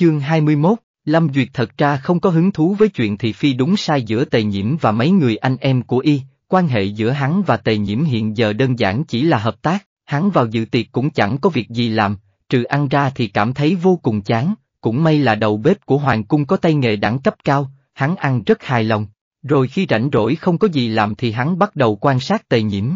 Chương 21, Lâm Duyệt thật ra không có hứng thú với chuyện thị phi đúng sai giữa tề nhiễm và mấy người anh em của y, quan hệ giữa hắn và tề nhiễm hiện giờ đơn giản chỉ là hợp tác, hắn vào dự tiệc cũng chẳng có việc gì làm, trừ ăn ra thì cảm thấy vô cùng chán, cũng may là đầu bếp của Hoàng Cung có tay nghề đẳng cấp cao, hắn ăn rất hài lòng, rồi khi rảnh rỗi không có gì làm thì hắn bắt đầu quan sát tề nhiễm.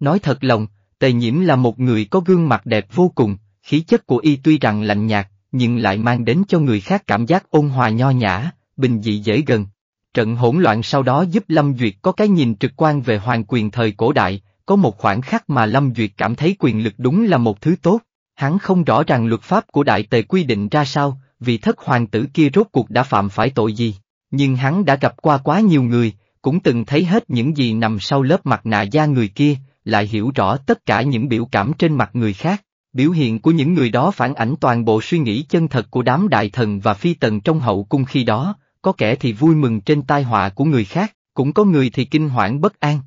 Nói thật lòng, tề nhiễm là một người có gương mặt đẹp vô cùng, khí chất của y tuy rằng lạnh nhạt, nhưng lại mang đến cho người khác cảm giác ôn hòa nho nhã, bình dị dễ gần. Trận hỗn loạn sau đó giúp Lâm Duyệt có cái nhìn trực quan về hoàng quyền thời cổ đại, có một khoảng khắc mà Lâm Duyệt cảm thấy quyền lực đúng là một thứ tốt. Hắn không rõ ràng luật pháp của đại tề quy định ra sao, vì thất hoàng tử kia rốt cuộc đã phạm phải tội gì, nhưng hắn đã gặp qua quá nhiều người, cũng từng thấy hết những gì nằm sau lớp mặt nạ da người kia, lại hiểu rõ tất cả những biểu cảm trên mặt người khác. Biểu hiện của những người đó phản ảnh toàn bộ suy nghĩ chân thật của đám đại thần và phi tần trong hậu cung khi đó, có kẻ thì vui mừng trên tai họa của người khác, cũng có người thì kinh hoảng bất an.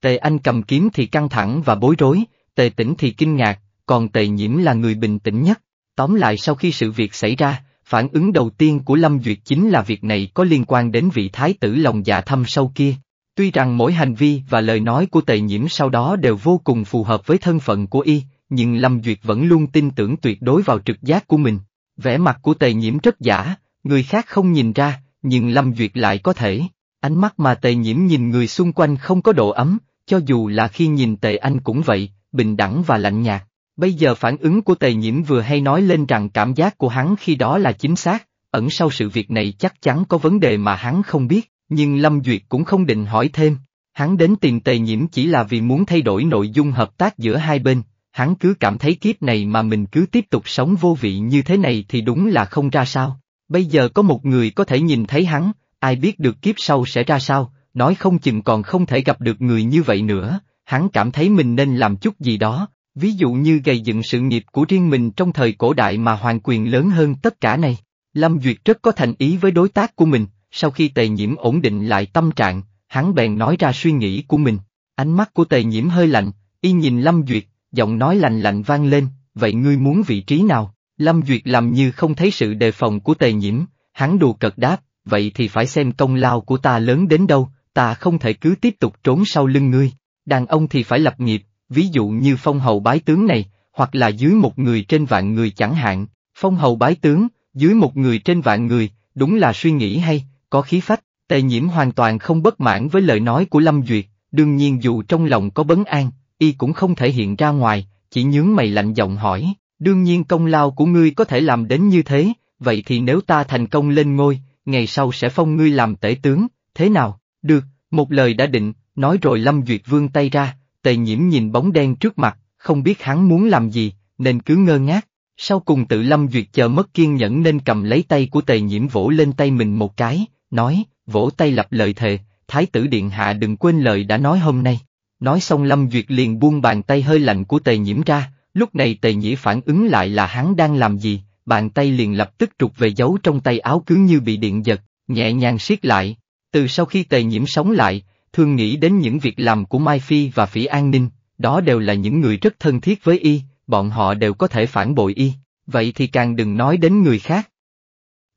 Tề Anh cầm kiếm thì căng thẳng và bối rối, Tề Tĩnh thì kinh ngạc, còn Tề Nhiễm là người bình tĩnh nhất. Tóm lại sau khi sự việc xảy ra, phản ứng đầu tiên của Lâm Duyệt chính là việc này có liên quan đến vị thái tử lòng dạ thâm sâu kia. Tuy rằng mỗi hành vi và lời nói của Tề Nhiễm sau đó đều vô cùng phù hợp với thân phận của y, nhưng Lâm Duyệt vẫn luôn tin tưởng tuyệt đối vào trực giác của mình. Vẻ mặt của tề nhiễm rất giả, người khác không nhìn ra, nhưng Lâm Duyệt lại có thể. Ánh mắt mà tề nhiễm nhìn người xung quanh không có độ ấm, cho dù là khi nhìn tề anh cũng vậy, bình đẳng và lạnh nhạt. Bây giờ phản ứng của tề nhiễm vừa hay nói lên rằng cảm giác của hắn khi đó là chính xác, ẩn sau sự việc này chắc chắn có vấn đề mà hắn không biết, nhưng Lâm Duyệt cũng không định hỏi thêm. Hắn đến tìm tề nhiễm chỉ là vì muốn thay đổi nội dung hợp tác giữa hai bên, hắn cứ cảm thấy kiếp này mà mình cứ tiếp tục sống vô vị như thế này thì đúng là không ra sao. Bây giờ có một người có thể nhìn thấy hắn, ai biết được kiếp sau sẽ ra sao, nói không chừng còn không thể gặp được người như vậy nữa, hắn cảm thấy mình nên làm chút gì đó, ví dụ như gây dựng sự nghiệp của riêng mình trong thời cổ đại mà hoàn quyền lớn hơn tất cả này. Lâm Duyệt rất có thành ý với đối tác của mình, sau khi tề nhiễm ổn định lại tâm trạng, hắn bèn nói ra suy nghĩ của mình. Ánh mắt của tề nhiễm hơi lạnh, y nhìn Lâm Duyệt, giọng nói lành lạnh vang lên, vậy ngươi muốn vị trí nào? Lâm Duyệt làm như không thấy sự đề phòng của tề nhiễm, hắn đùa cợt đáp, vậy thì phải xem công lao của ta lớn đến đâu, ta không thể cứ tiếp tục trốn sau lưng ngươi, đàn ông thì phải lập nghiệp, ví dụ như phong hầu bái tướng này, hoặc là dưới một người trên vạn người chẳng hạn, phong hầu bái tướng, dưới một người trên vạn người, đúng là suy nghĩ hay, có khí phách, tề nhiễm hoàn toàn không bất mãn với lời nói của Lâm Duyệt, đương nhiên dù trong lòng có bấn an, y cũng không thể hiện ra ngoài, chỉ nhướng mày lạnh giọng hỏi, đương nhiên công lao của ngươi có thể làm đến như thế, vậy thì nếu ta thành công lên ngôi, ngày sau sẽ phong ngươi làm tể tướng, thế nào, được, một lời đã định, nói rồi Lâm Duyệt vương tay ra, tề nhiễm nhìn bóng đen trước mặt, không biết hắn muốn làm gì, nên cứ ngơ ngác. Sau cùng tự Lâm Duyệt chờ mất kiên nhẫn nên cầm lấy tay của tề nhiễm vỗ lên tay mình một cái, nói, vỗ tay lập lời thề, Thái tử Điện Hạ đừng quên lời đã nói hôm nay. Nói xong Lâm Duyệt liền buông bàn tay hơi lạnh của tề nhiễm ra, lúc này tề nhĩ phản ứng lại là hắn đang làm gì, bàn tay liền lập tức trục về giấu trong tay áo cứ như bị điện giật, nhẹ nhàng siết lại. Từ sau khi tề nhiễm sống lại, thường nghĩ đến những việc làm của Mai Phi và Phỉ An Ninh, đó đều là những người rất thân thiết với y, bọn họ đều có thể phản bội y, vậy thì càng đừng nói đến người khác.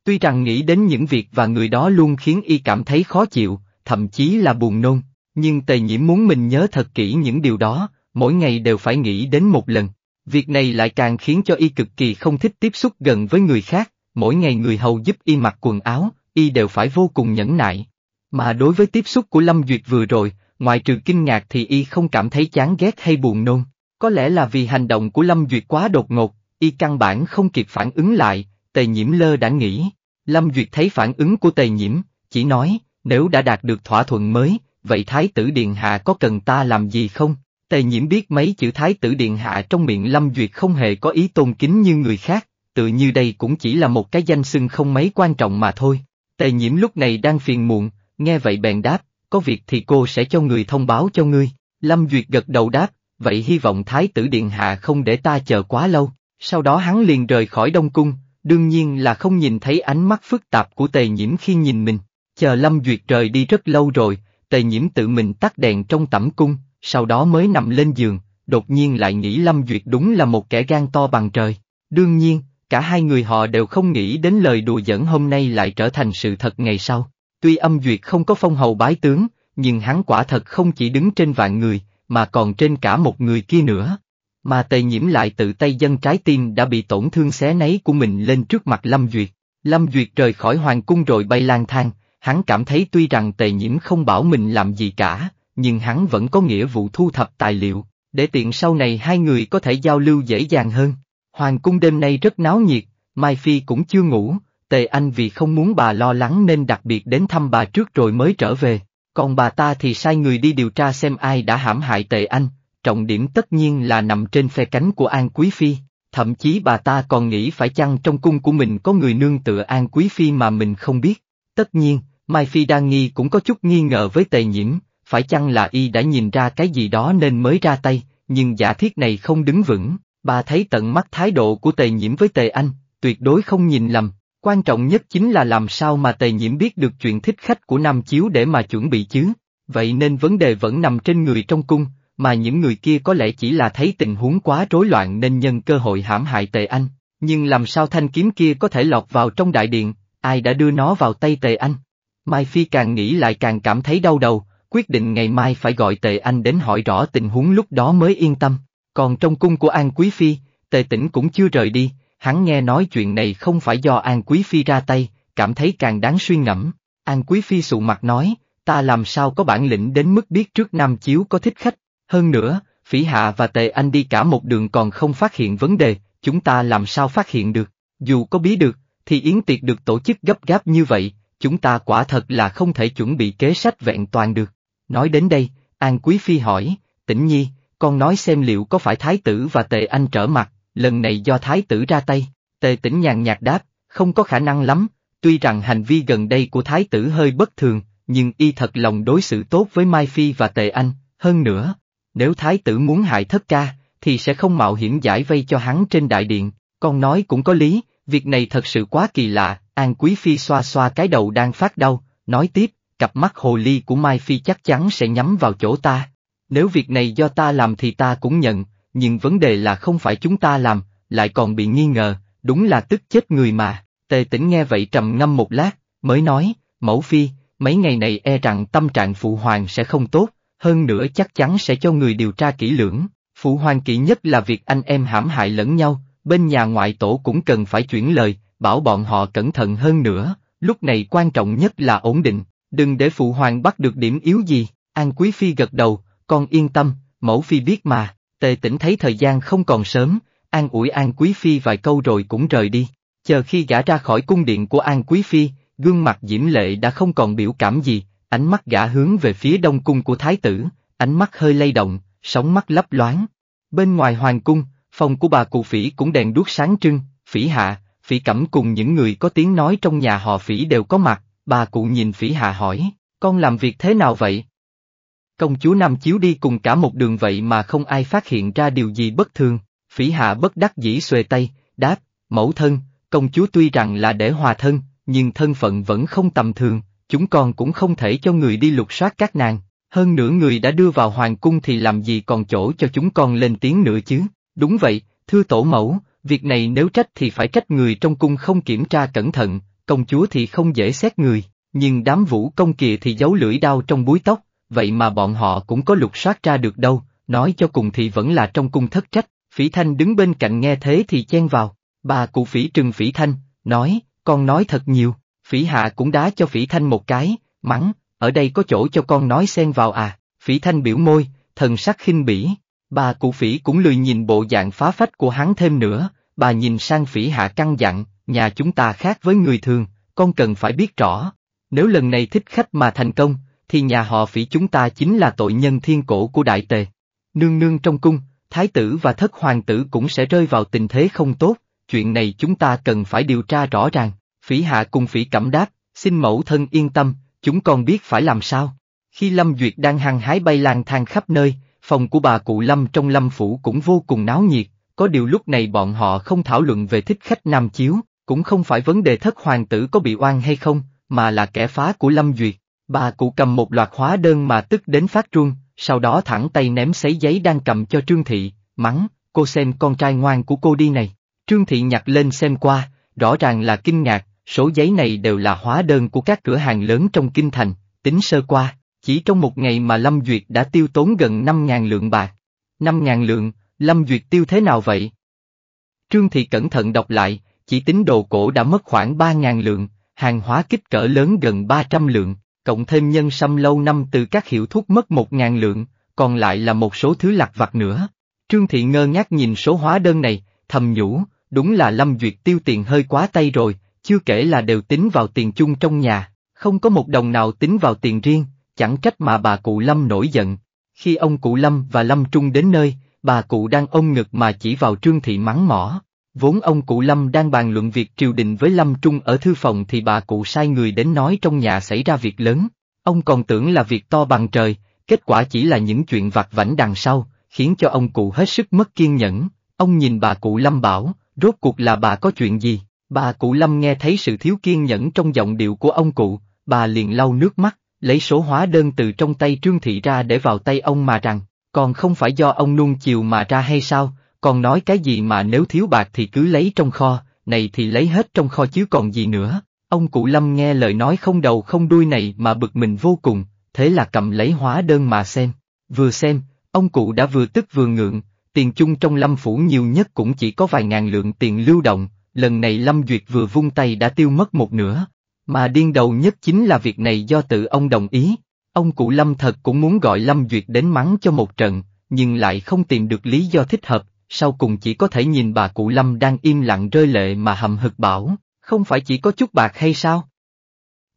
Tuy rằng nghĩ đến những việc và người đó luôn khiến y cảm thấy khó chịu, thậm chí là buồn nôn, nhưng Tề Nhiễm muốn mình nhớ thật kỹ những điều đó, mỗi ngày đều phải nghĩ đến một lần. Việc này lại càng khiến cho y cực kỳ không thích tiếp xúc gần với người khác, mỗi ngày người hầu giúp y mặc quần áo, y đều phải vô cùng nhẫn nại. Mà đối với tiếp xúc của Lâm Duyệt vừa rồi, ngoài trừ kinh ngạc thì y không cảm thấy chán ghét hay buồn nôn. Có lẽ là vì hành động của Lâm Duyệt quá đột ngột, y căn bản không kịp phản ứng lại, tề nhiễm lơ đã nghĩ. Lâm Duyệt thấy phản ứng của tề nhiễm, chỉ nói, nếu đã đạt được thỏa thuận mới, vậy Thái tử Điện Hạ có cần ta làm gì không? Tề nhiễm biết mấy chữ Thái tử Điện Hạ trong miệng Lâm Duyệt không hề có ý tôn kính như người khác, tự như đây cũng chỉ là một cái danh xưng không mấy quan trọng mà thôi. Tề nhiễm lúc này đang phiền muộn, nghe vậy bèn đáp, có việc thì cô sẽ cho người thông báo cho ngươi. Lâm Duyệt gật đầu đáp, vậy hy vọng Thái tử Điện Hạ không để ta chờ quá lâu. Sau đó hắn liền rời khỏi Đông Cung, đương nhiên là không nhìn thấy ánh mắt phức tạp của tề nhiễm khi nhìn mình. Chờ Lâm Duyệt rời đi rất lâu rồi, Tề nhiễm tự mình tắt đèn trong tẩm cung, sau đó mới nằm lên giường, đột nhiên lại nghĩ Lâm Duyệt đúng là một kẻ gan to bằng trời. Đương nhiên, cả hai người họ đều không nghĩ đến lời đùa giỡn hôm nay lại trở thành sự thật ngày sau. Tuy âm Duyệt không có phong hầu bái tướng, nhưng hắn quả thật không chỉ đứng trên vạn người, mà còn trên cả một người kia nữa. Mà tề nhiễm lại tự tay dân trái tim đã bị tổn thương xé nấy của mình lên trước mặt Lâm Duyệt. Lâm Duyệt rời khỏi hoàng cung rồi bay lang thang, Hắn cảm thấy tuy rằng tề nhiễm không bảo mình làm gì cả, nhưng hắn vẫn có nghĩa vụ thu thập tài liệu, để tiện sau này hai người có thể giao lưu dễ dàng hơn. Hoàng cung đêm nay rất náo nhiệt, Mai Phi cũng chưa ngủ, Tề Anh vì không muốn bà lo lắng nên đặc biệt đến thăm bà trước rồi mới trở về, còn bà ta thì sai người đi điều tra xem ai đã hãm hại Tề Anh, trọng điểm tất nhiên là nằm trên phe cánh của An Quý Phi, thậm chí bà ta còn nghĩ phải chăng trong cung của mình có người nương tựa An Quý Phi mà mình không biết. Tất nhiên, Mai Phi đang nghi cũng có chút nghi ngờ với tề nhiễm, phải chăng là y đã nhìn ra cái gì đó nên mới ra tay, nhưng giả thiết này không đứng vững, bà thấy tận mắt thái độ của tề nhiễm với tề anh, tuyệt đối không nhìn lầm, quan trọng nhất chính là làm sao mà tề nhiễm biết được chuyện thích khách của Nam Chiếu để mà chuẩn bị chứ, vậy nên vấn đề vẫn nằm trên người trong cung, mà những người kia có lẽ chỉ là thấy tình huống quá rối loạn nên nhân cơ hội hãm hại tề anh, nhưng làm sao thanh kiếm kia có thể lọt vào trong đại điện, ai đã đưa nó vào tay tề anh? Mai Phi càng nghĩ lại càng cảm thấy đau đầu, quyết định ngày mai phải gọi Tề Anh đến hỏi rõ tình huống lúc đó mới yên tâm. Còn trong cung của An Quý Phi, Tề Tĩnh cũng chưa rời đi, hắn nghe nói chuyện này không phải do An Quý Phi ra tay, cảm thấy càng đáng suy ngẫm. An Quý Phi sụ mặt nói, ta làm sao có bản lĩnh đến mức biết trước Nam Chiếu có thích khách, hơn nữa, Phỉ Hạ và Tề Anh đi cả một đường còn không phát hiện vấn đề, chúng ta làm sao phát hiện được, dù có bí được, thì yến tiệc được tổ chức gấp gáp như vậy, chúng ta quả thật là không thể chuẩn bị kế sách vẹn toàn được. Nói đến đây, An Quý Phi hỏi, tĩnh nhi, con nói xem liệu có phải thái tử và tề anh trở mặt, lần này do thái tử ra tay, tề tĩnh nhàn nhạt đáp, không có khả năng lắm, tuy rằng hành vi gần đây của thái tử hơi bất thường, nhưng y thật lòng đối xử tốt với Mai Phi và tề anh, hơn nữa, nếu thái tử muốn hại thất ca, thì sẽ không mạo hiểm giải vây cho hắn trên đại điện, con nói cũng có lý, việc này thật sự quá kỳ lạ, An Quý Phi xoa xoa cái đầu đang phát đau, nói tiếp, cặp mắt hồ ly của Mai Phi chắc chắn sẽ nhắm vào chỗ ta. Nếu việc này do ta làm thì ta cũng nhận, nhưng vấn đề là không phải chúng ta làm, lại còn bị nghi ngờ, đúng là tức chết người mà. Tề tỉnh nghe vậy trầm ngâm một lát, mới nói, mẫu phi, mấy ngày này e rằng tâm trạng phụ hoàng sẽ không tốt, hơn nữa chắc chắn sẽ cho người điều tra kỹ lưỡng. Phụ hoàng kỹ nhất là việc anh em hãm hại lẫn nhau, bên nhà ngoại tổ cũng cần phải chuyển lời, bảo bọn họ cẩn thận hơn nữa, lúc này quan trọng nhất là ổn định, đừng để phụ hoàng bắt được điểm yếu gì, An Quý Phi gật đầu, con yên tâm, mẫu phi biết mà, tề tỉnh thấy thời gian không còn sớm, an ủi An Quý Phi vài câu rồi cũng rời đi, chờ khi gã ra khỏi cung điện của An Quý Phi, gương mặt diễm lệ đã không còn biểu cảm gì, ánh mắt gã hướng về phía đông cung của thái tử, ánh mắt hơi lay động, sóng mắt lấp loáng. Bên ngoài hoàng cung, phòng của bà cụ phỉ cũng đèn đuốc sáng trưng, phỉ hạ, phỉ cẩm cùng những người có tiếng nói trong nhà họ phỉ đều có mặt, bà cụ nhìn phỉ hạ hỏi, con làm việc thế nào vậy? Công chúa Nam Chiếu đi cùng cả một đường vậy mà không ai phát hiện ra điều gì bất thường, phỉ hạ bất đắc dĩ xuề tay, đáp, mẫu thân, công chúa tuy rằng là để hòa thân, nhưng thân phận vẫn không tầm thường, chúng con cũng không thể cho người đi lục soát các nàng, hơn nữa người đã đưa vào hoàng cung thì làm gì còn chỗ cho chúng con lên tiếng nữa chứ, đúng vậy, thưa tổ mẫu, việc này nếu trách thì phải trách người trong cung không kiểm tra cẩn thận, công chúa thì không dễ xét người, nhưng đám vũ công kìa thì giấu lưỡi đao trong búi tóc, vậy mà bọn họ cũng có lục soát ra được đâu, nói cho cùng thì vẫn là trong cung thất trách, phỉ thanh đứng bên cạnh nghe thế thì chen vào, bà cụ phỉ trừng phỉ thanh, nói, con nói thật nhiều, phỉ hạ cũng đá cho phỉ thanh một cái, mắng, ở đây có chỗ cho con nói xen vào à, phỉ thanh biểu môi, thần sắc khinh bỉ, Bà cụ phỉ cũng lười nhìn bộ dạng phá phách của hắn thêm nữa, bà nhìn sang phỉ hạ căng dặn, nhà chúng ta khác với người thường, con cần phải biết rõ. Nếu lần này thích khách mà thành công, thì nhà họ phỉ chúng ta chính là tội nhân thiên cổ của đại tề. Nương nương trong cung, thái tử và thất hoàng tử cũng sẽ rơi vào tình thế không tốt, chuyện này chúng ta cần phải điều tra rõ ràng. Phỉ hạ cùng phỉ cảm đáp, xin mẫu thân yên tâm, chúng con biết phải làm sao. Khi Lâm Duyệt đang hăng hái bay lang thang khắp nơi, phòng của bà cụ Lâm trong Lâm Phủ cũng vô cùng náo nhiệt, có điều lúc này bọn họ không thảo luận về thích khách Nam Chiếu, cũng không phải vấn đề thất hoàng tử có bị oan hay không, mà là kẻ phá của Lâm Duyệt. Bà cụ cầm một loạt hóa đơn mà tức đến phát trung, sau đó thẳng tay ném sấy giấy đang cầm cho Trương Thị, mắng, cô xem con trai ngoan của cô đi này. Trương Thị nhặt lên xem qua, rõ ràng là kinh ngạc, số giấy này đều là hóa đơn của các cửa hàng lớn trong kinh thành, tính sơ qua, chỉ trong một ngày mà Lâm Duyệt đã tiêu tốn gần 5.000 lượng bạc. 5.000 lượng, Lâm Duyệt tiêu thế nào vậy? Trương Thị cẩn thận đọc lại, chỉ tính đồ cổ đã mất khoảng 3.000 lượng, hàng hóa kích cỡ lớn gần 300 lượng, cộng thêm nhân sâm lâu năm từ các hiệu thuốc mất 1.000 lượng, còn lại là một số thứ lặt vặt nữa. Trương Thị ngơ ngác nhìn số hóa đơn này, thầm nhủ, đúng là Lâm Duyệt tiêu tiền hơi quá tay rồi, chưa kể là đều tính vào tiền chung trong nhà, không có một đồng nào tính vào tiền riêng, chẳng trách mà bà cụ Lâm nổi giận. Khi ông cụ Lâm và Lâm Trung đến nơi, bà cụ đang ôm ngực mà chỉ vào Trương Thị mắng mỏ. Vốn ông cụ Lâm đang bàn luận việc triều đình với Lâm Trung ở thư phòng thì bà cụ sai người đến nói trong nhà xảy ra việc lớn. Ông còn tưởng là việc to bằng trời, kết quả chỉ là những chuyện vặt vảnh đằng sau, khiến cho ông cụ hết sức mất kiên nhẫn. Ông nhìn bà cụ Lâm bảo, rốt cuộc là bà có chuyện gì? Bà cụ Lâm nghe thấy sự thiếu kiên nhẫn trong giọng điệu của ông cụ, bà liền lau nước mắt, lấy số hóa đơn từ trong tay Trương Thị ra để vào tay ông mà rằng, còn không phải do ông nuông chiều mà ra hay sao, còn nói cái gì mà nếu thiếu bạc thì cứ lấy trong kho, này thì lấy hết trong kho chứ còn gì nữa. Ông cụ Lâm nghe lời nói không đầu không đuôi này mà bực mình vô cùng, thế là cầm lấy hóa đơn mà xem. Vừa xem, ông cụ đã vừa tức vừa ngượng, tiền chung trong Lâm Phủ nhiều nhất cũng chỉ có vài ngàn lượng tiền lưu động, lần này Lâm Duyệt vừa vung tay đã tiêu mất một nửa, mà điên đầu nhất chính là việc này do tự ông đồng ý, ông cụ Lâm thật cũng muốn gọi Lâm Duyệt đến mắng cho một trận, nhưng lại không tìm được lý do thích hợp, sau cùng chỉ có thể nhìn bà cụ Lâm đang im lặng rơi lệ mà hầm hực bảo, không phải chỉ có chút bạc hay sao?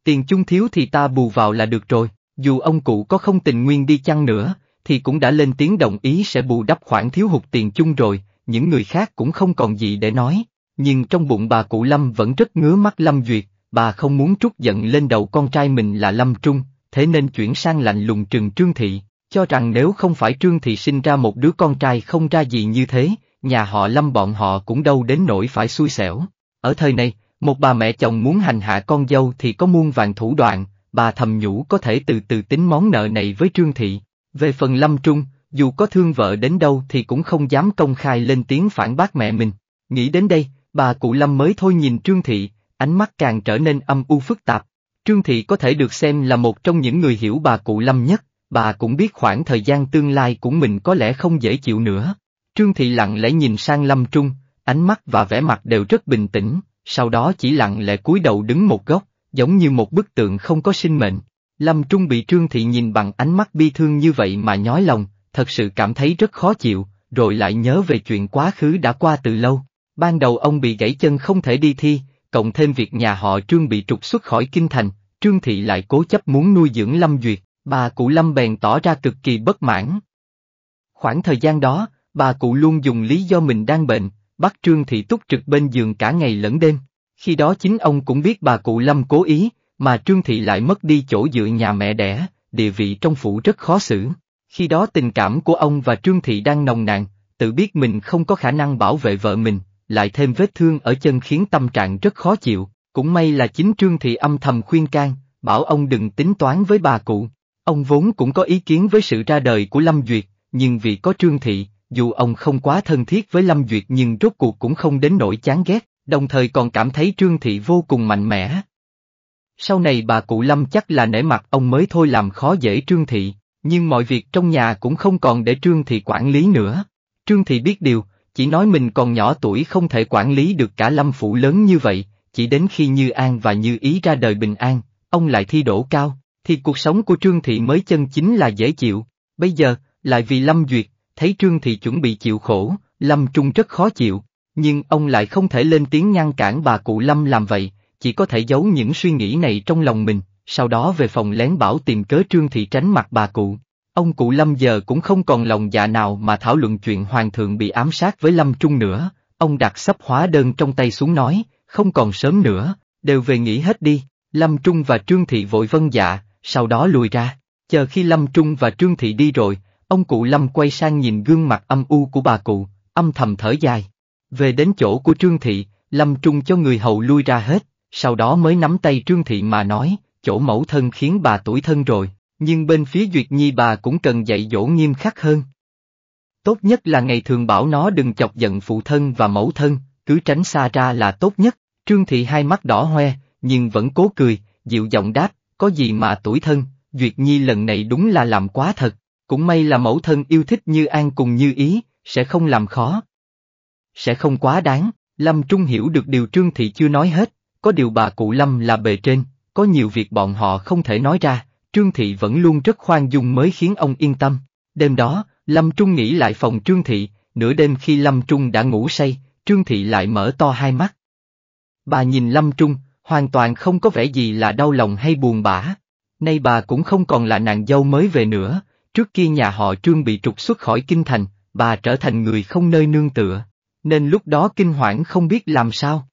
Tiền chung thiếu thì ta bù vào là được rồi, dù ông cụ có không tình nguyên đi chăng nữa, thì cũng đã lên tiếng đồng ý sẽ bù đắp khoản thiếu hụt tiền chung rồi, những người khác cũng không còn gì để nói, nhưng trong bụng bà cụ Lâm vẫn rất ngứa mắt Lâm Duyệt, bà không muốn trút giận lên đầu con trai mình là Lâm Trung, thế nên chuyển sang lạnh lùng trừng Trương Thị, cho rằng nếu không phải Trương Thị sinh ra một đứa con trai không ra gì như thế, nhà họ Lâm bọn họ cũng đâu đến nỗi phải xui xẻo. Ở thời này, một bà mẹ chồng muốn hành hạ con dâu thì có muôn vàng thủ đoạn, bà thầm nhủ có thể từ từ tính món nợ này với Trương Thị. Về phần Lâm Trung, dù có thương vợ đến đâu thì cũng không dám công khai lên tiếng phản bác mẹ mình. Nghĩ đến đây, bà cụ Lâm mới thôi nhìn Trương Thị, ánh mắt càng trở nên âm u phức tạp. Trương Thị có thể được xem là một trong những người hiểu bà cụ Lâm nhất, bà cũng biết khoảng thời gian tương lai của mình có lẽ không dễ chịu nữa. Trương Thị lặng lẽ nhìn sang Lâm Trung, ánh mắt và vẻ mặt đều rất bình tĩnh, sau đó chỉ lặng lẽ cúi đầu đứng một góc, giống như một bức tượng không có sinh mệnh. Lâm Trung bị Trương Thị nhìn bằng ánh mắt bi thương như vậy mà nhói lòng, thật sự cảm thấy rất khó chịu, rồi lại nhớ về chuyện quá khứ đã qua từ lâu. Ban đầu ông bị gãy chân không thể đi thi, cộng thêm việc nhà họ Trương bị trục xuất khỏi kinh thành, Trương Thị lại cố chấp muốn nuôi dưỡng Lâm Duyệt, bà cụ Lâm bèn tỏ ra cực kỳ bất mãn. Khoảng thời gian đó, bà cụ luôn dùng lý do mình đang bệnh, bắt Trương Thị túc trực bên giường cả ngày lẫn đêm. Khi đó chính ông cũng biết bà cụ Lâm cố ý, mà Trương Thị lại mất đi chỗ dựa nhà mẹ đẻ, địa vị trong phủ rất khó xử. Khi đó tình cảm của ông và Trương Thị đang nồng nàn, tự biết mình không có khả năng bảo vệ vợ mình, lại thêm vết thương ở chân khiến tâm trạng rất khó chịu, cũng may là chính Trương Thị âm thầm khuyên can, bảo ông đừng tính toán với bà cụ. Ông vốn cũng có ý kiến với sự ra đời của Lâm Duyệt, nhưng vì có Trương Thị, dù ông không quá thân thiết với Lâm Duyệt nhưng rốt cuộc cũng không đến nỗi chán ghét, đồng thời còn cảm thấy Trương Thị vô cùng mạnh mẽ. Sau này bà cụ Lâm chắc là nể mặt ông mới thôi làm khó dễ Trương Thị, nhưng mọi việc trong nhà cũng không còn để Trương Thị quản lý nữa. Trương Thị biết điều, chỉ nói mình còn nhỏ tuổi không thể quản lý được cả lâm phủ lớn như vậy, chỉ đến khi Như An và Như Ý ra đời bình an, ông lại thi đổ cao, thì cuộc sống của Trương Thị mới chân chính là dễ chịu, bây giờ, lại vì Lâm Duyệt, thấy Trương Thị chuẩn bị chịu khổ, Lâm Trung rất khó chịu, nhưng ông lại không thể lên tiếng ngăn cản bà cụ Lâm làm vậy, chỉ có thể giấu những suy nghĩ này trong lòng mình, sau đó về phòng lén bảo tìm cớ Trương Thị tránh mặt bà cụ. Ông cụ Lâm giờ cũng không còn lòng dạ nào mà thảo luận chuyện hoàng thượng bị ám sát với Lâm Trung nữa, ông đặt sấp hóa đơn trong tay xuống nói, không còn sớm nữa, đều về nghỉ hết đi, Lâm Trung và Trương Thị vội vân dạ, sau đó lùi ra, chờ khi Lâm Trung và Trương Thị đi rồi, ông cụ Lâm quay sang nhìn gương mặt âm u của bà cụ, âm thầm thở dài. Về đến chỗ của Trương Thị, Lâm Trung cho người hầu lui ra hết, sau đó mới nắm tay Trương Thị mà nói, chỗ mẫu thân khiến bà tuổi thân rồi, nhưng bên phía Duyệt Nhi bà cũng cần dạy dỗ nghiêm khắc hơn. Tốt nhất là ngày thường bảo nó đừng chọc giận phụ thân và mẫu thân, cứ tránh xa ra là tốt nhất. Trương Thị hai mắt đỏ hoe, nhưng vẫn cố cười, dịu giọng đáp, có gì mà tuổi thân, Duyệt Nhi lần này đúng là làm quá thật, cũng may là mẫu thân yêu thích như an cùng như ý, sẽ không làm khó. Sẽ không quá đáng, Lâm Trung hiểu được điều Trương Thị chưa nói hết, có điều bà cụ Lâm là bề trên, có nhiều việc bọn họ không thể nói ra. Trương Thị vẫn luôn rất khoan dung mới khiến ông yên tâm. Đêm đó, Lâm Trung nghĩ lại phòng Trương Thị, nửa đêm khi Lâm Trung đã ngủ say, Trương Thị lại mở to hai mắt. Bà nhìn Lâm Trung, hoàn toàn không có vẻ gì là đau lòng hay buồn bã. Nay bà cũng không còn là nàng dâu mới về nữa, trước kia nhà họ Trương bị trục xuất khỏi kinh thành, bà trở thành người không nơi nương tựa, nên lúc đó kinh hoảng không biết làm sao.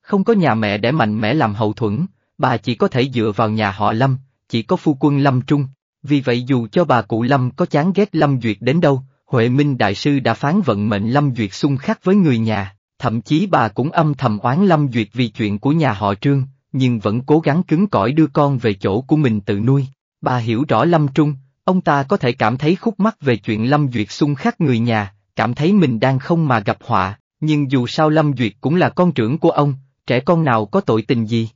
Không có nhà mẹ để mạnh mẽ làm hậu thuẫn, bà chỉ có thể dựa vào nhà họ Lâm, chỉ có phu quân Lâm Trung, vì vậy dù cho bà cụ Lâm có chán ghét Lâm Duyệt đến đâu, Huệ Minh Đại Sư đã phán vận mệnh Lâm Duyệt xung khắc với người nhà, thậm chí bà cũng âm thầm oán Lâm Duyệt vì chuyện của nhà họ Trương, nhưng vẫn cố gắng cứng cỏi đưa con về chỗ của mình tự nuôi. Bà hiểu rõ Lâm Trung, ông ta có thể cảm thấy khúc mắc về chuyện Lâm Duyệt xung khắc người nhà, cảm thấy mình đang không mà gặp họa, nhưng dù sao Lâm Duyệt cũng là con trưởng của ông, trẻ con nào có tội tình gì.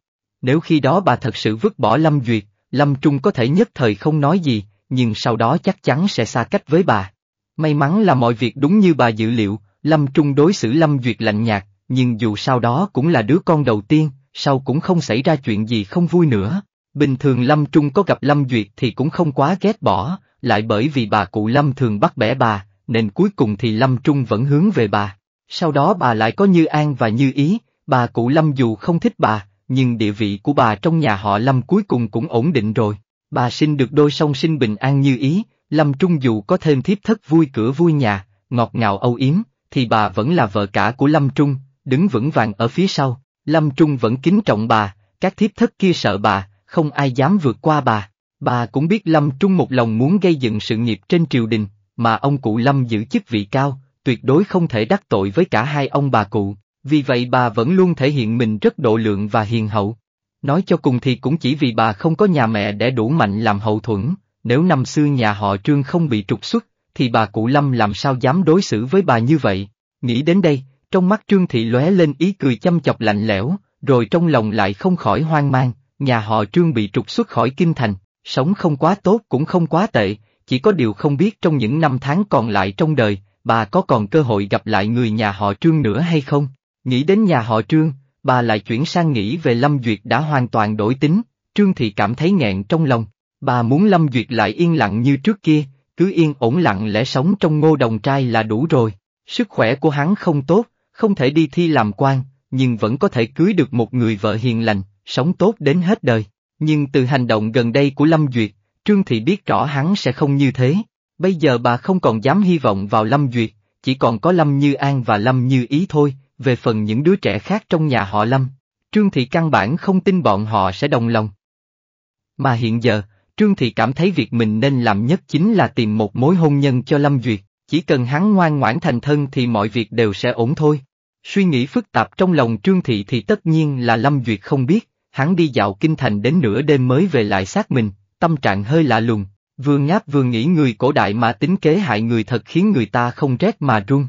Nếu khi đó bà thật sự vứt bỏ Lâm Duyệt, Lâm Trung có thể nhất thời không nói gì, nhưng sau đó chắc chắn sẽ xa cách với bà. May mắn là mọi việc đúng như bà dự liệu, Lâm Trung đối xử Lâm Duyệt lạnh nhạt, nhưng dù sau đó cũng là đứa con đầu tiên, sau cũng không xảy ra chuyện gì không vui nữa. Bình thường Lâm Trung có gặp Lâm Duyệt thì cũng không quá ghét bỏ, lại bởi vì bà cụ Lâm thường bắt bẻ bà, nên cuối cùng thì Lâm Trung vẫn hướng về bà. Sau đó bà lại có như an và như ý, bà cụ Lâm dù không thích bà, nhưng địa vị của bà trong nhà họ Lâm cuối cùng cũng ổn định rồi. Bà sinh được đôi song sinh bình an như ý, Lâm Trung dù có thêm thiếp thất vui cửa vui nhà, ngọt ngào âu yếm, thì bà vẫn là vợ cả của Lâm Trung, đứng vững vàng ở phía sau. Lâm Trung vẫn kính trọng bà, các thiếp thất kia sợ bà, không ai dám vượt qua bà. Bà cũng biết Lâm Trung một lòng muốn gây dựng sự nghiệp trên triều đình, mà ông cụ Lâm giữ chức vị cao, tuyệt đối không thể đắc tội với cả hai ông bà cụ. Vì vậy bà vẫn luôn thể hiện mình rất độ lượng và hiền hậu. Nói cho cùng thì cũng chỉ vì bà không có nhà mẹ để đủ mạnh làm hậu thuẫn, nếu năm xưa nhà họ Trương không bị trục xuất, thì bà cụ Lâm làm sao dám đối xử với bà như vậy. Nghĩ đến đây, trong mắt Trương Thị lóe lên ý cười chăm chọc lạnh lẽo, rồi trong lòng lại không khỏi hoang mang, nhà họ Trương bị trục xuất khỏi kinh thành, sống không quá tốt cũng không quá tệ, chỉ có điều không biết trong những năm tháng còn lại trong đời, bà có còn cơ hội gặp lại người nhà họ Trương nữa hay không. Nghĩ đến nhà họ Trương, bà lại chuyển sang nghĩ về Lâm Duyệt đã hoàn toàn đổi tính, Trương Thị cảm thấy nghẹn trong lòng. Bà muốn Lâm Duyệt lại yên lặng như trước kia, cứ yên ổn lặng lẽ sống trong ngô đồng trai là đủ rồi. Sức khỏe của hắn không tốt, không thể đi thi làm quan, nhưng vẫn có thể cưới được một người vợ hiền lành, sống tốt đến hết đời. Nhưng từ hành động gần đây của Lâm Duyệt, Trương Thị biết rõ hắn sẽ không như thế. Bây giờ bà không còn dám hy vọng vào Lâm Duyệt, chỉ còn có Lâm Như An và Lâm Như Ý thôi, về phần những đứa trẻ khác trong nhà họ Lâm, Trương Thị căn bản không tin bọn họ sẽ đồng lòng. Mà hiện giờ, Trương Thị cảm thấy việc mình nên làm nhất chính là tìm một mối hôn nhân cho Lâm Duyệt, chỉ cần hắn ngoan ngoãn thành thân thì mọi việc đều sẽ ổn thôi. Suy nghĩ phức tạp trong lòng Trương Thị thì tất nhiên là Lâm Duyệt không biết, hắn đi dạo kinh thành đến nửa đêm mới về lại xác mình, tâm trạng hơi lạ lùng, vừa ngáp vừa nghĩ người cổ đại mà tính kế hại người thật khiến người ta không rét mà run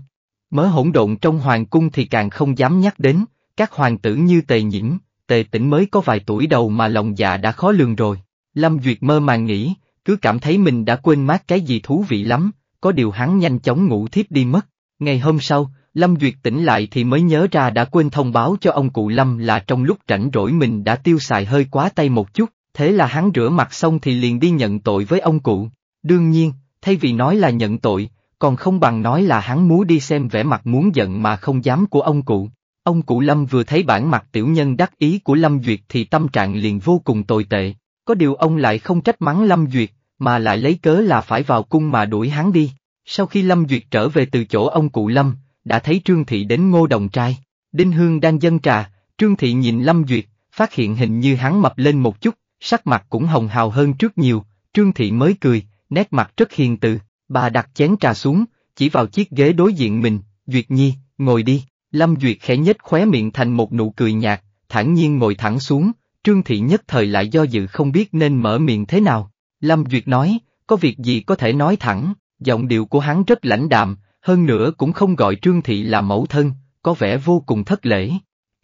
mớ hỗn độn trong hoàng cung thì càng không dám nhắc đến, các hoàng tử như tề nhiễm, tề tỉnh mới có vài tuổi đầu mà lòng dạ đã khó lường rồi. Lâm Duyệt mơ màng nghĩ, cứ cảm thấy mình đã quên mát cái gì thú vị lắm, có điều hắn nhanh chóng ngủ thiếp đi mất. Ngày hôm sau, Lâm Duyệt tỉnh lại thì mới nhớ ra đã quên thông báo cho ông cụ Lâm là trong lúc rảnh rỗi mình đã tiêu xài hơi quá tay một chút, thế là hắn rửa mặt xong thì liền đi nhận tội với ông cụ. Đương nhiên, thay vì nói là nhận tội, còn không bằng nói là hắn muốn đi xem vẻ mặt muốn giận mà không dám của ông cụ. Ông cụ Lâm vừa thấy bản mặt tiểu nhân đắc ý của Lâm Duyệt thì tâm trạng liền vô cùng tồi tệ, có điều ông lại không trách mắng Lâm Duyệt, mà lại lấy cớ là phải vào cung mà đuổi hắn đi. Sau khi Lâm Duyệt trở về từ chỗ ông cụ Lâm, đã thấy Trương Thị đến ngô đồng trai, Đinh Hương đang dâng trà, Trương Thị nhìn Lâm Duyệt, phát hiện hình như hắn mập lên một chút, sắc mặt cũng hồng hào hơn trước nhiều, Trương Thị mới cười, nét mặt rất hiền từ. Bà đặt chén trà xuống, chỉ vào chiếc ghế đối diện mình, Duyệt Nhi, ngồi đi, Lâm Duyệt khẽ nhếch khóe miệng thành một nụ cười nhạt, thản nhiên ngồi thẳng xuống, Trương Thị nhất thời lại do dự không biết nên mở miệng thế nào. Lâm Duyệt nói, có việc gì có thể nói thẳng, giọng điệu của hắn rất lãnh đạm, hơn nữa cũng không gọi Trương Thị là mẫu thân, có vẻ vô cùng thất lễ.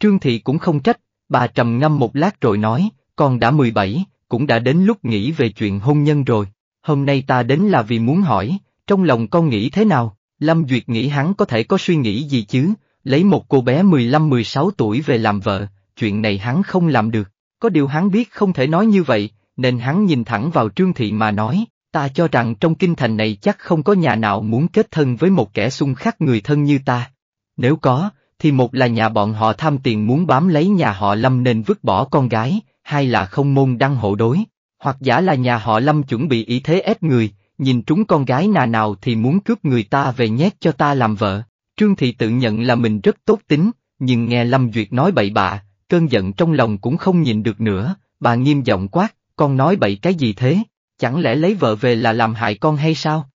Trương Thị cũng không trách, bà trầm ngâm một lát rồi nói, con đã 17, cũng đã đến lúc nghĩ về chuyện hôn nhân rồi, Hôm nay ta đến là vì muốn hỏi, trong lòng con nghĩ thế nào? Lâm Duyệt nghĩ hắn có thể có suy nghĩ gì chứ, lấy một cô bé 15-16 tuổi về làm vợ, chuyện này hắn không làm được. Có điều hắn biết không thể nói như vậy, nên hắn nhìn thẳng vào Trương Thị mà nói, ta cho rằng trong kinh thành này chắc không có nhà nào muốn kết thân với một kẻ xung khắc người thân như ta. Nếu có, thì một là nhà bọn họ tham tiền muốn bám lấy nhà họ Lâm nên vứt bỏ con gái, hai là không môn đăng hộ đối, hoặc giả là nhà họ Lâm chuẩn bị ý thế ép người, nhìn trúng con gái nà nào thì muốn cướp người ta về nhét cho ta làm vợ. Trương Thị tự nhận là mình rất tốt tính, nhưng nghe Lâm Duyệt nói bậy bạ, cơn giận trong lòng cũng không nhìn được nữa, bà nghiêm giọng quát, con nói bậy cái gì thế, chẳng lẽ lấy vợ về là làm hại con hay sao?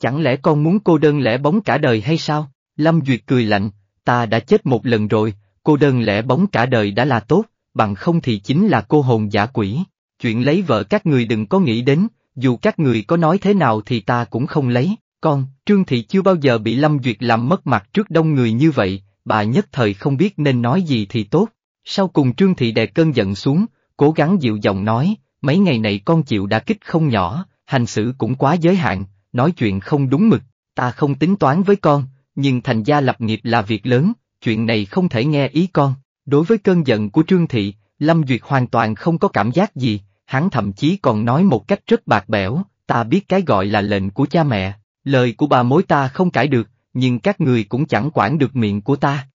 Chẳng lẽ con muốn cô đơn lẻ bóng cả đời hay sao? Lâm Duyệt cười lạnh, ta đã chết một lần rồi, cô đơn lẻ bóng cả đời đã là tốt, bằng không thì chính là cô hồn giả quỷ chuyện lấy vợ các người đừng có nghĩ đến, dù các người có nói thế nào thì ta cũng không lấy, con, Trương Thị chưa bao giờ bị Lâm Duyệt làm mất mặt trước đông người như vậy, bà nhất thời không biết nên nói gì thì tốt. Sau cùng Trương Thị đè cơn giận xuống, cố gắng dịu giọng nói, mấy ngày này con chịu đã kích không nhỏ, hành xử cũng quá giới hạn, nói chuyện không đúng mực, ta không tính toán với con, nhưng thành gia lập nghiệp là việc lớn, chuyện này không thể nghe ý con. Đối với cơn giận của Trương Thị, Lâm Duyệt hoàn toàn không có cảm giác gì, hắn thậm chí còn nói một cách rất bạc bẽo, ta biết cái gọi là lệnh của cha mẹ, lời của bà mối ta không cãi được, nhưng các người cũng chẳng quản được miệng của ta.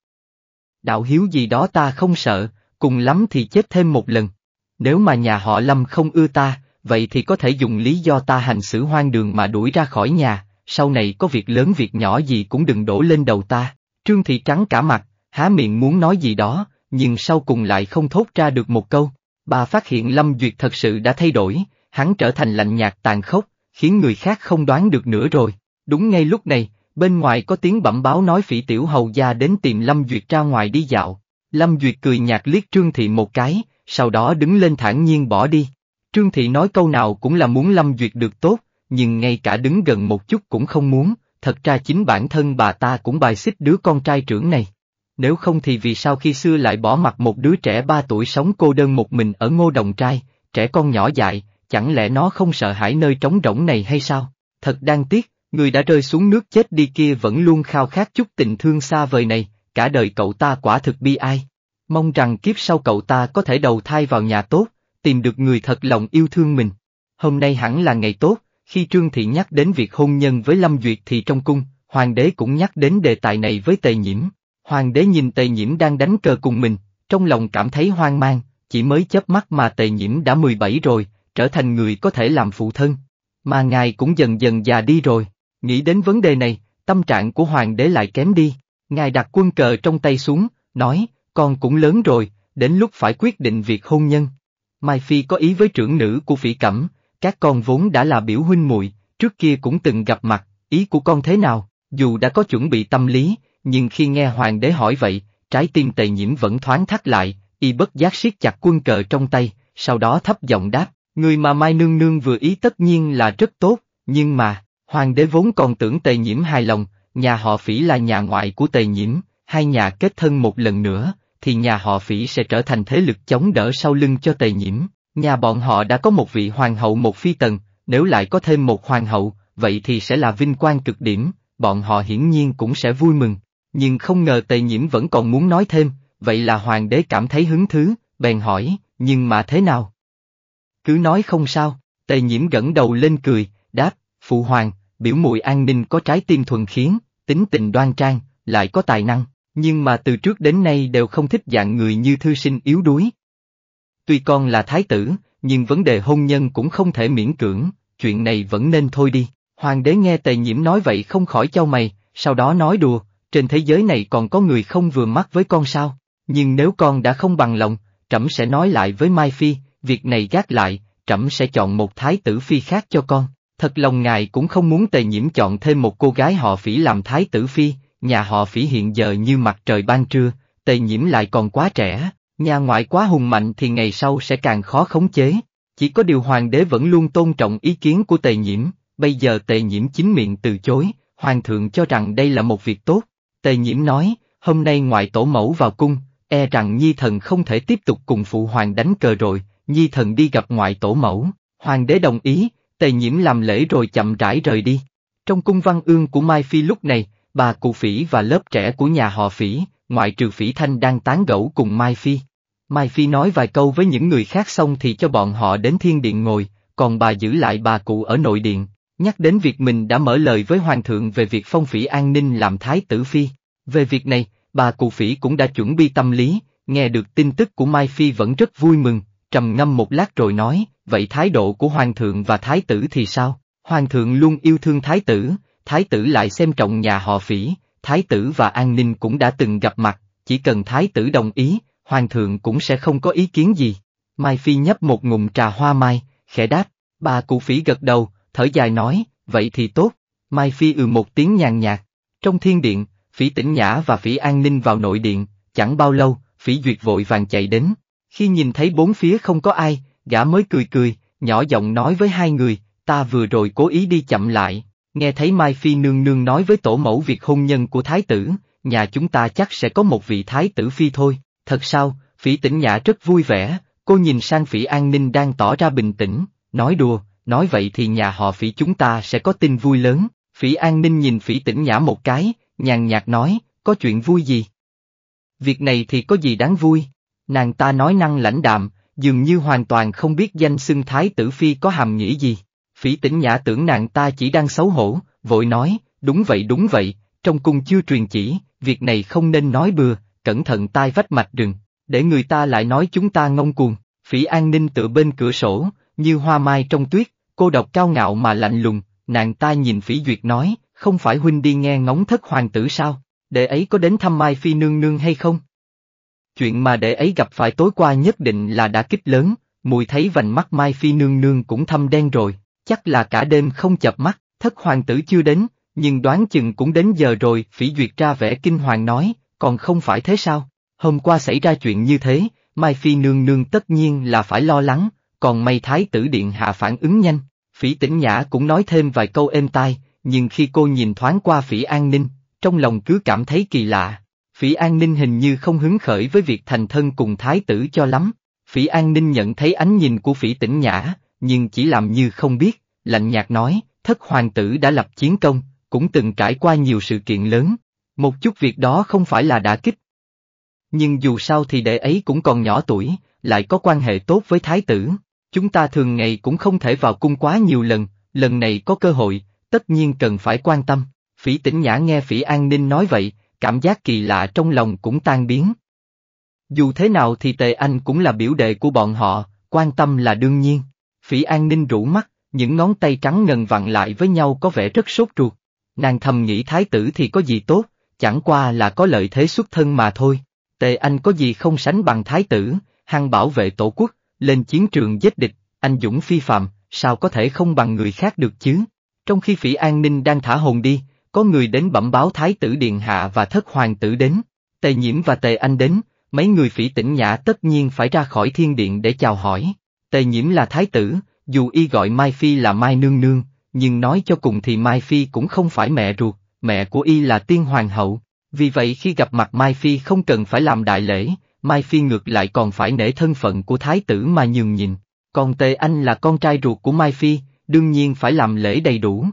Đạo hiếu gì đó ta không sợ, cùng lắm thì chết thêm một lần. Nếu mà nhà họ Lâm không ưa ta, vậy thì có thể dùng lý do ta hành xử hoang đường mà đuổi ra khỏi nhà, sau này có việc lớn việc nhỏ gì cũng đừng đổ lên đầu ta. Trương Thị Trắng cả mặt, há miệng muốn nói gì đó, nhưng sau cùng lại không thốt ra được một câu. Bà phát hiện Lâm Duyệt thật sự đã thay đổi, hắn trở thành lạnh nhạt tàn khốc, khiến người khác không đoán được nữa rồi. Đúng ngay lúc này, bên ngoài có tiếng bẩm báo nói phỉ tiểu hầu gia đến tìm Lâm Duyệt ra ngoài đi dạo. Lâm Duyệt cười nhạt liếc Trương Thị một cái, sau đó đứng lên thản nhiên bỏ đi. Trương Thị nói câu nào cũng là muốn Lâm Duyệt được tốt, nhưng ngay cả đứng gần một chút cũng không muốn, thật ra chính bản thân bà ta cũng bài xích đứa con trai trưởng này nếu không thì vì sao khi xưa lại bỏ mặt một đứa trẻ ba tuổi sống cô đơn một mình ở ngô đồng trai, trẻ con nhỏ dại, chẳng lẽ nó không sợ hãi nơi trống rỗng này hay sao? Thật đáng tiếc, người đã rơi xuống nước chết đi kia vẫn luôn khao khát chút tình thương xa vời này, cả đời cậu ta quả thực bi ai. Mong rằng kiếp sau cậu ta có thể đầu thai vào nhà tốt, tìm được người thật lòng yêu thương mình. Hôm nay hẳn là ngày tốt, khi Trương Thị nhắc đến việc hôn nhân với Lâm Duyệt thì trong cung, hoàng đế cũng nhắc đến đề tài này với Tề Nhiễm. Hoàng đế nhìn tề nhiễm đang đánh cờ cùng mình, trong lòng cảm thấy hoang mang, chỉ mới chớp mắt mà tề nhiễm đã 17 rồi, trở thành người có thể làm phụ thân. Mà ngài cũng dần dần già đi rồi, nghĩ đến vấn đề này, tâm trạng của hoàng đế lại kém đi. Ngài đặt quân cờ trong tay xuống, nói, con cũng lớn rồi, đến lúc phải quyết định việc hôn nhân. Mai Phi có ý với trưởng nữ của phỉ cẩm, các con vốn đã là biểu huynh muội, trước kia cũng từng gặp mặt, ý của con thế nào, dù đã có chuẩn bị tâm lý, nhưng khi nghe hoàng đế hỏi vậy, trái tim tề nhiễm vẫn thoáng thắt lại, y bất giác siết chặt quân cờ trong tay, sau đó thấp giọng đáp, người mà Mai Nương Nương vừa ý tất nhiên là rất tốt, nhưng mà, hoàng đế vốn còn tưởng tề nhiễm hài lòng, nhà họ phỉ là nhà ngoại của tề nhiễm, hai nhà kết thân một lần nữa, thì nhà họ phỉ sẽ trở thành thế lực chống đỡ sau lưng cho tề nhiễm, nhà bọn họ đã có một vị hoàng hậu một phi tần, nếu lại có thêm một hoàng hậu, vậy thì sẽ là vinh quang cực điểm, bọn họ hiển nhiên cũng sẽ vui mừng nhưng không ngờ tề nhiễm vẫn còn muốn nói thêm, vậy là hoàng đế cảm thấy hứng thứ, bèn hỏi, nhưng mà thế nào? Cứ nói không sao, tề nhiễm gẫn đầu lên cười, đáp, phụ hoàng, biểu mùi an ninh có trái tim thuần khiến, tính tình đoan trang, lại có tài năng, nhưng mà từ trước đến nay đều không thích dạng người như thư sinh yếu đuối. Tuy con là thái tử, nhưng vấn đề hôn nhân cũng không thể miễn cưỡng, chuyện này vẫn nên thôi đi. Hoàng đế nghe tề nhiễm nói vậy không khỏi chau mày, sau đó nói đùa, trên thế giới này còn có người không vừa mắt với con sao, nhưng nếu con đã không bằng lòng, trẫm sẽ nói lại với Mai Phi, việc này gác lại, trẫm sẽ chọn một thái tử phi khác cho con. Thật lòng ngài cũng không muốn tề nhiễm chọn thêm một cô gái họ phỉ làm thái tử phi, nhà họ phỉ hiện giờ như mặt trời ban trưa, tề nhiễm lại còn quá trẻ, nhà ngoại quá hùng mạnh thì ngày sau sẽ càng khó khống chế. Chỉ có điều hoàng đế vẫn luôn tôn trọng ý kiến của tề nhiễm, bây giờ tề nhiễm chính miệng từ chối, hoàng thượng cho rằng đây là một việc tốt. Tề nhiễm nói, hôm nay ngoại tổ mẫu vào cung, e rằng Nhi Thần không thể tiếp tục cùng phụ hoàng đánh cờ rồi, Nhi Thần đi gặp ngoại tổ mẫu, hoàng đế đồng ý, tề nhiễm làm lễ rồi chậm rãi rời đi. Trong cung văn ương của Mai Phi lúc này, bà cụ phỉ và lớp trẻ của nhà họ phỉ, ngoại trừ phỉ thanh đang tán gẫu cùng Mai Phi. Mai Phi nói vài câu với những người khác xong thì cho bọn họ đến thiên điện ngồi, còn bà giữ lại bà cụ ở nội điện, nhắc đến việc mình đã mở lời với Hoàng thượng về việc phong phỉ an ninh làm thái tử phi. Về việc này, bà cụ phỉ cũng đã chuẩn bị tâm lý, nghe được tin tức của Mai Phi vẫn rất vui mừng, trầm ngâm một lát rồi nói, vậy thái độ của Hoàng thượng và thái tử thì sao? Hoàng thượng luôn yêu thương thái tử, thái tử lại xem trọng nhà họ phỉ, thái tử và an ninh cũng đã từng gặp mặt, chỉ cần thái tử đồng ý, hoàng thượng cũng sẽ không có ý kiến gì. Mai Phi nhấp một ngụm trà hoa mai, khẽ đáp, bà cụ phỉ gật đầu, thở dài nói, vậy thì tốt. Mai Phi ừ một tiếng nhàn nhạt. Trong thiên điện, phỉ tỉnh nhã và phỉ an ninh vào nội điện, chẳng bao lâu, phỉ duyệt vội vàng chạy đến. Khi nhìn thấy bốn phía không có ai, gã mới cười cười, nhỏ giọng nói với hai người, ta vừa rồi cố ý đi chậm lại, nghe thấy Mai Phi nương nương nói với tổ mẫu việc hôn nhân của thái tử, nhà chúng ta chắc sẽ có một vị thái tử phi thôi, thật sao, phỉ tỉnh nhã rất vui vẻ, cô nhìn sang phỉ an ninh đang tỏ ra bình tĩnh, nói đùa, nói vậy thì nhà họ phỉ chúng ta sẽ có tin vui lớn, phỉ an ninh nhìn phỉ tỉnh nhã một cái, nhàn nhạt nói, có chuyện vui gì? Việc này thì có gì đáng vui? Nàng ta nói năng lãnh đạm, dường như hoàn toàn không biết danh xưng thái tử phi có hàm nghĩa gì. Phỉ tỉnh nhã tưởng nàng ta chỉ đang xấu hổ, vội nói, đúng vậy đúng vậy, trong cung chưa truyền chỉ, việc này không nên nói bừa, cẩn thận tai vách mạch rừng, để người ta lại nói chúng ta ngông cuồng. Phỉ an ninh tựa bên cửa sổ, như hoa mai trong tuyết, cô độc cao ngạo mà lạnh lùng, nàng ta nhìn phỉ duyệt nói, không phải huynh đi nghe ngóng thất hoàng tử sao, Để ấy có đến thăm Mai Phi nương nương hay không? Chuyện mà để ấy gặp phải tối qua nhất định là đã kích lớn, mùi thấy vành mắt Mai Phi nương nương cũng thâm đen rồi, chắc là cả đêm không chập mắt, thất hoàng tử chưa đến, nhưng đoán chừng cũng đến giờ rồi, phỉ duyệt ra vẻ kinh hoàng nói, còn không phải thế sao, hôm qua xảy ra chuyện như thế, Mai Phi nương nương tất nhiên là phải lo lắng, còn may thái tử điện hạ phản ứng nhanh, phỉ tĩnh nhã cũng nói thêm vài câu êm tai, nhưng khi cô nhìn thoáng qua phỉ an ninh, trong lòng cứ cảm thấy kỳ lạ. Phỉ An Ninh hình như không hứng khởi với việc thành thân cùng thái tử cho lắm. Phỉ An Ninh nhận thấy ánh nhìn của Phỉ Tĩnh Nhã, nhưng chỉ làm như không biết, lạnh nhạt nói, thất hoàng tử đã lập chiến công, cũng từng trải qua nhiều sự kiện lớn, một chút việc đó không phải là đã kích. Nhưng dù sao thì đệ ấy cũng còn nhỏ tuổi, lại có quan hệ tốt với thái tử, Chúng ta thường ngày cũng không thể vào cung quá nhiều lần, lần này có cơ hội, tất nhiên cần phải quan tâm. Phỉ tỉnh nhã nghe phỉ an ninh nói vậy, cảm giác kỳ lạ trong lòng cũng tan biến. Dù thế nào thì Tề Anh cũng là biểu đệ của bọn họ, quan tâm là đương nhiên. Phỉ an ninh rủ mắt, những ngón tay trắng ngần vặn lại với nhau có vẻ rất sốt ruột. Nàng thầm nghĩ thái tử thì có gì tốt, chẳng qua là có lợi thế xuất thân mà thôi. Tề Anh có gì không sánh bằng thái tử, hăng bảo vệ tổ quốc, lên chiến trường giết địch, anh dũng phi phạm, sao có thể không bằng người khác được chứ? Trong khi phỉ an ninh đang thả hồn đi, có người đến bẩm báo thái tử điện hạ và thất hoàng tử đến, tề nhiễm và tề anh đến, mấy người phỉ tỉnh nhã tất nhiên phải ra khỏi thiên điện để chào hỏi. Tề nhiễm là thái tử, dù y gọi Mai Phi là Mai Nương Nương, nhưng nói cho cùng thì Mai Phi cũng không phải mẹ ruột, mẹ của y là tiên hoàng hậu, vì vậy khi gặp mặt Mai Phi không cần phải làm đại lễ, Mai Phi ngược lại còn phải nể thân phận của thái tử mà nhường nhịn. Còn Tề Anh là con trai ruột của Mai Phi, đương nhiên phải làm lễ đầy đủ.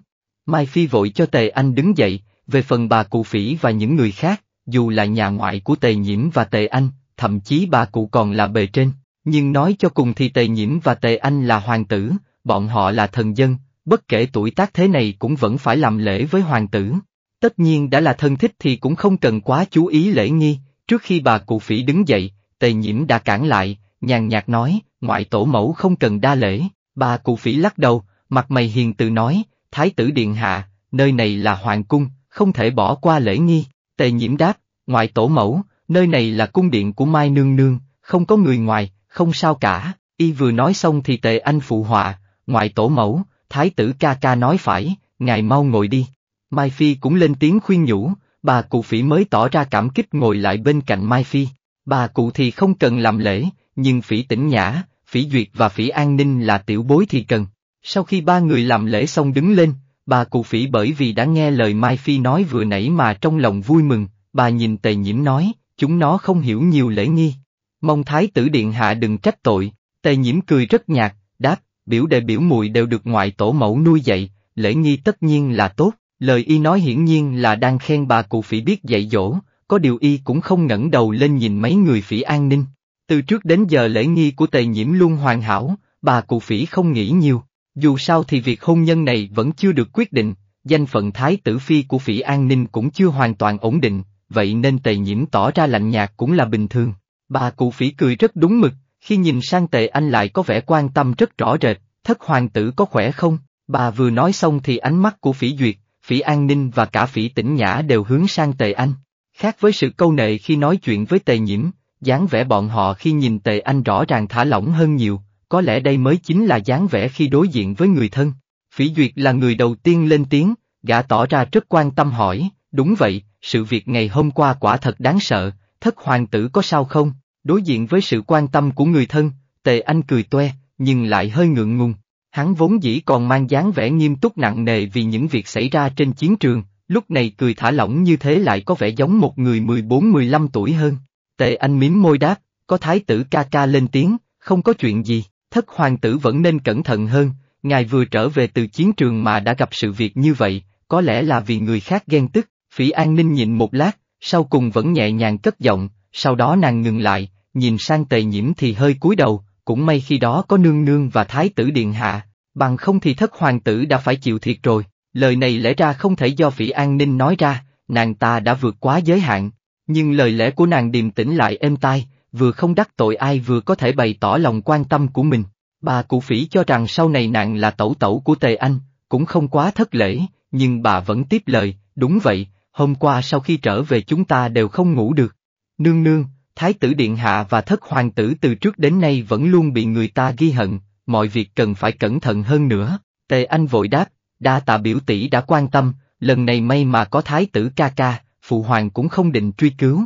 Mai Phi vội cho Tề Anh đứng dậy, về phần bà cụ phỉ và những người khác, dù là nhà ngoại của Tề Nhiễm và Tề Anh, thậm chí bà cụ còn là bề trên, nhưng nói cho cùng thì Tề Nhiễm và Tề Anh là hoàng tử, bọn họ là thần dân, bất kể tuổi tác thế này cũng vẫn phải làm lễ với hoàng tử. Tất nhiên đã là thân thích thì cũng không cần quá chú ý lễ nghi, Trước khi bà cụ phỉ đứng dậy, tề nhiễm đã cản lại, nhàn nhạt nói, ngoại tổ mẫu không cần đa lễ, bà cụ phỉ lắc đầu, mặt mày hiền từ nói, thái tử điện hạ, nơi này là hoàng cung, không thể bỏ qua lễ nghi, tề nhiễm đáp, ngoại tổ mẫu, nơi này là cung điện của Mai Nương Nương, không có người ngoài, không sao cả, y vừa nói xong thì tề anh phụ họa, ngoại tổ mẫu, thái tử ca ca nói phải, ngài mau ngồi đi. Mai Phi cũng lên tiếng khuyên nhủ, bà cụ phỉ mới tỏ ra cảm kích ngồi lại bên cạnh Mai Phi. Bà cụ thì không cần làm lễ, nhưng phỉ tỉnh nhã, phỉ duyệt và phỉ an ninh là tiểu bối thì cần. Sau khi ba người làm lễ xong đứng lên, bà cụ phỉ bởi vì đã nghe lời Mai Phi nói vừa nãy mà trong lòng vui mừng, bà nhìn tề nhiễm nói, chúng nó không hiểu nhiều lễ nghi. Mong thái tử điện hạ đừng trách tội, tề nhiễm cười rất nhạt, đáp, biểu đệ biểu muội đều được ngoại tổ mẫu nuôi dạy, lễ nghi tất nhiên là tốt, Lời y nói hiển nhiên là đang khen bà cụ phỉ biết dạy dỗ, có điều y cũng không ngẩng đầu lên nhìn mấy người phỉ an ninh. Từ trước đến giờ lễ nghi của tề nhiễm luôn hoàn hảo, bà cụ phỉ không nghĩ nhiều. Dù sao thì việc hôn nhân này vẫn chưa được quyết định, danh phận thái tử phi của phỉ an ninh cũng chưa hoàn toàn ổn định, vậy nên tề nhiễm tỏ ra lạnh nhạt cũng là bình thường. Bà cụ phỉ cười rất đúng mực, khi nhìn sang tề anh lại có vẻ quan tâm rất rõ rệt, thất hoàng tử có khỏe không? Bà vừa nói xong thì ánh mắt của phỉ duyệt, Phỉ An Ninh và cả Phỉ tỉnh Nhã đều hướng sang Tề Anh. Khác với sự câu nệ khi nói chuyện với Tề Nhiễm, dáng vẻ bọn họ khi nhìn Tề Anh rõ ràng thả lỏng hơn nhiều, có lẽ đây mới chính là dáng vẻ khi đối diện với người thân. Phỉ Duyệt là người đầu tiên lên tiếng, gã tỏ ra rất quan tâm hỏi, đúng vậy, sự việc ngày hôm qua quả thật đáng sợ, thất hoàng tử có sao không? Đối diện với sự quan tâm của người thân, Tề Anh cười toe, nhưng lại hơi ngượng ngùng, Hắn vốn dĩ còn mang dáng vẻ nghiêm túc nặng nề vì những việc xảy ra trên chiến trường, lúc này cười thả lỏng như thế lại có vẻ giống một người 14-15 tuổi hơn. Tệ anh mím môi đáp, có thái tử ca ca lên tiếng, không có chuyện gì, thất hoàng tử vẫn nên cẩn thận hơn, ngài vừa trở về từ chiến trường mà đã gặp sự việc như vậy, có lẽ là vì người khác ghen tức, phỉ an ninh nhìn một lát, sau cùng vẫn nhẹ nhàng cất giọng, sau đó nàng ngừng lại, nhìn sang tề nhiễm thì hơi cúi đầu, cũng may khi đó có nương nương và thái tử điện hạ, bằng không thì thất hoàng tử đã phải chịu thiệt rồi, lời này lẽ ra không thể do Phỉ An Ninh nói ra, nàng ta đã vượt quá giới hạn, nhưng lời lẽ của nàng điềm tĩnh lại êm tai, vừa không đắc tội ai vừa có thể bày tỏ lòng quan tâm của mình. Bà cụ phỉ cho rằng sau này nàng là tẩu tẩu của Tề Anh, cũng không quá thất lễ, nhưng bà vẫn tiếp lời, đúng vậy, hôm qua sau khi trở về chúng ta đều không ngủ được. Nương nương, Thái tử Điện Hạ và Thất Hoàng tử từ trước đến nay vẫn luôn bị người ta ghi hận, mọi việc cần phải cẩn thận hơn nữa, tề anh vội đáp, đa tạ biểu tỷ đã quan tâm, lần này may mà có thái tử ca ca, phụ hoàng cũng không định truy cứu.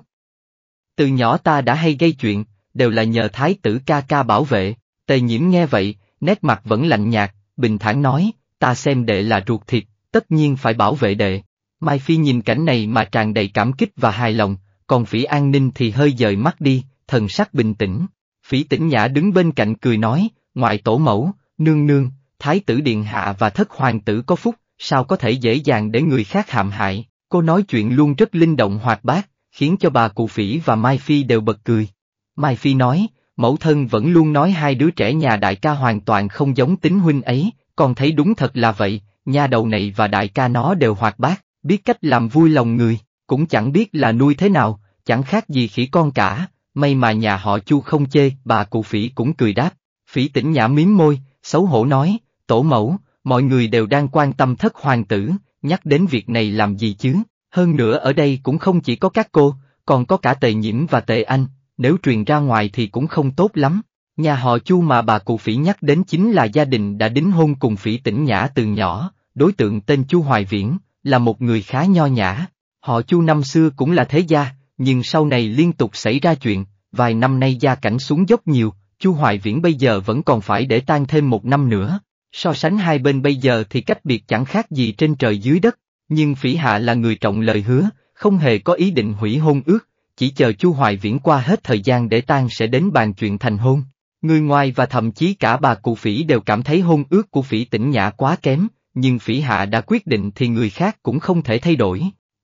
Từ nhỏ ta đã hay gây chuyện, đều là nhờ thái tử ca ca bảo vệ, tề nhiễm nghe vậy, nét mặt vẫn lạnh nhạt, bình thản nói, ta xem đệ là ruột thịt, tất nhiên phải bảo vệ đệ. Mai Phi nhìn cảnh này mà tràn đầy cảm kích và hài lòng, còn phỉ an ninh thì hơi dời mắt đi, thần sắc bình tĩnh. Phỉ tĩnh nhã đứng bên cạnh cười nói, ngoại tổ mẫu, nương nương, thái tử điện hạ và thất hoàng tử có phúc, sao có thể dễ dàng để người khác hạm hại, cô nói chuyện luôn rất linh động hoạt bát, khiến cho bà cụ phỉ và Mai Phi đều bật cười. Mai Phi nói, mẫu thân vẫn luôn nói hai đứa trẻ nhà đại ca hoàn toàn không giống tính huynh ấy, còn thấy đúng thật là vậy, nhà đầu này và đại ca nó đều hoạt bát, biết cách làm vui lòng người, cũng chẳng biết là nuôi thế nào, chẳng khác gì khỉ con cả, may mà nhà họ chu không chê, bà cụ phỉ cũng cười đáp, Phỉ tỉnh nhã miếm môi, xấu hổ nói, tổ mẫu, mọi người đều đang quan tâm thất hoàng tử, nhắc đến việc này làm gì chứ, hơn nữa ở đây cũng không chỉ có các cô, còn có cả tề nhiễm và tề anh, nếu truyền ra ngoài thì cũng không tốt lắm. Nhà họ Chu mà bà cụ phỉ nhắc đến chính là gia đình đã đính hôn cùng phỉ tỉnh nhã từ nhỏ, đối tượng tên Chu Hoài Viễn, là một người khá nho nhã. Họ Chu năm xưa cũng là thế gia, nhưng sau này liên tục xảy ra chuyện, vài năm nay gia cảnh xuống dốc nhiều, Chu Hoài Viễn bây giờ vẫn còn phải để tan thêm một năm nữa. So sánh hai bên bây giờ thì cách biệt chẳng khác gì trên trời dưới đất, nhưng Phỉ Hạ là người trọng lời hứa, không hề có ý định hủy hôn ước, chỉ chờ Chu Hoài Viễn qua hết thời gian để tan sẽ đến bàn chuyện thành hôn. Người ngoài và thậm chí cả bà cụ Phỉ đều cảm thấy hôn ước của Phỉ tỉnh nhã quá kém, nhưng Phỉ Hạ đã quyết định thì người khác cũng không thể thay đổi.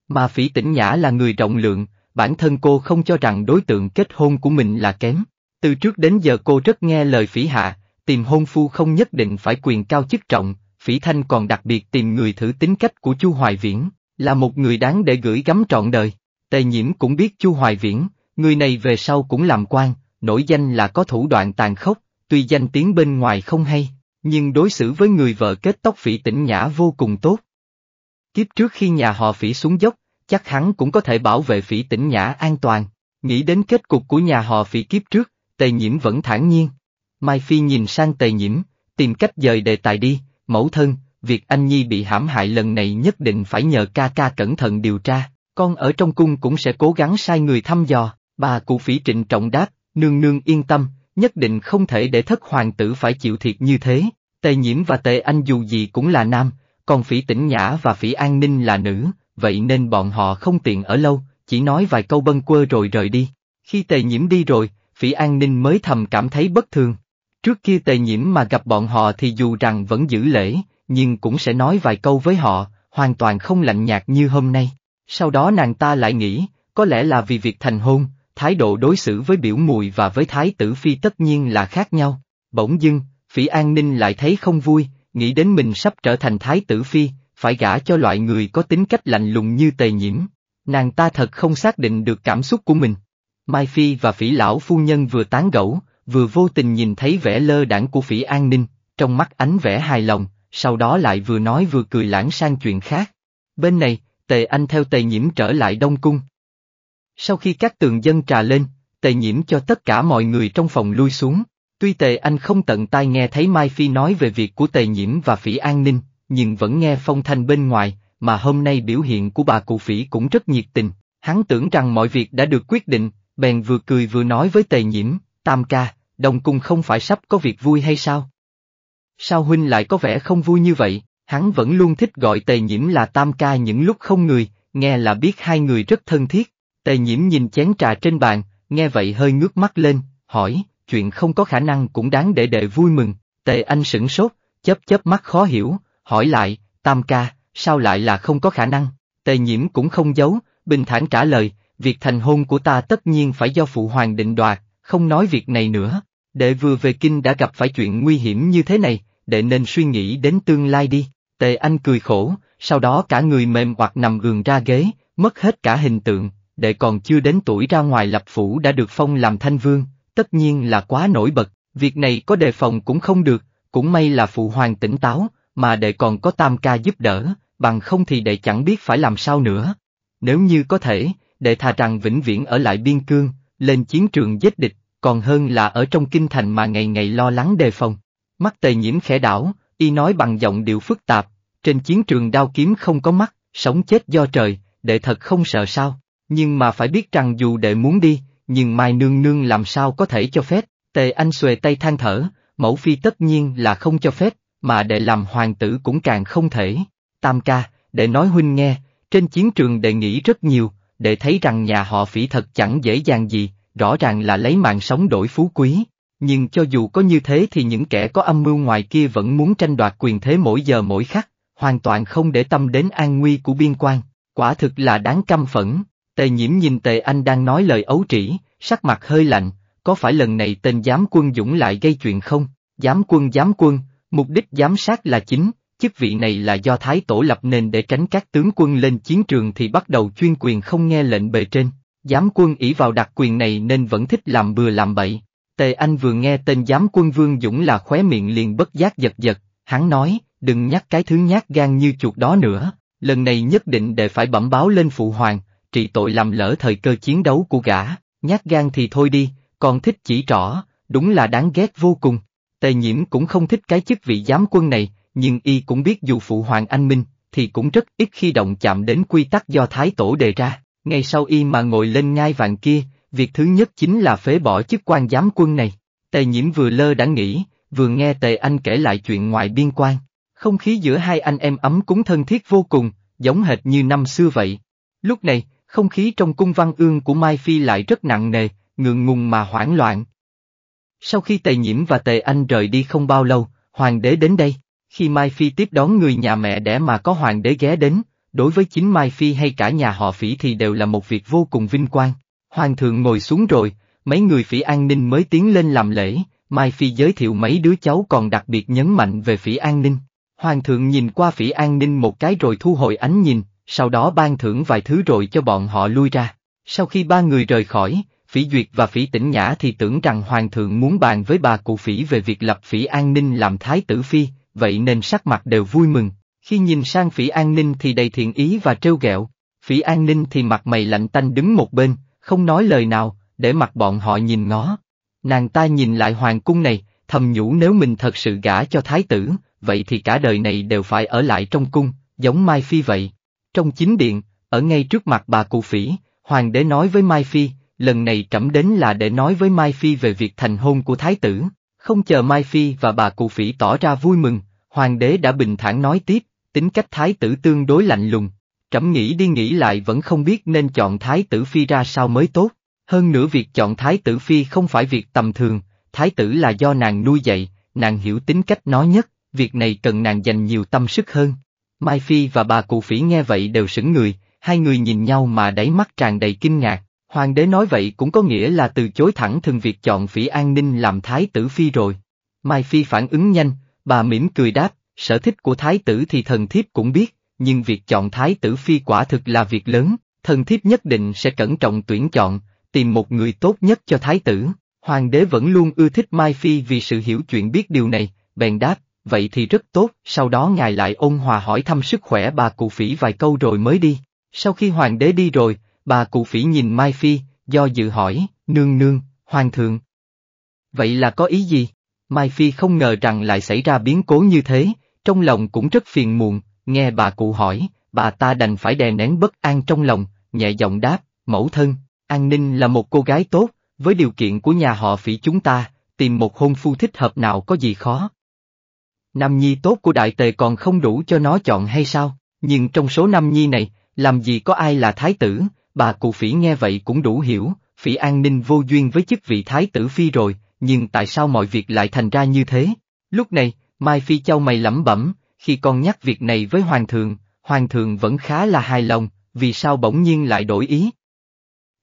Mà Phỉ tỉnh nhã là người rộng lượng, bản thân cô không cho rằng đối tượng kết hôn của mình là kém, từ trước đến giờ cô rất nghe lời phỉ hạ, tìm hôn phu không nhất định phải quyền cao chức trọng, phỉ thanh còn đặc biệt tìm người thử tính cách của Chu Hoài Viễn, là một người đáng để gửi gắm trọn đời. Tề nhiễm cũng biết Chu Hoài Viễn, người này về sau cũng làm quan, nổi danh là có thủ đoạn tàn khốc, tuy danh tiếng bên ngoài không hay, nhưng đối xử với người vợ kết tóc phỉ tỉnh nhã vô cùng tốt. Kiếp trước khi nhà họ phỉ xuống dốc, chắc hắn cũng có thể bảo vệ phỉ tỉnh nhã an toàn, nghĩ đến kết cục của nhà họ phỉ kiếp trước, tề nhiễm vẫn thản nhiên. Mai Phi nhìn sang tề nhiễm, tìm cách dời đề tài đi, mẫu thân, việc anh Nhi bị hãm hại lần này nhất định phải nhờ ca ca cẩn thận điều tra, con ở trong cung cũng sẽ cố gắng sai người thăm dò, bà cụ phỉ trịnh trọng đáp, nương nương yên tâm, nhất định không thể để thất hoàng tử phải chịu thiệt như thế, tề nhiễm và tề anh dù gì cũng là nam, còn phỉ tỉnh nhã và phỉ an ninh là nữ, vậy nên bọn họ không tiện ở lâu, chỉ nói vài câu bâng quơ rồi rời đi. Khi tề nhiễm đi rồi, phỉ an ninh mới thầm cảm thấy bất thường. Trước kia tề nhiễm mà gặp bọn họ thì dù rằng vẫn giữ lễ, nhưng cũng sẽ nói vài câu với họ, hoàn toàn không lạnh nhạt như hôm nay. Sau đó nàng ta lại nghĩ, có lẽ là vì việc thành hôn, thái độ đối xử với biểu mùi và với thái tử phi tất nhiên là khác nhau. Bỗng dưng, phỉ an ninh lại thấy không vui, nghĩ đến mình sắp trở thành thái tử phi, phải gả cho loại người có tính cách lạnh lùng như tề nhiễm. Nàng ta thật không xác định được cảm xúc của mình. Mai Phi và phỉ lão phu nhân vừa tán gẫu, vừa vô tình nhìn thấy vẻ lơ đảng của phỉ an ninh, trong mắt ánh vẻ hài lòng, sau đó lại vừa nói vừa cười lãng sang chuyện khác. Bên này, tề anh theo tề nhiễm trở lại Đông Cung. Sau khi các tường dân trà lên, tề nhiễm cho tất cả mọi người trong phòng lui xuống, tuy tề anh không tận tai nghe thấy Mai Phi nói về việc của tề nhiễm và phỉ an ninh, nhưng vẫn nghe phong thanh bên ngoài, mà hôm nay biểu hiện của bà cụ phỉ cũng rất nhiệt tình, hắn tưởng rằng mọi việc đã được quyết định, bèn vừa cười vừa nói với tề nhiễm, tam ca, đồng cung không phải sắp có việc vui hay sao? Sao huynh lại có vẻ không vui như vậy, hắn vẫn luôn thích gọi tề nhiễm là tam ca những lúc không người, nghe là biết hai người rất thân thiết, tề nhiễm nhìn chén trà trên bàn, nghe vậy hơi ngước mắt lên, hỏi, chuyện không có khả năng cũng đáng để đệ vui mừng, tề anh sửng sốt, chớp chớp mắt khó hiểu, hỏi lại, tam ca, sao lại là không có khả năng, tề nhiễm cũng không giấu, bình thản trả lời, việc thành hôn của ta tất nhiên phải do phụ hoàng định đoạt, không nói việc này nữa. Đệ vừa về kinh đã gặp phải chuyện nguy hiểm như thế này, đệ nên suy nghĩ đến tương lai đi. Tề Anh cười khổ, sau đó cả người mềm hoặc nằm gường ra ghế, mất hết cả hình tượng, đệ còn chưa đến tuổi ra ngoài lập phủ đã được phong làm thanh vương, tất nhiên là quá nổi bật, việc này có đề phòng cũng không được, cũng may là phụ hoàng tỉnh táo, mà đệ còn có tam ca giúp đỡ, bằng không thì đệ chẳng biết phải làm sao nữa. Nếu như có thể, để thà rằng vĩnh viễn ở lại biên cương, lên chiến trường giết địch, còn hơn là ở trong kinh thành mà ngày ngày lo lắng đề phòng. Mắt tề nhiễm khẽ đảo, y nói bằng giọng điệu phức tạp, trên chiến trường đao kiếm không có mắt, sống chết do trời, đệ thật không sợ sao, nhưng mà phải biết rằng dù đệ muốn đi, nhưng mai nương nương làm sao có thể cho phép, tề anh xuề tay than thở, mẫu phi tất nhiên là không cho phép, mà đệ làm hoàng tử cũng càng không thể. Tam ca, đệ nói huynh nghe, trên chiến trường đệ nghĩ rất nhiều, để thấy rằng nhà họ phỉ thật chẳng dễ dàng gì, rõ ràng là lấy mạng sống đổi phú quý. Nhưng cho dù có như thế thì những kẻ có âm mưu ngoài kia vẫn muốn tranh đoạt quyền thế mỗi giờ mỗi khắc, hoàn toàn không để tâm đến an nguy của biên quan. Quả thực là đáng căm phẫn. Tề nhiễm nhìn tề anh đang nói lời ấu trĩ, sắc mặt hơi lạnh, có phải lần này tên giám quân Dũng lại gây chuyện không? Giám quân giám quân, mục đích giám sát là chính, chức vị này là do Thái Tổ lập nên để tránh các tướng quân lên chiến trường thì bắt đầu chuyên quyền không nghe lệnh bề trên. Giám quân ỷ vào đặc quyền này nên vẫn thích làm bừa làm bậy. Tề Anh vừa nghe tên giám quân Vương Dũng là khóe miệng liền bất giác giật giật, hắn nói, đừng nhắc cái thứ nhát gan như chuột đó nữa, lần này nhất định để phải bẩm báo lên phụ hoàng, trị tội làm lỡ thời cơ chiến đấu của gã, nhát gan thì thôi đi, còn thích chỉ trỏ, đúng là đáng ghét vô cùng. Tề nhiễm cũng không thích cái chức vị giám quân này, nhưng y cũng biết dù phụ hoàng anh minh, thì cũng rất ít khi động chạm đến quy tắc do Thái Tổ đề ra. Ngay sau y mà ngồi lên ngai vàng kia, việc thứ nhất chính là phế bỏ chức quan giám quân này. Tề nhiễm vừa lơ đã nghĩ, vừa nghe Tề Anh kể lại chuyện ngoài biên quan. Không khí giữa hai anh em ấm cúng thân thiết vô cùng, giống hệt như năm xưa vậy. Lúc này, không khí trong cung văn ương của Mai Phi lại rất nặng nề, ngượng ngùng mà hoảng loạn. Sau khi Tề Nhiễm và Tề Anh rời đi không bao lâu, hoàng đế đến đây. Khi Mai Phi tiếp đón người nhà mẹ đẻ mà có hoàng đế ghé đến, đối với chính Mai Phi hay cả nhà họ phỉ thì đều là một việc vô cùng vinh quang. Hoàng thượng ngồi xuống rồi, mấy người phỉ an ninh mới tiến lên làm lễ, Mai Phi giới thiệu mấy đứa cháu còn đặc biệt nhấn mạnh về phỉ an ninh. Hoàng thượng nhìn qua phỉ an ninh một cái rồi thu hồi ánh nhìn, sau đó ban thưởng vài thứ rồi cho bọn họ lui ra. Sau khi ba người rời khỏi, phỉ duyệt và phỉ tỉnh nhã thì tưởng rằng hoàng thượng muốn bàn với bà cụ phỉ về việc lập phỉ an ninh làm thái tử phi, vậy nên sắc mặt đều vui mừng. Khi nhìn sang Phỉ An Ninh thì đầy thiện ý và trêu ghẹo, Phỉ An Ninh thì mặt mày lạnh tanh đứng một bên, không nói lời nào, để mặc bọn họ nhìn ngó. Nàng ta nhìn lại hoàng cung này, thầm nhủ nếu mình thật sự gả cho thái tử, vậy thì cả đời này đều phải ở lại trong cung, giống Mai Phi vậy. Trong chính điện, ở ngay trước mặt bà cụ phỉ, hoàng đế nói với Mai Phi, lần này trẫm đến là để nói với Mai Phi về việc thành hôn của thái tử. Không chờ Mai Phi và bà cụ phỉ tỏ ra vui mừng, hoàng đế đã bình thản nói tiếp, tính cách thái tử tương đối lạnh lùng, trẫm nghĩ đi nghĩ lại vẫn không biết nên chọn thái tử phi ra sao mới tốt, hơn nữa việc chọn thái tử phi không phải việc tầm thường, thái tử là do nàng nuôi dạy, nàng hiểu tính cách nó nhất, việc này cần nàng dành nhiều tâm sức hơn. Mai Phi và bà cụ phỉ nghe vậy đều sững người, hai người nhìn nhau mà đáy mắt tràn đầy kinh ngạc, hoàng đế nói vậy cũng có nghĩa là từ chối thẳng thường việc chọn phỉ an ninh làm thái tử phi rồi. Mai Phi phản ứng nhanh, Bà mỉm cười đáp, sở thích của thái tử thì thần thiếp cũng biết, nhưng việc chọn thái tử phi quả thực là việc lớn, thần thiếp nhất định sẽ cẩn trọng tuyển chọn, tìm một người tốt nhất cho thái tử. Hoàng đế vẫn luôn ưa thích Mai Phi vì sự hiểu chuyện biết điều này, bèn đáp, vậy thì rất tốt, sau đó ngài lại ôn hòa hỏi thăm sức khỏe bà cụ phỉ vài câu rồi mới đi. Sau khi hoàng đế đi rồi, bà cụ phỉ nhìn Mai Phi, do dự hỏi, nương nương, hoàng thượng. Vậy là có ý gì? Mai Phi không ngờ rằng lại xảy ra biến cố như thế, trong lòng cũng rất phiền muộn, nghe bà cụ hỏi, bà ta đành phải đè nén bất an trong lòng, nhẹ giọng đáp, mẫu thân, An Ninh là một cô gái tốt, với điều kiện của nhà họ phỉ chúng ta, tìm một hôn phu thích hợp nào có gì khó. Nam Nhi tốt của Đại Tề còn không đủ cho nó chọn hay sao, nhưng trong số Nam Nhi này, làm gì có ai là thái tử, bà cụ phỉ nghe vậy cũng đủ hiểu, phỉ An Ninh vô duyên với chức vị thái tử phi rồi, nhưng tại sao mọi việc lại thành ra như thế? Lúc này, Mai Phi Châu mày lẩm bẩm, khi con nhắc việc này với Hoàng thượng, Hoàng thượng vẫn khá là hài lòng, vì sao bỗng nhiên lại đổi ý?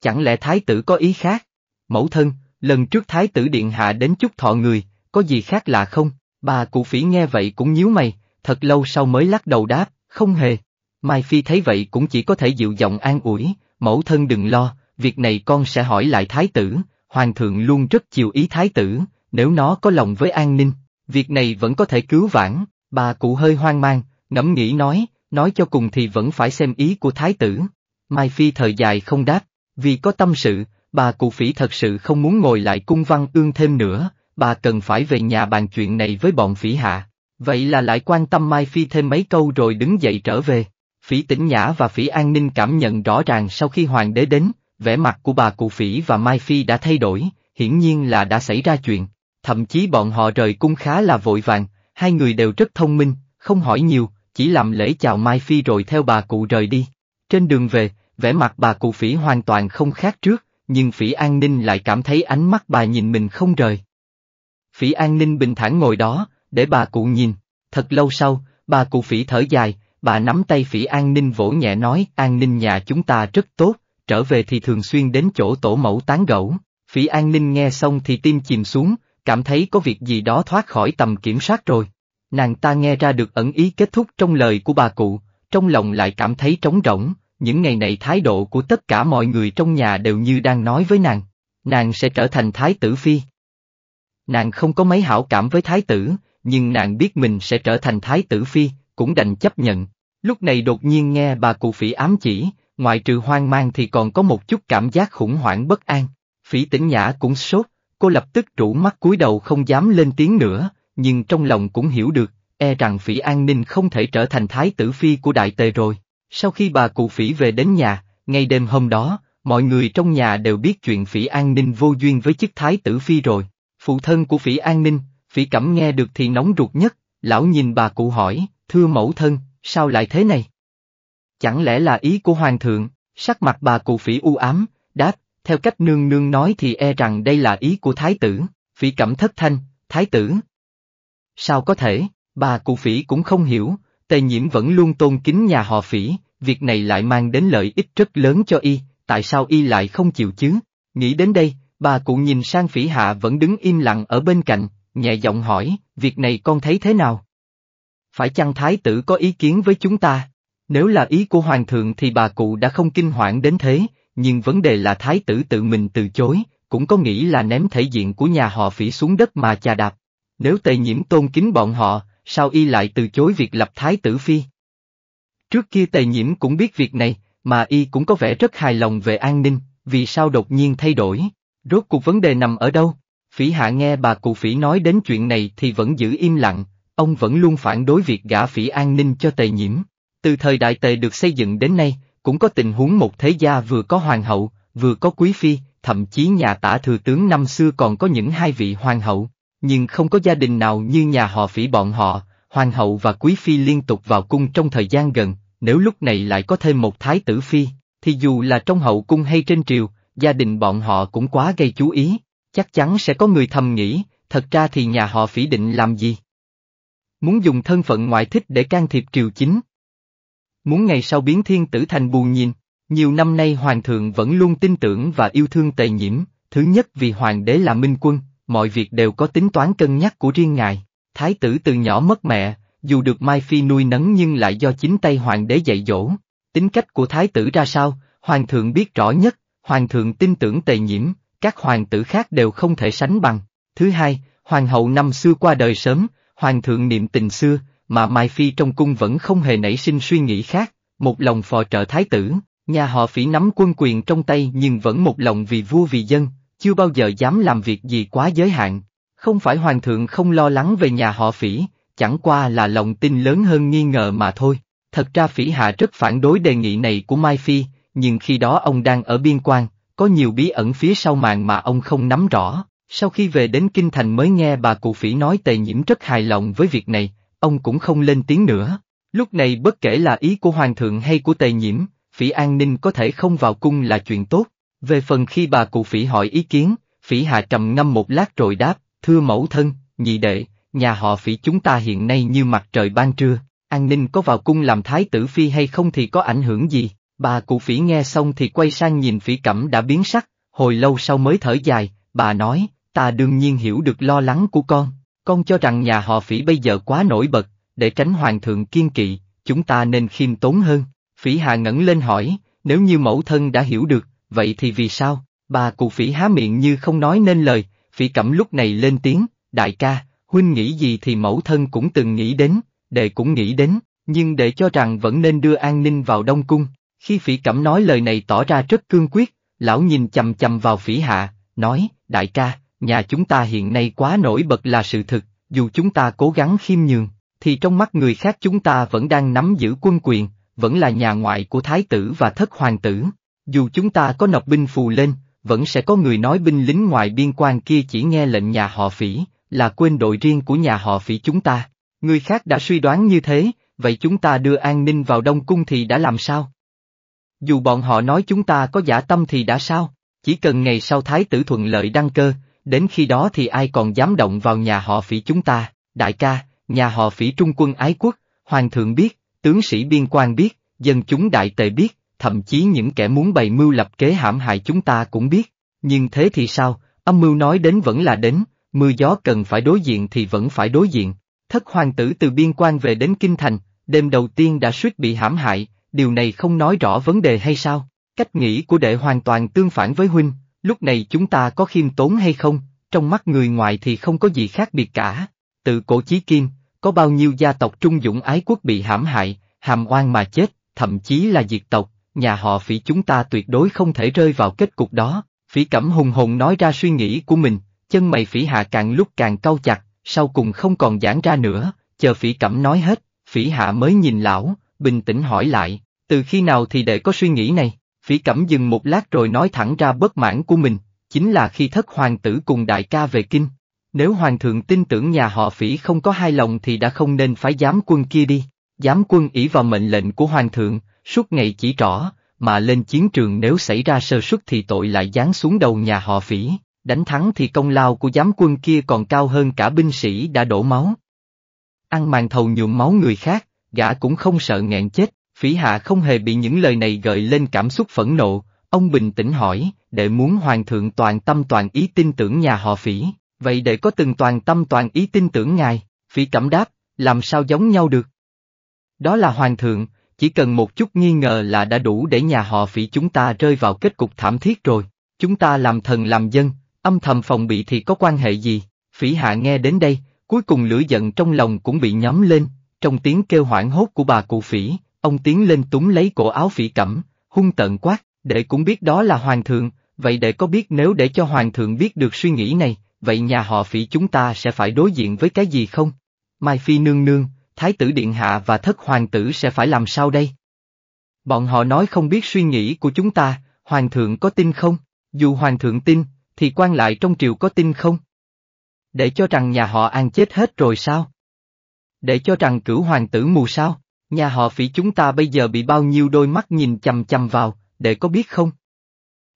Chẳng lẽ Thái tử có ý khác? Mẫu thân, lần trước Thái tử Điện Hạ đến chút thọ người, có gì khác lạ không? Bà cụ phỉ nghe vậy cũng nhíu mày, thật lâu sau mới lắc đầu đáp, không hề. Mai Phi thấy vậy cũng chỉ có thể dịu giọng an ủi, mẫu thân đừng lo, việc này con sẽ hỏi lại Thái tử, hoàng thượng luôn rất chiều ý thái tử, nếu nó có lòng với an ninh, việc này vẫn có thể cứu vãn, bà cụ hơi hoang mang, ngẫm nghĩ nói, nói cho cùng thì vẫn phải xem ý của thái tử. Mai Phi thời dài không đáp, vì có tâm sự, bà cụ phỉ thật sự không muốn ngồi lại cung văn ương thêm nữa, bà cần phải về nhà bàn chuyện này với bọn phỉ hạ. Vậy là lại quan tâm Mai Phi thêm mấy câu rồi đứng dậy trở về. Phỉ tỉnh nhã và phỉ an ninh cảm nhận rõ ràng sau khi hoàng đế đến, vẻ mặt của bà cụ phỉ và Mai Phi đã thay đổi, hiển nhiên là đã xảy ra chuyện. Thậm chí bọn họ rời cung khá là vội vàng, hai người đều rất thông minh, không hỏi nhiều, chỉ làm lễ chào Mai Phi rồi theo bà cụ rời đi. Trên đường về, vẻ mặt bà cụ phỉ hoàn toàn không khác trước, nhưng phỉ an ninh lại cảm thấy ánh mắt bà nhìn mình không rời. Phỉ an ninh bình thản ngồi đó, để bà cụ nhìn. Thật lâu sau, bà cụ phỉ thở dài, bà nắm tay phỉ an ninh vỗ nhẹ nói, an ninh nhà chúng ta rất tốt, trở về thì thường xuyên đến chỗ tổ mẫu tán gẫu. Phỉ An Ninh nghe xong thì tim chìm xuống, cảm thấy có việc gì đó thoát khỏi tầm kiểm soát rồi. Nàng ta nghe ra được ẩn ý kết thúc trong lời của bà cụ, trong lòng lại cảm thấy trống rỗng, những ngày này thái độ của tất cả mọi người trong nhà đều như đang nói với nàng, nàng sẽ trở thành thái tử phi. Nàng không có mấy hảo cảm với thái tử, nhưng nàng biết mình sẽ trở thành thái tử phi, cũng đành chấp nhận. Lúc này đột nhiên nghe bà cụ phỉ ám chỉ, ngoại trừ hoang mang thì còn có một chút cảm giác khủng hoảng bất an. Phỉ tỉnh nhã cũng sốt, cô lập tức trụ mắt cúi đầu không dám lên tiếng nữa, nhưng trong lòng cũng hiểu được, e rằng phỉ an ninh không thể trở thành thái tử phi của đại tề rồi. Sau khi bà cụ phỉ về đến nhà, ngay đêm hôm đó, mọi người trong nhà đều biết chuyện phỉ an ninh vô duyên với chức thái tử phi rồi. Phụ thân của phỉ an ninh, phỉ cẩm nghe được thì nóng ruột nhất, lão nhìn bà cụ hỏi, thưa mẫu thân, sao lại thế này? Chẳng lẽ là ý của hoàng thượng, sắc mặt bà cụ phỉ u ám, đáp, theo cách nương nương nói thì e rằng đây là ý của thái tử, phỉ cẩm thất thanh, thái tử. Sao có thể, bà cụ phỉ cũng không hiểu, tề nhiễm vẫn luôn tôn kính nhà họ phỉ, việc này lại mang đến lợi ích rất lớn cho y, tại sao y lại không chịu chứ? Nghĩ đến đây, bà cụ nhìn sang phỉ hạ vẫn đứng im lặng ở bên cạnh, nhẹ giọng hỏi, việc này con thấy thế nào? Phải chăng thái tử có ý kiến với chúng ta? Nếu là ý của hoàng thượng thì bà cụ đã không kinh hoảng đến thế, nhưng vấn đề là thái tử tự mình từ chối, cũng có nghĩ là ném thể diện của nhà họ phỉ xuống đất mà chà đạp. Nếu tề nhiễm tôn kính bọn họ, sao y lại từ chối việc lập thái tử phi? Trước kia tề nhiễm cũng biết việc này, mà y cũng có vẻ rất hài lòng về an ninh, vì sao đột nhiên thay đổi, rốt cuộc vấn đề nằm ở đâu? Phỉ hạ nghe bà cụ phỉ nói đến chuyện này thì vẫn giữ im lặng, ông vẫn luôn phản đối việc gả phỉ an ninh cho tề nhiễm. Từ thời đại tề được xây dựng đến nay, cũng có tình huống một thế gia vừa có hoàng hậu, vừa có quý phi, thậm chí nhà tả thừa tướng năm xưa còn có những hai vị hoàng hậu, nhưng không có gia đình nào như nhà họ phỉ bọn họ, hoàng hậu và quý phi liên tục vào cung trong thời gian gần, nếu lúc này lại có thêm một thái tử phi, thì dù là trong hậu cung hay trên triều, gia đình bọn họ cũng quá gây chú ý, chắc chắn sẽ có người thầm nghĩ, thật ra thì nhà họ phỉ định làm gì? Muốn dùng thân phận ngoại thích để can thiệp triều chính, muốn ngày sau biến thiên tử thành buồn nhìn. Nhiều năm nay hoàng thượng vẫn luôn tin tưởng và yêu thương tề nhiễm, thứ nhất vì hoàng đế là minh quân, mọi việc đều có tính toán cân nhắc của riêng ngài. Thái tử từ nhỏ mất mẹ, dù được Mai Phi nuôi nấng nhưng lại do chính tay hoàng đế dạy dỗ. Tính cách của thái tử ra sao, hoàng thượng biết rõ nhất, hoàng thượng tin tưởng tề nhiễm, các hoàng tử khác đều không thể sánh bằng. Thứ hai, hoàng hậu năm xưa qua đời sớm, hoàng thượng niệm tình xưa, mà Mai Phi trong cung vẫn không hề nảy sinh suy nghĩ khác, một lòng phò trợ thái tử, nhà họ phỉ nắm quân quyền trong tay nhưng vẫn một lòng vì vua vì dân, chưa bao giờ dám làm việc gì quá giới hạn. Không phải hoàng thượng không lo lắng về nhà họ phỉ, chẳng qua là lòng tin lớn hơn nghi ngờ mà thôi. Thật ra phỉ hạ rất phản đối đề nghị này của Mai Phi, nhưng khi đó ông đang ở biên quan, có nhiều bí ẩn phía sau màn mà ông không nắm rõ. Sau khi về đến Kinh Thành mới nghe bà cụ phỉ nói tề nhiễm rất hài lòng với việc này, ông cũng không lên tiếng nữa. Lúc này bất kể là ý của Hoàng thượng hay của Tề Nhiễm, Phỉ An Ninh có thể không vào cung là chuyện tốt. Về phần khi bà cụ Phỉ hỏi ý kiến, Phỉ Hạ trầm ngâm một lát rồi đáp, thưa mẫu thân, nhị đệ, nhà họ Phỉ chúng ta hiện nay như mặt trời ban trưa, An Ninh có vào cung làm thái tử phi hay không thì có ảnh hưởng gì. Bà cụ Phỉ nghe xong thì quay sang nhìn Phỉ Cẩm đã biến sắc, hồi lâu sau mới thở dài, bà nói, ta đương nhiên hiểu được lo lắng của con, con cho rằng nhà họ phỉ bây giờ quá nổi bật, để tránh hoàng thượng kiên kỵ, chúng ta nên khiêm tốn hơn. Phỉ Hà ngẩng lên hỏi, nếu như mẫu thân đã hiểu được, vậy thì vì sao? Bà cụ phỉ há miệng như không nói nên lời, phỉ cẩm lúc này lên tiếng, đại ca, huynh nghĩ gì thì mẫu thân cũng từng nghĩ đến, đệ cũng nghĩ đến, nhưng đệ cho rằng vẫn nên đưa an ninh vào Đông Cung. Khi phỉ cẩm nói lời này tỏ ra rất cương quyết, lão nhìn chầm chầm vào phỉ hạ, nói, đại ca, nhà chúng ta hiện nay quá nổi bật là sự thực, dù chúng ta cố gắng khiêm nhường, thì trong mắt người khác chúng ta vẫn đang nắm giữ quân quyền, vẫn là nhà ngoại của thái tử và thất hoàng tử. Dù chúng ta có nộp binh phù lên, vẫn sẽ có người nói binh lính ngoài biên quan kia chỉ nghe lệnh nhà họ phỉ, là quên đội riêng của nhà họ phỉ chúng ta. Người khác đã suy đoán như thế, vậy chúng ta đưa an ninh vào Đông Cung thì đã làm sao? Dù bọn họ nói chúng ta có giả tâm thì đã sao, chỉ cần ngày sau Thái tử thuận lợi đăng cơ, đến khi đó thì ai còn dám động vào nhà họ phỉ chúng ta, đại ca, nhà họ phỉ trung quân ái quốc, hoàng thượng biết, tướng sĩ biên quan biết, dân chúng đại tề biết, thậm chí những kẻ muốn bày mưu lập kế hãm hại chúng ta cũng biết, nhưng thế thì sao, âm mưu nói đến vẫn là đến, mưa gió cần phải đối diện thì vẫn phải đối diện. Thất hoàng tử từ biên quan về đến Kinh Thành, đêm đầu tiên đã suýt bị hãm hại, điều này không nói rõ vấn đề hay sao? Cách nghĩ của đệ hoàn toàn tương phản với huynh, Lúc này chúng ta có khiêm tốn hay không, trong mắt người ngoài thì không có gì khác biệt cả. Từ cổ chí kim, có bao nhiêu gia tộc trung dũng ái quốc bị hãm hại, hàm oan mà chết, thậm chí là diệt tộc, nhà họ phỉ chúng ta tuyệt đối không thể rơi vào kết cục đó. Phỉ cẩm hùng hồn nói ra suy nghĩ của mình, chân mày phỉ hạ càng lúc càng cau chặt, sau cùng không còn giãn ra nữa, chờ phỉ cẩm nói hết, phỉ hạ mới nhìn lão, bình tĩnh hỏi lại, từ khi nào thì để có suy nghĩ này? Phỉ cẩm dừng một lát rồi nói thẳng ra bất mãn của mình, chính là khi thất hoàng tử cùng đại ca về kinh. Nếu hoàng thượng tin tưởng nhà họ phỉ không có hai lòng thì đã không nên phái giám quân kia đi. Giám quân ỷ vào mệnh lệnh của hoàng thượng, suốt ngày chỉ rõ, mà lên chiến trường nếu xảy ra sơ suất thì tội lại giáng xuống đầu nhà họ phỉ, đánh thắng thì công lao của giám quân kia còn cao hơn cả binh sĩ đã đổ máu. Ăn màn thầu nhuộm máu người khác, gã cũng không sợ nghẹn chết, Phỉ hạ không hề bị những lời này gợi lên cảm xúc phẫn nộ, ông bình tĩnh hỏi, Để muốn hoàng thượng toàn tâm toàn ý tin tưởng nhà họ phỉ, vậy để có từng toàn tâm toàn ý tin tưởng ngài, phỉ cảm đáp, làm sao giống nhau được. Đó là hoàng thượng, chỉ cần một chút nghi ngờ là đã đủ để nhà họ phỉ chúng ta rơi vào kết cục thảm thiết rồi, chúng ta làm thần làm dân, âm thầm phòng bị thì có quan hệ gì, phỉ hạ nghe đến đây, cuối cùng lửa giận trong lòng cũng bị nhóm lên, trong tiếng kêu hoảng hốt của bà cụ phỉ, Ông tiến lên túm lấy cổ áo phỉ cẩm, hung tận quát, đệ cũng biết đó là hoàng thượng, vậy đệ có biết nếu để cho hoàng thượng biết được suy nghĩ này, vậy nhà họ phỉ chúng ta sẽ phải đối diện với cái gì không? Mai Phi nương nương, Thái tử Điện Hạ và thất hoàng tử sẽ phải làm sao đây? Bọn họ nói không biết suy nghĩ của chúng ta, hoàng thượng có tin không? Dù hoàng thượng tin, thì quan lại trong triều có tin không? Để cho rằng nhà họ ăn chết hết rồi sao? Để cho rằng cửu hoàng tử mù sao? Nhà họ phỉ chúng ta bây giờ bị bao nhiêu đôi mắt nhìn chằm chằm vào, để có biết không?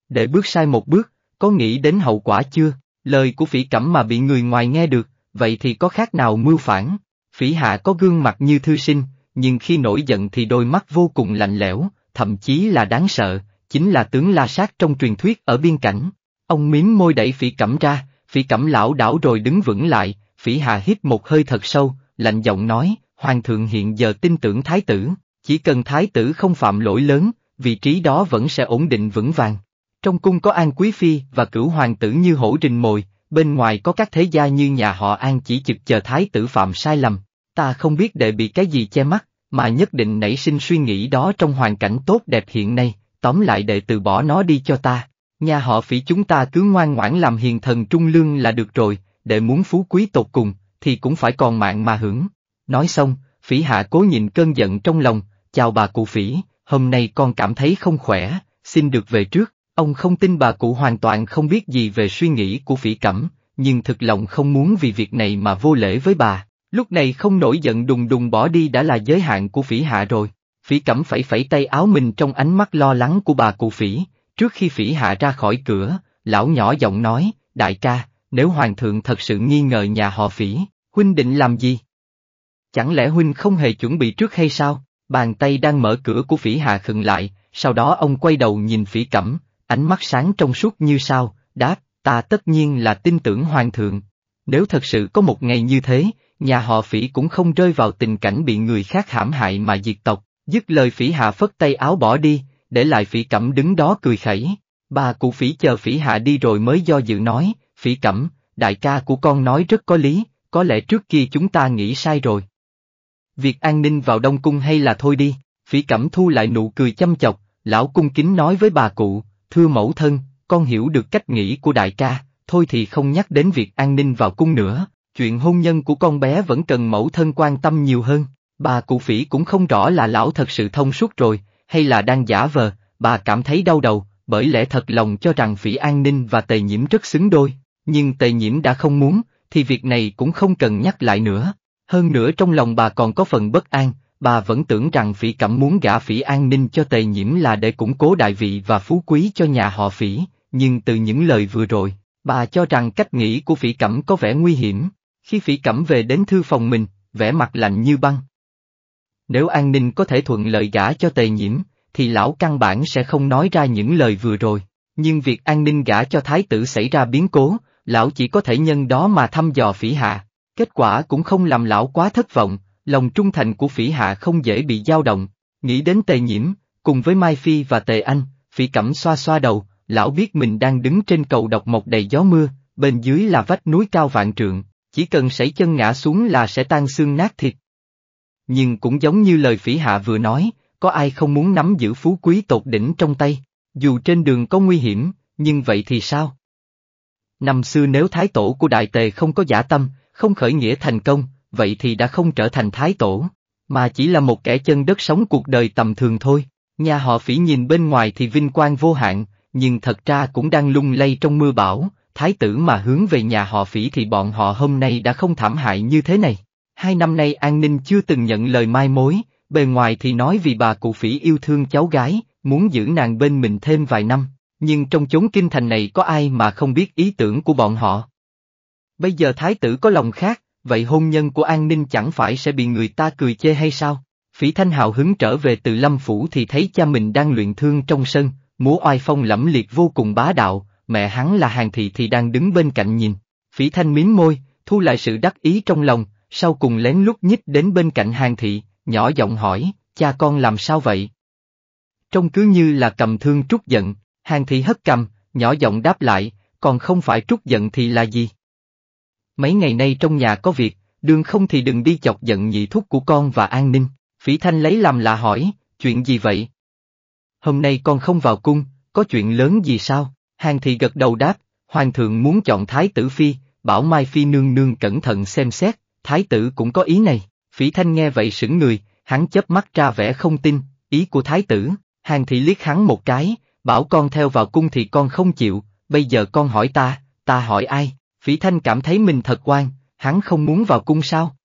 Để bước sai một bước, có nghĩ đến hậu quả chưa? Lời của phỉ cẩm mà bị người ngoài nghe được, vậy thì có khác nào mưu phản? Phỉ hạ có gương mặt như thư sinh, nhưng khi nổi giận thì đôi mắt vô cùng lạnh lẽo, thậm chí là đáng sợ, chính là tướng la sát trong truyền thuyết ở biên cảnh. Ông miếm môi đẩy phỉ cẩm ra, phỉ cẩm lão đảo rồi đứng vững lại, phỉ hạ hít một hơi thật sâu, lạnh giọng nói, Hoàng thượng hiện giờ tin tưởng thái tử, chỉ cần thái tử không phạm lỗi lớn, vị trí đó vẫn sẽ ổn định vững vàng. Trong cung có An Quý Phi và cửu hoàng tử như hổ rình mồi, bên ngoài có các thế gia như nhà họ An chỉ trực chờ thái tử phạm sai lầm, ta không biết đệ bị cái gì che mắt, mà nhất định nảy sinh suy nghĩ đó trong hoàn cảnh tốt đẹp hiện nay, tóm lại đệ từ bỏ nó đi cho ta. Nhà họ phỉ chúng ta cứ ngoan ngoãn làm hiền thần trung lương là được rồi, đệ muốn phú quý tột cùng, thì cũng phải còn mạng mà hưởng. Nói xong, phỉ hạ cố nhìn cơn giận trong lòng, chào bà cụ phỉ, hôm nay con cảm thấy không khỏe, xin được về trước. Ông không tin bà cụ hoàn toàn không biết gì về suy nghĩ của phỉ cẩm, nhưng thực lòng không muốn vì việc này mà vô lễ với bà. Lúc này không nổi giận đùng đùng bỏ đi đã là giới hạn của phỉ hạ rồi. Phỉ cẩm phải phẩy tay áo mình trong ánh mắt lo lắng của bà cụ phỉ. Trước khi phỉ hạ ra khỏi cửa, lão nhỏ giọng nói, đại ca, nếu hoàng thượng thật sự nghi ngờ nhà họ phỉ, huynh định làm gì? Chẳng lẽ huynh không hề chuẩn bị trước hay sao? Bàn tay đang mở cửa của phỉ hà khựng lại, sau đó ông quay đầu nhìn phỉ cẩm, ánh mắt sáng trong suốt như sao, đáp, ta tất nhiên là tin tưởng hoàng thượng. Nếu thật sự có một ngày như thế, nhà họ phỉ cũng không rơi vào tình cảnh bị người khác hãm hại mà diệt tộc, dứt lời phỉ hà phất tay áo bỏ đi, để lại phỉ cẩm đứng đó cười khẩy. Bà cụ phỉ chờ phỉ hạ đi rồi mới do dự nói, phỉ cẩm, đại ca của con nói rất có lý, có lẽ trước kia chúng ta nghĩ sai rồi, việc an ninh vào Đông Cung hay là thôi đi, phỉ cẩm thu lại nụ cười chăm chọc, lão cung kính nói với bà cụ, thưa mẫu thân, con hiểu được cách nghĩ của đại ca, thôi thì không nhắc đến việc an ninh vào cung nữa, chuyện hôn nhân của con bé vẫn cần mẫu thân quan tâm nhiều hơn, bà cụ phỉ cũng không rõ là lão thật sự thông suốt rồi, hay là đang giả vờ, bà cảm thấy đau đầu, bởi lẽ thật lòng cho rằng phỉ an ninh và tề nhiễm rất xứng đôi, nhưng tề nhiễm đã không muốn, thì việc này cũng không cần nhắc lại nữa. Hơn nữa trong lòng bà còn có phần bất an, bà vẫn tưởng rằng phỉ cẩm muốn gả phỉ an ninh cho tề nhiễm là để củng cố đại vị và phú quý cho nhà họ phỉ, nhưng từ những lời vừa rồi, bà cho rằng cách nghĩ của phỉ cẩm có vẻ nguy hiểm. Khi phỉ cẩm về đến thư phòng mình, vẻ mặt lạnh như băng. Nếu an ninh có thể thuận lợi gả cho tề nhiễm, thì lão căn bản sẽ không nói ra những lời vừa rồi. Nhưng việc an ninh gả cho thái tử xảy ra biến cố, lão chỉ có thể nhân đó mà thăm dò phỉ hạ, Kết quả cũng không làm lão quá thất vọng, lòng trung thành của phỉ hạ không dễ bị dao động, nghĩ đến tề nhiễm, cùng với Mai Phi và tề anh, phỉ cẩm xoa xoa đầu, lão biết mình đang đứng trên cầu độc mộc đầy gió mưa, bên dưới là vách núi cao vạn trượng, chỉ cần sảy chân ngã xuống là sẽ tan xương nát thịt. Nhưng cũng giống như lời phỉ hạ vừa nói, có ai không muốn nắm giữ phú quý tột đỉnh trong tay, dù trên đường có nguy hiểm, nhưng vậy thì sao? Năm xưa nếu thái tổ của đại tề không có giả tâm, không khởi nghĩa thành công, vậy thì đã không trở thành thái tổ, mà chỉ là một kẻ chân đất sống cuộc đời tầm thường thôi. Nhà họ phỉ nhìn bên ngoài thì vinh quang vô hạn, nhưng thật ra cũng đang lung lay trong mưa bão, thái tử mà hướng về nhà họ phỉ thì bọn họ hôm nay đã không thảm hại như thế này. Hai năm nay an ninh chưa từng nhận lời mai mối, bề ngoài thì nói vì bà cụ phỉ yêu thương cháu gái, muốn giữ nàng bên mình thêm vài năm, nhưng trong chốn kinh thành này có ai mà không biết ý tưởng của bọn họ. Bây giờ thái tử có lòng khác, vậy hôn nhân của an ninh chẳng phải sẽ bị người ta cười chê hay sao? Phỉ Thanh hào hứng trở về từ Lâm Phủ thì thấy cha mình đang luyện thương trong sân, múa oai phong lẫm liệt vô cùng bá đạo, mẹ hắn là hàng thị thì đang đứng bên cạnh nhìn. Phỉ Thanh miếm môi, thu lại sự đắc ý trong lòng, sau cùng lén lút nhích đến bên cạnh hàng thị, nhỏ giọng hỏi, cha con làm sao vậy? Trông cứ như là cầm thương trút giận, hàng thị hất cầm, nhỏ giọng đáp lại, còn không phải trút giận thì là gì? mấy ngày nay trong nhà có việc, đường không thì đừng đi chọc giận nhị thúc của con và an ninh, phỉ thanh lấy làm lạ hỏi, chuyện gì vậy? Hôm nay con không vào cung, có chuyện lớn gì sao? Hàng thị gật đầu đáp, hoàng thượng muốn chọn thái tử phi, bảo mai phi nương nương cẩn thận xem xét, thái tử cũng có ý này, phỉ thanh nghe vậy sững người, hắn chớp mắt ra vẻ không tin, ý của thái tử, hàng thị liếc hắn một cái, bảo con theo vào cung thì con không chịu, bây giờ con hỏi ta, ta hỏi ai, Phỉ Thanh cảm thấy mình thật quan, hắn không muốn vào cung sao?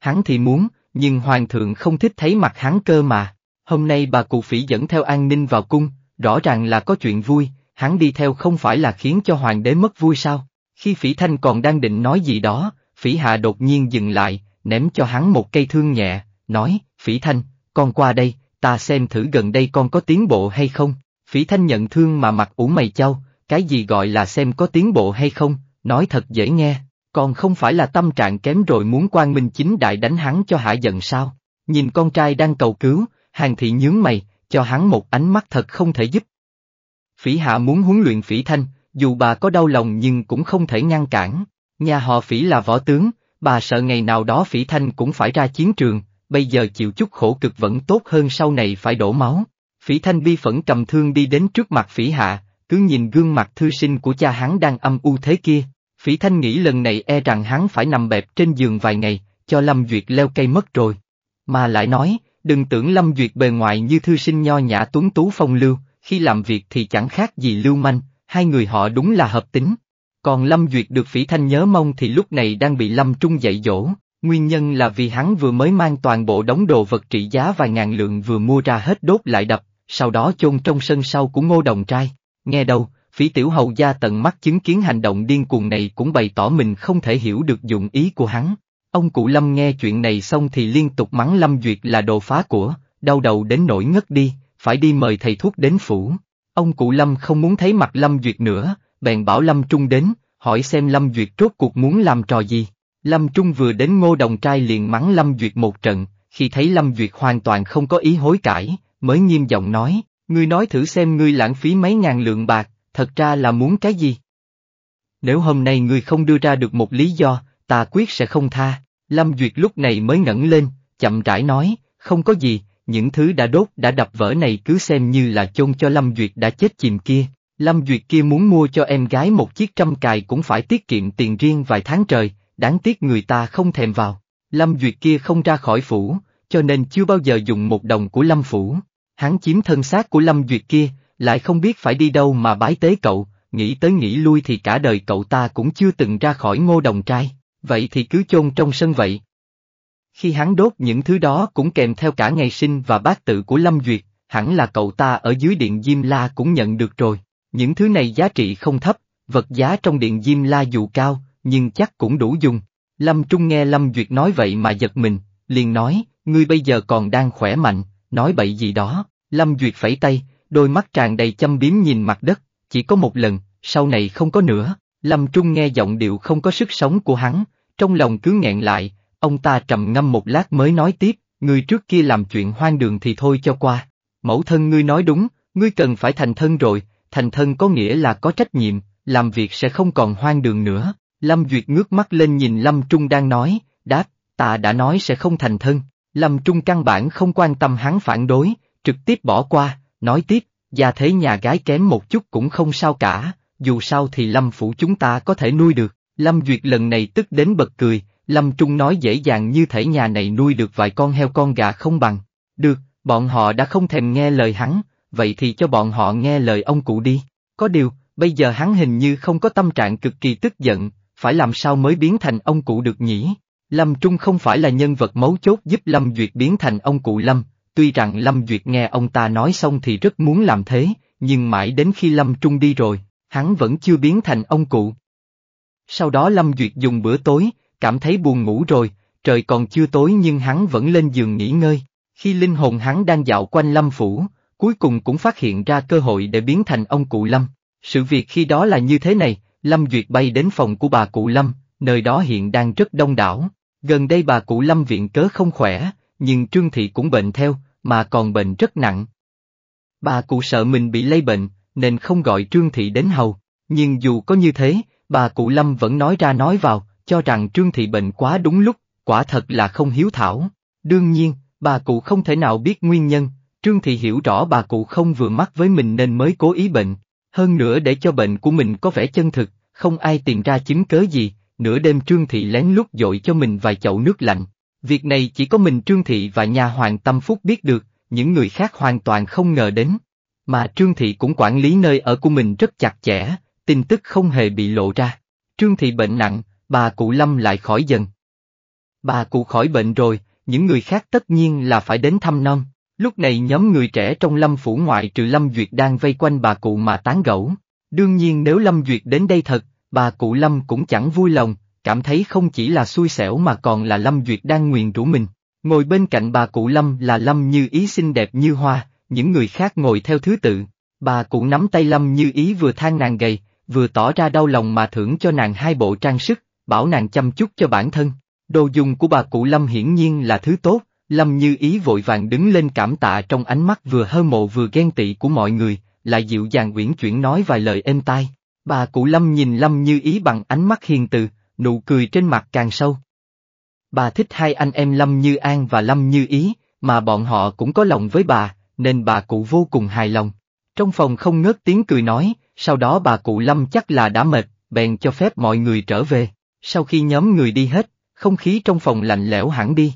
Hắn thì muốn, nhưng hoàng thượng không thích thấy mặt hắn cơ mà. Hôm nay bà cụ phỉ dẫn theo an ninh vào cung, rõ ràng là có chuyện vui, hắn đi theo không phải là khiến cho hoàng đế mất vui sao? Khi phỉ thanh còn đang định nói gì đó, phỉ hạ đột nhiên dừng lại, ném cho hắn một cây thương nhẹ, nói, phỉ thanh, con qua đây, ta xem thử gần đây con có tiến bộ hay không. Phỉ thanh nhận thương mà mặt ủ mày châu, cái gì gọi là xem có tiến bộ hay không, Nói thật dễ nghe, còn không phải là tâm trạng kém rồi muốn quan minh chính đại đánh hắn cho hạ giận sao. Nhìn con trai đang cầu cứu, hàng thị nhướng mày, cho hắn một ánh mắt thật không thể giúp. Phỉ hạ muốn huấn luyện phỉ thanh, dù bà có đau lòng nhưng cũng không thể ngăn cản. Nhà họ phỉ là võ tướng, bà sợ ngày nào đó phỉ thanh cũng phải ra chiến trường, bây giờ chịu chút khổ cực vẫn tốt hơn sau này phải đổ máu. Phỉ thanh bi phẫn cầm thương đi đến trước mặt phỉ hạ, cứ nhìn gương mặt thư sinh của cha hắn đang âm u thế kia, Phỉ Thanh nghĩ lần này e rằng hắn phải nằm bẹp trên giường vài ngày, cho Lâm Duyệt leo cây mất rồi. Mà lại nói, đừng tưởng Lâm Duyệt bề ngoài như thư sinh nho nhã tuấn tú phong lưu, khi làm việc thì chẳng khác gì lưu manh, hai người họ đúng là hợp tính. Còn Lâm Duyệt được Phỉ Thanh nhớ mong thì lúc này đang bị Lâm Trung dạy dỗ, nguyên nhân là vì hắn vừa mới mang toàn bộ đống đồ vật trị giá vài ngàn lượng vừa mua ra hết đốt lại đập, sau đó chôn trong sân sau của ngô đồng trai. Nghe đâu, phí tiểu hầu gia tận mắt chứng kiến hành động điên cuồng này cũng bày tỏ mình không thể hiểu được dụng ý của hắn. Ông cụ Lâm nghe chuyện này xong thì liên tục mắng Lâm Duyệt là đồ phá của, đau đầu đến nỗi ngất đi, phải đi mời thầy thuốc đến phủ. Ông cụ Lâm không muốn thấy mặt Lâm Duyệt nữa, bèn bảo Lâm Trung đến, hỏi xem Lâm Duyệt rốt cuộc muốn làm trò gì. Lâm Trung vừa đến ngô đồng trai liền mắng Lâm Duyệt một trận, khi thấy Lâm Duyệt hoàn toàn không có ý hối cải, mới nghiêm giọng nói, ngươi nói thử xem ngươi lãng phí mấy ngàn lượng bạc, thật ra là muốn cái gì? Nếu hôm nay ngươi không đưa ra được một lý do, ta quyết sẽ không tha. Lâm Duyệt lúc này mới ngẩng lên, chậm rãi nói, không có gì, những thứ đã đốt đã đập vỡ này cứ xem như là chôn cho Lâm Duyệt đã chết chìm kia. Lâm Duyệt kia muốn mua cho em gái một chiếc trăm cài cũng phải tiết kiệm tiền riêng vài tháng trời, đáng tiếc người ta không thèm vào. Lâm Duyệt kia không ra khỏi phủ, cho nên chưa bao giờ dùng một đồng của Lâm Phủ. Hắn chiếm thân xác của Lâm Duyệt kia, lại không biết phải đi đâu mà bái tế cậu, nghĩ tới nghĩ lui thì cả đời cậu ta cũng chưa từng ra khỏi ngô đồng trai, vậy thì cứ chôn trong sân vậy. Khi hắn đốt những thứ đó cũng kèm theo cả ngày sinh và bát tự của Lâm Duyệt, hẳn là cậu ta ở dưới điện Diêm La cũng nhận được rồi, những thứ này giá trị không thấp, vật giá trong điện Diêm La dù cao, nhưng chắc cũng đủ dùng. Lâm Trung nghe Lâm Duyệt nói vậy mà giật mình, liền nói, ngươi bây giờ còn đang khỏe mạnh, nói bậy gì đó, Lâm Duyệt phẩy tay, đôi mắt tràn đầy châm biếm nhìn mặt đất, chỉ có một lần, sau này không có nữa, Lâm Trung nghe giọng điệu không có sức sống của hắn, trong lòng cứ nghẹn lại, ông ta trầm ngâm một lát mới nói tiếp, người trước kia làm chuyện hoang đường thì thôi cho qua, mẫu thân ngươi nói đúng, ngươi cần phải thành thân rồi, thành thân có nghĩa là có trách nhiệm, làm việc sẽ không còn hoang đường nữa, Lâm Duyệt ngước mắt lên nhìn Lâm Trung đang nói, đáp, ta đã nói sẽ không thành thân, Lâm Trung căn bản không quan tâm hắn phản đối, trực tiếp bỏ qua, Nói tiếp, gia thế nhà gái kém một chút cũng không sao cả, dù sao thì Lâm Phủ chúng ta có thể nuôi được. Lâm Duyệt lần này tức đến bật cười, Lâm Trung nói dễ dàng như thể nhà này nuôi được vài con heo con gà không bằng. Được, bọn họ đã không thèm nghe lời hắn, vậy thì cho bọn họ nghe lời ông cụ đi. Có điều, bây giờ hắn hình như không có tâm trạng cực kỳ tức giận, phải làm sao mới biến thành ông cụ được nhỉ? Lâm Trung không phải là nhân vật mấu chốt giúp Lâm Duyệt biến thành ông cụ Lâm, tuy rằng Lâm Duyệt nghe ông ta nói xong thì rất muốn làm thế, nhưng mãi đến khi Lâm Trung đi rồi, hắn vẫn chưa biến thành ông cụ. Sau đó Lâm Duyệt dùng bữa tối, cảm thấy buồn ngủ rồi, trời còn chưa tối nhưng hắn vẫn lên giường nghỉ ngơi. Khi linh hồn hắn đang dạo quanh Lâm Phủ, cuối cùng cũng phát hiện ra cơ hội để biến thành ông cụ Lâm. Sự việc khi đó là như thế này, Lâm Duyệt bay đến phòng của bà cụ Lâm, nơi đó hiện đang rất đông đảo. Gần đây bà cụ Lâm viện cớ không khỏe, nhưng Trương Thị cũng bệnh theo, mà còn bệnh rất nặng. Bà cụ sợ mình bị lây bệnh, nên không gọi Trương Thị đến hầu, nhưng dù có như thế, bà cụ Lâm vẫn nói ra nói vào, cho rằng Trương Thị bệnh quá đúng lúc, quả thật là không hiếu thảo. Đương nhiên, bà cụ không thể nào biết nguyên nhân, Trương Thị hiểu rõ bà cụ không vừa mắt với mình nên mới cố ý bệnh, hơn nữa để cho bệnh của mình có vẻ chân thực, không ai tìm ra chứng cớ gì, nửa đêm Trương Thị lén lút dội cho mình vài chậu nước lạnh, Việc này chỉ có mình Trương Thị và nhà Hoàng Tâm Phúc biết được, những người khác hoàn toàn không ngờ đến. Mà Trương Thị cũng quản lý nơi ở của mình rất chặt chẽ, tin tức không hề bị lộ ra. Trương Thị bệnh nặng, bà cụ Lâm lại khỏi dần. Bà cụ khỏi bệnh rồi, những người khác tất nhiên là phải đến thăm non. Lúc này nhóm người trẻ trong Lâm Phủ ngoại trừ Lâm Duyệt đang vây quanh bà cụ mà tán gẫu. Đương nhiên nếu Lâm Duyệt đến đây thật, bà cụ Lâm cũng chẳng vui lòng, cảm thấy không chỉ là xui xẻo mà còn là Lâm Duyệt đang nguyền rủ mình. Ngồi bên cạnh bà cụ Lâm là Lâm Như Ý xinh đẹp như hoa, những người khác ngồi theo thứ tự. Bà cụ nắm tay Lâm Như Ý vừa than nàng gầy, vừa tỏ ra đau lòng mà thưởng cho nàng hai bộ trang sức, bảo nàng chăm chút cho bản thân. Đồ dùng của bà cụ Lâm hiển nhiên là thứ tốt, Lâm Như Ý vội vàng đứng lên cảm tạ trong ánh mắt vừa hơ mộ vừa ghen tị của mọi người, lại dịu dàng uyển chuyển nói vài lời êm tai. Bà cụ Lâm nhìn Lâm Như Ý bằng ánh mắt hiền từ, nụ cười trên mặt càng sâu. Bà thích hai anh em Lâm Như An và Lâm Như Ý, mà bọn họ cũng có lòng với bà, nên bà cụ vô cùng hài lòng. Trong phòng không ngớt tiếng cười nói, sau đó bà cụ Lâm chắc là đã mệt, bèn cho phép mọi người trở về. Sau khi nhóm người đi hết, không khí trong phòng lạnh lẽo hẳn đi.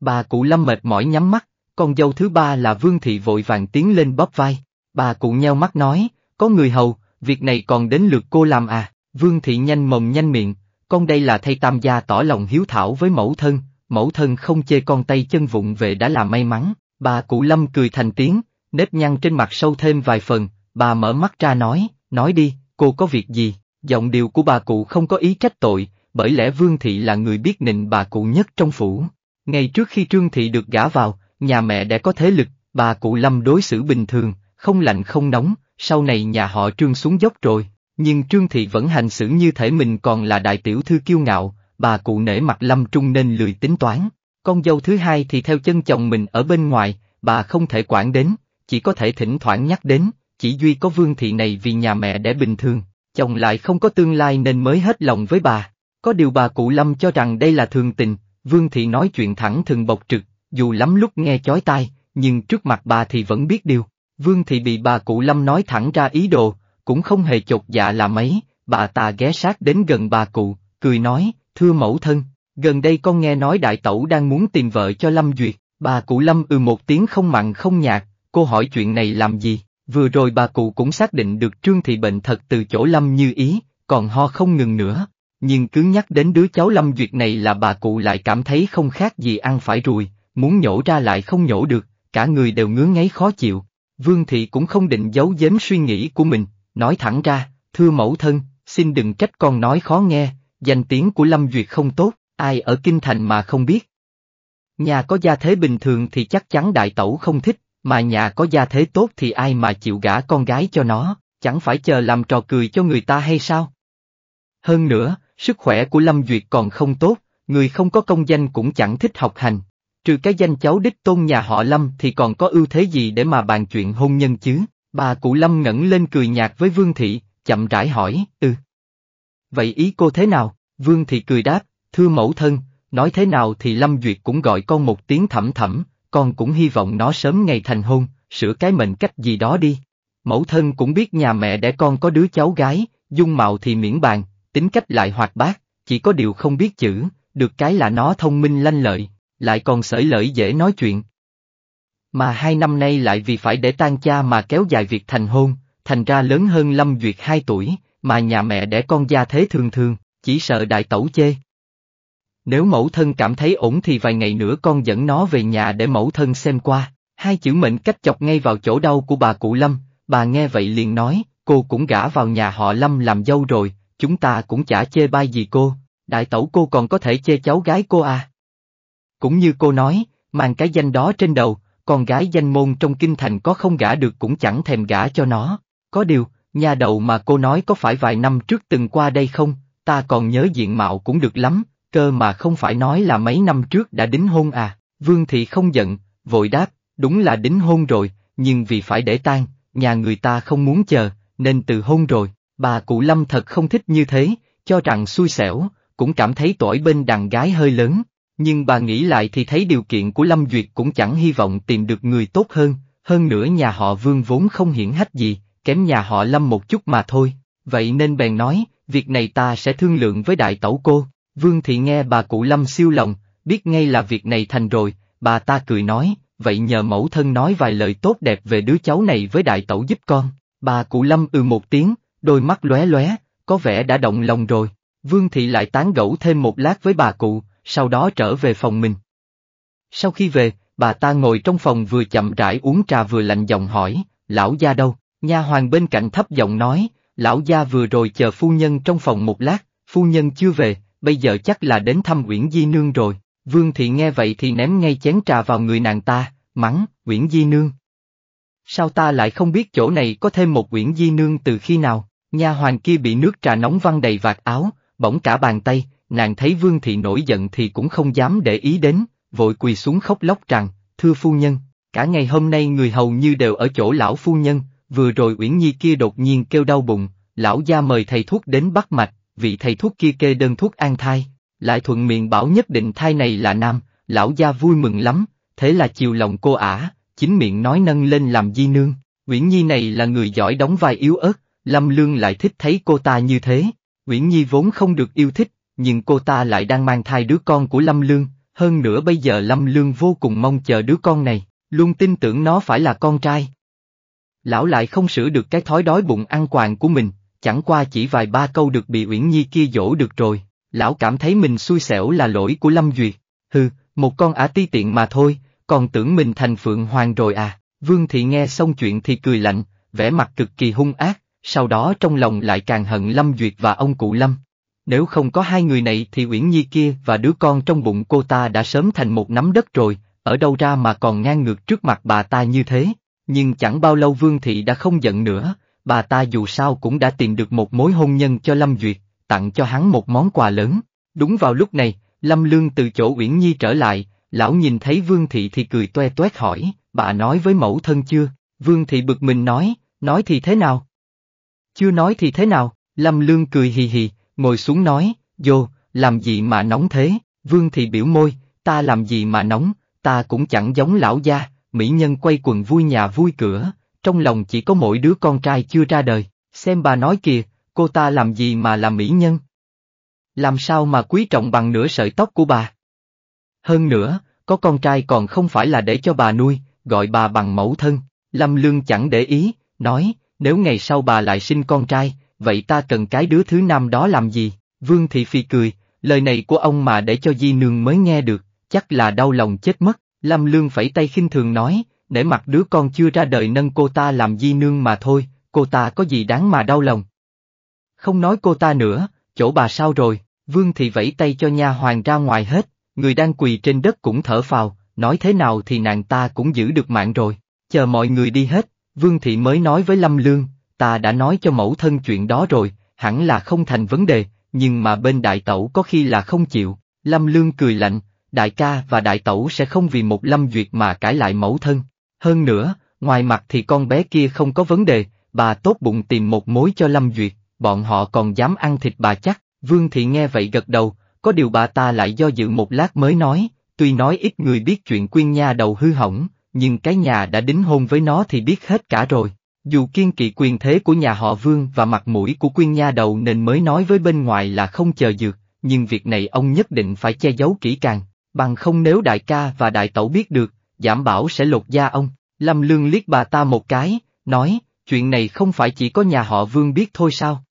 Bà cụ Lâm mệt mỏi nhắm mắt, con dâu thứ ba là Vương Thị vội vàng tiến lên bóp vai. Bà cụ nheo mắt nói, có người hầu, việc này còn đến lượt cô làm à. Vương thị nhanh mồm nhanh miệng, con đây là thay tam gia tỏ lòng hiếu thảo với mẫu thân, mẫu thân không chê con tay chân vụng về đã là may mắn, bà cụ lâm cười thành tiếng, nếp nhăn trên mặt sâu thêm vài phần, bà mở mắt ra nói, nói đi, cô có việc gì, giọng điều của bà cụ không có ý trách tội, bởi lẽ Vương thị là người biết nịnh bà cụ nhất trong phủ. Ngay trước khi Trương thị được gả vào, nhà mẹ đã có thế lực, bà cụ lâm đối xử bình thường, không lạnh không nóng, sau này nhà họ Trương xuống dốc rồi, nhưng Trương Thị vẫn hành xử như thể mình còn là đại tiểu thư kiêu ngạo, bà cụ nể mặt Lâm Trung nên lười tính toán. Con dâu thứ hai thì theo chân chồng mình ở bên ngoài, bà không thể quản đến, chỉ có thể thỉnh thoảng nhắc đến, chỉ duy có Vương Thị này vì nhà mẹ đẻ bình thường, chồng lại không có tương lai nên mới hết lòng với bà. Có điều bà cụ Lâm cho rằng đây là thường tình, Vương Thị nói chuyện thẳng thường bộc trực, dù lắm lúc nghe chói tai, nhưng trước mặt bà thì vẫn biết điều. Vương Thị bị bà cụ Lâm nói thẳng ra ý đồ, cũng không hề chột dạ là mấy, bà ta ghé sát đến gần bà cụ, cười nói, thưa mẫu thân, gần đây con nghe nói đại tẩu đang muốn tìm vợ cho Lâm Duyệt, bà cụ Lâm ừ một tiếng không mặn không nhạt, cô hỏi chuyện này làm gì, vừa rồi bà cụ cũng xác định được trương thị bệnh thật từ chỗ Lâm như ý, còn ho không ngừng nữa, nhưng cứ nhắc đến đứa cháu Lâm Duyệt này là bà cụ lại cảm thấy không khác gì ăn phải ruồi, muốn nhổ ra lại không nhổ được, cả người đều ngứa ngáy khó chịu. Vương thị cũng không định giấu giếm suy nghĩ của mình, Nói thẳng ra, thưa mẫu thân, xin đừng trách con nói khó nghe, danh tiếng của Lâm Duyệt không tốt, ai ở Kinh Thành mà không biết. Nhà có gia thế bình thường thì chắc chắn đại tẩu không thích, mà nhà có gia thế tốt thì ai mà chịu gả con gái cho nó, chẳng phải chờ làm trò cười cho người ta hay sao? Hơn nữa, sức khỏe của Lâm Duyệt còn không tốt, người không có công danh cũng chẳng thích học hành, trừ cái danh cháu đích tôn nhà họ Lâm thì còn có ưu thế gì để mà bàn chuyện hôn nhân chứ? Bà cụ Lâm ngẩng lên cười nhạt với Vương Thị, chậm rãi hỏi, ừ. Vậy ý cô thế nào? Vương Thị cười đáp, thưa mẫu thân, nói thế nào thì Lâm Duyệt cũng gọi con một tiếng thẩm thẩm, con cũng hy vọng nó sớm ngày thành hôn, sửa cái mệnh cách gì đó đi. Mẫu thân cũng biết nhà mẹ đẻ con có đứa cháu gái, dung mạo thì miễn bàn, tính cách lại hoạt bát, chỉ có điều không biết chữ, được cái là nó thông minh lanh lợi, lại còn sởi lợi dễ nói chuyện, mà hai năm nay lại vì phải để tan cha mà kéo dài việc thành hôn, thành ra lớn hơn Lâm Duyệt 2 tuổi, mà nhà mẹ đẻ con gia thế thường thường, chỉ sợ đại tẩu chê. Nếu mẫu thân cảm thấy ổn thì vài ngày nữa con dẫn nó về nhà để mẫu thân xem qua, hai chữ mệnh cách chọc ngay vào chỗ đau của bà cụ Lâm, bà nghe vậy liền nói, cô cũng gả vào nhà họ Lâm làm dâu rồi, chúng ta cũng chả chê bai gì cô, đại tẩu cô còn có thể chê cháu gái cô à. Cũng như cô nói, mang cái danh đó trên đầu, con gái danh môn trong kinh thành có không gả được cũng chẳng thèm gả cho nó. Có điều, nhà đầu mà cô nói có phải vài năm trước từng qua đây không, ta còn nhớ diện mạo cũng được lắm, cơ mà không phải nói là mấy năm trước đã đính hôn à. Vương thị không giận, vội đáp, đúng là đính hôn rồi, nhưng vì phải để tan, nhà người ta không muốn chờ, nên từ hôn rồi. Bà cụ Lâm thật không thích như thế, cho rằng xui xẻo, cũng cảm thấy tuổi bên đàn gái hơi lớn, nhưng bà nghĩ lại thì thấy điều kiện của Lâm Duyệt cũng chẳng hy vọng tìm được người tốt hơn, hơn nữa nhà họ Vương vốn không hiển hách gì, kém nhà họ Lâm một chút mà thôi, vậy nên bèn nói, việc này ta sẽ thương lượng với đại tẩu cô. Vương thị nghe bà cụ Lâm siêu lòng, biết ngay là việc này thành rồi, bà ta cười nói, vậy nhờ mẫu thân nói vài lời tốt đẹp về đứa cháu này với đại tẩu giúp con. Bà cụ Lâm ừ một tiếng, đôi mắt lóe lóe, có vẻ đã động lòng rồi. Vương thị lại tán gẫu thêm một lát với bà cụ, sau đó trở về phòng mình. Sau khi về, bà ta ngồi trong phòng vừa chậm rãi uống trà vừa lạnh giọng hỏi, lão gia đâu, nha hoàng bên cạnh thấp giọng nói, lão gia vừa rồi chờ phu nhân trong phòng một lát, phu nhân chưa về, bây giờ chắc là đến thăm Nguyễn Di Nương rồi, Vương Thị nghe vậy thì ném ngay chén trà vào người nàng ta, mắng, Nguyễn Di Nương. Sao ta lại không biết chỗ này có thêm một Nguyễn Di Nương từ khi nào, nha hoàng kia bị nước trà nóng văng đầy vạt áo, bỗng cả bàn tay, nàng thấy Vương Thị nổi giận thì cũng không dám để ý đến, vội quỳ xuống khóc lóc rằng, thưa phu nhân, cả ngày hôm nay người hầu như đều ở chỗ lão phu nhân, vừa rồi Uyển Nhi kia đột nhiên kêu đau bụng, lão gia mời thầy thuốc đến bắt mạch, vị thầy thuốc kia kê đơn thuốc an thai, lại thuận miệng bảo nhất định thai này là nam, lão gia vui mừng lắm, thế là chiều lòng cô ả, chính miệng nói nâng lên làm di nương, Uyển Nhi này là người giỏi đóng vai yếu ớt, Lâm Lương lại thích thấy cô ta như thế, Uyển Nhi vốn không được yêu thích, nhưng cô ta lại đang mang thai đứa con của Lâm Lương, hơn nữa bây giờ Lâm Lương vô cùng mong chờ đứa con này, luôn tin tưởng nó phải là con trai. Lão lại không sửa được cái thói đói bụng ăn quàng của mình, chẳng qua chỉ vài ba câu được bị Uyển Nhi kia dỗ được rồi, lão cảm thấy mình xui xẻo là lỗi của Lâm Duyệt, hừ, một con ả ti tiện mà thôi, còn tưởng mình thành phượng hoàng rồi à, Vương Thị nghe xong chuyện thì cười lạnh, vẻ mặt cực kỳ hung ác, sau đó trong lòng lại càng hận Lâm Duyệt và ông cụ Lâm, nếu không có hai người này thì Uyển Nhi kia và đứa con trong bụng cô ta đã sớm thành một nắm đất rồi, ở đâu ra mà còn ngang ngược trước mặt bà ta như thế. Nhưng chẳng bao lâu Vương Thị đã không giận nữa, bà ta dù sao cũng đã tìm được một mối hôn nhân cho Lâm Duyệt, tặng cho hắn một món quà lớn. Đúng vào lúc này, Lâm Lương từ chỗ Uyển Nhi trở lại, lão nhìn thấy Vương Thị thì cười toe toét hỏi, bà nói với mẫu thân chưa? Vương Thị bực mình nói, nói thì thế nào? Chưa nói thì thế nào, Lâm Lương cười hì hì, ngồi xuống nói, vô, làm gì mà nóng thế, vương thì biểu môi, ta làm gì mà nóng, ta cũng chẳng giống lão gia, mỹ nhân quay quần vui nhà vui cửa, trong lòng chỉ có mỗi đứa con trai chưa ra đời, xem bà nói kìa, cô ta làm gì mà làm mỹ nhân. Làm sao mà quý trọng bằng nửa sợi tóc của bà? Hơn nữa, có con trai còn không phải là để cho bà nuôi, gọi bà bằng mẫu thân, Lâm Lương chẳng để ý, nói, nếu ngày sau bà lại sinh con trai, vậy ta cần cái đứa thứ năm đó làm gì? Vương Thị Phi cười, lời này của ông mà để cho Di Nương mới nghe được, chắc là đau lòng chết mất. Lâm Lương phẩy tay khinh thường nói, để mặt đứa con chưa ra đời nâng cô ta làm Di Nương mà thôi, cô ta có gì đáng mà đau lòng. Không nói cô ta nữa, chỗ bà sao rồi, Vương Thị vẫy tay cho nha hoàng ra ngoài hết, người đang quỳ trên đất cũng thở phào, nói thế nào thì nàng ta cũng giữ được mạng rồi, chờ mọi người đi hết, Vương Thị mới nói với Lâm Lương, ta đã nói cho mẫu thân chuyện đó rồi, hẳn là không thành vấn đề, nhưng mà bên đại tẩu có khi là không chịu, Lâm Lương cười lạnh, đại ca và đại tẩu sẽ không vì một Lâm Duyệt mà cãi lại mẫu thân. Hơn nữa, ngoài mặt thì con bé kia không có vấn đề, bà tốt bụng tìm một mối cho Lâm Duyệt, bọn họ còn dám ăn thịt bà chắc, Vương Thị nghe vậy gật đầu, có điều bà ta lại do dự một lát mới nói, tuy nói ít người biết chuyện quyên nha đầu hư hỏng, nhưng cái nhà đã đính hôn với nó thì biết hết cả rồi. Dù kiên kỵ quyền thế của nhà họ Vương và mặt mũi của quyên nha đầu nên mới nói với bên ngoài là không chờ dược, nhưng việc này ông nhất định phải che giấu kỹ càng, bằng không nếu đại ca và đại tẩu biết được, giảm bảo sẽ lột da ông. Lâm Lương liếc bà ta một cái, nói, chuyện này không phải chỉ có nhà họ Vương biết thôi sao?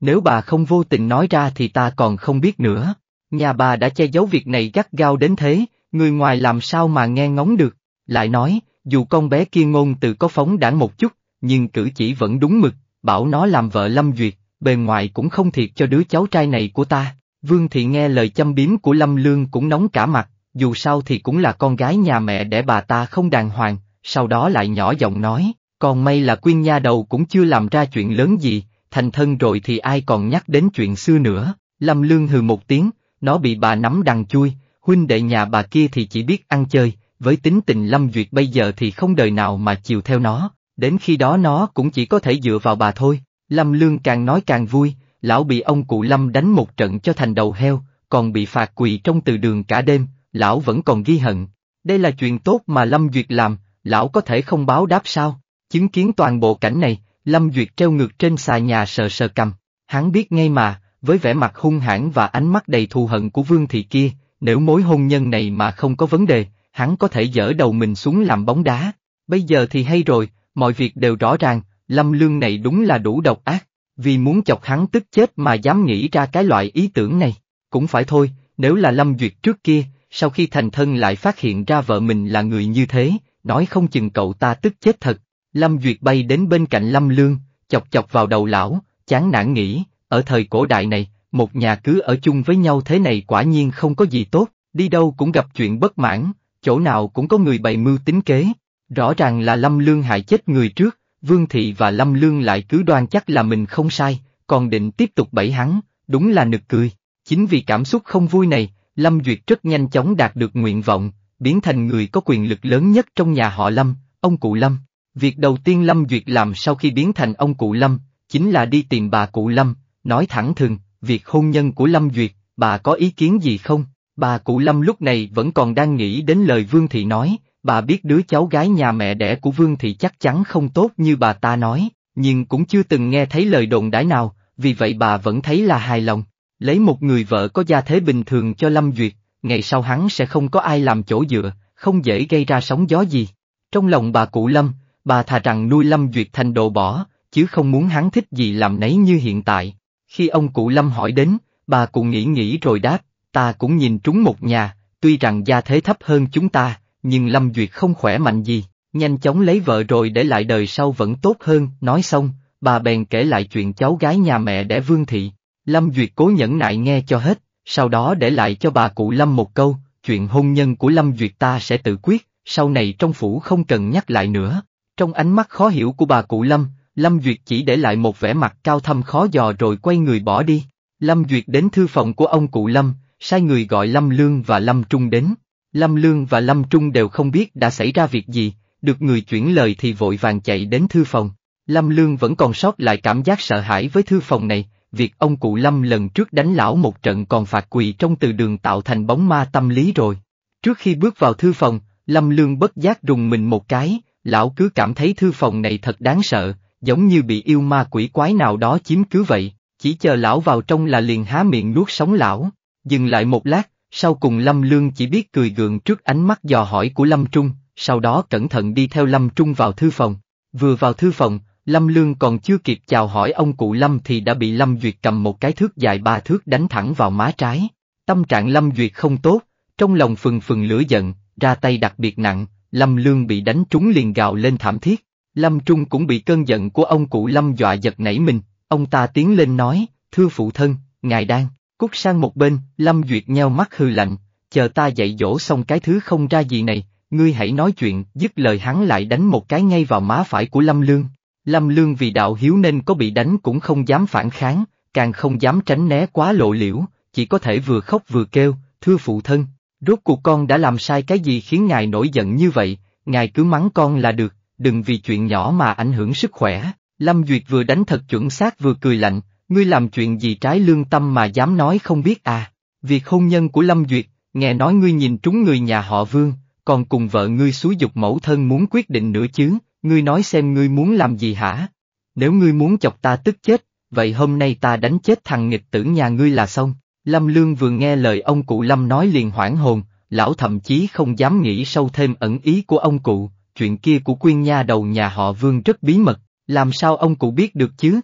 Nếu bà không vô tình nói ra thì ta còn không biết nữa. Nhà bà đã che giấu việc này gắt gao đến thế, người ngoài làm sao mà nghe ngóng được. Lại nói, dù con bé kia ngôn từ có phóng đãng một chút, nhưng cử chỉ vẫn đúng mực, bảo nó làm vợ Lâm Duyệt, bề ngoài cũng không thiệt cho đứa cháu trai này của ta. Vương Thị nghe lời châm biếm của Lâm Lương cũng nóng cả mặt, dù sao thì cũng là con gái nhà mẹ để bà ta không đàng hoàng, sau đó lại nhỏ giọng nói, còn may là quyên nha đầu cũng chưa làm ra chuyện lớn gì, thành thân rồi thì ai còn nhắc đến chuyện xưa nữa. Lâm Lương hừ một tiếng, nó bị bà nắm đằng chui, huynh đệ nhà bà kia thì chỉ biết ăn chơi, với tính tình Lâm Duyệt bây giờ thì không đời nào mà chiều theo nó, đến khi đó nó cũng chỉ có thể dựa vào bà thôi. Lâm Lương càng nói càng vui, lão bị ông cụ Lâm đánh một trận cho thành đầu heo, còn bị phạt quỳ trong từ đường cả đêm, lão vẫn còn ghi hận. Đây là chuyện tốt mà Lâm Duyệt làm, lão có thể không báo đáp sao? Chứng kiến toàn bộ cảnh này, Lâm Duyệt treo ngược trên xà nhà sờ sờ cầm. Hắn biết ngay mà, với vẻ mặt hung hãn và ánh mắt đầy thù hận của Vương Thị kia, nếu mối hôn nhân này mà không có vấn đề, hắn có thể dở đầu mình xuống làm bóng đá. Bây giờ thì hay rồi, mọi việc đều rõ ràng, lâm lương này đúng là đủ độc ác, vì muốn chọc hắn tức chết mà dám nghĩ ra cái loại ý tưởng này. Cũng phải thôi, nếu là lâm duyệt trước kia, sau khi thành thân lại phát hiện ra vợ mình là người như thế, nói không chừng cậu ta tức chết thật. Lâm Duyệt bay đến bên cạnh Lâm Lương, chọc chọc vào đầu lão, chán nản nghĩ, ở thời cổ đại này, một nhà cứ ở chung với nhau thế này quả nhiên không có gì tốt, đi đâu cũng gặp chuyện bất mãn, chỗ nào cũng có người bày mưu tính kế. Rõ ràng là Lâm Lương hại chết người trước, Vương Thị và Lâm Lương lại cứ đoan chắc là mình không sai, còn định tiếp tục bẫy hắn, đúng là nực cười. Chính vì cảm xúc không vui này, Lâm Duyệt rất nhanh chóng đạt được nguyện vọng, biến thành người có quyền lực lớn nhất trong nhà họ Lâm, ông cụ Lâm. Việc đầu tiên Lâm Duyệt làm sau khi biến thành ông cụ Lâm, chính là đi tìm bà cụ Lâm, nói thẳng thừng, việc hôn nhân của Lâm Duyệt, bà có ý kiến gì không? Bà Cụ Lâm lúc này vẫn còn đang nghĩ đến lời Vương Thị nói, bà biết đứa cháu gái nhà mẹ đẻ của Vương Thị chắc chắn không tốt như bà ta nói, nhưng cũng chưa từng nghe thấy lời đồn đãi nào, vì vậy bà vẫn thấy là hài lòng. Lấy một người vợ có gia thế bình thường cho Lâm Duyệt, ngày sau hắn sẽ không có ai làm chỗ dựa, không dễ gây ra sóng gió gì. Trong lòng bà Cụ Lâm, bà thà rằng nuôi Lâm Duyệt thành đồ bỏ, chứ không muốn hắn thích gì làm nấy như hiện tại. Khi ông Cụ Lâm hỏi đến, bà cụ nghĩ nghĩ rồi đáp, ta cũng nhìn trúng một nhà, tuy rằng gia thế thấp hơn chúng ta, nhưng Lâm Duyệt không khỏe mạnh gì, nhanh chóng lấy vợ rồi để lại đời sau vẫn tốt hơn, nói xong, bà bèn kể lại chuyện cháu gái nhà mẹ đẻ Vương Thị. Lâm Duyệt cố nhẫn nại nghe cho hết, sau đó để lại cho bà cụ Lâm một câu, chuyện hôn nhân của Lâm Duyệt ta sẽ tự quyết, sau này trong phủ không cần nhắc lại nữa. Trong ánh mắt khó hiểu của bà cụ Lâm, Lâm Duyệt chỉ để lại một vẻ mặt cao thâm khó dò rồi quay người bỏ đi. Lâm Duyệt đến thư phòng của ông cụ Lâm, sai người gọi Lâm Lương và Lâm Trung đến. Lâm Lương và Lâm Trung đều không biết đã xảy ra việc gì, được người chuyển lời thì vội vàng chạy đến thư phòng. Lâm Lương vẫn còn sót lại cảm giác sợ hãi với thư phòng này, việc ông cụ Lâm lần trước đánh lão một trận còn phạt quỳ trong từ đường tạo thành bóng ma tâm lý rồi. Trước khi bước vào thư phòng, Lâm Lương bất giác rùng mình một cái, lão cứ cảm thấy thư phòng này thật đáng sợ, giống như bị yêu ma quỷ quái nào đó chiếm cứ vậy, chỉ chờ lão vào trong là liền há miệng nuốt sống lão. Dừng lại một lát, sau cùng Lâm Lương chỉ biết cười gượng trước ánh mắt dò hỏi của Lâm Trung, sau đó cẩn thận đi theo Lâm Trung vào thư phòng. Vừa vào thư phòng, Lâm Lương còn chưa kịp chào hỏi ông cụ Lâm thì đã bị Lâm Duyệt cầm một cái thước dài ba thước đánh thẳng vào má trái. Tâm trạng Lâm Duyệt không tốt, trong lòng phừng phừng lửa giận, ra tay đặc biệt nặng, Lâm Lương bị đánh trúng liền gào lên thảm thiết. Lâm Trung cũng bị cơn giận của ông cụ Lâm dọa giật nảy mình, ông ta tiến lên nói, thưa phụ thân, ngài đang. Cút sang một bên, Lâm Duyệt nheo mắt hư lạnh, chờ ta dạy dỗ xong cái thứ không ra gì này, ngươi hãy nói chuyện, dứt lời hắn lại đánh một cái ngay vào má phải của Lâm Lương. Lâm Lương vì đạo hiếu nên có bị đánh cũng không dám phản kháng, càng không dám tránh né quá lộ liễu, chỉ có thể vừa khóc vừa kêu, thưa phụ thân, rốt cuộc con đã làm sai cái gì khiến ngài nổi giận như vậy, ngài cứ mắng con là được, đừng vì chuyện nhỏ mà ảnh hưởng sức khỏe. Lâm Duyệt vừa đánh thật chuẩn xác vừa cười lạnh, Ngươi làm chuyện gì trái lương tâm mà dám nói không biết à? Việc hôn nhân của Lâm Duyệt, nghe nói ngươi nhìn trúng người nhà họ Vương, còn cùng vợ ngươi xúi dục mẫu thân muốn quyết định nữa chứ, ngươi nói xem ngươi muốn làm gì hả? Nếu ngươi muốn chọc ta tức chết, vậy hôm nay ta đánh chết thằng nghịch tử nhà ngươi là xong. Lâm Lương vừa nghe lời ông cụ Lâm nói liền hoảng hồn, lão thậm chí không dám nghĩ sâu thêm ẩn ý của ông cụ, chuyện kia của quyên nha đầu nhà họ Vương rất bí mật, làm sao ông cụ biết được chứ?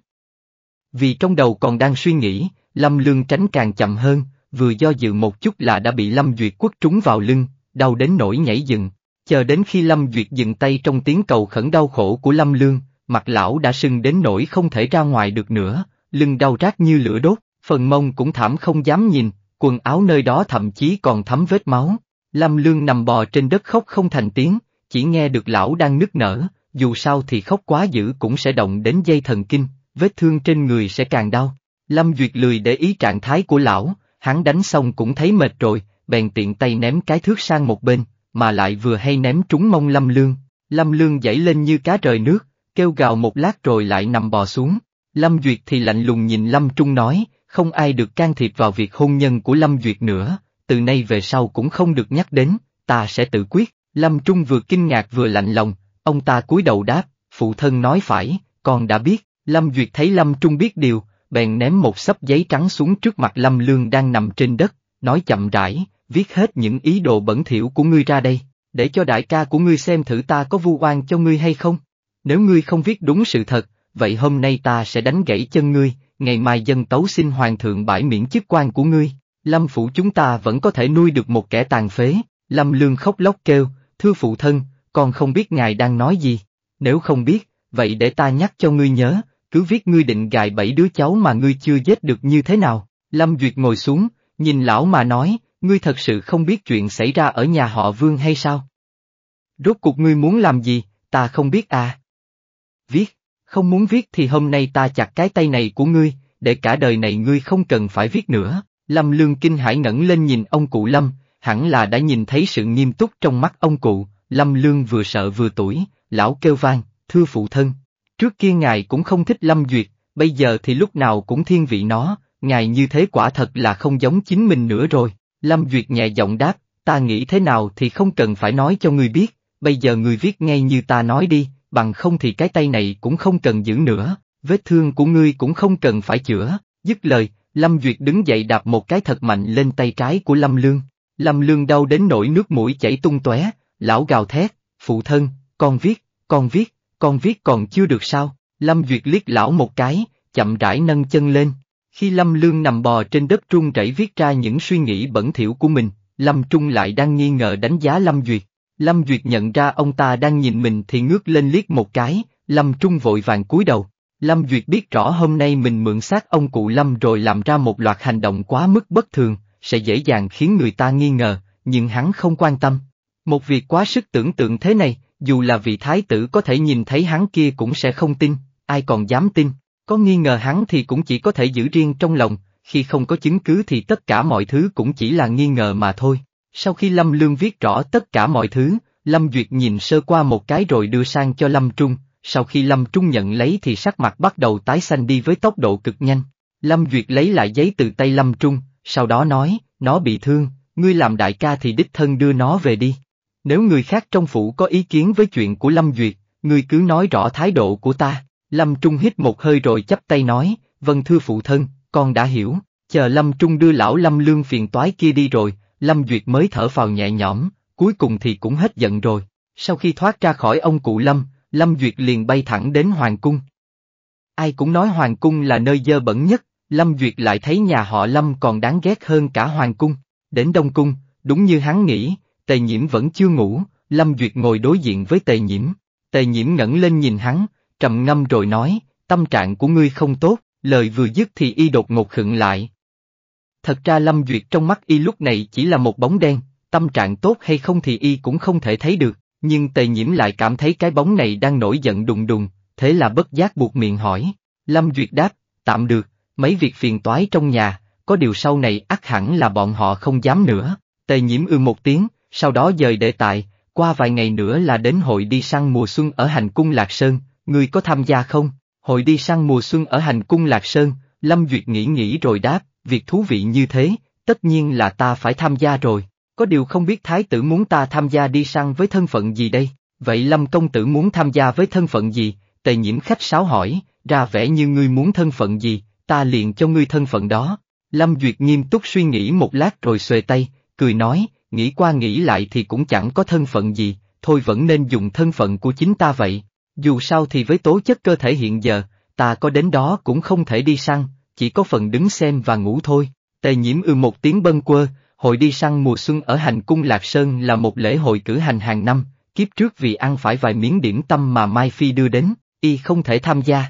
Vì trong đầu còn đang suy nghĩ, Lâm Lương tránh càng chậm hơn, vừa do dự một chút là đã bị Lâm Duyệt quất trúng vào lưng, đau đến nỗi nhảy dựng. Chờ đến khi Lâm Duyệt dừng tay trong tiếng cầu khẩn đau khổ của Lâm Lương, mặt lão đã sưng đến nỗi không thể ra ngoài được nữa, lưng đau rát như lửa đốt, phần mông cũng thảm không dám nhìn, quần áo nơi đó thậm chí còn thấm vết máu. Lâm Lương nằm bò trên đất khóc không thành tiếng, chỉ nghe được lão đang nức nở, dù sao thì khóc quá dữ cũng sẽ động đến dây thần kinh, vết thương trên người sẽ càng đau. Lâm Duyệt lười để ý trạng thái của lão, hắn đánh xong cũng thấy mệt rồi, bèn tiện tay ném cái thước sang một bên, mà lại vừa hay ném trúng mông Lâm Lương. Lâm Lương dãy lên như cá rời nước, kêu gào một lát rồi lại nằm bò xuống. Lâm Duyệt thì lạnh lùng nhìn Lâm Trung nói, không ai được can thiệp vào việc hôn nhân của Lâm Duyệt nữa, từ nay về sau cũng không được nhắc đến, ta sẽ tự quyết. Lâm Trung vừa kinh ngạc vừa lạnh lòng, ông ta cúi đầu đáp, phụ thân nói phải, con đã biết. Lâm Duyệt thấy Lâm Trung biết điều, bèn ném một sấp giấy trắng xuống trước mặt Lâm Lương đang nằm trên đất, nói chậm rãi, viết hết những ý đồ bẩn thỉu của ngươi ra đây, để cho đại ca của ngươi xem thử ta có vu oan cho ngươi hay không. Nếu ngươi không viết đúng sự thật, vậy hôm nay ta sẽ đánh gãy chân ngươi, ngày mai dân tấu xin hoàng thượng bãi miễn chức quan của ngươi. Lâm phủ chúng ta vẫn có thể nuôi được một kẻ tàn phế, Lâm Lương khóc lóc kêu, thưa phụ thân, con không biết ngài đang nói gì, nếu không biết, vậy để ta nhắc cho ngươi nhớ, cứ viết ngươi định gài bảy đứa cháu mà ngươi chưa giết được như thế nào. Lâm Duyệt ngồi xuống, nhìn lão mà nói, ngươi thật sự không biết chuyện xảy ra ở nhà họ Vương hay sao? Rốt cuộc ngươi muốn làm gì, ta không biết à. Viết, không muốn viết thì hôm nay ta chặt cái tay này của ngươi, để cả đời này ngươi không cần phải viết nữa. Lâm Lương kinh hãi ngẩng lên nhìn ông cụ Lâm, hẳn là đã nhìn thấy sự nghiêm túc trong mắt ông cụ, Lâm Lương vừa sợ vừa tuổi, lão kêu vang, thưa phụ thân, Trước kia ngài cũng không thích Lâm Duyệt, bây giờ thì lúc nào cũng thiên vị nó, ngài như thế quả thật là không giống chính mình nữa rồi. Lâm Duyệt nhẹ giọng đáp, ta nghĩ thế nào thì không cần phải nói cho người biết, bây giờ người viết ngay như ta nói đi, bằng không thì cái tay này cũng không cần giữ nữa, vết thương của ngươi cũng không cần phải chữa. Dứt lời, Lâm Duyệt đứng dậy đạp một cái thật mạnh lên tay trái của Lâm Lương. Lâm Lương đau đến nỗi nước mũi chảy tung tóe, lão gào thét, phụ thân, con viết, con viết, con viết còn chưa được sao, Lâm Duyệt liếc lão một cái, chậm rãi nâng chân lên. Khi Lâm Lương nằm bò trên đất trung rẫy viết ra những suy nghĩ bẩn thỉu của mình, Lâm Trung lại đang nghi ngờ đánh giá Lâm Duyệt. Lâm Duyệt nhận ra ông ta đang nhìn mình thì ngước lên liếc một cái, Lâm Trung vội vàng cúi đầu. Lâm Duyệt biết rõ hôm nay mình mượn xác ông cụ Lâm rồi làm ra một loạt hành động quá mức bất thường, sẽ dễ dàng khiến người ta nghi ngờ, nhưng hắn không quan tâm. Một việc quá sức tưởng tượng thế này, dù là vị thái tử có thể nhìn thấy hắn kia cũng sẽ không tin, ai còn dám tin, có nghi ngờ hắn thì cũng chỉ có thể giữ riêng trong lòng, khi không có chứng cứ thì tất cả mọi thứ cũng chỉ là nghi ngờ mà thôi. Sau khi Lâm Lương viết rõ tất cả mọi thứ, Lâm Duyệt nhìn sơ qua một cái rồi đưa sang cho Lâm Trung, sau khi Lâm Trung nhận lấy thì sắc mặt bắt đầu tái xanh đi với tốc độ cực nhanh. Lâm Duyệt lấy lại giấy từ tay Lâm Trung, sau đó nói, nó bị thương, ngươi làm đại ca thì đích thân đưa nó về đi. Nếu người khác trong phủ có ý kiến với chuyện của Lâm Duyệt, người cứ nói rõ thái độ của ta. Lâm Trung hít một hơi rồi chấp tay nói, vâng thưa phụ thân, con đã hiểu, chờ Lâm Trung đưa lão Lâm Lương phiền toái kia đi rồi, Lâm Duyệt mới thở phào nhẹ nhõm, cuối cùng thì cũng hết giận rồi. Sau khi thoát ra khỏi ông cụ Lâm, Lâm Duyệt liền bay thẳng đến Hoàng Cung. Ai cũng nói Hoàng Cung là nơi dơ bẩn nhất, Lâm Duyệt lại thấy nhà họ Lâm còn đáng ghét hơn cả Hoàng Cung. Đến Đông Cung, đúng như hắn nghĩ, Tề nhiễm vẫn chưa ngủ, Lâm Duyệt ngồi đối diện với tề nhiễm. Tề nhiễm ngẩng lên nhìn hắn, trầm ngâm rồi nói, tâm trạng của ngươi không tốt, lời vừa dứt thì y đột ngột khựng lại. Thật ra Lâm Duyệt trong mắt y lúc này chỉ là một bóng đen, tâm trạng tốt hay không thì y cũng không thể thấy được, nhưng tề nhiễm lại cảm thấy cái bóng này đang nổi giận đùng đùng, thế là bất giác buộc miệng hỏi. Lâm Duyệt đáp, tạm được, mấy việc phiền toái trong nhà, có điều sau này ắt hẳn là bọn họ không dám nữa. Tề nhiễm ư một tiếng, sau đó dời để tại, qua vài ngày nữa là đến hội đi săn mùa xuân ở hành cung Lạc Sơn, ngươi có tham gia không? Hội đi săn mùa xuân ở hành cung Lạc Sơn, Lâm Duyệt nghĩ nghĩ rồi đáp, việc thú vị như thế, tất nhiên là ta phải tham gia rồi, có điều không biết thái tử muốn ta tham gia đi săn với thân phận gì đây, vậy Lâm công tử muốn tham gia với thân phận gì, tề nhiễm khách sáo hỏi, ra vẻ như ngươi muốn thân phận gì, ta liền cho ngươi thân phận đó. Lâm Duyệt nghiêm túc suy nghĩ một lát rồi xuề tay, cười nói, nghĩ qua nghĩ lại thì cũng chẳng có thân phận gì, thôi vẫn nên dùng thân phận của chính ta vậy. Dù sao thì với tố chất cơ thể hiện giờ, ta có đến đó cũng không thể đi săn, chỉ có phần đứng xem và ngủ thôi. Tề nhiễm ư một tiếng bâng quơ, hội đi săn mùa xuân ở hành cung Lạc Sơn là một lễ hội cử hành hàng năm, kiếp trước vì ăn phải vài miếng điểm tâm mà Mai Phi đưa đến, y không thể tham gia.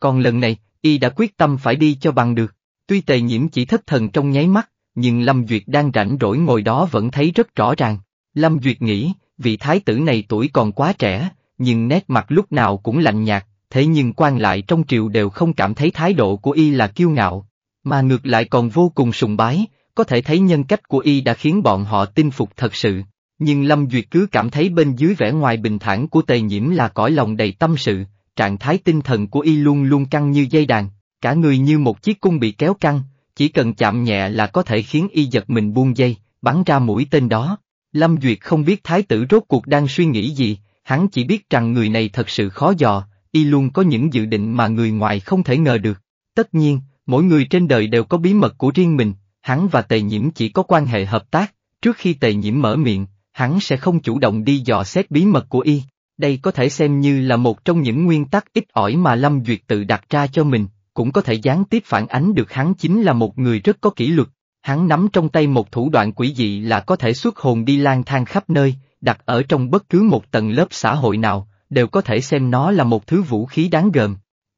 Còn lần này, y đã quyết tâm phải đi cho bằng được, tuy tề nhiễm chỉ thất thần trong nháy mắt, nhưng Lâm Duyệt đang rảnh rỗi ngồi đó vẫn thấy rất rõ ràng. Lâm Duyệt nghĩ, vị thái tử này tuổi còn quá trẻ, nhưng nét mặt lúc nào cũng lạnh nhạt, thế nhưng quan lại trong triều đều không cảm thấy thái độ của y là kiêu ngạo, mà ngược lại còn vô cùng sùng bái, có thể thấy nhân cách của y đã khiến bọn họ tin phục thật sự. Nhưng Lâm Duyệt cứ cảm thấy bên dưới vẻ ngoài bình thản của tề nhiễm là cõi lòng đầy tâm sự, trạng thái tinh thần của y luôn luôn căng như dây đàn, cả người như một chiếc cung bị kéo căng, chỉ cần chạm nhẹ là có thể khiến y giật mình buông dây, bắn ra mũi tên đó. Lâm Duyệt không biết thái tử rốt cuộc đang suy nghĩ gì, hắn chỉ biết rằng người này thật sự khó dò, y luôn có những dự định mà người ngoài không thể ngờ được. Tất nhiên, mỗi người trên đời đều có bí mật của riêng mình, hắn và tề nhiễm chỉ có quan hệ hợp tác, trước khi tề nhiễm mở miệng, hắn sẽ không chủ động đi dò xét bí mật của y. Đây có thể xem như là một trong những nguyên tắc ít ỏi mà Lâm Duyệt tự đặt ra cho mình, cũng có thể gián tiếp phản ánh được hắn chính là một người rất có kỷ luật. Hắn nắm trong tay một thủ đoạn quỷ dị là có thể xuất hồn đi lang thang khắp nơi, đặt ở trong bất cứ một tầng lớp xã hội nào, đều có thể xem nó là một thứ vũ khí đáng gờm.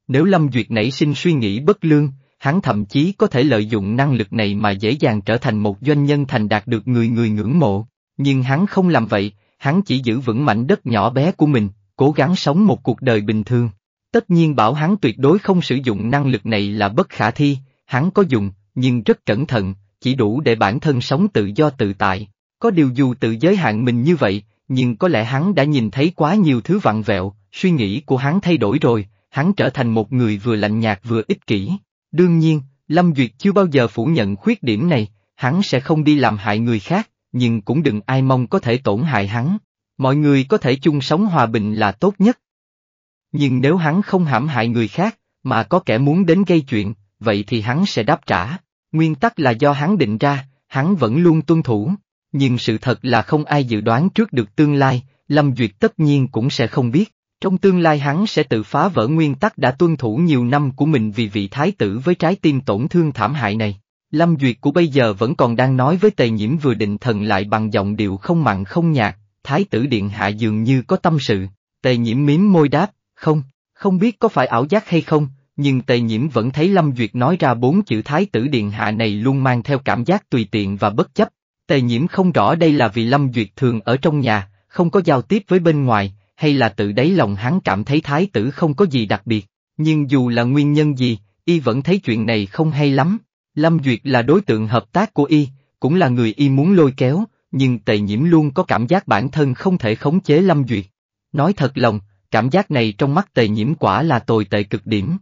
Nếu Lâm Duyệt nảy sinh suy nghĩ bất lương, hắn thậm chí có thể lợi dụng năng lực này mà dễ dàng trở thành một doanh nhân thành đạt được người người ngưỡng mộ, nhưng hắn không làm vậy, hắn chỉ giữ vững mảnh đất nhỏ bé của mình, cố gắng sống một cuộc đời bình thường. Tất nhiên bảo hắn tuyệt đối không sử dụng năng lực này là bất khả thi, hắn có dùng, nhưng rất cẩn thận, chỉ đủ để bản thân sống tự do tự tại. Có điều dù tự giới hạn mình như vậy, nhưng có lẽ hắn đã nhìn thấy quá nhiều thứ vặn vẹo, suy nghĩ của hắn thay đổi rồi, hắn trở thành một người vừa lạnh nhạt vừa ích kỷ. Đương nhiên, Lâm Duyệt chưa bao giờ phủ nhận khuyết điểm này, hắn sẽ không đi làm hại người khác, nhưng cũng đừng ai mong có thể tổn hại hắn. Mọi người có thể chung sống hòa bình là tốt nhất, nhưng nếu hắn không hãm hại người khác, mà có kẻ muốn đến gây chuyện, vậy thì hắn sẽ đáp trả. Nguyên tắc là do hắn định ra, hắn vẫn luôn tuân thủ. Nhưng sự thật là không ai dự đoán trước được tương lai, Lâm Duyệt tất nhiên cũng sẽ không biết. Trong tương lai hắn sẽ tự phá vỡ nguyên tắc đã tuân thủ nhiều năm của mình vì vị thái tử với trái tim tổn thương thảm hại này. Lâm Duyệt của bây giờ vẫn còn đang nói với tề nhiễm vừa định thần lại bằng giọng điệu không mặn không nhạt, thái tử điện hạ dường như có tâm sự. Tề nhiễm miếm môi đáp, không, không biết có phải ảo giác hay không, nhưng tề nhiễm vẫn thấy Lâm Duyệt nói ra bốn chữ Thái tử Điện Hạ này luôn mang theo cảm giác tùy tiện và bất chấp. Tề nhiễm không rõ đây là vì Lâm Duyệt thường ở trong nhà, không có giao tiếp với bên ngoài, hay là tự đáy lòng hắn cảm thấy Thái tử không có gì đặc biệt. Nhưng dù là nguyên nhân gì, y vẫn thấy chuyện này không hay lắm. Lâm Duyệt là đối tượng hợp tác của y, cũng là người y muốn lôi kéo, nhưng tề nhiễm luôn có cảm giác bản thân không thể khống chế Lâm Duyệt. Nói thật lòng, cảm giác này trong mắt tề nhiễm quả là tồi tệ cực điểm.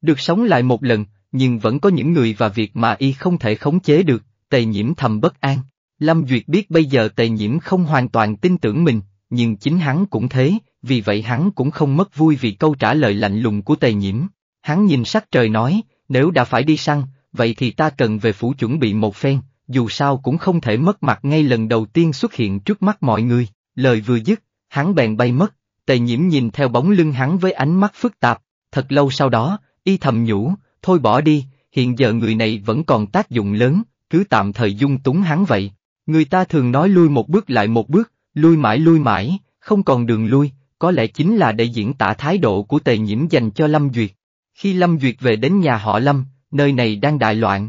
Được sống lại một lần, nhưng vẫn có những người và việc mà y không thể khống chế được, tề nhiễm thầm bất an. Lâm Duyệt biết bây giờ tề nhiễm không hoàn toàn tin tưởng mình, nhưng chính hắn cũng thế, vì vậy hắn cũng không mất vui vì câu trả lời lạnh lùng của tề nhiễm. Hắn nhìn sắc trời nói, nếu đã phải đi săn, vậy thì ta cần về phủ chuẩn bị một phen, dù sao cũng không thể mất mặt ngay lần đầu tiên xuất hiện trước mắt mọi người. Lời vừa dứt, hắn bèn bay mất, tề nhiễm nhìn theo bóng lưng hắn với ánh mắt phức tạp, thật lâu sau đó, y thầm nhủ, thôi bỏ đi, hiện giờ người này vẫn còn tác dụng lớn, cứ tạm thời dung túng hắn vậy. Người ta thường nói lui một bước lại một bước, lui mãi lui mãi, không còn đường lui, có lẽ chính là để diễn tả thái độ của tề nhiễm dành cho Lâm Duyệt. Khi Lâm Duyệt về đến nhà họ Lâm, nơi này đang đại loạn.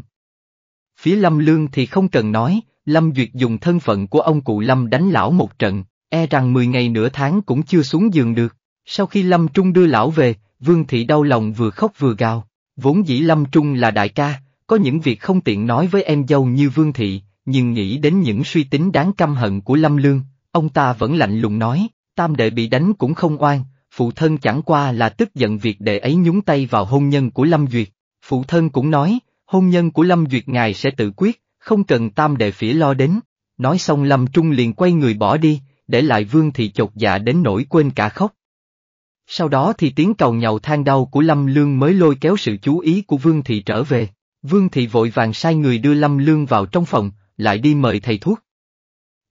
Phía Lâm Lương thì không cần nói, Lâm Duyệt dùng thân phận của ông cụ Lâm đánh lão một trận, e rằng 10 ngày nửa tháng cũng chưa xuống giường được. Sau khi Lâm Trung đưa lão về, Vương Thị đau lòng vừa khóc vừa gào. Vốn dĩ Lâm Trung là đại ca, có những việc không tiện nói với em dâu như Vương Thị, nhưng nghĩ đến những suy tính đáng căm hận của Lâm Lương, ông ta vẫn lạnh lùng nói, tam đệ bị đánh cũng không oan, phụ thân chẳng qua là tức giận việc đệ ấy nhúng tay vào hôn nhân của Lâm Duyệt. Phụ thân cũng nói, hôn nhân của Lâm Duyệt ngài sẽ tự quyết, không cần tam đệ phỉa lo đến. Nói xong Lâm Trung liền quay người bỏ đi, để lại vương thị chột dạ đến nỗi quên cả khóc. Sau đó thì tiếng cầu nhàu than đau của Lâm Lương mới lôi kéo sự chú ý của Vương Thị trở về. Vương Thị vội vàng sai người đưa Lâm Lương vào trong phòng, lại đi mời thầy thuốc.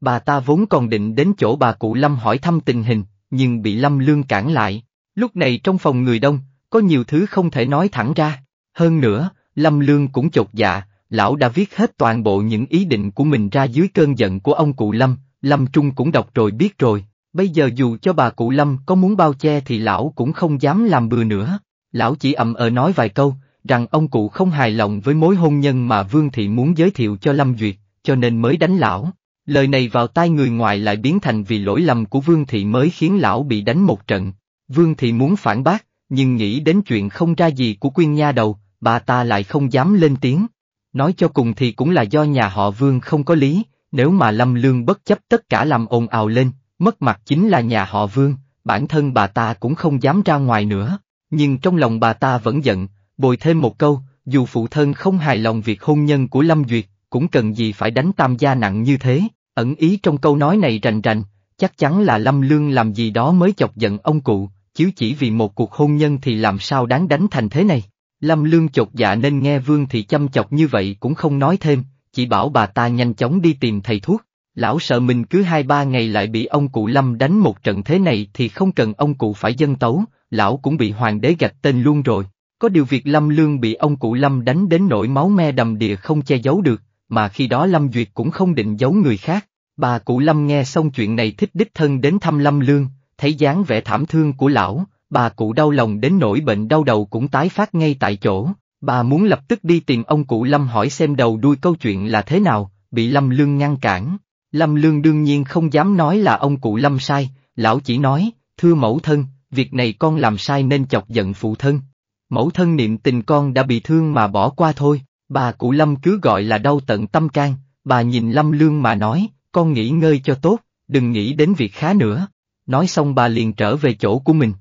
Bà ta vốn còn định đến chỗ bà cụ Lâm hỏi thăm tình hình, nhưng bị Lâm Lương cản lại. Lúc này trong phòng người đông, có nhiều thứ không thể nói thẳng ra. Hơn nữa, Lâm Lương cũng chột dạ, lão đã viết hết toàn bộ những ý định của mình ra dưới cơn giận của ông cụ Lâm, Lâm Trung cũng đọc rồi biết rồi, bây giờ dù cho bà cụ Lâm có muốn bao che thì lão cũng không dám làm bừa nữa. Lão chỉ ậm ờ nói vài câu, rằng ông cụ không hài lòng với mối hôn nhân mà Vương Thị muốn giới thiệu cho Lâm Duyệt, cho nên mới đánh lão. Lời này vào tai người ngoài lại biến thành vì lỗi lầm của Vương Thị mới khiến lão bị đánh một trận. Vương Thị muốn phản bác, nhưng nghĩ đến chuyện không ra gì của quyên nha đầu, bà ta lại không dám lên tiếng. Nói cho cùng thì cũng là do nhà họ Vương không có lý, nếu mà Lâm Lương bất chấp tất cả làm ồn ào lên, mất mặt chính là nhà họ Vương, bản thân bà ta cũng không dám ra ngoài nữa. Nhưng trong lòng bà ta vẫn giận, bồi thêm một câu, dù phụ thân không hài lòng việc hôn nhân của Lâm Duyệt, cũng cần gì phải đánh tam gia nặng như thế, ẩn ý trong câu nói này rành rành, chắc chắn là Lâm Lương làm gì đó mới chọc giận ông cụ, chứ chỉ vì một cuộc hôn nhân thì làm sao đáng đánh thành thế này. Lâm Lương chột dạ nên nghe Vương thì chăm chọc như vậy cũng không nói thêm, chỉ bảo bà ta nhanh chóng đi tìm thầy thuốc. Lão sợ mình cứ hai ba ngày lại bị ông cụ Lâm đánh một trận thế này thì không cần ông cụ phải dân tấu, lão cũng bị hoàng đế gạch tên luôn rồi. Có điều việc Lâm Lương bị ông cụ Lâm đánh đến nỗi máu me đầm địa không che giấu được, mà khi đó Lâm Duyệt cũng không định giấu người khác. Bà cụ Lâm nghe xong chuyện này thích đích thân đến thăm Lâm Lương, thấy dáng vẻ thảm thương của lão, bà cụ đau lòng đến nỗi bệnh đau đầu cũng tái phát ngay tại chỗ, Bà muốn lập tức đi tìm ông cụ Lâm hỏi xem đầu đuôi câu chuyện là thế nào, bị Lâm Lương ngăn cản. Lâm Lương đương nhiên không dám nói là ông cụ Lâm sai, lão chỉ nói, thưa mẫu thân, việc này con làm sai nên chọc giận phụ thân. Mẫu thân niệm tình con đã bị thương mà bỏ qua thôi, bà cụ Lâm cứ gọi là đau tận tâm can, bà nhìn Lâm Lương mà nói, con nghỉ ngơi cho tốt, đừng nghĩ đến việc khá nữa. Nói xong bà liền trở về chỗ của mình.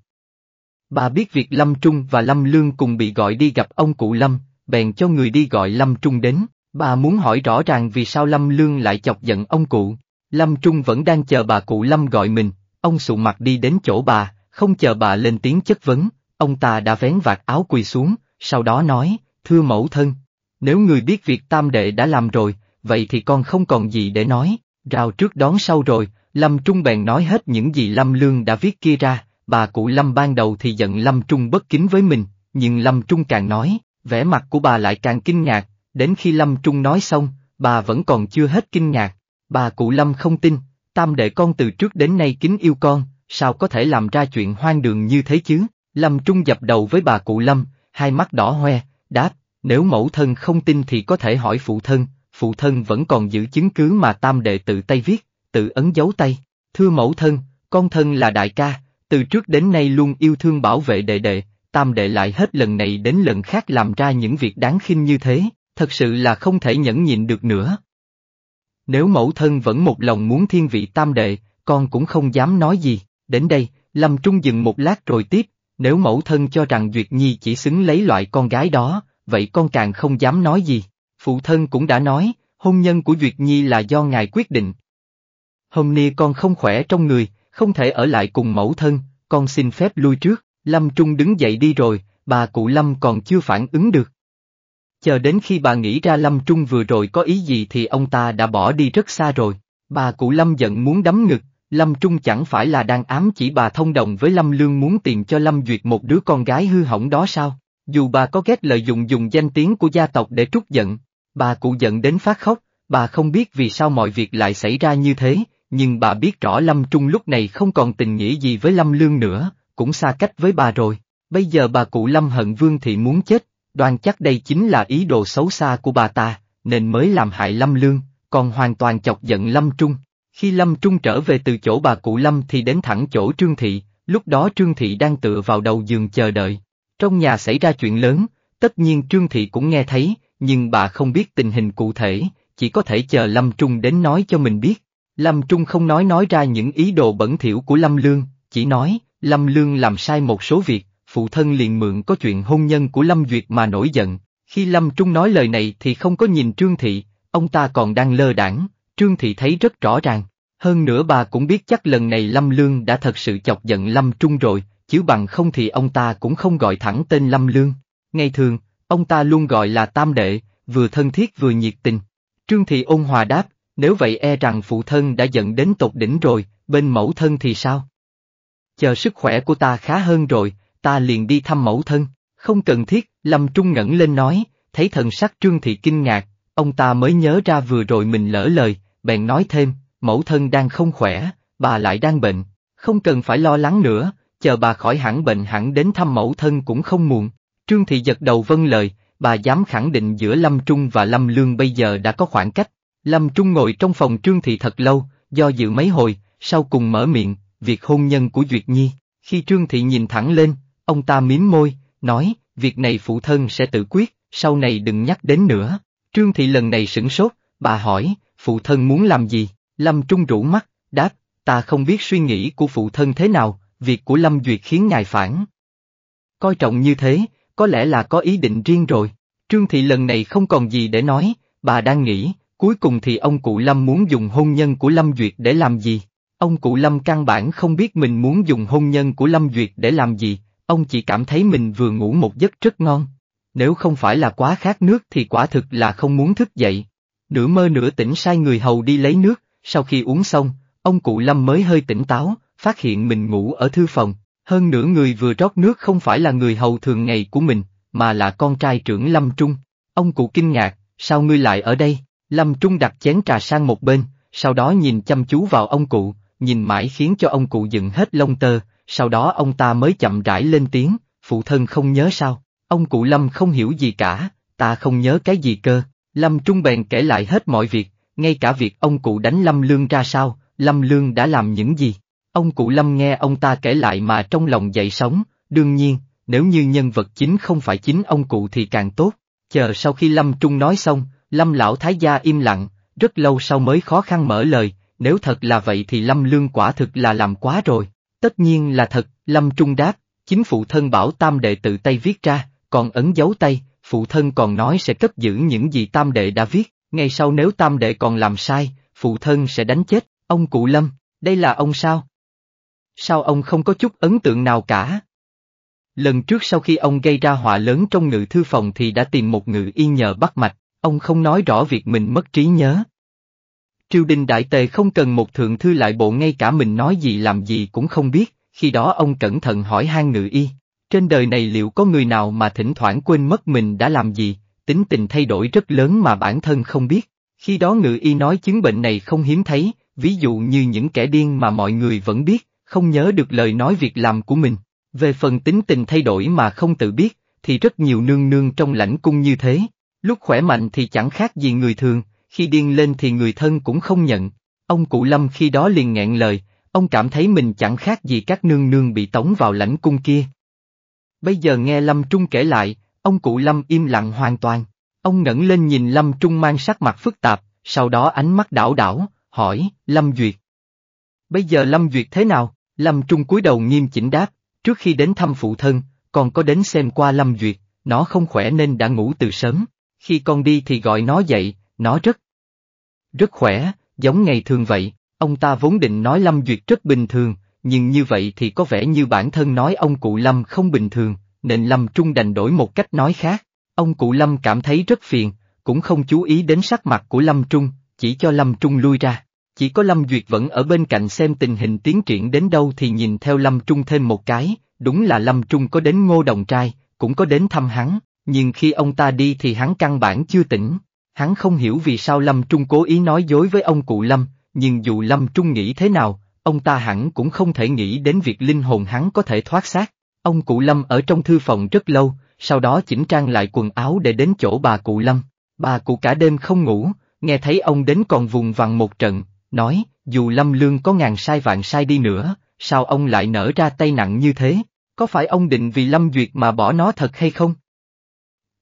Bà biết việc Lâm Trung và Lâm Lương cùng bị gọi đi gặp ông cụ Lâm, bèn cho người đi gọi Lâm Trung đến. Bà muốn hỏi rõ ràng vì sao Lâm Lương lại chọc giận ông cụ. Lâm Trung vẫn đang chờ bà cụ Lâm gọi mình, ông sụ mặt đi đến chỗ bà, không chờ bà lên tiếng chất vấn, ông ta đã vén vạt áo quỳ xuống, sau đó nói, thưa mẫu thân, nếu người biết việc tam đệ đã làm rồi, vậy thì con không còn gì để nói, rào trước đón sau rồi, Lâm Trung bèn nói hết những gì Lâm Lương đã viết kia ra, bà cụ Lâm ban đầu thì giận Lâm Trung bất kính với mình, nhưng Lâm Trung càng nói, vẻ mặt của bà lại càng kinh ngạc, đến khi Lâm Trung nói xong, bà vẫn còn chưa hết kinh ngạc, bà cụ Lâm không tin, tam đệ con từ trước đến nay kính yêu con, sao có thể làm ra chuyện hoang đường như thế chứ, Lâm Trung dập đầu với bà cụ Lâm, hai mắt đỏ hoe, đáp, nếu mẫu thân không tin thì có thể hỏi phụ thân, phụ thân vẫn còn giữ chứng cứ mà tam đệ tự tay viết, tự ấn dấu tay, thưa mẫu thân, con thân là đại ca, từ trước đến nay luôn yêu thương bảo vệ đệ đệ, tam đệ lại hết lần này đến lần khác làm ra những việc đáng khinh như thế, thật sự là không thể nhẫn nhịn được nữa. Nếu mẫu thân vẫn một lòng muốn thiên vị tam đệ, con cũng không dám nói gì, đến đây, Lâm Trung dừng một lát rồi tiếp, nếu mẫu thân cho rằng Duyệt Nhi chỉ xứng lấy loại con gái đó, vậy con càng không dám nói gì, phụ thân cũng đã nói, hôn nhân của Duyệt Nhi là do ngài quyết định. Hôm nay con không khỏe trong người, không thể ở lại cùng mẫu thân, con xin phép lui trước, Lâm Trung đứng dậy đi rồi, bà cụ Lâm còn chưa phản ứng được. Chờ đến khi bà nghĩ ra Lâm Trung vừa rồi có ý gì thì ông ta đã bỏ đi rất xa rồi, bà cụ Lâm giận muốn đấm ngực, Lâm Trung chẳng phải là đang ám chỉ bà thông đồng với Lâm Lương muốn tiền cho Lâm Duyệt một đứa con gái hư hỏng đó sao, dù bà có ghét lợi dụng dùng danh tiếng của gia tộc để trút giận, bà cụ giận đến phát khóc, bà không biết vì sao mọi việc lại xảy ra như thế, nhưng bà biết rõ Lâm Trung lúc này không còn tình nghĩa gì với Lâm Lương nữa, cũng xa cách với bà rồi. Bây giờ bà cụ Lâm hận Vương Thị muốn chết, đoàn chắc đây chính là ý đồ xấu xa của bà ta, nên mới làm hại Lâm Lương, còn hoàn toàn chọc giận Lâm Trung. Khi Lâm Trung trở về từ chỗ bà cụ Lâm thì đến thẳng chỗ Trương Thị, lúc đó Trương Thị đang tựa vào đầu giường chờ đợi. Trong nhà xảy ra chuyện lớn, tất nhiên Trương Thị cũng nghe thấy, nhưng bà không biết tình hình cụ thể, chỉ có thể chờ Lâm Trung đến nói cho mình biết. Lâm Trung không nói nói ra những ý đồ bẩn thỉu của Lâm Lương, chỉ nói, Lâm Lương làm sai một số việc, phụ thân liền mượn có chuyện hôn nhân của Lâm Duyệt mà nổi giận. Khi Lâm Trung nói lời này thì không có nhìn Trương Thị, ông ta còn đang lơ đảng, Trương Thị thấy rất rõ ràng. Hơn nữa bà cũng biết chắc lần này Lâm Lương đã thật sự chọc giận Lâm Trung rồi, chứ bằng không thì ông ta cũng không gọi thẳng tên Lâm Lương. Ngày thường, ông ta luôn gọi là Tam Đệ, vừa thân thiết vừa nhiệt tình. Trương Thị ôn hòa đáp, nếu vậy e rằng phụ thân đã giận đến tột đỉnh rồi, bên mẫu thân thì sao? Chờ sức khỏe của ta khá hơn rồi, ta liền đi thăm mẫu thân, không cần thiết, Lâm Trung ngẩng lên nói, thấy thần sắc Trương Thị kinh ngạc, ông ta mới nhớ ra vừa rồi mình lỡ lời, bèn nói thêm, mẫu thân đang không khỏe, bà lại đang bệnh, không cần phải lo lắng nữa, chờ bà khỏi hẳn bệnh hẳn đến thăm mẫu thân cũng không muộn. Trương Thị giật đầu vâng lời, bà dám khẳng định giữa Lâm Trung và Lâm Lương bây giờ đã có khoảng cách, Lâm Trung ngồi trong phòng Trương Thị thật lâu, do dự mấy hồi, sau cùng mở miệng, việc hôn nhân của Duyệt Nhi. Khi Trương Thị nhìn thẳng lên, ông ta mím môi, nói, việc này phụ thân sẽ tự quyết, sau này đừng nhắc đến nữa. Trương Thị lần này sửng sốt, bà hỏi, phụ thân muốn làm gì? Lâm Trung rủ mắt, đáp, ta không biết suy nghĩ của phụ thân thế nào, việc của Lâm Duyệt khiến ngài phản. Coi trọng như thế, có lẽ là có ý định riêng rồi. Trương Thị lần này không còn gì để nói, bà đang nghĩ, Cuối cùng thì ông cụ Lâm muốn dùng hôn nhân của Lâm Duyệt để làm gì? Ông cụ Lâm căn bản không biết mình muốn dùng hôn nhân của Lâm Duyệt để làm gì, ông chỉ cảm thấy mình vừa ngủ một giấc rất ngon. Nếu không phải là quá khát nước thì quả thực là không muốn thức dậy. Nửa mơ nửa tỉnh sai người hầu đi lấy nước, sau khi uống xong, ông cụ Lâm mới hơi tỉnh táo, phát hiện mình ngủ ở thư phòng. Hơn nửa người vừa rót nước không phải là người hầu thường ngày của mình, mà là con trai trưởng Lâm Trung. Ông cụ kinh ngạc, sao ngươi lại ở đây? Lâm Trung đặt chén trà sang một bên, sau đó nhìn chăm chú vào ông cụ, nhìn mãi khiến cho ông cụ dựng hết lông tơ, sau đó ông ta mới chậm rãi lên tiếng, phụ thân không nhớ sao, ông cụ Lâm không hiểu gì cả, ta không nhớ cái gì cơ, Lâm Trung bèn kể lại hết mọi việc, ngay cả việc ông cụ đánh Lâm Lương ra sao, Lâm Lương đã làm những gì. Ông cụ Lâm nghe ông ta kể lại mà trong lòng dậy sống, đương nhiên, nếu như nhân vật chính không phải chính ông cụ thì càng tốt. Chờ sau khi Lâm Trung nói xong, Lâm lão thái gia im lặng, rất lâu sau mới khó khăn mở lời, nếu thật là vậy thì Lâm Lương quả thực là làm quá rồi. Tất nhiên là thật, Lâm Trung đáp, chính phụ thân bảo tam đệ tự tay viết ra, còn ấn dấu tay, phụ thân còn nói sẽ cất giữ những gì tam đệ đã viết, Ngay sau nếu tam đệ còn làm sai, phụ thân sẽ đánh chết, ông cụ Lâm, đây là ông sao? Sao ông không có chút ấn tượng nào cả? Lần trước sau khi ông gây ra họa lớn trong ngự thư phòng thì đã tìm một ngự y nhờ bắt mạch, Ông không nói rõ việc mình mất trí nhớ. Triều đình đại tề không cần một thượng thư lại bộ ngay cả mình nói gì làm gì cũng không biết, khi đó ông cẩn thận hỏi hang ngự y. Trên đời này liệu có người nào mà thỉnh thoảng quên mất mình đã làm gì, tính tình thay đổi rất lớn mà bản thân không biết. Khi đó ngự y nói chứng bệnh này không hiếm thấy, ví dụ như những kẻ điên mà mọi người vẫn biết, không nhớ được lời nói việc làm của mình. Về phần tính tình thay đổi mà không tự biết, thì rất nhiều nương nương trong lãnh cung như thế, Lúc khỏe mạnh thì chẳng khác gì người thường, khi điên lên thì người thân cũng không nhận. Ông cụ Lâm khi đó liền ngẹn lời, ông cảm thấy mình chẳng khác gì các nương nương bị tống vào lãnh cung kia. Bây giờ nghe Lâm Trung kể lại, ông cụ Lâm im lặng hoàn toàn. Ông ngẩng lên nhìn Lâm Trung mang sắc mặt phức tạp, sau đó ánh mắt đảo đảo, hỏi, Lâm Duyệt. Bây giờ Lâm Duyệt thế nào? Lâm Trung cúi đầu nghiêm chỉnh đáp, trước khi đến thăm phụ thân, còn có đến xem qua Lâm Duyệt, nó không khỏe nên đã ngủ từ sớm. Khi con đi thì gọi nó dậy, nó rất, rất khỏe, giống ngày thường vậy. Ông ta vốn định nói Lâm Duyệt rất bình thường, nhưng như vậy thì có vẻ như bản thân nói ông cụ Lâm không bình thường, nên Lâm Trung đành đổi một cách nói khác. Ông cụ Lâm cảm thấy rất phiền, cũng không chú ý đến sắc mặt của Lâm Trung, chỉ cho Lâm Trung lui ra. Chỉ có Lâm Duyệt vẫn ở bên cạnh xem tình hình tiến triển đến đâu thì nhìn theo Lâm Trung thêm một cái, đúng là Lâm Trung có đến ngô đồng trai, cũng có đến thăm hắn, nhưng khi ông ta đi thì hắn căn bản chưa tỉnh, hắn không hiểu vì sao Lâm Trung cố ý nói dối với ông cụ Lâm, nhưng dù Lâm Trung nghĩ thế nào, ông ta hẳn cũng không thể nghĩ đến việc linh hồn hắn có thể thoát xác. Ông cụ Lâm ở trong thư phòng rất lâu, sau đó chỉnh trang lại quần áo để đến chỗ bà cụ Lâm. Bà cụ cả đêm không ngủ, nghe thấy ông đến còn vùng vằng một trận, nói, dù Lâm Lương có ngàn sai vạn sai đi nữa, sao ông lại nở ra tay nặng như thế, có phải ông định vì Lâm Duyệt mà bỏ nó thật hay không?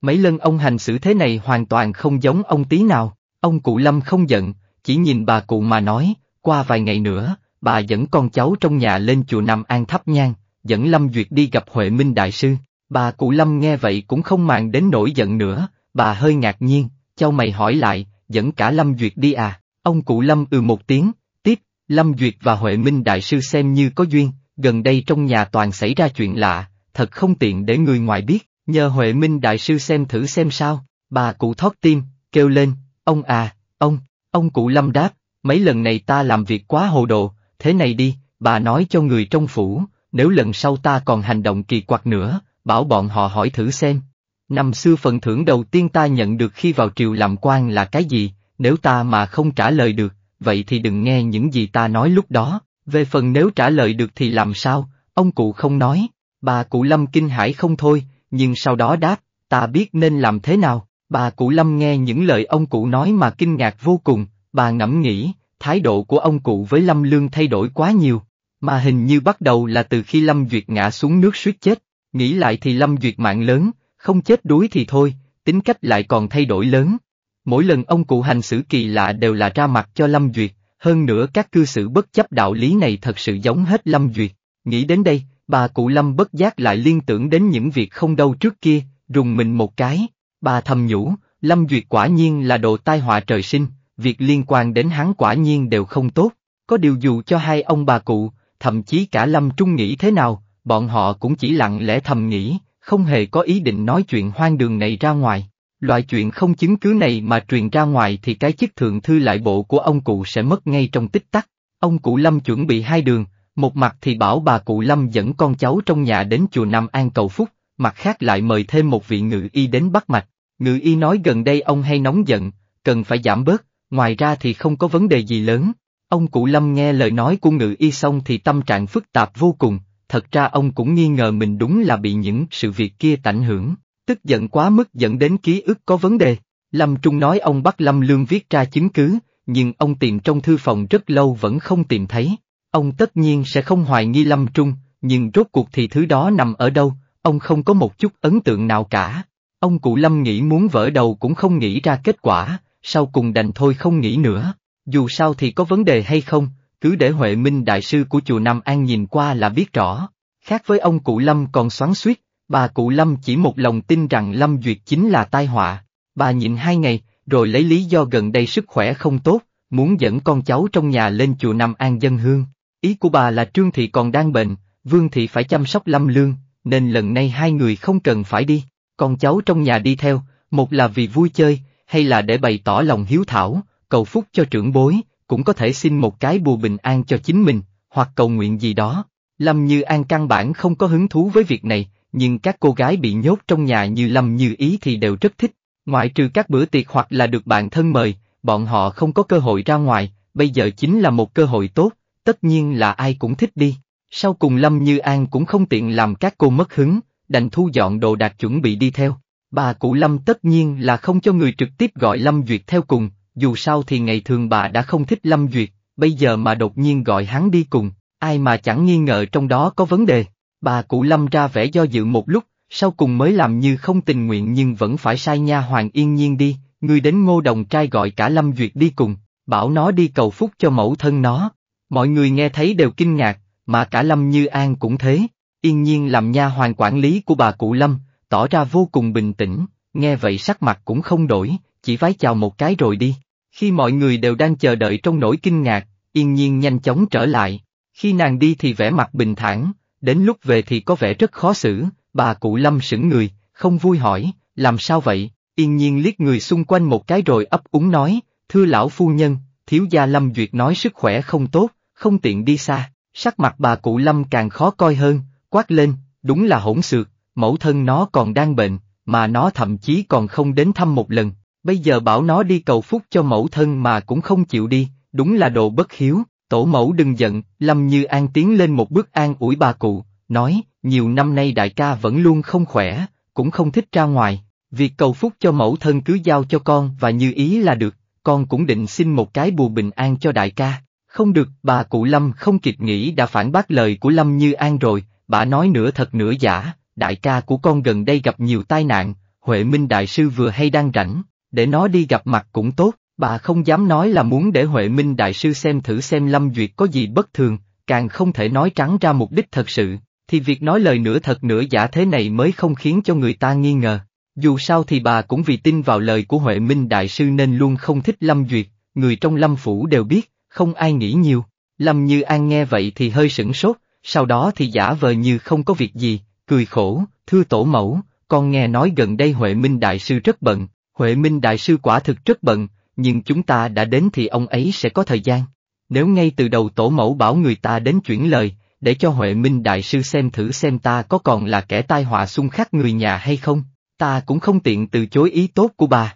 Mấy lần ông hành xử thế này hoàn toàn không giống ông tí nào, ông cụ Lâm không giận, chỉ nhìn bà cụ mà nói, qua vài ngày nữa, bà dẫn con cháu trong nhà lên chùa Nam An thắp nhang, dẫn Lâm Duyệt đi gặp Huệ Minh Đại Sư. Bà cụ Lâm nghe vậy cũng không màng đến nỗi giận nữa, bà hơi ngạc nhiên, cháu mày hỏi lại, dẫn cả Lâm Duyệt đi à, ông cụ Lâm ừ một tiếng, tiếp, Lâm Duyệt và Huệ Minh Đại Sư xem như có duyên, gần đây trong nhà toàn xảy ra chuyện lạ, thật không tiện để người ngoài biết nhờ Huệ Minh Đại Sư xem thử xem sao, bà cụ thoát tim, kêu lên, ông à, ông, ông cụ lâm đáp, mấy lần này ta làm việc quá hồ đồ, thế này đi, bà nói cho người trong phủ, nếu lần sau ta còn hành động kỳ quặc nữa, bảo bọn họ hỏi thử xem. Năm xưa phần thưởng đầu tiên ta nhận được khi vào triều làm quan là cái gì, nếu ta mà không trả lời được, vậy thì đừng nghe những gì ta nói lúc đó, về phần nếu trả lời được thì làm sao, ông cụ không nói, bà cụ lâm kinh hãi không thôi, nhưng sau đó đáp, ta biết nên làm thế nào, bà cụ Lâm nghe những lời ông cụ nói mà kinh ngạc vô cùng, bà ngẫm nghĩ, thái độ của ông cụ với Lâm Lương thay đổi quá nhiều, mà hình như bắt đầu là từ khi Lâm Duyệt ngã xuống nước suýt chết, nghĩ lại thì Lâm Duyệt mạng lớn, không chết đuối thì thôi, tính cách lại còn thay đổi lớn. Mỗi lần ông cụ hành xử kỳ lạ đều là ra mặt cho Lâm Duyệt, hơn nữa các cư xử bất chấp đạo lý này thật sự giống hết Lâm Duyệt. Nghĩ đến đây, Bà cụ Lâm bất giác lại liên tưởng đến những việc không đâu trước kia, rùng mình một cái, bà thầm nhủ, Lâm Duyệt quả nhiên là đồ tai họa trời sinh, việc liên quan đến hắn quả nhiên đều không tốt, có điều dù cho hai ông bà cụ, thậm chí cả Lâm Trung nghĩ thế nào, bọn họ cũng chỉ lặng lẽ thầm nghĩ, không hề có ý định nói chuyện hoang đường này ra ngoài. Loại chuyện không chứng cứ này mà truyền ra ngoài thì cái chức thượng thư lại bộ của ông cụ sẽ mất ngay trong tích tắc. Ông cụ Lâm chuẩn bị hai đường, một mặt thì bảo bà cụ Lâm dẫn con cháu trong nhà đến chùa Nam An cầu phúc, mặt khác lại mời thêm một vị ngự y đến bắt mạch. Ngự y nói gần đây ông hay nóng giận, cần phải giảm bớt, ngoài ra thì không có vấn đề gì lớn. Ông cụ Lâm nghe lời nói của ngự y xong thì tâm trạng phức tạp vô cùng, thật ra ông cũng nghi ngờ mình đúng là bị những sự việc kia ảnh hưởng, tức giận quá mức dẫn đến ký ức có vấn đề. Lâm Trung nói ông bắt Lâm Lương viết ra chứng cứ, nhưng ông tìm trong thư phòng rất lâu vẫn không tìm thấy. Ông tất nhiên sẽ không hoài nghi Lâm Trung, nhưng rốt cuộc thì thứ đó nằm ở đâu, ông không có một chút ấn tượng nào cả. Ông cụ Lâm nghĩ muốn vỡ đầu cũng không nghĩ ra kết quả, sau cùng đành thôi không nghĩ nữa. Dù sao thì có vấn đề hay không, cứ để Huệ Minh Đại sư của chùa Nam An nhìn qua là biết rõ. Khác với ông cụ Lâm còn xoắn suýt, bà cụ Lâm chỉ một lòng tin rằng Lâm Duyệt chính là tai họa. Bà nhịn hai ngày, rồi lấy lý do gần đây sức khỏe không tốt, muốn dẫn con cháu trong nhà lên chùa Nam An dân hương. Ý của bà là Trương Thị còn đang bệnh, Vương Thị phải chăm sóc Lâm Lương, nên lần này hai người không cần phải đi, con cháu trong nhà đi theo, một là vì vui chơi, hay là để bày tỏ lòng hiếu thảo, cầu phúc cho trưởng bối, cũng có thể xin một cái bùa bình an cho chính mình, hoặc cầu nguyện gì đó. Lâm Như An căn bản không có hứng thú với việc này, nhưng các cô gái bị nhốt trong nhà như Lâm Như Ý thì đều rất thích, ngoại trừ các bữa tiệc hoặc là được bạn thân mời, bọn họ không có cơ hội ra ngoài, bây giờ chính là một cơ hội tốt, tất nhiên là ai cũng thích đi. Sau cùng Lâm Như An cũng không tiện làm các cô mất hứng, đành thu dọn đồ đạc chuẩn bị đi theo. Bà cụ Lâm tất nhiên là không cho người trực tiếp gọi Lâm Duyệt theo cùng, dù sao thì ngày thường bà đã không thích Lâm Duyệt, bây giờ mà đột nhiên gọi hắn đi cùng, ai mà chẳng nghi ngờ trong đó có vấn đề. Bà cụ Lâm ra vẻ do dự một lúc, sau cùng mới làm như không tình nguyện nhưng vẫn phải sai nha hoàng yên nhiên đi, người đến ngô đồng trai gọi cả Lâm Duyệt đi cùng, bảo nó đi cầu phúc cho mẫu thân nó. Mọi người nghe thấy đều kinh ngạc, mà cả Lâm Như An cũng thế, yên nhiên làm nha hoàn quản lý của bà cụ Lâm, tỏ ra vô cùng bình tĩnh, nghe vậy sắc mặt cũng không đổi, chỉ vái chào một cái rồi đi. Khi mọi người đều đang chờ đợi trong nỗi kinh ngạc, yên nhiên nhanh chóng trở lại, khi nàng đi thì vẻ mặt bình thản, đến lúc về thì có vẻ rất khó xử, bà cụ Lâm sững người, không vui hỏi, làm sao vậy, yên nhiên liếc người xung quanh một cái rồi ấp úng nói, thưa lão phu nhân, thiếu gia Lâm Duyệt nói sức khỏe không tốt, không tiện đi xa, sắc mặt bà cụ Lâm càng khó coi hơn, quát lên, đúng là hỗn xược, mẫu thân nó còn đang bệnh, mà nó thậm chí còn không đến thăm một lần, bây giờ bảo nó đi cầu phúc cho mẫu thân mà cũng không chịu đi, đúng là đồ bất hiếu, tổ mẫu đừng giận, Lâm Như An tiến lên một bước an ủi bà cụ, nói, nhiều năm nay đại ca vẫn luôn không khỏe, cũng không thích ra ngoài, việc cầu phúc cho mẫu thân cứ giao cho con và như ý là được, con cũng định xin một cái bù bình an cho đại ca. Không được, bà cụ Lâm không kịp nghĩ đã phản bác lời của Lâm Như An rồi, bà nói nửa thật nửa giả, đại ca của con gần đây gặp nhiều tai nạn, Huệ Minh Đại Sư vừa hay đang rảnh, để nó đi gặp mặt cũng tốt, bà không dám nói là muốn để Huệ Minh Đại Sư xem thử xem Lâm Duyệt có gì bất thường, càng không thể nói trắng ra mục đích thật sự, thì việc nói lời nửa thật nửa giả thế này mới không khiến cho người ta nghi ngờ. Dù sao thì bà cũng vì tin vào lời của Huệ Minh Đại Sư nên luôn không thích Lâm Duyệt, người trong Lâm Phủ đều biết, không ai nghĩ nhiều. Lâm Như An nghe vậy thì hơi sửng sốt, sau đó thì giả vờ như không có việc gì, cười khổ, thưa tổ mẫu, con nghe nói gần đây Huệ Minh Đại Sư rất bận, Huệ Minh Đại Sư quả thực rất bận, nhưng chúng ta đã đến thì ông ấy sẽ có thời gian. Nếu ngay từ đầu tổ mẫu bảo người ta đến chuyển lời, để cho Huệ Minh Đại Sư xem thử xem ta có còn là kẻ tai họa xung khắc người nhà hay không, ta cũng không tiện từ chối ý tốt của bà.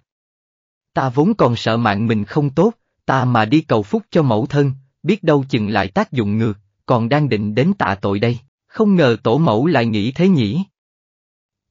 Ta vốn còn sợ mạng mình không tốt, Ta mà đi cầu phúc cho mẫu thân, biết đâu chừng lại tác dụng ngược, còn đang định đến tạ tội đây, không ngờ tổ mẫu lại nghĩ thế nhỉ.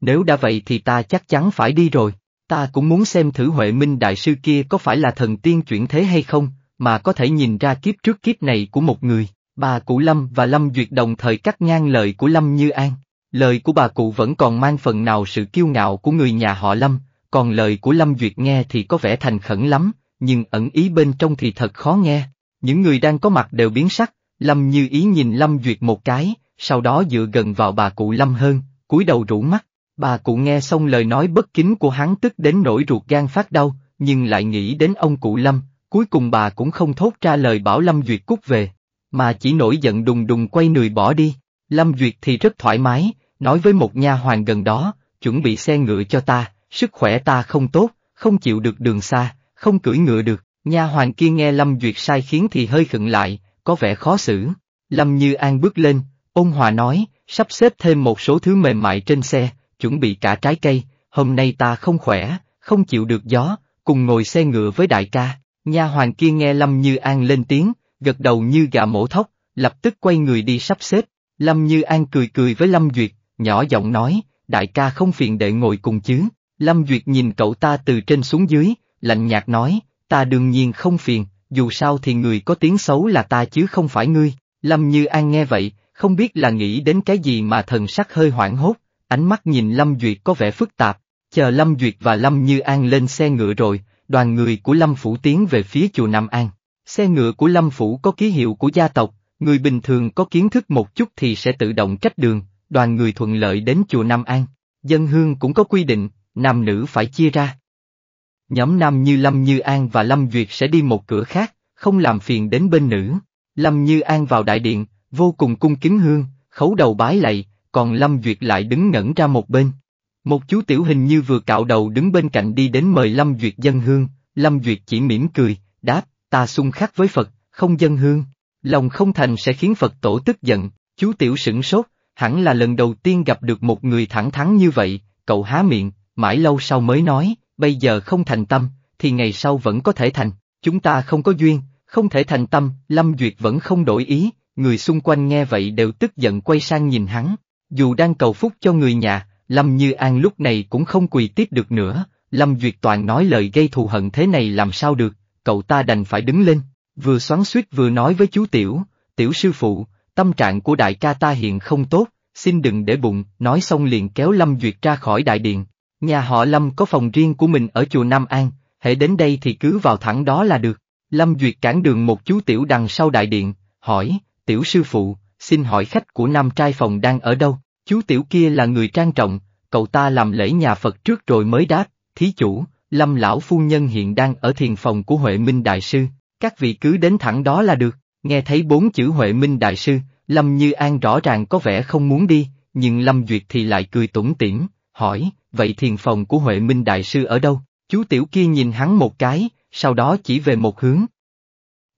Nếu đã vậy thì ta chắc chắn phải đi rồi, ta cũng muốn xem thử Huệ Minh Đại Sư kia có phải là thần tiên chuyển thế hay không, mà có thể nhìn ra kiếp trước kiếp này của một người. Bà Cụ Lâm và Lâm Duyệt đồng thời cắt ngang lời của Lâm Như An. Lời của bà Cụ vẫn còn mang phần nào sự kiêu ngạo của người nhà họ Lâm, còn lời của Lâm Duyệt nghe thì có vẻ thành khẩn lắm, nhưng ẩn ý bên trong thì thật khó nghe. Những người đang có mặt đều biến sắc, Lâm Như Ý nhìn Lâm Duyệt một cái, sau đó dựa gần vào bà cụ Lâm hơn, cúi đầu rũ mắt. Bà cụ nghe xong lời nói bất kính của hắn tức đến nỗi ruột gan phát đau, nhưng lại nghĩ đến ông cụ Lâm, cuối cùng bà cũng không thốt ra lời bảo Lâm Duyệt cút về, mà chỉ nổi giận đùng đùng quay người bỏ đi. Lâm Duyệt thì rất thoải mái, nói với một nha hoàn gần đó, chuẩn bị xe ngựa cho ta, sức khỏe ta không tốt, không chịu được đường xa, không cưỡi ngựa được, nha hoàng kia nghe Lâm Duyệt sai khiến thì hơi khựng lại, có vẻ khó xử. Lâm Như An bước lên, ôn hòa nói, sắp xếp thêm một số thứ mềm mại trên xe, chuẩn bị cả trái cây, hôm nay ta không khỏe, không chịu được gió, cùng ngồi xe ngựa với đại ca. Nha hoàng kia nghe Lâm Như An lên tiếng, gật đầu như gà mổ thóc, lập tức quay người đi sắp xếp. Lâm Như An cười cười với Lâm Duyệt, nhỏ giọng nói, đại ca không phiền đệ ngồi cùng chứ. Lâm Duyệt nhìn cậu ta từ trên xuống dưới, lạnh nhạt nói, ta đương nhiên không phiền, dù sao thì người có tiếng xấu là ta chứ không phải ngươi, Lâm Như An nghe vậy, không biết là nghĩ đến cái gì mà thần sắc hơi hoảng hốt, ánh mắt nhìn Lâm Duyệt có vẻ phức tạp, chờ Lâm Duyệt và Lâm Như An lên xe ngựa rồi, đoàn người của Lâm Phủ tiến về phía chùa Nam An. Xe ngựa của Lâm Phủ có ký hiệu của gia tộc, người bình thường có kiến thức một chút thì sẽ tự động trách đường, đoàn người thuận lợi đến chùa Nam An. Dân hương cũng có quy định, nam nữ phải chia ra nhóm nam như Lâm Như An và Lâm Duyệt sẽ đi một cửa khác, không làm phiền đến bên nữ. Lâm Như An vào đại điện, vô cùng cung kính hương, khấu đầu bái lạy, còn Lâm Duyệt lại đứng ngẩn ra một bên. Một chú tiểu hình như vừa cạo đầu đứng bên cạnh đi đến mời Lâm Duyệt dân hương, Lâm Duyệt chỉ mỉm cười, đáp, ta xung khắc với Phật, không dân hương, lòng không thành sẽ khiến Phật tổ tức giận, chú tiểu sửng sốt, hẳn là lần đầu tiên gặp được một người thẳng thắn như vậy, cậu há miệng, mãi lâu sau mới nói, bây giờ không thành tâm, thì ngày sau vẫn có thể thành, chúng ta không có duyên, không thể thành tâm, Lâm Duyệt vẫn không đổi ý, người xung quanh nghe vậy đều tức giận quay sang nhìn hắn, dù đang cầu phúc cho người nhà, Lâm Như An lúc này cũng không quỳ tiếp được nữa, Lâm Duyệt Toàn nói lời gây thù hận thế này làm sao được, cậu ta đành phải đứng lên, vừa xoắn suýt vừa nói với chú Tiểu, Tiểu sư phụ, tâm trạng của đại ca ta hiện không tốt, xin đừng để bụng, nói xong liền kéo Lâm Duyệt ra khỏi đại điện, Nhà họ Lâm có phòng riêng của mình ở chùa Nam An, hệ đến đây thì cứ vào thẳng đó là được. Lâm Duyệt cản đường một chú tiểu đằng sau đại điện, hỏi, tiểu sư phụ, xin hỏi khách của nam trai phòng đang ở đâu? Chú tiểu kia là người trang trọng, cậu ta làm lễ nhà Phật trước rồi mới đáp, thí chủ, Lâm lão phu nhân hiện đang ở thiền phòng của Huệ Minh Đại Sư, các vị cứ đến thẳng đó là được. Nghe thấy bốn chữ Huệ Minh Đại Sư, Lâm Như An rõ ràng có vẻ không muốn đi, nhưng Lâm Duyệt thì lại cười tủm tỉm, hỏi, vậy thiền phòng của Huệ Minh Đại Sư ở đâu? Chú tiểu kia nhìn hắn một cái, sau đó chỉ về một hướng.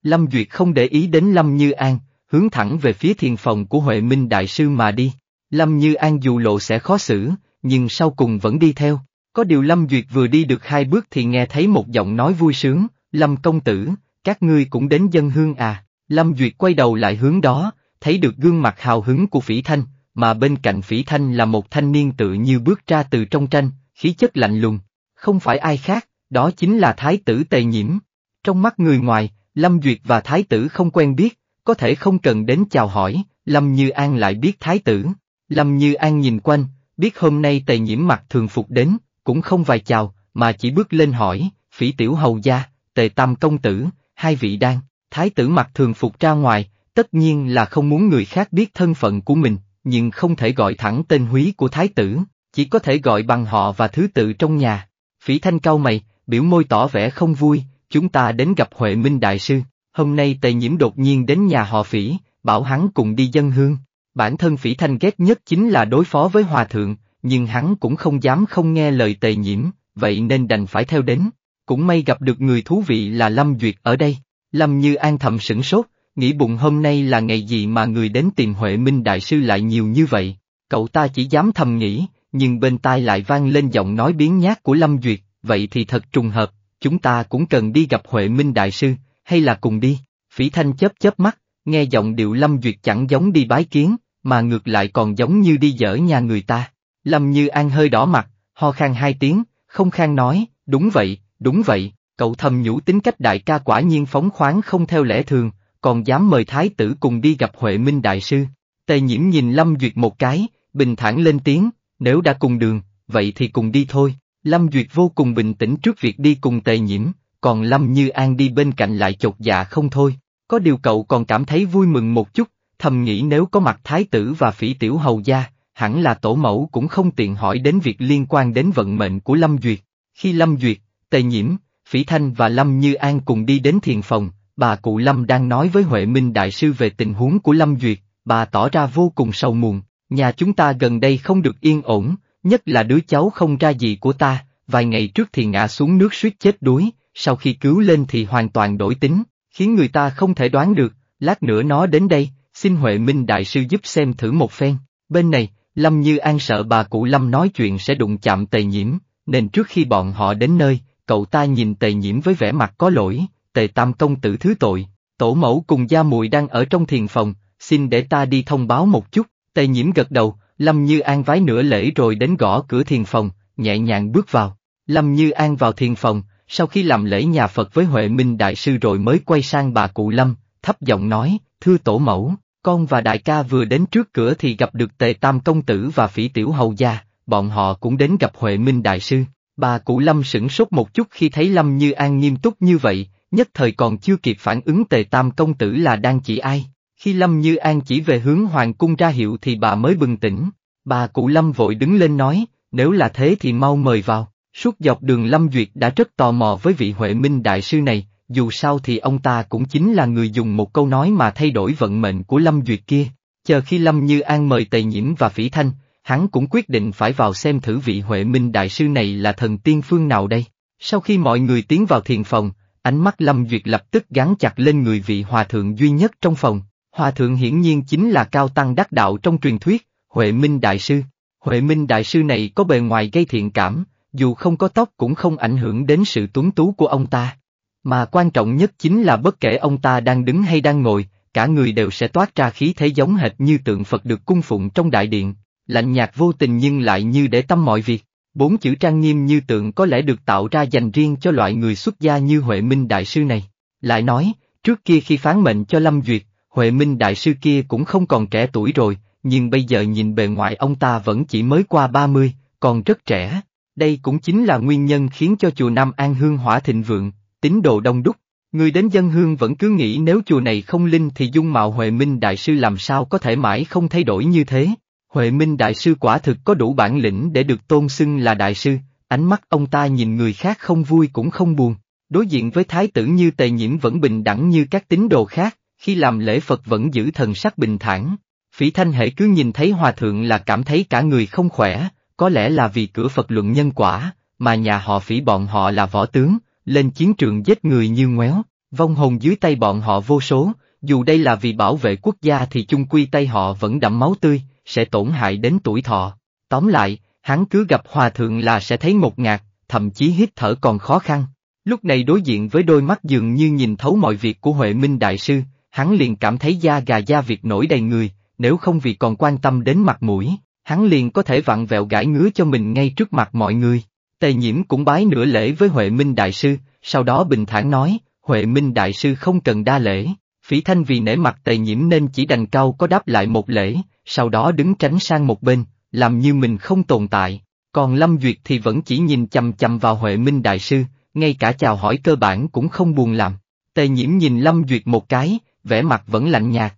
Lâm Duyệt không để ý đến Lâm Như An, hướng thẳng về phía thiền phòng của Huệ Minh Đại Sư mà đi. Lâm Như An dù lộ sẽ khó xử, nhưng sau cùng vẫn đi theo. Có điều Lâm Duyệt vừa đi được hai bước thì nghe thấy một giọng nói vui sướng, Lâm Công Tử, các ngươi cũng đến dân hương à. Lâm Duyệt quay đầu lại hướng đó, thấy được gương mặt hào hứng của Phỉ Thanh, mà bên cạnh Phỉ Thanh là một thanh niên tự như bước ra từ trong tranh, khí chất lạnh lùng, không phải ai khác, đó chính là Thái tử Tề Nhiễm. Trong mắt người ngoài, Lâm Duyệt và Thái tử không quen biết, có thể không cần đến chào hỏi, Lâm Như An lại biết Thái tử. Lâm Như An nhìn quanh, biết hôm nay Tề Nhiễm mặc thường phục đến, cũng không vài chào, mà chỉ bước lên hỏi, Phỉ Tiểu Hầu Gia, Tề Tam Công Tử, hai vị đang, Thái tử mặc thường phục ra ngoài, tất nhiên là không muốn người khác biết thân phận của mình, nhưng không thể gọi thẳng tên húy của thái tử, chỉ có thể gọi bằng họ và thứ tự trong nhà. Phỉ thanh cao mày, biểu môi tỏ vẻ không vui, chúng ta đến gặp Huệ Minh Đại Sư, hôm nay tề nhiễm đột nhiên đến nhà họ phỉ, bảo hắn cùng đi dân hương. Bản thân phỉ thanh ghét nhất chính là đối phó với hòa thượng, nhưng hắn cũng không dám không nghe lời tề nhiễm, vậy nên đành phải theo đến. Cũng may gặp được người thú vị là Lâm Duyệt ở đây. Lâm Như An thầm sửng sốt, nghĩ bụng hôm nay là ngày gì mà người đến tìm Huệ Minh Đại Sư lại nhiều như vậy. Cậu ta chỉ dám thầm nghĩ, nhưng bên tai lại vang lên giọng nói biến nhát của Lâm Duyệt, vậy thì thật trùng hợp, chúng ta cũng cần đi gặp Huệ Minh Đại Sư, hay là cùng đi. Phỉ Thanh chớp chớp mắt, nghe giọng điệu Lâm Duyệt chẳng giống đi bái kiến, mà ngược lại còn giống như đi dở nhà người ta. Lâm Như An hơi đỏ mặt, ho khan hai tiếng, không khan nói, đúng vậy, đúng vậy, cậu thầm nhủ tính cách đại ca quả nhiên phóng khoáng không theo lẽ thường, còn dám mời thái tử cùng đi gặp Huệ Minh Đại Sư. Tề nhiễm nhìn Lâm Duyệt một cái, bình thản lên tiếng, nếu đã cùng đường, vậy thì cùng đi thôi. Lâm Duyệt vô cùng bình tĩnh trước việc đi cùng tề nhiễm, còn Lâm Như An đi bên cạnh lại chột dạ không thôi. Có điều cậu còn cảm thấy vui mừng một chút, thầm nghĩ nếu có mặt thái tử và phỉ tiểu hầu gia, hẳn là tổ mẫu cũng không tiện hỏi đến việc liên quan đến vận mệnh của Lâm Duyệt. Khi Lâm Duyệt, Tề Nhiễm, Phỉ Thanh và Lâm Như An cùng đi đến thiền phòng, bà cụ Lâm đang nói với Huệ Minh Đại Sư về tình huống của Lâm Duyệt, bà tỏ ra vô cùng sầu muộn, nhà chúng ta gần đây không được yên ổn, nhất là đứa cháu không ra gì của ta, vài ngày trước thì ngã xuống nước suýt chết đuối, sau khi cứu lên thì hoàn toàn đổi tính, khiến người ta không thể đoán được, lát nữa nó đến đây, xin Huệ Minh Đại Sư giúp xem thử một phen, bên này, Lâm Như An sợ bà cụ Lâm nói chuyện sẽ đụng chạm tề nhiễm, nên trước khi bọn họ đến nơi, cậu ta nhìn tề nhiễm với vẻ mặt có lỗi, tề tam công tử thứ tội, tổ mẫu cùng gia muội đang ở trong thiền phòng, xin để ta đi thông báo một chút, tề nhiễm gật đầu, Lâm Như An vái nửa lễ rồi đến gõ cửa thiền phòng, nhẹ nhàng bước vào. Lâm Như An vào thiền phòng, sau khi làm lễ nhà Phật với Huệ Minh Đại Sư rồi mới quay sang bà cụ Lâm, thấp giọng nói, thưa tổ mẫu, con và đại ca vừa đến trước cửa thì gặp được tề tam công tử và phỉ tiểu hầu gia, bọn họ cũng đến gặp Huệ Minh Đại Sư. Bà cụ Lâm sửng sốt một chút khi thấy Lâm Như An nghiêm túc như vậy, nhất thời còn chưa kịp phản ứng tề tam công tử là đang chỉ ai. Khi Lâm Như An chỉ về hướng hoàng cung ra hiệu thì bà mới bừng tỉnh. Bà cụ Lâm vội đứng lên nói, nếu là thế thì mau mời vào. Suốt dọc đường Lâm Duyệt đã rất tò mò với vị Huệ Minh Đại sư này, dù sao thì ông ta cũng chính là người dùng một câu nói mà thay đổi vận mệnh của Lâm Duyệt kia. Chờ khi Lâm Như An mời Tề Nhiễm và Phỉ Thanh, hắn cũng quyết định phải vào xem thử vị Huệ Minh Đại sư này là thần tiên phương nào đây. Sau khi mọi người tiến vào thiền phòng, Ánh mắt Lâm Duyệt lập tức gắn chặt lên người vị hòa thượng duy nhất trong phòng. Hòa thượng hiển nhiên chính là cao tăng đắc đạo trong truyền thuyết, Huệ Minh Đại Sư. Huệ Minh Đại Sư này có bề ngoài gây thiện cảm, dù không có tóc cũng không ảnh hưởng đến sự tuấn tú của ông ta. Mà quan trọng nhất chính là bất kể ông ta đang đứng hay đang ngồi, cả người đều sẽ toát ra khí thế giống hệt như tượng Phật được cung phụng trong đại điện, lạnh nhạt vô tình nhưng lại như để tâm mọi việc bốn chữ trang nghiêm như tượng có lẽ được tạo ra dành riêng cho loại người xuất gia như Huệ Minh Đại Sư này. Lại nói, trước kia khi phán mệnh cho Lâm Duyệt, Huệ Minh Đại Sư kia cũng không còn trẻ tuổi rồi, nhưng bây giờ nhìn bề ngoài ông ta vẫn chỉ mới qua ba mươi, còn rất trẻ. Đây cũng chính là nguyên nhân khiến cho chùa Nam An Hương Hỏa thịnh vượng, tín đồ đông đúc. Người đến dân hương vẫn cứ nghĩ nếu chùa này không linh thì dung mạo Huệ Minh Đại Sư làm sao có thể mãi không thay đổi như thế. Huệ Minh Đại Sư quả thực có đủ bản lĩnh để được tôn xưng là Đại Sư, ánh mắt ông ta nhìn người khác không vui cũng không buồn, đối diện với thái tử như tề nhiễm vẫn bình đẳng như các tín đồ khác, khi làm lễ Phật vẫn giữ thần sắc bình thản. Phỉ Thanh Hệ cứ nhìn thấy Hòa Thượng là cảm thấy cả người không khỏe, có lẽ là vì cửa Phật luận nhân quả, mà nhà họ Phỉ bọn họ là võ tướng, lên chiến trường giết người như ngoéo, vong hồn dưới tay bọn họ vô số, dù đây là vì bảo vệ quốc gia thì chung quy tay họ vẫn đẫm máu tươi, sẽ tổn hại đến tuổi thọ. Tóm lại, hắn cứ gặp hòa thượng là sẽ thấy một ngạc, thậm chí hít thở còn khó khăn. Lúc này đối diện với đôi mắt dường như nhìn thấu mọi việc của Huệ Minh Đại Sư, hắn liền cảm thấy da gà da việc nổi đầy người, nếu không vì còn quan tâm đến mặt mũi, hắn liền có thể vặn vẹo gãi ngứa cho mình ngay trước mặt mọi người. Tề nhiễm cũng bái nửa lễ với Huệ Minh Đại Sư, sau đó bình thản nói, Huệ Minh Đại Sư không cần đa lễ, Phỉ Thanh vì nể mặt tề nhiễm nên chỉ đành cao có đáp lại một lễ, sau đó đứng tránh sang một bên, làm như mình không tồn tại. Còn Lâm Duyệt thì vẫn chỉ nhìn chằm chằm vào Huệ Minh Đại Sư, ngay cả chào hỏi cơ bản cũng không buồn làm. Tề nhiễm nhìn Lâm Duyệt một cái, vẻ mặt vẫn lạnh nhạt.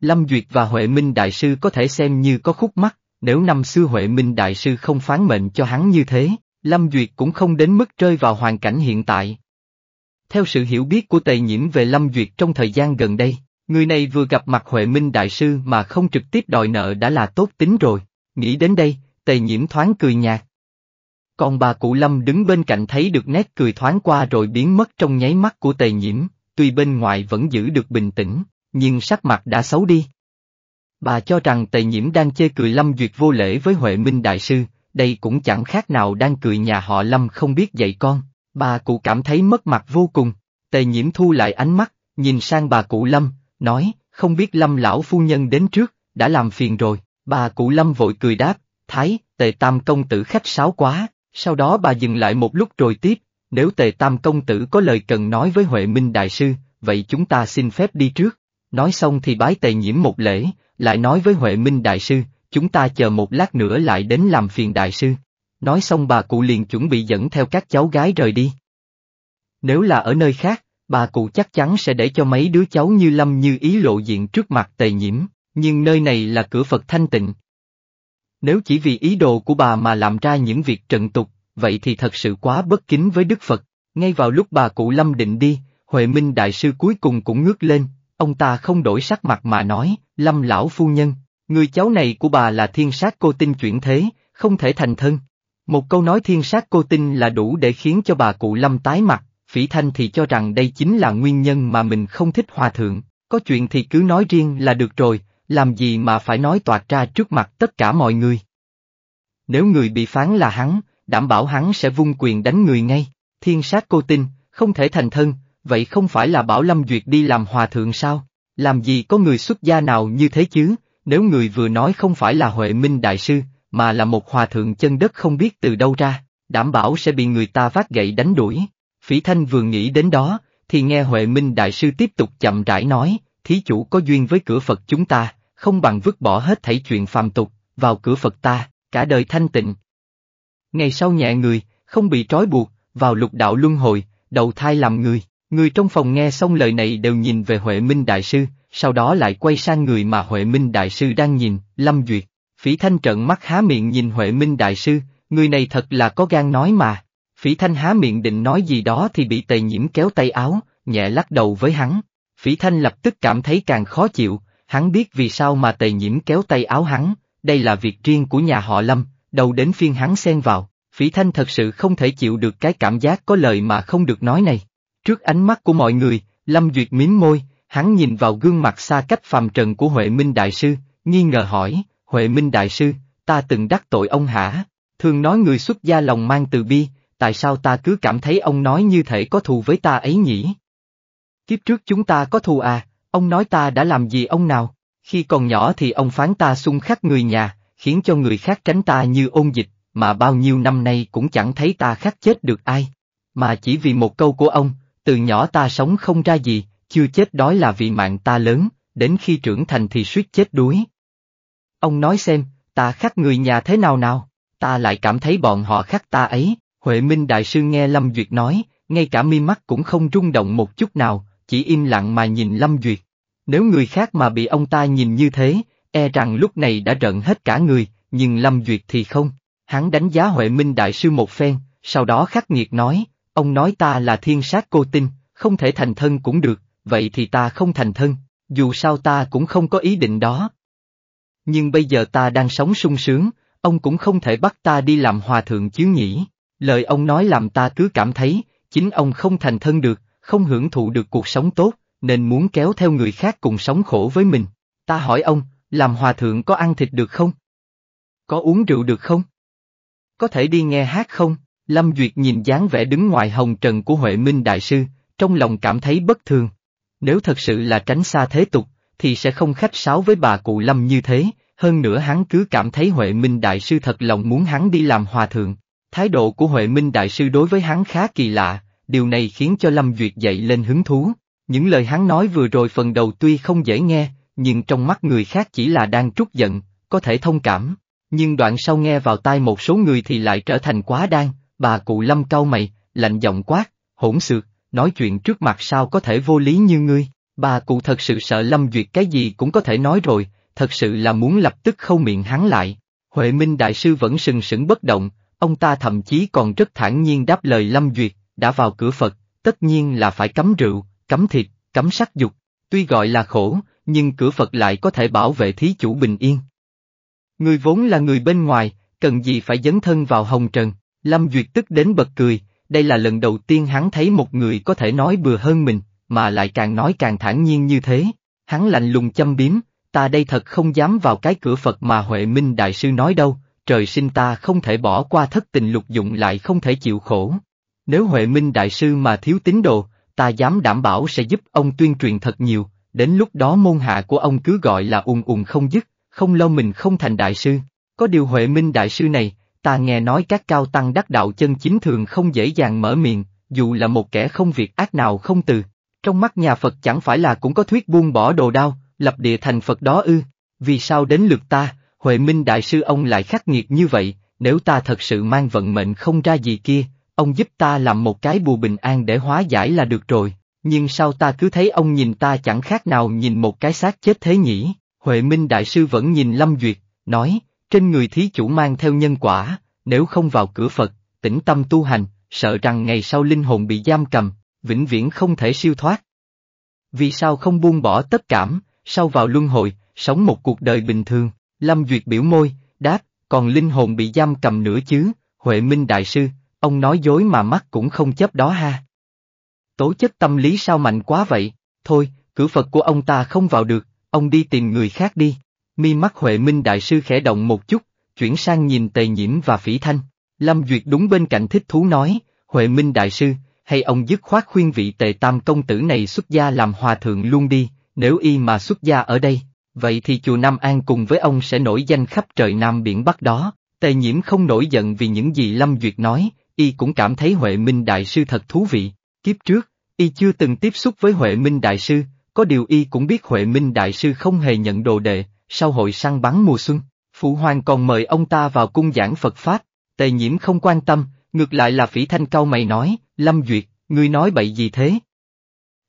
Lâm Duyệt và Huệ Minh Đại Sư có thể xem như có khúc mắc, nếu năm xưa Huệ Minh Đại Sư không phán mệnh cho hắn như thế, Lâm Duyệt cũng không đến mức rơi vào hoàn cảnh hiện tại theo sự hiểu biết của tề nhiễm về Lâm Duyệt trong thời gian gần đây, người này vừa gặp mặt Huệ Minh Đại Sư mà không trực tiếp đòi nợ đã là tốt tính rồi, nghĩ đến đây, tề nhiễm thoáng cười nhạt. Còn bà cụ Lâm đứng bên cạnh thấy được nét cười thoáng qua rồi biến mất trong nháy mắt của tề nhiễm, tuy bên ngoài vẫn giữ được bình tĩnh, nhưng sắc mặt đã xấu đi. Bà cho rằng tề nhiễm đang chê cười Lâm Duyệt vô lễ với Huệ Minh Đại Sư, đây cũng chẳng khác nào đang cười nhà họ Lâm không biết dạy con. Bà cụ cảm thấy mất mặt vô cùng, tề nhiễm thu lại ánh mắt, nhìn sang bà cụ Lâm, nói, không biết Lâm lão phu nhân đến trước, đã làm phiền rồi, bà cụ Lâm vội cười đáp, thái, tề tam công tử khách sáo quá, sau đó bà dừng lại một lúc rồi tiếp, nếu tề tam công tử có lời cần nói với Huệ Minh Đại Sư, vậy chúng ta xin phép đi trước. Nói xong thì bái tề nhiễm một lễ, lại nói với Huệ Minh Đại Sư, chúng ta chờ một lát nữa lại đến làm phiền Đại Sư. Nói xong bà cụ liền chuẩn bị dẫn theo các cháu gái rời đi. Nếu là ở nơi khác, bà cụ chắc chắn sẽ để cho mấy đứa cháu như lâm như ý lộ diện trước mặt tề nhiễm, nhưng nơi này là cửa Phật thanh tịnh. Nếu chỉ vì ý đồ của bà mà làm ra những việc trần tục, vậy thì thật sự quá bất kính với Đức Phật. Ngay vào lúc bà cụ lâm định đi, Huệ Minh Đại Sư cuối cùng cũng ngước lên, ông ta không đổi sắc mặt mà nói, lâm lão phu nhân, người cháu này của bà là thiên sát cô tinh chuyển thế, không thể thành thân. Một câu nói thiên sát cô tin là đủ để khiến cho bà cụ Lâm tái mặt, Phỉ Thanh thì cho rằng đây chính là nguyên nhân mà mình không thích hòa thượng, có chuyện thì cứ nói riêng là được rồi, làm gì mà phải nói toạt ra trước mặt tất cả mọi người. Nếu người bị phán là hắn, đảm bảo hắn sẽ vung quyền đánh người ngay, thiên sát cô tin, không thể thành thân, vậy không phải là bảo Lâm Duyệt đi làm hòa thượng sao, làm gì có người xuất gia nào như thế chứ, nếu người vừa nói không phải là Huệ Minh Đại Sư, mà là một hòa thượng chân đất không biết từ đâu ra, đảm bảo sẽ bị người ta vác gậy đánh đuổi. Phỉ Thanh vừa nghĩ đến đó, thì nghe Huệ Minh Đại Sư tiếp tục chậm rãi nói, thí chủ có duyên với cửa Phật chúng ta, không bằng vứt bỏ hết thảy chuyện phàm tục, vào cửa Phật ta, cả đời thanh tịnh. Ngày sau nhẹ người, không bị trói buộc, vào lục đạo luân hồi, đầu thai làm người, người trong phòng nghe xong lời này đều nhìn về Huệ Minh Đại Sư, sau đó lại quay sang người mà Huệ Minh Đại Sư đang nhìn, Lâm Duyệt, Phỉ Thanh trợn mắt há miệng nhìn Huệ Minh Đại Sư, người này thật là có gan nói mà. Phỉ Thanh há miệng định nói gì đó thì bị tề nhiễm kéo tay áo, nhẹ lắc đầu với hắn. Phỉ Thanh lập tức cảm thấy càng khó chịu, hắn biết vì sao mà tề nhiễm kéo tay áo hắn, đây là việc riêng của nhà họ Lâm, đầu đến phiên hắn xen vào. Phỉ Thanh thật sự không thể chịu được cái cảm giác có lời mà không được nói này. Trước ánh mắt của mọi người, Lâm Duyệt miếm môi, hắn nhìn vào gương mặt xa cách phàm trần của Huệ Minh Đại Sư, nghi ngờ hỏi, Huệ Minh Đại Sư, ta từng đắc tội ông hả? Thường nói người xuất gia lòng mang từ bi, tại sao ta cứ cảm thấy ông nói như thể có thù với ta ấy nhỉ? Kiếp trước chúng ta có thù à, ông nói ta đã làm gì ông nào? Khi còn nhỏ thì ông phán ta xung khắc người nhà, khiến cho người khác tránh ta như ôn dịch, mà bao nhiêu năm nay cũng chẳng thấy ta khắc chết được ai. Mà chỉ vì một câu của ông, từ nhỏ ta sống không ra gì, chưa chết đói là vì mạng ta lớn, đến khi trưởng thành thì suýt chết đuối. Ông nói xem, ta khác người nhà thế nào nào, ta lại cảm thấy bọn họ khác ta ấy, Huệ Minh Đại Sư nghe Lâm Duyệt nói, ngay cả mi mắt cũng không rung động một chút nào, chỉ im lặng mà nhìn Lâm Duyệt. Nếu người khác mà bị ông ta nhìn như thế, e rằng lúc này đã rợn hết cả người, nhưng Lâm Duyệt thì không. Hắn đánh giá Huệ Minh Đại Sư một phen, sau đó khắc nghiệt nói, ông nói ta là thiên sát cô tinh, không thể thành thân cũng được, vậy thì ta không thành thân, dù sao ta cũng không có ý định đó, nhưng bây giờ ta đang sống sung sướng, ông cũng không thể bắt ta đi làm hòa thượng chứ nhỉ. Lời ông nói làm ta cứ cảm thấy, chính ông không thành thân được, không hưởng thụ được cuộc sống tốt, nên muốn kéo theo người khác cùng sống khổ với mình. Ta hỏi ông, làm hòa thượng có ăn thịt được không? Có uống rượu được không? Có thể đi nghe hát không? Lâm Duyệt nhìn dáng vẻ đứng ngoài hồng trần của Huệ Minh Đại Sư, trong lòng cảm thấy bất thường. Nếu thật sự là tránh xa thế tục, thì sẽ không khách sáo với bà cụ Lâm như thế, hơn nữa hắn cứ cảm thấy Huệ Minh Đại Sư thật lòng muốn hắn đi làm hòa thượng. Thái độ của Huệ Minh Đại Sư đối với hắn khá kỳ lạ, điều này khiến cho Lâm Duyệt dậy lên hứng thú. Những lời hắn nói vừa rồi phần đầu tuy không dễ nghe, nhưng trong mắt người khác chỉ là đang trút giận, có thể thông cảm. Nhưng đoạn sau nghe vào tai một số người thì lại trở thành quá đan, bà cụ Lâm cau mày, lạnh giọng quát, hỗn xược, nói chuyện trước mặt sao có thể vô lý như ngươi. Bà cụ thật sự sợ Lâm Duyệt cái gì cũng có thể nói rồi, thật sự là muốn lập tức khâu miệng hắn lại. Huệ Minh Đại Sư vẫn sừng sững bất động, ông ta thậm chí còn rất thản nhiên đáp lời Lâm Duyệt, đã vào cửa Phật, tất nhiên là phải cấm rượu, cấm thịt, cấm sắc dục, tuy gọi là khổ, nhưng cửa Phật lại có thể bảo vệ thí chủ bình yên. Người vốn là người bên ngoài, cần gì phải dấn thân vào hồng trần, Lâm Duyệt tức đến bật cười, đây là lần đầu tiên hắn thấy một người có thể nói bừa hơn mình, mà lại càng nói càng thản nhiên như thế, hắn lạnh lùng châm biếm, ta đây thật không dám vào cái cửa Phật mà Huệ Minh Đại Sư nói đâu, trời sinh ta không thể bỏ qua thất tình lục dụng lại không thể chịu khổ. Nếu Huệ Minh Đại Sư mà thiếu tín đồ, ta dám đảm bảo sẽ giúp ông tuyên truyền thật nhiều, đến lúc đó môn hạ của ông cứ gọi là ùn ùn không dứt, không lo mình không thành đại sư. Có điều Huệ Minh Đại Sư này, ta nghe nói các cao tăng đắc đạo chân chính thường không dễ dàng mở miệng, dù là một kẻ không việc ác nào không từ. Trong mắt nhà Phật chẳng phải là cũng có thuyết buông bỏ đồ đao, lập địa thành Phật đó ư, vì sao đến lượt ta, Huệ Minh Đại Sư ông lại khắc nghiệt như vậy, nếu ta thật sự mang vận mệnh không ra gì kia, ông giúp ta làm một cái bù bình an để hóa giải là được rồi, nhưng sao ta cứ thấy ông nhìn ta chẳng khác nào nhìn một cái xác chết thế nhỉ, Huệ Minh Đại Sư vẫn nhìn Lâm Duyệt, nói, trên người thí chủ mang theo nhân quả, nếu không vào cửa Phật, tĩnh tâm tu hành, sợ rằng ngày sau linh hồn bị giam cầm, vĩnh viễn không thể siêu thoát. Vì sao không buông bỏ tất cảm, sau vào luân hồi, sống một cuộc đời bình thường, Lâm Duyệt biểu môi, đáp, còn linh hồn bị giam cầm nữa chứ, Huệ Minh Đại Sư, ông nói dối mà mắt cũng không chấp đó ha. Tố chất tâm lý sao mạnh quá vậy, thôi, cửa Phật của ông ta không vào được, ông đi tìm người khác đi. Mi mắt Huệ Minh Đại Sư khẽ động một chút, chuyển sang nhìn Tề Nhiễm và Phỉ Thanh. Lâm Duyệt đúng bên cạnh thích thú nói, Huệ Minh Đại Sư, hay ông dứt khoát khuyên vị Tề Tam Công Tử này xuất gia làm hòa thượng luôn đi, nếu y mà xuất gia ở đây, vậy thì chùa Nam An cùng với ông sẽ nổi danh khắp trời Nam Biển Bắc đó. Tề nhiễm không nổi giận vì những gì Lâm Duyệt nói, y cũng cảm thấy Huệ Minh Đại Sư thật thú vị. Kiếp trước, y chưa từng tiếp xúc với Huệ Minh Đại Sư, có điều y cũng biết Huệ Minh Đại Sư không hề nhận đồ đệ, sau hội săn bắn mùa xuân, Phụ Hoàng còn mời ông ta vào cung giảng Phật Pháp, tề nhiễm không quan tâm, ngược lại là phỉ thanh cao mày nói, Lâm Duyệt, ngươi nói bậy gì thế,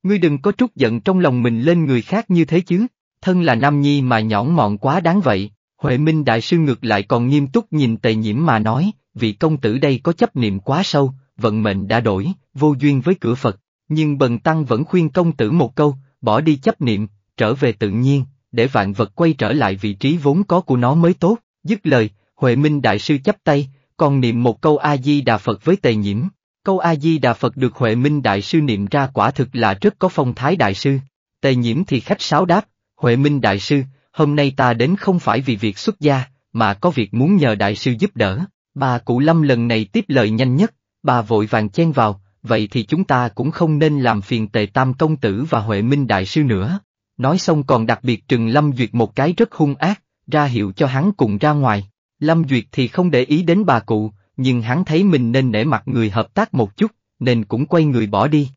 Ngươi đừng có trút giận trong lòng mình lên người khác như thế chứ, thân là nam nhi mà nhõn mọn quá đáng vậy, Huệ Minh Đại Sư ngược lại còn nghiêm túc nhìn tề nhiễm mà nói, vị công tử đây có chấp niệm quá sâu, vận mệnh đã đổi, vô duyên với cửa Phật, nhưng Bần Tăng vẫn khuyên công tử một câu, bỏ đi chấp niệm, trở về tự nhiên, để vạn vật quay trở lại vị trí vốn có của nó mới tốt, dứt lời, Huệ Minh Đại Sư chấp tay, còn niệm một câu A-di-đà Phật với tề nhiễm câu A-di-đà Phật được Huệ Minh Đại Sư niệm ra quả thực là rất có phong thái Đại Sư. Tề nhiễm thì khách sáo đáp, Huệ Minh Đại Sư, hôm nay ta đến không phải vì việc xuất gia, mà có việc muốn nhờ Đại Sư giúp đỡ. Bà Cụ Lâm lần này tiếp lời nhanh nhất, bà vội vàng chen vào, vậy thì chúng ta cũng không nên làm phiền Tề Tam Công Tử và Huệ Minh Đại Sư nữa. Nói xong còn đặc biệt trừng Lâm Duyệt một cái rất hung ác, ra hiệu cho hắn cùng ra ngoài. Lâm Duyệt thì không để ý đến bà cụ, nhưng hắn thấy mình nên nể mặt người hợp tác một chút, nên cũng quay người bỏ đi.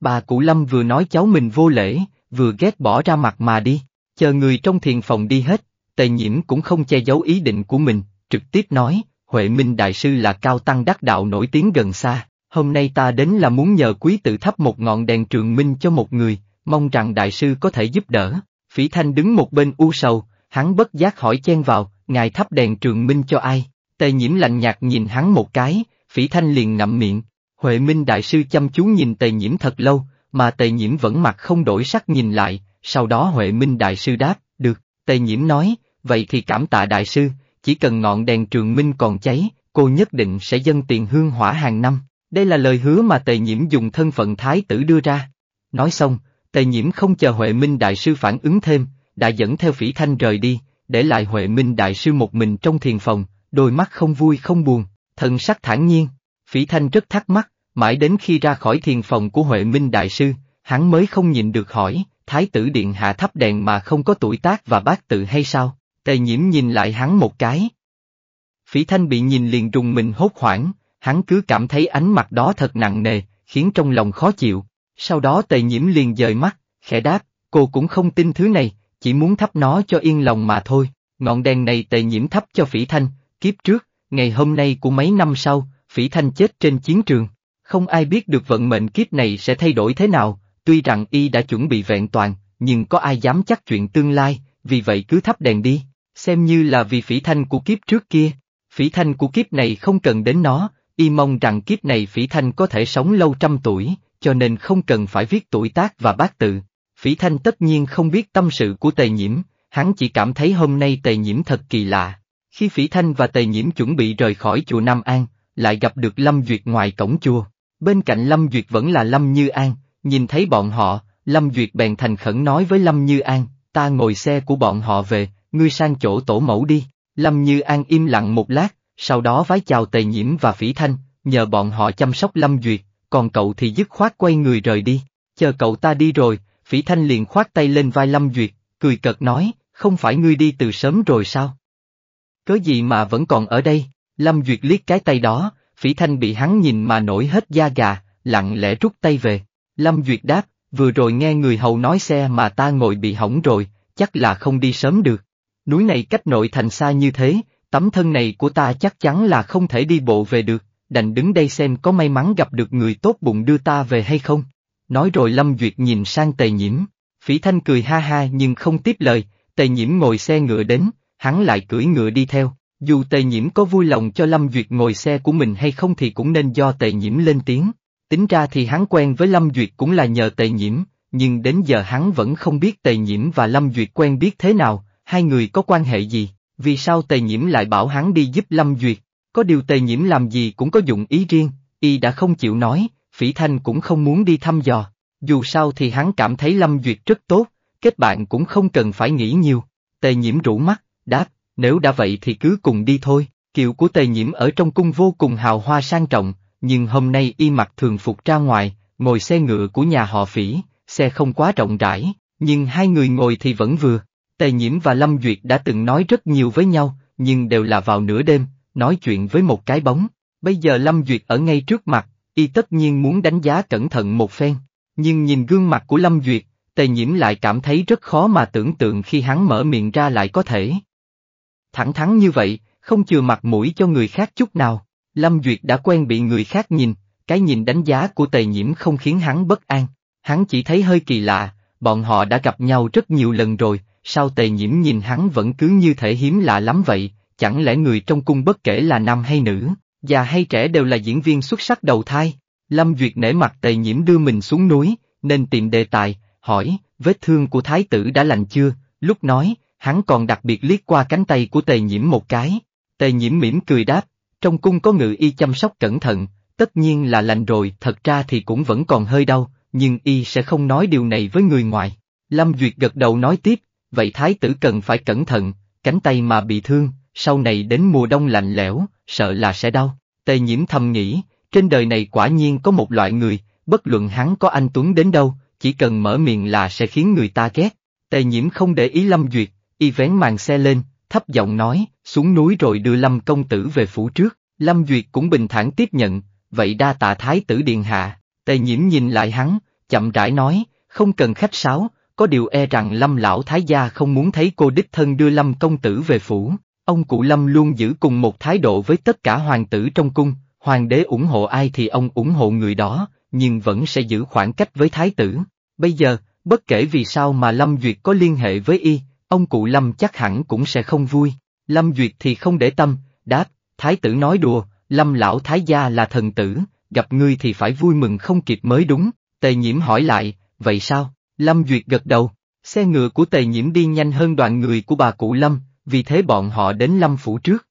Bà Cụ Lâm vừa nói cháu mình vô lễ, vừa ghét bỏ ra mặt mà đi, chờ người trong thiền phòng đi hết, tề nhiễm cũng không che giấu ý định của mình, trực tiếp nói, Huệ Minh Đại Sư là cao tăng đắc đạo nổi tiếng gần xa, hôm nay ta đến là muốn nhờ quý tự thắp một ngọn đèn trường minh cho một người, mong rằng Đại Sư có thể giúp đỡ. Phỉ Thanh đứng một bên u sầu, hắn bất giác hỏi chen vào, ngài thắp đèn trường minh cho ai? Tề nhiễm lạnh nhạt nhìn hắn một cái, phỉ thanh liền ngậm miệng. Huệ Minh Đại Sư chăm chú nhìn tề nhiễm thật lâu, mà tề nhiễm vẫn mặt không đổi sắc nhìn lại, sau đó Huệ Minh Đại Sư đáp, được, tề nhiễm nói, vậy thì cảm tạ Đại Sư, chỉ cần ngọn đèn trường minh còn cháy, cô nhất định sẽ dâng tiền hương hỏa hàng năm. Đây là lời hứa mà tề nhiễm dùng thân phận thái tử đưa ra. Nói xong, tề nhiễm không chờ Huệ Minh Đại Sư phản ứng thêm, đã dẫn theo phỉ thanh rời đi, để lại Huệ Minh Đại Sư một mình trong thiền phòng, đôi mắt không vui không buồn, thần sắc thản nhiên, Phỉ Thanh rất thắc mắc, mãi đến khi ra khỏi thiền phòng của Huệ Minh Đại Sư, hắn mới không nhìn được hỏi, Thái tử Điện hạ thắp đèn mà không có tuổi tác và bác tự hay sao, tề nhiễm nhìn lại hắn một cái. Phỉ Thanh bị nhìn liền rùng mình hốt hoảng, hắn cứ cảm thấy ánh mặt đó thật nặng nề, khiến trong lòng khó chịu, sau đó tề nhiễm liền dời mắt, khẽ đáp, cô cũng không tin thứ này, chỉ muốn thắp nó cho yên lòng mà thôi, ngọn đèn này tề nhiễm thắp cho Phỉ Thanh, kiếp trước, ngày hôm nay của mấy năm sau, Phỉ Thanh chết trên chiến trường. Không ai biết được vận mệnh kiếp này sẽ thay đổi thế nào, tuy rằng y đã chuẩn bị vẹn toàn, nhưng có ai dám chắc chuyện tương lai, vì vậy cứ thắp đèn đi, xem như là vì Phỉ Thanh của kiếp trước kia. Phỉ Thanh của kiếp này không cần đến nó, y mong rằng kiếp này Phỉ Thanh có thể sống lâu trăm tuổi, cho nên không cần phải viết tuổi tác và bát tự. Phỉ Thanh tất nhiên không biết tâm sự của Tề Nhiễm, hắn chỉ cảm thấy hôm nay Tề Nhiễm thật kỳ lạ. Khi Phỉ Thanh và Tề Nhiễm chuẩn bị rời khỏi chùa Nam An, lại gặp được Lâm Duyệt ngoài cổng chùa. Bên cạnh Lâm Duyệt vẫn là Lâm Như An, nhìn thấy bọn họ, Lâm Duyệt bèn thành khẩn nói với Lâm Như An, ta ngồi xe của bọn họ về, ngươi sang chỗ tổ mẫu đi. Lâm Như An im lặng một lát, sau đó vái chào Tề Nhiễm và Phỉ Thanh, nhờ bọn họ chăm sóc Lâm Duyệt, còn cậu thì dứt khoát quay người rời đi. Chờ cậu ta đi rồi, Phỉ Thanh liền khoát tay lên vai Lâm Duyệt, cười cợt nói, không phải ngươi đi từ sớm rồi sao? Cớ gì mà vẫn còn ở đây? Lâm Duyệt liếc cái tay đó, phỉ thanh bị hắn nhìn mà nổi hết da gà, lặng lẽ rút tay về. Lâm Duyệt đáp, vừa rồi nghe người hầu nói xe mà ta ngồi bị hỏng rồi, chắc là không đi sớm được. Núi này cách nội thành xa như thế, tấm thân này của ta chắc chắn là không thể đi bộ về được, đành đứng đây xem có may mắn gặp được người tốt bụng đưa ta về hay không. Nói rồi Lâm Duyệt nhìn sang tề nhiễm, phỉ thanh cười ha ha nhưng không tiếp lời, tề nhiễm ngồi xe ngựa đến, hắn lại cưỡi ngựa đi theo. Dù tề nhiễm có vui lòng cho Lâm Duyệt ngồi xe của mình hay không thì cũng nên do tề nhiễm lên tiếng. Tính ra thì hắn quen với Lâm Duyệt cũng là nhờ tề nhiễm, nhưng đến giờ hắn vẫn không biết tề nhiễm và Lâm Duyệt quen biết thế nào, hai người có quan hệ gì, vì sao tề nhiễm lại bảo hắn đi giúp Lâm Duyệt. Có điều tề nhiễm làm gì cũng có dụng ý riêng, y đã không chịu nói, phỉ thanh cũng không muốn đi thăm dò. Dù sao thì hắn cảm thấy Lâm Duyệt rất tốt, kết bạn cũng không cần phải nghĩ nhiều. Tề nhiễm rủ mắt, đáp, nếu đã vậy thì cứ cùng đi thôi, kiệu của tề nhiễm ở trong cung vô cùng hào hoa sang trọng, nhưng hôm nay y mặc thường phục ra ngoài, ngồi xe ngựa của nhà họ phỉ, xe không quá rộng rãi, nhưng hai người ngồi thì vẫn vừa. Tề nhiễm và Lâm Duyệt đã từng nói rất nhiều với nhau, nhưng đều là vào nửa đêm, nói chuyện với một cái bóng. Bây giờ Lâm Duyệt ở ngay trước mặt, y tất nhiên muốn đánh giá cẩn thận một phen. Nhưng nhìn gương mặt của Lâm Duyệt, Tề nhiễm lại cảm thấy rất khó mà tưởng tượng khi hắn mở miệng ra lại có thể thẳng thắn như vậy, không chừa mặt mũi cho người khác chút nào. Lâm Duyệt đã quen bị người khác nhìn, cái nhìn đánh giá của tề nhiễm không khiến hắn bất an, hắn chỉ thấy hơi kỳ lạ, bọn họ đã gặp nhau rất nhiều lần rồi, sao tề nhiễm nhìn hắn vẫn cứ như thể hiếm lạ lắm vậy, chẳng lẽ người trong cung bất kể là nam hay nữ, già hay trẻ đều là diễn viên xuất sắc đầu thai. Lâm Duyệt nể mặt tề nhiễm đưa mình xuống núi, nên tìm đề tài, hỏi, vết thương của thái tử đã lành chưa, lúc nói, hắn còn đặc biệt liếc qua cánh tay của tề nhiễm một cái. Tề nhiễm mỉm cười đáp, trong cung có ngự y chăm sóc cẩn thận, tất nhiên là lành rồi, thật ra thì cũng vẫn còn hơi đau, nhưng y sẽ không nói điều này với người ngoài. Lâm Duyệt gật đầu nói tiếp, vậy thái tử cần phải cẩn thận, cánh tay mà bị thương, sau này đến mùa đông lạnh lẽo, sợ là sẽ đau. Tề nhiễm thầm nghĩ, trên đời này quả nhiên có một loại người, bất luận hắn có anh Tuấn đến đâu, chỉ cần mở miệng là sẽ khiến người ta ghét. Tề nhiễm không để ý Lâm Duyệt, y vén màn xe lên, thấp giọng nói, xuống núi rồi đưa Lâm công tử về phủ trước, Lâm Duyệt cũng bình thản tiếp nhận, vậy đa tạ thái tử điện hạ, tề nhiễm nhìn lại hắn, chậm rãi nói, không cần khách sáo, có điều e rằng Lâm lão thái gia không muốn thấy cô đích thân đưa Lâm công tử về phủ, ông cụ Lâm luôn giữ cùng một thái độ với tất cả hoàng tử trong cung, hoàng đế ủng hộ ai thì ông ủng hộ người đó, nhưng vẫn sẽ giữ khoảng cách với thái tử. Bây giờ, bất kể vì sao mà Lâm Duyệt có liên hệ với y, Ông cụ Lâm chắc hẳn cũng sẽ không vui, Lâm Duyệt thì không để tâm, đáp, thái tử nói đùa, Lâm lão thái gia là thần tử, gặp ngươi thì phải vui mừng không kịp mới đúng, tề nhiễm hỏi lại, vậy sao, Lâm Duyệt gật đầu, xe ngựa của tề nhiễm đi nhanh hơn đoàn người của bà cụ Lâm, vì thế bọn họ đến Lâm phủ trước.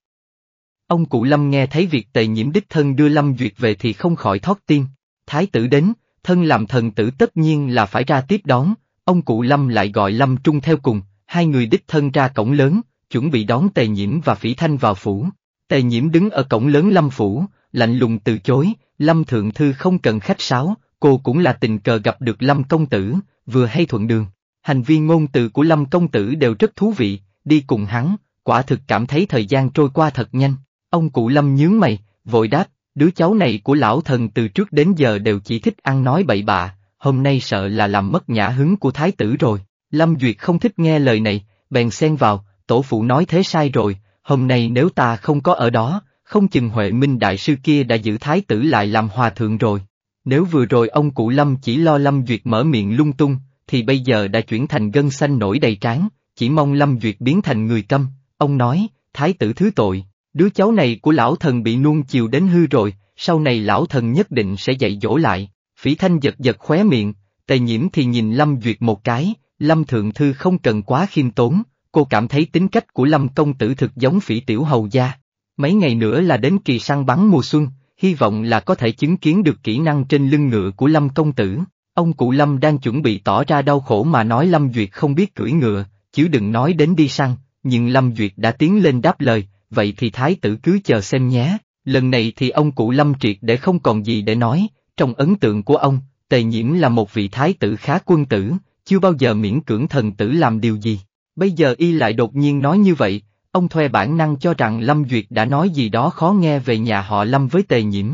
Ông cụ Lâm nghe thấy việc tề nhiễm đích thân đưa Lâm Duyệt về thì không khỏi thoát tiên, thái tử đến, thân làm thần tử tất nhiên là phải ra tiếp đón, ông cụ Lâm lại gọi Lâm Trung theo cùng, hai người đích thân ra cổng lớn, chuẩn bị đón Tề Nhiễm và Phỉ Thanh vào phủ. Tề Nhiễm đứng ở cổng lớn Lâm Phủ, lạnh lùng từ chối, Lâm Thượng Thư không cần khách sáo, cô cũng là tình cờ gặp được Lâm Công Tử, vừa hay thuận đường. Hành vi ngôn từ của Lâm Công Tử đều rất thú vị, đi cùng hắn, quả thực cảm thấy thời gian trôi qua thật nhanh. Ông cụ Lâm nhướng mày, vội đáp, đứa cháu này của lão thần từ trước đến giờ đều chỉ thích ăn nói bậy bạ, hôm nay sợ là làm mất nhã hứng của thái tử rồi. Lâm Duyệt không thích nghe lời này, bèn xen vào, tổ phụ nói thế sai rồi, hôm nay nếu ta không có ở đó, không chừng Huệ Minh Đại Sư kia đã giữ thái tử lại làm hòa thượng rồi. Nếu vừa rồi ông cụ Lâm chỉ lo Lâm Duyệt mở miệng lung tung, thì bây giờ đã chuyển thành gân xanh nổi đầy trán, chỉ mong Lâm Duyệt biến thành người câm, ông nói, thái tử thứ tội, đứa cháu này của lão thần bị nuông chiều đến hư rồi, sau này lão thần nhất định sẽ dạy dỗ lại, phỉ thanh giật giật khóe miệng, tề nhiễm thì nhìn Lâm Duyệt một cái, Lâm Thượng Thư không cần quá khiêm tốn, cô cảm thấy tính cách của Lâm Công Tử thực giống phỉ tiểu hầu gia. Mấy ngày nữa là đến kỳ săn bắn mùa xuân, hy vọng là có thể chứng kiến được kỹ năng trên lưng ngựa của Lâm Công Tử. Ông cụ Lâm đang chuẩn bị tỏ ra đau khổ mà nói Lâm Duyệt không biết cưỡi ngựa, chứ đừng nói đến đi săn, nhưng Lâm Duyệt đã tiến lên đáp lời, vậy thì thái tử cứ chờ xem nhé. Lần này thì ông cụ Lâm triệt để không còn gì để nói, trong ấn tượng của ông, Tề Nhiễm là một vị thái tử khá quân tử, chưa bao giờ miễn cưỡng thần tử làm điều gì. Bây giờ y lại đột nhiên nói như vậy, ông thuê bản năng cho rằng Lâm Duyệt đã nói gì đó khó nghe về nhà họ Lâm với Tề Nhiễm.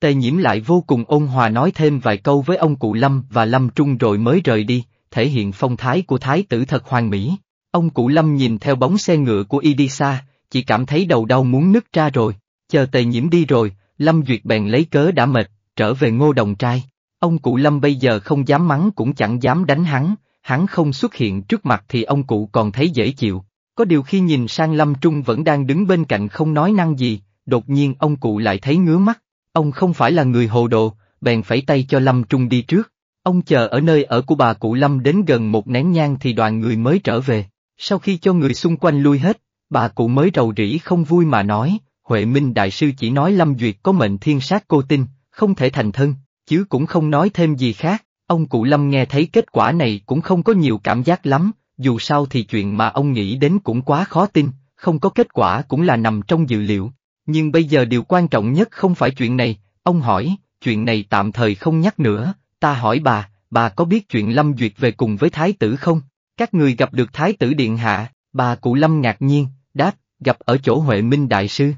Tề Nhiễm lại vô cùng ôn hòa nói thêm vài câu với ông cụ Lâm và Lâm Trung rồi mới rời đi, thể hiện phong thái của thái tử thật hoàn mỹ. Ông cụ Lâm nhìn theo bóng xe ngựa của y đi xa, chỉ cảm thấy đầu đau muốn nứt ra rồi, chờ Tề Nhiễm đi rồi, Lâm Duyệt bèn lấy cớ đã mệt, trở về ngô đồng trai. Ông cụ Lâm bây giờ không dám mắng cũng chẳng dám đánh hắn, hắn không xuất hiện trước mặt thì ông cụ còn thấy dễ chịu. Có điều khi nhìn sang Lâm Trung vẫn đang đứng bên cạnh không nói năng gì, đột nhiên ông cụ lại thấy ngứa mắt. Ông không phải là người hồ đồ, bèn phải tay cho Lâm Trung đi trước. Ông chờ ở nơi ở của bà cụ Lâm đến gần một nén nhang thì đoàn người mới trở về. Sau khi cho người xung quanh lui hết, bà cụ mới rầu rĩ không vui mà nói, Huệ Minh Đại Sư chỉ nói Lâm Duyệt có mệnh thiên sát cô tinh, không thể thành thân, chứ cũng không nói thêm gì khác, ông cụ Lâm nghe thấy kết quả này cũng không có nhiều cảm giác lắm, dù sao thì chuyện mà ông nghĩ đến cũng quá khó tin, không có kết quả cũng là nằm trong dự liệu. Nhưng bây giờ điều quan trọng nhất không phải chuyện này, ông hỏi, chuyện này tạm thời không nhắc nữa, ta hỏi bà, bà có biết chuyện Lâm Duyệt về cùng với Thái tử không? Các người gặp được Thái tử Điện Hạ, bà cụ Lâm ngạc nhiên, đáp, gặp ở chỗ Huệ Minh Đại Sư.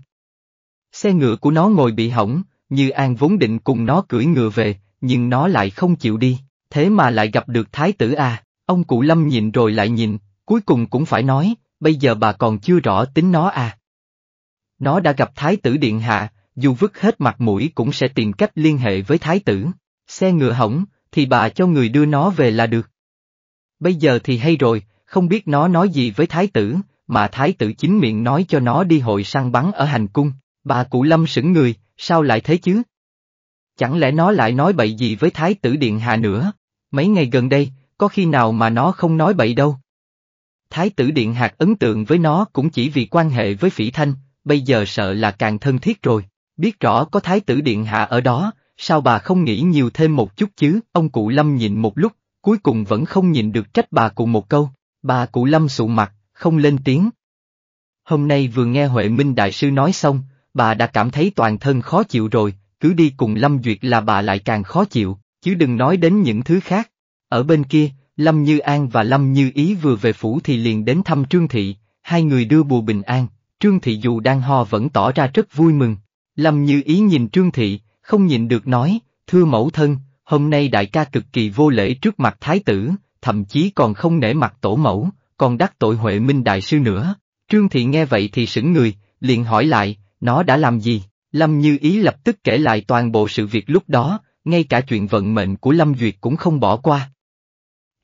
Xe ngựa của nó ngồi bị hỏng, như An vốn định cùng nó cưỡi ngựa về, nhưng nó lại không chịu đi, thế mà lại gặp được thái tử a. ông cụ Lâm nhìn rồi lại nhìn, cuối cùng cũng phải nói, bây giờ bà còn chưa rõ tính nó a. Nó đã gặp thái tử điện hạ, dù vứt hết mặt mũi cũng sẽ tìm cách liên hệ với thái tử, xe ngựa hỏng, thì bà cho người đưa nó về là được. Bây giờ thì hay rồi, không biết nó nói gì với thái tử, mà thái tử chính miệng nói cho nó đi hội săn bắn ở hành cung, bà cụ Lâm sững người, Sao lại thế chứ? Chẳng lẽ nó lại nói bậy gì với Thái tử Điện Hạ nữa? Mấy ngày gần đây, có khi nào mà nó không nói bậy đâu? Thái tử Điện Hạ ấn tượng với nó cũng chỉ vì quan hệ với Phỉ Thanh, bây giờ sợ là càng thân thiết rồi. Biết rõ có Thái tử Điện Hạ ở đó, sao bà không nghĩ nhiều thêm một chút chứ? Ông cụ Lâm nhìn một lúc, cuối cùng vẫn không nhìn được trách bà cụ một câu. Bà cụ Lâm sụ mặt, không lên tiếng. Hôm nay vừa nghe Huệ Minh Đại Sư nói xong, bà đã cảm thấy toàn thân khó chịu rồi, cứ đi cùng Lâm Duyệt là bà lại càng khó chịu, chứ đừng nói đến những thứ khác. Ở bên kia, Lâm Như An và Lâm Như Ý vừa về phủ thì liền đến thăm Trương Thị, hai người đưa bùa bình an, Trương Thị dù đang ho vẫn tỏ ra rất vui mừng. Lâm Như Ý nhìn Trương Thị, không nhìn được nói, thưa mẫu thân, hôm nay đại ca cực kỳ vô lễ trước mặt thái tử, thậm chí còn không nể mặt tổ mẫu, còn đắc tội Huệ Minh Đại Sư nữa. Trương Thị nghe vậy thì sững người, liền hỏi lại, nó đã làm gì? Lâm Như Ý lập tức kể lại toàn bộ sự việc lúc đó, ngay cả chuyện vận mệnh của Lâm Duyệt cũng không bỏ qua.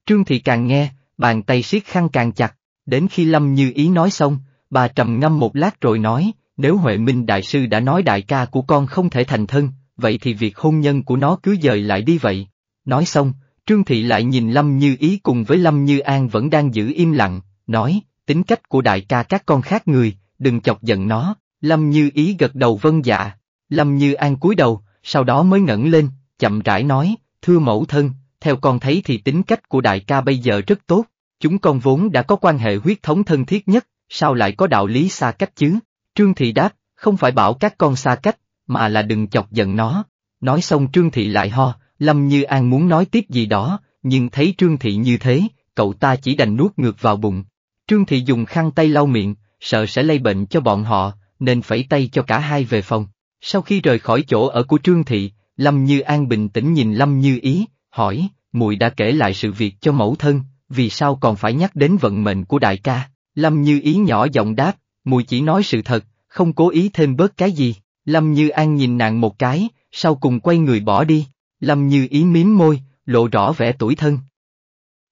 Trương Thị càng nghe, bàn tay siết khăn càng chặt, đến khi Lâm Như Ý nói xong, bà trầm ngâm một lát rồi nói, nếu Huệ Minh Đại Sư đã nói đại ca của con không thể thành thân, vậy thì việc hôn nhân của nó cứ dời lại đi vậy. Nói xong, Trương Thị lại nhìn Lâm Như Ý cùng với Lâm Như An vẫn đang giữ im lặng, nói, tính cách của đại ca các con khác người, đừng chọc giận nó. Lâm Như Ý gật đầu vân dạ, Lâm Như An cúi đầu, sau đó mới ngẩng lên, chậm rãi nói, thưa mẫu thân, theo con thấy thì tính cách của đại ca bây giờ rất tốt, chúng con vốn đã có quan hệ huyết thống thân thiết nhất, sao lại có đạo lý xa cách chứ? Trương Thị đáp, không phải bảo các con xa cách, mà là đừng chọc giận nó. Nói xong Trương Thị lại ho, Lâm Như An muốn nói tiếp gì đó, nhưng thấy Trương Thị như thế, cậu ta chỉ đành nuốt ngược vào bụng. Trương Thị dùng khăn tay lau miệng, sợ sẽ lây bệnh cho bọn họ, nên phẩy tay cho cả hai về phòng. Sau khi rời khỏi chỗ ở của Trương Thị, Lâm Như An bình tĩnh nhìn Lâm Như Ý, hỏi, mùi đã kể lại sự việc cho mẫu thân, vì sao còn phải nhắc đến vận mệnh của đại ca? Lâm Như Ý nhỏ giọng đáp, mùi chỉ nói sự thật, không cố ý thêm bớt cái gì. Lâm Như An nhìn nàng một cái, sau cùng quay người bỏ đi. Lâm Như Ý mím môi, lộ rõ vẻ tuổi thân.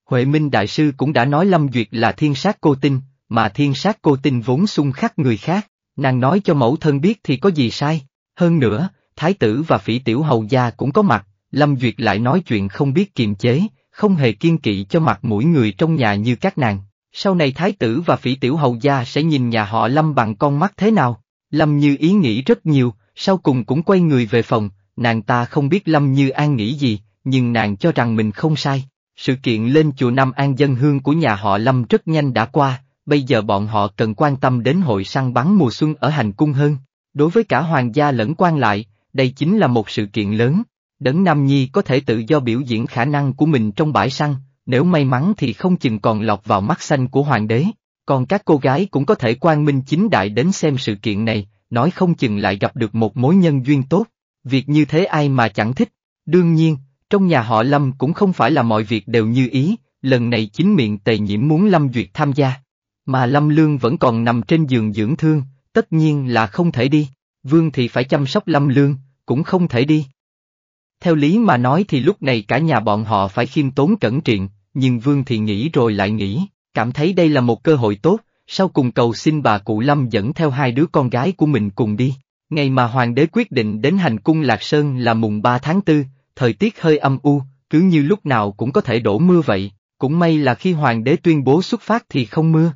Huệ Minh Đại Sư cũng đã nói Lâm Duyệt là thiên sát cô tinh, mà thiên sát cô tinh vốn xung khắc người khác. Nàng nói cho mẫu thân biết thì có gì sai, hơn nữa, thái tử và phỉ tiểu hầu gia cũng có mặt, Lâm Duyệt lại nói chuyện không biết kiềm chế, không hề kiên kỵ cho mặt mũi người trong nhà như các nàng. Sau này thái tử và phỉ tiểu hầu gia sẽ nhìn nhà họ Lâm bằng con mắt thế nào? Lâm Như ý nghĩ rất nhiều, sau cùng cũng quay người về phòng, nàng ta không biết Lâm Như An nghĩ gì, nhưng nàng cho rằng mình không sai. Sự kiện lên chùa Nam An dân hương của nhà họ Lâm rất nhanh đã qua, bây giờ bọn họ cần quan tâm đến hội săn bắn mùa xuân ở hành cung hơn. Đối với cả hoàng gia lẫn quan lại, đây chính là một sự kiện lớn. Đấng Nam Nhi có thể tự do biểu diễn khả năng của mình trong bãi săn, nếu may mắn thì không chừng còn lọt vào mắt xanh của hoàng đế. Còn các cô gái cũng có thể quan minh chính đại đến xem sự kiện này, nói không chừng lại gặp được một mối nhân duyên tốt. Việc như thế ai mà chẳng thích. Đương nhiên, trong nhà họ Lâm cũng không phải là mọi việc đều như ý, lần này chính miệng tề nhiễm muốn Lâm Duyệt tham gia. Mà Lâm Lương vẫn còn nằm trên giường dưỡng thương, tất nhiên là không thể đi, Vương thì phải chăm sóc Lâm Lương, cũng không thể đi. Theo lý mà nói thì lúc này cả nhà bọn họ phải khiêm tốn cẩn triện, nhưng Vương thì nghĩ rồi lại nghĩ, cảm thấy đây là một cơ hội tốt, sau cùng cầu xin bà cụ Lâm dẫn theo hai đứa con gái của mình cùng đi. Ngày mà hoàng đế quyết định đến hành cung Lạc Sơn là mùng 3 tháng 4, thời tiết hơi âm u, cứ như lúc nào cũng có thể đổ mưa vậy, cũng may là khi hoàng đế tuyên bố xuất phát thì không mưa,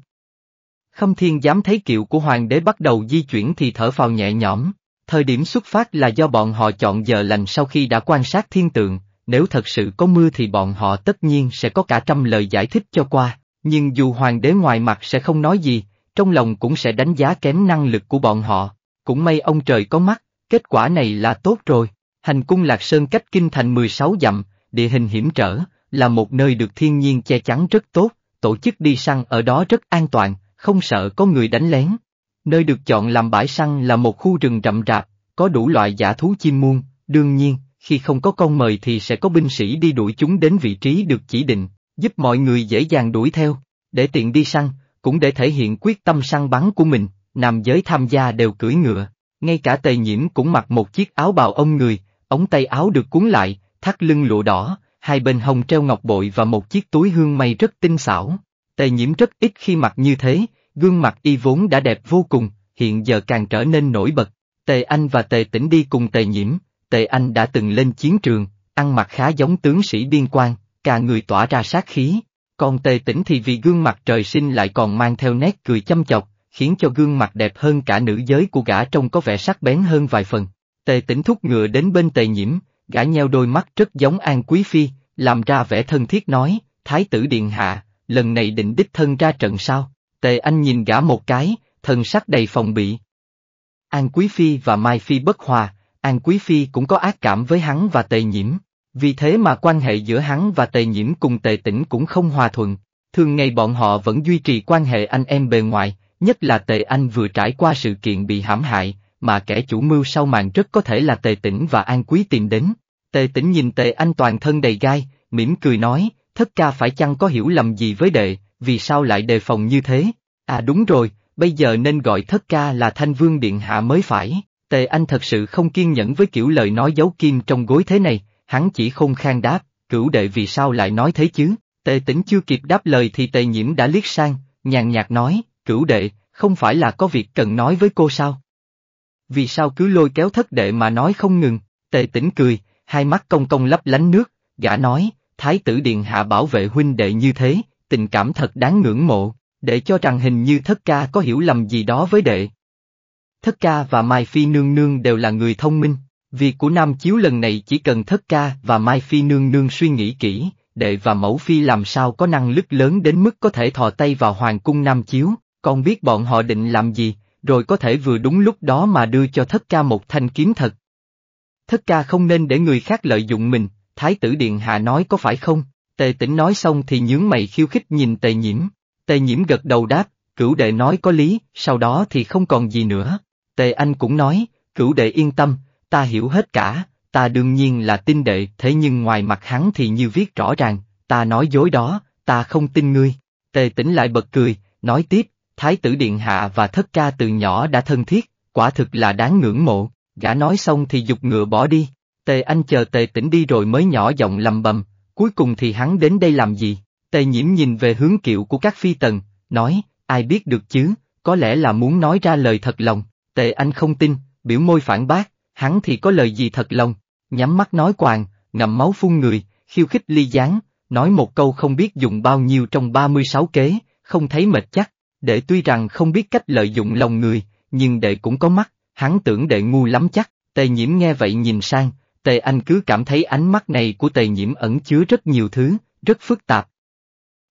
Khâm Thiên dám thấy kiệu của hoàng đế bắt đầu di chuyển thì thở phào nhẹ nhõm. Thời điểm xuất phát là do bọn họ chọn giờ lành sau khi đã quan sát thiên tượng, nếu thật sự có mưa thì bọn họ tất nhiên sẽ có cả trăm lời giải thích cho qua, nhưng dù hoàng đế ngoài mặt sẽ không nói gì, trong lòng cũng sẽ đánh giá kém năng lực của bọn họ. Cũng may ông trời có mắt, kết quả này là tốt rồi. Hành cung Lạc Sơn cách kinh thành mười sáu dặm, địa hình hiểm trở, là một nơi được thiên nhiên che chắn rất tốt, tổ chức đi săn ở đó rất an toàn, không sợ có người đánh lén. Nơi được chọn làm bãi săn là một khu rừng rậm rạp, có đủ loại giả thú chim muôn, đương nhiên, khi không có con mời thì sẽ có binh sĩ đi đuổi chúng đến vị trí được chỉ định, giúp mọi người dễ dàng đuổi theo, để tiện đi săn, cũng để thể hiện quyết tâm săn bắn của mình, nam giới tham gia đều cưỡi ngựa, ngay cả tề nhiễm cũng mặc một chiếc áo bào ông người, ống tay áo được cuốn lại, thắt lưng lụa đỏ, hai bên hồng treo ngọc bội và một chiếc túi hương mây rất tinh xảo. Tề nhiễm rất ít khi mặc như thế, Gương mặt y vốn đã đẹp vô cùng, hiện giờ càng trở nên nổi bật. Tề Anh và Tề Tĩnh đi cùng Tề Nhiễm, Tề Anh đã từng lên chiến trường, ăn mặc khá giống tướng sĩ biên quan, cả người tỏa ra sát khí. Còn Tề Tĩnh thì vì gương mặt trời sinh lại còn mang theo nét cười chăm chọc, khiến cho gương mặt đẹp hơn cả nữ giới của gã trông có vẻ sắc bén hơn vài phần. Tề Tĩnh thúc ngựa đến bên Tề Nhiễm, gã nheo đôi mắt rất giống An Quý Phi, làm ra vẻ thân thiết nói, Thái tử Điện Hạ, lần này định đích thân ra trận sao? Tề Anh nhìn gã một cái, thần sắc đầy phòng bị. An Quý Phi và Mai Phi bất hòa, An Quý Phi cũng có ác cảm với hắn và Tề Nhiễm, vì thế mà quan hệ giữa hắn và Tề Nhiễm cùng Tề Tĩnh cũng không hòa thuận, thường ngày bọn họ vẫn duy trì quan hệ anh em bề ngoài, nhất là Tề Anh vừa trải qua sự kiện bị hãm hại, mà kẻ chủ mưu sau màn rất có thể là Tề Tĩnh và An Quý tìm đến. Tề Tĩnh nhìn Tề Anh toàn thân đầy gai, mỉm cười nói, thất ca phải chăng có hiểu lầm gì với đệ, vì sao lại đề phòng như thế? À đúng rồi, bây giờ nên gọi thất ca là Thanh Vương Điện Hạ mới phải. Tề Anh thật sự không kiên nhẫn với kiểu lời nói giấu kim trong gối thế này, hắn chỉ không khang đáp, cửu đệ vì sao lại nói thế chứ? Tề tỉnh chưa kịp đáp lời thì tề nhiễm đã liếc sang, nhàn nhạt nói, cửu đệ, không phải là có việc cần nói với cô sao? Vì sao cứ lôi kéo thất đệ mà nói không ngừng? Tề tỉnh cười, hai mắt công công lấp lánh nước, gã nói, thái tử điện hạ bảo vệ huynh đệ như thế, tình cảm thật đáng ngưỡng mộ, để cho rằng hình như thất ca có hiểu lầm gì đó với đệ. Thất ca và Mai Phi nương nương đều là người thông minh, việc của Nam Chiếu lần này chỉ cần thất ca và Mai Phi nương nương suy nghĩ kỹ, đệ và mẫu phi làm sao có năng lực lớn đến mức có thể thò tay vào hoàng cung Nam Chiếu, còn biết bọn họ định làm gì, rồi có thể vừa đúng lúc đó mà đưa cho thất ca một thanh kiếm thật. Thất ca không nên để người khác lợi dụng mình, Thái tử Điện Hạ nói có phải không? Tề tỉnh nói xong thì nhướng mày khiêu khích nhìn tề nhiễm. Tề nhiễm gật đầu đáp, cửu đệ nói có lý, sau đó thì không còn gì nữa. Tề anh cũng nói, cửu đệ yên tâm, ta hiểu hết cả, ta đương nhiên là tin đệ, thế nhưng ngoài mặt hắn thì như viết rõ ràng, ta nói dối đó, ta không tin ngươi. Tề tỉnh lại bật cười, nói tiếp, thái tử điện hạ và thất ca từ nhỏ đã thân thiết, quả thực là đáng ngưỡng mộ, gã nói xong thì dục ngựa bỏ đi. Tề anh chờ tề tỉnh đi rồi mới nhỏ giọng lầm bầm, Cuối cùng thì hắn đến đây làm gì? Tề nhiễm nhìn về hướng kiệu của các phi tần, nói, ai biết được chứ, có lẽ là muốn nói ra lời thật lòng, tề anh không tin, biểu môi phản bác, hắn thì có lời gì thật lòng, nhắm mắt nói quàng, ngậm máu phun người, khiêu khích ly gián, nói một câu không biết dùng bao nhiêu trong 36 kế, không thấy mệt chắc, Để tuy rằng không biết cách lợi dụng lòng người, nhưng đệ cũng có mắt, hắn tưởng đệ ngu lắm chắc, tề nhiễm nghe vậy nhìn sang, Tề Anh cứ cảm thấy ánh mắt này của Tề Nhiễm ẩn chứa rất nhiều thứ, rất phức tạp.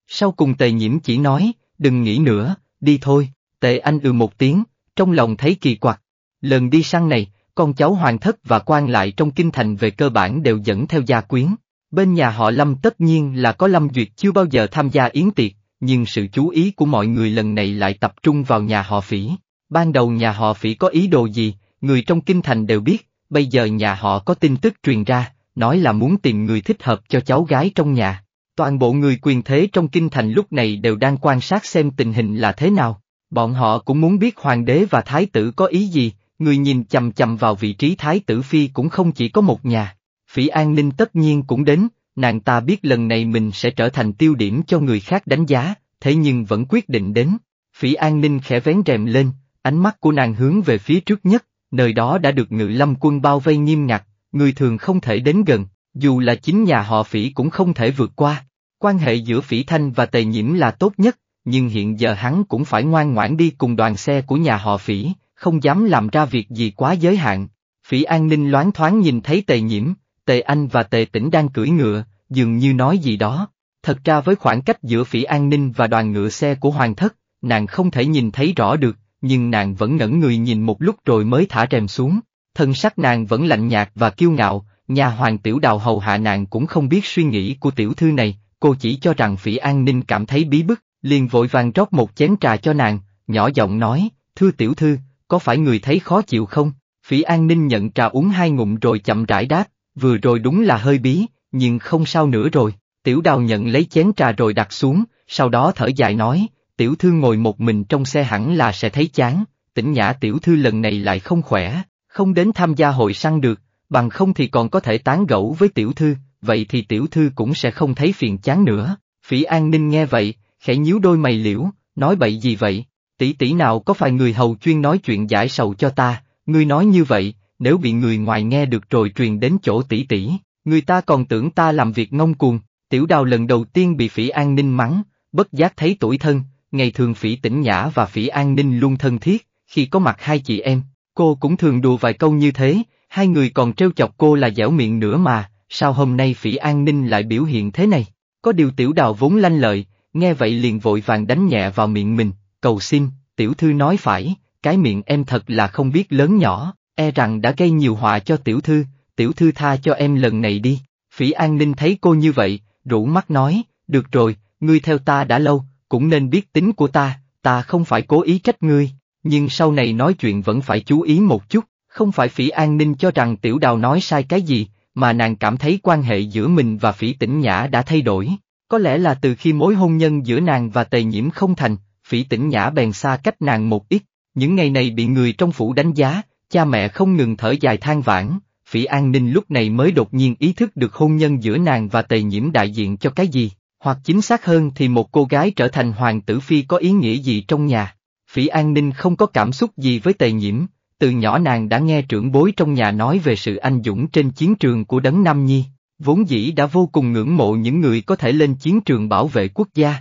Sau cùng Tề Nhiễm chỉ nói, đừng nghĩ nữa, đi thôi, Tề Anh ừ một tiếng, trong lòng thấy kỳ quặc. Lần đi sang này, con cháu Hoàng Thất và quan lại trong kinh thành về cơ bản đều dẫn theo gia quyến. Bên nhà họ Lâm tất nhiên là có Lâm Duyệt chưa bao giờ tham gia yến tiệc, nhưng sự chú ý của mọi người lần này lại tập trung vào nhà họ Phỉ. Ban đầu nhà họ Phỉ có ý đồ gì, người trong kinh thành đều biết, bây giờ nhà họ có tin tức truyền ra, nói là muốn tìm người thích hợp cho cháu gái trong nhà. Toàn bộ người quyền thế trong kinh thành lúc này đều đang quan sát xem tình hình là thế nào. Bọn họ cũng muốn biết hoàng đế và thái tử có ý gì, người nhìn chầm chầm vào vị trí thái tử phi cũng không chỉ có một nhà. Phỉ An Ninh tất nhiên cũng đến, nàng ta biết lần này mình sẽ trở thành tiêu điểm cho người khác đánh giá, thế nhưng vẫn quyết định đến. Phỉ An Ninh khẽ vén rèm lên, ánh mắt của nàng hướng về phía trước nhất, nơi đó đã được ngự lâm quân bao vây nghiêm ngặt, người thường không thể đến gần, dù là chính nhà họ phỉ cũng không thể vượt qua. Quan hệ giữa phỉ thanh và tề nhiễm là tốt nhất, nhưng hiện giờ hắn cũng phải ngoan ngoãn đi cùng đoàn xe của nhà họ phỉ, không dám làm ra việc gì quá giới hạn. Phỉ an ninh loáng thoáng nhìn thấy tề nhiễm, tề anh và tề tỉnh đang cưỡi ngựa, dường như nói gì đó. Thật ra với khoảng cách giữa phỉ an ninh và đoàn ngựa xe của hoàng thất, nàng không thể nhìn thấy rõ được, nhưng nàng vẫn ngẩn người nhìn một lúc rồi mới thả rèm xuống, thân sắc nàng vẫn lạnh nhạt và kiêu ngạo, nhà hoàng tiểu đào hầu hạ nàng cũng không biết suy nghĩ của tiểu thư này, cô chỉ cho rằng phỉ an ninh cảm thấy bí bức, liền vội vàng rót một chén trà cho nàng, nhỏ giọng nói, thưa tiểu thư, có phải người thấy khó chịu không? Phỉ an ninh nhận trà uống hai ngụm rồi chậm rãi đáp, vừa rồi đúng là hơi bí, nhưng không sao nữa rồi, tiểu đào nhận lấy chén trà rồi đặt xuống, sau đó thở dài nói, tiểu thư ngồi một mình trong xe hẳn là sẽ thấy chán, tỉnh nhã tiểu thư lần này lại không khỏe, không đến tham gia hội săn được, bằng không thì còn có thể tán gẫu với tiểu thư, vậy thì tiểu thư cũng sẽ không thấy phiền chán nữa. Phỉ An Ninh nghe vậy, khẽ nhíu đôi mày liễu, nói bậy gì vậy, tỷ tỷ nào có phải người hầu chuyên nói chuyện giải sầu cho ta, ngươi nói như vậy, nếu bị người ngoài nghe được rồi truyền đến chỗ tỷ tỷ, người ta còn tưởng ta làm việc ngông cuồng, tiểu đào lần đầu tiên bị Phỉ An Ninh mắng, bất giác thấy tuổi thân, ngày thường Phỉ tỉnh Nhã và Phỉ An Ninh luôn thân thiết, khi có mặt hai chị em, cô cũng thường đùa vài câu như thế, hai người còn trêu chọc cô là dẻo miệng nữa mà, sao hôm nay Phỉ An Ninh lại biểu hiện thế này? Có điều tiểu đào vốn lanh lợi, nghe vậy liền vội vàng đánh nhẹ vào miệng mình, cầu xin, tiểu thư nói phải, cái miệng em thật là không biết lớn nhỏ, e rằng đã gây nhiều họa cho tiểu thư, tiểu thư tha cho em lần này đi. Phỉ An Ninh thấy cô như vậy, rủ mắt nói, được rồi, ngươi theo ta đã lâu, cũng nên biết tính của ta, ta không phải cố ý trách ngươi, nhưng sau này nói chuyện vẫn phải chú ý một chút, không phải phỉ an ninh cho rằng tiểu đào nói sai cái gì, mà nàng cảm thấy quan hệ giữa mình và phỉ tĩnh nhã đã thay đổi. Có lẽ là từ khi mối hôn nhân giữa nàng và tề nhiễm không thành, phỉ tĩnh nhã bèn xa cách nàng một ít, những ngày này bị người trong phủ đánh giá, cha mẹ không ngừng thở dài than vãn, phỉ an ninh lúc này mới đột nhiên ý thức được hôn nhân giữa nàng và tề nhiễm đại diện cho cái gì, hoặc chính xác hơn thì một cô gái trở thành hoàng tử phi có ý nghĩa gì trong nhà. Phỉ An Ninh không có cảm xúc gì với tề nhiễm, từ nhỏ nàng đã nghe trưởng bối trong nhà nói về sự anh dũng trên chiến trường của Đấng Nam Nhi, vốn dĩ đã vô cùng ngưỡng mộ những người có thể lên chiến trường bảo vệ quốc gia.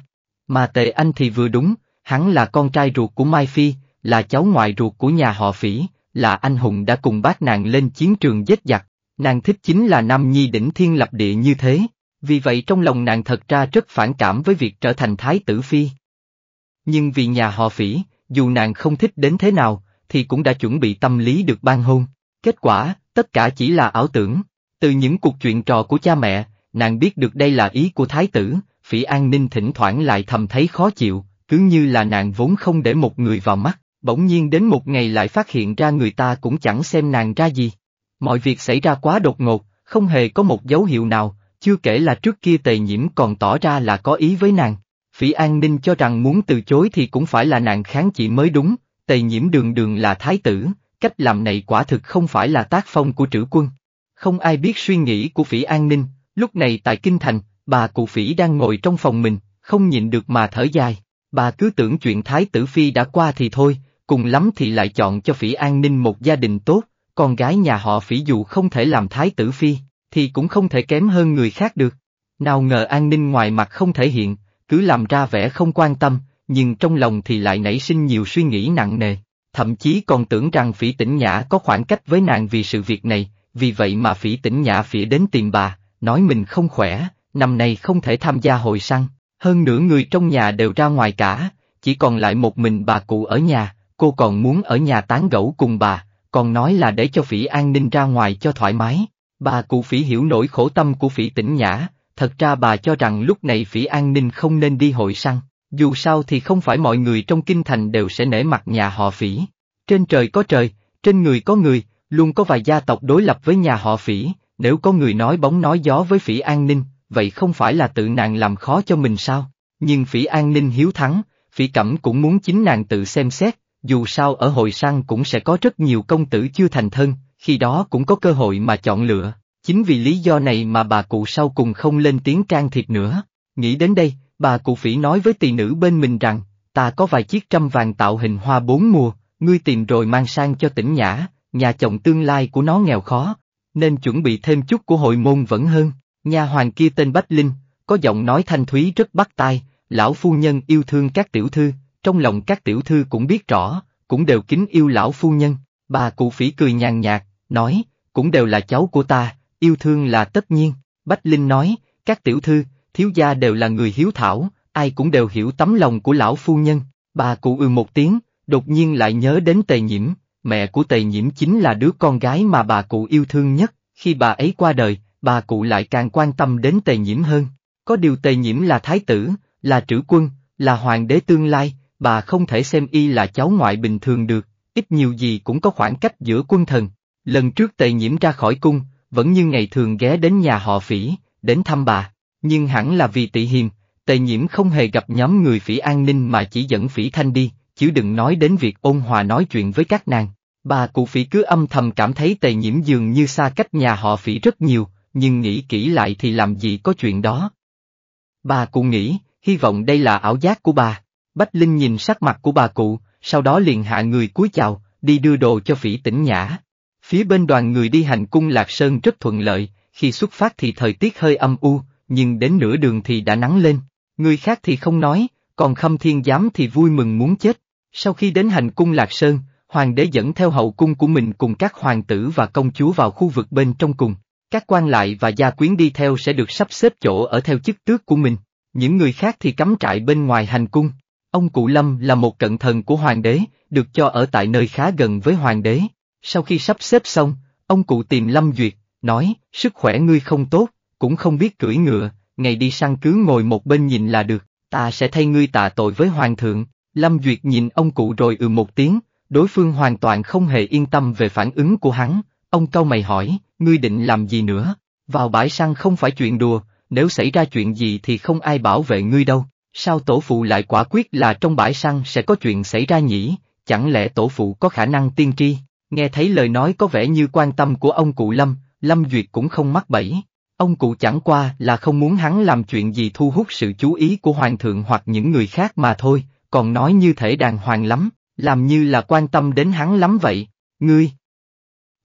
Mà tề anh thì vừa đúng, hắn là con trai ruột của Mai Phi, là cháu ngoại ruột của nhà họ Phỉ, là anh hùng đã cùng bác nàng lên chiến trường giết giặc, nàng thích chính là Nam Nhi đỉnh thiên lập địa như thế. Vì vậy trong lòng nàng thật ra rất phản cảm với việc trở thành thái tử phi. Nhưng vì nhà họ phỉ, dù nàng không thích đến thế nào, thì cũng đã chuẩn bị tâm lý được ban hôn. Kết quả, tất cả chỉ là ảo tưởng. Từ những cuộc chuyện trò của cha mẹ, nàng biết được đây là ý của thái tử, phỉ an ninh thỉnh thoảng lại thầm thấy khó chịu, cứ như là nàng vốn không để một người vào mắt, bỗng nhiên đến một ngày lại phát hiện ra người ta cũng chẳng xem nàng ra gì. Mọi việc xảy ra quá đột ngột, không hề có một dấu hiệu nào, chưa kể là trước kia tề nhiễm còn tỏ ra là có ý với nàng. Phỉ An Ninh cho rằng muốn từ chối thì cũng phải là nàng kháng chỉ mới đúng, tề nhiễm đường đường là thái tử, cách làm này quả thực không phải là tác phong của trữ quân. Không ai biết suy nghĩ của Phỉ An Ninh, lúc này tại Kinh Thành, bà cụ Phỉ đang ngồi trong phòng mình, không nhịn được mà thở dài, bà cứ tưởng chuyện thái tử Phi đã qua thì thôi, cùng lắm thì lại chọn cho Phỉ An Ninh một gia đình tốt, con gái nhà họ Phỉ dù không thể làm thái tử Phi, thì cũng không thể kém hơn người khác được. Nào ngờ an ninh ngoài mặt không thể hiện, cứ làm ra vẻ không quan tâm, nhưng trong lòng thì lại nảy sinh nhiều suy nghĩ nặng nề, thậm chí còn tưởng rằng phỉ tỉnh nhã có khoảng cách với nàng vì sự việc này, vì vậy mà phỉ tỉnh nhã phỉ đến tìm bà, nói mình không khỏe, năm nay không thể tham gia hội săn, hơn nửa người trong nhà đều ra ngoài cả, chỉ còn lại một mình bà cụ ở nhà, cô còn muốn ở nhà tán gẫu cùng bà, còn nói là để cho phỉ an ninh ra ngoài cho thoải mái. Bà cụ phỉ hiểu nỗi khổ tâm của phỉ tỉnh nhã, thật ra bà cho rằng lúc này phỉ an ninh không nên đi hội săn, dù sao thì không phải mọi người trong kinh thành đều sẽ nể mặt nhà họ phỉ. Trên trời có trời, trên người có người, luôn có vài gia tộc đối lập với nhà họ phỉ, nếu có người nói bóng nói gió với phỉ an ninh, vậy không phải là tự nàng làm khó cho mình sao? Nhưng phỉ an ninh hiếu thắng, phỉ cẩm cũng muốn chính nàng tự xem xét, dù sao ở hội săn cũng sẽ có rất nhiều công tử chưa thành thân, khi đó cũng có cơ hội mà chọn lựa, chính vì lý do này mà bà cụ sau cùng không lên tiếng can thiệp nữa. Nghĩ đến đây, bà cụ phỉ nói với tỳ nữ bên mình rằng, ta có vài chiếc trăm vàng tạo hình hoa bốn mùa, ngươi tìm rồi mang sang cho tỉnh nhã, nhà chồng tương lai của nó nghèo khó, nên chuẩn bị thêm chút của hội môn vẫn hơn. Nhà hoàng kia tên Bách Linh, có giọng nói thanh thúy rất bắt tai, lão phu nhân yêu thương các tiểu thư, trong lòng các tiểu thư cũng biết rõ, cũng đều kính yêu lão phu nhân. Bà cụ phỉ cười nhàn nhạt, nói, cũng đều là cháu của ta, yêu thương là tất nhiên, Bách Linh nói, các tiểu thư, thiếu gia đều là người hiếu thảo, ai cũng đều hiểu tấm lòng của lão phu nhân, bà cụ ừ một tiếng, đột nhiên lại nhớ đến tề nhiễm, mẹ của tề nhiễm chính là đứa con gái mà bà cụ yêu thương nhất, khi bà ấy qua đời, bà cụ lại càng quan tâm đến tề nhiễm hơn, có điều tề nhiễm là thái tử, là trữ quân, là hoàng đế tương lai, bà không thể xem y là cháu ngoại bình thường được, ít nhiều gì cũng có khoảng cách giữa quân thần, Lần trước tề nhiễm ra khỏi cung, vẫn như ngày thường ghé đến nhà họ phỉ, đến thăm bà, nhưng hẳn là vì tị hiềm, tề nhiễm không hề gặp nhóm người phỉ an ninh mà chỉ dẫn phỉ thanh đi, chứ đừng nói đến việc ôn hòa nói chuyện với các nàng. Bà cụ phỉ cứ âm thầm cảm thấy tề nhiễm dường như xa cách nhà họ phỉ rất nhiều, nhưng nghĩ kỹ lại thì làm gì có chuyện đó. Bà cụ nghĩ, hy vọng đây là ảo giác của bà. Bách Linh nhìn sắc mặt của bà cụ, sau đó liền hạ người cúi chào, đi đưa đồ cho phỉ tỉnh nhã, Phía bên đoàn người đi hành cung Lạc Sơn rất thuận lợi, khi xuất phát thì thời tiết hơi âm u, nhưng đến nửa đường thì đã nắng lên. Người khác thì không nói, còn Khâm Thiên Giám thì vui mừng muốn chết. Sau khi đến hành cung Lạc Sơn, hoàng đế dẫn theo hậu cung của mình cùng các hoàng tử và công chúa vào khu vực bên trong cùng. Các quan lại và gia quyến đi theo sẽ được sắp xếp chỗ ở theo chức tước của mình, những người khác thì cắm trại bên ngoài hành cung. Ông Cụ Lâm là một cận thần của hoàng đế, được cho ở tại nơi khá gần với hoàng đế, sau khi sắp xếp xong, ông cụ tìm Lâm Duyệt, nói, sức khỏe ngươi không tốt, cũng không biết cưỡi ngựa, ngày đi săn cứ ngồi một bên nhìn là được, ta sẽ thay ngươi tạ tội với hoàng thượng. Lâm Duyệt nhìn ông cụ rồi ừ một tiếng, đối phương hoàn toàn không hề yên tâm về phản ứng của hắn, ông câu mày hỏi, ngươi định làm gì nữa, vào bãi săn không phải chuyện đùa, nếu xảy ra chuyện gì thì không ai bảo vệ ngươi đâu, sao tổ phụ lại quả quyết là trong bãi săn sẽ có chuyện xảy ra nhỉ, chẳng lẽ tổ phụ có khả năng tiên tri? Nghe thấy lời nói có vẻ như quan tâm của ông cụ Lâm, Lâm Duyệt cũng không mắc bẫy. Ông cụ chẳng qua là không muốn hắn làm chuyện gì thu hút sự chú ý của hoàng thượng hoặc những người khác mà thôi, còn nói như thể đàng hoàng lắm, làm như là quan tâm đến hắn lắm vậy, ngươi.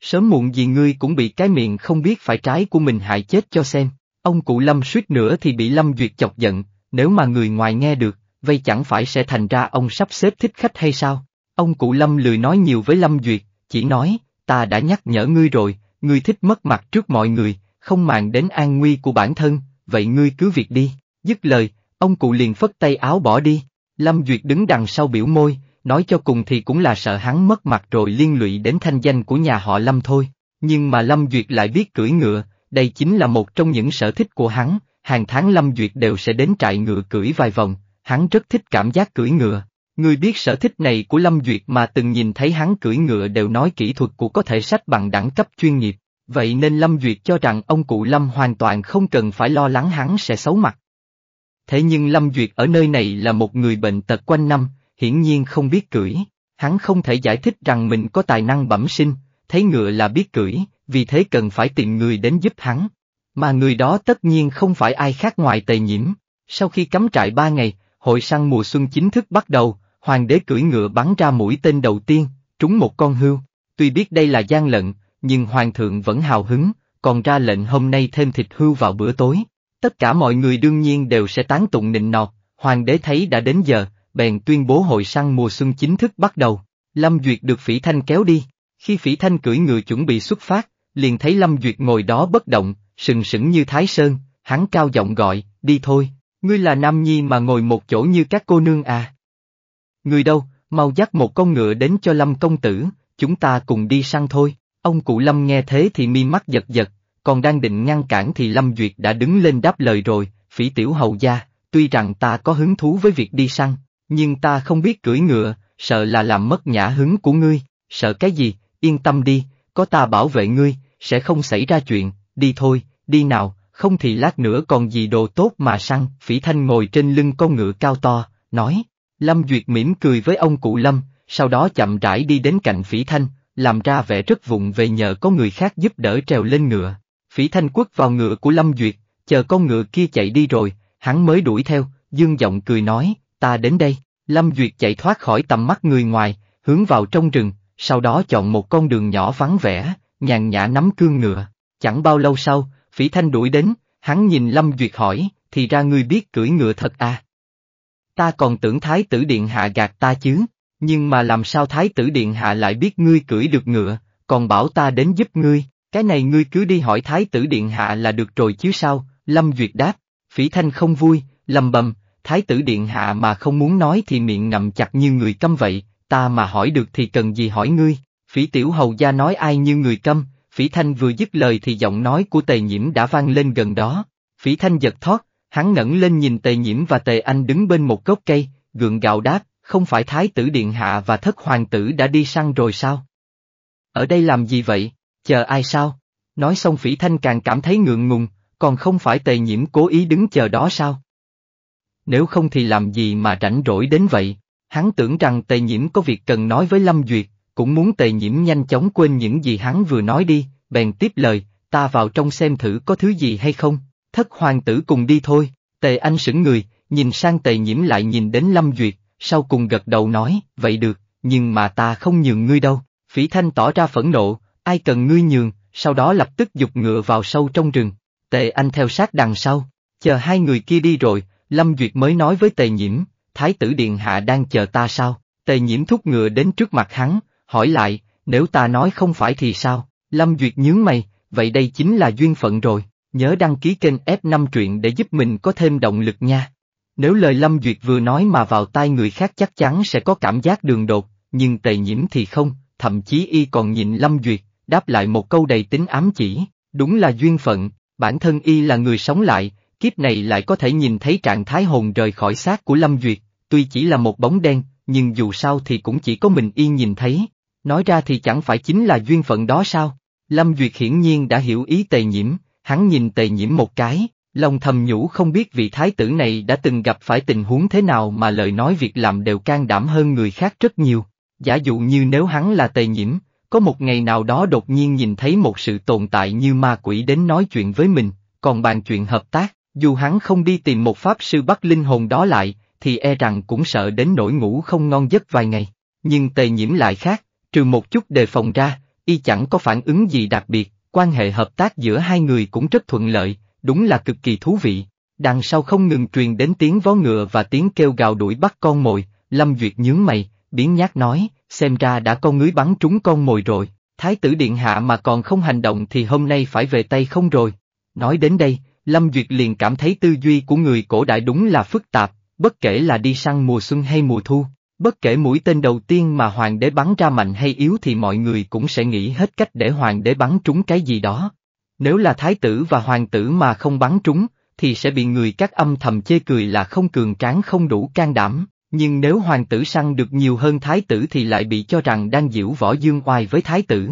Sớm muộn gì ngươi cũng bị cái miệng không biết phải trái của mình hại chết cho xem, ông cụ Lâm suýt nữa thì bị Lâm Duyệt chọc giận, nếu mà người ngoài nghe được, vậy chẳng phải sẽ thành ra ông sắp xếp thích khách hay sao? Ông cụ Lâm lười nói nhiều với Lâm Duyệt, chỉ nói, ta đã nhắc nhở ngươi rồi, ngươi thích mất mặt trước mọi người, không màng đến an nguy của bản thân, vậy ngươi cứ việc đi. Dứt lời, ông cụ liền phất tay áo bỏ đi. Lâm Duyệt đứng đằng sau biểu môi, nói cho cùng thì cũng là sợ hắn mất mặt rồi liên lụy đến thanh danh của nhà họ Lâm thôi. Nhưng mà Lâm Duyệt lại biết cưỡi ngựa, đây chính là một trong những sở thích của hắn, hàng tháng Lâm Duyệt đều sẽ đến trại ngựa cưỡi vài vòng, hắn rất thích cảm giác cưỡi ngựa, Người biết sở thích này của Lâm Duyệt mà từng nhìn thấy hắn cưỡi ngựa đều nói kỹ thuật của có thể sách bằng đẳng cấp chuyên nghiệp, vậy nên Lâm Duyệt cho rằng ông cụ Lâm hoàn toàn không cần phải lo lắng hắn sẽ xấu mặt. Thế nhưng Lâm Duyệt ở nơi này là một người bệnh tật quanh năm, hiển nhiên không biết cưỡi, hắn không thể giải thích rằng mình có tài năng bẩm sinh, thấy ngựa là biết cưỡi, vì thế cần phải tìm người đến giúp hắn. Mà người đó tất nhiên không phải ai khác ngoài tề nhiễm. Sau khi cắm trại ba ngày, hội săn mùa xuân chính thức bắt đầu, hoàng đế cưỡi ngựa bắn ra mũi tên đầu tiên, trúng một con hươu. Tuy biết đây là gian lận, nhưng hoàng thượng vẫn hào hứng, còn ra lệnh hôm nay thêm thịt hươu vào bữa tối. Tất cả mọi người đương nhiên đều sẽ tán tụng nịnh nọt, hoàng đế thấy đã đến giờ, bèn tuyên bố hội săn mùa xuân chính thức bắt đầu. Lâm Duyệt được Phỉ Thanh kéo đi, khi Phỉ Thanh cưỡi ngựa chuẩn bị xuất phát, liền thấy Lâm Duyệt ngồi đó bất động, sừng sững như Thái Sơn, hắn cao giọng gọi, đi thôi, ngươi là nam nhi mà ngồi một chỗ như các cô nương à. Người đâu, mau dắt một con ngựa đến cho Lâm công tử, chúng ta cùng đi săn thôi. Ông cụ Lâm nghe thế thì mi mắt giật giật, còn đang định ngăn cản thì Lâm Duyệt đã đứng lên đáp lời rồi, phỉ tiểu hầu gia, tuy rằng ta có hứng thú với việc đi săn, nhưng ta không biết cưỡi ngựa, sợ là làm mất nhã hứng của ngươi, sợ cái gì, yên tâm đi, có ta bảo vệ ngươi, sẽ không xảy ra chuyện, đi thôi, đi nào, không thì lát nữa còn gì đồ tốt mà săn, phỉ thanh ngồi trên lưng con ngựa cao to, nói, Lâm Duyệt mỉm cười với ông cụ Lâm, sau đó chậm rãi đi đến cạnh Phỉ Thanh, làm ra vẻ rất vụng về nhờ có người khác giúp đỡ trèo lên ngựa. Phỉ Thanh quất vào ngựa của Lâm Duyệt, chờ con ngựa kia chạy đi rồi, hắn mới đuổi theo, dương giọng cười nói, ta đến đây. Lâm Duyệt chạy thoát khỏi tầm mắt người ngoài, hướng vào trong rừng, sau đó chọn một con đường nhỏ vắng vẻ, nhàn nhã nắm cương ngựa. Chẳng bao lâu sau, Phỉ Thanh đuổi đến, hắn nhìn Lâm Duyệt hỏi, thì ra ngươi biết cưỡi ngựa thật à? Ta còn tưởng Thái tử Điện Hạ gạt ta chứ, nhưng mà làm sao Thái tử Điện Hạ lại biết ngươi cưỡi được ngựa, còn bảo ta đến giúp ngươi, cái này ngươi cứ đi hỏi Thái tử Điện Hạ là được rồi chứ sao, Lâm Duyệt đáp, Phỉ Thanh không vui, lầm bầm, Thái tử Điện Hạ mà không muốn nói thì miệng nằm chặt như người câm vậy, ta mà hỏi được thì cần gì hỏi ngươi, Phỉ Tiểu Hầu Gia nói ai như người câm, Phỉ Thanh vừa dứt lời thì giọng nói của Tề Nhiễm đã vang lên gần đó, Phỉ Thanh giật thoát, Hắn ngẩng lên nhìn tề nhiễm và tề anh đứng bên một gốc cây, gượng gạo đáp, không phải thái tử điện hạ và thất hoàng tử đã đi săn rồi sao? Ở đây làm gì vậy, chờ ai sao? Nói xong phỉ thanh càng cảm thấy ngượng ngùng, còn không phải tề nhiễm cố ý đứng chờ đó sao? Nếu không thì làm gì mà rảnh rỗi đến vậy? Hắn tưởng rằng tề nhiễm có việc cần nói với Lâm Duyệt, cũng muốn tề nhiễm nhanh chóng quên những gì hắn vừa nói đi, bèn tiếp lời, ta vào trong xem thử có thứ gì hay không. Thất hoàng tử cùng đi thôi, tề anh sững người, nhìn sang tề nhiễm lại nhìn đến Lâm Duyệt, sau cùng gật đầu nói, vậy được, nhưng mà ta không nhường ngươi đâu. Phỉ Thanh tỏ ra phẫn nộ, ai cần ngươi nhường, sau đó lập tức dục ngựa vào sâu trong rừng. Tề Anh theo sát đằng sau, chờ hai người kia đi rồi, Lâm Duyệt mới nói với Tề Nhiễm, Thái tử Điện Hạ đang chờ ta sao? Tề Nhiễm thúc ngựa đến trước mặt hắn, hỏi lại, nếu ta nói không phải thì sao? Lâm Duyệt nhướng mày, vậy đây chính là duyên phận rồi, Nhớ đăng ký kênh F5 truyện để giúp mình có thêm động lực nha. Nếu lời Lâm Duyệt vừa nói mà vào tai người khác chắc chắn sẽ có cảm giác đường đột, nhưng tề nhiễm thì không, thậm chí y còn nhìn Lâm Duyệt, đáp lại một câu đầy tính ám chỉ, đúng là duyên phận, bản thân y là người sống lại, kiếp này lại có thể nhìn thấy trạng thái hồn rời khỏi xác của Lâm Duyệt, tuy chỉ là một bóng đen, nhưng dù sao thì cũng chỉ có mình y nhìn thấy, nói ra thì chẳng phải chính là duyên phận đó sao? Lâm Duyệt hiển nhiên đã hiểu ý tề nhiễm, hắn nhìn tề nhiễm một cái, lòng thầm nhủ không biết vị thái tử này đã từng gặp phải tình huống thế nào mà lời nói việc làm đều can đảm hơn người khác rất nhiều. Giả dụ như nếu hắn là tề nhiễm, có một ngày nào đó đột nhiên nhìn thấy một sự tồn tại như ma quỷ đến nói chuyện với mình, còn bàn chuyện hợp tác, dù hắn không đi tìm một pháp sư bắt linh hồn đó lại, thì e rằng cũng sợ đến nỗi ngủ không ngon giấc vài ngày. Nhưng tề nhiễm lại khác, trừ một chút đề phòng ra, y chẳng có phản ứng gì đặc biệt, quan hệ hợp tác giữa hai người cũng rất thuận lợi, đúng là cực kỳ thú vị. Đằng sau không ngừng truyền đến tiếng vó ngựa và tiếng kêu gào đuổi bắt con mồi, Lâm Duyệt nhướng mày, biến nhát nói, xem ra đã con ngưới bắn trúng con mồi rồi, thái tử điện hạ mà còn không hành động thì hôm nay phải về tay không rồi. Nói đến đây, Lâm Duyệt liền cảm thấy tư duy của người cổ đại đúng là phức tạp, bất kể là đi săn mùa xuân hay mùa thu, Bất kể mũi tên đầu tiên mà hoàng đế bắn ra mạnh hay yếu thì mọi người cũng sẽ nghĩ hết cách để hoàng đế bắn trúng cái gì đó. Nếu là thái tử và hoàng tử mà không bắn trúng, thì sẽ bị người các âm thầm chê cười là không cường tráng không đủ can đảm, nhưng nếu hoàng tử săn được nhiều hơn thái tử thì lại bị cho rằng đang diễu võ dương oai với thái tử.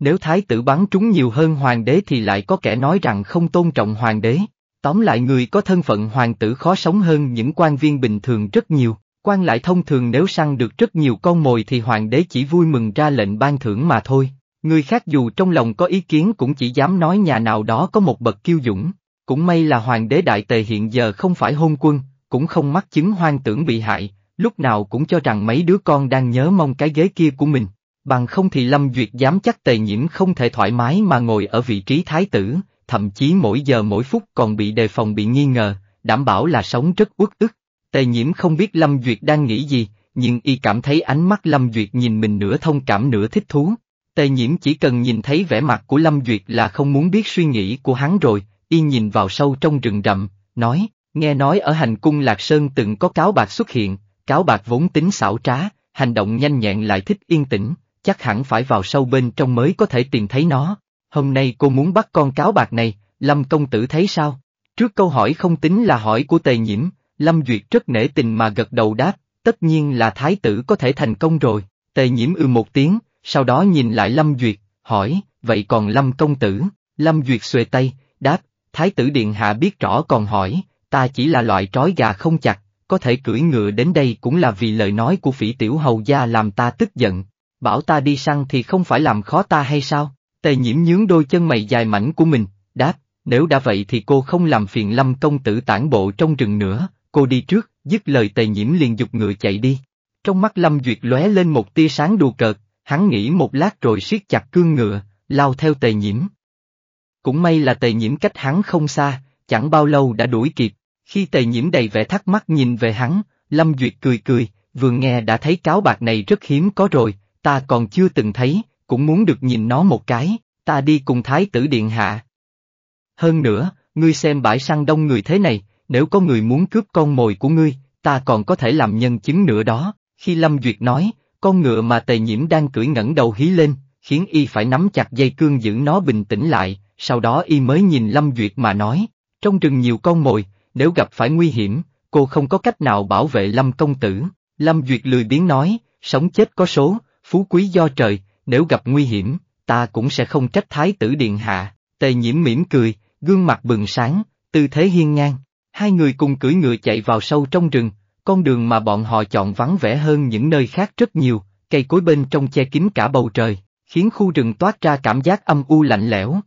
Nếu thái tử bắn trúng nhiều hơn hoàng đế thì lại có kẻ nói rằng không tôn trọng hoàng đế. Tóm lại người có thân phận hoàng tử khó sống hơn những quan viên bình thường rất nhiều quan lại thông thường nếu săn được rất nhiều con mồi thì hoàng đế chỉ vui mừng ra lệnh ban thưởng mà thôi, người khác dù trong lòng có ý kiến cũng chỉ dám nói nhà nào đó có một bậc kiêu dũng, cũng may là hoàng đế đại tề hiện giờ không phải hôn quân, cũng không mắc chứng hoang tưởng bị hại, lúc nào cũng cho rằng mấy đứa con đang nhớ mong cái ghế kia của mình, bằng không thì Lâm Duyệt dám chắc tề nhiễm không thể thoải mái mà ngồi ở vị trí thái tử, thậm chí mỗi giờ mỗi phút còn bị đề phòng bị nghi ngờ, đảm bảo là sống rất uất ức. Tề nhiễm không biết Lâm Duyệt đang nghĩ gì, nhưng y cảm thấy ánh mắt Lâm Duyệt nhìn mình nửa thông cảm nửa thích thú. Tề nhiễm chỉ cần nhìn thấy vẻ mặt của Lâm Duyệt là không muốn biết suy nghĩ của hắn rồi, y nhìn vào sâu trong rừng rậm, nói, nghe nói ở hành cung Lạc Sơn từng có cáo bạc xuất hiện, cáo bạc vốn tính xảo trá, hành động nhanh nhẹn lại thích yên tĩnh, chắc hẳn phải vào sâu bên trong mới có thể tìm thấy nó. Hôm nay cô muốn bắt con cáo bạc này, Lâm công tử thấy sao? Trước câu hỏi không tính là hỏi của tề nhiễm, Lâm Duyệt rất nể tình mà gật đầu đáp, tất nhiên là thái tử có thể thành công rồi, tề nhiễm ư ừ một tiếng, sau đó nhìn lại Lâm Duyệt, hỏi, vậy còn Lâm công tử, Lâm Duyệt xuề tay, đáp, thái tử điện hạ biết rõ còn hỏi, ta chỉ là loại trói gà không chặt, có thể cưỡi ngựa đến đây cũng là vì lời nói của phỉ tiểu hầu gia làm ta tức giận, bảo ta đi săn thì không phải làm khó ta hay sao, tề nhiễm nhướng đôi chân mày dài mảnh của mình, đáp, nếu đã vậy thì cô không làm phiền Lâm công tử tản bộ trong rừng nữa, cô đi trước, dứt lời tề nhiễm liền dục ngựa chạy đi. Trong mắt Lâm Duyệt lóe lên một tia sáng đùa cợt, hắn nghĩ một lát rồi siết chặt cương ngựa, lao theo tề nhiễm. Cũng may là tề nhiễm cách hắn không xa, chẳng bao lâu đã đuổi kịp, khi tề nhiễm đầy vẻ thắc mắc nhìn về hắn, Lâm Duyệt cười cười, vừa nghe đã thấy cáo bạc này rất hiếm có rồi, ta còn chưa từng thấy, cũng muốn được nhìn nó một cái, ta đi cùng Thái tử Điện Hạ. Hơn nữa, ngươi xem bãi săn đông người thế này, nếu có người muốn cướp con mồi của ngươi, ta còn có thể làm nhân chứng nữa đó, khi Lâm Duyệt nói, con ngựa mà tề nhiễm đang cưỡi ngẩng đầu hí lên, khiến y phải nắm chặt dây cương giữ nó bình tĩnh lại, sau đó y mới nhìn Lâm Duyệt mà nói, trong rừng nhiều con mồi, nếu gặp phải nguy hiểm, cô không có cách nào bảo vệ Lâm công tử, Lâm Duyệt lười biếng nói, sống chết có số, phú quý do trời, nếu gặp nguy hiểm, ta cũng sẽ không trách thái tử điện hạ, tề nhiễm mỉm cười, gương mặt bừng sáng, tư thế hiên ngang, Hai người cùng cưỡi ngựa chạy vào sâu trong rừng, con đường mà bọn họ chọn vắng vẻ hơn những nơi khác rất nhiều, cây cối bên trong che kín cả bầu trời, khiến khu rừng toát ra cảm giác âm u lạnh lẽo.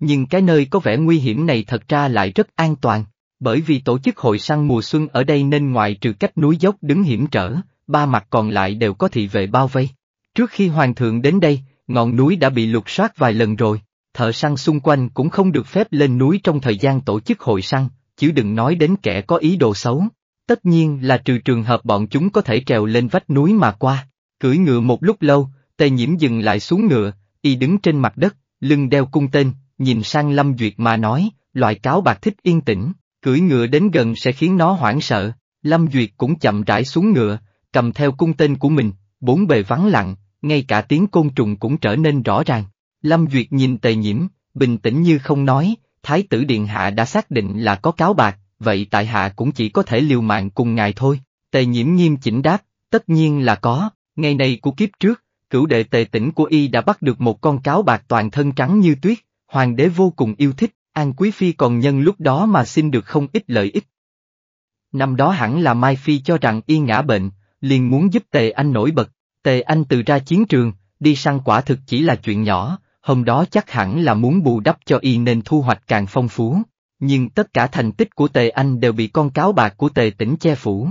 Nhưng cái nơi có vẻ nguy hiểm này thật ra lại rất an toàn, bởi vì tổ chức hội săn mùa xuân ở đây nên ngoài trừ cách núi dốc đứng hiểm trở, ba mặt còn lại đều có thị vệ bao vây. Trước khi hoàng thượng đến đây, ngọn núi đã bị lục soát vài lần rồi, thợ săn xung quanh cũng không được phép lên núi trong thời gian tổ chức hội săn, chứ đừng nói đến kẻ có ý đồ xấu. Tất nhiên là trừ trường hợp bọn chúng có thể trèo lên vách núi mà qua. Cưỡi ngựa một lúc lâu, tề nhiễm dừng lại xuống ngựa, y đứng trên mặt đất, lưng đeo cung tên, nhìn sang Lâm Duyệt mà nói, loại cáo bạc thích yên tĩnh, cưỡi ngựa đến gần sẽ khiến nó hoảng sợ. Lâm Duyệt cũng chậm rãi xuống ngựa, cầm theo cung tên của mình, bốn bề vắng lặng, ngay cả tiếng côn trùng cũng trở nên rõ ràng. Lâm Duyệt nhìn tề nhiễm, bình tĩnh như không nói, Thái tử Điện Hạ đã xác định là có cáo bạc, vậy tại Hạ cũng chỉ có thể liều mạng cùng ngài thôi. Tề nhiễm nghiêm chỉnh đáp, tất nhiên là có, ngày này của kiếp trước, cửu đệ tề tỉnh của y đã bắt được một con cáo bạc toàn thân trắng như tuyết, hoàng đế vô cùng yêu thích, An Quý Phi còn nhân lúc đó mà xin được không ít lợi ích. Năm đó hẳn là Mai Phi cho rằng y ngã bệnh, liền muốn giúp Tề Anh nổi bật, Tề Anh từ ra chiến trường, đi săn quả thực chỉ là chuyện nhỏ, hôm đó chắc hẳn là muốn bù đắp cho y nên thu hoạch càng phong phú. Nhưng tất cả thành tích của Tề Anh đều bị con cáo bạc của Tề Tĩnh che phủ.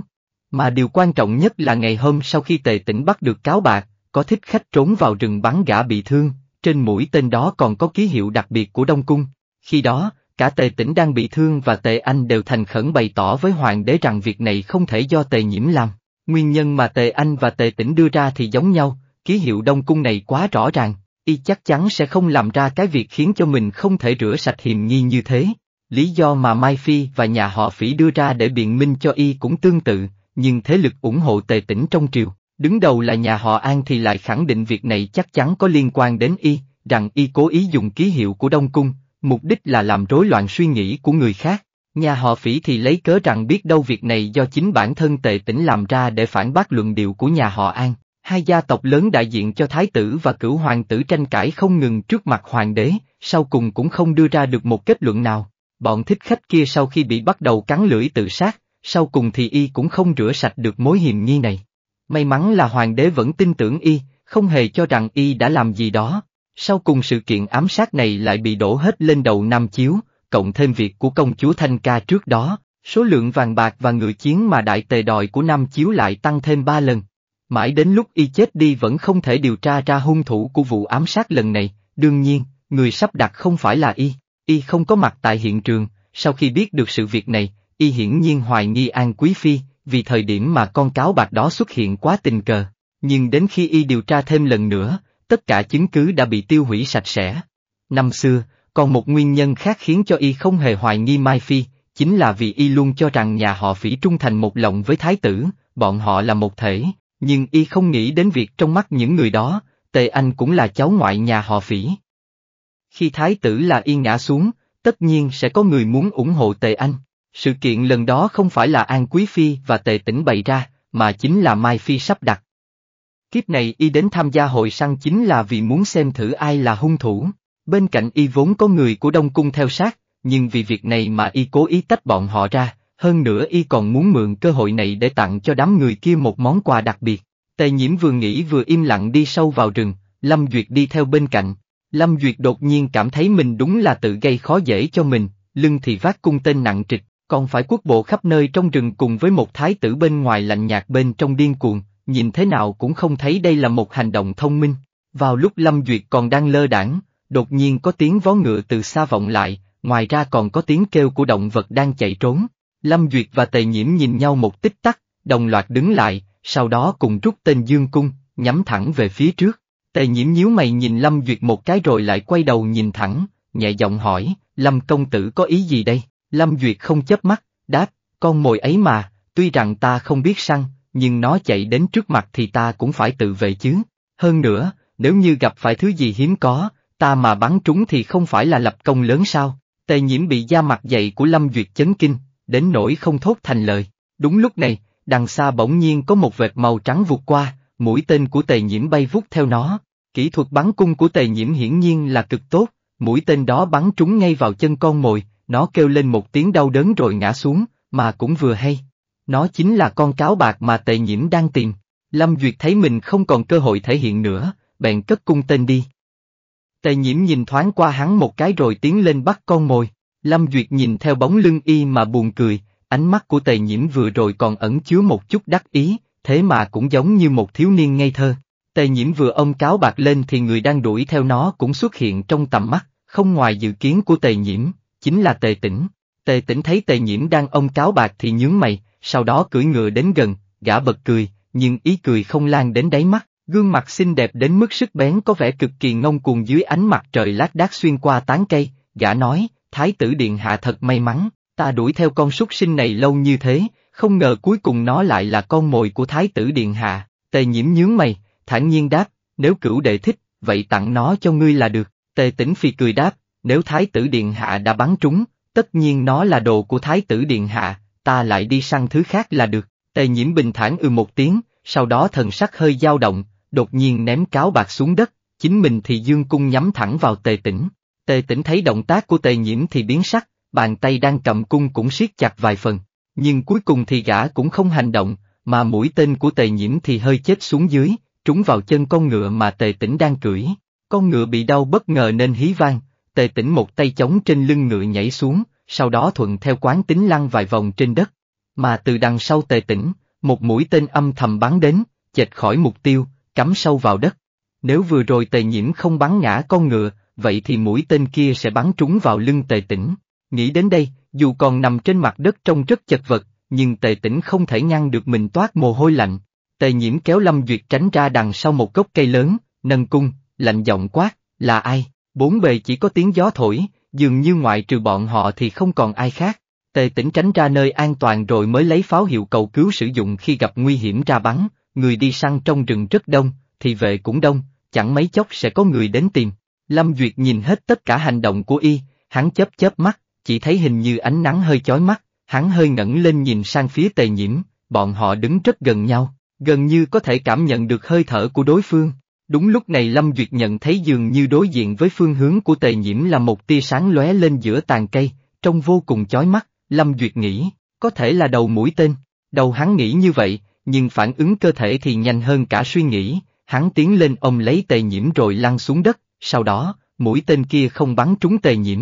Mà điều quan trọng nhất là ngày hôm sau khi Tề Tĩnh bắt được cáo bạc, có thích khách trốn vào rừng bắn gã bị thương, trên mũi tên đó còn có ký hiệu đặc biệt của Đông Cung. Khi đó, cả Tề Tĩnh đang bị thương và Tề Anh đều thành khẩn bày tỏ với Hoàng đế rằng việc này không thể do Tề Nhiễm làm. Nguyên nhân mà Tề Anh và Tề Tĩnh đưa ra thì giống nhau, ký hiệu Đông Cung này quá rõ ràng, y chắc chắn sẽ không làm ra cái việc khiến cho mình không thể rửa sạch hiềm nghi như thế. Lý do mà Mai Phi và nhà họ Phỉ đưa ra để biện minh cho y cũng tương tự, nhưng thế lực ủng hộ tề tỉnh trong triều, đứng đầu là nhà họ An thì lại khẳng định việc này chắc chắn có liên quan đến y, rằng y cố ý dùng ký hiệu của Đông Cung, mục đích là làm rối loạn suy nghĩ của người khác. Nhà họ Phỉ thì lấy cớ rằng biết đâu việc này do chính bản thân tề tỉnh làm ra để phản bác luận điệu của nhà họ An hai gia tộc lớn đại diện cho thái tử và cửu hoàng tử tranh cãi không ngừng trước mặt hoàng đế, sau cùng cũng không đưa ra được một kết luận nào. Bọn thích khách kia sau khi bị bắt đầu cắn lưỡi tự sát, sau cùng thì y cũng không rửa sạch được mối hiểm nghi này. May mắn là hoàng đế vẫn tin tưởng y, không hề cho rằng y đã làm gì đó. Sau cùng sự kiện ám sát này lại bị đổ hết lên đầu Nam Chiếu, cộng thêm việc của công chúa Thanh Ca trước đó, số lượng vàng bạc và ngựa chiến mà đại tề đòi của Nam Chiếu lại tăng thêm ba lần. Mãi đến lúc y chết đi vẫn không thể điều tra ra hung thủ của vụ ám sát lần này, đương nhiên, người sắp đặt không phải là y, y không có mặt tại hiện trường, sau khi biết được sự việc này, y hiển nhiên hoài nghi An Quý Phi, vì thời điểm mà con cáo bạc đó xuất hiện quá tình cờ, nhưng đến khi y điều tra thêm lần nữa, tất cả chứng cứ đã bị tiêu hủy sạch sẽ. Năm xưa, còn một nguyên nhân khác khiến cho y không hề hoài nghi Mai Phi, chính là vì y luôn cho rằng nhà họ phỉ trung thành một lòng với thái tử, bọn họ là một thể, nhưng y không nghĩ đến việc trong mắt những người đó, Tề Anh cũng là cháu ngoại nhà họ phỉ. Khi thái tử là y ngã xuống, tất nhiên sẽ có người muốn ủng hộ Tề Anh. Sự kiện lần đó không phải là An Quý Phi và Tề Tĩnh bày ra, mà chính là Mai Phi sắp đặt. Kiếp này y đến tham gia hội săn chính là vì muốn xem thử ai là hung thủ. Bên cạnh y vốn có người của Đông Cung theo sát, nhưng vì việc này mà y cố ý tách bọn họ ra, hơn nữa y còn muốn mượn cơ hội này để tặng cho đám người kia một món quà đặc biệt. Tề nhiễm vừa nghĩ vừa im lặng đi sâu vào rừng, Lâm Duyệt đi theo bên cạnh. Lâm Duyệt đột nhiên cảm thấy mình đúng là tự gây khó dễ cho mình, lưng thì vác cung tên nặng trịch, còn phải quốc bộ khắp nơi trong rừng cùng với một thái tử bên ngoài lạnh nhạt bên trong điên cuồng, nhìn thế nào cũng không thấy đây là một hành động thông minh. Vào lúc Lâm Duyệt còn đang lơ đảng, đột nhiên có tiếng vó ngựa từ xa vọng lại, ngoài ra còn có tiếng kêu của động vật đang chạy trốn. Lâm Duyệt và Tề Nhiễm nhìn nhau một tích tắc, đồng loạt đứng lại, sau đó cùng rút tên dương cung, nhắm thẳng về phía trước. Tề Nhiễm nhíu mày nhìn Lâm Duyệt một cái rồi lại quay đầu nhìn thẳng, nhẹ giọng hỏi, Lâm công tử có ý gì đây? Lâm Duyệt không chớp mắt, đáp, con mồi ấy mà, tuy rằng ta không biết săn, nhưng nó chạy đến trước mặt thì ta cũng phải tự vệ chứ. Hơn nữa, nếu như gặp phải thứ gì hiếm có, ta mà bắn trúng thì không phải là lập công lớn sao? Tề nhiễm bị da mặt dày của Lâm Duyệt chấn kinh, đến nỗi không thốt thành lời. Đúng lúc này, đằng xa bỗng nhiên có một vệt màu trắng vụt qua, mũi tên của tề nhiễm bay vút theo nó. Kỹ thuật bắn cung của tề nhiễm hiển nhiên là cực tốt, mũi tên đó bắn trúng ngay vào chân con mồi, nó kêu lên một tiếng đau đớn rồi ngã xuống, mà cũng vừa hay. Nó chính là con cáo bạc mà tề nhiễm đang tìm. Lâm Duyệt thấy mình không còn cơ hội thể hiện nữa, bèn cất cung tên đi. Tề nhiễm nhìn thoáng qua hắn một cái rồi tiến lên bắt con mồi. Lâm Duyệt nhìn theo bóng lưng y mà buồn cười, ánh mắt của tề nhiễm vừa rồi còn ẩn chứa một chút đắc ý, thế mà cũng giống như một thiếu niên ngây thơ. Tề nhiễm vừa ông cáo bạc lên thì người đang đuổi theo nó cũng xuất hiện trong tầm mắt, không ngoài dự kiến của tề nhiễm, chính là tề tỉnh. Tề tỉnh thấy tề nhiễm đang ông cáo bạc thì nhướng mày, sau đó cưỡi ngựa đến gần, gã bật cười, nhưng ý cười không lan đến đáy mắt, gương mặt xinh đẹp đến mức sức bén có vẻ cực kỳ ngông cuồng dưới ánh mặt trời lát đác xuyên qua tán cây, gã nói, Thái tử Điện Hạ thật may mắn, ta đuổi theo con súc sinh này lâu như thế, không ngờ cuối cùng nó lại là con mồi của Thái tử Điện Hạ, tề nhiễm nhướng mày, thản nhiên đáp, nếu cửu đệ thích, vậy tặng nó cho ngươi là được, tề tỉnh phi cười đáp, nếu Thái tử Điện Hạ đã bắn trúng, tất nhiên nó là đồ của Thái tử Điện Hạ, ta lại đi săn thứ khác là được, tề nhiễm bình thản ư ừ một tiếng, sau đó thần sắc hơi dao động, đột nhiên ném cáo bạc xuống đất, chính mình thì dương cung nhắm thẳng vào tề tỉnh. Tề tỉnh thấy động tác của tề nhiễm thì biến sắc, bàn tay đang cầm cung cũng siết chặt vài phần, nhưng cuối cùng thì gã cũng không hành động, mà mũi tên của tề nhiễm thì hơi chết xuống dưới, trúng vào chân con ngựa mà tề tỉnh đang cưỡi. Con ngựa bị đau bất ngờ nên hí vang, tề tỉnh một tay chống trên lưng ngựa nhảy xuống, sau đó thuận theo quán tính lăn vài vòng trên đất. Mà từ đằng sau tề tỉnh, một mũi tên âm thầm bắn đến, chệch khỏi mục tiêu, cắm sâu vào đất. Nếu vừa rồi tề nhiễm không bắn ngã con ngựa, vậy thì mũi tên kia sẽ bắn trúng vào lưng tề Tĩnh. Nghĩ đến đây, dù còn nằm trên mặt đất trông rất chật vật, nhưng tề Tĩnh không thể ngăn được mình toát mồ hôi lạnh. Tề nhiễm kéo Lâm Duyệt tránh ra đằng sau một gốc cây lớn, nâng cung, lạnh giọng quát, là ai? Bốn bề chỉ có tiếng gió thổi, dường như ngoại trừ bọn họ thì không còn ai khác. Tề Tĩnh tránh ra nơi an toàn rồi mới lấy pháo hiệu cầu cứu sử dụng khi gặp nguy hiểm ra bắn, người đi săn trong rừng rất đông, thì vệ cũng đông, chẳng mấy chốc sẽ có người đến tìm. Lâm Duyệt nhìn hết tất cả hành động của y, hắn chớp chớp mắt, chỉ thấy hình như ánh nắng hơi chói mắt, hắn hơi ngẩng lên nhìn sang phía tề nhiễm, bọn họ đứng rất gần nhau, gần như có thể cảm nhận được hơi thở của đối phương. Đúng lúc này Lâm Duyệt nhận thấy dường như đối diện với phương hướng của tề nhiễm là một tia sáng lóe lên giữa tàn cây, trông vô cùng chói mắt, Lâm Duyệt nghĩ, có thể là đầu mũi tên. Đầu hắn nghĩ như vậy, nhưng phản ứng cơ thể thì nhanh hơn cả suy nghĩ, hắn tiến lên ôm lấy tề nhiễm rồi lăn xuống đất, sau đó, mũi tên kia không bắn trúng tề nhiễm,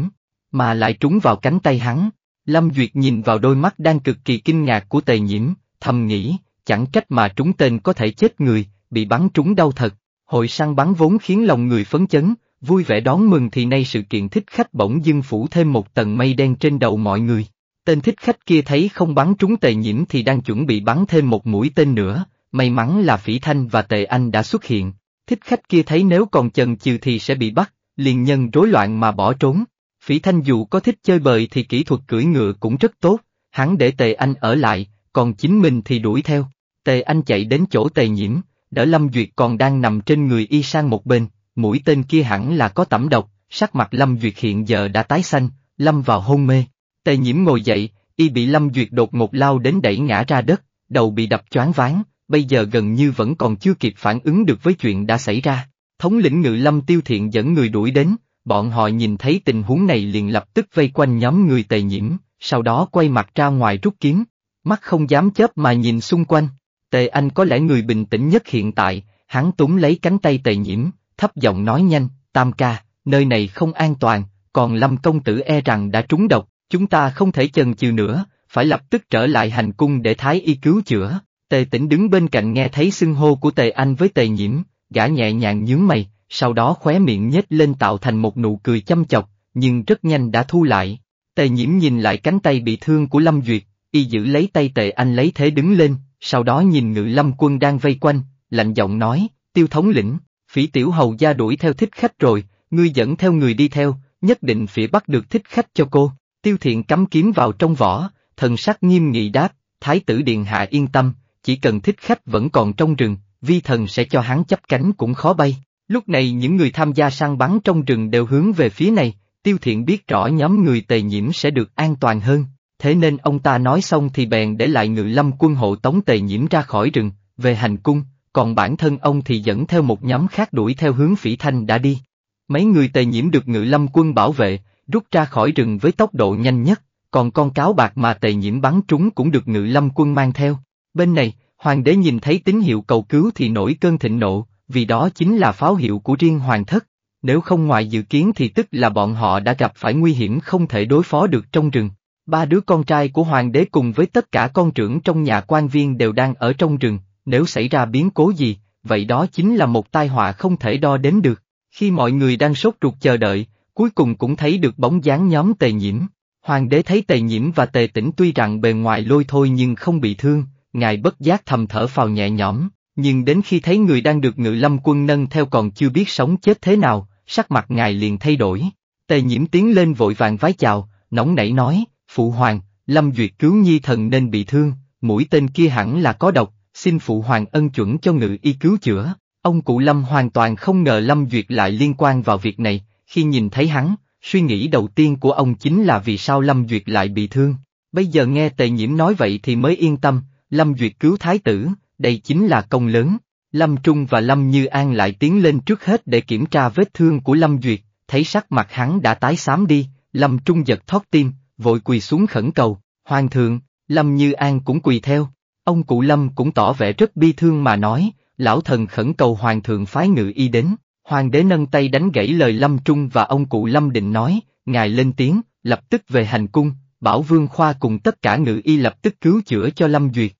mà lại trúng vào cánh tay hắn. Lâm Duyệt nhìn vào đôi mắt đang cực kỳ kinh ngạc của tề nhiễm, thầm nghĩ, chẳng cách mà trúng tên có thể chết người, bị bắn trúng đau thật. Hội săn bắn vốn khiến lòng người phấn chấn, vui vẻ đón mừng thì nay sự kiện thích khách bỗng dưng phủ thêm một tầng mây đen trên đầu mọi người. Tên thích khách kia thấy không bắn trúng tề nhiễm thì đang chuẩn bị bắn thêm một mũi tên nữa, may mắn là Phỉ Thanh và Tề Anh đã xuất hiện, thích khách kia thấy nếu còn chần chừ thì sẽ bị bắt, liền nhân rối loạn mà bỏ trốn. Phỉ Thanh dù có thích chơi bời thì kỹ thuật cưỡi ngựa cũng rất tốt, hắn để Tề Anh ở lại, còn chính mình thì đuổi theo. Tề Anh chạy đến chỗ Tề Nhiễm, đỡ Lâm Duyệt còn đang nằm trên người y sang một bên, mũi tên kia hẳn là có tẩm độc, sắc mặt Lâm Duyệt hiện giờ đã tái xanh, lâm vào hôn mê. Tề Nhiễm ngồi dậy, y bị Lâm Duyệt đột ngột lao đến đẩy ngã ra đất, đầu bị đập choáng váng, bây giờ gần như vẫn còn chưa kịp phản ứng được với chuyện đã xảy ra. Thống lĩnh ngự lâm tiêu thiện dẫn người đuổi đến, bọn họ nhìn thấy tình huống này liền lập tức vây quanh nhóm người tề nhiễm, sau đó quay mặt ra ngoài rút kiếm, mắt không dám chớp mà nhìn xung quanh. Tề Anh có lẽ người bình tĩnh nhất hiện tại, hắn túm lấy cánh tay tề nhiễm, thấp giọng nói nhanh, tam ca, nơi này không an toàn, còn lâm công tử e rằng đã trúng độc, chúng ta không thể chần chừ nữa, phải lập tức trở lại hành cung để thái y cứu chữa. Tề tỉnh đứng bên cạnh nghe thấy xưng hô của tề anh với tề nhiễm, gã nhẹ nhàng nhướng mày, sau đó khóe miệng nhếch lên tạo thành một nụ cười chăm chọc, nhưng rất nhanh đã thu lại. Tề nhiễm nhìn lại cánh tay bị thương của Lâm Duyệt, y giữ lấy tay tề anh lấy thế đứng lên, sau đó nhìn ngự lâm quân đang vây quanh, lạnh giọng nói, tiêu thống lĩnh, phỉ tiểu hầu gia đuổi theo thích khách rồi, ngươi dẫn theo người đi theo, nhất định phải bắt được thích khách cho cô. Tiêu thiện cắm kiếm vào trong vỏ, thần sắc nghiêm nghị đáp, thái tử điện hạ yên tâm, chỉ cần thích khách vẫn còn trong rừng, vi thần sẽ cho hắn chấp cánh cũng khó bay. Lúc này những người tham gia săn bắn trong rừng đều hướng về phía này, tiêu thiện biết rõ nhóm người tề nhiễm sẽ được an toàn hơn, thế nên ông ta nói xong thì bèn để lại ngự lâm quân hộ tống tề nhiễm ra khỏi rừng, về hành cung, còn bản thân ông thì dẫn theo một nhóm khác đuổi theo hướng phỉ thanh đã đi. Mấy người tề nhiễm được ngự lâm quân bảo vệ, rút ra khỏi rừng với tốc độ nhanh nhất, còn con cáo bạc mà tề nhiễm bắn trúng cũng được ngự lâm quân mang theo. Bên này, hoàng đế nhìn thấy tín hiệu cầu cứu thì nổi cơn thịnh nộ, vì đó chính là pháo hiệu của riêng hoàng thất, nếu không ngoài dự kiến thì tức là bọn họ đã gặp phải nguy hiểm không thể đối phó được trong rừng. Ba đứa con trai của hoàng đế cùng với tất cả con trưởng trong nhà quan viên đều đang ở trong rừng, nếu xảy ra biến cố gì, vậy đó chính là một tai họa không thể đo đếm được. Khi mọi người đang sốt ruột chờ đợi, cuối cùng cũng thấy được bóng dáng nhóm tề nhiễm. Hoàng đế thấy tề nhiễm và tề tỉnh tuy rằng bề ngoài lôi thôi nhưng không bị thương, ngài bất giác thầm thở phào nhẹ nhõm, nhưng đến khi thấy người đang được ngự lâm quân nâng theo còn chưa biết sống chết thế nào, sắc mặt ngài liền thay đổi. Tề nhiễm tiến lên vội vàng vái chào, nóng nảy nói, phụ hoàng, lâm duyệt cứu nhi thần nên bị thương, mũi tên kia hẳn là có độc, xin phụ hoàng ân chuẩn cho ngự y cứu chữa. Ông cụ lâm hoàn toàn không ngờ lâm duyệt lại liên quan vào việc này, khi nhìn thấy hắn, suy nghĩ đầu tiên của ông chính là vì sao lâm duyệt lại bị thương. Bây giờ nghe tề nhiễm nói vậy thì mới yên tâm, Lâm Duyệt cứu thái tử, đây chính là công lớn. Lâm Trung và Lâm Như An lại tiến lên trước hết để kiểm tra vết thương của Lâm Duyệt, thấy sắc mặt hắn đã tái xám đi, Lâm Trung giật thoát tim, vội quỳ xuống khẩn cầu, Hoàng thượng, Lâm Như An cũng quỳ theo. Ông cụ Lâm cũng tỏ vẻ rất bi thương mà nói, lão thần khẩn cầu Hoàng thượng phái ngự y đến, Hoàng đế nâng tay đánh gãy lời Lâm Trung và ông cụ Lâm định nói, ngài lên tiếng, lập tức về hành cung, bảo Vương Khoa cùng tất cả ngự y lập tức cứu chữa cho Lâm Duyệt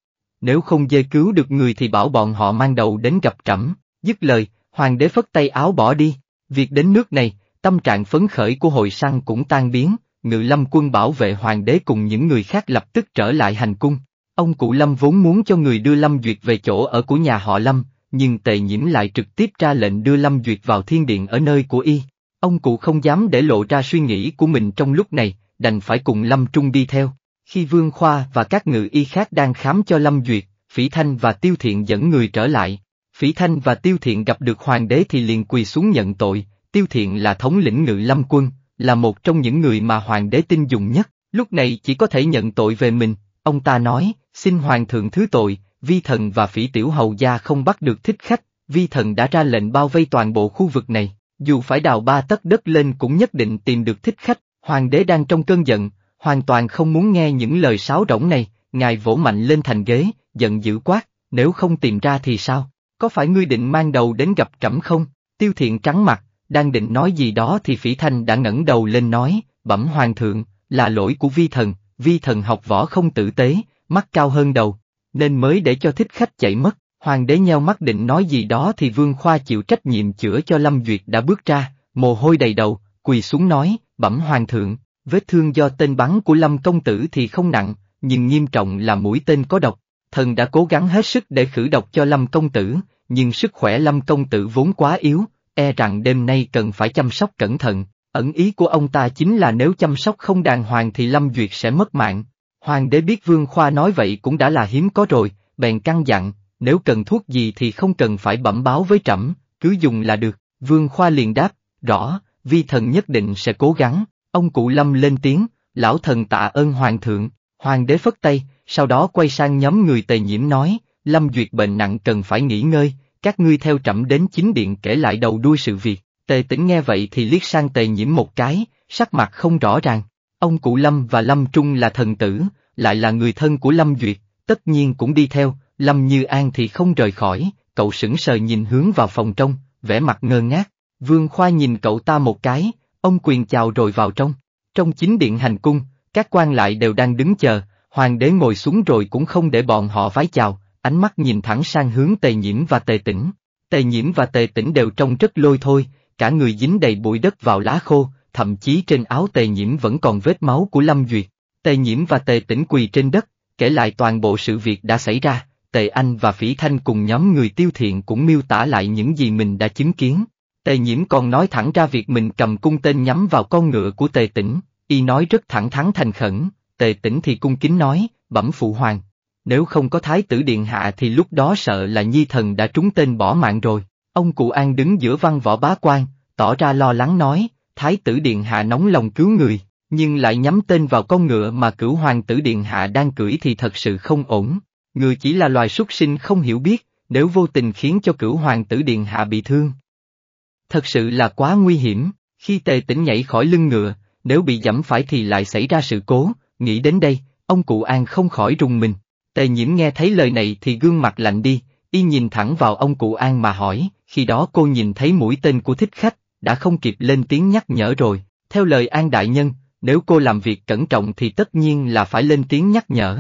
nếu không dê cứu được người thì bảo bọn họ mang đầu đến gặp trẫm. Dứt lời, hoàng đế phất tay áo bỏ đi. Việc đến nước này, tâm trạng phấn khởi của hội săn cũng tan biến, ngự lâm quân bảo vệ hoàng đế cùng những người khác lập tức trở lại hành cung. Ông cụ Lâm vốn muốn cho người đưa Lâm Duyệt về chỗ ở của nhà họ Lâm, nhưng tề nhiễm lại trực tiếp ra lệnh đưa Lâm Duyệt vào thiên điện ở nơi của y. Ông cụ không dám để lộ ra suy nghĩ của mình trong lúc này, đành phải cùng Lâm Trung đi theo. Khi Vương Khoa và các ngự y khác đang khám cho Lâm Duyệt, Phỉ Thanh và Tiêu Thiện dẫn người trở lại. Phỉ Thanh và Tiêu Thiện gặp được hoàng đế thì liền quỳ xuống nhận tội, Tiêu Thiện là thống lĩnh ngự lâm quân, là một trong những người mà hoàng đế tin dùng nhất, lúc này chỉ có thể nhận tội về mình, ông ta nói, xin hoàng thượng thứ tội, vi thần và phỉ tiểu hầu gia không bắt được thích khách, vi thần đã ra lệnh bao vây toàn bộ khu vực này, dù phải đào ba tấc đất lên cũng nhất định tìm được thích khách, hoàng đế đang trong cơn giận, hoàn toàn không muốn nghe những lời sáo rỗng này, ngài vỗ mạnh lên thành ghế, giận dữ quát, nếu không tìm ra thì sao, có phải ngươi định mang đầu đến gặp trẫm không, tiêu thiện trắng mặt, đang định nói gì đó thì phỉ thanh đã ngẩng đầu lên nói, bẩm hoàng thượng, là lỗi của vi thần, vi thần học võ không tử tế, mắt cao hơn đầu, nên mới để cho thích khách chạy mất, hoàng đế nheo mắt định nói gì đó thì vương khoa chịu trách nhiệm chữa cho Lâm Duyệt đã bước ra, mồ hôi đầy đầu, quỳ xuống nói, bẩm hoàng thượng, Vết thương do tên bắn của Lâm Công Tử thì không nặng, nhưng nghiêm trọng là mũi tên có độc. Thần đã cố gắng hết sức để khử độc cho Lâm Công Tử, nhưng sức khỏe Lâm Công Tử vốn quá yếu, e rằng đêm nay cần phải chăm sóc cẩn thận. Ẩn ý của ông ta chính là nếu chăm sóc không đàng hoàng thì Lâm Duyệt sẽ mất mạng. Hoàng đế biết Vương Khoa nói vậy cũng đã là hiếm có rồi, bèn căn dặn, nếu cần thuốc gì thì không cần phải bẩm báo với trẫm, cứ dùng là được. Vương Khoa liền đáp, rõ, vi thần nhất định sẽ cố gắng, Ông cụ lâm lên tiếng, lão thần tạ ơn hoàng thượng, hoàng đế phất tay, sau đó quay sang nhóm người tề nhiễm nói, lâm duyệt bệnh nặng cần phải nghỉ ngơi, các ngươi theo trẫm đến chính điện kể lại đầu đuôi sự việc. Tề tỉnh nghe vậy thì liếc sang tề nhiễm một cái, sắc mặt không rõ ràng. Ông cụ Lâm và Lâm Trung là thần tử, lại là người thân của Lâm Duyệt, tất nhiên cũng đi theo, Lâm Như An thì không rời khỏi, cậu sững sờ nhìn hướng vào phòng trong, vẻ mặt ngơ ngác. Vương Khoa nhìn cậu ta một cái, Ông quyền chào rồi vào trong. Trong chính điện hành cung, các quan lại đều đang đứng chờ, hoàng đế ngồi xuống rồi cũng không để bọn họ vái chào, ánh mắt nhìn thẳng sang hướng tề nhiễm và tề tỉnh. Tề nhiễm và tề tỉnh đều trông rất lôi thôi, cả người dính đầy bụi đất vào lá khô, thậm chí trên áo tề nhiễm vẫn còn vết máu của Lâm Duyệt. Tề nhiễm và tề tỉnh quỳ trên đất, kể lại toàn bộ sự việc đã xảy ra, tề anh và phỉ thanh cùng nhóm người tiêu thiện cũng miêu tả lại những gì mình đã chứng kiến. Tề nhiễm còn nói thẳng ra việc mình cầm cung tên nhắm vào con ngựa của tề tỉnh, y nói rất thẳng thắn thành khẩn, tề tỉnh thì cung kính nói, bẩm phụ hoàng, nếu không có thái tử điện hạ thì lúc đó sợ là nhi thần đã trúng tên bỏ mạng rồi. Ông cụ an đứng giữa văn võ bá quan, tỏ ra lo lắng nói, thái tử điện hạ nóng lòng cứu người, nhưng lại nhắm tên vào con ngựa mà cửu hoàng tử điện hạ đang cưỡi thì thật sự không ổn. Người chỉ là loài súc sinh không hiểu biết, nếu vô tình khiến cho cửu hoàng tử điện hạ bị thương, Thật sự là quá nguy hiểm, khi tề tỉnh nhảy khỏi lưng ngựa, nếu bị giẫm phải thì lại xảy ra sự cố, nghĩ đến đây, ông cụ An không khỏi rùng mình. Tề nhiễm nghe thấy lời này thì gương mặt lạnh đi, y nhìn thẳng vào ông cụ An mà hỏi, khi đó cô nhìn thấy mũi tên của thích khách, đã không kịp lên tiếng nhắc nhở rồi. Theo lời An Đại Nhân, nếu cô làm việc cẩn trọng thì tất nhiên là phải lên tiếng nhắc nhở.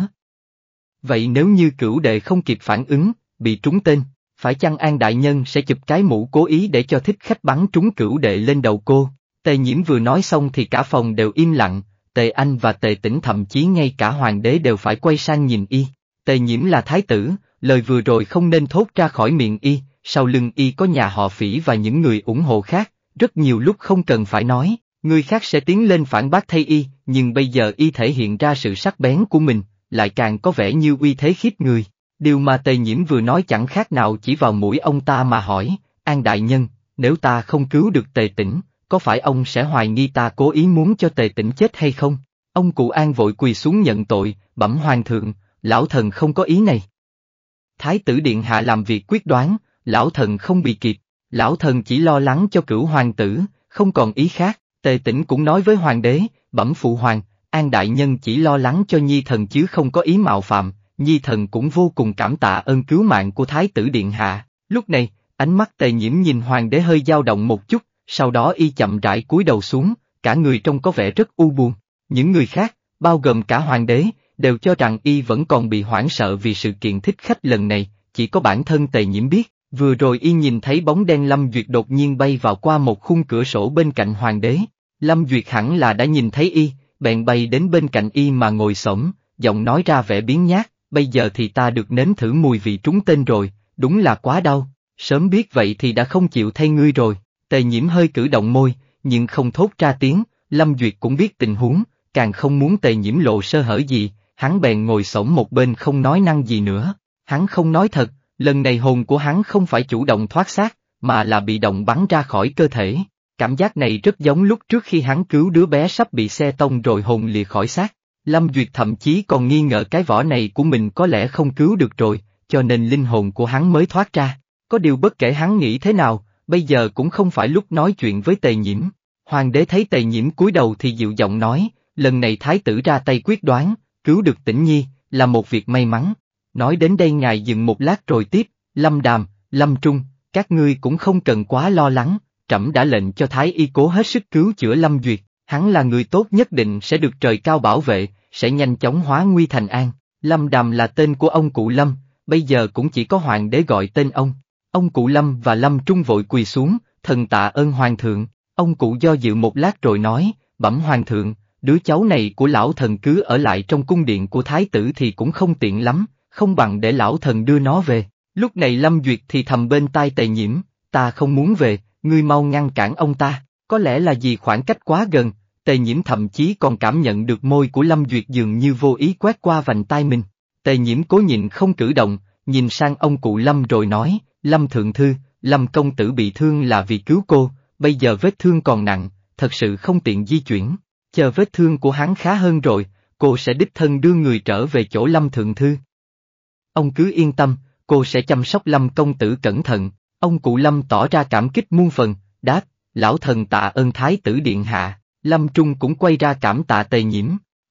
Vậy nếu như cửu đệ không kịp phản ứng, bị trúng tên, phải chăng An Đại Nhân sẽ chụp cái mũ cố ý để cho thích khách bắn trúng cửu đệ lên đầu cô? Tề nhiễm vừa nói xong thì cả phòng đều im lặng, Tề Anh và Tề Tĩnh thậm chí ngay cả hoàng đế đều phải quay sang nhìn y. Tề nhiễm là thái tử, lời vừa rồi không nên thốt ra khỏi miệng y, sau lưng y có nhà họ phỉ và những người ủng hộ khác, rất nhiều lúc không cần phải nói, người khác sẽ tiến lên phản bác thay y, nhưng bây giờ y thể hiện ra sự sắc bén của mình, lại càng có vẻ như uy thế khiếp người. Điều mà tề nhiễm vừa nói chẳng khác nào chỉ vào mũi ông ta mà hỏi, An Đại Nhân, nếu ta không cứu được tề Tĩnh, có phải ông sẽ hoài nghi ta cố ý muốn cho tề Tĩnh chết hay không? Ông cụ An vội quỳ xuống nhận tội, bẩm hoàng thượng, lão thần không có ý này. Thái tử Điện Hạ làm việc quyết đoán, lão thần không bị kịp, lão thần chỉ lo lắng cho cửu hoàng tử, không còn ý khác, tề Tĩnh cũng nói với hoàng đế, bẩm phụ hoàng, An Đại Nhân chỉ lo lắng cho nhi thần chứ không có ý mạo phạm, Nhi thần cũng vô cùng cảm tạ ơn cứu mạng của Thái tử Điện Hạ. Lúc này, ánh mắt tề nhiễm nhìn hoàng đế hơi dao động một chút, sau đó y chậm rãi cúi đầu xuống, cả người trông có vẻ rất u buồn. Những người khác, bao gồm cả hoàng đế, đều cho rằng y vẫn còn bị hoảng sợ vì sự kiện thích khách lần này, chỉ có bản thân tề nhiễm biết. Vừa rồi y nhìn thấy bóng đen Lâm Duyệt đột nhiên bay vào qua một khung cửa sổ bên cạnh hoàng đế. Lâm Duyệt hẳn là đã nhìn thấy y, bèn bay đến bên cạnh y mà ngồi xổm, giọng nói ra vẻ biến nhát, bây giờ thì ta được nếm thử mùi vị trúng tên rồi, đúng là quá đau, sớm biết vậy thì đã không chịu thay ngươi rồi, tề nhiễm hơi cử động môi, nhưng không thốt ra tiếng, Lâm Duyệt cũng biết tình huống, càng không muốn tề nhiễm lộ sơ hở gì, hắn bèn ngồi sổng một bên không nói năng gì nữa, hắn không nói thật, lần này hồn của hắn không phải chủ động thoát xác, mà là bị động bắn ra khỏi cơ thể. Cảm giác này rất giống lúc trước khi hắn cứu đứa bé sắp bị xe tông rồi hồn lìa khỏi xác. Lâm Duyệt thậm chí còn nghi ngờ cái vỏ này của mình có lẽ không cứu được rồi, cho nên linh hồn của hắn mới thoát ra. Có điều bất kể hắn nghĩ thế nào, bây giờ cũng không phải lúc nói chuyện với tề nhiễm. Hoàng đế thấy tề nhiễm cúi đầu thì dịu giọng nói, lần này thái tử ra tay quyết đoán, cứu được tỉnh nhi, là một việc may mắn. Nói đến đây ngài dừng một lát rồi tiếp, Lâm Đàm, Lâm Trung, các ngươi cũng không cần quá lo lắng, trẫm đã lệnh cho Thái Y cố hết sức cứu chữa Lâm Duyệt. Hắn là người tốt nhất định sẽ được trời cao bảo vệ, sẽ nhanh chóng hóa nguy thành an. Lâm Đàm là tên của ông cụ Lâm, bây giờ cũng chỉ có hoàng đế gọi tên ông. Ông cụ Lâm và Lâm Trung vội quỳ xuống, thần tạ ơn hoàng thượng. Ông cụ do dự một lát rồi nói, bẩm hoàng thượng, đứa cháu này của lão thần cứ ở lại trong cung điện của thái tử thì cũng không tiện lắm, không bằng để lão thần đưa nó về. Lúc này Lâm Duyệt thì thầm bên tai tề nhiễm, ta không muốn về, ngươi mau ngăn cản ông ta, có lẽ là vì khoảng cách quá gần, tề nhiễm thậm chí còn cảm nhận được môi của Lâm Duyệt dường như vô ý quét qua vành tai mình. Tề nhiễm cố nhịn không cử động, nhìn sang ông cụ Lâm rồi nói, Lâm Thượng Thư, Lâm Công Tử bị thương là vì cứu cô, bây giờ vết thương còn nặng, thật sự không tiện di chuyển. Chờ vết thương của hắn khá hơn rồi, cô sẽ đích thân đưa người trở về chỗ Lâm Thượng Thư. Ông cứ yên tâm, cô sẽ chăm sóc Lâm Công Tử cẩn thận, ông cụ Lâm tỏ ra cảm kích muôn phần, đáp, lão thần tạ ơn Thái tử Điện Hạ. Lâm Trung cũng quay ra cảm tạ tề nhiễm.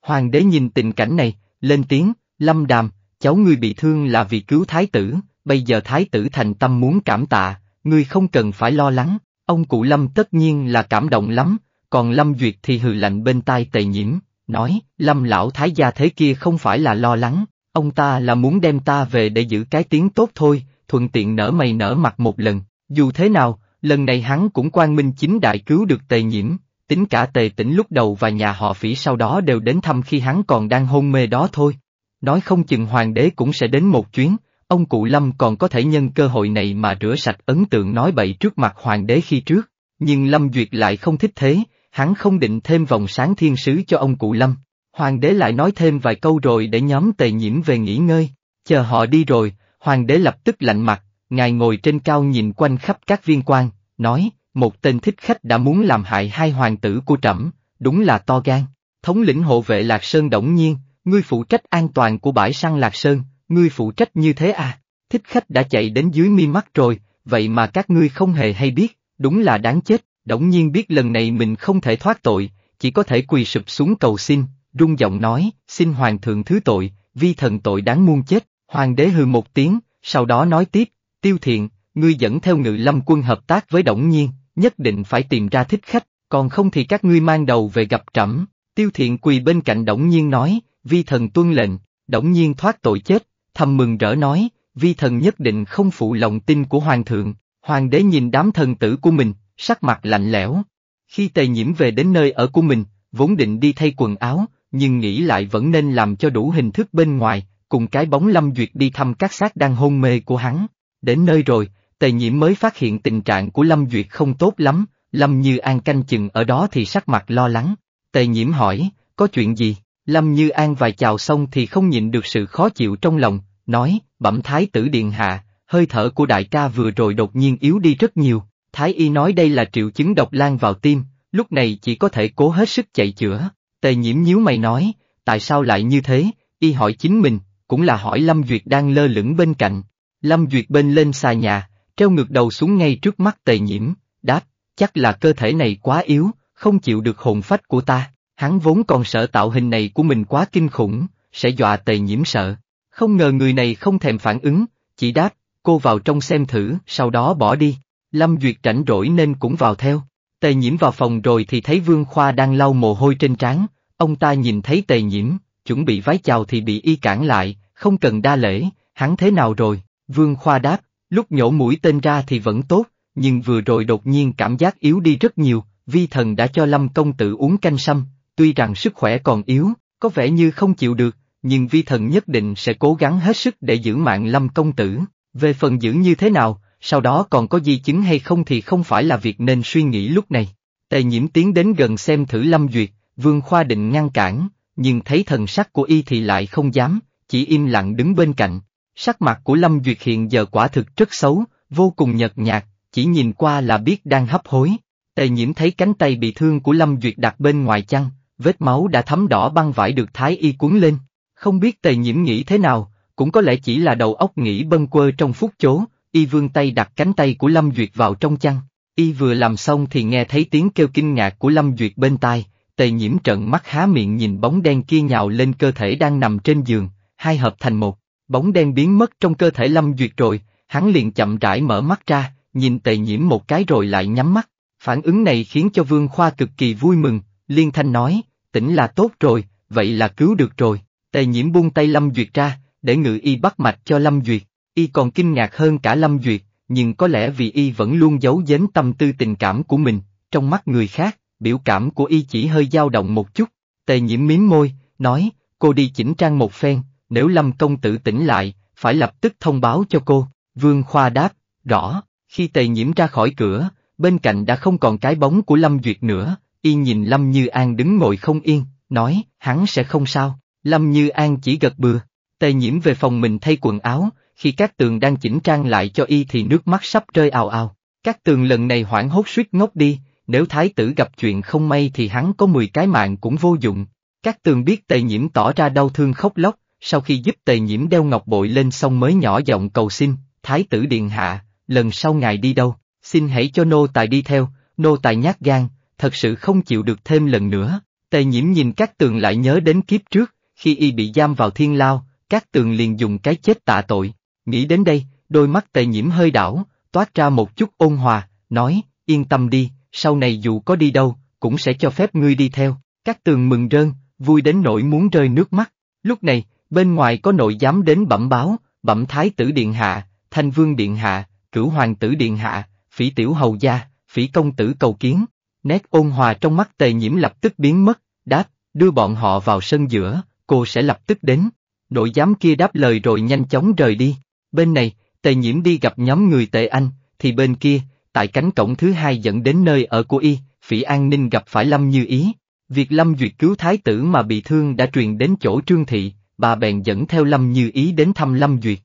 Hoàng đế nhìn tình cảnh này, lên tiếng, Lâm Đàm, cháu ngươi bị thương là vì cứu thái tử, bây giờ thái tử thành tâm muốn cảm tạ, ngươi không cần phải lo lắng, ông cụ Lâm tất nhiên là cảm động lắm, còn Lâm Duyệt thì hừ lạnh bên tai tề nhiễm, nói, Lâm lão thái gia thế kia không phải là lo lắng, ông ta là muốn đem ta về để giữ cái tiếng tốt thôi, thuận tiện nở mày nở mặt một lần, dù thế nào, lần này hắn cũng quan minh chính đại cứu được tề nhiễm, tính cả tề tỉnh lúc đầu và nhà họ phỉ sau đó đều đến thăm khi hắn còn đang hôn mê đó thôi. Nói không chừng hoàng đế cũng sẽ đến một chuyến, ông cụ Lâm còn có thể nhân cơ hội này mà rửa sạch ấn tượng nói bậy trước mặt hoàng đế khi trước, nhưng Lâm Duyệt lại không thích thế, hắn không định thêm vòng sáng thiên sứ cho ông cụ Lâm. Hoàng đế lại nói thêm vài câu rồi để nhóm tề nhiễm về nghỉ ngơi, chờ họ đi rồi, hoàng đế lập tức lạnh mặt, ngài ngồi trên cao nhìn quanh khắp các viên quan, nói, một tên thích khách đã muốn làm hại hai hoàng tử của trẫm, đúng là to gan. Thống lĩnh hộ vệ Lạc Sơn đổng nhiên, ngươi phụ trách an toàn của bãi săn Lạc Sơn, ngươi phụ trách như thế à? Thích khách đã chạy đến dưới mi mắt rồi, vậy mà các ngươi không hề hay biết, đúng là đáng chết, đổng nhiên biết lần này mình không thể thoát tội, chỉ có thể quỳ sụp xuống cầu xin, rung giọng nói, xin hoàng thượng thứ tội, vi thần tội đáng muôn chết, hoàng đế hừ một tiếng, sau đó nói tiếp, tiêu thiện, ngươi dẫn theo ngự lâm quân hợp tác với đổng nhiên, nhất định phải tìm ra thích khách, còn không thì các ngươi mang đầu về gặp trẫm. Tiêu thiện quỳ bên cạnh Đổng Nhiên nói, vi thần tuân lệnh, Đổng Nhiên thoát tội chết, thầm mừng rỡ nói, vi thần nhất định không phụ lòng tin của Hoàng thượng, Hoàng đế nhìn đám thần tử của mình, sắc mặt lạnh lẽo. Khi tề nhiễm về đến nơi ở của mình, vốn định đi thay quần áo, nhưng nghĩ lại vẫn nên làm cho đủ hình thức bên ngoài, cùng cái bóng lâm duyệt đi thăm các xác đang hôn mê của hắn. Đến nơi rồi, tề nhiễm mới phát hiện tình trạng của Lâm Duyệt không tốt lắm, Lâm Như An canh chừng ở đó thì sắc mặt lo lắng. Tề nhiễm hỏi, có chuyện gì? Lâm Như An vài chào xong thì không nhịn được sự khó chịu trong lòng, nói, bẩm thái tử điện hạ, hơi thở của đại ca vừa rồi đột nhiên yếu đi rất nhiều, thái y nói đây là triệu chứng độc lan vào tim, lúc này chỉ có thể cố hết sức chạy chữa. Tề nhiễm nhíu mày nói, tại sao lại như thế, y hỏi chính mình, cũng là hỏi Lâm Duyệt đang lơ lửng bên cạnh. Lâm Duyệt bên lên xà nhà, treo ngược đầu xuống ngay trước mắt tề nhiễm, đáp, chắc là cơ thể này quá yếu, không chịu được hồn phách của ta, hắn vốn còn sợ tạo hình này của mình quá kinh khủng, sẽ dọa tề nhiễm sợ. Không ngờ người này không thèm phản ứng, chỉ đáp, cô vào trong xem thử, sau đó bỏ đi. Lâm Duyệt rảnh rỗi nên cũng vào theo. Tề nhiễm vào phòng rồi thì thấy Vương Khoa đang lau mồ hôi trên trán, ông ta nhìn thấy tề nhiễm, chuẩn bị vái chào thì bị y cản lại, không cần đa lễ, hắn thế nào rồi? Vương Khoa đáp, Lúc nhổ mũi tên ra thì vẫn tốt, nhưng vừa rồi đột nhiên cảm giác yếu đi rất nhiều, vi thần đã cho Lâm công tử uống canh sâm, tuy rằng sức khỏe còn yếu, có vẻ như không chịu được, nhưng vi thần nhất định sẽ cố gắng hết sức để giữ mạng Lâm công tử, về phần giữ như thế nào, sau đó còn có di chứng hay không thì không phải là việc nên suy nghĩ lúc này. Tề nhiễm tiến đến gần xem thử Lâm Duyệt, Vương Khoa định ngăn cản, nhưng thấy thần sắc của y thì lại không dám, chỉ im lặng đứng bên cạnh, Sắc mặt của Lâm Duyệt hiện giờ quả thực rất xấu, vô cùng nhợt nhạt, chỉ nhìn qua là biết đang hấp hối. Tề nhiễm thấy cánh tay bị thương của Lâm Duyệt đặt bên ngoài chăn, vết máu đã thấm đỏ băng vải được thái y cuốn lên. Không biết tề nhiễm nghĩ thế nào, cũng có lẽ chỉ là đầu óc nghĩ bâng quơ trong phút chố, y vương tay đặt cánh tay của Lâm Duyệt vào trong chăn. Y vừa làm xong thì nghe thấy tiếng kêu kinh ngạc của Lâm Duyệt bên tai, tề nhiễm trận mắt há miệng nhìn bóng đen kia nhào lên cơ thể đang nằm trên giường, hai hợp thành một. Bóng đen biến mất trong cơ thể Lâm Duyệt rồi, hắn liền chậm rãi mở mắt ra, nhìn tề nhiễm một cái rồi lại nhắm mắt. Phản ứng này khiến cho Vương Khoa cực kỳ vui mừng, liên thanh nói, tỉnh là tốt rồi, vậy là cứu được rồi. Tề nhiễm buông tay Lâm Duyệt ra, để ngự y bắt mạch cho Lâm Duyệt. Y còn kinh ngạc hơn cả Lâm Duyệt, nhưng có lẽ vì Y vẫn luôn giấu giếm tâm tư tình cảm của mình, trong mắt người khác, biểu cảm của Y chỉ hơi dao động một chút. Tề nhiễm miếm môi, nói, cô đi chỉnh trang một phen, nếu Lâm Công Tử tỉnh lại, phải lập tức thông báo cho cô, Vương Khoa đáp, rõ, khi tề nhiễm ra khỏi cửa, bên cạnh đã không còn cái bóng của Lâm Duyệt nữa, y nhìn Lâm Như An đứng ngồi không yên, nói, hắn sẽ không sao, Lâm Như An chỉ gật bừa, tề nhiễm về phòng mình thay quần áo, khi các tường đang chỉnh trang lại cho y thì nước mắt sắp rơi ào ào, các tường lần này hoảng hốt suýt ngốc đi, nếu thái tử gặp chuyện không may thì hắn có 10 cái mạng cũng vô dụng, các tường biết tề nhiễm tỏ ra đau thương khóc lóc, sau khi giúp tề nhiễm đeo ngọc bội lên xong mới nhỏ giọng cầu xin, Thái tử Điện Hạ, lần sau ngài đi đâu, xin hãy cho nô tài đi theo, nô tài nhát gan, thật sự không chịu được thêm lần nữa. Tề nhiễm nhìn các tường lại nhớ đến kiếp trước, khi y bị giam vào thiên lao, các tường liền dùng cái chết tạ tội. Nghĩ đến đây, đôi mắt tề nhiễm hơi đảo, toát ra một chút ôn hòa, nói, yên tâm đi, sau này dù có đi đâu, cũng sẽ cho phép ngươi đi theo. Các tường mừng rơn, vui đến nỗi muốn rơi nước mắt. Lúc này, Bên ngoài có nội giám đến bẩm báo, bẩm thái tử điện hạ, thanh vương điện hạ, cửu hoàng tử điện hạ, phỉ tiểu hầu gia, phỉ công tử cầu kiến. Nét ôn hòa trong mắt tề nhiễm lập tức biến mất, đáp, đưa bọn họ vào sân giữa, cô sẽ lập tức đến. Nội giám kia đáp lời rồi nhanh chóng rời đi. Bên này, tề nhiễm đi gặp nhóm người tề anh, thì bên kia, tại cánh cổng thứ hai dẫn đến nơi ở của y, phỉ an ninh gặp phải Lâm Như Ý. Việc Lâm Duyệt cứu thái tử mà bị thương đã truyền đến chỗ Trương Thị, bà bèn dẫn theo Lâm Như Ý đến thăm Lâm Duyệt.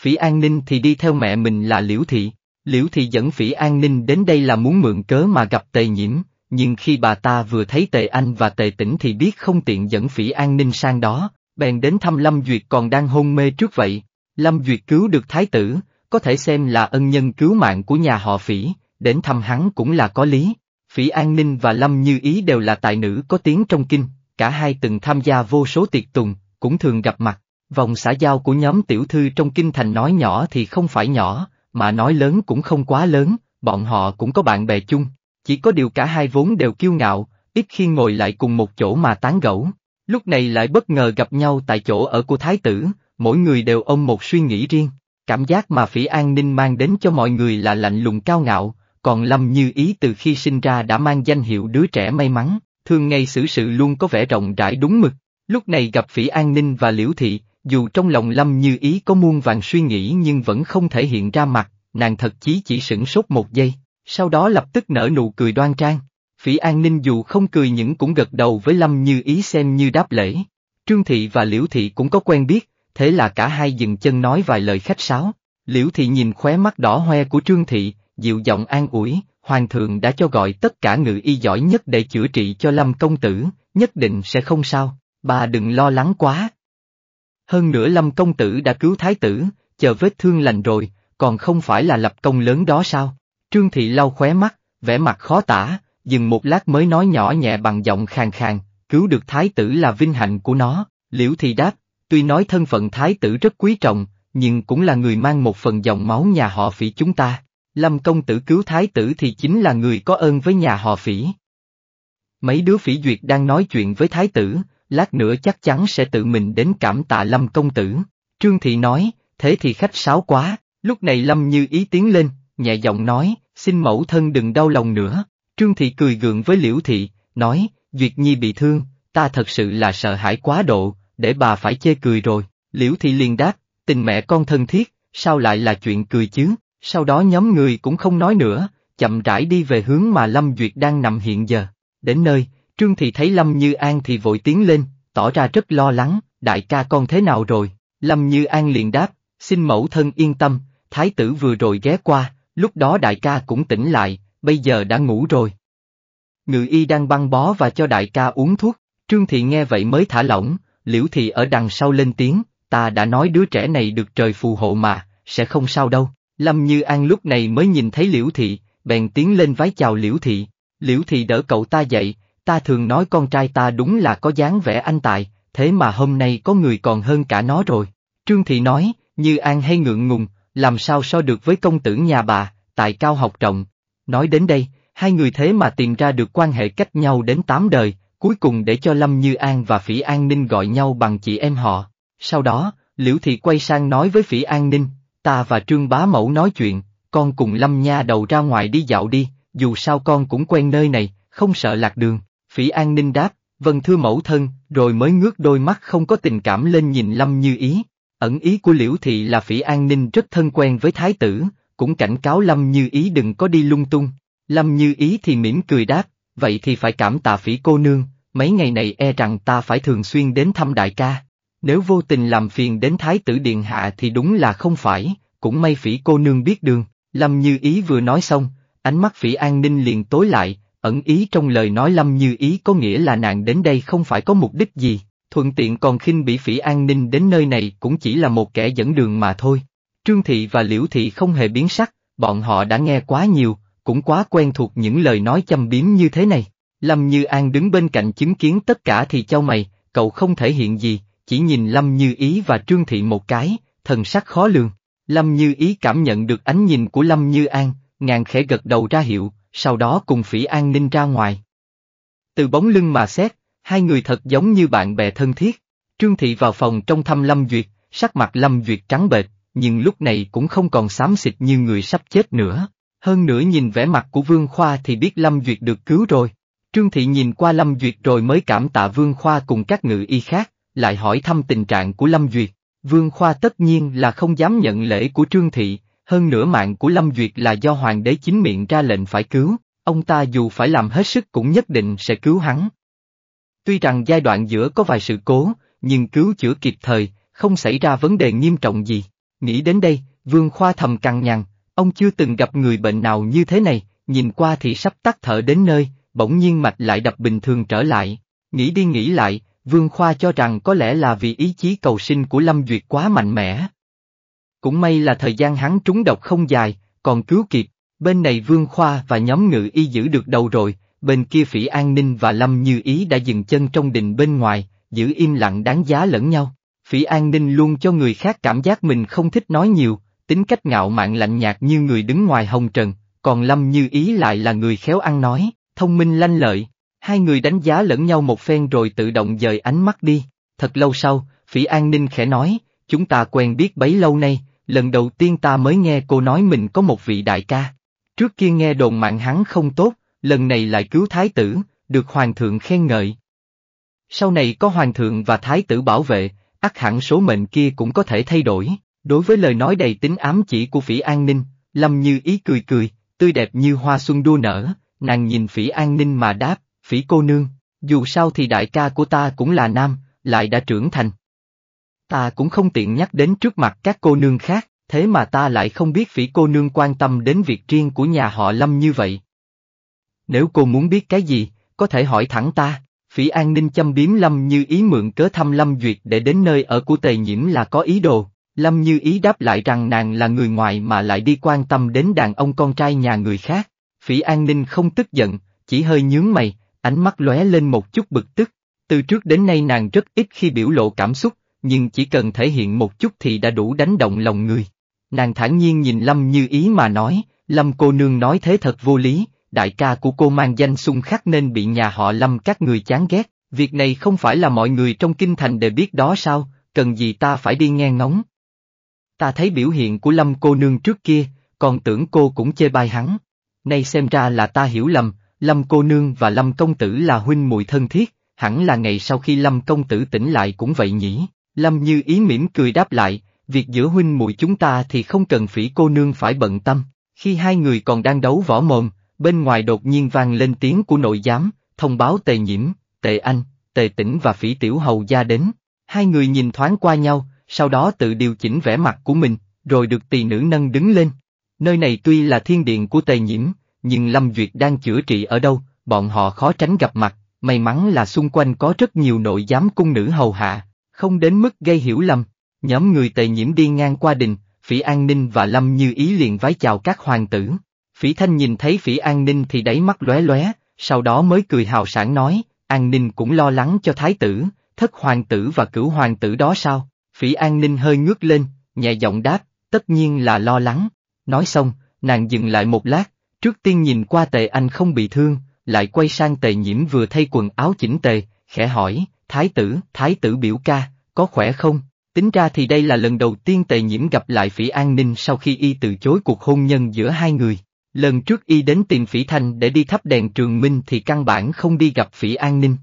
Phỉ An Ninh thì đi theo mẹ mình là Liễu Thị, Liễu Thị dẫn Phỉ An Ninh đến đây là muốn mượn cớ mà gặp Tề Nhiễm, nhưng khi bà ta vừa thấy Tề Anh và Tề Tĩnh thì biết không tiện dẫn Phỉ An Ninh sang đó, bèn đến thăm Lâm Duyệt còn đang hôn mê trước vậy. Lâm Duyệt cứu được Thái tử, có thể xem là ân nhân cứu mạng của nhà họ Phỉ, đến thăm hắn cũng là có lý. Phỉ An Ninh và Lâm Như Ý đều là tài nữ có tiếng trong kinh, cả hai từng tham gia vô số tiệc tùng, cũng thường gặp mặt. Vòng xã giao của nhóm tiểu thư trong kinh thành nói nhỏ thì không phải nhỏ, mà nói lớn cũng không quá lớn, bọn họ cũng có bạn bè chung. Chỉ có điều cả hai vốn đều kiêu ngạo, ít khi ngồi lại cùng một chỗ mà tán gẫu. Lúc này lại bất ngờ gặp nhau tại chỗ ở của thái tử, mỗi người đều ôm một suy nghĩ riêng. Cảm giác mà Phỉ An Ninh mang đến cho mọi người là lạnh lùng cao ngạo, còn Lâm Như Ý từ khi sinh ra đã mang danh hiệu đứa trẻ may mắn, thường ngày xử sự luôn có vẻ rộng rãi đúng mực, Lúc này gặp Phỉ An Ninh và Liễu Thị, dù trong lòng Lâm Như Ý có muôn vàng suy nghĩ nhưng vẫn không thể hiện ra mặt, nàng thật chí chỉ sửng sốt một giây, sau đó lập tức nở nụ cười đoan trang. Phỉ An Ninh dù không cười nhưng cũng gật đầu với Lâm Như Ý xem như đáp lễ. Trương Thị và Liễu Thị cũng có quen biết, thế là cả hai dừng chân nói vài lời khách sáo. Liễu Thị nhìn khóe mắt đỏ hoe của Trương Thị, dịu giọng an ủi, Hoàng thượng đã cho gọi tất cả ngự y giỏi nhất để chữa trị cho Lâm Công Tử, nhất định sẽ không sao bà đừng lo lắng quá. Hơn nữa Lâm Công Tử đã cứu Thái Tử, chờ vết thương lành rồi, còn không phải là lập công lớn đó sao? Trương Thị lau khóe mắt, vẻ mặt khó tả, dừng một lát mới nói nhỏ nhẹ bằng giọng khàn khàn, cứu được Thái Tử là vinh hạnh của nó, Liễu Thị đáp, tuy nói thân phận Thái Tử rất quý trọng, nhưng cũng là người mang một phần dòng máu nhà họ phỉ chúng ta. Lâm Công Tử cứu Thái Tử thì chính là người có ơn với nhà họ phỉ. Mấy đứa phỉ duyệt đang nói chuyện với Thái Tử, lát nữa chắc chắn sẽ tự mình đến cảm tạ Lâm công tử. Trương Thị nói, thế thì khách sáo quá, lúc này Lâm như ý tiến lên, nhẹ giọng nói, xin mẫu thân đừng đau lòng nữa. Trương Thị cười gượng với Liễu Thị, nói, Duyệt Nhi bị thương, ta thật sự là sợ hãi quá độ, để bà phải chê cười rồi. Liễu Thị liền đáp, tình mẹ con thân thiết, sao lại là chuyện cười chứ, sau đó nhóm người cũng không nói nữa, chậm rãi đi về hướng mà Lâm Duyệt đang nằm hiện giờ. Đến nơi, Trương Thị thấy Lâm Như An thì vội tiến lên, tỏ ra rất lo lắng, đại ca con thế nào rồi? Lâm Như An liền đáp, xin mẫu thân yên tâm, thái tử vừa rồi ghé qua, lúc đó đại ca cũng tỉnh lại, bây giờ đã ngủ rồi. Ngự y đang băng bó và cho đại ca uống thuốc, Trương Thị nghe vậy mới thả lỏng, Liễu Thị ở đằng sau lên tiếng, ta đã nói đứa trẻ này được trời phù hộ mà, sẽ không sao đâu. Lâm Như An lúc này mới nhìn thấy Liễu Thị, bèn tiến lên vái chào Liễu Thị, Liễu Thị đỡ cậu ta dậy, Ta thường nói con trai ta đúng là có dáng vẻ anh tài, thế mà hôm nay có người còn hơn cả nó rồi. Trương Thị nói, như an hay ngượng ngùng, làm sao so được với công tử nhà bà, tại cao học trọng. Nói đến đây, hai người thế mà tìm ra được quan hệ cách nhau đến tám đời, cuối cùng để cho Lâm Như An và Phỉ An Ninh gọi nhau bằng chị em họ. Sau đó, Liễu Thị quay sang nói với Phỉ An Ninh, ta và Trương Bá Mẫu nói chuyện, con cùng Lâm Nha đầu ra ngoài đi dạo đi, dù sao con cũng quen nơi này, không sợ lạc đường. Phỉ An Ninh đáp, vâng thưa mẫu thân, rồi mới ngước đôi mắt không có tình cảm lên nhìn Lâm Như Ý. Ẩn ý của Liễu Thị là Phỉ An Ninh rất thân quen với Thái tử, cũng cảnh cáo Lâm Như Ý đừng có đi lung tung. Lâm Như Ý thì mỉm cười đáp, vậy thì phải cảm tạ Phỉ cô nương, mấy ngày này e rằng ta phải thường xuyên đến thăm đại ca. Nếu vô tình làm phiền đến Thái tử Điện Hạ thì đúng là không phải, cũng may Phỉ cô nương biết đường. Lâm Như Ý vừa nói xong, ánh mắt Phỉ An Ninh liền tối lại, ẩn ý trong lời nói Lâm Như Ý có nghĩa là nàng đến đây không phải có mục đích gì, thuận tiện còn khinh bị phỉ an ninh đến nơi này cũng chỉ là một kẻ dẫn đường mà thôi. Trương Thị và Liễu Thị không hề biến sắc, bọn họ đã nghe quá nhiều, cũng quá quen thuộc những lời nói châm biếm như thế này. Lâm Như An đứng bên cạnh chứng kiến tất cả thì châu mày, cậu không thể hiện gì, chỉ nhìn Lâm Như Ý và Trương Thị một cái, thần sắc khó lường. Lâm Như Ý cảm nhận được ánh nhìn của Lâm Như An, ngàn khẽ gật đầu ra hiệu, sau đó cùng Phỉ An Ninh ra ngoài. Từ bóng lưng mà xét, hai người thật giống như bạn bè thân thiết. Trương Thị vào phòng trong thăm Lâm Duyệt, sắc mặt Lâm Duyệt trắng bệch, nhưng lúc này cũng không còn xám xịt như người sắp chết nữa. Hơn nữa nhìn vẻ mặt của Vương Khoa thì biết Lâm Duyệt được cứu rồi. Trương Thị nhìn qua Lâm Duyệt rồi mới cảm tạ Vương Khoa cùng các ngự y khác, lại hỏi thăm tình trạng của Lâm Duyệt. Vương Khoa tất nhiên là không dám nhận lễ của Trương Thị, hơn nữa mạng của Lâm Duyệt là do hoàng đế chính miệng ra lệnh phải cứu, ông ta dù phải làm hết sức cũng nhất định sẽ cứu hắn. Tuy rằng giai đoạn giữa có vài sự cố, nhưng cứu chữa kịp thời, không xảy ra vấn đề nghiêm trọng gì. Nghĩ đến đây, Vương Khoa thầm cằn nhằn, ông chưa từng gặp người bệnh nào như thế này, nhìn qua thì sắp tắt thở đến nơi, bỗng nhiên mạch lại đập bình thường trở lại. Nghĩ đi nghĩ lại, Vương Khoa cho rằng có lẽ là vì ý chí cầu sinh của Lâm Duyệt quá mạnh mẽ, cũng may là thời gian hắn trúng độc không dài, còn cứu kịp, bên này Vương Khoa và nhóm ngự y giữ được đầu rồi, bên kia Phỉ An Ninh và Lâm Như Ý đã dừng chân trong đình bên ngoài, giữ im lặng đáng giá lẫn nhau. Phỉ An Ninh luôn cho người khác cảm giác mình không thích nói nhiều, tính cách ngạo mạn lạnh nhạt như người đứng ngoài hồng trần, còn Lâm Như Ý lại là người khéo ăn nói, thông minh lanh lợi. Hai người đánh giá lẫn nhau một phen rồi tự động dời ánh mắt đi. Thật lâu sau, Phỉ An Ninh khẽ nói, chúng ta quen biết bấy lâu nay, lần đầu tiên ta mới nghe cô nói mình có một vị đại ca. Trước kia nghe đồn mạng hắn không tốt, lần này lại cứu thái tử, được hoàng thượng khen ngợi. Sau này có hoàng thượng và thái tử bảo vệ, ắt hẳn số mệnh kia cũng có thể thay đổi. Đối với lời nói đầy tính ám chỉ của phỉ an ninh, lâm như ý cười cười, tươi đẹp như hoa xuân đua nở, nàng nhìn phỉ an ninh mà đáp, phỉ cô nương, dù sao thì đại ca của ta cũng là nam, lại đã trưởng thành, Ta cũng không tiện nhắc đến trước mặt các cô nương khác, thế mà ta lại không biết phỉ cô nương quan tâm đến việc riêng của nhà họ Lâm như vậy. Nếu cô muốn biết cái gì, có thể hỏi thẳng ta, phỉ an ninh châm biếm Lâm như ý mượn cớ thăm Lâm Duyệt để đến nơi ở của tề nhiễm là có ý đồ. Lâm Như Ý đáp lại rằng nàng là người ngoài mà lại đi quan tâm đến đàn ông con trai nhà người khác. Phỉ An Ninh không tức giận, chỉ hơi nhướng mày, ánh mắt lóe lên một chút bực tức. Từ trước đến nay nàng rất ít khi biểu lộ cảm xúc, nhưng chỉ cần thể hiện một chút thì đã đủ đánh động lòng người. Nàng thản nhiên nhìn Lâm như ý mà nói, Lâm cô nương nói thế thật vô lý, đại ca của cô mang danh xung khắc nên bị nhà họ Lâm các người chán ghét, việc này không phải là mọi người trong kinh thành đều biết đó sao, cần gì ta phải đi nghe ngóng. Ta thấy biểu hiện của Lâm cô nương trước kia, còn tưởng cô cũng chê bai hắn. Nay xem ra là ta hiểu lầm, Lâm cô nương và Lâm công tử là huynh muội thân thiết, hẳn là ngày sau khi Lâm công tử tỉnh lại cũng vậy nhỉ. Lâm Như Ý mỉm cười đáp lại, việc giữa huynh muội chúng ta thì không cần phỉ cô nương phải bận tâm. Khi hai người còn đang đấu võ mồm, bên ngoài đột nhiên vang lên tiếng của nội giám, thông báo tề nhiễm, tề anh, tề tĩnh và phỉ tiểu hầu gia đến. Hai người nhìn thoáng qua nhau, sau đó tự điều chỉnh vẻ mặt của mình, rồi được tỳ nữ nâng đứng lên. Nơi này tuy là thiên điện của tề nhiễm, nhưng Lâm Duyệt đang chữa trị ở đâu, bọn họ khó tránh gặp mặt, may mắn là xung quanh có rất nhiều nội giám cung nữ hầu hạ, không đến mức gây hiểu lầm. Nhóm người tề nhiễm đi ngang qua đình, Phỉ An Ninh và Lâm Như Ý liền vái chào các hoàng tử. Phỉ Thanh nhìn thấy Phỉ An Ninh thì đáy mắt lóe lóe, sau đó mới cười hào sảng nói, An Ninh cũng lo lắng cho thái tử, thất hoàng tử và cửu hoàng tử đó sao? Phỉ An Ninh hơi ngước lên, nhẹ giọng đáp, tất nhiên là lo lắng. Nói xong, nàng dừng lại một lát, trước tiên nhìn qua tề anh không bị thương, lại quay sang tề nhiễm vừa thay quần áo chỉnh tề, khẽ hỏi, thái tử, thái tử biểu ca, có khỏe không? Tính ra thì đây là lần đầu tiên tề nhiễm gặp lại Phỉ An Ninh sau khi y từ chối cuộc hôn nhân giữa hai người. Lần trước y đến tìm Phỉ Thanh để đi thắp đèn trường minh thì căn bản không đi gặp Phỉ An Ninh.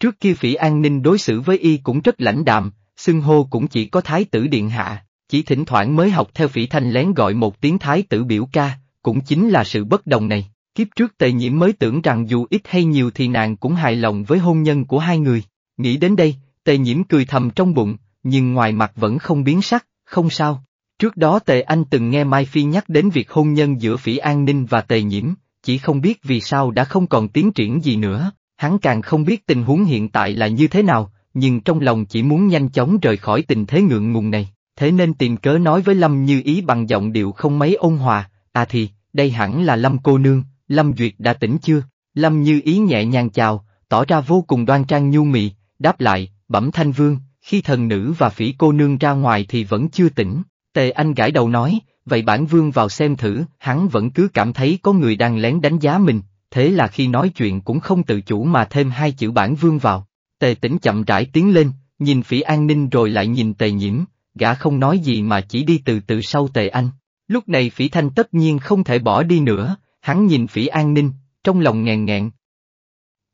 Trước kia Phỉ An Ninh đối xử với y cũng rất lãnh đạm, xưng hô cũng chỉ có thái tử điện hạ, chỉ thỉnh thoảng mới học theo Phỉ Thanh lén gọi một tiếng thái tử biểu ca, cũng chính là sự bất đồng này. Kiếp trước tề nhiễm mới tưởng rằng dù ít hay nhiều thì nàng cũng hài lòng với hôn nhân của hai người. Nghĩ đến đây, tề nhiễm cười thầm trong bụng, nhưng ngoài mặt vẫn không biến sắc, không sao. Trước đó Tề Anh từng nghe Mai Phi nhắc đến việc hôn nhân giữa Phỉ An Ninh và Tề Nhiễm, chỉ không biết vì sao đã không còn tiến triển gì nữa, hắn càng không biết tình huống hiện tại là như thế nào, nhưng trong lòng chỉ muốn nhanh chóng rời khỏi tình thế ngượng ngùng này, thế nên tìm cớ nói với Lâm Như Ý bằng giọng điệu không mấy ôn hòa, à thì, đây hẳn là Lâm cô nương, Lâm Duyệt đã tỉnh chưa? Lâm Như Ý nhẹ nhàng chào, tỏ ra vô cùng đoan trang nhu mị, đáp lại, bẩm thanh vương, khi thần nữ và phỉ cô nương ra ngoài thì vẫn chưa tỉnh, tề anh gãi đầu nói, vậy bản vương vào xem thử, hắn vẫn cứ cảm thấy có người đang lén đánh giá mình, thế là khi nói chuyện cũng không tự chủ mà thêm hai chữ bản vương vào, tề tỉnh chậm rãi tiến lên, nhìn phỉ an ninh rồi lại nhìn tề nhiễm, gã không nói gì mà chỉ đi từ từ sau tề anh. Lúc này phỉ thanh tất nhiên không thể bỏ đi nữa, hắn nhìn phỉ an ninh, trong lòng nghèn nghẹn.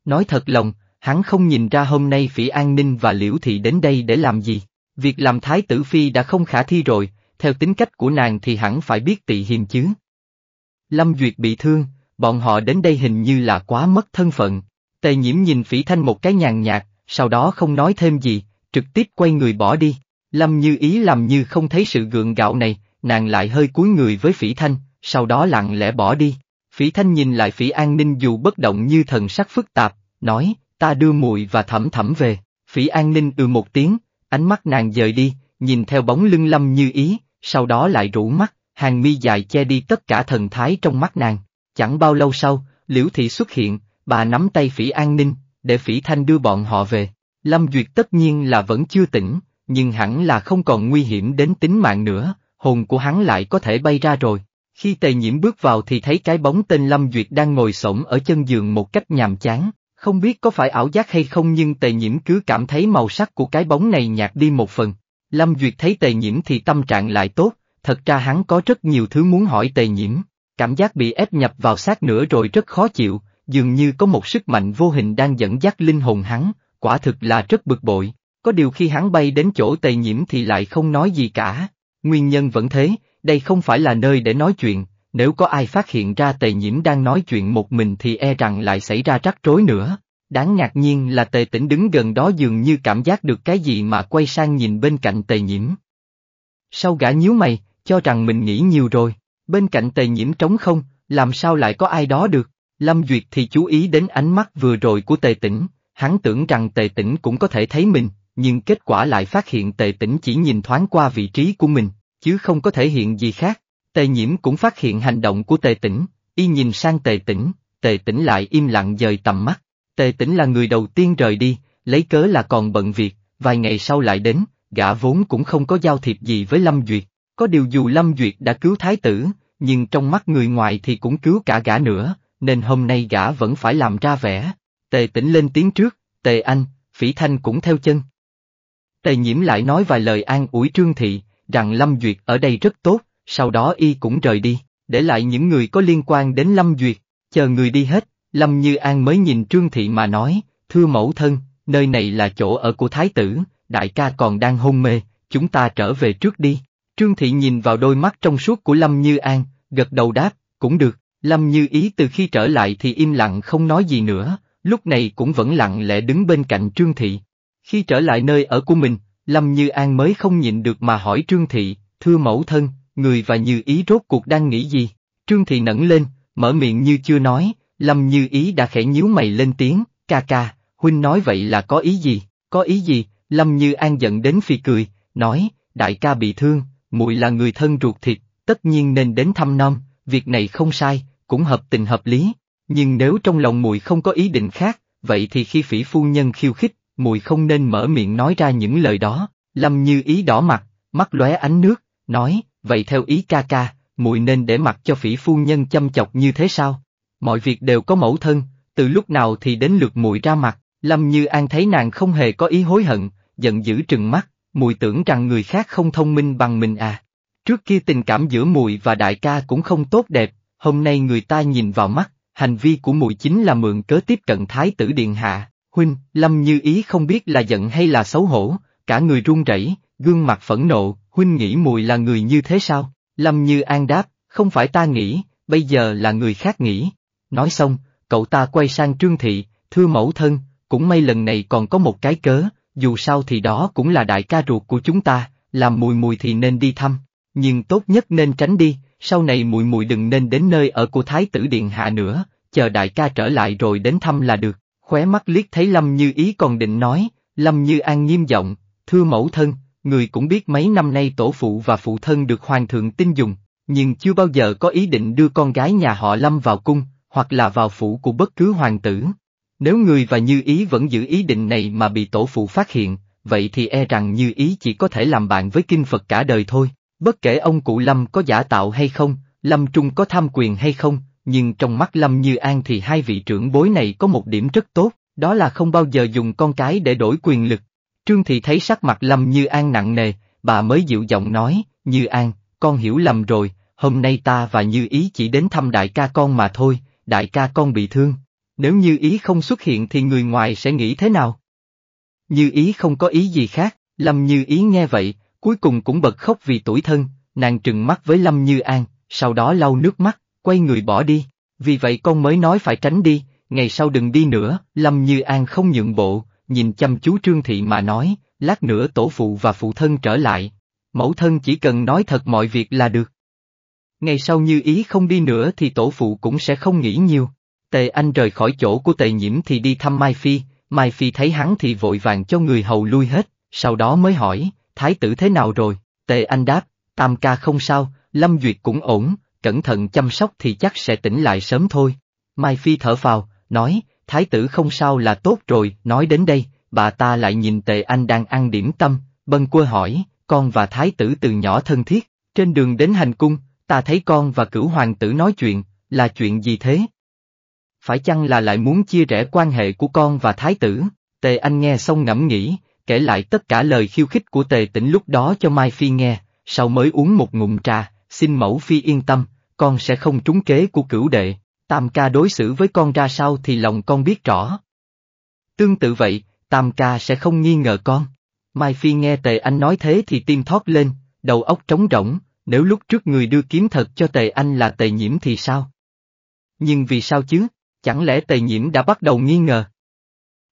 Nói thật lòng, hắn không nhìn ra hôm nay Phỉ An Ninh và Liễu Thị đến đây để làm gì. Việc làm Thái Tử Phi đã không khả thi rồi, theo tính cách của nàng thì hẳn phải biết tị hiềm chứ. Lâm Duyệt bị thương, bọn họ đến đây hình như là quá mất thân phận. Tề nhiễm nhìn Phỉ Thanh một cái nhàn nhạt, sau đó không nói thêm gì, trực tiếp quay người bỏ đi. Lâm Như Ý làm như không thấy sự gượng gạo này, nàng lại hơi cúi người với Phỉ Thanh, sau đó lặng lẽ bỏ đi. Phỉ Thanh nhìn lại Phỉ An Ninh dù bất động như thần sắc phức tạp, nói, ta đưa muội và thẩm thẩm về, phỉ an ninh ừ một tiếng, ánh mắt nàng dời đi, nhìn theo bóng lưng lâm như ý, sau đó lại rủ mắt, hàng mi dài che đi tất cả thần thái trong mắt nàng. Chẳng bao lâu sau, liễu thị xuất hiện, bà nắm tay phỉ an ninh, để phỉ thanh đưa bọn họ về. Lâm Duyệt tất nhiên là vẫn chưa tỉnh, nhưng hẳn là không còn nguy hiểm đến tính mạng nữa, hồn của hắn lại có thể bay ra rồi. Khi tề nhiễm bước vào thì thấy cái bóng tên Lâm Duyệt đang ngồi xổm ở chân giường một cách nhàm chán, không biết có phải ảo giác hay không nhưng tề nhiễm cứ cảm thấy màu sắc của cái bóng này nhạt đi một phần. Lâm Duyệt thấy tề nhiễm thì tâm trạng lại tốt, thật ra hắn có rất nhiều thứ muốn hỏi tề nhiễm. Cảm giác bị ép nhập vào xác nữa rồi rất khó chịu, dường như có một sức mạnh vô hình đang dẫn dắt linh hồn hắn, quả thực là rất bực bội. Có điều khi hắn bay đến chỗ tề nhiễm thì lại không nói gì cả. Nguyên nhân vẫn thế, đây không phải là nơi để nói chuyện, nếu có ai phát hiện ra tề nhiễm đang nói chuyện một mình thì e rằng lại xảy ra rắc rối nữa. Đáng ngạc nhiên là tề tĩnh đứng gần đó dường như cảm giác được cái gì mà quay sang nhìn bên cạnh tề nhiễm. Sau gã nhíu mày, cho rằng mình nghĩ nhiều rồi, bên cạnh tề nhiễm trống không, làm sao lại có ai đó được, Lâm Duyệt thì chú ý đến ánh mắt vừa rồi của tề tĩnh, hắn tưởng rằng tề tĩnh cũng có thể thấy mình, nhưng kết quả lại phát hiện tề tĩnh chỉ nhìn thoáng qua vị trí của mình, chứ không có thể hiện gì khác. Tề nhiễm cũng phát hiện hành động của tề tỉnh, y nhìn sang tề tỉnh, tề tỉnh lại im lặng dời tầm mắt. Tề tỉnh là người đầu tiên rời đi, lấy cớ là còn bận việc, vài ngày sau lại đến, gã vốn cũng không có giao thiệp gì với Lâm Duyệt. Có điều dù Lâm Duyệt đã cứu thái tử, nhưng trong mắt người ngoài thì cũng cứu cả gã nữa, nên hôm nay gã vẫn phải làm ra vẻ. Tề tỉnh lên tiếng trước, tề anh, phỉ thanh cũng theo chân. Tề nhiễm lại nói vài lời an ủi trương thị, rằng Lâm Duyệt ở đây rất tốt, sau đó y cũng rời đi, để lại những người có liên quan đến Lâm Duyệt, chờ người đi hết, Lâm Như An mới nhìn Trương Thị mà nói, thưa mẫu thân, nơi này là chỗ ở của Thái tử, đại ca còn đang hôn mê, chúng ta trở về trước đi. Trương Thị nhìn vào đôi mắt trong suốt của Lâm Như An, gật đầu đáp, cũng được, Lâm Như Ý từ khi trở lại thì im lặng không nói gì nữa, lúc này cũng vẫn lặng lẽ đứng bên cạnh Trương Thị. Khi trở lại nơi ở của mình, Lâm Như An mới không nhịn được mà hỏi Trương Thị, thưa mẫu thân, người và Như Ý rốt cuộc đang nghĩ gì? Trương Thị nẫn lên, mở miệng như chưa nói, Lâm Như Ý đã khẽ nhíu mày lên tiếng, ca ca, huynh nói vậy là có ý gì, có ý gì, Lâm Như An giận đến phi cười, nói, đại ca bị thương, muội là người thân ruột thịt, tất nhiên nên đến thăm nom, việc này không sai, cũng hợp tình hợp lý, nhưng nếu trong lòng muội không có ý định khác, vậy thì khi phỉ phu nhân khiêu khích, muội không nên mở miệng nói ra những lời đó, Lâm Như Ý đỏ mặt, mắt lóe ánh nước, nói, vậy theo ý ca ca, muội nên để mặc cho phỉ phu nhân chăm chọc như thế sao? Mọi việc đều có mẫu thân, từ lúc nào thì đến lượt muội ra mặt, Lâm Như An thấy nàng không hề có ý hối hận, giận dữ trừng mắt, muội tưởng rằng người khác không thông minh bằng mình à. Trước kia tình cảm giữa muội và đại ca cũng không tốt đẹp, hôm nay người ta nhìn vào mắt, hành vi của muội chính là mượn cớ tiếp cận thái tử điện hạ, huynh, Lâm Như Ý không biết là giận hay là xấu hổ, cả người run rẩy, gương mặt phẫn nộ, huynh nghĩ mùi là người như thế sao? Lâm Như An đáp, không phải ta nghĩ, bây giờ là người khác nghĩ. Nói xong, cậu ta quay sang Trương Thị, thưa mẫu thân, cũng may lần này còn có một cái cớ, dù sao thì đó cũng là đại ca ruột của chúng ta, làm mùi mùi thì nên đi thăm, nhưng tốt nhất nên tránh đi, sau này mùi mùi đừng nên đến nơi ở của Thái tử Điện Hạ nữa, chờ đại ca trở lại rồi đến thăm là được. Khóe mắt liếc thấy Lâm Như Ý còn định nói, Lâm Như An nghiêm giọng, thưa mẫu thân, người cũng biết mấy năm nay tổ phụ và phụ thân được hoàng thượng tin dùng, nhưng chưa bao giờ có ý định đưa con gái nhà họ Lâm vào cung, hoặc là vào phủ của bất cứ hoàng tử. Nếu người và Như Ý vẫn giữ ý định này mà bị tổ phụ phát hiện, vậy thì e rằng Như Ý chỉ có thể làm bạn với kinh Phật cả đời thôi, bất kể ông cụ Lâm có giả tạo hay không, Lâm Trung có tham quyền hay không, nhưng trong mắt Lâm Như An thì hai vị trưởng bối này có một điểm rất tốt, đó là không bao giờ dùng con cái để đổi quyền lực. Trương Thị thấy sắc mặt Lâm Như An nặng nề, bà mới dịu giọng nói, Như An, con hiểu lầm rồi, hôm nay ta và Như Ý chỉ đến thăm đại ca con mà thôi, đại ca con bị thương. Nếu Như Ý không xuất hiện thì người ngoài sẽ nghĩ thế nào? Như Ý không có ý gì khác, Lâm Như Ý nghe vậy, cuối cùng cũng bật khóc vì tuổi thân, nàng trừng mắt với Lâm Như An, sau đó lau nước mắt, quay người bỏ đi. Vì vậy con mới nói phải tránh đi, ngày sau đừng đi nữa, Lâm Như An không nhượng bộ, nhìn chăm chú Trương Thị mà nói, lát nữa tổ phụ và phụ thân trở lại, mẫu thân chỉ cần nói thật mọi việc là được. Ngày sau như ý không đi nữa thì tổ phụ cũng sẽ không nghĩ nhiều. Tề Anh rời khỏi chỗ của Tề Nhiễm thì đi thăm Mai Phi, Mai Phi thấy hắn thì vội vàng cho người hầu lui hết, sau đó mới hỏi, thái tử thế nào rồi, Tề Anh đáp, tam ca không sao, Lâm Duyệt cũng ổn, cẩn thận chăm sóc thì chắc sẽ tỉnh lại sớm thôi. Mai Phi thở vào, nói, thái tử không sao là tốt rồi, nói đến đây, bà ta lại nhìn tề anh đang ăn điểm tâm, bân quơ hỏi, con và thái tử từ nhỏ thân thiết, trên đường đến hành cung, ta thấy con và cửu hoàng tử nói chuyện, là chuyện gì thế? Phải chăng là lại muốn chia rẽ quan hệ của con và thái tử? Tề anh nghe xong ngẫm nghĩ, kể lại tất cả lời khiêu khích của tề tỉnh lúc đó cho Mai Phi nghe, sau mới uống một ngụm trà, xin mẫu Phi yên tâm, con sẽ không trúng kế của cửu đệ, Tam ca đối xử với con ra sao thì lòng con biết rõ. Tương tự vậy, Tam ca sẽ không nghi ngờ con. Mai Phi nghe Tề Anh nói thế thì tim thót lên, đầu óc trống rỗng, nếu lúc trước người đưa kiếm thật cho Tề Anh là Tề Nhiễm thì sao? Nhưng vì sao chứ, chẳng lẽ Tề Nhiễm đã bắt đầu nghi ngờ?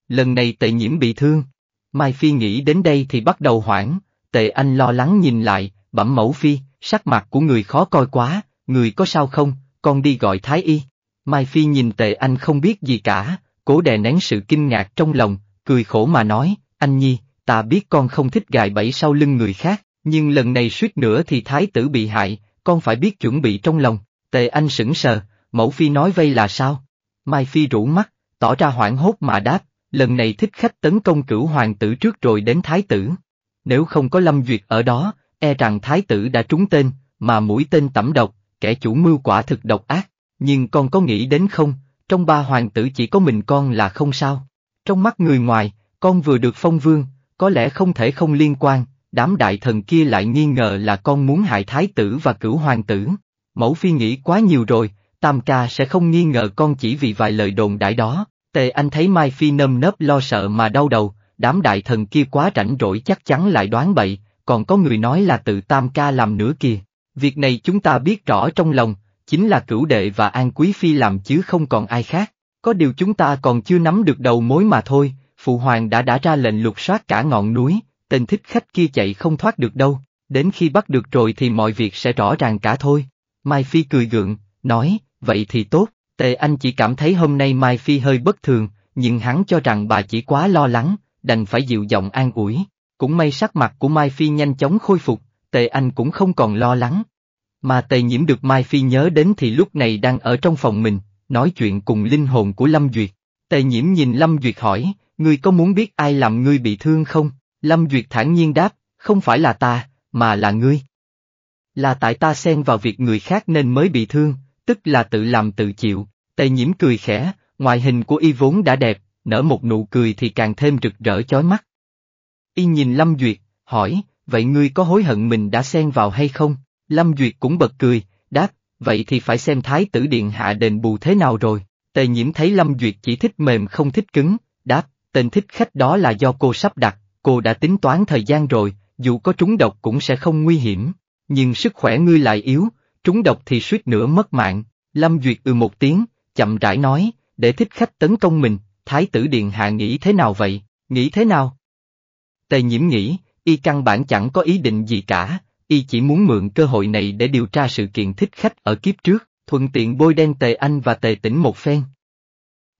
Lần này Tề Nhiễm bị thương, Mai Phi nghĩ đến đây thì bắt đầu hoảng, Tề Anh lo lắng nhìn lại, bẩm mẫu Phi, sắc mặt của người khó coi quá, người có sao không, con đi gọi Thái Y. Mai Phi nhìn Tề Anh không biết gì cả, cố đè nén sự kinh ngạc trong lòng, cười khổ mà nói, anh Nhi, ta biết con không thích gài bẫy sau lưng người khác, nhưng lần này suýt nữa thì thái tử bị hại, con phải biết chuẩn bị trong lòng. Tề Anh sững sờ, mẫu Phi nói vây là sao? Mai Phi rủ mắt, tỏ ra hoảng hốt mà đáp, lần này thích khách tấn công cửu hoàng tử trước rồi đến thái tử. Nếu không có lâm duyệt ở đó, e rằng thái tử đã trúng tên, mà mũi tên tẩm độc, kẻ chủ mưu quả thực độc ác nhưng con có nghĩ đến không, trong ba hoàng tử chỉ có mình con là không sao. Trong mắt người ngoài, con vừa được phong vương, có lẽ không thể không liên quan, đám đại thần kia lại nghi ngờ là con muốn hại thái tử và cửu hoàng tử. Mẫu phi nghĩ quá nhiều rồi, tam ca sẽ không nghi ngờ con chỉ vì vài lời đồn đại đó. Tề anh thấy Mai Phi nâm nớp lo sợ mà đau đầu, đám đại thần kia quá rảnh rỗi chắc chắn lại đoán bậy, còn có người nói là tự tam ca làm nữa kìa. Việc này chúng ta biết rõ trong lòng, chính là cửu đệ và An Quý Phi làm chứ không còn ai khác. Có điều chúng ta còn chưa nắm được đầu mối mà thôi, Phụ Hoàng đã đã ra lệnh lục soát cả ngọn núi, tên thích khách kia chạy không thoát được đâu, đến khi bắt được rồi thì mọi việc sẽ rõ ràng cả thôi. Mai Phi cười gượng, nói, vậy thì tốt, Tề Anh chỉ cảm thấy hôm nay Mai Phi hơi bất thường, nhưng hắn cho rằng bà chỉ quá lo lắng, đành phải dịu giọng an ủi. Cũng may sắc mặt của Mai Phi nhanh chóng khôi phục, Tề Anh cũng không còn lo lắng, mà tề nhiễm được Mai Phi nhớ đến thì lúc này đang ở trong phòng mình, nói chuyện cùng linh hồn của Lâm Duyệt. Tề nhiễm nhìn Lâm Duyệt hỏi, ngươi có muốn biết ai làm ngươi bị thương không? Lâm Duyệt thản nhiên đáp, không phải là ta, mà là ngươi. Là tại ta xen vào việc người khác nên mới bị thương, tức là tự làm tự chịu. Tề nhiễm cười khẽ, ngoại hình của y vốn đã đẹp, nở một nụ cười thì càng thêm rực rỡ chói mắt. Y nhìn Lâm Duyệt, hỏi, vậy ngươi có hối hận mình đã xen vào hay không? Lâm Duyệt cũng bật cười, đáp, vậy thì phải xem Thái tử Điện Hạ đền bù thế nào rồi. Tề nhiễm thấy Lâm Duyệt chỉ thích mềm không thích cứng, đáp, tên thích khách đó là do cô sắp đặt, cô đã tính toán thời gian rồi, dù có trúng độc cũng sẽ không nguy hiểm. Nhưng sức khỏe ngươi lại yếu, trúng độc thì suýt nữa mất mạng. Lâm Duyệt ư ừ một tiếng, chậm rãi nói, để thích khách tấn công mình, Thái tử Điện Hạ nghĩ thế nào vậy, nghĩ thế nào? Tề nhiễm nghĩ, y căn bản chẳng có ý định gì cả, y chỉ muốn mượn cơ hội này để điều tra sự kiện thích khách ở kiếp trước, thuận tiện bôi đen Tề Anh và Tề Tĩnh một phen.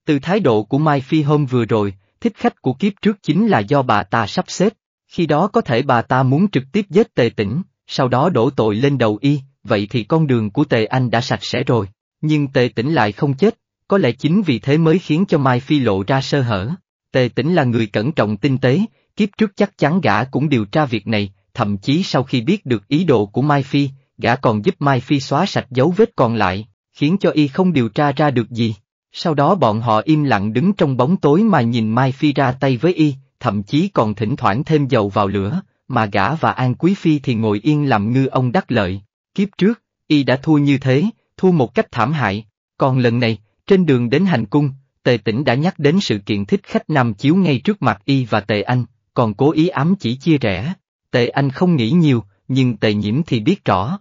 Từ thái độ của Mai Phi hôm vừa rồi, thích khách của kiếp trước chính là do bà ta sắp xếp, khi đó có thể bà ta muốn trực tiếp giết Tề Tĩnh, sau đó đổ tội lên đầu y, vậy thì con đường của Tề Anh đã sạch sẽ rồi, nhưng Tề Tĩnh lại không chết, có lẽ chính vì thế mới khiến cho Mai Phi lộ ra sơ hở. Tề Tĩnh là người cẩn trọng tinh tế, kiếp trước chắc chắn gã cũng điều tra việc này, thậm chí sau khi biết được ý đồ của Mai Phi, gã còn giúp Mai Phi xóa sạch dấu vết còn lại, khiến cho y không điều tra ra được gì. Sau đó bọn họ im lặng đứng trong bóng tối mà nhìn Mai Phi ra tay với y, thậm chí còn thỉnh thoảng thêm dầu vào lửa, mà gã và An Quý Phi thì ngồi yên làm ngư ông đắc lợi. Kiếp trước, y đã thua như thế, thua một cách thảm hại. Còn lần này, trên đường đến hành cung, Tề Tĩnh đã nhắc đến sự kiện thích khách nam chiếu ngay trước mặt y và Tề Anh, còn cố ý ám chỉ chia rẽ, Tề Anh không nghĩ nhiều, nhưng Tề Nhiễm thì biết rõ.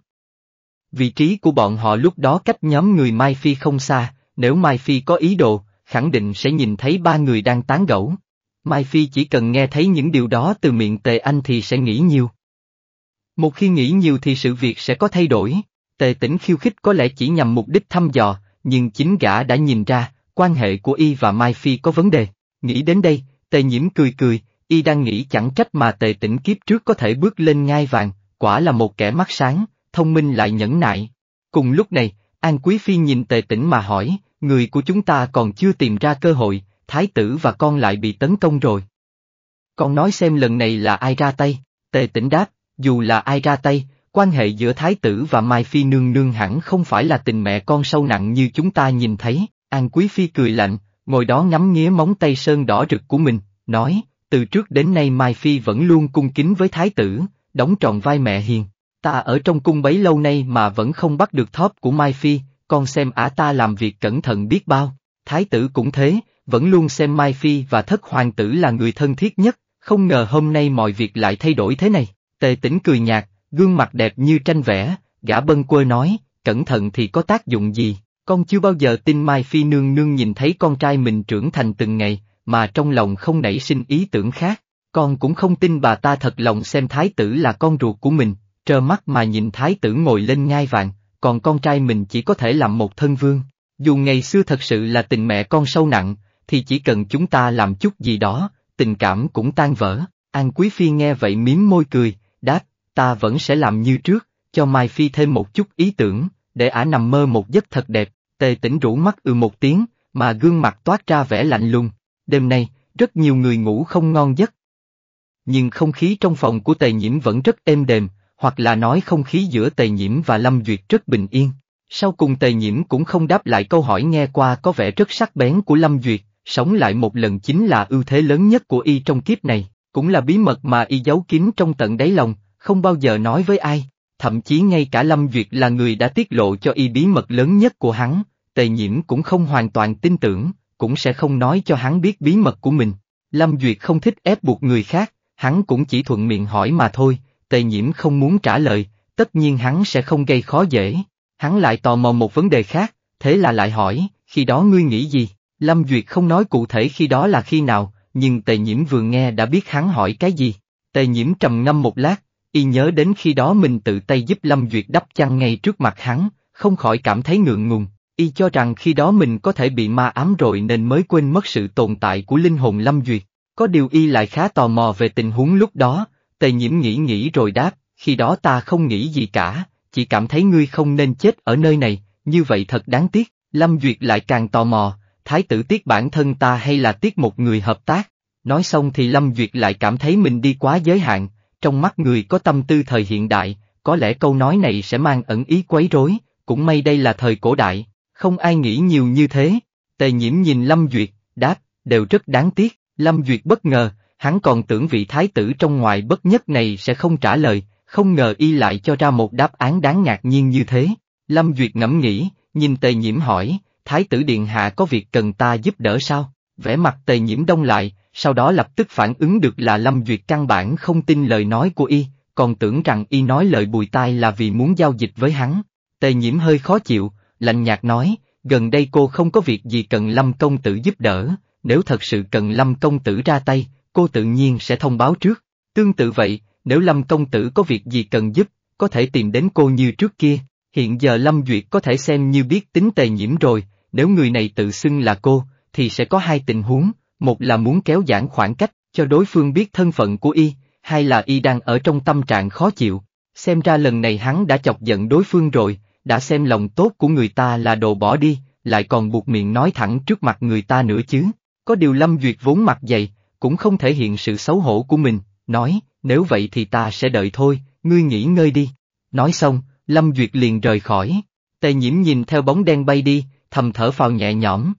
Vị trí của bọn họ lúc đó cách nhóm người Mai Phi không xa, nếu Mai Phi có ý đồ, khẳng định sẽ nhìn thấy ba người đang tán gẫu. Mai Phi chỉ cần nghe thấy những điều đó từ miệng Tề Anh thì sẽ nghĩ nhiều. Một khi nghĩ nhiều thì sự việc sẽ có thay đổi. Tề tỉnh khiêu khích có lẽ chỉ nhằm mục đích thăm dò, nhưng chính gã đã nhìn ra, quan hệ của y và Mai Phi có vấn đề. Nghĩ đến đây, Tề nhiễm cười cười, y đang nghĩ chẳng trách mà tề Tĩnh kiếp trước có thể bước lên ngai vàng, quả là một kẻ mắt sáng, thông minh lại nhẫn nại. Cùng lúc này, An Quý Phi nhìn tề Tĩnh mà hỏi, người của chúng ta còn chưa tìm ra cơ hội, thái tử và con lại bị tấn công rồi. Con nói xem lần này là ai ra tay, tề Tĩnh đáp, dù là ai ra tay, quan hệ giữa thái tử và Mai Phi nương nương hẳn không phải là tình mẹ con sâu nặng như chúng ta nhìn thấy, An Quý Phi cười lạnh, ngồi đó ngắm nghía móng tay sơn đỏ rực của mình, nói, từ trước đến nay Mai Phi vẫn luôn cung kính với thái tử, đóng tròn vai mẹ hiền. Ta ở trong cung bấy lâu nay mà vẫn không bắt được thóp của Mai Phi, con xem ả ta làm việc cẩn thận biết bao. Thái tử cũng thế, vẫn luôn xem Mai Phi và thất hoàng tử là người thân thiết nhất, không ngờ hôm nay mọi việc lại thay đổi thế này. Tề tỉnh cười nhạt, gương mặt đẹp như tranh vẽ, gã bân quơ nói, cẩn thận thì có tác dụng gì, con chưa bao giờ tin Mai Phi nương nương nhìn thấy con trai mình trưởng thành từng ngày, mà trong lòng không nảy sinh ý tưởng khác, con cũng không tin bà ta thật lòng xem thái tử là con ruột của mình, trơ mắt mà nhìn thái tử ngồi lên ngai vàng, còn con trai mình chỉ có thể làm một thân vương. Dù ngày xưa thật sự là tình mẹ con sâu nặng, thì chỉ cần chúng ta làm chút gì đó, tình cảm cũng tan vỡ. An Quý Phi nghe vậy miếm môi cười, đáp, ta vẫn sẽ làm như trước, cho Mai Phi thêm một chút ý tưởng, để ả nằm mơ một giấc thật đẹp, tề tỉnh rủ mắt ư ừ một tiếng, mà gương mặt toát ra vẻ lạnh lùng. Đêm nay, rất nhiều người ngủ không ngon giấc. Nhưng không khí trong phòng của tề nhiễm vẫn rất êm đềm, hoặc là nói không khí giữa tề nhiễm và Lâm Duyệt rất bình yên. Sau cùng tề nhiễm cũng không đáp lại câu hỏi nghe qua có vẻ rất sắc bén của Lâm Duyệt, sống lại một lần chính là ưu thế lớn nhất của y trong kiếp này, cũng là bí mật mà y giấu kín trong tận đáy lòng, không bao giờ nói với ai, thậm chí ngay cả Lâm Duyệt là người đã tiết lộ cho y bí mật lớn nhất của hắn, tề nhiễm cũng không hoàn toàn tin tưởng, cũng sẽ không nói cho hắn biết bí mật của mình. Lâm Duyệt không thích ép buộc người khác, hắn cũng chỉ thuận miệng hỏi mà thôi, tề nhiễm không muốn trả lời, tất nhiên hắn sẽ không gây khó dễ. Hắn lại tò mò một vấn đề khác, thế là lại hỏi, khi đó ngươi nghĩ gì? Lâm Duyệt không nói cụ thể khi đó là khi nào, nhưng tề nhiễm vừa nghe đã biết hắn hỏi cái gì. Tề nhiễm trầm ngâm một lát, y nhớ đến khi đó mình tự tay giúp Lâm Duyệt đắp chăn ngay trước mặt hắn, không khỏi cảm thấy ngượng ngùng, y cho rằng khi đó mình có thể bị ma ám rồi nên mới quên mất sự tồn tại của linh hồn lâm duyệt. Có điều y lại khá tò mò về tình huống lúc đó, tề nhiễm nghĩ nghĩ rồi đáp, khi đó ta không nghĩ gì cả, chỉ cảm thấy ngươi không nên chết ở nơi này, như vậy thật đáng tiếc, lâm duyệt lại càng tò mò, thái tử tiếc bản thân ta hay là tiếc một người hợp tác. Nói xong thì Lâm Duyệt lại cảm thấy mình đi quá giới hạn, trong mắt người có tâm tư thời hiện đại, có lẽ câu nói này sẽ mang ẩn ý quấy rối, cũng may đây là thời cổ đại, không ai nghĩ nhiều như thế. Tề nhiễm nhìn Lâm Duyệt, đáp, đều rất đáng tiếc, Lâm Duyệt bất ngờ, hắn còn tưởng vị thái tử trong ngoài bất nhất này sẽ không trả lời, không ngờ y lại cho ra một đáp án đáng ngạc nhiên như thế. Lâm Duyệt ngẫm nghĩ, nhìn tề nhiễm hỏi, thái tử điện hạ có việc cần ta giúp đỡ sao? Vẻ mặt tề nhiễm đông lại, sau đó lập tức phản ứng được là Lâm Duyệt căn bản không tin lời nói của y, còn tưởng rằng y nói lời bùi tai là vì muốn giao dịch với hắn. Tề nhiễm hơi khó chịu, Lạnh nhạt nói, gần đây cô không có việc gì cần Lâm Công Tử giúp đỡ, nếu thật sự cần Lâm Công Tử ra tay, cô tự nhiên sẽ thông báo trước. Tương tự vậy, nếu Lâm Công Tử có việc gì cần giúp, có thể tìm đến cô như trước kia, hiện giờ Lâm Duyệt có thể xem như biết tính tề nhiễm rồi, nếu người này tự xưng là cô, thì sẽ có hai tình huống, một là muốn kéo giãn khoảng cách, cho đối phương biết thân phận của y, hai là y đang ở trong tâm trạng khó chịu. Xem ra lần này hắn đã chọc giận đối phương rồi, đã xem lòng tốt của người ta là đồ bỏ đi, lại còn buộc miệng nói thẳng trước mặt người ta nữa chứ. Có điều Lâm Duyệt vốn mặt dày, cũng không thể hiện sự xấu hổ của mình, nói, nếu vậy thì ta sẽ đợi thôi, ngươi nghỉ ngơi đi. Nói xong, Lâm Duyệt liền rời khỏi. Tề nhiễm nhìn theo bóng đen bay đi, thầm thở phào nhẹ nhõm.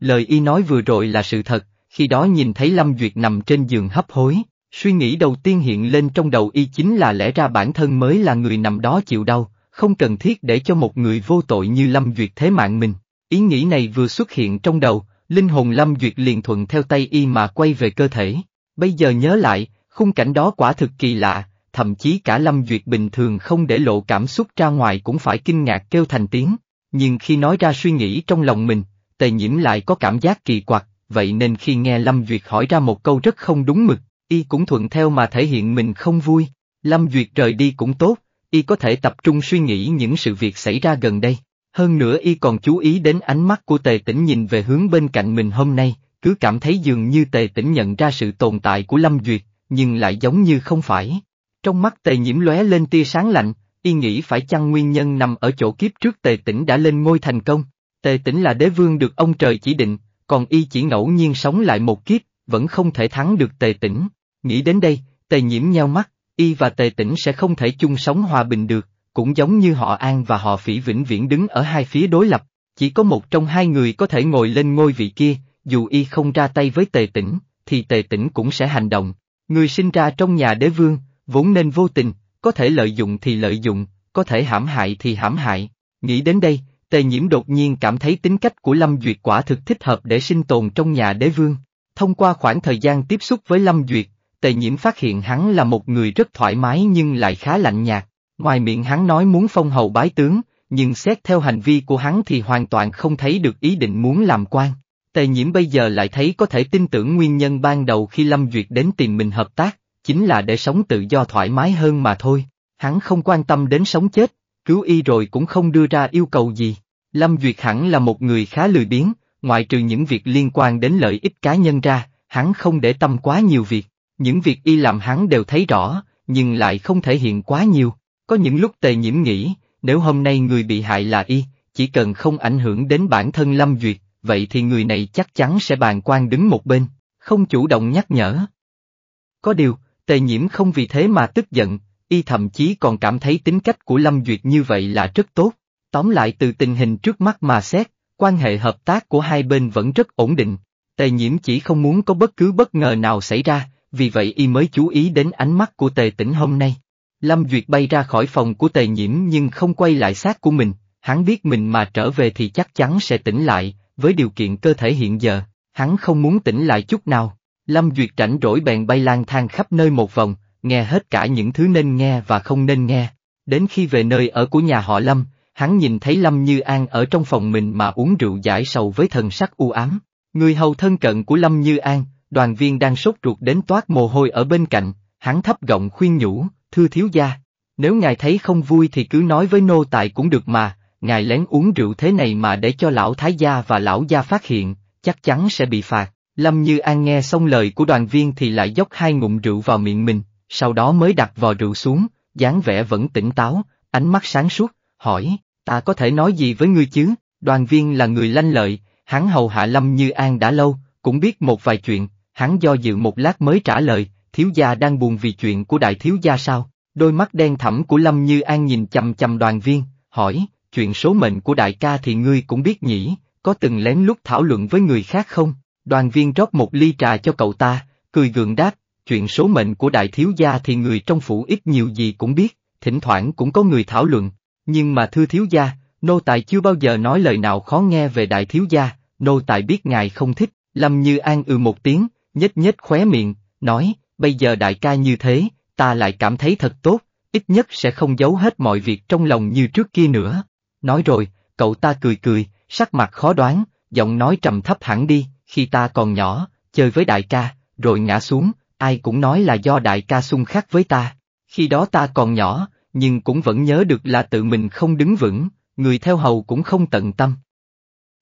Lời y nói vừa rồi là sự thật, khi đó nhìn thấy Lâm Duyệt nằm trên giường hấp hối, suy nghĩ đầu tiên hiện lên trong đầu y chính là lẽ ra bản thân mới là người nằm đó chịu đau, không cần thiết để cho một người vô tội như Lâm Duyệt thế mạng mình. Ý nghĩ này vừa xuất hiện trong đầu, linh hồn Lâm Duyệt liền thuận theo tay y mà quay về cơ thể. Bây giờ nhớ lại, khung cảnh đó quả thực kỳ lạ, thậm chí cả Lâm Duyệt bình thường không để lộ cảm xúc ra ngoài cũng phải kinh ngạc kêu thành tiếng. Nhưng khi nói ra suy nghĩ trong lòng mình, tề nhiễm lại có cảm giác kỳ quặc, vậy nên khi nghe Lâm Duyệt hỏi ra một câu rất không đúng mực, y cũng thuận theo mà thể hiện mình không vui. Lâm Duyệt rời đi cũng tốt, y có thể tập trung suy nghĩ những sự việc xảy ra gần đây. Hơn nữa y còn chú ý đến ánh mắt của tề tĩnh nhìn về hướng bên cạnh mình hôm nay, cứ cảm thấy dường như tề tĩnh nhận ra sự tồn tại của Lâm Duyệt, nhưng lại giống như không phải. Trong mắt tề nhiễm lóe lên tia sáng lạnh, y nghĩ phải chăng nguyên nhân nằm ở chỗ kiếp trước tề tĩnh đã lên ngôi thành công. Tề tĩnh là đế vương được ông trời chỉ định, còn y chỉ ngẫu nhiên sống lại một kiếp, vẫn không thể thắng được tề tĩnh. Nghĩ đến đây, tề nhiễm nheo mắt, y và tề Tĩnh sẽ không thể chung sống hòa bình được, cũng giống như họ An và họ Phỉ vĩnh viễn đứng ở hai phía đối lập, chỉ có một trong hai người có thể ngồi lên ngôi vị kia, dù y không ra tay với tề Tĩnh, thì tề Tĩnh cũng sẽ hành động. Người sinh ra trong nhà đế vương, vốn nên vô tình, có thể lợi dụng thì lợi dụng, có thể hãm hại thì hãm hại. Nghĩ đến đây, tề nhiễm đột nhiên cảm thấy tính cách của Lâm Duyệt quả thực thích hợp để sinh tồn trong nhà đế vương. Thông qua khoảng thời gian tiếp xúc với Lâm Duyệt, Tề nhiễm phát hiện hắn là một người rất thoải mái nhưng lại khá lạnh nhạt, ngoài miệng hắn nói muốn phong hầu bái tướng, nhưng xét theo hành vi của hắn thì hoàn toàn không thấy được ý định muốn làm quan. Tề nhiễm bây giờ lại thấy có thể tin tưởng nguyên nhân ban đầu khi Lâm Duyệt đến tìm mình hợp tác, chính là để sống tự do thoải mái hơn mà thôi, hắn không quan tâm đến sống chết, cứu y rồi cũng không đưa ra yêu cầu gì. Lâm Duyệt hẳn là một người khá lười biếng, ngoại trừ những việc liên quan đến lợi ích cá nhân ra, hắn không để tâm quá nhiều việc. Những việc y làm hắn đều thấy rõ, nhưng lại không thể hiện quá nhiều. Có những lúc tề nhiễm nghĩ, nếu hôm nay người bị hại là y, chỉ cần không ảnh hưởng đến bản thân Lâm Duyệt, vậy thì người này chắc chắn sẽ bàn quan đứng một bên, không chủ động nhắc nhở. Có điều, tề nhiễm không vì thế mà tức giận, y thậm chí còn cảm thấy tính cách của Lâm Duyệt như vậy là rất tốt. Tóm lại từ tình hình trước mắt mà xét, quan hệ hợp tác của hai bên vẫn rất ổn định. Tề nhiễm chỉ không muốn có bất cứ bất ngờ nào xảy ra, vì vậy y mới chú ý đến ánh mắt của tề tĩnh hôm nay. Lâm Duyệt bay ra khỏi phòng của tề nhiễm nhưng không quay lại xác của mình, hắn biết mình mà trở về thì chắc chắn sẽ tỉnh lại, với điều kiện cơ thể hiện giờ, hắn không muốn tỉnh lại chút nào. Lâm Duyệt rảnh rỗi bèn bay lang thang khắp nơi một vòng, nghe hết cả những thứ nên nghe và không nên nghe. Đến khi về nơi ở của nhà họ Lâm, hắn nhìn thấy Lâm Như An ở trong phòng mình mà uống rượu giải sầu với thần sắc u ám. Người hầu thân cận của Lâm Như An, Đoàn viên đang sốt ruột đến toát mồ hôi ở bên cạnh, hắn thấp giọng khuyên nhủ, thưa thiếu gia, nếu ngài thấy không vui thì cứ nói với nô tài cũng được mà, ngài lén uống rượu thế này mà để cho lão thái gia và lão gia phát hiện, chắc chắn sẽ bị phạt. Lâm Như An nghe xong lời của đoàn viên thì lại dốc hai ngụm rượu vào miệng mình, sau đó mới đặt vò rượu xuống, dáng vẻ vẫn tỉnh táo, ánh mắt sáng suốt, hỏi, ta có thể nói gì với ngươi chứ, đoàn viên là người lanh lợi, hắn hầu hạ Lâm Như An đã lâu, cũng biết một vài chuyện, hắn do dự một lát mới trả lời, thiếu gia đang buồn vì chuyện của đại thiếu gia sao? Đôi mắt đen thẳm của Lâm Như An nhìn chầm chầm đoàn viên, hỏi, chuyện số mệnh của đại ca thì ngươi cũng biết nhỉ, có từng lén lút thảo luận với người khác không? Đoàn viên rót một ly trà cho cậu ta, cười gượng đáp, chuyện số mệnh của đại thiếu gia thì người trong phủ ít nhiều gì cũng biết, thỉnh thoảng cũng có người thảo luận, nhưng mà thưa thiếu gia, nô tài chưa bao giờ nói lời nào khó nghe về đại thiếu gia, nô tài biết ngài không thích, Lâm Như An ừ một tiếng, nhếch nhếch khóe miệng, nói, bây giờ đại ca như thế, ta lại cảm thấy thật tốt, ít nhất sẽ không giấu hết mọi việc trong lòng như trước kia nữa. Nói rồi, cậu ta cười cười, sắc mặt khó đoán, giọng nói trầm thấp hẳn đi, khi ta còn nhỏ, chơi với đại ca, rồi ngã xuống, ai cũng nói là do đại ca xung khắc với ta. Khi đó ta còn nhỏ, nhưng cũng vẫn nhớ được là tự mình không đứng vững, người theo hầu cũng không tận tâm.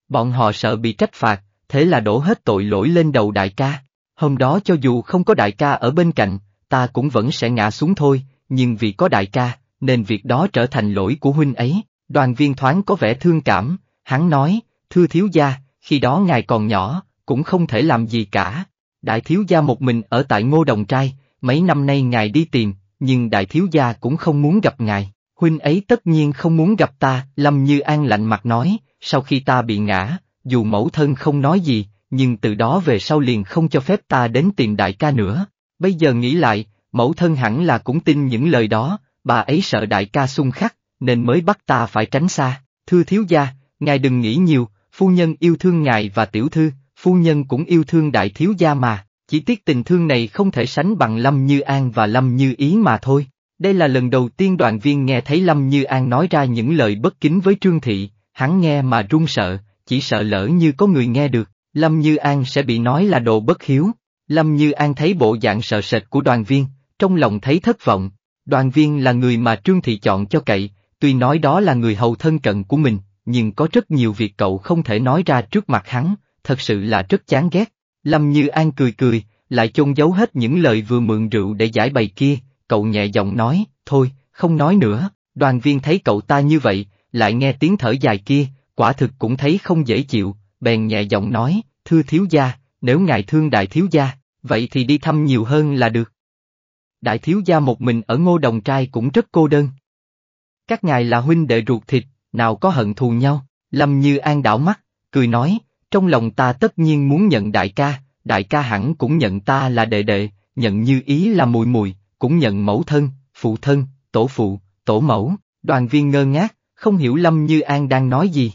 Bọn họ sợ bị trách phạt, thế là đổ hết tội lỗi lên đầu đại ca. Hôm đó cho dù không có đại ca ở bên cạnh, ta cũng vẫn sẽ ngã xuống thôi, nhưng vì có đại ca, nên việc đó trở thành lỗi của huynh ấy. Đoàn viên thoáng có vẻ thương cảm, hắn nói, thưa thiếu gia, khi đó ngài còn nhỏ, cũng không thể làm gì cả. Đại thiếu gia một mình ở tại ngô đồng trai, mấy năm nay ngài đi tìm, nhưng đại thiếu gia cũng không muốn gặp ngài. Huynh ấy tất nhiên không muốn gặp ta, Lâm Như An lạnh mặt nói, sau khi ta bị ngã, dù mẫu thân không nói gì, nhưng từ đó về sau liền không cho phép ta đến tìm đại ca nữa. Bây giờ nghĩ lại, mẫu thân hẳn là cũng tin những lời đó, bà ấy sợ đại ca xung khắc, nên mới bắt ta phải tránh xa. Thưa thiếu gia, ngài đừng nghĩ nhiều, phu nhân yêu thương ngài và tiểu thư, phu nhân cũng yêu thương đại thiếu gia mà, chỉ tiếc tình thương này không thể sánh bằng Lâm Như An và Lâm Như Ý mà thôi. Đây là lần đầu tiên đoàn viên nghe thấy Lâm Như An nói ra những lời bất kính với Trương Thị, hắn nghe mà run sợ, chỉ sợ lỡ như có người nghe được, Lâm Như An sẽ bị nói là đồ bất hiếu. Lâm Như An thấy bộ dạng sợ sệt của đoàn viên, trong lòng thấy thất vọng. Đoàn viên là người mà Trương Thị chọn cho cậy, tuy nói đó là người hầu thân cận của mình, nhưng có rất nhiều việc cậu không thể nói ra trước mặt hắn, thật sự là rất chán ghét. Lâm Như An cười cười, lại chôn giấu hết những lời vừa mượn rượu để giải bày kia, cậu nhẹ giọng nói, thôi, không nói nữa, đoàn viên thấy cậu ta như vậy, lại nghe tiếng thở dài kia, quả thực cũng thấy không dễ chịu, bèn nhẹ giọng nói, thưa thiếu gia, nếu ngài thương đại thiếu gia, vậy thì đi thăm nhiều hơn là được. Đại thiếu gia một mình ở ngô đồng trai cũng rất cô đơn. Các ngài là huynh đệ ruột thịt, nào có hận thù nhau, Lâm Như An đảo mắt, cười nói, trong lòng ta tất nhiên muốn nhận đại ca, đại ca hẳn cũng nhận ta là đệ đệ, nhận như ý là mùi mùi, cũng nhận mẫu thân, phụ thân, tổ phụ, tổ mẫu, đoàn viên ngơ ngác, không hiểu Lâm Như An đang nói gì.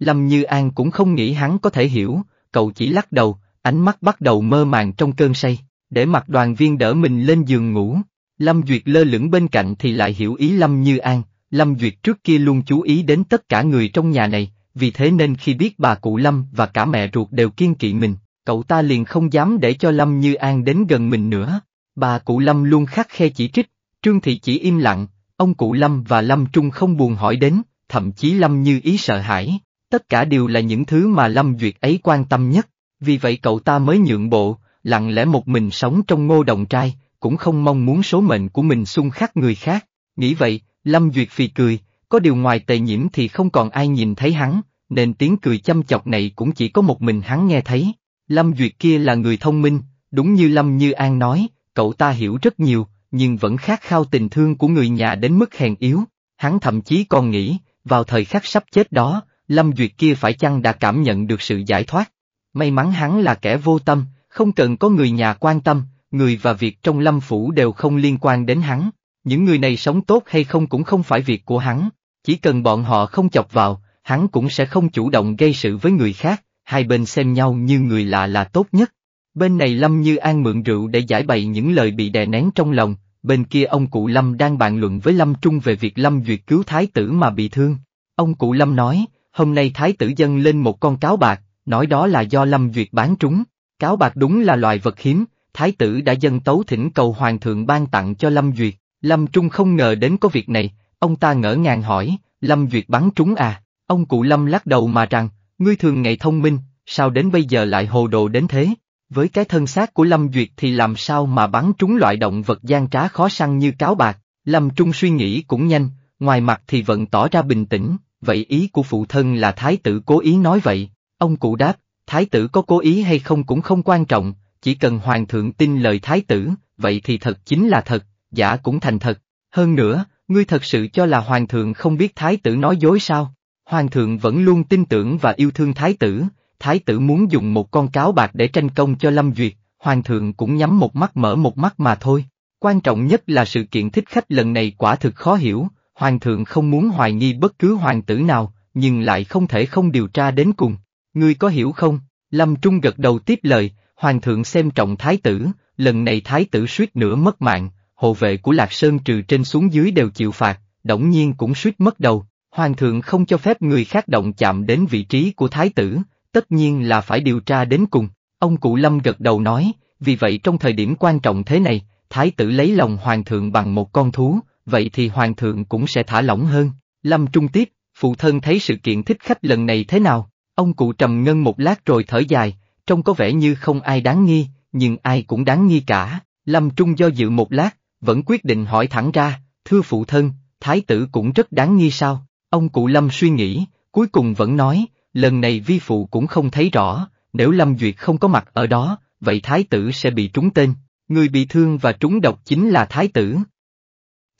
Lâm Như An cũng không nghĩ hắn có thể hiểu, cậu chỉ lắc đầu, ánh mắt bắt đầu mơ màng trong cơn say, để mặc đoàn viên đỡ mình lên giường ngủ. Lâm Duyệt lơ lửng bên cạnh thì lại hiểu ý Lâm Như An, Lâm Duyệt trước kia luôn chú ý đến tất cả người trong nhà này, vì thế nên khi biết bà cụ Lâm và cả mẹ ruột đều kiên kỵ mình, cậu ta liền không dám để cho Lâm Như An đến gần mình nữa. Bà cụ Lâm luôn khắc khe chỉ trích, Trương Thị chỉ im lặng, ông cụ Lâm và Lâm Trung không buồn hỏi đến, thậm chí Lâm Như ý sợ hãi. Tất cả đều là những thứ mà Lâm Duyệt ấy quan tâm nhất, vì vậy cậu ta mới nhượng bộ, lặng lẽ một mình sống trong ngô đồng trai, cũng không mong muốn số mệnh của mình xung khắc người khác. Nghĩ vậy, Lâm Duyệt phì cười, có điều ngoài tề nhiễm thì không còn ai nhìn thấy hắn, nên tiếng cười chăm chọc này cũng chỉ có một mình hắn nghe thấy. Lâm Duyệt kia là người thông minh, đúng như Lâm Như An nói, cậu ta hiểu rất nhiều, nhưng vẫn khát khao tình thương của người nhà đến mức hèn yếu. Hắn thậm chí còn nghĩ, vào thời khắc sắp chết đó, Lâm Duyệt kia phải chăng đã cảm nhận được sự giải thoát? May mắn hắn là kẻ vô tâm, không cần có người nhà quan tâm, người và việc trong lâm phủ đều không liên quan đến hắn. Những người này sống tốt hay không cũng không phải việc của hắn, chỉ cần bọn họ không chọc vào, hắn cũng sẽ không chủ động gây sự với người khác, hai bên xem nhau như người lạ là tốt nhất. Bên này Lâm Như An mượn rượu để giải bày những lời bị đè nén trong lòng, bên kia ông cụ Lâm đang bàn luận với Lâm Trung về việc Lâm Duyệt cứu thái tử mà bị thương. Ông cụ Lâm nói, Hôm nay thái tử dân lên một con cáo bạc, nói đó là do Lâm Duyệt bán trúng. Cáo bạc đúng là loài vật hiếm, thái tử đã dân tấu thỉnh cầu hoàng thượng ban tặng cho Lâm Duyệt. Lâm Trung không ngờ đến có việc này, ông ta ngỡ ngàng hỏi, Lâm Duyệt bắn trúng à? Ông cụ Lâm lắc đầu mà rằng, ngươi thường ngày thông minh, sao đến bây giờ lại hồ đồ đến thế? Với cái thân xác của Lâm Duyệt thì làm sao mà bắn trúng loại động vật gian trá khó săn như cáo bạc? Lâm Trung suy nghĩ cũng nhanh, ngoài mặt thì vẫn tỏ ra bình tĩnh, vậy ý của phụ thân là thái tử cố ý nói vậy, ông cụ đáp, thái tử có cố ý hay không cũng không quan trọng, chỉ cần hoàng thượng tin lời thái tử, vậy thì thật chính là thật, giả cũng thành thật, hơn nữa, ngươi thật sự cho là hoàng thượng không biết thái tử nói dối sao, hoàng thượng vẫn luôn tin tưởng và yêu thương thái tử, thái tử muốn dùng một con cáo bạc để tranh công cho Lâm Duyệt, hoàng thượng cũng nhắm một mắt mở một mắt mà thôi. Quan trọng nhất là sự kiện thích khách lần này quả thực khó hiểu, hoàng thượng không muốn hoài nghi bất cứ hoàng tử nào, nhưng lại không thể không điều tra đến cùng. Ngươi có hiểu không? Lâm Trung gật đầu tiếp lời, hoàng thượng xem trọng thái tử, lần này thái tử suýt nữa mất mạng, hộ vệ của Lạc Sơn trừ trên xuống dưới đều chịu phạt, đổng nhiên cũng suýt mất đầu. Hoàng thượng không cho phép người khác động chạm đến vị trí của thái tử, tất nhiên là phải điều tra đến cùng. Ông cụ Lâm gật đầu nói, vì vậy trong thời điểm quan trọng thế này, thái tử lấy lòng hoàng thượng bằng một con thú, vậy thì hoàng thượng cũng sẽ thả lỏng hơn. Lâm Trung tiếp, phụ thân thấy sự kiện thích khách lần này thế nào? Ông cụ trầm ngân một lát rồi thở dài, trông có vẻ như không ai đáng nghi, nhưng ai cũng đáng nghi cả. Lâm Trung do dự một lát, vẫn quyết định hỏi thẳng ra, thưa phụ thân, thái tử cũng rất đáng nghi sao? Ông cụ Lâm suy nghĩ, cuối cùng vẫn nói, lần này vi phụ cũng không thấy rõ, nếu Lâm Duyệt không có mặt ở đó, vậy thái tử sẽ bị trúng tên. Người bị thương và trúng độc chính là thái tử,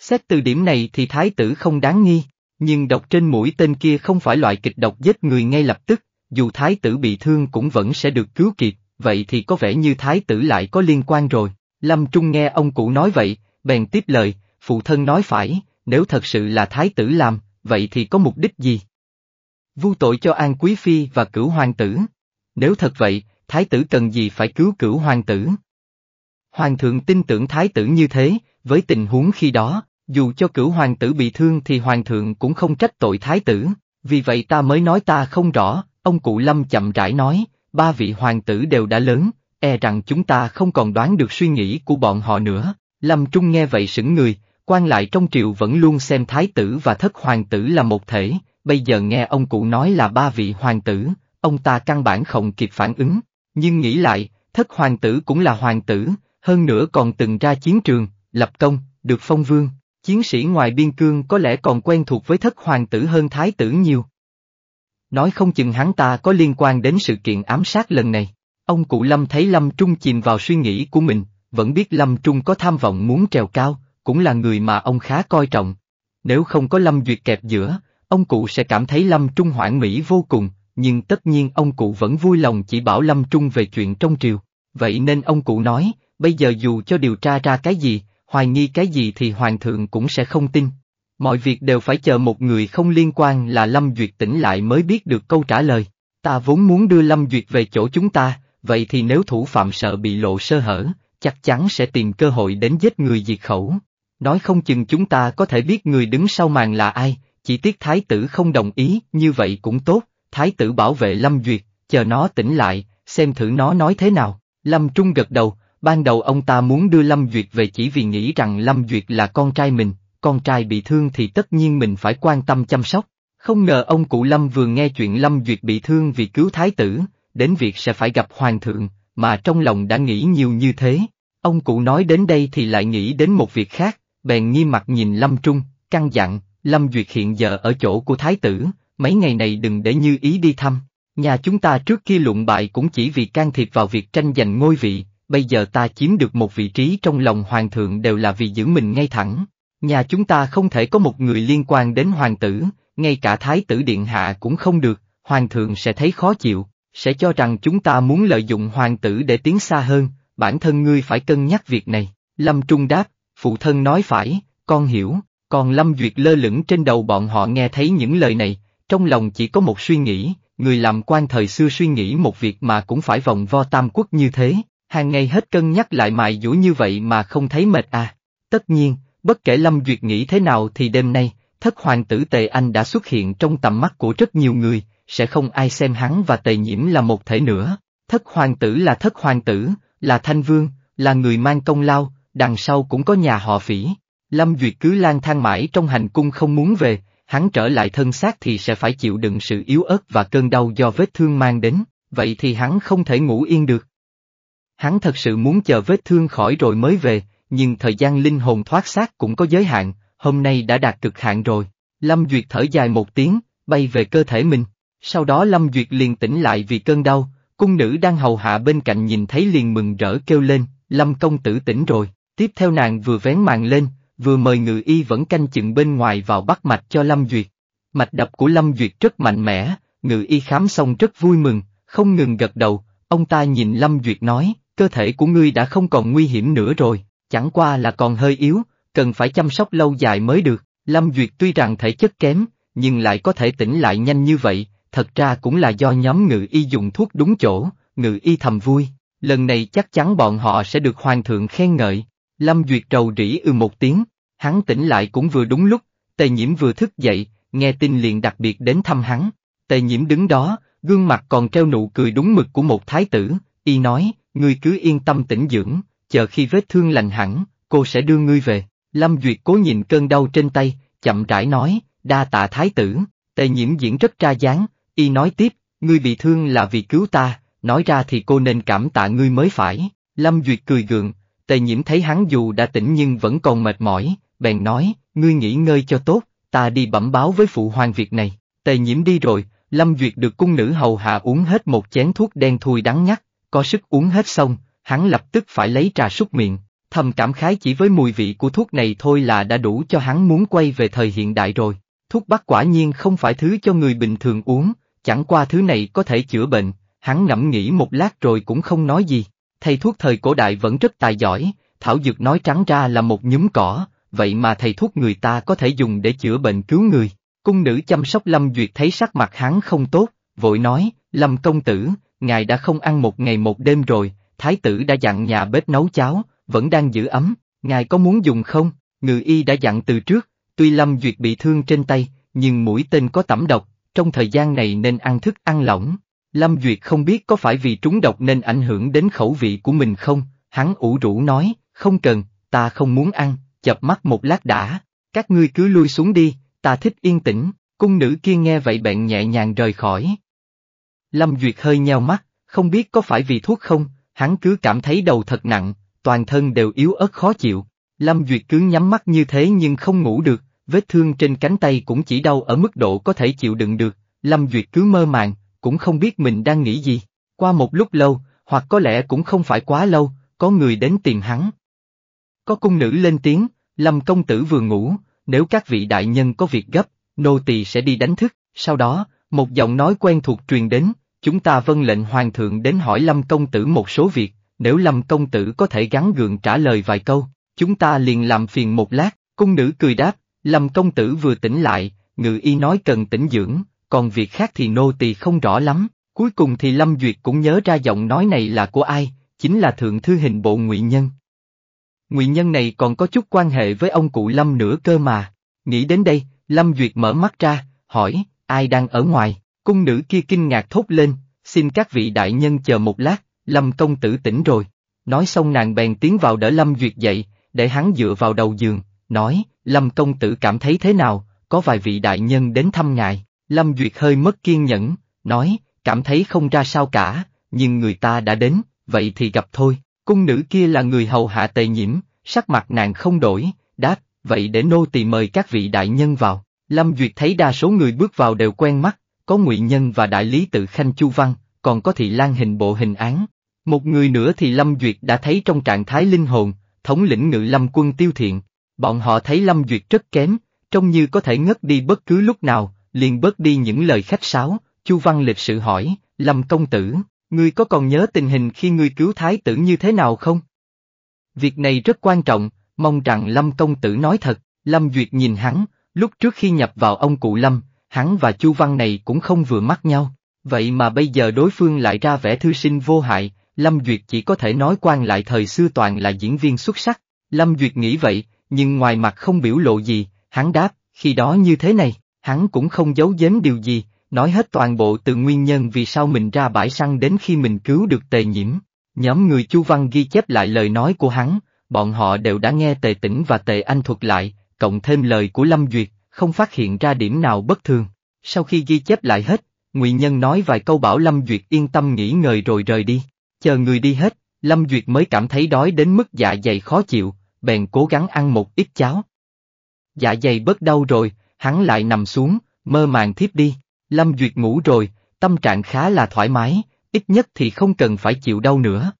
Xét từ điểm này thì thái tử không đáng nghi, nhưng độc trên mũi tên kia không phải loại kịch độc giết người ngay lập tức, dù thái tử bị thương cũng vẫn sẽ được cứu kịp, vậy thì có vẻ như thái tử lại có liên quan rồi. Lâm Trung nghe ông cụ nói vậy, bèn tiếp lời, phụ thân nói phải, nếu thật sự là thái tử làm, vậy thì có mục đích gì? Vu tội cho An Quý Phi và cửu hoàng tử. Nếu thật vậy, thái tử cần gì phải cứu cửu hoàng tử? Hoàng thượng tin tưởng thái tử như thế, với tình huống khi đó, dù cho cửu hoàng tử bị thương thì hoàng thượng cũng không trách tội thái tử, vì vậy ta mới nói ta không rõ, ông cụ lâm chậm rãi nói, ba vị hoàng tử đều đã lớn, e rằng chúng ta không còn đoán được suy nghĩ của bọn họ nữa. Lâm Trung nghe vậy sững người, quan lại trong triều vẫn luôn xem thái tử và thất hoàng tử là một thể, bây giờ nghe ông cụ nói là ba vị hoàng tử, ông ta căn bản không kịp phản ứng, nhưng nghĩ lại, thất hoàng tử cũng là hoàng tử, hơn nữa còn từng ra chiến trường, lập công, được phong vương, Chiến sĩ ngoài biên cương có lẽ còn quen thuộc với thất hoàng tử hơn thái tử nhiều. Nói không chừng hắn ta có liên quan đến sự kiện ám sát lần này. Ông cụ Lâm thấy Lâm Trung chìm vào suy nghĩ của mình, vẫn biết Lâm Trung có tham vọng muốn trèo cao, cũng là người mà ông khá coi trọng. Nếu không có Lâm Duyệt kẹp giữa, ông cụ sẽ cảm thấy Lâm Trung hoảng mỹ vô cùng, nhưng tất nhiên ông cụ vẫn vui lòng chỉ bảo Lâm Trung về chuyện trong triều. Vậy nên ông cụ nói, bây giờ dù cho điều tra ra cái gì, hoài nghi cái gì thì hoàng thượng cũng sẽ không tin. Mọi việc đều phải chờ một người không liên quan là Lâm Duyệt tỉnh lại mới biết được câu trả lời. Ta vốn muốn đưa Lâm Duyệt về chỗ chúng ta, vậy thì nếu thủ phạm sợ bị lộ sơ hở, chắc chắn sẽ tìm cơ hội đến giết người diệt khẩu. Nói không chừng chúng ta có thể biết người đứng sau màn là ai, chỉ tiếc thái tử không đồng ý, như vậy cũng tốt, thái tử bảo vệ Lâm Duyệt, chờ nó tỉnh lại, xem thử nó nói thế nào. Lâm Trung gật đầu, Ban đầu ông ta muốn đưa Lâm Duyệt về chỉ vì nghĩ rằng Lâm Duyệt là con trai mình, con trai bị thương thì tất nhiên mình phải quan tâm chăm sóc. Không ngờ ông cụ Lâm vừa nghe chuyện Lâm Duyệt bị thương vì cứu thái tử, đến việc sẽ phải gặp hoàng thượng, mà trong lòng đã nghĩ nhiều như thế. Ông cụ nói đến đây thì lại nghĩ đến một việc khác, bèn nghi mặt nhìn Lâm Trung, căng dặn, Lâm Duyệt hiện giờ ở chỗ của thái tử, mấy ngày này đừng để như ý đi thăm. Nhà chúng ta trước kia luận bại cũng chỉ vì can thiệp vào việc tranh giành ngôi vị, bây giờ ta chiếm được một vị trí trong lòng hoàng thượng đều là vì giữ mình ngay thẳng. Nhà chúng ta không thể có một người liên quan đến hoàng tử, ngay cả thái tử điện hạ cũng không được, hoàng thượng sẽ thấy khó chịu, sẽ cho rằng chúng ta muốn lợi dụng hoàng tử để tiến xa hơn, bản thân ngươi phải cân nhắc việc này. Lâm Trung đáp, phụ thân nói phải, con hiểu, còn Lâm Duyệt lơ lửng trên đầu bọn họ nghe thấy những lời này, trong lòng chỉ có một suy nghĩ, người làm quan thời xưa suy nghĩ một việc mà cũng phải vòng vo tam quốc như thế, hàng ngày hết cân nhắc lại mài dũa như vậy mà không thấy mệt à. Tất nhiên, bất kể Lâm Duyệt nghĩ thế nào thì đêm nay, thất hoàng tử Tề Anh đã xuất hiện trong tầm mắt của rất nhiều người, sẽ không ai xem hắn và Tề Nhiễm là một thể nữa. Thất hoàng tử là thất hoàng tử, là thanh vương, là người mang công lao, đằng sau cũng có nhà họ phỉ. Lâm Duyệt cứ lang thang mãi trong hành cung không muốn về, hắn trở lại thân xác thì sẽ phải chịu đựng sự yếu ớt và cơn đau do vết thương mang đến, vậy thì hắn không thể ngủ yên được. Hắn thật sự muốn chờ vết thương khỏi rồi mới về, nhưng thời gian linh hồn thoát xác cũng có giới hạn, hôm nay đã đạt cực hạn rồi. Lâm Duyệt thở dài một tiếng, bay về cơ thể mình. Sau đó Lâm Duyệt liền tỉnh lại vì cơn đau, cung nữ đang hầu hạ bên cạnh nhìn thấy liền mừng rỡ kêu lên, Lâm công tử tỉnh rồi. Tiếp theo nàng vừa vén màn lên, vừa mời ngự y vẫn canh chừng bên ngoài vào bắt mạch cho Lâm Duyệt. Mạch đập của Lâm Duyệt rất mạnh mẽ, ngự y khám xong rất vui mừng, không ngừng gật đầu, ông ta nhìn Lâm Duyệt nói, cơ thể của ngươi đã không còn nguy hiểm nữa rồi, chẳng qua là còn hơi yếu, cần phải chăm sóc lâu dài mới được. Lâm Duyệt tuy rằng thể chất kém, nhưng lại có thể tỉnh lại nhanh như vậy, thật ra cũng là do nhóm ngự y dùng thuốc đúng chỗ, ngự y thầm vui. Lần này chắc chắn bọn họ sẽ được hoàng thượng khen ngợi. Lâm Duyệt trầu rĩ ư ừ một tiếng, hắn tỉnh lại cũng vừa đúng lúc, tề nhiễm vừa thức dậy, nghe tin liền đặc biệt đến thăm hắn. Tề nhiễm đứng đó, gương mặt còn treo nụ cười đúng mực của một thái tử, y nói, ngươi cứ yên tâm tĩnh dưỡng, chờ khi vết thương lành hẳn, cô sẽ đưa ngươi về. Lâm Duyệt cố nhìn cơn đau trên tay, chậm rãi nói, đa tạ thái tử, tề nhiễm diễn rất ra dáng, y nói tiếp, ngươi bị thương là vì cứu ta, nói ra thì cô nên cảm tạ ngươi mới phải. Lâm Duyệt cười gượng, tề nhiễm thấy hắn dù đã tỉnh nhưng vẫn còn mệt mỏi, bèn nói, ngươi nghỉ ngơi cho tốt, ta đi bẩm báo với phụ hoàng việc này. Tề nhiễm đi rồi, Lâm Duyệt được cung nữ hầu hạ uống hết một chén thuốc đen thui đắng ngắt, có sức uống hết xong, hắn lập tức phải lấy trà súc miệng, thầm cảm khái chỉ với mùi vị của thuốc này thôi là đã đủ cho hắn muốn quay về thời hiện đại rồi. Thuốc bắc quả nhiên không phải thứ cho người bình thường uống, chẳng qua thứ này có thể chữa bệnh, hắn ngẫm nghĩ một lát rồi cũng không nói gì. Thầy thuốc thời cổ đại vẫn rất tài giỏi, thảo dược nói trắng ra là một nhúm cỏ, vậy mà thầy thuốc người ta có thể dùng để chữa bệnh cứu người. Cung nữ chăm sóc Lâm Duyệt thấy sắc mặt hắn không tốt, vội nói, Lâm công tử, ngài đã không ăn một ngày một đêm rồi, thái tử đã dặn nhà bếp nấu cháo, vẫn đang giữ ấm, ngài có muốn dùng không? Ngự y đã dặn từ trước, tuy Lâm Duyệt bị thương trên tay, nhưng mũi tên có tẩm độc, trong thời gian này nên ăn thức ăn lỏng. Lâm Duyệt không biết có phải vì trúng độc nên ảnh hưởng đến khẩu vị của mình không, hắn ủ rũ nói, không cần, ta không muốn ăn, chập mắt một lát đã, các ngươi cứ lui xuống đi, ta thích yên tĩnh, cung nữ kia nghe vậy bệnh nhẹ nhàng rời khỏi. Lâm Duyệt hơi nheo mắt, không biết có phải vì thuốc không, hắn cứ cảm thấy đầu thật nặng, toàn thân đều yếu ớt khó chịu. Lâm Duyệt cứ nhắm mắt như thế nhưng không ngủ được, vết thương trên cánh tay cũng chỉ đau ở mức độ có thể chịu đựng được, Lâm Duyệt cứ mơ màng, cũng không biết mình đang nghĩ gì. Qua một lúc lâu, hoặc có lẽ cũng không phải quá lâu, có người đến tìm hắn. Có cung nữ lên tiếng, Lâm công tử vừa ngủ, nếu các vị đại nhân có việc gấp, nô tỳ sẽ đi đánh thức, sau đó, một giọng nói quen thuộc truyền đến, chúng ta vâng lệnh hoàng thượng đến hỏi Lâm Công Tử một số việc, nếu Lâm Công Tử có thể gắn gượng trả lời vài câu, chúng ta liền làm phiền một lát, cung nữ cười đáp, Lâm Công Tử vừa tỉnh lại, ngự y nói cần tỉnh dưỡng, còn việc khác thì nô tỳ không rõ lắm, cuối cùng thì Lâm Duyệt cũng nhớ ra giọng nói này là của ai, chính là Thượng Thư Hình Bộ Ngụy Nhân. Ngụy Nhân này còn có chút quan hệ với ông cụ Lâm nữa cơ mà, nghĩ đến đây, Lâm Duyệt mở mắt ra, hỏi, ai đang ở ngoài, cung nữ kia kinh ngạc thốt lên, xin các vị đại nhân chờ một lát, Lâm công tử tỉnh rồi. Nói xong nàng bèn tiến vào đỡ Lâm Duyệt dậy, để hắn dựa vào đầu giường, nói, Lâm công tử cảm thấy thế nào, có vài vị đại nhân đến thăm ngài. Lâm Duyệt hơi mất kiên nhẫn, nói, cảm thấy không ra sao cả, nhưng người ta đã đến, vậy thì gặp thôi. Cung nữ kia là người hầu hạ tề nhiễm, sắc mặt nàng không đổi, đáp, vậy để nô tỳ mời các vị đại nhân vào. Lâm Duyệt thấy đa số người bước vào đều quen mắt, có ngụy nhân và đại lý tự khanh Chu Văn, còn có thị lan hình bộ hình án. Một người nữa thì Lâm Duyệt đã thấy trong trạng thái linh hồn, thống lĩnh ngự lâm quân tiêu thiện. Bọn họ thấy Lâm Duyệt rất kém, trông như có thể ngất đi bất cứ lúc nào, liền bớt đi những lời khách sáo, Chu Văn lịch sự hỏi, Lâm công tử, ngươi có còn nhớ tình hình khi ngươi cứu thái tử như thế nào không? Việc này rất quan trọng, mong rằng Lâm công tử nói thật, Lâm Duyệt nhìn hắn, Lúc trước khi nhập vào ông cụ Lâm, hắn và Chu Văn này cũng không vừa mắt nhau, vậy mà bây giờ đối phương lại ra vẻ thư sinh vô hại, Lâm Duyệt chỉ có thể nói quan lại thời xưa toàn là diễn viên xuất sắc. Lâm Duyệt nghĩ vậy, nhưng ngoài mặt không biểu lộ gì, hắn đáp, khi đó như thế này, hắn cũng không giấu giếm điều gì, nói hết toàn bộ từ nguyên nhân vì sao mình ra bãi săn đến khi mình cứu được tề nhiễm. Nhóm người Chu Văn ghi chép lại lời nói của hắn, bọn họ đều đã nghe tề tỉnh và tề anh thuật lại, cộng thêm lời của Lâm Duyệt, không phát hiện ra điểm nào bất thường. Sau khi ghi chép lại hết, Ngụy Nhân nói vài câu bảo Lâm Duyệt yên tâm nghỉ ngơi rồi rời đi. Chờ người đi hết, Lâm Duyệt mới cảm thấy đói đến mức dạ dày khó chịu, bèn cố gắng ăn một ít cháo. Dạ dày bớt đau rồi, hắn lại nằm xuống, mơ màng thiếp đi. Lâm Duyệt ngủ rồi, tâm trạng khá là thoải mái, ít nhất thì không cần phải chịu đau nữa.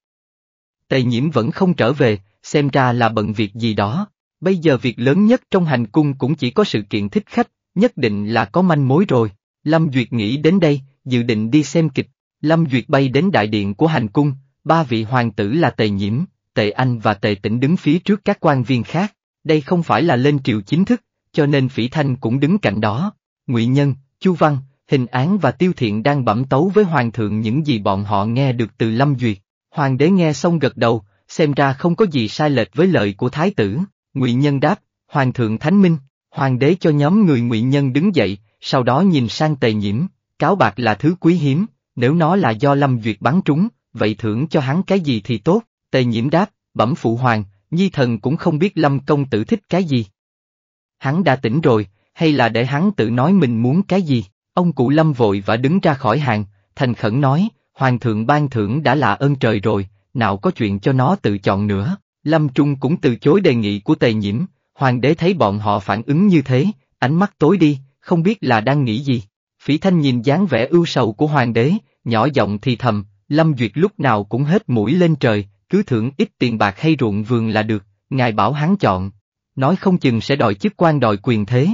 Tề nhiễm vẫn không trở về, xem ra là bận việc gì đó. Bây giờ việc lớn nhất trong hành cung cũng chỉ có sự kiện thích khách, nhất định là có manh mối rồi. Lâm Duyệt nghĩ đến đây, dự định đi xem kịch. Lâm Duyệt bay đến đại điện của hành cung, ba vị hoàng tử là Tề Nhiễm, Tề Anh và Tề Tĩnh đứng phía trước các quan viên khác. Đây không phải là lên triều chính thức, cho nên Phỉ Thanh cũng đứng cạnh đó. Ngụy Nhân, Chu Văn, Hình Án và Tiêu Thiện đang bẩm tấu với Hoàng thượng những gì bọn họ nghe được từ Lâm Duyệt. Hoàng đế nghe xong gật đầu, xem ra không có gì sai lệch với lời của Thái tử. Ngụy Nhân đáp, Hoàng thượng Thánh Minh, Hoàng đế cho nhóm người Ngụy Nhân đứng dậy, sau đó nhìn sang tề nhiễm, cáo bạc là thứ quý hiếm, nếu nó là do Lâm Duyệt bắn trúng, vậy thưởng cho hắn cái gì thì tốt, tề nhiễm đáp, bẩm phụ hoàng, nhi thần cũng không biết Lâm công tử thích cái gì. Hắn đã tỉnh rồi, hay là để hắn tự nói mình muốn cái gì, ông cụ Lâm vội và đứng ra khỏi hàng, thành khẩn nói, Hoàng thượng ban thưởng đã là ơn trời rồi, nào có chuyện cho nó tự chọn nữa. Lâm Trung cũng từ chối đề nghị của tề nhiễm, hoàng đế thấy bọn họ phản ứng như thế, ánh mắt tối đi, không biết là đang nghĩ gì. Phỉ Thanh nhìn dáng vẻ ưu sầu của hoàng đế, nhỏ giọng thì thầm, Lâm Duyệt lúc nào cũng hết mũi lên trời, cứ thưởng ít tiền bạc hay ruộng vườn là được, ngài bảo hắn chọn. Nói không chừng sẽ đòi chức quan đòi quyền thế.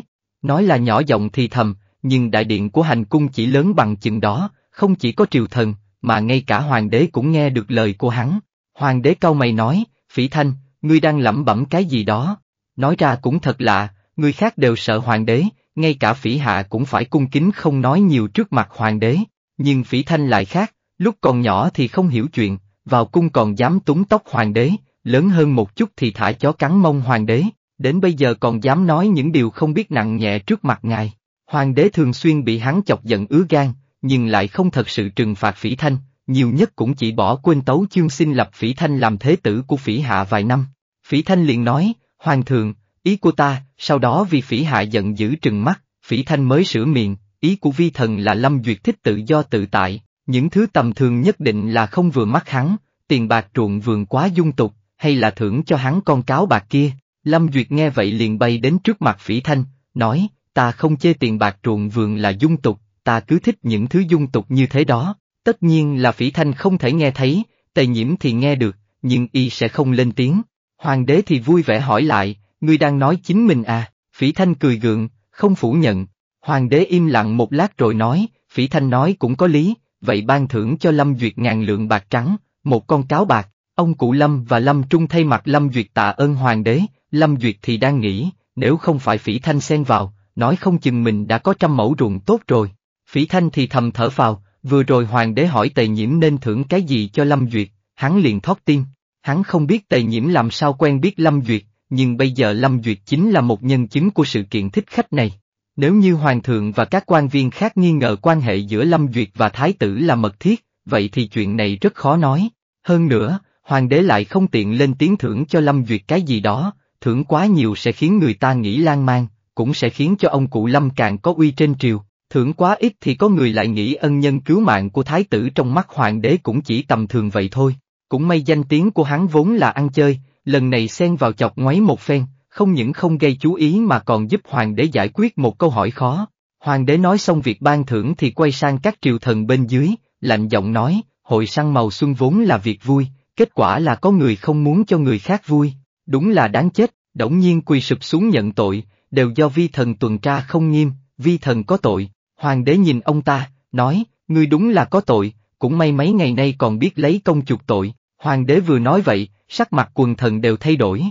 Nói là nhỏ giọng thì thầm, nhưng đại điện của hành cung chỉ lớn bằng chừng đó, không chỉ có triều thần, mà ngay cả hoàng đế cũng nghe được lời của hắn. Hoàng đế cau mày nói, Phỉ Thanh, ngươi đang lẩm bẩm cái gì đó. Nói ra cũng thật lạ, người khác đều sợ hoàng đế, ngay cả phỉ hạ cũng phải cung kính không nói nhiều trước mặt hoàng đế. Nhưng phỉ Thanh lại khác, lúc còn nhỏ thì không hiểu chuyện, vào cung còn dám túng tóc hoàng đế, lớn hơn một chút thì thả chó cắn mông hoàng đế, đến bây giờ còn dám nói những điều không biết nặng nhẹ trước mặt ngài. Hoàng đế thường xuyên bị hắn chọc giận ứa gan, nhưng lại không thật sự trừng phạt phỉ thanh, nhiều nhất cũng chỉ bỏ quên tấu chương xin lập Phỉ Thanh làm thế tử của Phỉ Hạ vài năm. Phỉ Thanh liền nói, Hoàng thượng, ý của ta, sau đó vì Phỉ Hạ giận dữ trừng mắt, Phỉ Thanh mới sửa miệng, ý của vi thần là Lâm Duyệt thích tự do tự tại, những thứ tầm thường nhất định là không vừa mắt hắn, tiền bạc ruộng vườn quá dung tục, hay là thưởng cho hắn con cáo bạc kia. Lâm Duyệt nghe vậy liền bay đến trước mặt Phỉ Thanh, nói, ta không chê tiền bạc ruộng vườn là dung tục, ta cứ thích những thứ dung tục như thế đó. Tất nhiên là phỉ thanh không thể nghe thấy, tề nhiễm thì nghe được, nhưng y sẽ không lên tiếng. Hoàng đế thì vui vẻ hỏi lại, ngươi đang nói chính mình à, phỉ thanh cười gượng, không phủ nhận. Hoàng đế im lặng một lát rồi nói, phỉ thanh nói cũng có lý, vậy ban thưởng cho Lâm Duyệt ngàn lượng bạc trắng, một con cáo bạc, ông cụ Lâm và Lâm Trung thay mặt Lâm Duyệt tạ ơn Hoàng đế, Lâm Duyệt thì đang nghĩ, nếu không phải phỉ thanh xen vào, nói không chừng mình đã có trăm mẫu ruộng tốt rồi. Phỉ thanh thì thầm thở vào. Vừa rồi hoàng đế hỏi tề nhiễm nên thưởng cái gì cho Lâm Duyệt, hắn liền thoát tim. Hắn không biết tề nhiễm làm sao quen biết Lâm Duyệt, nhưng bây giờ Lâm Duyệt chính là một nhân chứng của sự kiện thích khách này. Nếu như hoàng thượng và các quan viên khác nghi ngờ quan hệ giữa Lâm Duyệt và thái tử là mật thiết, vậy thì chuyện này rất khó nói. Hơn nữa, hoàng đế lại không tiện lên tiếng thưởng cho Lâm Duyệt cái gì đó, thưởng quá nhiều sẽ khiến người ta nghĩ lan man, cũng sẽ khiến cho ông cụ Lâm càng có uy trên triều. Thưởng quá ít thì có người lại nghĩ ân nhân cứu mạng của thái tử trong mắt hoàng đế cũng chỉ tầm thường vậy thôi. Cũng may danh tiếng của hắn vốn là ăn chơi, lần này xen vào chọc ngoáy một phen, không những không gây chú ý mà còn giúp hoàng đế giải quyết một câu hỏi khó. Hoàng đế nói xong việc ban thưởng thì quay sang các triều thần bên dưới, lạnh giọng nói, hội săn màu xuân vốn là việc vui, kết quả là có người không muốn cho người khác vui, đúng là đáng chết, đổng nhiên quỳ sụp xuống nhận tội, đều do vi thần tuần tra không nghiêm, vi thần có tội. Hoàng đế nhìn ông ta, nói, ngươi đúng là có tội, cũng may mấy ngày nay còn biết lấy công chuộc tội, hoàng đế vừa nói vậy, sắc mặt quần thần đều thay đổi.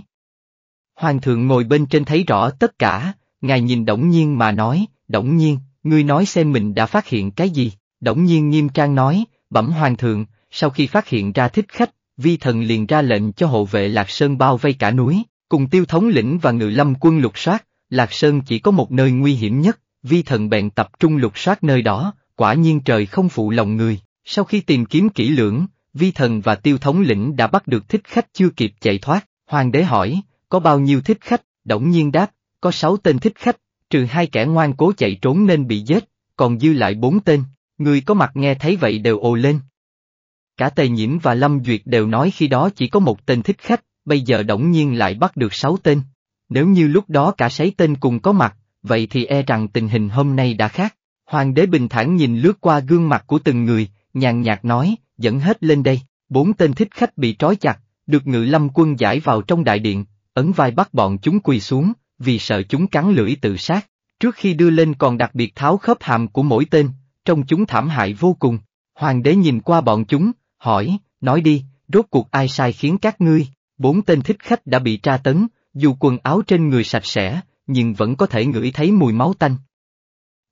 Hoàng thượng ngồi bên trên thấy rõ tất cả, ngài nhìn Đổng Nhiên mà nói, Đổng Nhiên, ngươi nói xem mình đã phát hiện cái gì, Đổng Nhiên nghiêm trang nói, bẩm hoàng thượng, sau khi phát hiện ra thích khách, vi thần liền ra lệnh cho hộ vệ Lạc Sơn bao vây cả núi, cùng tiêu thống lĩnh và ngự lâm quân lục soát, Lạc Sơn chỉ có một nơi nguy hiểm nhất, vi thần bèn tập trung lục soát nơi đó, quả nhiên trời không phụ lòng người, sau khi tìm kiếm kỹ lưỡng, vi thần và tiêu thống lĩnh đã bắt được thích khách chưa kịp chạy thoát, hoàng đế hỏi, có bao nhiêu thích khách, đổng nhiên đáp, có sáu tên thích khách, trừ hai kẻ ngoan cố chạy trốn nên bị giết, còn dư lại bốn tên, người có mặt nghe thấy vậy đều ồ lên. Cả Tề Nhiễm và Lâm Duyệt đều nói khi đó chỉ có một tên thích khách, bây giờ đổng nhiên lại bắt được sáu tên. Nếu như lúc đó cả sấy tên cùng có mặt, vậy thì e rằng tình hình hôm nay đã khác. Hoàng đế bình thản nhìn lướt qua gương mặt của từng người, nhàn nhạt nói, dẫn hết lên đây, bốn tên thích khách bị trói chặt, được ngự lâm quân giải vào trong đại điện, ấn vai bắt bọn chúng quỳ xuống, vì sợ chúng cắn lưỡi tự sát. Trước khi đưa lên còn đặc biệt tháo khớp hàm của mỗi tên, trong chúng thảm hại vô cùng. Hoàng đế nhìn qua bọn chúng, hỏi, nói đi, rốt cuộc ai sai khiến các ngươi, bốn tên thích khách đã bị tra tấn, dù quần áo trên người sạch sẽ, nhưng vẫn có thể ngửi thấy mùi máu tanh.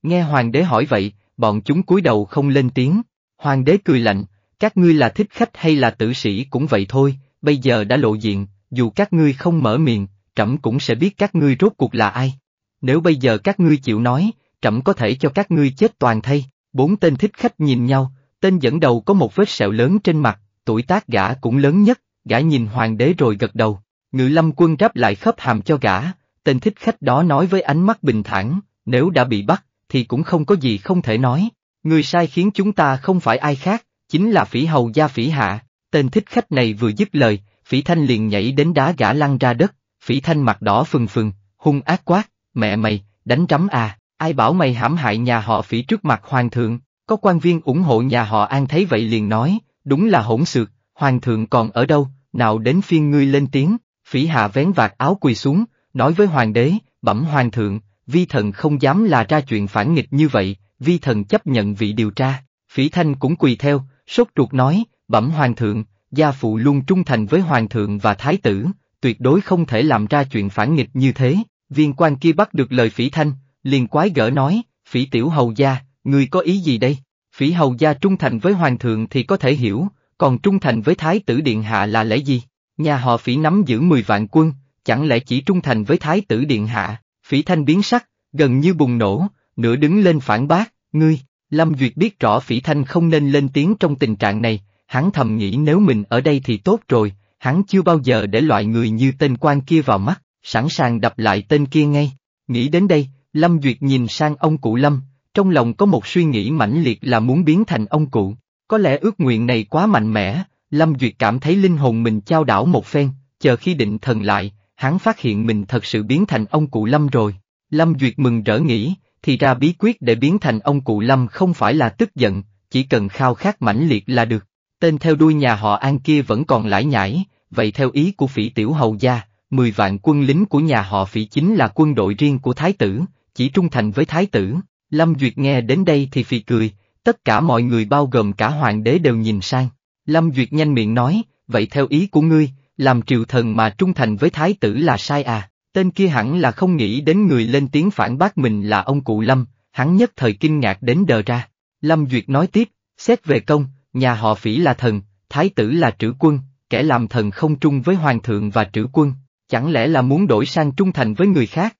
Nghe hoàng đế hỏi vậy, bọn chúng cúi đầu không lên tiếng. Hoàng đế cười lạnh, các ngươi là thích khách hay là tử sĩ cũng vậy thôi, bây giờ đã lộ diện, dù các ngươi không mở miệng, trẫm cũng sẽ biết các ngươi rốt cuộc là ai. Nếu bây giờ các ngươi chịu nói, trẫm có thể cho các ngươi chết toàn thây. Bốn tên thích khách nhìn nhau, tên dẫn đầu có một vết sẹo lớn trên mặt, tuổi tác gã cũng lớn nhất, gã nhìn hoàng đế rồi gật đầu. Ngự lâm quân đáp lại khớp hàm cho gã, tên thích khách đó nói với ánh mắt bình thản, nếu đã bị bắt, thì cũng không có gì không thể nói. Người sai khiến chúng ta không phải ai khác, chính là phỉ hầu gia phỉ hạ, tên thích khách này vừa dứt lời, phỉ thanh liền nhảy đến đá gã lăn ra đất, phỉ thanh mặt đỏ phừng phừng, hung ác quát, mẹ mày, đánh rắm à, ai bảo mày hãm hại nhà họ phỉ trước mặt hoàng thượng, có quan viên ủng hộ nhà họ an thấy vậy liền nói, đúng là hỗn xược, hoàng thượng còn ở đâu, nào đến phiên ngươi lên tiếng, phỉ hạ vén vạt áo quỳ xuống, nói với hoàng đế, bẩm hoàng thượng, vi thần không dám là ra chuyện phản nghịch như vậy, vi thần chấp nhận vị điều tra. Phỉ Thanh cũng quỳ theo, sốt ruột nói, bẩm hoàng thượng, gia phụ luôn trung thành với hoàng thượng và thái tử, tuyệt đối không thể làm ra chuyện phản nghịch như thế. Viên quan kia bắt được lời Phỉ Thanh, liền quái gỡ nói, Phỉ Tiểu Hầu Gia, người có ý gì đây? Phỉ Hầu Gia trung thành với hoàng thượng thì có thể hiểu, còn trung thành với thái tử điện hạ là lẽ gì? Nhà họ Phỉ nắm giữ 10 vạn quân, chẳng lẽ chỉ trung thành với thái tử điện hạ, phỉ thanh biến sắc, gần như bùng nổ, nửa đứng lên phản bác, ngươi, Lâm Duyệt biết rõ phỉ thanh không nên lên tiếng trong tình trạng này, hắn thầm nghĩ nếu mình ở đây thì tốt rồi, hắn chưa bao giờ để loại người như tên quan kia vào mắt, sẵn sàng đập lại tên kia ngay, nghĩ đến đây, Lâm Duyệt nhìn sang ông cụ Lâm, trong lòng có một suy nghĩ mãnh liệt là muốn biến thành ông cụ, có lẽ ước nguyện này quá mạnh mẽ, Lâm Duyệt cảm thấy linh hồn mình trao đảo một phen, chờ khi định thần lại, hắn phát hiện mình thật sự biến thành ông cụ Lâm rồi. Lâm Duyệt mừng rỡ nghĩ, thì ra bí quyết để biến thành ông cụ Lâm không phải là tức giận, chỉ cần khao khát mãnh liệt là được. Tên theo đuôi nhà họ An kia vẫn còn lải nhải, vậy theo ý của phỉ tiểu hầu gia, 10 vạn quân lính của nhà họ phỉ chính là quân đội riêng của thái tử, chỉ trung thành với thái tử. Lâm Duyệt nghe đến đây thì phì cười, tất cả mọi người bao gồm cả hoàng đế đều nhìn sang. Lâm Duyệt nhanh miệng nói, vậy theo ý của ngươi, làm triều thần mà trung thành với thái tử là sai à, tên kia hẳn là không nghĩ đến người lên tiếng phản bác mình là ông cụ Lâm, hắn nhất thời kinh ngạc đến đờ ra. Lâm Duyệt nói tiếp, xét về công, nhà họ phỉ là thần, thái tử là trữ quân, kẻ làm thần không trung với hoàng thượng và trữ quân, chẳng lẽ là muốn đổi sang trung thành với người khác?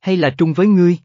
Hay là trung với ngươi?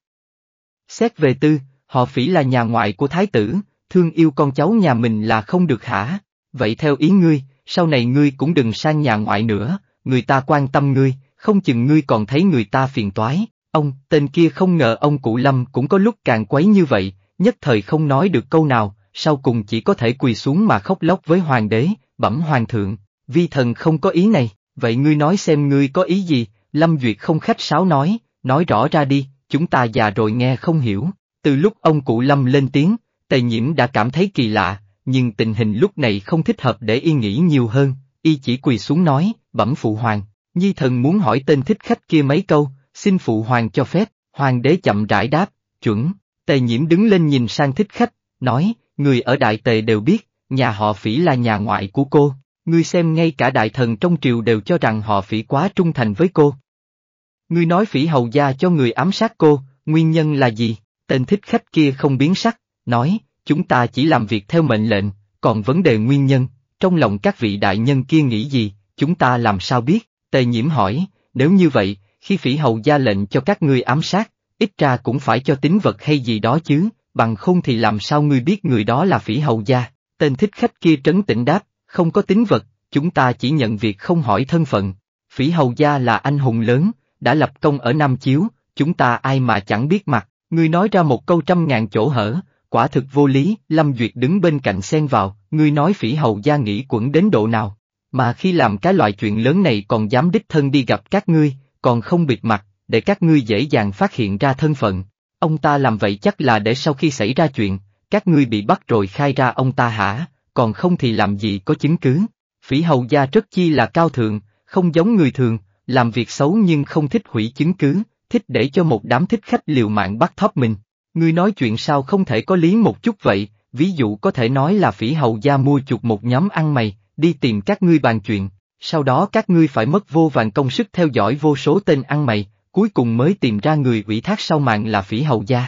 Xét về tư, họ phỉ là nhà ngoại của thái tử, thương yêu con cháu nhà mình là không được hả? Vậy theo ý ngươi, sau này ngươi cũng đừng sang nhà ngoại nữa, người ta quan tâm ngươi, không chừng ngươi còn thấy người ta phiền toái. Ông, tên kia không ngờ ông cụ Lâm cũng có lúc càng quấy như vậy, nhất thời không nói được câu nào, sau cùng chỉ có thể quỳ xuống mà khóc lóc với hoàng đế, bẩm hoàng thượng, vi thần không có ý này, vậy ngươi nói xem ngươi có ý gì, Lâm Duyệt không khách sáo nói, nói rõ ra đi, chúng ta già rồi nghe không hiểu, từ lúc ông cụ Lâm lên tiếng, tề nhiễm đã cảm thấy kỳ lạ, nhưng tình hình lúc này không thích hợp để y nghĩ nhiều hơn, y chỉ quỳ xuống nói, bẩm phụ hoàng, nhi thần muốn hỏi tên thích khách kia mấy câu, xin phụ hoàng cho phép, hoàng đế chậm rãi đáp, chuẩn, tề nhiễm đứng lên nhìn sang thích khách, nói, người ở đại tề đều biết, nhà họ phỉ là nhà ngoại của cô, ngươi xem ngay cả đại thần trong triều đều cho rằng họ phỉ quá trung thành với cô. Ngươi nói phỉ hầu gia cho người ám sát cô, nguyên nhân là gì? Tên thích khách kia không biến sắc, nói, chúng ta chỉ làm việc theo mệnh lệnh, còn vấn đề nguyên nhân, trong lòng các vị đại nhân kia nghĩ gì, chúng ta làm sao biết, tề nhiễm hỏi, nếu như vậy, khi phỉ hầu ra lệnh cho các ngươi ám sát, ít ra cũng phải cho tính vật hay gì đó chứ, bằng không thì làm sao ngươi biết người đó là phỉ hầu gia, tên thích khách kia trấn tĩnh đáp, không có tính vật, chúng ta chỉ nhận việc không hỏi thân phận, phỉ hầu gia là anh hùng lớn, đã lập công ở Nam Chiếu, chúng ta ai mà chẳng biết mặt, ngươi nói ra một câu trăm ngàn chỗ hở, quả thực vô lý, Lâm Duyệt đứng bên cạnh xen vào, ngươi nói phỉ hầu gia nghĩ quẩn đến độ nào, mà khi làm cái loại chuyện lớn này còn dám đích thân đi gặp các ngươi, còn không bịt mặt, để các ngươi dễ dàng phát hiện ra thân phận. Ông ta làm vậy chắc là để sau khi xảy ra chuyện, các ngươi bị bắt rồi khai ra ông ta hả, còn không thì làm gì có chứng cứ. Phỉ hầu gia rất chi là cao thượng, không giống người thường, làm việc xấu nhưng không thích hủy chứng cứ, thích để cho một đám thích khách liều mạng bắt thóp mình. Ngươi nói chuyện sao không thể có lý một chút vậy, ví dụ có thể nói là phỉ hầu gia mua chuột một nhóm ăn mày, đi tìm các ngươi bàn chuyện, sau đó các ngươi phải mất vô vàng công sức theo dõi vô số tên ăn mày, cuối cùng mới tìm ra người ủy thác sau mạng là phỉ hầu gia.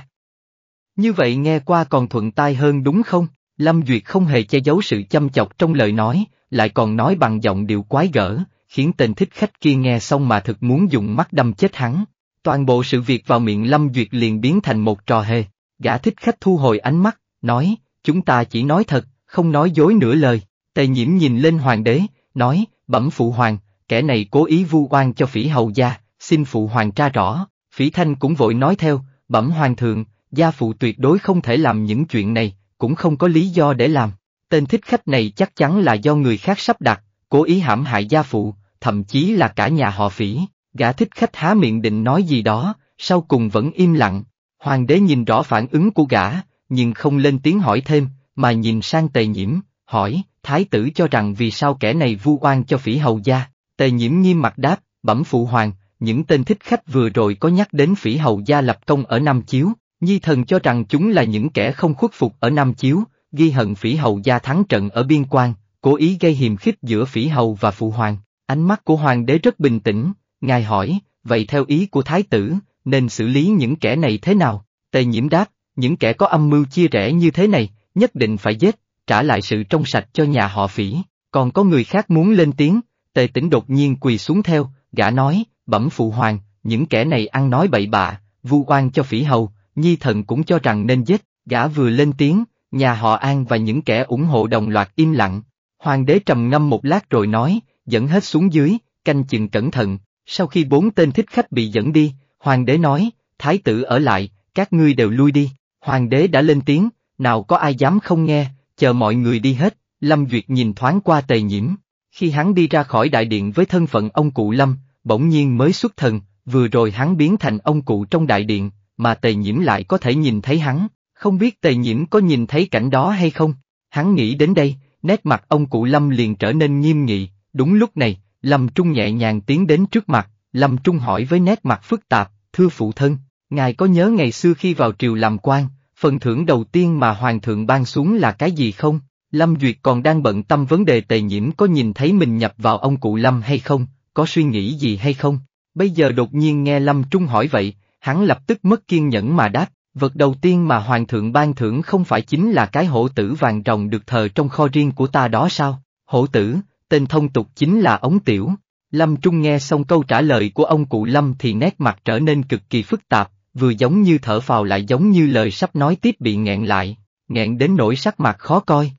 Như vậy nghe qua còn thuận tai hơn đúng không? Lâm Duyệt không hề che giấu sự chăm chọc trong lời nói, lại còn nói bằng giọng điệu quái gở, khiến tên thích khách kia nghe xong mà thực muốn dùng mắt đâm chết hắn. Toàn bộ sự việc vào miệng Lâm Duyệt liền biến thành một trò hề, gã thích khách thu hồi ánh mắt, nói, chúng ta chỉ nói thật, không nói dối nửa lời, tề nhiễm nhìn lên hoàng đế, nói, bẩm phụ hoàng, kẻ này cố ý vu oan cho phỉ hầu gia, xin phụ hoàng tra rõ, phỉ thanh cũng vội nói theo, bẩm hoàng thượng, gia phụ tuyệt đối không thể làm những chuyện này, cũng không có lý do để làm, tên thích khách này chắc chắn là do người khác sắp đặt, cố ý hãm hại gia phụ, thậm chí là cả nhà họ phỉ. Gã thích khách há miệng định nói gì đó, sau cùng vẫn im lặng. Hoàng đế nhìn rõ phản ứng của gã, nhưng không lên tiếng hỏi thêm, mà nhìn sang tề nhiễm, hỏi, thái tử cho rằng vì sao kẻ này vu oan cho phỉ hầu gia. Tề nhiễm nghiêm mặt đáp, bẩm phụ hoàng, những tên thích khách vừa rồi có nhắc đến phỉ hầu gia lập công ở Nam Chiếu, nhi thần cho rằng chúng là những kẻ không khuất phục ở Nam Chiếu, ghi hận phỉ hầu gia thắng trận ở biên quan, cố ý gây hiềm khích giữa phỉ hầu và phụ hoàng. Ánh mắt của hoàng đế rất bình tĩnh, Ngài hỏi, vậy theo ý của thái tử, nên xử lý những kẻ này thế nào? Tề nhiễm đáp, những kẻ có âm mưu chia rẽ như thế này, nhất định phải giết, trả lại sự trong sạch cho nhà họ phỉ. Còn có người khác muốn lên tiếng, tề tỉnh đột nhiên quỳ xuống theo, gã nói, bẩm phụ hoàng, những kẻ này ăn nói bậy bạ, vu oan cho phỉ hầu, nhi thần cũng cho rằng nên giết, gã vừa lên tiếng, nhà họ an và những kẻ ủng hộ đồng loạt im lặng. Hoàng đế trầm ngâm một lát rồi nói, dẫn hết xuống dưới, canh chừng cẩn thận, sau khi bốn tên thích khách bị dẫn đi, hoàng đế nói, thái tử ở lại, các ngươi đều lui đi, hoàng đế đã lên tiếng, nào có ai dám không nghe, chờ mọi người đi hết, Lâm Duyệt nhìn thoáng qua tề nhiễm, khi hắn đi ra khỏi đại điện với thân phận ông cụ Lâm, bỗng nhiên mới xuất thần, vừa rồi hắn biến thành ông cụ trong đại điện, mà tề nhiễm lại có thể nhìn thấy hắn, không biết tề nhiễm có nhìn thấy cảnh đó hay không, hắn nghĩ đến đây, nét mặt ông cụ Lâm liền trở nên nghiêm nghị, đúng lúc này, Lâm Trung nhẹ nhàng tiến đến trước mặt, Lâm Trung hỏi với nét mặt phức tạp, thưa phụ thân, ngài có nhớ ngày xưa khi vào triều làm quan, phần thưởng đầu tiên mà Hoàng thượng ban xuống là cái gì không? Lâm Duyệt còn đang bận tâm vấn đề tề nhiễm có nhìn thấy mình nhập vào ông cụ Lâm hay không, có suy nghĩ gì hay không? Bây giờ đột nhiên nghe Lâm Trung hỏi vậy, hắn lập tức mất kiên nhẫn mà đáp, vật đầu tiên mà Hoàng thượng ban thưởng không phải chính là cái hổ tử vàng rồng được thờ trong kho riêng của ta đó sao? Hổ tử, tên thông tục chính là ống tiểu. Lâm Trung nghe xong câu trả lời của ông cụ Lâm thì nét mặt trở nên cực kỳ phức tạp, vừa giống như thở phào lại giống như lời sắp nói tiếp bị nghẹn lại, nghẹn đến nỗi sắc mặt khó coi.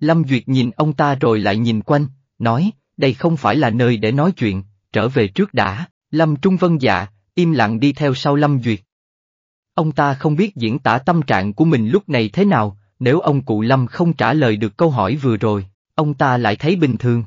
Lâm Duyệt nhìn ông ta rồi lại nhìn quanh, nói, đây không phải là nơi để nói chuyện, trở về trước đã, Lâm Trung Vân dạ, im lặng đi theo sau Lâm Duyệt. Ông ta không biết diễn tả tâm trạng của mình lúc này thế nào, nếu ông cụ Lâm không trả lời được câu hỏi vừa rồi, ông ta lại thấy bình thường.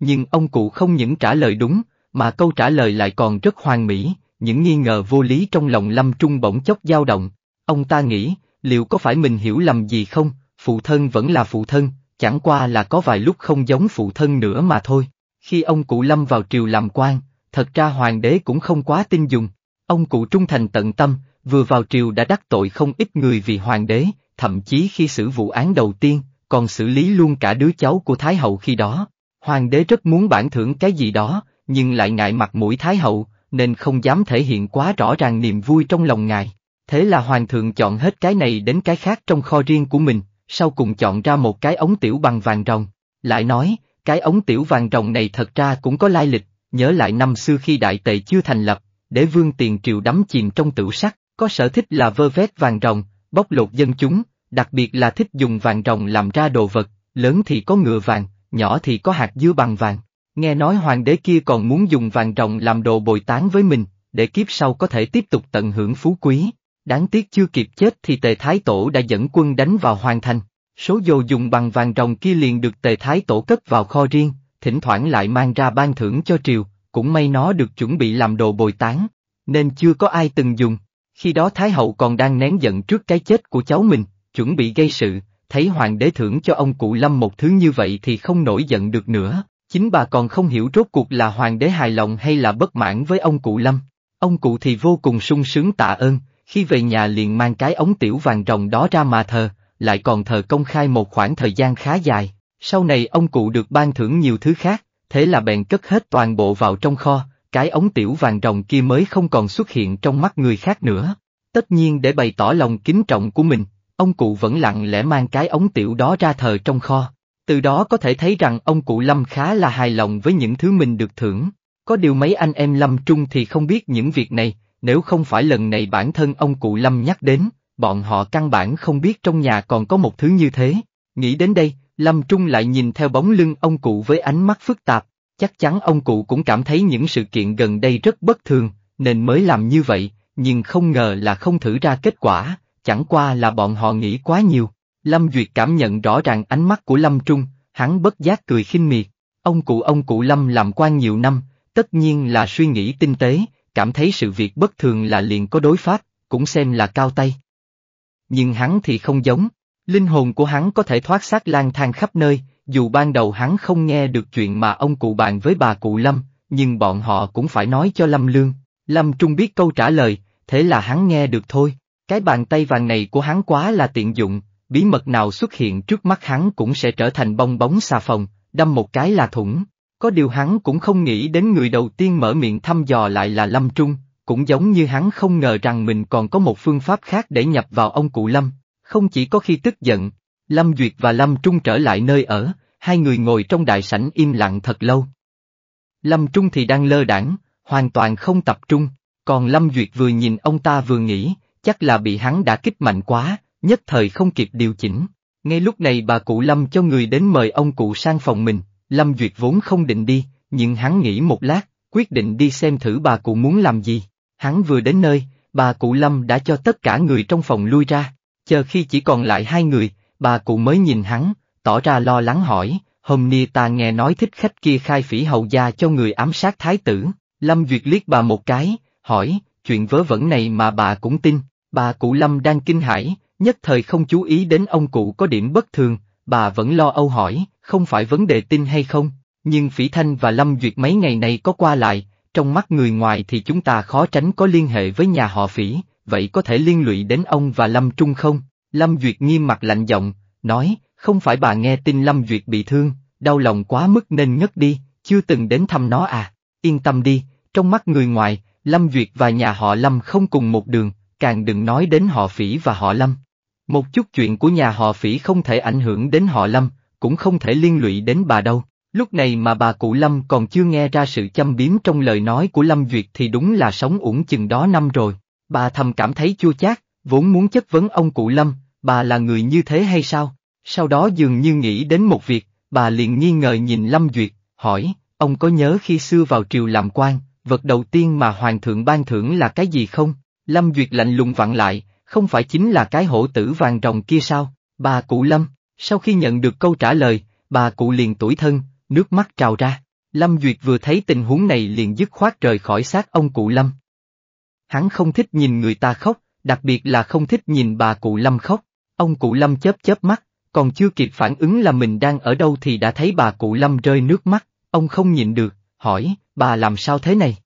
Nhưng ông cụ không những trả lời đúng, mà câu trả lời lại còn rất hoàn mỹ, những nghi ngờ vô lý trong lòng Lâm Trung bỗng chốc dao động. Ông ta nghĩ, liệu có phải mình hiểu lầm gì không, phụ thân vẫn là phụ thân, chẳng qua là có vài lúc không giống phụ thân nữa mà thôi. Khi ông cụ Lâm vào triều làm quan, thật ra hoàng đế cũng không quá tin dùng. Ông cụ trung thành tận tâm, vừa vào triều đã đắc tội không ít người vì hoàng đế, thậm chí khi xử vụ án đầu tiên, còn xử lý luôn cả đứa cháu của Thái Hậu khi đó. Hoàng đế rất muốn bản thưởng cái gì đó, nhưng lại ngại mặt mũi Thái Hậu, nên không dám thể hiện quá rõ ràng niềm vui trong lòng ngài. Thế là Hoàng thượng chọn hết cái này đến cái khác trong kho riêng của mình, sau cùng chọn ra một cái ống tiểu bằng vàng rồng. Lại nói, cái ống tiểu vàng rồng này thật ra cũng có lai lịch, nhớ lại năm xưa khi đại tệ chưa thành lập, để vương tiền triều đắm chìm trong tửu sắc, có sở thích là vơ vét vàng rồng, bóc lột dân chúng, đặc biệt là thích dùng vàng rồng làm ra đồ vật, lớn thì có ngựa vàng, nhỏ thì có hạt dưa bằng vàng. Nghe nói hoàng đế kia còn muốn dùng vàng rồng làm đồ bồi tán với mình, để kiếp sau có thể tiếp tục tận hưởng phú quý. Đáng tiếc chưa kịp chết thì tề thái tổ đã dẫn quân đánh vào hoàng thành. Số dồ dùng bằng vàng rồng kia liền được tề thái tổ cất vào kho riêng, thỉnh thoảng lại mang ra ban thưởng cho triều, cũng may nó được chuẩn bị làm đồ bồi tán, nên chưa có ai từng dùng. Khi đó Thái Hậu còn đang nén giận trước cái chết của cháu mình, chuẩn bị gây sự, thấy hoàng đế thưởng cho ông cụ Lâm một thứ như vậy thì không nổi giận được nữa, chính bà còn không hiểu rốt cuộc là hoàng đế hài lòng hay là bất mãn với ông cụ Lâm. Ông cụ thì vô cùng sung sướng tạ ơn, khi về nhà liền mang cái ống tiểu vàng rồng đó ra mà thờ, lại còn thờ công khai một khoảng thời gian khá dài. Sau này ông cụ được ban thưởng nhiều thứ khác, thế là bèn cất hết toàn bộ vào trong kho, cái ống tiểu vàng rồng kia mới không còn xuất hiện trong mắt người khác nữa. Tất nhiên để bày tỏ lòng kính trọng của mình, ông cụ vẫn lặng lẽ mang cái ống tiểu đó ra thờ trong kho. Từ đó có thể thấy rằng ông cụ Lâm khá là hài lòng với những thứ mình được thưởng. Có điều mấy anh em Lâm Trung thì không biết những việc này, nếu không phải lần này bản thân ông cụ Lâm nhắc đến, bọn họ căn bản không biết trong nhà còn có một thứ như thế. Nghĩ đến đây, Lâm Trung lại nhìn theo bóng lưng ông cụ với ánh mắt phức tạp, chắc chắn ông cụ cũng cảm thấy những sự kiện gần đây rất bất thường, nên mới làm như vậy, nhưng không ngờ là không thử ra kết quả, chẳng qua là bọn họ nghĩ quá nhiều. Lâm Duyệt cảm nhận rõ ràng ánh mắt của Lâm Trung, hắn bất giác cười khinh miệt. Ông cụ ông cụ Lâm làm quan nhiều năm, tất nhiên là suy nghĩ tinh tế, cảm thấy sự việc bất thường là liền có đối pháp, cũng xem là cao tay. Nhưng hắn thì không giống, linh hồn của hắn có thể thoát xác lang thang khắp nơi, dù ban đầu hắn không nghe được chuyện mà ông cụ bàn với bà cụ Lâm, nhưng bọn họ cũng phải nói cho Lâm Lương. Lâm Trung biết câu trả lời, thế là hắn nghe được thôi. Cái bàn tay vàng này của hắn quá là tiện dụng, bí mật nào xuất hiện trước mắt hắn cũng sẽ trở thành bong bóng xà phòng, đâm một cái là thủng. Có điều hắn cũng không nghĩ đến người đầu tiên mở miệng thăm dò lại là Lâm Trung, cũng giống như hắn không ngờ rằng mình còn có một phương pháp khác để nhập vào ông cụ Lâm. Không chỉ có khi tức giận, Lâm Duyệt và Lâm Trung trở lại nơi ở, hai người ngồi trong đại sảnh im lặng thật lâu. Lâm Trung thì đang lơ đảng, hoàn toàn không tập trung, còn Lâm Duyệt vừa nhìn ông ta vừa nghĩ, chắc là bị hắn đã kích mạnh quá, nhất thời không kịp điều chỉnh. Ngay lúc này bà cụ Lâm cho người đến mời ông cụ sang phòng mình, Lâm Duyệt vốn không định đi, nhưng hắn nghĩ một lát, quyết định đi xem thử bà cụ muốn làm gì. Hắn vừa đến nơi, bà cụ Lâm đã cho tất cả người trong phòng lui ra, chờ khi chỉ còn lại hai người, bà cụ mới nhìn hắn, tỏ ra lo lắng hỏi, hôm nay ta nghe nói thích khách kia khai phỉ hầu gia cho người ám sát thái tử, Lâm Duyệt liếc bà một cái, hỏi, chuyện vớ vẩn này mà bà cũng tin, Bà cụ Lâm đang kinh hãi, nhất thời không chú ý đến ông cụ có điểm bất thường, bà vẫn lo âu hỏi, không phải vấn đề tin hay không, nhưng Phỉ Thanh và Lâm Duyệt mấy ngày này có qua lại, trong mắt người ngoài thì chúng ta khó tránh có liên hệ với nhà họ Phỉ, vậy có thể liên lụy đến ông và Lâm Trung không? Lâm Duyệt nghiêm mặt lạnh giọng, nói, không phải bà nghe tin Lâm Duyệt bị thương, đau lòng quá mức nên ngất đi, chưa từng đến thăm nó à, yên tâm đi, trong mắt người ngoài, Lâm Duyệt và nhà họ Lâm không cùng một đường, càng đừng nói đến họ phỉ và họ lâm. Một chút chuyện của nhà họ phỉ không thể ảnh hưởng đến họ lâm, cũng không thể liên lụy đến bà đâu. Lúc này mà bà cụ Lâm còn chưa nghe ra sự châm biếm trong lời nói của Lâm Duyệt thì đúng là sống uổng chừng đó năm rồi. Bà thầm cảm thấy chua chát, vốn muốn chất vấn ông cụ Lâm, bà là người như thế hay sao? Sau đó dường như nghĩ đến một việc, bà liền nghi ngờ nhìn Lâm Duyệt, hỏi, ông có nhớ khi xưa vào triều làm quan, vật đầu tiên mà Hoàng thượng ban thưởng là cái gì không? Lâm Duyệt lạnh lùng vặn lại, không phải chính là cái hổ tử vàng rồng kia sao, bà cụ Lâm, sau khi nhận được câu trả lời, bà cụ liền tủi thân, nước mắt trào ra. Lâm Duyệt vừa thấy tình huống này liền dứt khoát rời khỏi xác ông cụ Lâm. Hắn không thích nhìn người ta khóc, đặc biệt là không thích nhìn bà cụ Lâm khóc. Ông cụ Lâm chớp chớp mắt, còn chưa kịp phản ứng là mình đang ở đâu thì đã thấy bà cụ Lâm rơi nước mắt, ông không nhìn được, hỏi, bà làm sao thế này?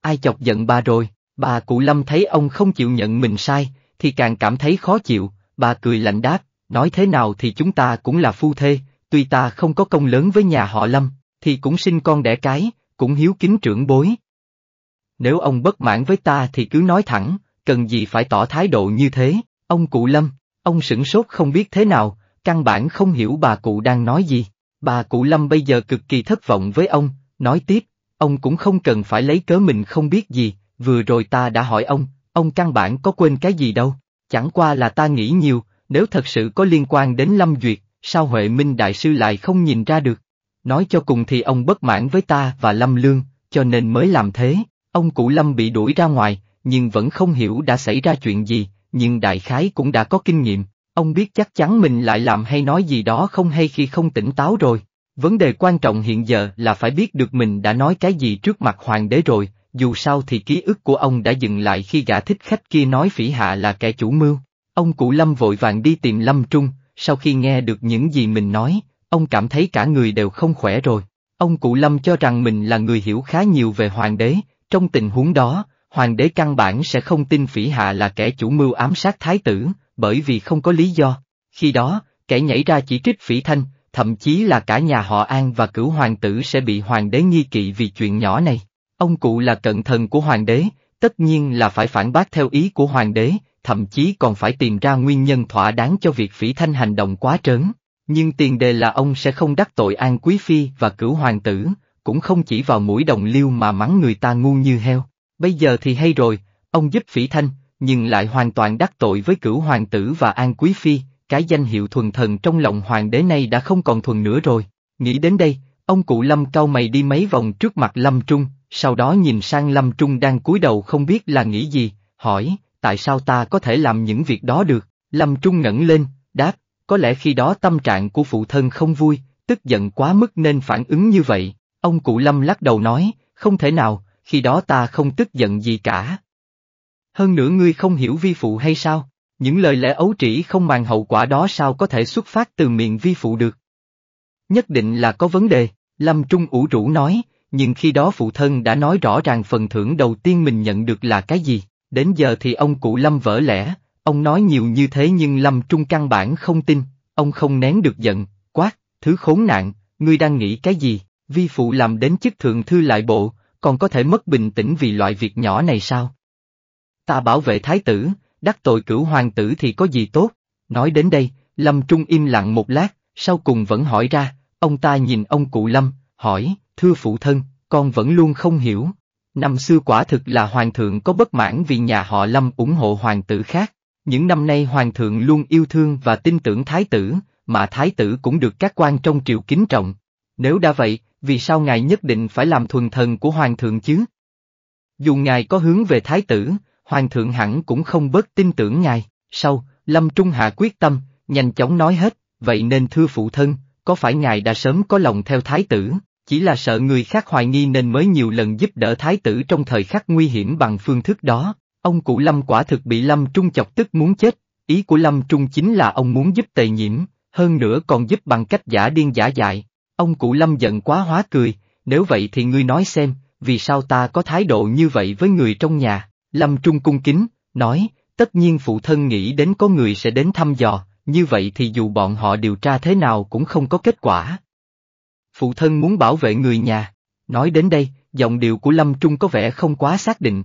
Ai chọc giận bà rồi? Bà cụ Lâm thấy ông không chịu nhận mình sai, thì càng cảm thấy khó chịu, bà cười lạnh đáp, nói thế nào thì chúng ta cũng là phu thê, tuy ta không có công lớn với nhà họ Lâm, thì cũng sinh con đẻ cái, cũng hiếu kính trưởng bối. Nếu ông bất mãn với ta thì cứ nói thẳng, cần gì phải tỏ thái độ như thế, ông cụ Lâm, ông sửng sốt không biết thế nào, căn bản không hiểu bà cụ đang nói gì. Bà cụ Lâm bây giờ cực kỳ thất vọng với ông, nói tiếp, ông cũng không cần phải lấy cớ mình không biết gì, vừa rồi ta đã hỏi ông, ông căn bản có quên cái gì đâu, chẳng qua là ta nghĩ nhiều, nếu thật sự có liên quan đến Lâm Duyệt, sao Huệ Minh Đại Sư lại không nhìn ra được. Nói cho cùng thì ông bất mãn với ta và Lâm Lương, cho nên mới làm thế, ông cụ Lâm bị đuổi ra ngoài, nhưng vẫn không hiểu đã xảy ra chuyện gì, nhưng đại khái cũng đã có kinh nghiệm, ông biết chắc chắn mình lại làm hay nói gì đó không hay khi không tỉnh táo rồi. Vấn đề quan trọng hiện giờ là phải biết được mình đã nói cái gì trước mặt hoàng đế rồi, dù sao thì ký ức của ông đã dừng lại khi gã thích khách kia nói phỉ hạ là kẻ chủ mưu. Ông cụ Lâm vội vàng đi tìm Lâm Trung, sau khi nghe được những gì mình nói, ông cảm thấy cả người đều không khỏe rồi. Ông cụ Lâm cho rằng mình là người hiểu khá nhiều về hoàng đế, trong tình huống đó, hoàng đế căn bản sẽ không tin phỉ hạ là kẻ chủ mưu ám sát thái tử, bởi vì không có lý do. Khi đó, kẻ nhảy ra chỉ trích phỉ thanh, thậm chí là cả nhà họ An và cửu hoàng tử sẽ bị hoàng đế nghi kỵ vì chuyện nhỏ này. Ông cụ là cận thần của hoàng đế, tất nhiên là phải phản bác theo ý của hoàng đế, thậm chí còn phải tìm ra nguyên nhân thỏa đáng cho việc phỉ thanh hành động quá trớn. Nhưng tiền đề là ông sẽ không đắc tội An Quý Phi và cửu hoàng tử, cũng không chỉ vào mũi đồng liêu mà mắng người ta ngu như heo. Bây giờ thì hay rồi, ông giúp phỉ thanh, nhưng lại hoàn toàn đắc tội với cửu hoàng tử và An Quý Phi, cái danh hiệu thuần thần trong lòng hoàng đế này đã không còn thuần nữa rồi. Nghĩ đến đây, ông cụ Lâm cau mày đi mấy vòng trước mặt Lâm Trung, sau đó nhìn sang Lâm Trung đang cúi đầu không biết là nghĩ gì, hỏi, tại sao ta có thể làm những việc đó được? Lâm Trung ngẩng lên, đáp, có lẽ khi đó tâm trạng của phụ thân không vui, tức giận quá mức nên phản ứng như vậy. Ông cụ Lâm lắc đầu nói, không thể nào, khi đó ta không tức giận gì cả. Hơn nữa ngươi không hiểu vi phụ hay sao? Những lời lẽ ấu trĩ không màng hậu quả đó sao có thể xuất phát từ miệng vi phụ được? Nhất định là có vấn đề, Lâm Trung ủ rũ nói, nhưng khi đó phụ thân đã nói rõ ràng phần thưởng đầu tiên mình nhận được là cái gì, đến giờ thì ông cụ Lâm vỡ lẽ, ông nói nhiều như thế nhưng Lâm Trung căn bản không tin, ông không nén được giận, quát, thứ khốn nạn, ngươi đang nghĩ cái gì, vi phụ làm đến chức thượng thư lại bộ, còn có thể mất bình tĩnh vì loại việc nhỏ này sao? Ta bảo vệ thái tử, đắc tội cửu hoàng tử thì có gì tốt, nói đến đây, Lâm Trung im lặng một lát, sau cùng vẫn hỏi ra, ông ta nhìn ông cụ Lâm, hỏi, thưa phụ thân, con vẫn luôn không hiểu. Năm xưa quả thực là hoàng thượng có bất mãn vì nhà họ Lâm ủng hộ hoàng tử khác. Những năm nay hoàng thượng luôn yêu thương và tin tưởng thái tử, mà thái tử cũng được các quan trong triều kính trọng. Nếu đã vậy, vì sao ngài nhất định phải làm thuần thần của hoàng thượng chứ? Dù ngài có hướng về thái tử, hoàng thượng hẳn cũng không bớt tin tưởng ngài. Sau, Lâm Trung Hạ quyết tâm, nhanh chóng nói hết, vậy nên thưa phụ thân, có phải ngài đã sớm có lòng theo thái tử, chỉ là sợ người khác hoài nghi nên mới nhiều lần giúp đỡ thái tử trong thời khắc nguy hiểm bằng phương thức đó. Ông cụ Lâm quả thực bị Lâm Trung chọc tức muốn chết, ý của Lâm Trung chính là ông muốn giúp tề nhiễm, hơn nữa còn giúp bằng cách giả điên giả dại. Ông cụ Lâm giận quá hóa cười, nếu vậy thì ngươi nói xem, vì sao ta có thái độ như vậy với người trong nhà? Lâm Trung cung kính, nói, tất nhiên phụ thân nghĩ đến có người sẽ đến thăm dò, như vậy thì dù bọn họ điều tra thế nào cũng không có kết quả, phụ thân muốn bảo vệ người nhà. Nói đến đây, giọng điệu của Lâm Trung có vẻ không quá xác định.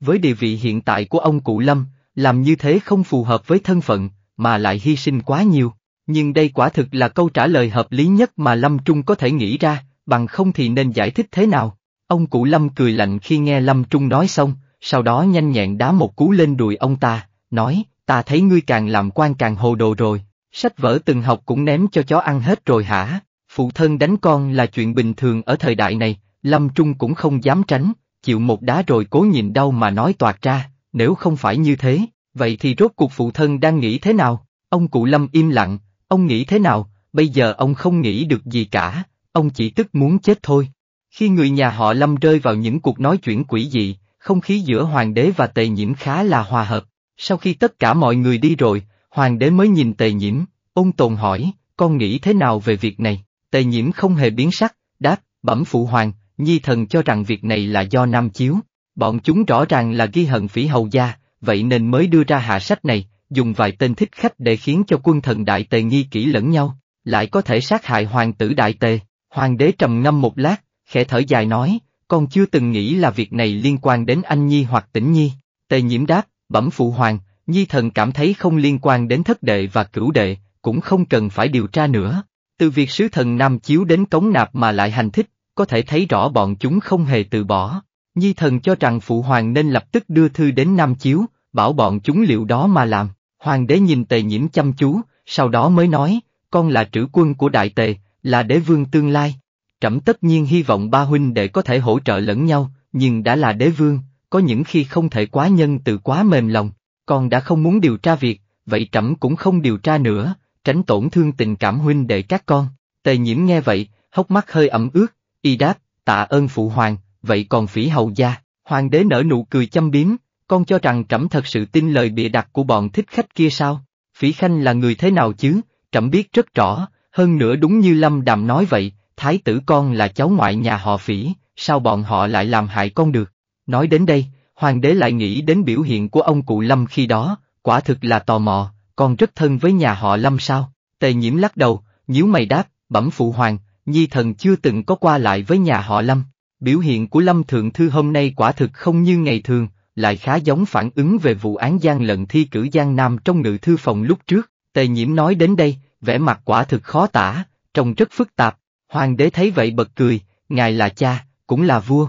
Với địa vị hiện tại của ông cụ Lâm, làm như thế không phù hợp với thân phận, mà lại hy sinh quá nhiều. Nhưng đây quả thực là câu trả lời hợp lý nhất mà Lâm Trung có thể nghĩ ra, bằng không thì nên giải thích thế nào. Ông cụ Lâm cười lạnh khi nghe Lâm Trung nói xong, sau đó nhanh nhẹn đá một cú lên đùi ông ta, nói, ta thấy ngươi càng làm quan càng hồ đồ rồi, sách vở từng học cũng ném cho chó ăn hết rồi hả? Phụ thân đánh con là chuyện bình thường ở thời đại này, Lâm Trung cũng không dám tránh, chịu một đá rồi cố nhìn đau mà nói toạt ra, nếu không phải như thế, vậy thì rốt cuộc phụ thân đang nghĩ thế nào? Ông cụ Lâm im lặng, ông nghĩ thế nào, bây giờ ông không nghĩ được gì cả, ông chỉ tức muốn chết thôi. Khi người nhà họ Lâm rơi vào những cuộc nói chuyện quỷ dị, không khí giữa hoàng đế và tề nhiễm khá là hòa hợp. Sau khi tất cả mọi người đi rồi, hoàng đế mới nhìn tề nhiễm, ôn tồn hỏi, con nghĩ thế nào về việc này? Tề nhiễm không hề biến sắc, đáp, bẩm phụ hoàng, nhi thần cho rằng việc này là do Nam Chiếu. Bọn chúng rõ ràng là ghi hận phỉ hầu gia, vậy nên mới đưa ra hạ sách này, dùng vài tên thích khách để khiến cho quân thần đại tề nghi kỹ lẫn nhau, lại có thể sát hại hoàng tử đại tề. Hoàng đế trầm ngâm một lát, khẽ thở dài nói, con chưa từng nghĩ là việc này liên quan đến anh Nhi hoặc tĩnh Nhi. Tề nhiễm đáp, bẩm phụ hoàng, Nhi thần cảm thấy không liên quan đến thất đệ và cửu đệ, cũng không cần phải điều tra nữa. Từ việc sứ thần Nam chiếu đến cống nạp mà lại hành thích, có thể thấy rõ bọn chúng không hề từ bỏ. Nhi thần cho rằng phụ hoàng nên lập tức đưa thư đến Nam chiếu, bảo bọn chúng liệu đó mà làm. Hoàng đế nhìn tề nhiễm chăm chú, sau đó mới nói, con là trữ quân của đại tề, là đế vương tương lai. Trẫm tất nhiên hy vọng ba huynh để có thể hỗ trợ lẫn nhau, nhưng đã là đế vương, có những khi không thể quá nhân từ quá mềm lòng, con đã không muốn điều tra việc, vậy trẫm cũng không điều tra nữa, tránh tổn thương tình cảm huynh đệ các con. Tề nhiễm nghe vậy, hốc mắt hơi ẩm ướt, y đáp, tạ ơn phụ hoàng, vậy còn phỉ hầu gia, hoàng đế nở nụ cười châm biếm, con cho rằng trẫm thật sự tin lời bịa đặt của bọn thích khách kia sao? Phỉ khanh là người thế nào chứ, trẫm biết rất rõ, hơn nữa đúng như lâm đàm nói vậy, thái tử con là cháu ngoại nhà họ phỉ, sao bọn họ lại làm hại con được? Nói đến đây, hoàng đế lại nghĩ đến biểu hiện của ông cụ lâm khi đó, quả thực là tò mò, còn rất thân với nhà họ Lâm sao? Tề nhiễm lắc đầu, nhíu mày đáp, bẩm phụ hoàng, nhi thần chưa từng có qua lại với nhà họ Lâm. Biểu hiện của Lâm Thượng Thư hôm nay quả thực không như ngày thường, lại khá giống phản ứng về vụ án gian lận thi cử Giang Nam trong ngự thư phòng lúc trước. Tề nhiễm nói đến đây, vẻ mặt quả thực khó tả, trông rất phức tạp. Hoàng đế thấy vậy bật cười, ngài là cha, cũng là vua.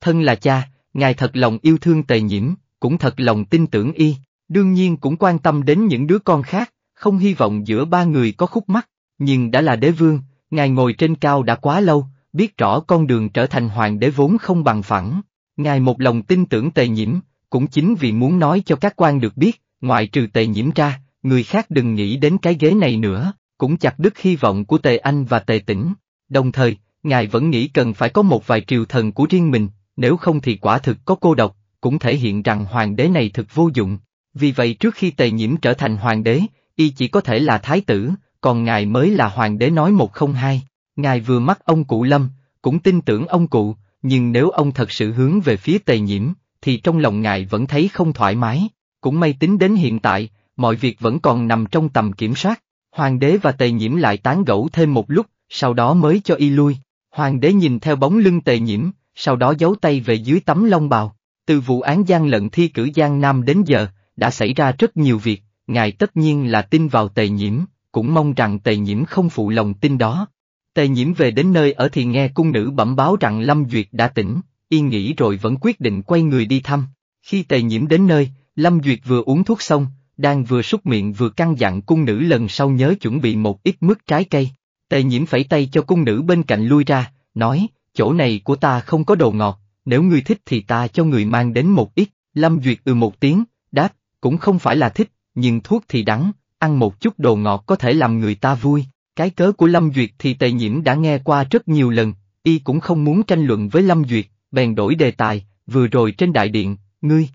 Thân là cha, ngài thật lòng yêu thương tề nhiễm, cũng thật lòng tin tưởng y. Đương nhiên cũng quan tâm đến những đứa con khác, không hy vọng giữa ba người có khúc mắc, nhưng đã là đế vương, ngài ngồi trên cao đã quá lâu, biết rõ con đường trở thành hoàng đế vốn không bằng phẳng. Ngài một lòng tin tưởng tề nhiễm, cũng chính vì muốn nói cho các quan được biết, ngoại trừ tề nhiễm ra, người khác đừng nghĩ đến cái ghế này nữa, cũng chặt đứt hy vọng của tề anh và tề tỉnh. Đồng thời, ngài vẫn nghĩ cần phải có một vài triều thần của riêng mình, nếu không thì quả thực có cô độc, cũng thể hiện rằng hoàng đế này thực vô dụng. Vì vậy trước khi tề nhiễm trở thành hoàng đế, y chỉ có thể là thái tử, còn ngài mới là hoàng đế nói một không hai. Ngài vừa mắc ông cụ Lâm, cũng tin tưởng ông cụ, nhưng nếu ông thật sự hướng về phía tề nhiễm, thì trong lòng ngài vẫn thấy không thoải mái. Cũng may tính đến hiện tại, mọi việc vẫn còn nằm trong tầm kiểm soát. Hoàng đế và tề nhiễm lại tán gẫu thêm một lúc, sau đó mới cho y lui. Hoàng đế nhìn theo bóng lưng tề nhiễm, sau đó giấu tay về dưới tấm long bào. Từ vụ án gian lận thi cử Giang Nam đến giờ, đã xảy ra rất nhiều việc, ngài tất nhiên là tin vào tề nhiễm, cũng mong rằng tề nhiễm không phụ lòng tin đó. Tề nhiễm về đến nơi ở thì nghe cung nữ bẩm báo rằng Lâm Duyệt đã tỉnh, yên nghỉ rồi vẫn quyết định quay người đi thăm. Khi tề nhiễm đến nơi, Lâm Duyệt vừa uống thuốc xong, đang vừa súc miệng vừa căng dặn cung nữ lần sau nhớ chuẩn bị một ít mứt trái cây. Tề nhiễm phẩy tay cho cung nữ bên cạnh lui ra, nói, chỗ này của ta không có đồ ngọt, nếu ngươi thích thì ta cho người mang đến một ít. Lâm Duyệt ừ một tiếng, đáp, cũng không phải là thích, nhưng thuốc thì đắng, ăn một chút đồ ngọt có thể làm người ta vui. Cái cớ của Lâm Duyệt thì Tề Nhiễm đã nghe qua rất nhiều lần, y cũng không muốn tranh luận với Lâm Duyệt, bèn đổi đề tài, vừa rồi trên đại điện, ngươi.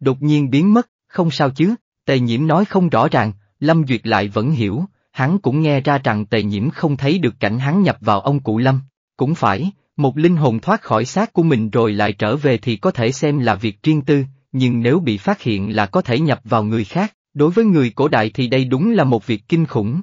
Đột nhiên biến mất, không sao chứ, Tề Nhiễm nói không rõ ràng, Lâm Duyệt lại vẫn hiểu, hắn cũng nghe ra rằng Tề Nhiễm không thấy được cảnh hắn nhập vào ông cụ Lâm, cũng phải, một linh hồn thoát khỏi xác của mình rồi lại trở về thì có thể xem là việc riêng tư, nhưng nếu bị phát hiện là có thể nhập vào người khác, đối với người cổ đại thì đây đúng là một việc kinh khủng.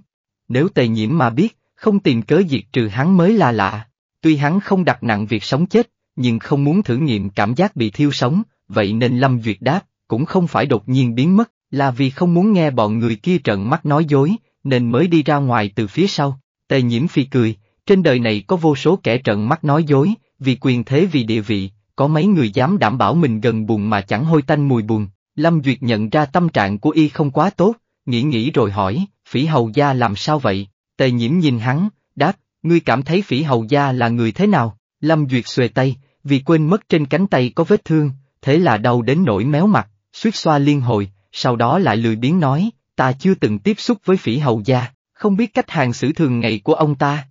Nếu tề nhiễm mà biết, không tìm cớ diệt trừ hắn mới là lạ, tuy hắn không đặt nặng việc sống chết, nhưng không muốn thử nghiệm cảm giác bị thiêu sống, vậy nên Lâm Duyệt đáp, cũng không phải đột nhiên biến mất, là vì không muốn nghe bọn người kia trận mắt nói dối, nên mới đi ra ngoài từ phía sau. Tề nhiễm phi cười, trên đời này có vô số kẻ trận mắt nói dối, vì quyền thế vì địa vị, có mấy người dám đảm bảo mình gần buồn mà chẳng hôi tanh mùi buồn. Lâm Duyệt nhận ra tâm trạng của y không quá tốt, nghĩ nghĩ rồi hỏi, phỉ hầu gia làm sao vậy? Tề nhiễm nhìn hắn, đáp, ngươi cảm thấy phỉ hầu gia là người thế nào? Lâm Duyệt xuề tay, vì quên mất trên cánh tay có vết thương, thế là đau đến nỗi méo mặt, suýt xoa liên hồi, sau đó lại lười biếng nói, ta chưa từng tiếp xúc với phỉ hầu gia, không biết cách hàng xử thường ngày của ông ta.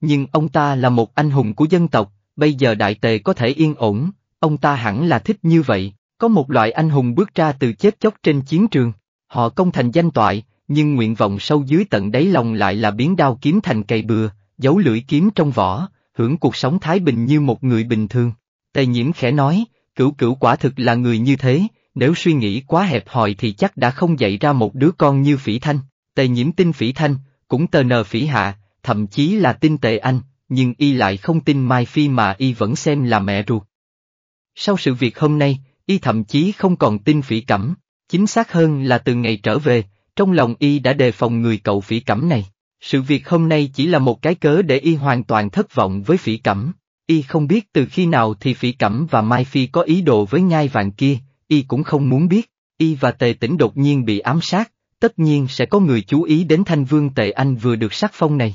Nhưng ông ta là một anh hùng của dân tộc, bây giờ đại tề có thể yên ổn, ông ta hẳn là thích như vậy, có một loại anh hùng bước ra từ chết chóc trên chiến trường, họ công thành danh toại, nhưng nguyện vọng sâu dưới tận đáy lòng lại là biến đao kiếm thành cày bừa, giấu lưỡi kiếm trong vỏ, hưởng cuộc sống thái bình như một người bình thường. Tề nhiễm khẽ nói, cửu cửu quả thực là người như thế, nếu suy nghĩ quá hẹp hòi thì chắc đã không dạy ra một đứa con như phỉ thanh. Tề nhiễm tin phỉ thanh, cũng tờ nờ phỉ hạ, thậm chí là tin tề anh, nhưng y lại không tin Mai Phi mà y vẫn xem là mẹ ruột. Sau sự việc hôm nay, y thậm chí không còn tin phỉ cẩm, chính xác hơn là từ ngày trở về, trong lòng y đã đề phòng người cậu phỉ cẩm này. Sự việc hôm nay chỉ là một cái cớ để y hoàn toàn thất vọng với phỉ cẩm. Y không biết từ khi nào thì phỉ cẩm và Mai Phi có ý đồ với ngai vàng kia, y cũng không muốn biết. Y và Tề Tĩnh đột nhiên bị ám sát, tất nhiên sẽ có người chú ý đến thanh vương Tề Anh vừa được sắc phong này.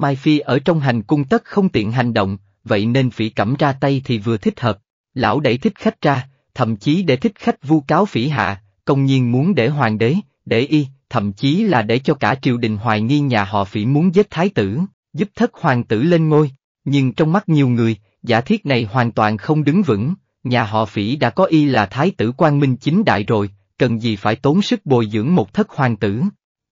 Mai Phi ở trong hành cung tất không tiện hành động, vậy nên phỉ cẩm ra tay thì vừa thích hợp. Lão đẩy thích khách ra, thậm chí để thích khách vu cáo phỉ hạ, công nhiên muốn để hoàng đế, để y, thậm chí là để cho cả triều đình hoài nghi nhà họ phỉ muốn giết thái tử, giúp thất hoàng tử lên ngôi. Nhưng trong mắt nhiều người, giả thiết này hoàn toàn không đứng vững, nhà họ phỉ đã có y là thái tử quang minh chính đại rồi, cần gì phải tốn sức bồi dưỡng một thất hoàng tử.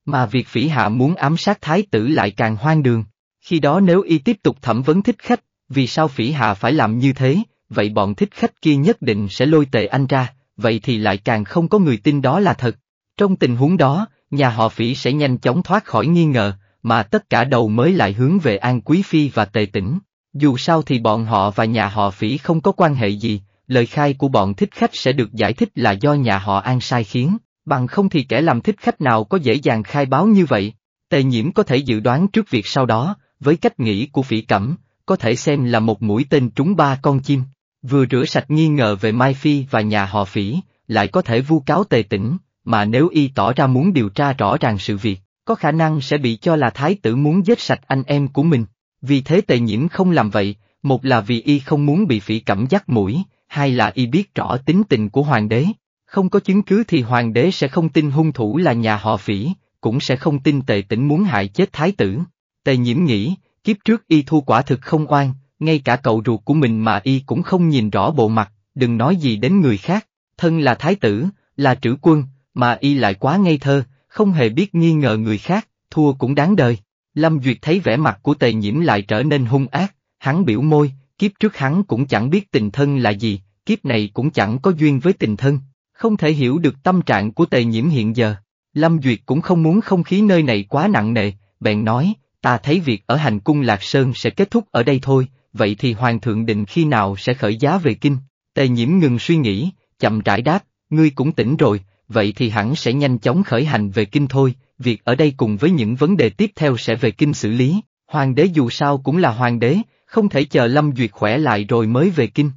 Mà việc phỉ hạ muốn ám sát thái tử lại càng hoang đường. Khi đó nếu y tiếp tục thẩm vấn thích khách, vì sao phỉ hạ phải làm như thế, vậy bọn thích khách kia nhất định sẽ lôi tệ anh ra, vậy thì lại càng không có người tin đó là thật. Trong tình huống đó, nhà họ phỉ sẽ nhanh chóng thoát khỏi nghi ngờ, mà tất cả đầu mới lại hướng về An Quý Phi và Tề Tĩnh. Dù sao thì bọn họ và nhà họ phỉ không có quan hệ gì, lời khai của bọn thích khách sẽ được giải thích là do nhà họ An sai khiến, bằng không thì kẻ làm thích khách nào có dễ dàng khai báo như vậy. Tề nhiễm có thể dự đoán trước việc sau đó, với cách nghĩ của phỉ cẩm, có thể xem là một mũi tên trúng ba con chim. Vừa rửa sạch nghi ngờ về Mai Phi và nhà họ phỉ, lại có thể vu cáo tề tỉnh, mà nếu y tỏ ra muốn điều tra rõ ràng sự việc, có khả năng sẽ bị cho là thái tử muốn giết sạch anh em của mình. Vì thế tề nhiễm không làm vậy, một là vì y không muốn bị phỉ cẩm dắt mũi, hai là y biết rõ tính tình của hoàng đế. Không có chứng cứ thì hoàng đế sẽ không tin hung thủ là nhà họ phỉ, cũng sẽ không tin tề tỉnh muốn hại chết thái tử. Tề nhiễm nghĩ, kiếp trước y thu quả thực không oan, ngay cả cậu ruột của mình mà y cũng không nhìn rõ bộ mặt, đừng nói gì đến người khác, thân là thái tử, là trữ quân, mà y lại quá ngây thơ, không hề biết nghi ngờ người khác, thua cũng đáng đời. Lâm Duyệt thấy vẻ mặt của tề nhiễm lại trở nên hung ác, hắn biểu môi, kiếp trước hắn cũng chẳng biết tình thân là gì, kiếp này cũng chẳng có duyên với tình thân, không thể hiểu được tâm trạng của tề nhiễm hiện giờ. Lâm Duyệt cũng không muốn không khí nơi này quá nặng nề, bèn nói, Ta thấy việc ở hành cung Lạc Sơn sẽ kết thúc ở đây thôi, vậy thì Hoàng thượng định khi nào sẽ khởi giá về kinh? Tề nhiễm ngừng suy nghĩ, chậm rãi đáp, ngươi cũng tỉnh rồi, vậy thì hẳn sẽ nhanh chóng khởi hành về kinh thôi, việc ở đây cùng với những vấn đề tiếp theo sẽ về kinh xử lý. Hoàng đế dù sao cũng là hoàng đế, không thể chờ Lâm Duyệt khỏe lại rồi mới về kinh.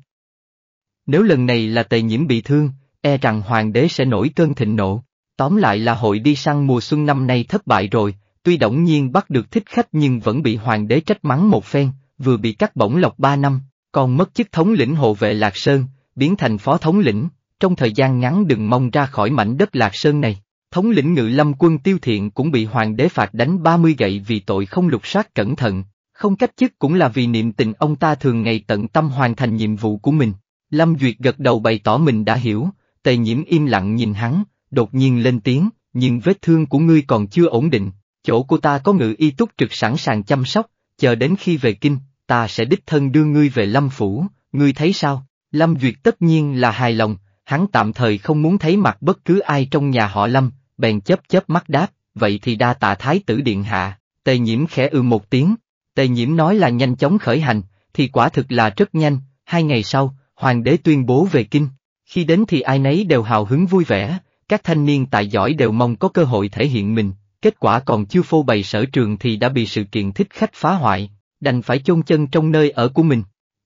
Nếu lần này là tề nhiễm bị thương, e rằng hoàng đế sẽ nổi cơn thịnh nộ. Tóm lại là hội đi săn mùa xuân năm nay thất bại rồi, tuy đổng nhiên bắt được thích khách nhưng vẫn bị hoàng đế trách mắng một phen, vừa bị cắt bổng lộc ba năm, còn mất chức thống lĩnh hộ vệ Lạc Sơn, biến thành phó thống lĩnh, trong thời gian ngắn đừng mong ra khỏi mảnh đất Lạc Sơn này. Thống lĩnh ngự lâm quân tiêu thiện cũng bị hoàng đế phạt đánh 30 gậy vì tội không lục soát cẩn thận, không cách chức cũng là vì niệm tình ông ta thường ngày tận tâm hoàn thành nhiệm vụ của mình. Lâm Duyệt gật đầu bày tỏ mình đã hiểu, tề nhiễm im lặng nhìn hắn, đột nhiên lên tiếng, nhưng vết thương của ngươi còn chưa ổn định, chỗ của ta có ngự y túc trực sẵn sàng chăm sóc, chờ đến khi về kinh, ta sẽ đích thân đưa ngươi về Lâm Phủ, ngươi thấy sao? Lâm Duyệt tất nhiên là hài lòng, hắn tạm thời không muốn thấy mặt bất cứ ai trong nhà họ Lâm, bèn chớp chớp mắt đáp, vậy thì đa tạ thái tử điện hạ, tề nhiễm khẽ ư một tiếng, tề nhiễm nói là nhanh chóng khởi hành, thì quả thực là rất nhanh, hai ngày sau, hoàng đế tuyên bố về kinh, khi đến thì ai nấy đều hào hứng vui vẻ, các thanh niên tài giỏi đều mong có cơ hội thể hiện mình, kết quả còn chưa phô bày sở trường thì đã bị sự kiện thích khách phá hoại, đành phải chôn chân trong nơi ở của mình.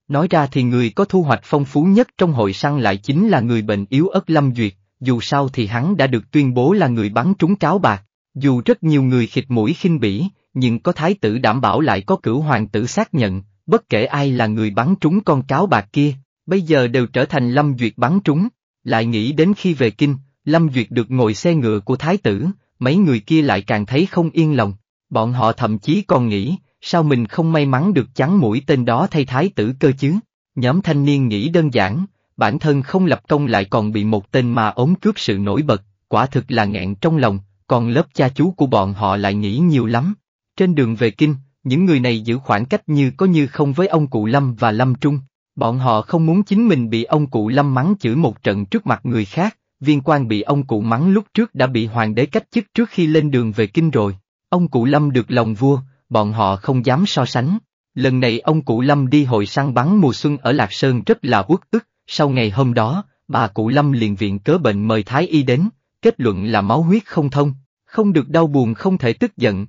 Nói ra thì người có thu hoạch phong phú nhất trong hội săn lại chính là người bệnh yếu ớt Lâm Duyệt, dù sao thì hắn đã được tuyên bố là người bắn trúng cáo bạc, dù rất nhiều người khịt mũi khinh bỉ, nhưng có thái tử đảm bảo lại có cửu hoàng tử xác nhận, bất kể ai là người bắn trúng con cáo bạc kia, bây giờ đều trở thành Lâm Duyệt bắn trúng, lại nghĩ đến khi về kinh, Lâm Duyệt được ngồi xe ngựa của thái tử, mấy người kia lại càng thấy không yên lòng, bọn họ thậm chí còn nghĩ, sao mình không may mắn được chắn mũi tên đó thay thái tử cơ chứ? Nhóm thanh niên nghĩ đơn giản, bản thân không lập công lại còn bị một tên mà ống cướp sự nổi bật, quả thực là nghẹn trong lòng, còn lớp cha chú của bọn họ lại nghĩ nhiều lắm. Trên đường về kinh, những người này giữ khoảng cách như có như không với ông cụ Lâm và Lâm Trung, bọn họ không muốn chính mình bị ông cụ Lâm mắng chửi một trận trước mặt người khác, viên quan bị ông cụ mắng lúc trước đã bị hoàng đế cách chức trước khi lên đường về kinh rồi. Ông cụ Lâm được lòng vua, bọn họ không dám so sánh. Lần này ông cụ Lâm đi hội săn bắn mùa xuân ở Lạc Sơn rất là uất ức, sau ngày hôm đó, bà cụ Lâm liền viện cớ bệnh mời Thái Y đến, kết luận là máu huyết không thông, không được đau buồn không thể tức giận.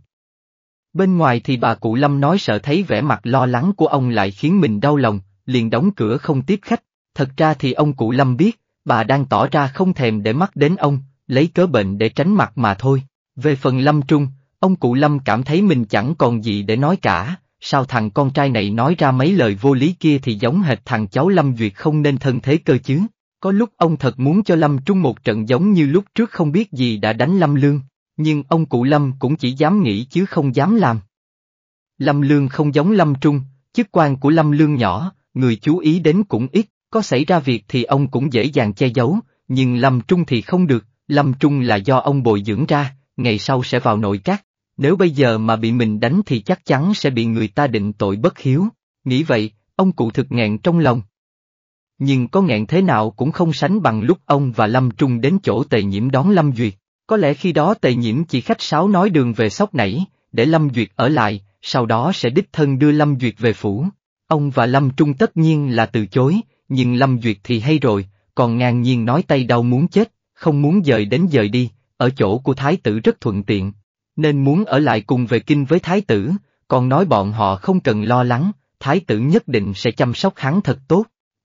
Bên ngoài thì bà cụ Lâm nói sợ thấy vẻ mặt lo lắng của ông lại khiến mình đau lòng, liền đóng cửa không tiếp khách, thật ra thì ông cụ Lâm biết, bà đang tỏ ra không thèm để mắt đến ông, lấy cớ bệnh để tránh mặt mà thôi. Về phần Lâm Trung, ông cụ Lâm cảm thấy mình chẳng còn gì để nói cả, sao thằng con trai này nói ra mấy lời vô lý kia thì giống hệt thằng cháu Lâm Duyệt không nên thân thế cơ chứ. Có lúc ông thật muốn cho Lâm Trung một trận giống như lúc trước không biết gì đã đánh Lâm Lương, nhưng ông cụ Lâm cũng chỉ dám nghĩ chứ không dám làm. Lâm Lương không giống Lâm Trung, chức quan của Lâm Lương nhỏ, người chú ý đến cũng ít, có xảy ra việc thì ông cũng dễ dàng che giấu, nhưng Lâm Trung thì không được, Lâm Trung là do ông bồi dưỡng ra, ngày sau sẽ vào nội các, nếu bây giờ mà bị mình đánh thì chắc chắn sẽ bị người ta định tội bất hiếu, nghĩ vậy, ông cụ thực nghẹn trong lòng. Nhưng có nghẹn thế nào cũng không sánh bằng lúc ông và Lâm Trung đến chỗ tề nhiễm đón Lâm Duyệt, có lẽ khi đó tề nhiễm chỉ khách sáo nói đường về sóc nảy, để Lâm Duyệt ở lại, sau đó sẽ đích thân đưa Lâm Duyệt về phủ. Ông và Lâm Trung tất nhiên là từ chối, nhưng Lâm Duyệt thì hay rồi, còn ngang nhiên nói tay đau muốn chết, không muốn dời đến dời đi, ở chỗ của thái tử rất thuận tiện, nên muốn ở lại cùng về kinh với thái tử, còn nói bọn họ không cần lo lắng, thái tử nhất định sẽ chăm sóc hắn thật tốt.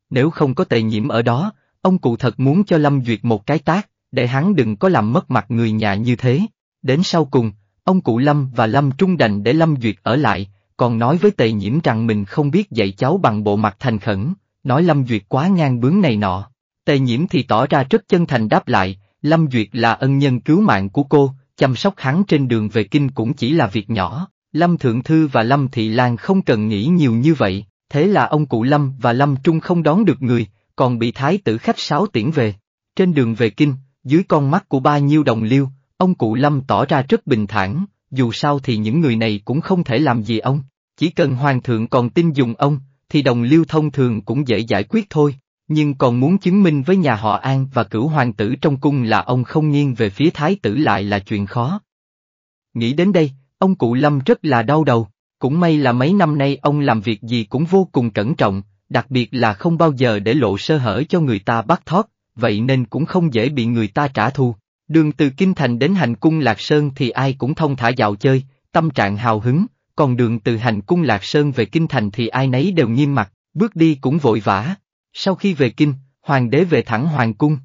Nếu không có tề nhiễm ở đó, ông cụ thật muốn cho Lâm Duyệt một cái tác, để hắn đừng có làm mất mặt người nhà như thế. Đến sau cùng, ông cụ Lâm và Lâm Trung đành để Lâm Duyệt ở lại, còn nói với tề nhiễm rằng mình không biết dạy cháu bằng bộ mặt thành khẩn, nói Lâm Duyệt quá ngang bướng này nọ. Tề nhiễm thì tỏ ra rất chân thành đáp lại, Lâm Duyệt là ân nhân cứu mạng của cô, chăm sóc hắn trên đường về kinh cũng chỉ là việc nhỏ. Lâm Thượng Thư và Lâm Thị Lan không cần nghĩ nhiều như vậy, thế là ông cụ Lâm và Lâm Trung không đón được người, còn bị thái tử khách sáo tiễn về. Trên đường về kinh, dưới con mắt của ba nhiêu đồng liêu, ông cụ Lâm tỏ ra rất bình thản, dù sao thì những người này cũng không thể làm gì ông, chỉ cần hoàng thượng còn tin dùng ông, thì đồng lưu thông thường cũng dễ giải quyết thôi, nhưng còn muốn chứng minh với nhà họ An và cửu hoàng tử trong cung là ông không nghiêng về phía thái tử lại là chuyện khó. Nghĩ đến đây, ông cụ Lâm rất là đau đầu, cũng may là mấy năm nay ông làm việc gì cũng vô cùng cẩn trọng, đặc biệt là không bao giờ để lộ sơ hở cho người ta bắt thoát, vậy nên cũng không dễ bị người ta trả thù. Đường từ Kinh Thành đến hành cung Lạc Sơn thì ai cũng thông thả dạo chơi, tâm trạng hào hứng, còn đường từ hành cung Lạc Sơn về Kinh Thành thì ai nấy đều nghiêm mặt, bước đi cũng vội vã. Sau khi về Kinh, Hoàng đế về thẳng Hoàng cung.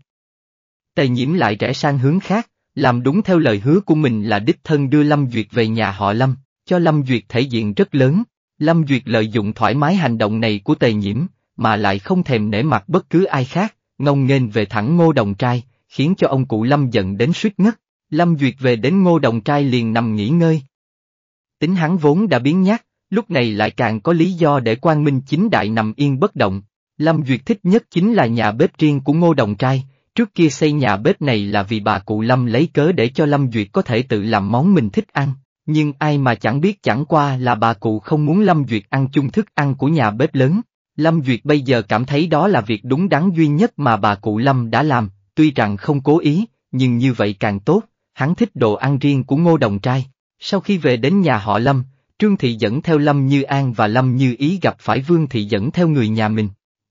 Tề nhiễm lại rẽ sang hướng khác, làm đúng theo lời hứa của mình là đích thân đưa Lâm Duyệt về nhà họ Lâm, cho Lâm Duyệt thể diện rất lớn. Lâm Duyệt lợi dụng thoải mái hành động này của tề nhiễm, mà lại không thèm nể mặt bất cứ ai khác, ngông nghênh về thẳng ngô đồng trai, khiến cho ông cụ Lâm giận đến suýt ngất. Lâm Duyệt về đến ngô đồng trai liền nằm nghỉ ngơi. Tính hắn vốn đã biến nhát, lúc này lại càng có lý do để quan minh chính đại nằm yên bất động. Lâm Duyệt thích nhất chính là nhà bếp riêng của Ngô Đồng Trai, trước kia xây nhà bếp này là vì bà cụ Lâm lấy cớ để cho Lâm Duyệt có thể tự làm món mình thích ăn, nhưng ai mà chẳng biết chẳng qua là bà cụ không muốn Lâm Duyệt ăn chung thức ăn của nhà bếp lớn. Lâm Duyệt bây giờ cảm thấy đó là việc đúng đắn duy nhất mà bà cụ Lâm đã làm, tuy rằng không cố ý, nhưng như vậy càng tốt, hắn thích đồ ăn riêng của Ngô Đồng Trai, sau khi về đến nhà họ Lâm, Trương Thị dẫn theo Lâm Như An và Lâm Như Ý gặp phải Vương Thị dẫn theo người nhà mình.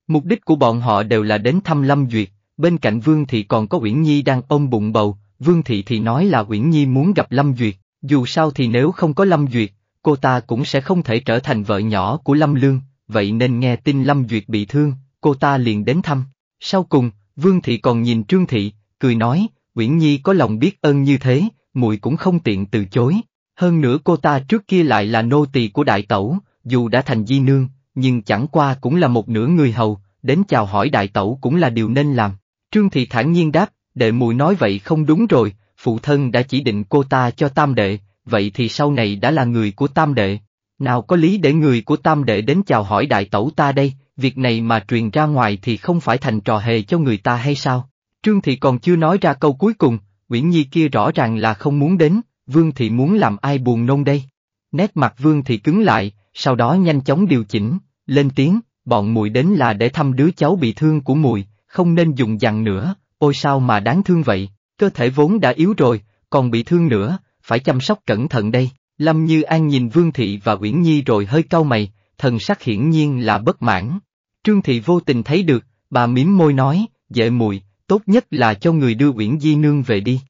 Mục đích của bọn họ đều là đến thăm Lâm Duyệt, bên cạnh Vương Thị còn có Uyển Nhi đang ôm bụng bầu, Vương Thị thì nói là Uyển Nhi muốn gặp Lâm Duyệt, dù sao thì nếu không có Lâm Duyệt, cô ta cũng sẽ không thể trở thành vợ nhỏ của Lâm Lương, vậy nên nghe tin Lâm Duyệt bị thương, cô ta liền đến thăm. Sau cùng, Vương Thị còn nhìn Trương Thị, cười nói, Uyển Nhi có lòng biết ơn như thế, muội cũng không tiện từ chối. Hơn nữa cô ta trước kia lại là nô tỳ của đại tẩu, dù đã thành di nương, nhưng chẳng qua cũng là một nửa người hầu, đến chào hỏi đại tẩu cũng là điều nên làm. Trương Thị thản nhiên đáp, đệ mùi nói vậy không đúng rồi, phụ thân đã chỉ định cô ta cho tam đệ, vậy thì sau này đã là người của tam đệ. Nào có lý để người của tam đệ đến chào hỏi đại tẩu ta đây, việc này mà truyền ra ngoài thì không phải thành trò hề cho người ta hay sao? Trương Thị còn chưa nói ra câu cuối cùng, Nguyễn Nhi kia rõ ràng là không muốn đến, Vương Thị muốn làm ai buồn nôn đây? Nét mặt Vương Thị cứng lại, sau đó nhanh chóng điều chỉnh, lên tiếng, bọn Mùi đến là để thăm đứa cháu bị thương của Mùi, không nên dùng dằn nữa, ôi sao mà đáng thương vậy, cơ thể vốn đã yếu rồi, còn bị thương nữa, phải chăm sóc cẩn thận đây. Lâm Như An nhìn Vương Thị và Uyển Nhi rồi hơi cau mày, thần sắc hiển nhiên là bất mãn. Trương Thị vô tình thấy được, bà mím môi nói, dễ Mùi, tốt nhất là cho người đưa Uyển Di Nương về đi.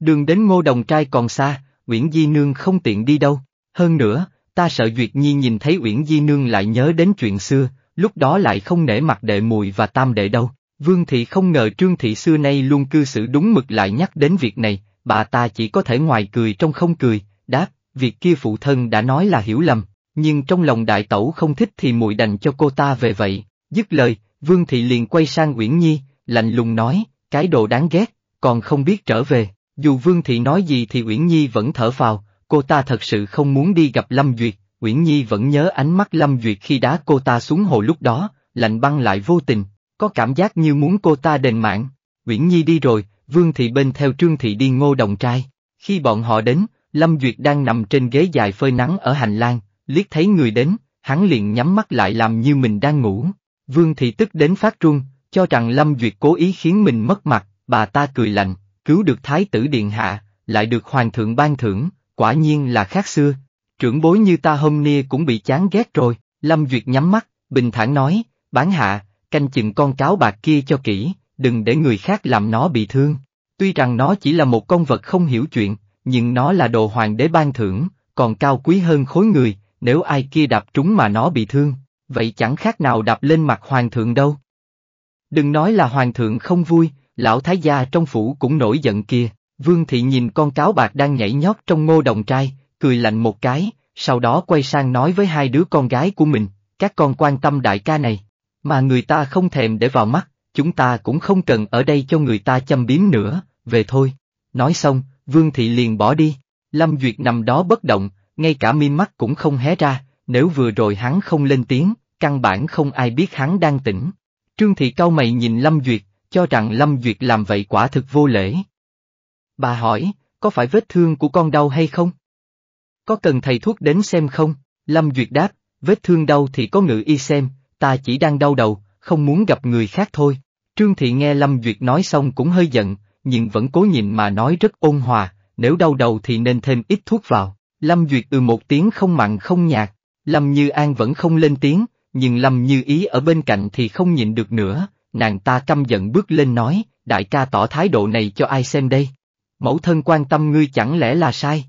Đường đến ngô đồng trai còn xa, Uyển Di Nương không tiện đi đâu. Hơn nữa, ta sợ Duyệt Nhi nhìn thấy Uyển Di Nương lại nhớ đến chuyện xưa, lúc đó lại không nể mặt đệ mùi và tam đệ đâu. Vương thị không ngờ Trương thị xưa nay luôn cư xử đúng mực lại nhắc đến việc này, bà ta chỉ có thể ngoài cười trong không cười, đáp, việc kia phụ thân đã nói là hiểu lầm, nhưng trong lòng đại tẩu không thích thì mùi đành cho cô ta về vậy. Dứt lời, Vương thị liền quay sang Uyển Nhi, lạnh lùng nói, cái đồ đáng ghét, còn không biết trở về. Dù Vương Thị nói gì thì Uyển Nhi vẫn thở vào, cô ta thật sự không muốn đi gặp Lâm Duyệt, Uyển Nhi vẫn nhớ ánh mắt Lâm Duyệt khi đá cô ta xuống hồ lúc đó, lạnh băng lại vô tình, có cảm giác như muốn cô ta đền mạng. Uyển Nhi đi rồi, Vương Thị bên theo Trương Thị đi ngô đồng trai. Khi bọn họ đến, Lâm Duyệt đang nằm trên ghế dài phơi nắng ở hành lang, liếc thấy người đến, hắn liền nhắm mắt lại làm như mình đang ngủ. Vương Thị tức đến phát run, cho rằng Lâm Duyệt cố ý khiến mình mất mặt, bà ta cười lạnh, cứu được Thái tử Điện Hạ, lại được Hoàng thượng ban thưởng, quả nhiên là khác xưa. Trưởng bối như ta hôm nay cũng bị chán ghét rồi, Lâm Duyệt nhắm mắt, bình thản nói, bán hạ, canh chừng con cáo bạc kia cho kỹ, đừng để người khác làm nó bị thương. Tuy rằng nó chỉ là một con vật không hiểu chuyện, nhưng nó là đồ hoàng đế ban thưởng, còn cao quý hơn khối người, nếu ai kia đạp trúng mà nó bị thương, vậy chẳng khác nào đạp lên mặt hoàng thượng đâu. Đừng nói là hoàng thượng không vui, lão thái gia trong phủ cũng nổi giận kia, vương thị nhìn con cáo bạc đang nhảy nhót trong ngô đồng trai, cười lạnh một cái, sau đó quay sang nói với hai đứa con gái của mình, các con quan tâm đại ca này, mà người ta không thèm để vào mắt, chúng ta cũng không cần ở đây cho người ta châm biếm nữa, về thôi. Nói xong, vương thị liền bỏ đi, Lâm Duyệt nằm đó bất động, ngay cả mi mắt cũng không hé ra, nếu vừa rồi hắn không lên tiếng, căn bản không ai biết hắn đang tỉnh. Trương Thị cao mày nhìn Lâm Duyệt, cho rằng Lâm Duyệt làm vậy quả thực vô lễ. Bà hỏi, có phải vết thương của con đau hay không? Có cần thầy thuốc đến xem không? Lâm Duyệt đáp, vết thương đau thì có ngự y xem, ta chỉ đang đau đầu, không muốn gặp người khác thôi. Trương Thị nghe Lâm Duyệt nói xong cũng hơi giận, nhưng vẫn cố nhìn mà nói rất ôn hòa, nếu đau đầu thì nên thêm ít thuốc vào. Lâm Duyệt ừ một tiếng không mặn không nhạt, Lâm Như An vẫn không lên tiếng, nhưng Lâm Như Ý ở bên cạnh thì không nhịn được nữa, nàng ta căm giận bước lên nói, đại ca tỏ thái độ này cho ai xem đây? Mẫu thân quan tâm ngươi chẳng lẽ là sai?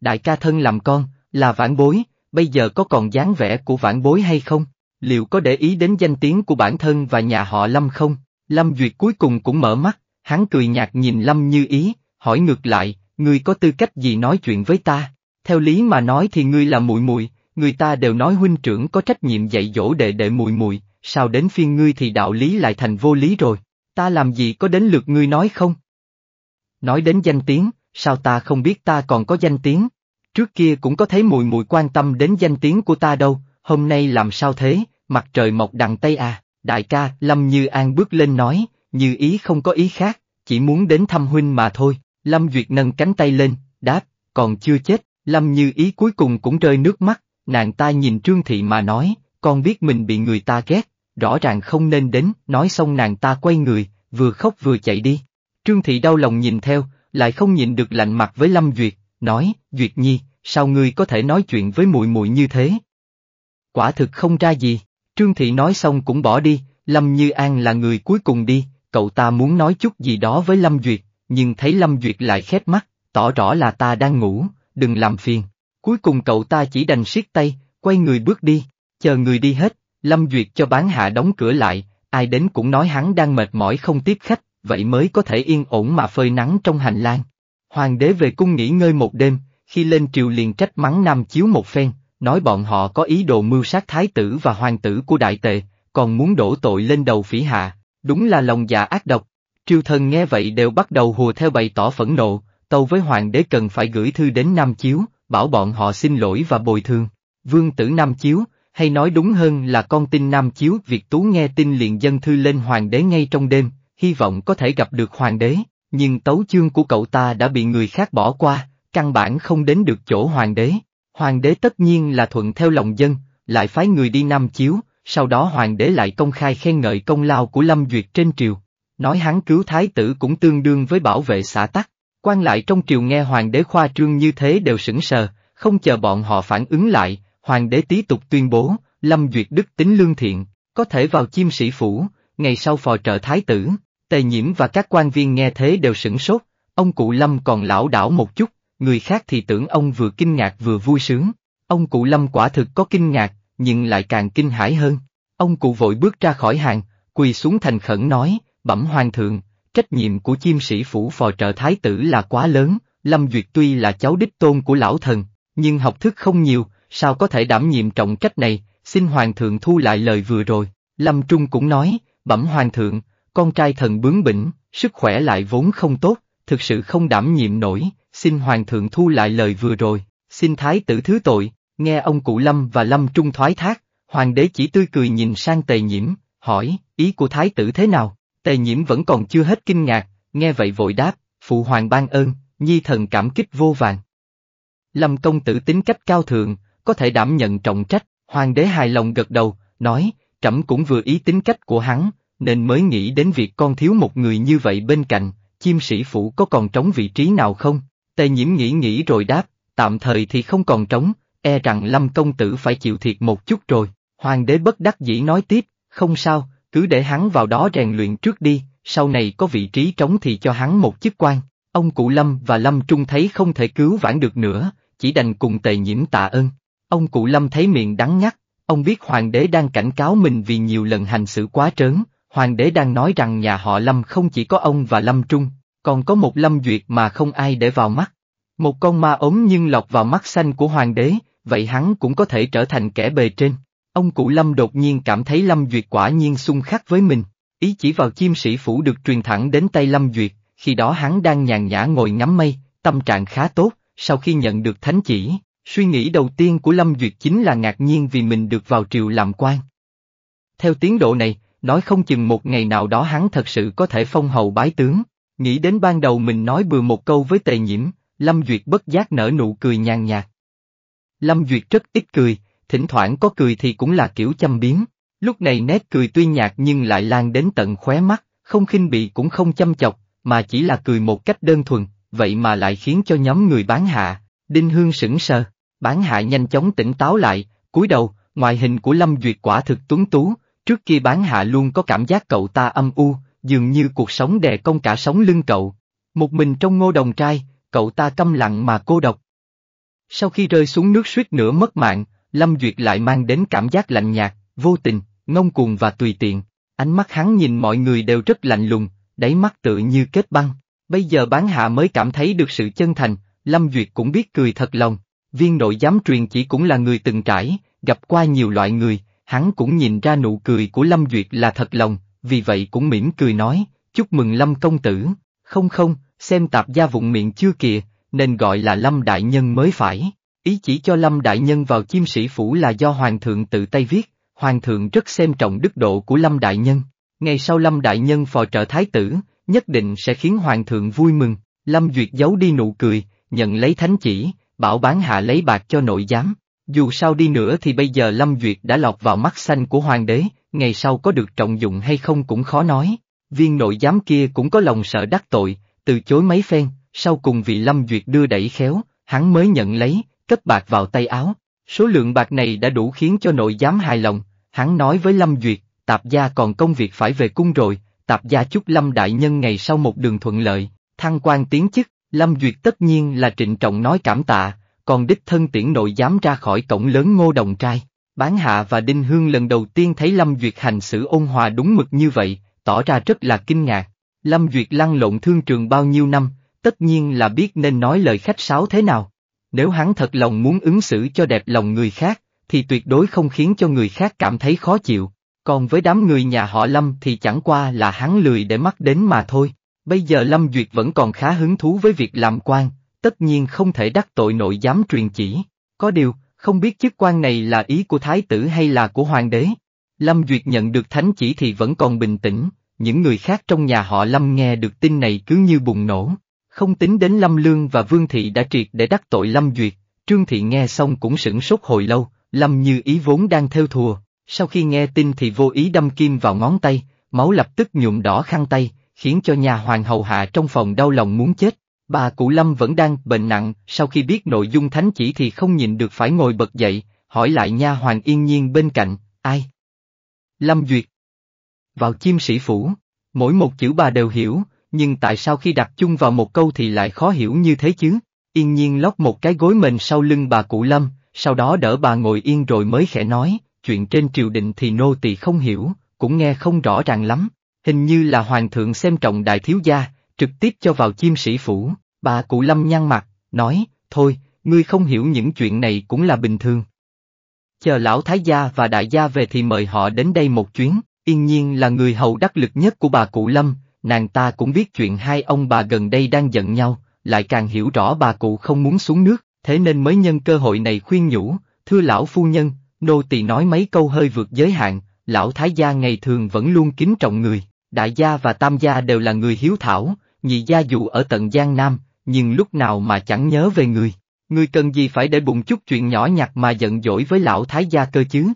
Đại ca thân làm con, là vãn bối, bây giờ có còn dáng vẻ của vãn bối hay không? Liệu có để ý đến danh tiếng của bản thân và nhà họ Lâm không? Lâm Duyệt cuối cùng cũng mở mắt, hắn cười nhạt nhìn Lâm như ý, hỏi ngược lại, ngươi có tư cách gì nói chuyện với ta? Theo lý mà nói thì ngươi là muội muội, người ta đều nói huynh trưởng có trách nhiệm dạy dỗ đệ đệ muội muội, sao đến phiên ngươi thì đạo lý lại thành vô lý rồi, ta làm gì có đến lượt ngươi nói không? Nói đến danh tiếng, sao ta không biết ta còn có danh tiếng? Trước kia cũng có thấy mùi mùi quan tâm đến danh tiếng của ta đâu, hôm nay làm sao thế, mặt trời mọc đằng Tây à, đại ca, Lâm Như An bước lên nói, như ý không có ý khác, chỉ muốn đến thăm huynh mà thôi, Lâm Duyệt nâng cánh tay lên, đáp, còn chưa chết, Lâm Như ý cuối cùng cũng rơi nước mắt, nàng ta nhìn Trương Thị mà nói, con biết mình bị người ta ghét, rõ ràng không nên đến, nói xong nàng ta quay người, vừa khóc vừa chạy đi. Trương Thị đau lòng nhìn theo, lại không nhìn được lạnh mặt với Lâm Duyệt, nói, Duyệt Nhi, sao ngươi có thể nói chuyện với muội muội như thế? Quả thực không ra gì, Trương Thị nói xong cũng bỏ đi, Lâm Như An là người cuối cùng đi, cậu ta muốn nói chút gì đó với Lâm Duyệt, nhưng thấy Lâm Duyệt lại khép mắt, tỏ rõ là ta đang ngủ, đừng làm phiền. Cuối cùng cậu ta chỉ đành siết tay, quay người bước đi chờ người đi hết, Lâm Duyệt cho bán hạ đóng cửa lại, ai đến cũng nói hắn đang mệt mỏi không tiếp khách, vậy mới có thể yên ổn mà phơi nắng trong hành lang. Hoàng đế về cung nghỉ ngơi một đêm, khi lên triều liền trách mắng Nam Chiếu một phen, nói bọn họ có ý đồ mưu sát thái tử và hoàng tử của đại tề, còn muốn đổ tội lên đầu phỉ hạ, đúng là lòng dạ ác độc. Triều thần nghe vậy đều bắt đầu hùa theo bày tỏ phẫn nộ, tâu với hoàng đế cần phải gửi thư đến Nam Chiếu, bảo bọn họ xin lỗi và bồi thường. Vương tử Nam Chiếu, hay nói đúng hơn là con tin Nam Chiếu Việt Tú nghe tin liền dân thư lên hoàng đế ngay trong đêm, hy vọng có thể gặp được hoàng đế, nhưng tấu chương của cậu ta đã bị người khác bỏ qua, căn bản không đến được chỗ hoàng đế. Hoàng đế tất nhiên là thuận theo lòng dân, lại phái người đi Nam Chiếu, sau đó hoàng đế lại công khai khen ngợi công lao của Lâm Duyệt trên triều, nói hắn cứu thái tử cũng tương đương với bảo vệ xã tắc. Quan lại trong triều nghe hoàng đế khoa trương như thế đều sững sờ, không chờ bọn họ phản ứng lại, Hoàng đế tí tục tuyên bố, Lâm Duyệt đức tính lương thiện, có thể vào chiêm sĩ phủ, ngày sau phò trợ thái tử, tề nhiễm và các quan viên nghe thế đều sửng sốt, ông cụ Lâm còn lão đảo một chút, người khác thì tưởng ông vừa kinh ngạc vừa vui sướng. Ông cụ Lâm quả thực có kinh ngạc, nhưng lại càng kinh hãi hơn. Ông cụ vội bước ra khỏi hàng, quỳ xuống thành khẩn nói, bẩm hoàng thượng, trách nhiệm của chiêm sĩ phủ phò trợ thái tử là quá lớn, Lâm Duyệt tuy là cháu đích tôn của lão thần, nhưng học thức không nhiều, sao có thể đảm nhiệm trọng trách này, xin Hoàng thượng thu lại lời vừa rồi. Lâm Trung cũng nói, bẩm Hoàng thượng, con trai thần bướng bỉnh, sức khỏe lại vốn không tốt, thực sự không đảm nhiệm nổi, xin Hoàng thượng thu lại lời vừa rồi, xin Thái tử thứ tội, nghe ông cụ Lâm và Lâm Trung thoái thác, Hoàng đế chỉ tươi cười nhìn sang tề nhiễm, hỏi, ý của Thái tử thế nào, tề nhiễm vẫn còn chưa hết kinh ngạc, nghe vậy vội đáp, phụ Hoàng ban ơn, nhi thần cảm kích vô vàng. Lâm công tử tính cách cao thượng, có thể đảm nhận trọng trách, hoàng đế hài lòng gật đầu, nói, trẫm cũng vừa ý tính cách của hắn, nên mới nghĩ đến việc con thiếu một người như vậy bên cạnh, chiêm sĩ phủ có còn trống vị trí nào không? Tề nhiễm nghĩ nghĩ rồi đáp, tạm thời thì không còn trống, e rằng lâm công tử phải chịu thiệt một chút rồi. Hoàng đế bất đắc dĩ nói tiếp, không sao, cứ để hắn vào đó rèn luyện trước đi, sau này có vị trí trống thì cho hắn một chức quan. Ông cụ Lâm và Lâm Trung thấy không thể cứu vãn được nữa, chỉ đành cùng tề nhiễm tạ ơn. Ông cụ Lâm thấy miệng đắng ngắt, ông biết hoàng đế đang cảnh cáo mình vì nhiều lần hành xử quá trớn, hoàng đế đang nói rằng nhà họ Lâm không chỉ có ông và Lâm Trung, còn có một Lâm Duyệt mà không ai để vào mắt. Một con ma ốm nhưng lọc vào mắt xanh của hoàng đế, vậy hắn cũng có thể trở thành kẻ bề trên. Ông cụ Lâm đột nhiên cảm thấy Lâm Duyệt quả nhiên xung khắc với mình, ý chỉ vào chim sĩ phủ được truyền thẳng đến tay Lâm Duyệt, khi đó hắn đang nhàn nhã ngồi ngắm mây, tâm trạng khá tốt, sau khi nhận được thánh chỉ, Suy nghĩ đầu tiên của Lâm Duyệt chính là ngạc nhiên vì mình được vào triều làm quan. Theo tiến độ này, nói không chừng một ngày nào đó hắn thật sự có thể phong hầu bái tướng. Nghĩ đến ban đầu mình nói bừa một câu với tề nhiễm, Lâm Duyệt bất giác nở nụ cười nhàn nhạt. Lâm Duyệt rất ít cười, thỉnh thoảng có cười thì cũng là kiểu châm biếm. Lúc này nét cười tuy nhạt nhưng lại lan đến tận khóe mắt, không khinh bị cũng không chăm chọc, mà chỉ là cười một cách đơn thuần, vậy mà lại khiến cho nhóm người bán hạ, Đinh Hương sững sờ. Bán hạ nhanh chóng tỉnh táo lại, cúi đầu, ngoại hình của Lâm Duyệt quả thực tuấn tú, trước kia bán hạ luôn có cảm giác cậu ta âm u, dường như cuộc sống đè công cả sống lưng cậu. Một mình trong ngô đồng trai, cậu ta câm lặng mà cô độc. Sau khi rơi xuống nước suýt nữa mất mạng, Lâm Duyệt lại mang đến cảm giác lạnh nhạt, vô tình, ngông cuồng và tùy tiện. Ánh mắt hắn nhìn mọi người đều rất lạnh lùng, đáy mắt tự như kết băng. Bây giờ bán hạ mới cảm thấy được sự chân thành, Lâm Duyệt cũng biết cười thật lòng, Viên nội giám truyền chỉ cũng là người từng trải, gặp qua nhiều loại người, hắn cũng nhìn ra nụ cười của Lâm Duyệt là thật lòng, vì vậy cũng mỉm cười nói, chúc mừng Lâm công tử, không không, xem tạp gia vụng miệng chưa kìa, nên gọi là Lâm Đại Nhân mới phải. Ý chỉ cho Lâm Đại Nhân vào chim sĩ phủ là do Hoàng thượng tự tay viết, Hoàng thượng rất xem trọng đức độ của Lâm Đại Nhân. Ngày sau Lâm Đại Nhân phò trợ thái tử, nhất định sẽ khiến Hoàng thượng vui mừng. Lâm Duyệt giấu đi nụ cười, nhận lấy thánh chỉ, bảo bán hạ lấy bạc cho nội giám. Dù sao đi nữa thì bây giờ Lâm Duyệt đã lọt vào mắt xanh của hoàng đế, ngày sau có được trọng dụng hay không cũng khó nói. Viên nội giám kia cũng có lòng sợ đắc tội, từ chối mấy phen, sau cùng vị Lâm Duyệt đưa đẩy khéo, hắn mới nhận lấy, cất bạc vào tay áo. Số lượng bạc này đã đủ khiến cho nội giám hài lòng, hắn nói với Lâm Duyệt, tạp gia còn công việc phải về cung rồi, tạp gia chúc Lâm Đại Nhân ngày sau một đường thuận lợi, thăng quan tiến chức. Lâm Duyệt tất nhiên là trịnh trọng nói cảm tạ, còn đích thân tiễn nội dám ra khỏi cổng lớn ngô đồng trai. Bán hạ và Đinh Hương lần đầu tiên thấy Lâm Duyệt hành xử ôn hòa đúng mực như vậy, tỏ ra rất là kinh ngạc. Lâm Duyệt lăn lộn thương trường bao nhiêu năm, tất nhiên là biết nên nói lời khách sáo thế nào. Nếu hắn thật lòng muốn ứng xử cho đẹp lòng người khác, thì tuyệt đối không khiến cho người khác cảm thấy khó chịu. Còn với đám người nhà họ Lâm thì chẳng qua là hắn lười để mắt đến mà thôi. Bây giờ Lâm Duyệt vẫn còn khá hứng thú với việc làm quan, tất nhiên không thể đắc tội nội giám truyền chỉ. Có điều, không biết chức quan này là ý của thái tử hay là của hoàng đế. Lâm Duyệt nhận được thánh chỉ thì vẫn còn bình tĩnh, những người khác trong nhà họ Lâm nghe được tin này cứ như bùng nổ. Không tính đến Lâm Lương và Vương Thị đã triệt để đắc tội Lâm Duyệt, Trương Thị nghe xong cũng sửng sốt hồi lâu, Lâm như ý vốn đang theo thùa, sau khi nghe tin thì vô ý đâm kim vào ngón tay, máu lập tức nhuộm đỏ khăn tay, khiến cho nhà hoàng hầu hạ trong phòng đau lòng muốn chết. Bà Cụ Lâm vẫn đang bệnh nặng, sau khi biết nội dung thánh chỉ thì không nhìn được phải ngồi bật dậy, hỏi lại nha hoàng yên nhiên bên cạnh, ai? Lâm Duyệt. Vào chim sĩ phủ, mỗi một chữ bà đều hiểu, nhưng tại sao khi đặt chung vào một câu thì lại khó hiểu như thế chứ? Yên nhiên lóc một cái gối mền sau lưng bà Cụ Lâm, sau đó đỡ bà ngồi yên rồi mới khẽ nói, chuyện trên triều đình thì nô tỳ không hiểu, cũng nghe không rõ ràng lắm, hình như là hoàng thượng xem trọng đại thiếu gia, trực tiếp cho vào chiêm sĩ phủ, bà cụ lâm nhăn mặt, nói, thôi, ngươi không hiểu những chuyện này cũng là bình thường. Chờ lão thái gia và đại gia về thì mời họ đến đây một chuyến, yên nhiên là người hầu đắc lực nhất của bà cụ lâm, nàng ta cũng biết chuyện hai ông bà gần đây đang giận nhau, lại càng hiểu rõ bà cụ không muốn xuống nước, thế nên mới nhân cơ hội này khuyên nhủ, thưa lão phu nhân, nô tỳ nói mấy câu hơi vượt giới hạn, lão thái gia ngày thường vẫn luôn kính trọng người, đại gia và tam gia đều là người hiếu thảo, nhị gia dù ở tận Giang Nam, nhưng lúc nào mà chẳng nhớ về người, người cần gì phải để bụng chút chuyện nhỏ nhặt mà giận dỗi với lão thái gia cơ chứ.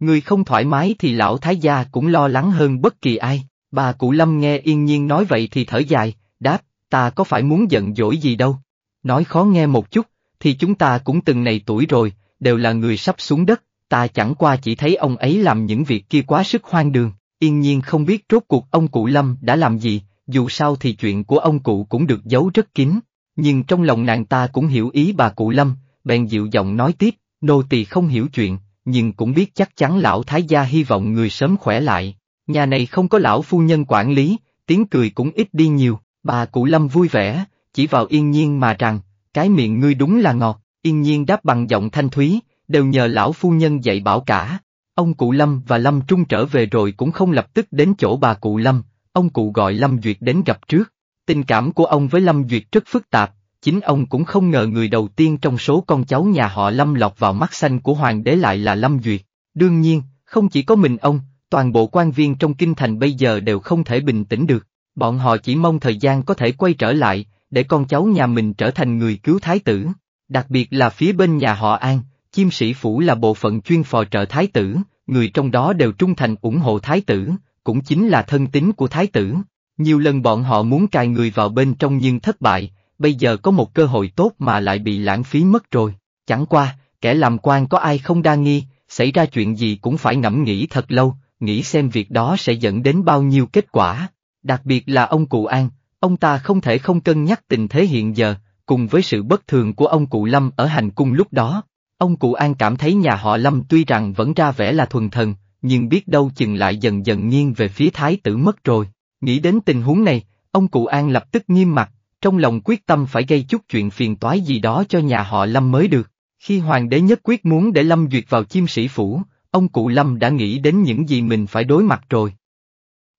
Người không thoải mái thì lão thái gia cũng lo lắng hơn bất kỳ ai, bà cụ Lâm nghe yên nhiên nói vậy thì thở dài, đáp, ta có phải muốn giận dỗi gì đâu. Nói khó nghe một chút, thì chúng ta cũng từng này tuổi rồi, đều là người sắp xuống đất, ta chẳng qua chỉ thấy ông ấy làm những việc kia quá sức hoang đường, yên nhiên không biết rốt cuộc ông cụ Lâm đã làm gì, dù sao thì chuyện của ông cụ cũng được giấu rất kín, nhưng trong lòng nàng ta cũng hiểu ý bà cụ Lâm, bèn dịu giọng nói tiếp, nô tỳ không hiểu chuyện, nhưng cũng biết chắc chắn lão thái gia hy vọng người sớm khỏe lại, nhà này không có lão phu nhân quản lý, tiếng cười cũng ít đi nhiều, bà cụ Lâm vui vẻ, chỉ vào yên nhiên mà rằng, cái miệng ngươi đúng là ngọt, yên nhiên đáp bằng giọng thanh thúy, đều nhờ lão phu nhân dạy bảo cả. Ông cụ Lâm và Lâm Trung trở về rồi cũng không lập tức đến chỗ bà cụ Lâm, ông cụ gọi Lâm Duyệt đến gặp trước. Tình cảm của ông với Lâm Duyệt rất phức tạp, chính ông cũng không ngờ người đầu tiên trong số con cháu nhà họ Lâm lọt vào mắt xanh của hoàng đế lại là Lâm Duyệt. Đương nhiên, không chỉ có mình ông, toàn bộ quan viên trong kinh thành bây giờ đều không thể bình tĩnh được, bọn họ chỉ mong thời gian có thể quay trở lại, để con cháu nhà mình trở thành người cứu thái tử. Đặc biệt là phía bên nhà họ An, Chiêm sĩ phủ là bộ phận chuyên phò trợ thái tử, người trong đó đều trung thành ủng hộ thái tử, cũng chính là thân tín của thái tử. Nhiều lần bọn họ muốn cài người vào bên trong nhưng thất bại, bây giờ có một cơ hội tốt mà lại bị lãng phí mất rồi. Chẳng qua, kẻ làm quan có ai không đa nghi, xảy ra chuyện gì cũng phải ngẫm nghĩ thật lâu, nghĩ xem việc đó sẽ dẫn đến bao nhiêu kết quả. Đặc biệt là ông cụ An, ông ta không thể không cân nhắc tình thế hiện giờ, cùng với sự bất thường của ông cụ Lâm ở hành cung lúc đó, Ông cụ An cảm thấy nhà họ Lâm tuy rằng vẫn ra vẻ là thuần thần, nhưng biết đâu chừng lại dần dần nghiêng về phía thái tử mất rồi. Nghĩ đến tình huống này, ông cụ An lập tức nghiêm mặt, trong lòng quyết tâm phải gây chút chuyện phiền toái gì đó cho nhà họ Lâm mới được. Khi hoàng đế nhất quyết muốn để Lâm duyệt vào chim sĩ phủ, ông cụ Lâm đã nghĩ đến những gì mình phải đối mặt rồi.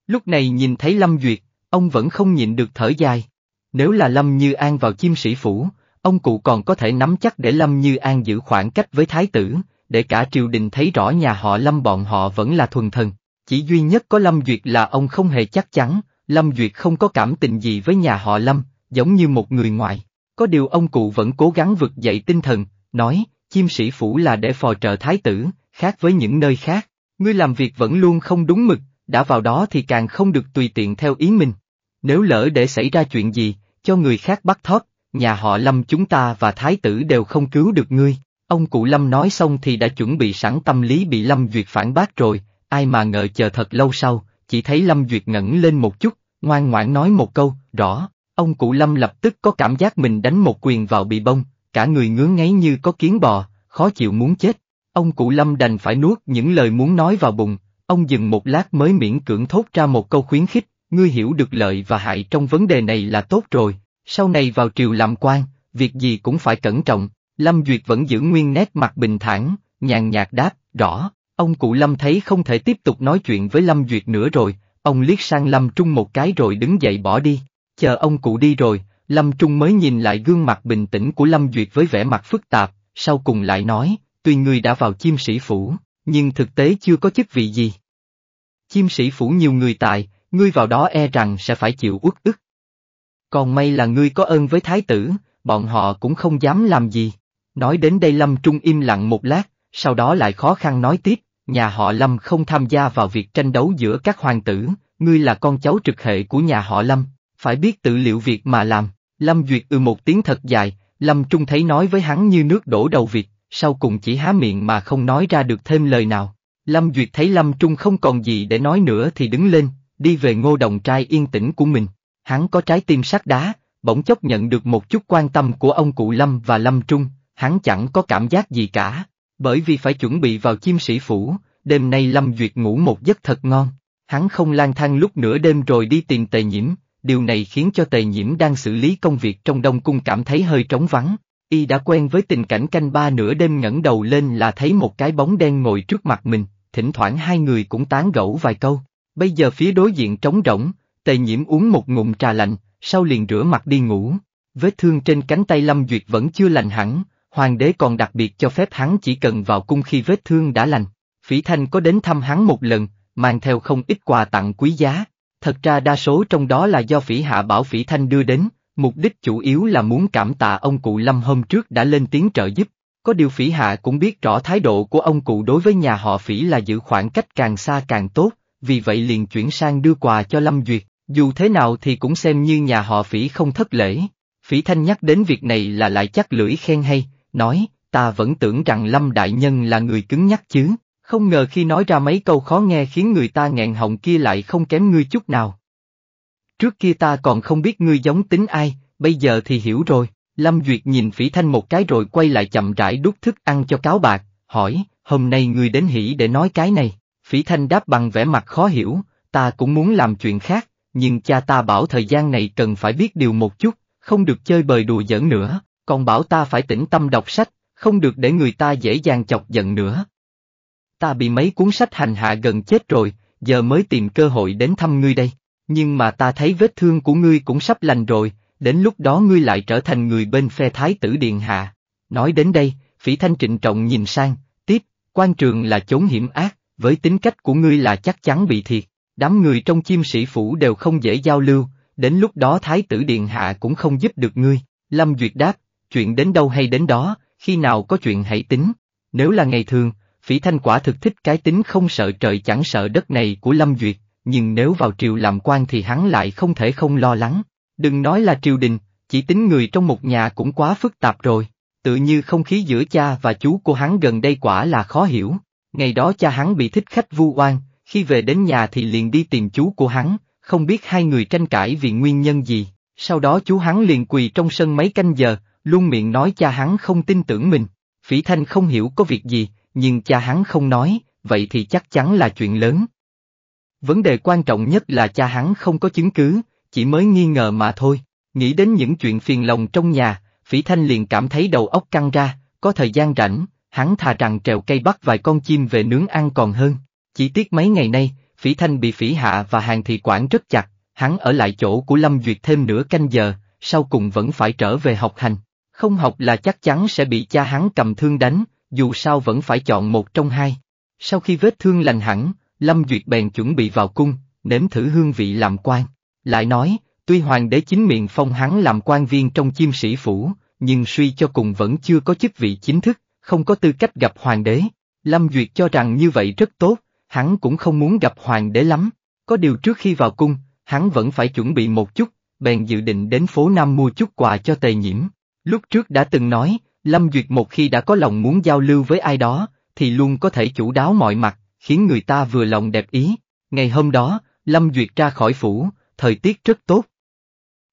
Lúc này nhìn thấy Lâm duyệt, ông vẫn không nhịn được thở dài. Nếu là Lâm Như An vào chim sĩ phủ, ông cụ còn có thể nắm chắc để Lâm Như An giữ khoảng cách với thái tử, để cả triều đình thấy rõ nhà họ Lâm bọn họ vẫn là thuần thần. Chỉ duy nhất có Lâm Duyệt là ông không hề chắc chắn, Lâm Duyệt không có cảm tình gì với nhà họ Lâm, giống như một người ngoại. Có điều ông cụ vẫn cố gắng vực dậy tinh thần, nói, chim sĩ phủ là để phò trợ thái tử, khác với những nơi khác. Ngươi làm việc vẫn luôn không đúng mực, đã vào đó thì càng không được tùy tiện theo ý mình. Nếu lỡ để xảy ra chuyện gì, cho người khác bắt thóp, nhà họ Lâm chúng ta và thái tử đều không cứu được ngươi. Ông cụ Lâm nói xong thì đã chuẩn bị sẵn tâm lý bị Lâm Duyệt phản bác rồi, ai mà ngờ chờ thật lâu sau, chỉ thấy Lâm Duyệt ngẩng lên một chút, ngoan ngoãn nói một câu, rõ, ông cụ Lâm lập tức có cảm giác mình đánh một quyền vào bị bông, cả người ngứa ngáy như có kiến bò, khó chịu muốn chết. Ông cụ Lâm đành phải nuốt những lời muốn nói vào bụng, ông dừng một lát mới miễn cưỡng thốt ra một câu khuyến khích, ngươi hiểu được lợi và hại trong vấn đề này là tốt rồi, sau này vào triều làm quan, việc gì cũng phải cẩn trọng, Lâm Duyệt vẫn giữ nguyên nét mặt bình thản, nhàn nhạt đáp, rõ, ông cụ Lâm thấy không thể tiếp tục nói chuyện với Lâm Duyệt nữa rồi, ông liếc sang Lâm Trung một cái rồi đứng dậy bỏ đi, chờ ông cụ đi rồi, Lâm Trung mới nhìn lại gương mặt bình tĩnh của Lâm Duyệt với vẻ mặt phức tạp, sau cùng lại nói, tuy ngươi đã vào chiêm sĩ phủ, nhưng thực tế chưa có chức vị gì. Chiêm sĩ phủ nhiều người tài, ngươi vào đó e rằng sẽ phải chịu uất ức. Còn may là ngươi có ơn với thái tử, bọn họ cũng không dám làm gì. Nói đến đây Lâm Trung im lặng một lát, sau đó lại khó khăn nói tiếp, nhà họ Lâm không tham gia vào việc tranh đấu giữa các hoàng tử, ngươi là con cháu trực hệ của nhà họ Lâm, phải biết tự liệu việc mà làm. Lâm Duyệt ư ừ một tiếng thật dài, Lâm Trung thấy nói với hắn như nước đổ đầu Việt, sau cùng chỉ há miệng mà không nói ra được thêm lời nào. Lâm Duyệt thấy Lâm Trung không còn gì để nói nữa thì đứng lên, đi về ngô đồng trai yên tĩnh của mình hắn có trái tim sắt đá, bỗng chốc nhận được một chút quan tâm của ông cụ Lâm và Lâm Trung, hắn chẳng có cảm giác gì cả, bởi vì phải chuẩn bị vào chim sĩ phủ, đêm nay Lâm Duyệt ngủ một giấc thật ngon, hắn không lang thang lúc nửa đêm rồi đi tìm tề nhiễm, điều này khiến cho tề nhiễm đang xử lý công việc trong Đông Cung cảm thấy hơi trống vắng. Y đã quen với tình cảnh canh ba nửa đêm ngẩng đầu lên là thấy một cái bóng đen ngồi trước mặt mình, thỉnh thoảng hai người cũng tán gẫu vài câu. Bây giờ phía đối diện trống rỗng, Tề nhiễm uống một ngụm trà lạnh, sau liền rửa mặt đi ngủ. Vết thương trên cánh tay Lâm Duyệt vẫn chưa lành hẳn, hoàng đế còn đặc biệt cho phép hắn chỉ cần vào cung khi vết thương đã lành. Phỉ Thanh có đến thăm hắn một lần, mang theo không ít quà tặng quý giá. Thật ra đa số trong đó là do Phỉ Hạ bảo Phỉ Thanh đưa đến, mục đích chủ yếu là muốn cảm tạ ông cụ Lâm hôm trước đã lên tiếng trợ giúp. Có điều Phỉ Hạ cũng biết rõ thái độ của ông cụ đối với nhà họ Phỉ là giữ khoảng cách càng xa càng tốt, vì vậy liền chuyển sang đưa quà cho Lâm Duyệt. Dù thế nào thì cũng xem như nhà họ phỉ không thất lễ. Phỉ Thanh nhắc đến việc này là lại chắc lưỡi khen hay, nói, ta vẫn tưởng rằng Lâm Đại Nhân là người cứng nhắc chứ, không ngờ khi nói ra mấy câu khó nghe khiến người ta nghẹn họng kia lại không kém ngươi chút nào. Trước kia ta còn không biết ngươi giống tính ai, bây giờ thì hiểu rồi, Lâm Duyệt nhìn Phỉ Thanh một cái rồi quay lại chậm rãi đút thức ăn cho cáo bạc, hỏi, hôm nay ngươi đến hỉ để nói cái này, Phỉ Thanh đáp bằng vẻ mặt khó hiểu, ta cũng muốn làm chuyện khác nhưng cha ta bảo thời gian này cần phải biết điều một chút, không được chơi bời đùa giỡn nữa, còn bảo ta phải tĩnh tâm đọc sách, không được để người ta dễ dàng chọc giận nữa. Ta bị mấy cuốn sách hành hạ gần chết rồi, giờ mới tìm cơ hội đến thăm ngươi đây, nhưng mà ta thấy vết thương của ngươi cũng sắp lành rồi, đến lúc đó ngươi lại trở thành người bên phe thái tử Điện Hạ. Nói đến đây, Phỉ Thanh trịnh trọng nhìn sang, tiếp, quan trường là chốn hiểm ác, với tính cách của ngươi là chắc chắn bị thiệt đám người trong chim sĩ phủ đều không dễ giao lưu, đến lúc đó thái tử điện hạ cũng không giúp được ngươi. Lâm Duyệt đáp, chuyện đến đâu hay đến đó, khi nào có chuyện hãy tính. Nếu là ngày thường, phỉ thanh quả thực thích cái tính không sợ trời chẳng sợ đất này của Lâm Duyệt, nhưng nếu vào triều làm quan thì hắn lại không thể không lo lắng. Đừng nói là triều đình, chỉ tính người trong một nhà cũng quá phức tạp rồi. Tự như không khí giữa cha và chú của hắn gần đây quả là khó hiểu. Ngày đó cha hắn bị thích khách vu oan, khi về đến nhà thì liền đi tìm chú của hắn, không biết hai người tranh cãi vì nguyên nhân gì, sau đó chú hắn liền quỳ trong sân mấy canh giờ, luôn miệng nói cha hắn không tin tưởng mình. Phỉ Thanh không hiểu có việc gì, nhưng cha hắn không nói, vậy thì chắc chắn là chuyện lớn. Vấn đề quan trọng nhất là cha hắn không có chứng cứ, chỉ mới nghi ngờ mà thôi. Nghĩ đến những chuyện phiền lòng trong nhà, Phỉ Thanh liền cảm thấy đầu óc căng ra, có thời gian rảnh, hắn thà rằng trèo cây bắt vài con chim về nướng ăn còn hơn. Chỉ tiếc mấy ngày nay, Phỉ Thanh bị Phỉ Hạ và Hàng Thị quản rất chặt, hắn ở lại chỗ của Lâm Duyệt thêm nửa canh giờ, sau cùng vẫn phải trở về học hành. Không học là chắc chắn sẽ bị cha hắn cầm thương đánh, dù sao vẫn phải chọn một trong hai. Sau khi vết thương lành hẳn, Lâm Duyệt bèn chuẩn bị vào cung, nếm thử hương vị làm quan. Lại nói, tuy hoàng đế chính miệng phong hắn làm quan viên trong chiêm sĩ phủ, nhưng suy cho cùng vẫn chưa có chức vị chính thức, không có tư cách gặp hoàng đế. Lâm Duyệt cho rằng như vậy rất tốt, hắn cũng không muốn gặp hoàng đế lắm, có điều trước khi vào cung, hắn vẫn phải chuẩn bị một chút, bèn dự định đến phố Nam mua chút quà cho tề nhiễm. Lúc trước đã từng nói, Lâm Duyệt một khi đã có lòng muốn giao lưu với ai đó, thì luôn có thể chủ đáo mọi mặt, khiến người ta vừa lòng đẹp ý. Ngày hôm đó, Lâm Duyệt ra khỏi phủ, thời tiết rất tốt.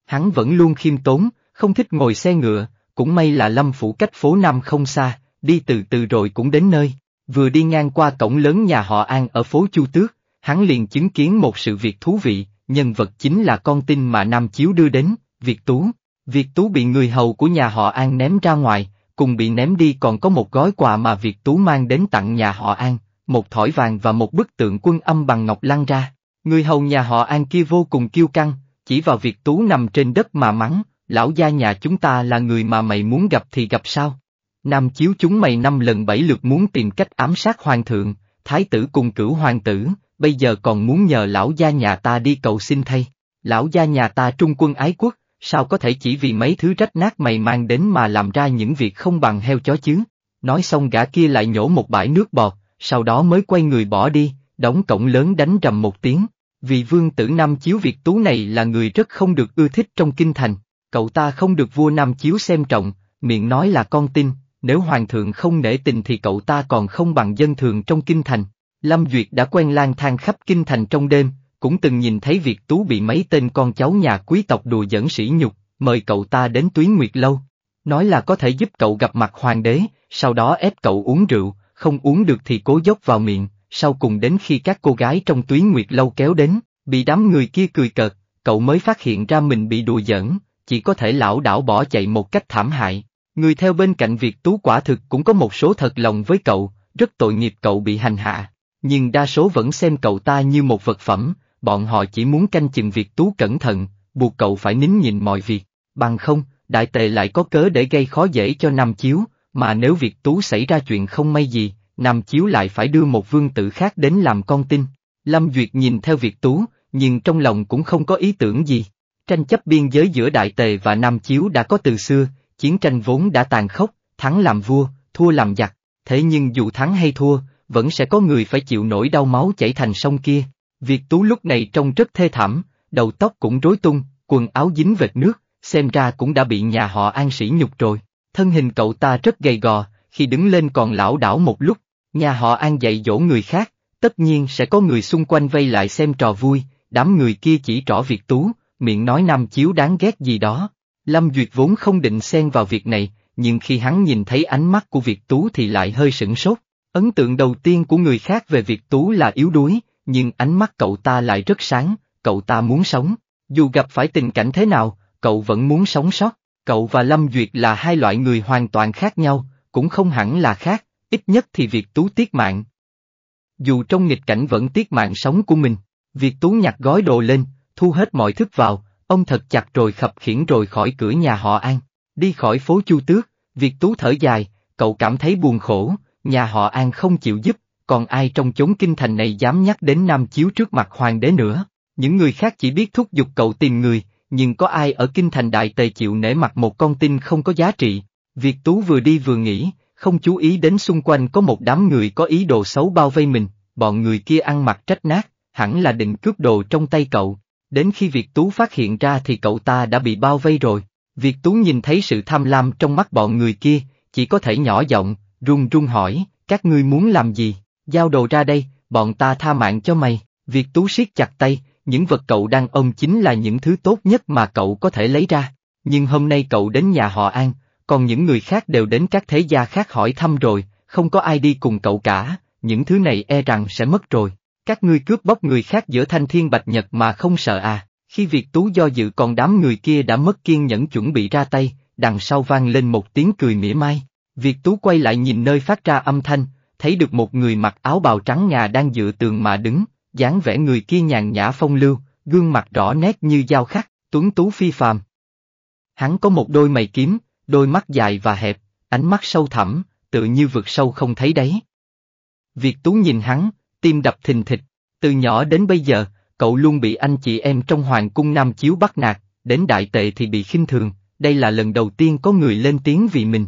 Hắn vẫn luôn khiêm tốn, không thích ngồi xe ngựa, cũng may là Lâm phủ cách phố Nam không xa, đi từ từ rồi cũng đến nơi. Vừa đi ngang qua cổng lớn nhà họ An ở phố Chu Tước, hắn liền chứng kiến một sự việc thú vị, nhân vật chính là con tin mà Nam Chiếu đưa đến, Việt Tú. Việt Tú bị người hầu của nhà họ An ném ra ngoài, cùng bị ném đi còn có một gói quà mà Việt Tú mang đến tặng nhà họ An, một thỏi vàng và một bức tượng quân âm bằng ngọc lăn ra. Người hầu nhà họ An kia vô cùng kiêu căng, chỉ vào Việt Tú nằm trên đất mà mắng, lão gia nhà chúng ta là người mà mày muốn gặp thì gặp sao? Nam chiếu chúng mày năm lần bảy lượt muốn tìm cách ám sát hoàng thượng, thái tử cùng cửu hoàng tử, bây giờ còn muốn nhờ lão gia nhà ta đi cầu xin thay. Lão gia nhà ta trung quân ái quốc, sao có thể chỉ vì mấy thứ rách nát mày mang đến mà làm ra những việc không bằng heo chó chứ? Nói xong gã kia lại nhổ một bãi nước bọt, sau đó mới quay người bỏ đi, đóng cổng lớn đánh rầm một tiếng. Vì vương tử Nam Chiếu Việt Tú này là người rất không được ưa thích trong kinh thành, cậu ta không được vua Nam Chiếu xem trọng, miệng nói là con tin, nếu hoàng thượng không nể tình thì cậu ta còn không bằng dân thường trong kinh thành. Lâm Duyệt đã quen lang thang khắp kinh thành trong đêm, cũng từng nhìn thấy việc Tú bị mấy tên con cháu nhà quý tộc đùa dẫn sỉ nhục, mời cậu ta đến tuyến nguyệt lâu. Nói là có thể giúp cậu gặp mặt hoàng đế, sau đó ép cậu uống rượu, không uống được thì cố dốc vào miệng, sau cùng đến khi các cô gái trong tuyến nguyệt lâu kéo đến, bị đám người kia cười cợt, cậu mới phát hiện ra mình bị đùa giỡn, chỉ có thể lão đảo bỏ chạy một cách thảm hại. Người theo bên cạnh Việt Tú quả thực cũng có một số thật lòng với cậu, rất tội nghiệp cậu bị hành hạ, nhưng đa số vẫn xem cậu ta như một vật phẩm, bọn họ chỉ muốn canh chừng Việt Tú cẩn thận, buộc cậu phải nín nhìn mọi việc, bằng không, đại tệ lại có cớ để gây khó dễ cho Nam Chiếu, mà nếu Việt Tú xảy ra chuyện không may gì, Nam Chiếu lại phải đưa một vương tử khác đến làm con tin. Lâm Duyệt nhìn theo Việt Tú, nhưng trong lòng cũng không có ý tưởng gì. Tranh chấp biên giới giữa Đại Tề và Nam Chiếu đã có từ xưa, chiến tranh vốn đã tàn khốc, thắng làm vua, thua làm giặc, thế nhưng dù thắng hay thua, vẫn sẽ có người phải chịu nổi đau máu chảy thành sông kia. Việt Tú lúc này trông rất thê thảm, đầu tóc cũng rối tung, quần áo dính vệt nước, xem ra cũng đã bị nhà họ an sĩ nhục rồi. Thân hình cậu ta rất gầy gò, khi đứng lên còn lão đảo một lúc, nhà họ an dạy dỗ người khác, tất nhiên sẽ có người xung quanh vây lại xem trò vui, đám người kia chỉ trỏ Việt Tú, miệng nói Nam Chiếu đáng ghét gì đó, Lâm Duyệt vốn không định xen vào việc này, nhưng khi hắn nhìn thấy ánh mắt của Việt Tú thì lại hơi sửng sốt. Ấn tượng đầu tiên của người khác về Việt Tú là yếu đuối, nhưng ánh mắt cậu ta lại rất sáng, cậu ta muốn sống. Dù gặp phải tình cảnh thế nào, cậu vẫn muốn sống sót. Cậu và Lâm Duyệt là hai loại người hoàn toàn khác nhau, cũng không hẳn là khác, ít nhất thì Việt Tú tiếc mạng. Dù trong nghịch cảnh vẫn tiếc mạng sống của mình, Việt Tú nhặt gói đồ lên, thu hết mọi thức vào, Ông thật chặt rồi khập khiển rồi khỏi cửa nhà họ An, đi khỏi phố Chu Tước, Việt Tú thở dài, cậu cảm thấy buồn khổ, nhà họ An không chịu giúp, còn ai trong chốn kinh thành này dám nhắc đến Nam Chiếu trước mặt hoàng đế nữa. Những người khác chỉ biết thúc giục cậu tìm người, nhưng có ai ở kinh thành đại tề chịu nể mặt một con tin không có giá trị. Việt Tú vừa đi vừa nghĩ, không chú ý đến xung quanh có một đám người có ý đồ xấu bao vây mình, bọn người kia ăn mặc trách nát, hẳn là định cướp đồ trong tay cậu, Đến khi Việt Tú phát hiện ra thì cậu ta đã bị bao vây rồi. Việt Tú nhìn thấy sự tham lam trong mắt bọn người kia, chỉ có thể nhỏ giọng, run run hỏi, các ngươi muốn làm gì, giao đồ ra đây, bọn ta tha mạng cho mày. Việt Tú siết chặt tay, những vật cậu đang ôm chính là những thứ tốt nhất mà cậu có thể lấy ra. Nhưng hôm nay cậu đến nhà họ An, còn những người khác đều đến các thế gia khác hỏi thăm rồi, không có ai đi cùng cậu cả, những thứ này e rằng sẽ mất rồi. Các ngươi cướp bóc người khác giữa thanh thiên bạch nhật mà không sợ à, khi Việt Tú do dự còn đám người kia đã mất kiên nhẫn chuẩn bị ra tay, đằng sau vang lên một tiếng cười mỉa mai. Việt Tú quay lại nhìn nơi phát ra âm thanh, thấy được một người mặc áo bào trắng ngà đang dựa tường mà đứng, dáng vẻ người kia nhàn nhã phong lưu, gương mặt rõ nét như dao khắc, tuấn tú phi phàm. Hắn có một đôi mày kiếm, đôi mắt dài và hẹp, ánh mắt sâu thẳm, tự như vực sâu không thấy đấy. Việt Tú nhìn hắn, tim đập thình thịch. Từ nhỏ đến bây giờ, cậu luôn bị anh chị em trong hoàng cung Nam Chiếu bắt nạt, đến đại tệ thì bị khinh thường, đây là lần đầu tiên có người lên tiếng vì mình.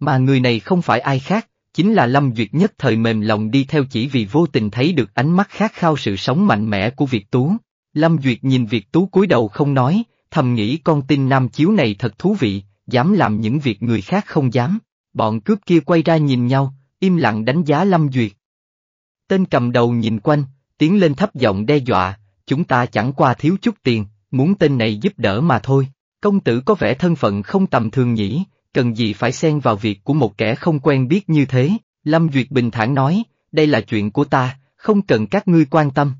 Mà người này không phải ai khác, chính là Lâm Duyệt nhất thời mềm lòng đi theo chỉ vì vô tình thấy được ánh mắt khát khao sự sống mạnh mẽ của Việt Tú. Lâm Duyệt nhìn Việt Tú cúi đầu không nói, thầm nghĩ con tin Nam Chiếu này thật thú vị, dám làm những việc người khác không dám. Bọn cướp kia quay ra nhìn nhau, im lặng đánh giá Lâm Duyệt. Tên cầm đầu nhìn quanh, tiến lên thấp giọng đe dọa, chúng ta chẳng qua thiếu chút tiền, muốn tên này giúp đỡ mà thôi. Công tử có vẻ thân phận không tầm thường nhỉ, cần gì phải xen vào việc của một kẻ không quen biết như thế, Lâm Duyệt bình thản nói, đây là chuyện của ta, không cần các ngươi quan tâm.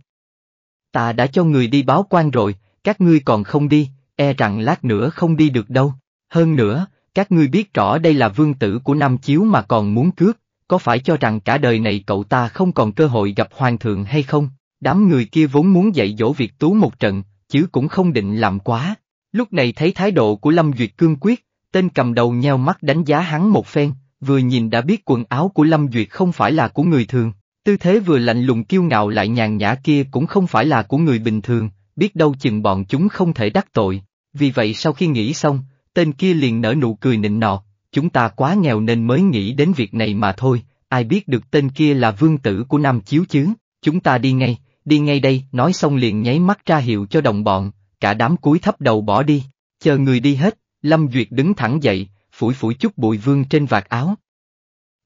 Ta đã cho người đi báo quan rồi, các ngươi còn không đi, e rằng lát nữa không đi được đâu. Hơn nữa, các ngươi biết rõ đây là vương tử của Nam Chiếu mà còn muốn cướp, có phải cho rằng cả đời này cậu ta không còn cơ hội gặp hoàng thượng hay không? Đám người kia vốn muốn dạy dỗ Việt Tú một trận, chứ cũng không định làm quá. Lúc này thấy thái độ của Lâm Duyệt cương quyết, tên cầm đầu nheo mắt đánh giá hắn một phen, vừa nhìn đã biết quần áo của Lâm Duyệt không phải là của người thường, tư thế vừa lạnh lùng kiêu ngạo lại nhàn nhã kia cũng không phải là của người bình thường, biết đâu chừng bọn chúng không thể đắc tội. Vì vậy sau khi nghĩ xong, tên kia liền nở nụ cười nịnh nọt, chúng ta quá nghèo nên mới nghĩ đến việc này mà thôi, ai biết được tên kia là vương tử của Nam Chiếu chứ, chúng ta đi ngay, đi ngay đây, nói xong liền nháy mắt ra hiệu cho đồng bọn, cả đám cúi thấp đầu bỏ đi, chờ người đi hết, Lâm Duyệt đứng thẳng dậy, phủi phủi chút bụi vương trên vạt áo.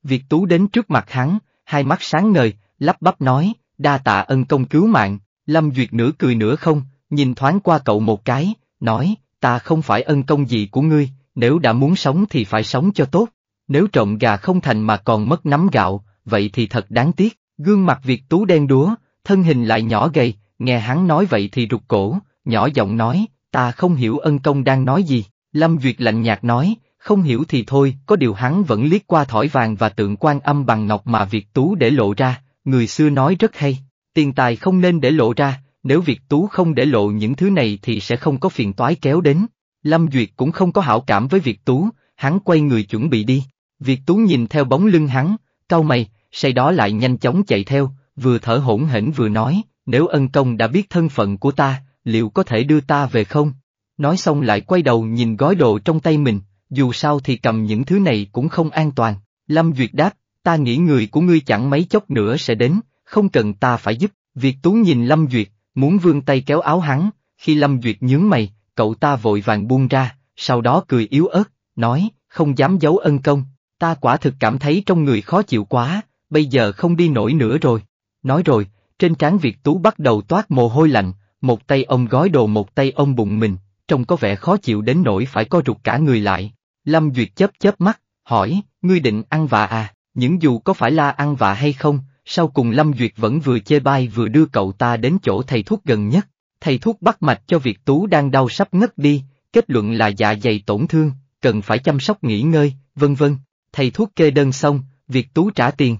Việt Tú đến trước mặt hắn, hai mắt sáng ngời, lắp bắp nói, đa tạ ân công cứu mạng, Lâm Duyệt nửa cười nửa không, nhìn thoáng qua cậu một cái, nói, ta không phải ân công gì của ngươi, nếu đã muốn sống thì phải sống cho tốt, nếu trộm gà không thành mà còn mất nắm gạo, vậy thì thật đáng tiếc, gương mặt Việt Tú đen đúa, thân hình lại nhỏ gầy, nghe hắn nói vậy thì rụt cổ, nhỏ giọng nói, ta không hiểu ân công đang nói gì, Lâm Duyệt lạnh nhạt nói, không hiểu thì thôi, có điều hắn vẫn liếc qua thỏi vàng và tượng quan âm bằng ngọc mà Việt Tú để lộ ra, người xưa nói rất hay, tiền tài không nên để lộ ra, nếu Việt Tú không để lộ những thứ này thì sẽ không có phiền toái kéo đến, Lâm Duyệt cũng không có hảo cảm với Việt Tú, hắn quay người chuẩn bị đi. Việt Tú nhìn theo bóng lưng hắn, cau mày, say đó lại nhanh chóng chạy theo, vừa thở hổn hển vừa nói, nếu ân công đã biết thân phận của ta, liệu có thể đưa ta về không? Nói xong lại quay đầu nhìn gói đồ trong tay mình, dù sao thì cầm những thứ này cũng không an toàn. Lâm Duyệt đáp, ta nghĩ người của ngươi chẳng mấy chốc nữa sẽ đến, không cần ta phải giúp. Việt Tú nhìn Lâm Duyệt, muốn vươn tay kéo áo hắn, khi Lâm Duyệt nhướng mày, cậu ta vội vàng buông ra, sau đó cười yếu ớt, nói, không dám giấu ân công, ta quả thực cảm thấy trong người khó chịu quá, bây giờ không đi nổi nữa rồi. Nói rồi, trên trán Việt Tú bắt đầu toát mồ hôi lạnh, một tay ông gói đồ một tay ông bụng mình, trông có vẻ khó chịu đến nỗi phải co rụt cả người lại. Lâm Duyệt chớp chớp mắt, hỏi, ngươi định ăn vạ à, những dù có phải la ăn vạ hay không, sau cùng Lâm Duyệt vẫn vừa chê bai vừa đưa cậu ta đến chỗ thầy thuốc gần nhất thầy thuốc bắt mạch cho Việt Tú đang đau sắp ngất đi, kết luận là dạ dày tổn thương, cần phải chăm sóc nghỉ ngơi, vân vân. Thầy thuốc kê đơn xong, Việt Tú trả tiền.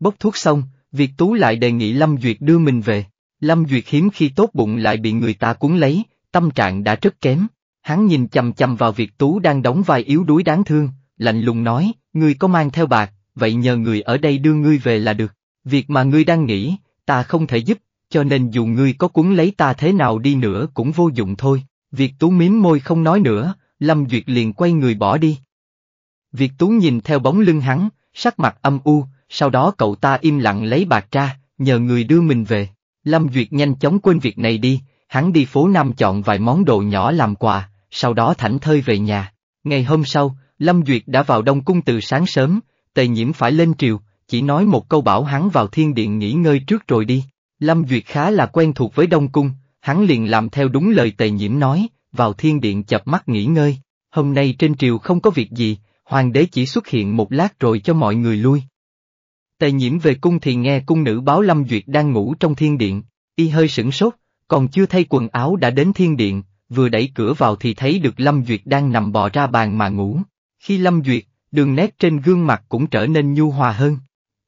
Bốc thuốc xong, Việt Tú lại đề nghị Lâm Duyệt đưa mình về. Lâm Duyệt hiếm khi tốt bụng lại bị người ta cuốn lấy, tâm trạng đã rất kém. Hắn nhìn chầm chầm vào Việt Tú đang đóng vai yếu đuối đáng thương, lạnh lùng nói, ngươi có mang theo bạc, vậy nhờ người ở đây đưa ngươi về là được. Việc mà ngươi đang nghĩ, ta không thể giúp, cho nên dù ngươi có cuốn lấy ta thế nào đi nữa cũng vô dụng thôi. Việt Tú mím môi không nói nữa, Lâm Duyệt liền quay người bỏ đi. Việt Tú nhìn theo bóng lưng hắn, sắc mặt âm u, sau đó cậu ta im lặng lấy bạc ra, nhờ người đưa mình về. Lâm Duyệt nhanh chóng quên việc này đi, hắn đi phố Nam chọn vài món đồ nhỏ làm quà, sau đó thảnh thơi về nhà. Ngày hôm sau, Lâm Duyệt đã vào Đông Cung từ sáng sớm, tề nhiễm phải lên triều, chỉ nói một câu bảo hắn vào thiên điện nghỉ ngơi trước rồi đi, Lâm Duyệt khá là quen thuộc với Đông Cung, hắn liền làm theo đúng lời tề nhiễm nói, vào thiên điện chập mắt nghỉ ngơi, hôm nay trên triều không có việc gì, hoàng đế chỉ xuất hiện một lát rồi cho mọi người lui. Tề nhiễm về cung thì nghe cung nữ báo Lâm Duyệt đang ngủ trong thiên điện, y hơi sửng sốt, còn chưa thay quần áo đã đến thiên điện, vừa đẩy cửa vào thì thấy được Lâm Duyệt đang nằm bò ra bàn mà ngủ. Khi Lâm Duyệt, đường nét trên gương mặt cũng trở nên nhu hòa hơn.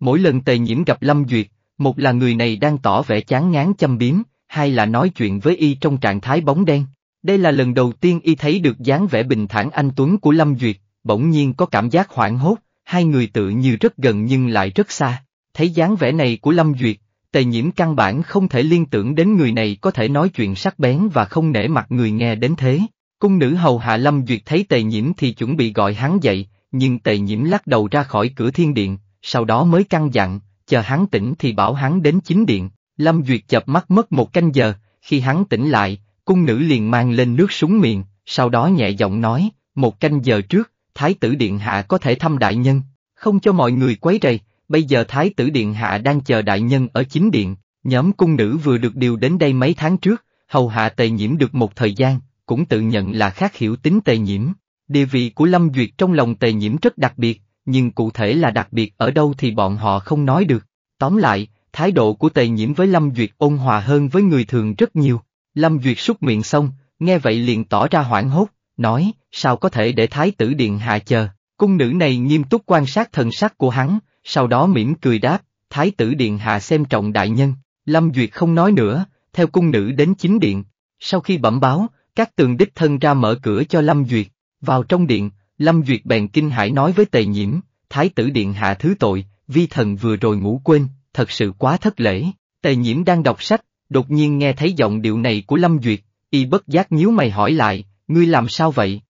Mỗi lần tề nhiễm gặp Lâm Duyệt, một là người này đang tỏ vẻ chán ngán châm biếm, hai là nói chuyện với y trong trạng thái bóng đen. Đây là lần đầu tiên y thấy được dáng vẻ bình thản anh Tuấn của Lâm Duyệt, bỗng nhiên có cảm giác hoảng hốt, hai người tự như rất gần nhưng lại rất xa. Thấy dáng vẻ này của Lâm Duyệt, tề nhiễm căn bản không thể liên tưởng đến người này có thể nói chuyện sắc bén và không nể mặt người nghe đến thế. Cung nữ hầu hạ Lâm Duyệt thấy tề nhiễm thì chuẩn bị gọi hắn dậy, nhưng tề nhiễm lắc đầu ra khỏi cửa thiên điện, sau đó mới căng dặn, chờ hắn tỉnh thì bảo hắn đến chính điện, Lâm Duyệt chập mắt mất một canh giờ, khi hắn tỉnh lại, cung nữ liền mang lên nước súng miệng, sau đó nhẹ giọng nói, một canh giờ trước, Thái tử Điện Hạ có thể thăm đại nhân, không cho mọi người quấy rầy, bây giờ Thái tử Điện Hạ đang chờ đại nhân ở chính điện, nhóm cung nữ vừa được điều đến đây mấy tháng trước, hầu hạ tề nhiễm được một thời gian, cũng tự nhận là khác hiểu tính tề nhiễm. Địa vị của Lâm Duyệt trong lòng tề nhiễm rất đặc biệt, nhưng cụ thể là đặc biệt ở đâu thì bọn họ không nói được. Tóm lại, thái độ của tề nhiễm với Lâm Duyệt ôn hòa hơn với người thường rất nhiều. Lâm Duyệt xúc miệng xong, nghe vậy liền tỏ ra hoảng hốt, nói, sao có thể để thái tử điện hạ chờ. Cung nữ này nghiêm túc quan sát thần sắc của hắn, sau đó mỉm cười đáp, thái tử điện hạ xem trọng đại nhân. Lâm Duyệt không nói nữa, theo cung nữ đến chính điện. Sau khi bẩm báo, các tường đích thân ra mở cửa cho Lâm Duyệt, vào trong điện, Lâm Duyệt bèn kinh hãi nói với tề nhiễm, thái tử điện hạ thứ tội, vi thần vừa rồi ngủ quên, thật sự quá thất lễ. Tề nhiễm đang đọc sách, đột nhiên nghe thấy giọng điệu này của Lâm Duyệt, y bất giác nhíu mày hỏi lại, ngươi làm sao vậy?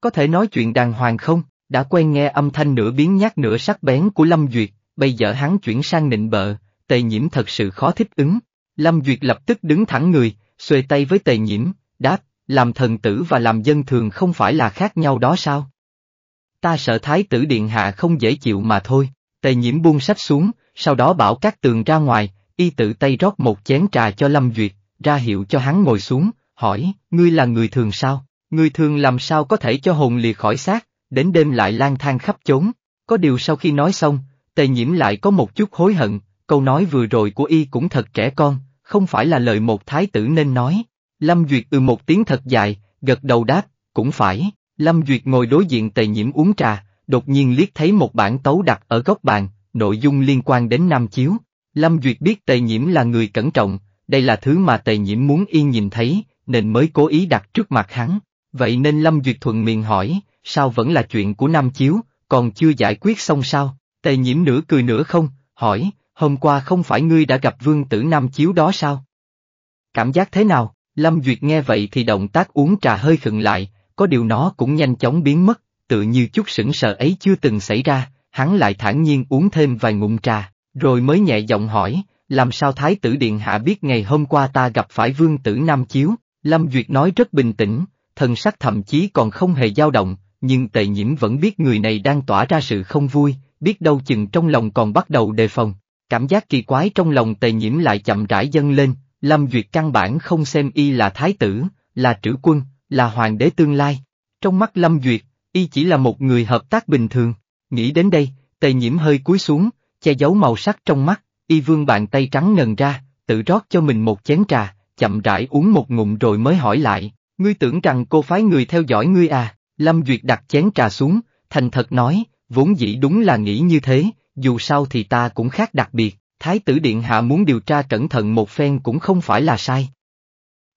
Có thể nói chuyện đàng hoàng không? Đã quen nghe âm thanh nửa biến nhát nửa sắc bén của Lâm Duyệt, bây giờ hắn chuyển sang nịnh bợ, tề nhiễm thật sự khó thích ứng. Lâm Duyệt lập tức đứng thẳng người, xuề tay với tề nhiễm, đáp, làm thần tử và làm dân thường không phải là khác nhau đó sao? Ta sợ thái tử điện hạ không dễ chịu mà thôi, tề nhiễm buông sách xuống, sau đó bảo các tường ra ngoài, y tự tay rót một chén trà cho Lâm Duyệt, ra hiệu cho hắn ngồi xuống, hỏi, ngươi là người thường sao? Người thường làm sao có thể cho hồn lìa khỏi xác, đến đêm lại lang thang khắp chốn. Có điều sau khi nói xong, tề nhiễm lại có một chút hối hận, câu nói vừa rồi của y cũng thật trẻ con, không phải là lời một thái tử nên nói. Lâm Duyệt ừ một tiếng thật dài, gật đầu đáp, cũng phải. Lâm Duyệt ngồi đối diện tề nhiễm uống trà, đột nhiên liếc thấy một bản tấu đặt ở góc bàn, nội dung liên quan đến Nam Chiếu. Lâm Duyệt biết tề nhiễm là người cẩn trọng, đây là thứ mà tề nhiễm muốn yên nhìn thấy, nên mới cố ý đặt trước mặt hắn. Vậy nên Lâm Duyệt thuận miệng hỏi, sao vẫn là chuyện của Nam Chiếu, còn chưa giải quyết xong sao? Tề nhiễm nửa cười nửa không, hỏi, hôm qua không phải ngươi đã gặp vương tử Nam Chiếu đó sao? Cảm giác thế nào? Lâm Duyệt nghe vậy thì động tác uống trà hơi khựng lại, có điều nó cũng nhanh chóng biến mất, tự như chút sững sờ ấy chưa từng xảy ra, hắn lại thản nhiên uống thêm vài ngụm trà, rồi mới nhẹ giọng hỏi, làm sao Thái tử Điện Hạ biết ngày hôm qua ta gặp phải vương tử Nam Chiếu, Lâm Duyệt nói rất bình tĩnh, thần sắc thậm chí còn không hề dao động, nhưng tề nhiễm vẫn biết người này đang tỏa ra sự không vui, biết đâu chừng trong lòng còn bắt đầu đề phòng. Cảm giác kỳ quái trong lòng tề nhiễm lại chậm rãi dâng lên, Lâm Duyệt căn bản không xem y là thái tử, là trữ quân, là hoàng đế tương lai. Trong mắt Lâm Duyệt, y chỉ là một người hợp tác bình thường. Nghĩ đến đây, tề nhiễm hơi cúi xuống, che giấu màu sắc trong mắt, y vương bàn tay trắng ngần ra, tự rót cho mình một chén trà, chậm rãi uống một ngụm rồi mới hỏi lại, ngươi tưởng rằng cô phái người theo dõi ngươi à, Lâm Duyệt đặt chén trà xuống, thành thật nói, vốn dĩ đúng là nghĩ như thế, dù sao thì ta cũng khác đặc biệt, Thái tử Điện Hạ muốn điều tra cẩn thận một phen cũng không phải là sai.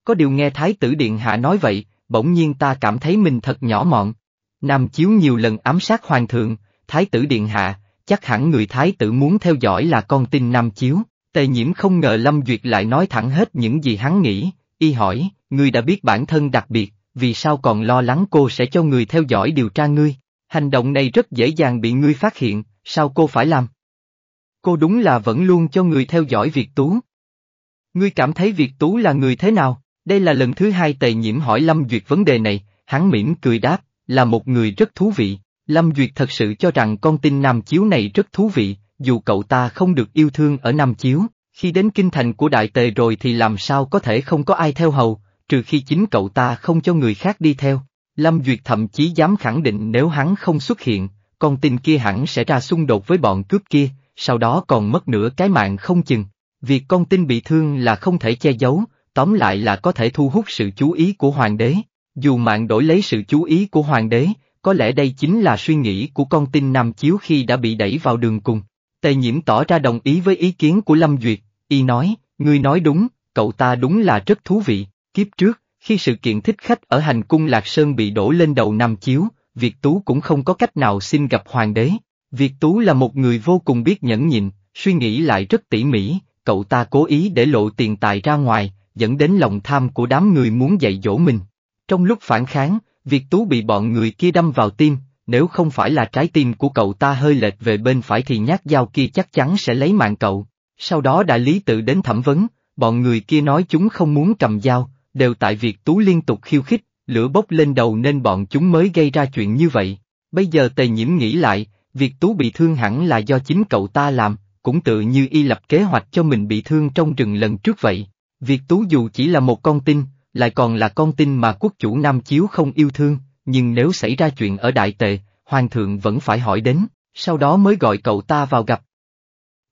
Có điều nghe Thái tử Điện Hạ nói vậy, bỗng nhiên ta cảm thấy mình thật nhỏ mọn. Nam Chiếu nhiều lần ám sát Hoàng thượng, Thái tử Điện Hạ, chắc hẳn người Thái tử muốn theo dõi là con tin Nam Chiếu. Tề nhiễm không ngờ Lâm Duyệt lại nói thẳng hết những gì hắn nghĩ, y hỏi, ngươi đã biết bản thân đặc biệt, vì sao còn lo lắng cô sẽ cho người theo dõi điều tra ngươi? Hành động này rất dễ dàng bị ngươi phát hiện, sao cô phải làm? cô đúng là vẫn luôn cho người theo dõi Việt Tú. Ngươi cảm thấy Việt Tú là người thế nào? Đây là lần thứ hai tề nhiễm hỏi Lâm Duyệt vấn đề này, hắn mỉm cười đáp, là một người rất thú vị. Lâm Duyệt thật sự cho rằng con tin Nam Chiếu này rất thú vị, dù cậu ta không được yêu thương ở Nam Chiếu, khi đến kinh thành của Đại Tề rồi thì làm sao có thể không có ai theo hầu, trừ khi chính cậu ta không cho người khác đi theo. Lâm Duyệt thậm chí dám khẳng định nếu hắn không xuất hiện, con tin kia hẳn sẽ ra xung đột với bọn cướp kia, sau đó còn mất nửa cái mạng không chừng. Việc con tin bị thương là không thể che giấu, tóm lại là có thể thu hút sự chú ý của hoàng đế. Dù mạng đổi lấy sự chú ý của hoàng đế, có lẽ đây chính là suy nghĩ của con tin Nam Chiếu khi đã bị đẩy vào đường cùng. Tề nhiễm tỏ ra đồng ý với ý kiến của Lâm Duyệt, y nói, ngươi nói đúng, cậu ta đúng là rất thú vị, kiếp trước, khi sự kiện thích khách ở hành cung Lạc Sơn bị đổ lên đầu Nam Chiếu, Việt Tú cũng không có cách nào xin gặp hoàng đế, Việt Tú là một người vô cùng biết nhẫn nhịn, suy nghĩ lại rất tỉ mỉ, cậu ta cố ý để lộ tiền tài ra ngoài, dẫn đến lòng tham của đám người muốn dạy dỗ mình. Trong lúc phản kháng, Việt Tú bị bọn người kia đâm vào tim, nếu không phải là trái tim của cậu ta hơi lệch về bên phải thì nhát dao kia chắc chắn sẽ lấy mạng cậu. Sau đó đại lý tự đến thẩm vấn, bọn người kia nói chúng không muốn cầm dao, đều tại Việt Tú liên tục khiêu khích, lửa bốc lên đầu nên bọn chúng mới gây ra chuyện như vậy. Bây giờ Tề Nhiễm nghĩ lại, Việc Tú bị thương hẳn là do chính cậu ta làm, cũng tự như y lập kế hoạch cho mình bị thương trong rừng lần trước vậy. Việc Tú dù chỉ là một con tin, lại còn là con tin mà quốc chủ Nam Chiếu không yêu thương, nhưng nếu xảy ra chuyện ở Đại Tề, Hoàng thượng vẫn phải hỏi đến, sau đó mới gọi cậu ta vào gặp.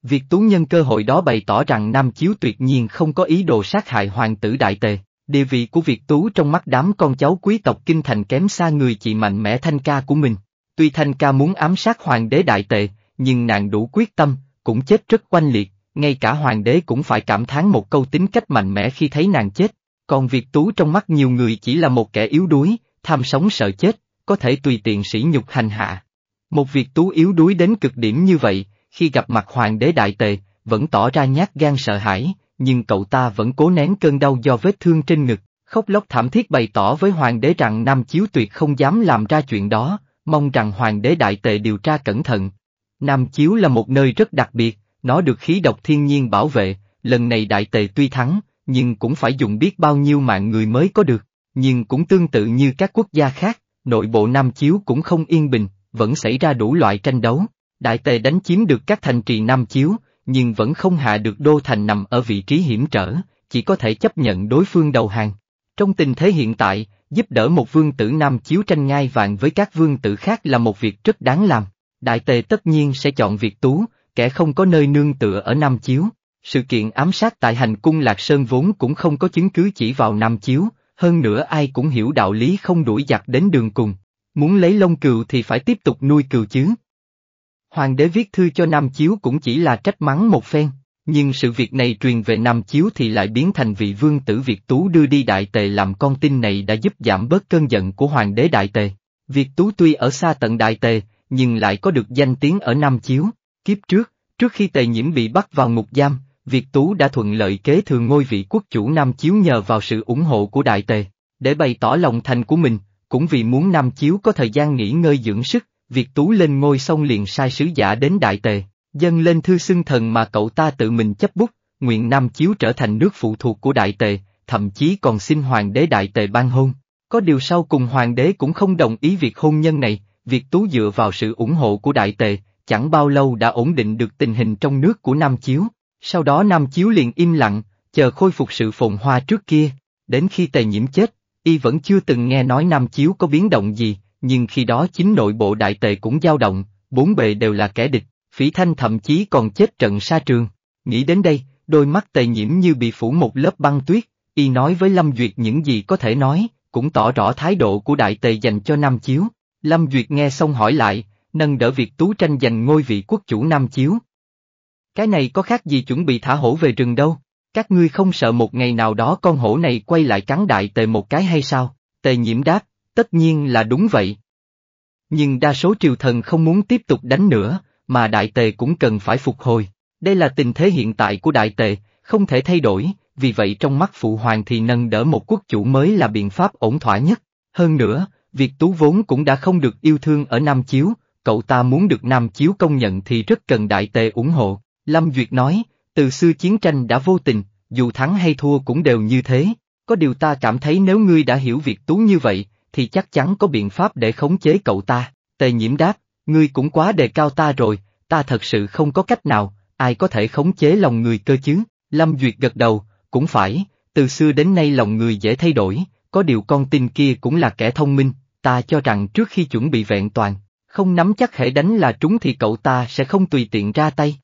Việc Tú nhân cơ hội đó bày tỏ rằng Nam Chiếu tuyệt nhiên không có ý đồ sát hại Hoàng tử Đại Tề, địa vị của Việt Tú trong mắt đám con cháu quý tộc kinh thành kém xa người chị mạnh mẽ thanh ca của mình, Tuy Thanh Ca muốn ám sát hoàng đế đại tệ, nhưng nàng đủ quyết tâm, cũng chết rất oanh liệt, ngay cả hoàng đế cũng phải cảm thán một câu tính cách mạnh mẽ khi thấy nàng chết. Còn việc Tú trong mắt nhiều người chỉ là một kẻ yếu đuối, tham sống sợ chết, có thể tùy tiện sỉ nhục hành hạ. Một việc Tú yếu đuối đến cực điểm như vậy, khi gặp mặt hoàng đế đại tề, vẫn tỏ ra nhát gan sợ hãi, nhưng cậu ta vẫn cố nén cơn đau do vết thương trên ngực, khóc lóc thảm thiết bày tỏ với hoàng đế rằng Nam Chiếu Tuyệt không dám làm ra chuyện đó, mong rằng Hoàng đế Đại Tệ điều tra cẩn thận. Nam Chiếu là một nơi rất đặc biệt, nó được khí độc thiên nhiên bảo vệ, lần này Đại Tệ tuy thắng, nhưng cũng phải dùng biết bao nhiêu mạng người mới có được, nhưng cũng tương tự như các quốc gia khác, nội bộ Nam Chiếu cũng không yên bình, vẫn xảy ra đủ loại tranh đấu. Đại Tề đánh chiếm được các thành trì Nam Chiếu, nhưng vẫn không hạ được đô thành nằm ở vị trí hiểm trở, chỉ có thể chấp nhận đối phương đầu hàng. Trong tình thế hiện tại, Giúp đỡ một vương tử nam chiếu tranh ngai vàng với các vương tử khác là một việc rất đáng làm. Đại tề tất nhiên sẽ chọn việc tú, kẻ không có nơi nương tựa ở Nam Chiếu. Sự kiện ám sát tại hành cung Lạc Sơn vốn cũng không có chứng cứ chỉ vào Nam Chiếu, hơn nữa ai cũng hiểu đạo lý không đuổi giặc đến đường cùng. Muốn lấy lông cừu thì phải tiếp tục nuôi cừu chứ. Hoàng đế viết thư cho Nam Chiếu cũng chỉ là trách mắng một phen, nhưng sự việc này truyền về Nam Chiếu thì lại biến thành vị vương tử Việt Tú đưa đi Đại Tề làm con tin này đã giúp giảm bớt cơn giận của Hoàng đế Đại Tề. Việt Tú tuy ở xa tận Đại Tề, nhưng lại có được danh tiếng ở Nam Chiếu. Kiếp trước, trước khi Tề Nhiễm bị bắt vào ngục giam, Việt Tú đã thuận lợi kế thừa ngôi vị quốc chủ Nam Chiếu nhờ vào sự ủng hộ của Đại Tề. Để bày tỏ lòng thành của mình, cũng vì muốn Nam Chiếu có thời gian nghỉ ngơi dưỡng sức, Việt Tú lên ngôi xong liền sai sứ giả đến Đại Tề. Dâng lên thư xưng thần mà cậu ta tự mình chấp bút, nguyện Nam Chiếu trở thành nước phụ thuộc của Đại Tề, thậm chí còn xin Hoàng đế Đại Tề ban hôn. Có điều sau cùng Hoàng đế cũng không đồng ý việc hôn nhân này, việc Tú dựa vào sự ủng hộ của Đại Tề, chẳng bao lâu đã ổn định được tình hình trong nước của Nam Chiếu. Sau đó Nam Chiếu liền im lặng, chờ khôi phục sự phồn hoa trước kia, đến khi Tề nhiễm chết, y vẫn chưa từng nghe nói Nam Chiếu có biến động gì, nhưng khi đó chính nội bộ Đại Tề cũng dao động, bốn bề đều là kẻ địch, Phỉ Thanh thậm chí còn chết trận xa trường. Nghĩ đến đây, đôi mắt tề nhiễm như bị phủ một lớp băng tuyết, y nói với Lâm Duyệt những gì có thể nói, cũng tỏ rõ thái độ của đại tề dành cho Nam Chiếu. Lâm Duyệt nghe xong hỏi lại, nâng đỡ việc Tú Tranh giành ngôi vị quốc chủ Nam Chiếu. Cái này có khác gì chuẩn bị thả hổ về rừng đâu, các ngươi không sợ một ngày nào đó con hổ này quay lại cắn đại tề một cái hay sao? Tề nhiễm đáp, tất nhiên là đúng vậy. Nhưng đa số triều thần không muốn tiếp tục đánh nữa, mà đại tề cũng cần phải phục hồi. Đây là tình thế hiện tại của đại tề, không thể thay đổi, vì vậy trong mắt phụ hoàng thì nâng đỡ một quốc chủ mới là biện pháp ổn thỏa nhất. Hơn nữa, việc tú vốn cũng đã không được yêu thương ở Nam Chiếu, cậu ta muốn được Nam Chiếu công nhận thì rất cần đại tề ủng hộ. Lâm Duyệt nói, từ xưa chiến tranh đã vô tình, dù thắng hay thua cũng đều như thế. Có điều ta cảm thấy nếu ngươi đã hiểu việc tú như vậy, thì chắc chắn có biện pháp để khống chế cậu ta. Tề nhiễm đáp, Ngươi cũng quá đề cao ta rồi, ta thật sự không có cách nào, ai có thể khống chế lòng người cơ chứ? Lâm Duyệt gật đầu, cũng phải, từ xưa đến nay lòng người dễ thay đổi, có điều con tin kia cũng là kẻ thông minh, ta cho rằng trước khi chuẩn bị vẹn toàn, không nắm chắc hệ đánh là trúng thì cậu ta sẽ không tùy tiện ra tay.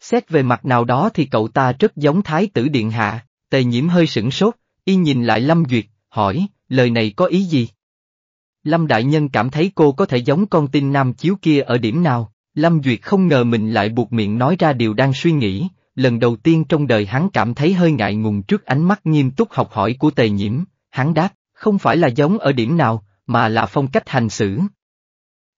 Xét về mặt nào đó thì cậu ta rất giống thái tử điện hạ, tề nhiễm hơi sửng sốt, y nhìn lại Lâm Duyệt, hỏi, lời này có ý gì? Lâm Đại Nhân cảm thấy cô có thể giống con tin nam chiếu kia ở điểm nào, Lâm Duyệt không ngờ mình lại buộc miệng nói ra điều đang suy nghĩ, lần đầu tiên trong đời hắn cảm thấy hơi ngại ngùng trước ánh mắt nghiêm túc học hỏi của tề nhiễm, hắn đáp, không phải là giống ở điểm nào, mà là phong cách hành xử.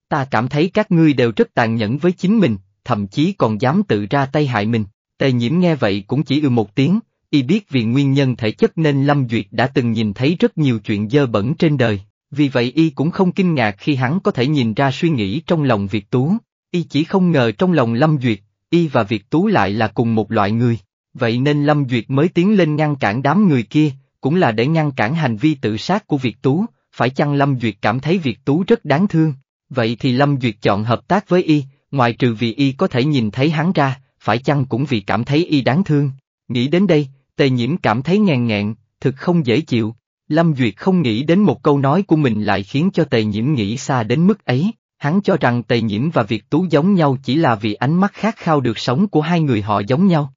Ta cảm thấy các ngươi đều rất tàn nhẫn với chính mình, thậm chí còn dám tự ra tay hại mình, tề nhiễm nghe vậy cũng chỉ ư ừ một tiếng, y biết vì nguyên nhân thể chất nên Lâm Duyệt đã từng nhìn thấy rất nhiều chuyện dơ bẩn trên đời. Vì vậy y cũng không kinh ngạc khi hắn có thể nhìn ra suy nghĩ trong lòng Việt Tú, y chỉ không ngờ trong lòng Lâm Duyệt, y và Việt Tú lại là cùng một loại người, vậy nên Lâm Duyệt mới tiến lên ngăn cản đám người kia, cũng là để ngăn cản hành vi tự sát của Việt Tú, phải chăng Lâm Duyệt cảm thấy Việt Tú rất đáng thương, vậy thì Lâm Duyệt chọn hợp tác với y, ngoài trừ vì y có thể nhìn thấy hắn ra, phải chăng cũng vì cảm thấy y đáng thương. Nghĩ đến đây, tề nhiễm cảm thấy ngàn ngẹn, thực không dễ chịu, Lâm Duyệt không nghĩ đến một câu nói của mình lại khiến cho tề nhiễm nghĩ xa đến mức ấy, hắn cho rằng tề nhiễm và Việt Tú giống nhau chỉ là vì ánh mắt khát khao được sống của hai người họ giống nhau.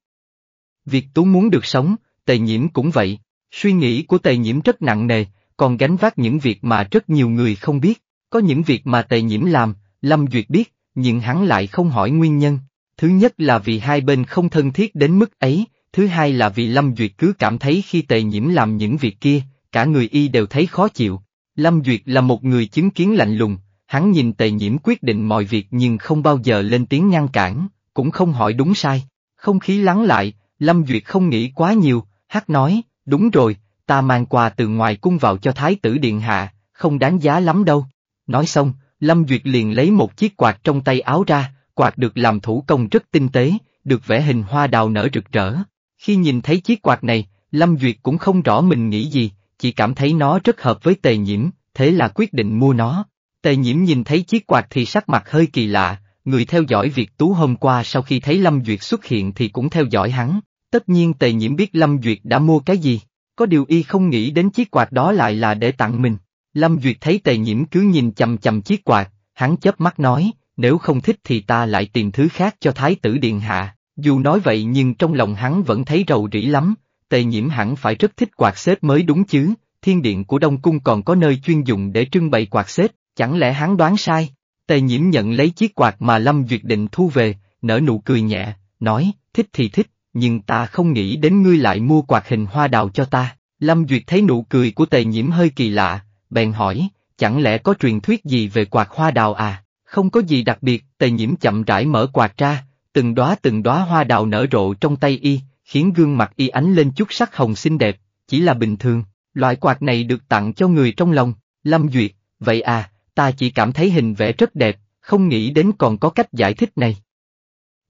Việt Tú muốn được sống, tề nhiễm cũng vậy, suy nghĩ của tề nhiễm rất nặng nề, còn gánh vác những việc mà rất nhiều người không biết, có những việc mà tề nhiễm làm, Lâm Duyệt biết, nhưng hắn lại không hỏi nguyên nhân. Thứ nhất là vì hai bên không thân thiết đến mức ấy, thứ hai là vì Lâm Duyệt cứ cảm thấy khi tề nhiễm làm những việc kia, cả người y đều thấy khó chịu. Lâm Duyệt là một người chứng kiến lạnh lùng, hắn nhìn tề nhiễm quyết định mọi việc nhưng không bao giờ lên tiếng ngăn cản, cũng không hỏi đúng sai. Không khí lắng lại, Lâm Duyệt không nghĩ quá nhiều, hát nói, đúng rồi, ta mang quà từ ngoài cung vào cho Thái tử Điện Hạ, không đáng giá lắm đâu. Nói xong, Lâm Duyệt liền lấy một chiếc quạt trong tay áo ra, quạt được làm thủ công rất tinh tế, được vẽ hình hoa đào nở rực rỡ. Khi nhìn thấy chiếc quạt này, Lâm Duyệt cũng không rõ mình nghĩ gì, chỉ cảm thấy nó rất hợp với tề nhiễm, thế là quyết định mua nó. Tề nhiễm nhìn thấy chiếc quạt thì sắc mặt hơi kỳ lạ, người theo dõi Việt Tú hôm qua sau khi thấy Lâm Duyệt xuất hiện thì cũng theo dõi hắn, tất nhiên tề nhiễm biết Lâm Duyệt đã mua cái gì, có điều y không nghĩ đến chiếc quạt đó lại là để tặng mình. Lâm Duyệt thấy tề nhiễm cứ nhìn chầm chầm chiếc quạt, hắn chớp mắt nói, nếu không thích thì ta lại tìm thứ khác cho Thái tử Điện Hạ, dù nói vậy nhưng trong lòng hắn vẫn thấy rầu rĩ lắm, tề nhiễm hẳn phải rất thích quạt xếp mới đúng chứ, thiên điện của Đông Cung còn có nơi chuyên dùng để trưng bày quạt xếp, chẳng lẽ hắn đoán sai? Tề nhiễm nhận lấy chiếc quạt mà Lâm Duyệt định thu về, nở nụ cười nhẹ, nói, thích thì thích, nhưng ta không nghĩ đến ngươi lại mua quạt hình hoa đào cho ta. Lâm Duyệt thấy nụ cười của tề nhiễm hơi kỳ lạ, bèn hỏi, chẳng lẽ có truyền thuyết gì về quạt hoa đào à? Không có gì đặc biệt, tề nhiễm chậm rãi mở quạt ra, từng đóa từng đóa hoa đào nở rộ trong tay y, khiến gương mặt y ánh lên chút sắc hồng xinh đẹp, chỉ là bình thường, loại quạt này được tặng cho người trong lòng, Lâm Duyệt, vậy à, ta chỉ cảm thấy hình vẽ rất đẹp, không nghĩ đến còn có cách giải thích này.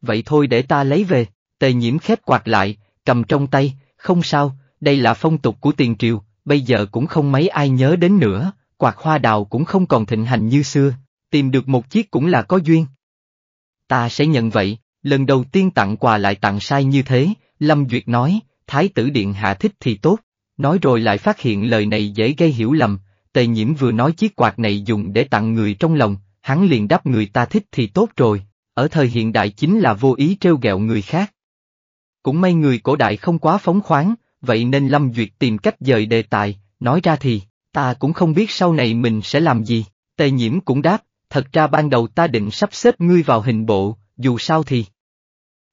Vậy thôi để ta lấy về, tề nhiễm khép quạt lại, cầm trong tay, không sao, đây là phong tục của tiền triều, bây giờ cũng không mấy ai nhớ đến nữa, quạt hoa đào cũng không còn thịnh hành như xưa, tìm được một chiếc cũng là có duyên. Ta sẽ nhận vậy, lần đầu tiên tặng quà lại tặng sai như thế, Lâm Duyệt nói, Thái tử Điện Hạ thích thì tốt, nói rồi lại phát hiện lời này dễ gây hiểu lầm, tề nhiễm vừa nói chiếc quạt này dùng để tặng người trong lòng, hắn liền đáp người ta thích thì tốt rồi, ở thời hiện đại chính là vô ý trêu ghẹo người khác. Cũng may người cổ đại không quá phóng khoáng, vậy nên Lâm Duyệt tìm cách dời đề tài, nói ra thì, ta cũng không biết sau này mình sẽ làm gì, tề nhiễm cũng đáp, thật ra ban đầu ta định sắp xếp ngươi vào hình bộ, dù sao thì.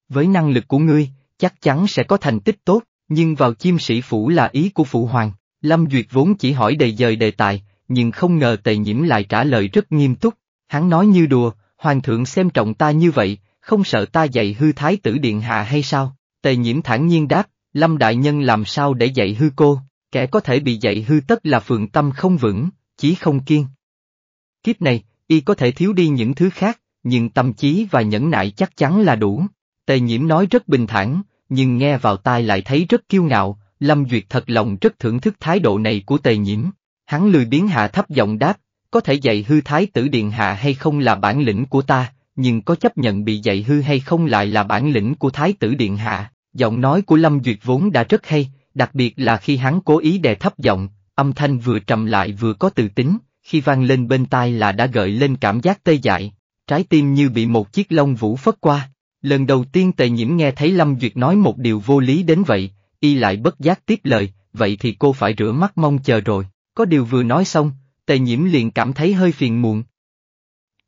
Với năng lực của ngươi, chắc chắn sẽ có thành tích tốt, nhưng vào chiêm sĩ phủ là ý của phụ hoàng. Lâm Duyệt vốn chỉ hỏi đầy dời đề tài, nhưng không ngờ tề nhiễm lại trả lời rất nghiêm túc. Hắn nói như đùa, hoàng thượng xem trọng ta như vậy, không sợ ta dạy hư thái tử điện hạ hay sao? Tề nhiễm thản nhiên đáp, Lâm Đại Nhân làm sao để dạy hư cô, kẻ có thể bị dạy hư tất là phượng tâm không vững, chí không kiên. Kiếp này, y có thể thiếu đi những thứ khác, nhưng tâm trí và nhẫn nại chắc chắn là đủ. Tề nhiễm nói rất bình thản, nhưng nghe vào tai lại thấy rất kiêu ngạo, Lâm Duyệt thật lòng rất thưởng thức thái độ này của tề nhiễm. Hắn lười biến hạ thấp giọng đáp, có thể dạy hư thái tử điện hạ hay không là bản lĩnh của ta, nhưng có chấp nhận bị dạy hư hay không lại là bản lĩnh của thái tử điện hạ. Giọng nói của Lâm Duyệt vốn đã rất hay, đặc biệt là khi hắn cố ý đè thấp giọng, âm thanh vừa trầm lại vừa có tự tính, khi vang lên bên tai là đã gợi lên cảm giác tê dại, trái tim như bị một chiếc lông vũ phất qua. Lần đầu tiên tề nhiễm nghe thấy Lâm Duyệt nói một điều vô lý đến vậy, y lại bất giác tiếp lời, vậy thì cô phải rửa mắt mong chờ rồi, có điều vừa nói xong, tề nhiễm liền cảm thấy hơi phiền muộn.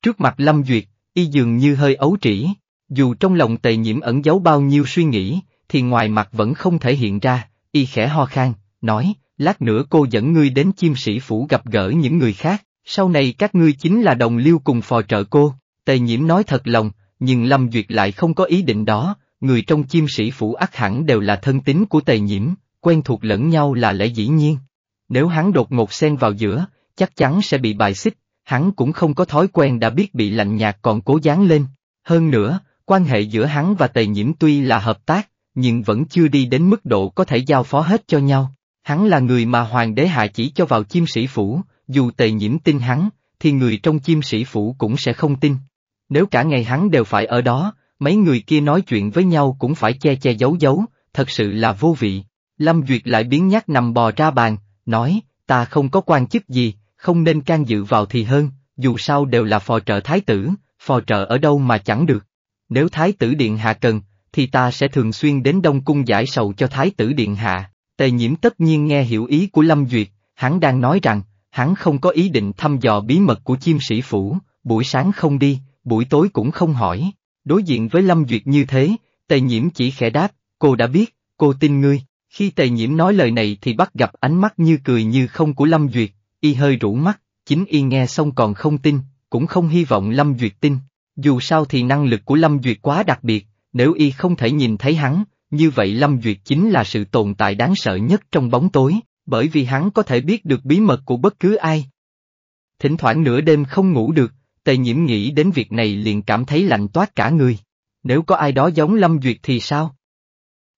Trước mặt Lâm Duyệt, y dường như hơi ấu trĩ, dù trong lòng tề nhiễm ẩn giấu bao nhiêu suy nghĩ, thì ngoài mặt vẫn không thể hiện ra, y khẽ ho khan, nói, lát nữa cô dẫn ngươi đến chim sĩ phủ gặp gỡ những người khác, sau này các ngươi chính là đồng liêu cùng phò trợ cô, tề nhiễm nói thật lòng, nhưng Lâm Duyệt lại không có ý định đó, người trong chiêm sĩ phủ ác hẳn đều là thân tín của tề nhiễm, quen thuộc lẫn nhau là lẽ dĩ nhiên. Nếu hắn đột ngột xen vào giữa, chắc chắn sẽ bị bài xích, hắn cũng không có thói quen đã biết bị lạnh nhạt còn cố dán lên. Hơn nữa, quan hệ giữa hắn và tề nhiễm tuy là hợp tác, nhưng vẫn chưa đi đến mức độ có thể giao phó hết cho nhau. Hắn là người mà hoàng đế hạ chỉ cho vào chiêm sĩ phủ, dù tề nhiễm tin hắn, thì người trong chiêm sĩ phủ cũng sẽ không tin. Nếu cả ngày hắn đều phải ở đó, mấy người kia nói chuyện với nhau cũng phải che che giấu giấu, thật sự là vô vị. Lâm Duyệt lại biến nhát nằm bò ra bàn, nói, ta không có quan chức gì, không nên can dự vào thì hơn, dù sao đều là phò trợ thái tử, phò trợ ở đâu mà chẳng được. Nếu thái tử điện hạ cần, thì ta sẽ thường xuyên đến Đông Cung giải sầu cho thái tử điện hạ. Tề nhiễm tất nhiên nghe hiểu ý của Lâm Duyệt, hắn đang nói rằng, hắn không có ý định thăm dò bí mật của chim sĩ phủ, buổi sáng không đi, buổi tối cũng không hỏi. Đối diện với Lâm Duyệt như thế, Tề Nhiễm chỉ khẽ đáp, cô đã biết, cô tin ngươi. Khi Tề Nhiễm nói lời này thì bắt gặp ánh mắt như cười như không của Lâm Duyệt, y hơi rũ mắt, chính y nghe xong còn không tin, cũng không hy vọng Lâm Duyệt tin. Dù sao thì năng lực của Lâm Duyệt quá đặc biệt, nếu y không thể nhìn thấy hắn, như vậy Lâm Duyệt chính là sự tồn tại đáng sợ nhất trong bóng tối, bởi vì hắn có thể biết được bí mật của bất cứ ai. Thỉnh thoảng nửa đêm không ngủ được, Tề nhiễm nghĩ đến việc này liền cảm thấy lạnh toát cả người. Nếu có ai đó giống Lâm Duyệt thì sao?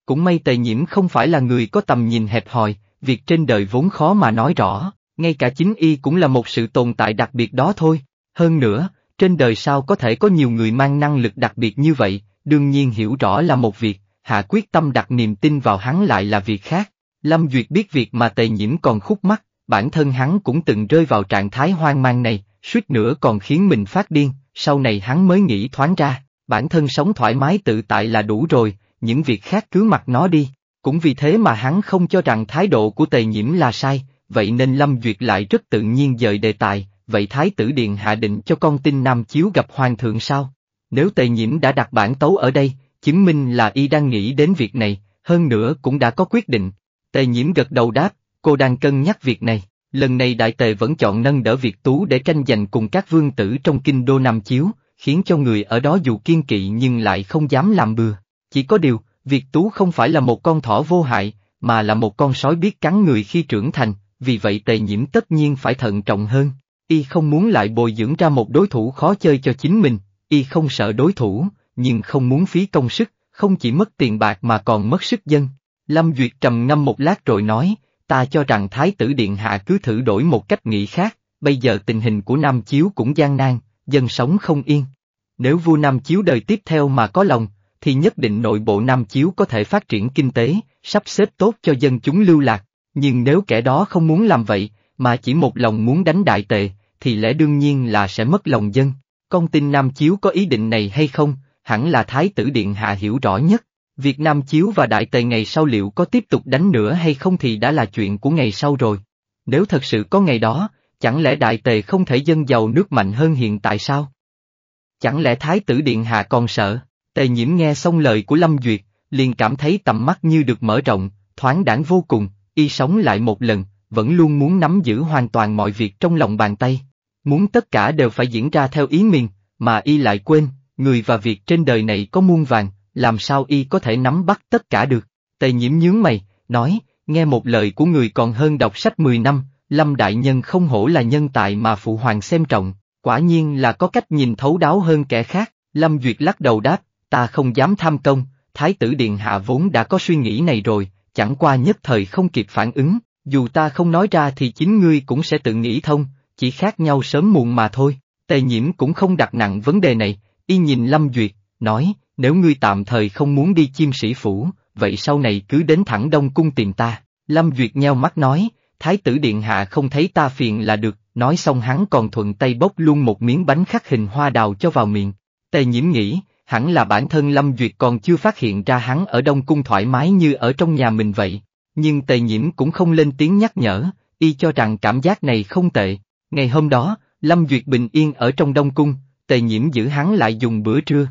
Cũng may tề nhiễm không phải là người có tầm nhìn hẹp hòi, việc trên đời vốn khó mà nói rõ, ngay cả chính y cũng là một sự tồn tại đặc biệt đó thôi. Hơn nữa, trên đời sao có thể có nhiều người mang năng lực đặc biệt như vậy, đương nhiên hiểu rõ là một việc, hạ quyết tâm đặt niềm tin vào hắn lại là việc khác. Lâm Duyệt biết việc mà tề nhiễm còn khúc mắc, bản thân hắn cũng từng rơi vào trạng thái hoang mang này, suýt nữa còn khiến mình phát điên, sau này hắn mới nghĩ thoáng ra, bản thân sống thoải mái tự tại là đủ rồi, những việc khác cứ mặc nó đi. Cũng vì thế mà hắn không cho rằng thái độ của tề nhiễm là sai, vậy nên Lâm Duyệt lại rất tự nhiên dời đề tài, vậy Thái tử Điện hạ định cho con tin Nam Chiếu gặp Hoàng thượng sao? Nếu tề nhiễm đã đặt bản tấu ở đây, chứng minh là y đang nghĩ đến việc này, hơn nữa cũng đã có quyết định. Tề nhiễm gật đầu đáp, cô đang cân nhắc việc này. Lần này Đại Tề vẫn chọn nâng đỡ Việt Tú để tranh giành cùng các vương tử trong kinh đô Nam Chiếu, khiến cho người ở đó dù kiên kỵ nhưng lại không dám làm bừa. Chỉ có điều, Việt Tú không phải là một con thỏ vô hại, mà là một con sói biết cắn người khi trưởng thành, vì vậy Tề Nhiễm tất nhiên phải thận trọng hơn. Y không muốn lại bồi dưỡng ra một đối thủ khó chơi cho chính mình, Y không sợ đối thủ, nhưng không muốn phí công sức, không chỉ mất tiền bạc mà còn mất sức dân. Lâm Duyệt trầm ngâm một lát rồi nói, ta cho rằng Thái tử Điện Hạ cứ thử đổi một cách nghĩ khác, bây giờ tình hình của Nam Chiếu cũng gian nan, dân sống không yên. Nếu vua Nam Chiếu đời tiếp theo mà có lòng, thì nhất định nội bộ Nam Chiếu có thể phát triển kinh tế, sắp xếp tốt cho dân chúng lưu lạc, nhưng nếu kẻ đó không muốn làm vậy, mà chỉ một lòng muốn đánh đại tệ, thì lẽ đương nhiên là sẽ mất lòng dân. Con tin Nam Chiếu có ý định này hay không, hẳn là Thái tử Điện Hạ hiểu rõ nhất. Việt Nam chiếu và đại tề ngày sau liệu có tiếp tục đánh nữa hay không thì đã là chuyện của ngày sau rồi. Nếu thật sự có ngày đó, chẳng lẽ đại tề không thể dân giàu nước mạnh hơn hiện tại sao? Chẳng lẽ Thái tử Điện Hạ còn sợ? Tề nhiễm nghe xong lời của Lâm Duyệt, liền cảm thấy tầm mắt như được mở rộng, thoáng đảng vô cùng, y sống lại một lần, vẫn luôn muốn nắm giữ hoàn toàn mọi việc trong lòng bàn tay. Muốn tất cả đều phải diễn ra theo ý mình, mà y lại quên, người và việc trên đời này có muôn vàng, làm sao y có thể nắm bắt tất cả được. Tề nhiễm nhướng mày, nói, nghe một lời của người còn hơn đọc sách 10 năm, Lâm Đại Nhân không hổ là nhân tài mà Phụ Hoàng xem trọng, quả nhiên là có cách nhìn thấu đáo hơn kẻ khác, Lâm Duyệt lắc đầu đáp, ta không dám tham công, Thái tử Điện Hạ vốn đã có suy nghĩ này rồi, chẳng qua nhất thời không kịp phản ứng, dù ta không nói ra thì chính ngươi cũng sẽ tự nghĩ thông, chỉ khác nhau sớm muộn mà thôi, Tề Nhiễm cũng không đặt nặng vấn đề này, y nhìn Lâm Duyệt, nói, nếu ngươi tạm thời không muốn đi chim sĩ phủ, vậy sau này cứ đến thẳng Đông Cung tìm ta. Lâm Duyệt nheo mắt nói, Thái tử Điện Hạ không thấy ta phiền là được, nói xong hắn còn thuận tay bốc luôn một miếng bánh khắc hình hoa đào cho vào miệng. Tề nhiễm nghĩ, hẳn là bản thân Lâm Duyệt còn chưa phát hiện ra hắn ở Đông Cung thoải mái như ở trong nhà mình vậy. Nhưng tề nhiễm cũng không lên tiếng nhắc nhở, y cho rằng cảm giác này không tệ. Ngày hôm đó, Lâm Duyệt bình yên ở trong Đông Cung, tề nhiễm giữ hắn lại dùng bữa trưa.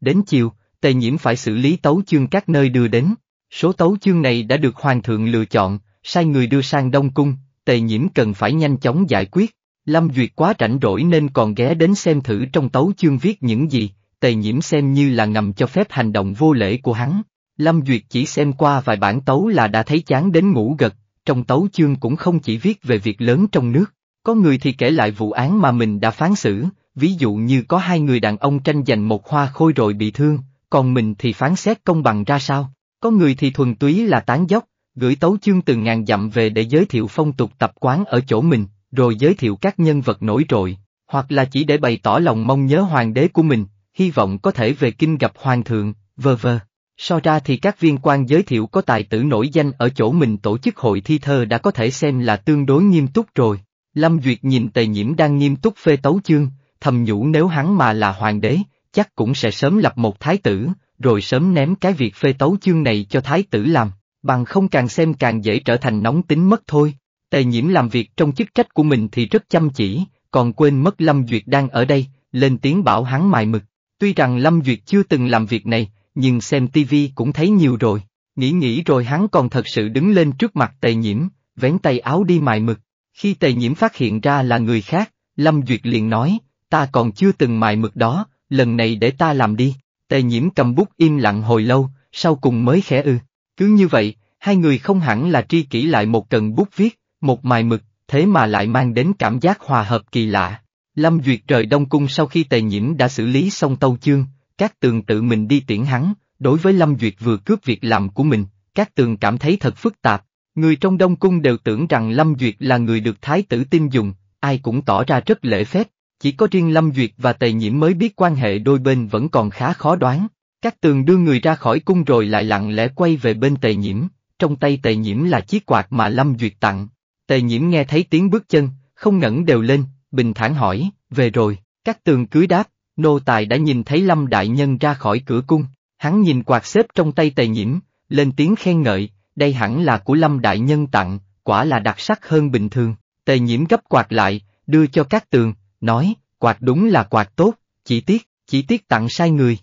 Đến chiều, tề nhiễm phải xử lý tấu chương các nơi đưa đến. Số tấu chương này đã được hoàng thượng lựa chọn, sai người đưa sang Đông Cung, tề nhiễm cần phải nhanh chóng giải quyết. Lâm Duyệt quá rảnh rỗi nên còn ghé đến xem thử trong tấu chương viết những gì, tề nhiễm xem như là ngầm cho phép hành động vô lễ của hắn. Lâm Duyệt chỉ xem qua vài bản tấu là đã thấy chán đến ngủ gật, trong tấu chương cũng không chỉ viết về việc lớn trong nước, có người thì kể lại vụ án mà mình đã phán xử, ví dụ như có hai người đàn ông tranh giành một hoa khôi rồi bị thương, còn mình thì phán xét công bằng ra sao, có người thì thuần túy là tán dốc, gửi tấu chương từ ngàn dặm về để giới thiệu phong tục tập quán ở chỗ mình, rồi giới thiệu các nhân vật nổi trội, hoặc là chỉ để bày tỏ lòng mong nhớ hoàng đế của mình, hy vọng có thể về kinh gặp hoàng thượng, vơ vơ. So ra thì các viên quan giới thiệu có tài tử nổi danh ở chỗ mình tổ chức hội thi thơ đã có thể xem là tương đối nghiêm túc rồi. Lâm Duyệt nhìn tề nhiễm đang nghiêm túc phê tấu chương, thầm nhủ nếu hắn mà là hoàng đế, chắc cũng sẽ sớm lập một thái tử, rồi sớm ném cái việc phê tấu chương này cho thái tử làm, bằng không càng xem càng dễ trở thành nóng tính mất thôi. Tề nhiễm làm việc trong chức trách của mình thì rất chăm chỉ, còn quên mất Lâm Duyệt đang ở đây, lên tiếng bảo hắn mài mực. Tuy rằng Lâm Duyệt chưa từng làm việc này, nhưng xem tivi cũng thấy nhiều rồi. Nghĩ nghĩ rồi hắn còn thật sự đứng lên trước mặt tề nhiễm, vén tay áo đi mài mực. Khi tề nhiễm phát hiện ra là người khác, Lâm Duyệt liền nói, ta còn chưa từng mài mực đó, lần này để ta làm đi, tề nhiễm cầm bút im lặng hồi lâu, sau cùng mới khẽ ư. Ừ. Cứ như vậy, hai người không hẳn là tri kỷ lại một cần bút viết, một mài mực, thế mà lại mang đến cảm giác hòa hợp kỳ lạ. Lâm Duyệt trời Đông Cung sau khi tề nhiễm đã xử lý xong tâu chương, các tường tự mình đi tiễn hắn, đối với Lâm Duyệt vừa cướp việc làm của mình, các tường cảm thấy thật phức tạp. Người trong Đông Cung đều tưởng rằng Lâm Duyệt là người được Thái tử tin dùng, ai cũng tỏ ra rất lễ phép, chỉ có riêng Lâm Duyệt và Tề Nhiễm mới biết quan hệ đôi bên vẫn còn khá khó đoán. Các tường đưa người ra khỏi cung rồi lại lặng lẽ quay về bên Tề Nhiễm, trong tay Tề Nhiễm là chiếc quạt mà Lâm Duyệt tặng. Tề Nhiễm nghe thấy tiếng bước chân, không ngẩn đều lên, bình thản hỏi, về rồi, các tường cưới đáp, nô tài đã nhìn thấy Lâm Đại Nhân ra khỏi cửa cung, hắn nhìn quạt xếp trong tay Tề Nhiễm, lên tiếng khen ngợi, đây hẳn là của Lâm Đại Nhân tặng, quả là đặc sắc hơn bình thường, Tề Nhiễm gấp quạt lại, đưa cho các tường, nói, quạt đúng là quạt tốt, chỉ tiếc, chỉ tiếc tặng sai người.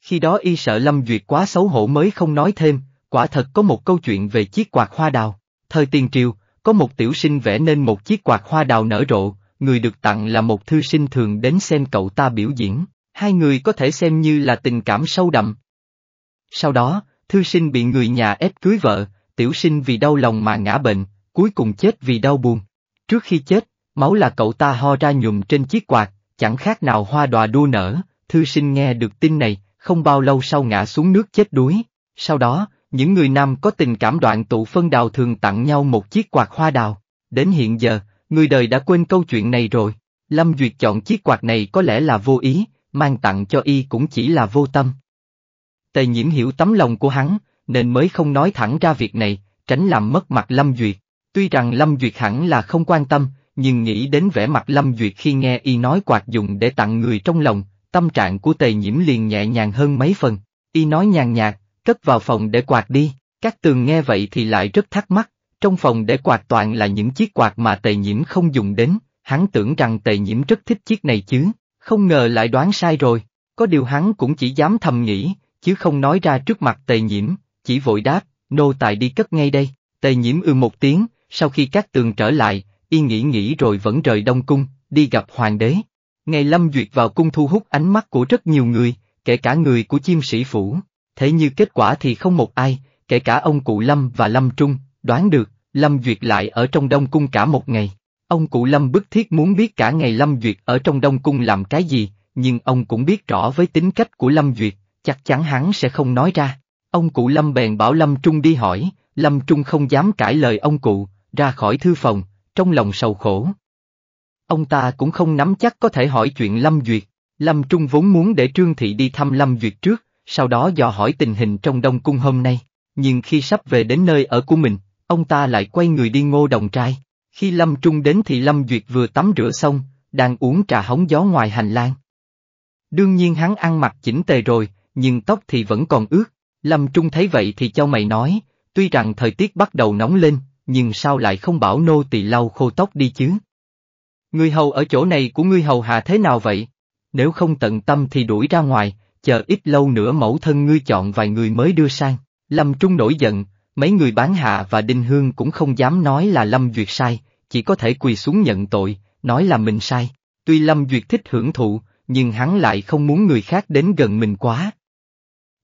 Khi đó y sợ Lâm Duyệt quá xấu hổ mới không nói thêm, quả thật có một câu chuyện về chiếc quạt hoa đào. Thời tiền triều, có một tiểu sinh vẽ nên một chiếc quạt hoa đào nở rộ, người được tặng là một thư sinh thường đến xem cậu ta biểu diễn, hai người có thể xem như là tình cảm sâu đậm. Sau đó, thư sinh bị người nhà ép cưới vợ, tiểu sinh vì đau lòng mà ngã bệnh, cuối cùng chết vì đau buồn. Trước khi chết, Máu là cậu ta ho ra nhùm trên chiếc quạt, chẳng khác nào hoa đòa đua nở, thư sinh nghe được tin này, không bao lâu sau ngã xuống nước chết đuối. Sau đó, những người nam có tình cảm đoạn tụ phân đào thường tặng nhau một chiếc quạt hoa đào. Đến hiện giờ, người đời đã quên câu chuyện này rồi. Lâm Duyệt chọn chiếc quạt này có lẽ là vô ý, mang tặng cho y cũng chỉ là vô tâm. Tề nhiễm hiểu tấm lòng của hắn, nên mới không nói thẳng ra việc này, tránh làm mất mặt Lâm Duyệt. Tuy rằng Lâm Duyệt hẳn là không quan tâm, nhưng nghĩ đến vẻ mặt Lâm Duyệt khi nghe y nói quạt dùng để tặng người trong lòng, tâm trạng của tề nhiễm liền nhẹ nhàng hơn mấy phần, y nói nhàn nhạt, cất vào phòng để quạt đi, các tường nghe vậy thì lại rất thắc mắc, trong phòng để quạt toàn là những chiếc quạt mà tề nhiễm không dùng đến, hắn tưởng rằng tề nhiễm rất thích chiếc này chứ, không ngờ lại đoán sai rồi, có điều hắn cũng chỉ dám thầm nghĩ, chứ không nói ra trước mặt tề nhiễm, chỉ vội đáp, nô tài đi cất ngay đây, tề nhiễm ư ừ một tiếng, sau khi các tường trở lại, y nghĩ nghĩ rồi vẫn rời Đông Cung, đi gặp Hoàng đế. Ngày Lâm Duyệt vào cung thu hút ánh mắt của rất nhiều người, kể cả người của Chim sĩ phủ. Thế như kết quả thì không một ai, kể cả ông cụ Lâm và Lâm Trung, đoán được, Lâm Duyệt lại ở trong Đông Cung cả một ngày. Ông cụ Lâm bức thiết muốn biết cả ngày Lâm Duyệt ở trong Đông Cung làm cái gì, nhưng ông cũng biết rõ với tính cách của Lâm Duyệt, chắc chắn hắn sẽ không nói ra. Ông cụ Lâm bèn bảo Lâm Trung đi hỏi, Lâm Trung không dám cãi lời ông cụ, ra khỏi thư phòng, trong lòng sầu khổ. Ông ta cũng không nắm chắc có thể hỏi chuyện Lâm Duyệt, Lâm Trung vốn muốn để Trương Thị đi thăm Lâm Duyệt trước, sau đó dò hỏi tình hình trong Đông Cung hôm nay, nhưng khi sắp về đến nơi ở của mình, ông ta lại quay người đi ngô đồng trai. Khi Lâm Trung đến thì Lâm Duyệt vừa tắm rửa xong, đang uống trà hóng gió ngoài hành lang. Đương nhiên hắn ăn mặc chỉnh tề rồi, nhưng tóc thì vẫn còn ướt. Lâm Trung thấy vậy thì cho mày nói, tuy rằng thời tiết bắt đầu nóng lên, nhưng sao lại không bảo nô tỳ lau khô tóc đi chứ? Ngươi hầu ở chỗ này của ngươi hầu hạ thế nào vậy? Nếu không tận tâm thì đuổi ra ngoài, chờ ít lâu nữa mẫu thân ngươi chọn vài người mới đưa sang. Lâm Trung nổi giận, mấy người bán hạ và Đinh Hương cũng không dám nói là Lâm Duyệt sai, chỉ có thể quỳ xuống nhận tội, nói là mình sai. Tuy Lâm Duyệt thích hưởng thụ, nhưng hắn lại không muốn người khác đến gần mình quá.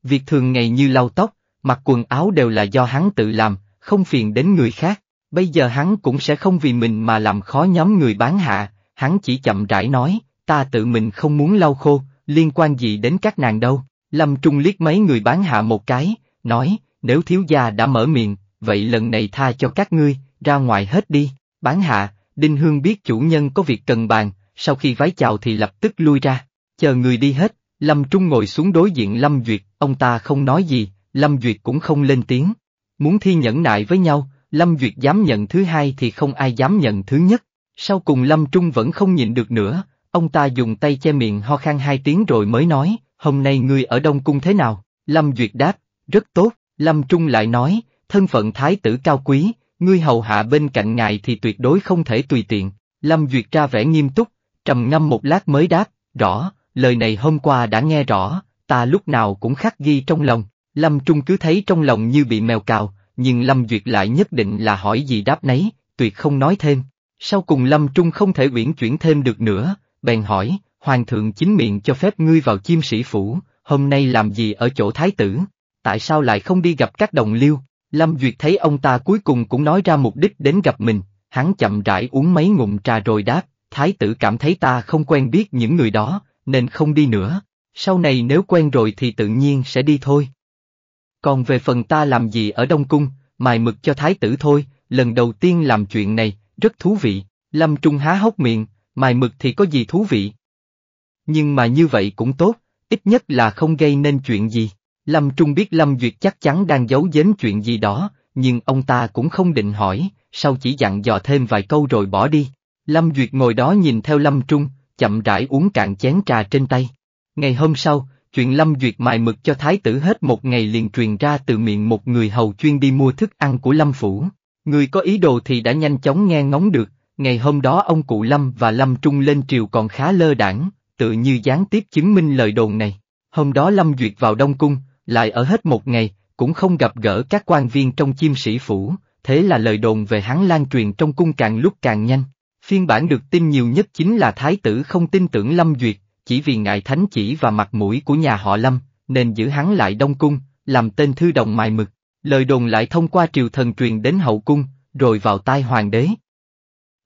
Việc thường ngày như lau tóc, mặc quần áo đều là do hắn tự làm, không phiền đến người khác, bây giờ hắn cũng sẽ không vì mình mà làm khó nhóm người bán hạ, hắn chỉ chậm rãi nói, ta tự mình không muốn lau khô, liên quan gì đến các nàng đâu. Lâm Trung liếc mấy người bán hạ một cái, nói, nếu thiếu gia đã mở miệng, vậy lần này tha cho các ngươi, ra ngoài hết đi, bán hạ, Đinh Hương biết chủ nhân có việc cần bàn, sau khi vái chào thì lập tức lui ra, chờ người đi hết, Lâm Trung ngồi xuống đối diện Lâm Duyệt, ông ta không nói gì, Lâm Duyệt cũng không lên tiếng, Muốn thi nhẫn nại với nhau, Lâm Duyệt dám nhận thứ hai thì không ai dám nhận thứ nhất. Sau cùng Lâm Trung vẫn không nhịn được nữa, ông ta dùng tay che miệng ho khan hai tiếng rồi mới nói, hôm nay ngươi ở Đông Cung thế nào? Lâm Duyệt đáp, rất tốt, Lâm Trung lại nói, thân phận thái tử cao quý, ngươi hầu hạ bên cạnh ngài thì tuyệt đối không thể tùy tiện. Lâm Duyệt ra vẻ nghiêm túc, trầm ngâm một lát mới đáp, rõ, lời này hôm qua đã nghe rõ, ta lúc nào cũng khắc ghi trong lòng. Lâm Trung cứ thấy trong lòng như bị mèo cào, nhưng Lâm Duyệt lại nhất định là hỏi gì đáp nấy, tuyệt không nói thêm. Sau cùng Lâm Trung không thể uyển chuyển thêm được nữa, bèn hỏi, Hoàng thượng chính miệng cho phép ngươi vào chiêm sĩ phủ, hôm nay làm gì ở chỗ thái tử, tại sao lại không đi gặp các đồng liêu? Lâm Duyệt thấy ông ta cuối cùng cũng nói ra mục đích đến gặp mình, hắn chậm rãi uống mấy ngụm trà rồi đáp, thái tử cảm thấy ta không quen biết những người đó, nên không đi nữa, sau này nếu quen rồi thì tự nhiên sẽ đi thôi. Còn về phần ta làm gì ở Đông Cung, mài mực cho thái tử thôi, lần đầu tiên làm chuyện này, rất thú vị. Lâm Trung há hốc miệng, mài mực thì có gì thú vị. Nhưng mà như vậy cũng tốt, ít nhất là không gây nên chuyện gì. Lâm Trung biết Lâm Duyệt chắc chắn đang giấu giếm chuyện gì đó, nhưng ông ta cũng không định hỏi, sau chỉ dặn dò thêm vài câu rồi bỏ đi. Lâm Duyệt ngồi đó nhìn theo Lâm Trung, chậm rãi uống cạn chén trà trên tay. Ngày hôm sau, chuyện Lâm Duyệt mài mực cho thái tử hết một ngày liền truyền ra từ miệng một người hầu chuyên đi mua thức ăn của Lâm Phủ. Người có ý đồ thì đã nhanh chóng nghe ngóng được, ngày hôm đó ông cụ Lâm và Lâm Trung lên triều còn khá lơ đảng, tự như gián tiếp chứng minh lời đồn này. Hôm đó Lâm Duyệt vào Đông Cung, lại ở hết một ngày, cũng không gặp gỡ các quan viên trong chiêm sĩ phủ, thế là lời đồn về hắn lan truyền trong cung càng lúc càng nhanh. Phiên bản được tin nhiều nhất chính là thái tử không tin tưởng Lâm Duyệt, chỉ vì ngài thánh chỉ và mặt mũi của nhà họ Lâm, nên giữ hắn lại Đông Cung, làm tên thư đồng mài mực, lời đồn lại thông qua triều thần truyền đến hậu cung, rồi vào tai hoàng đế.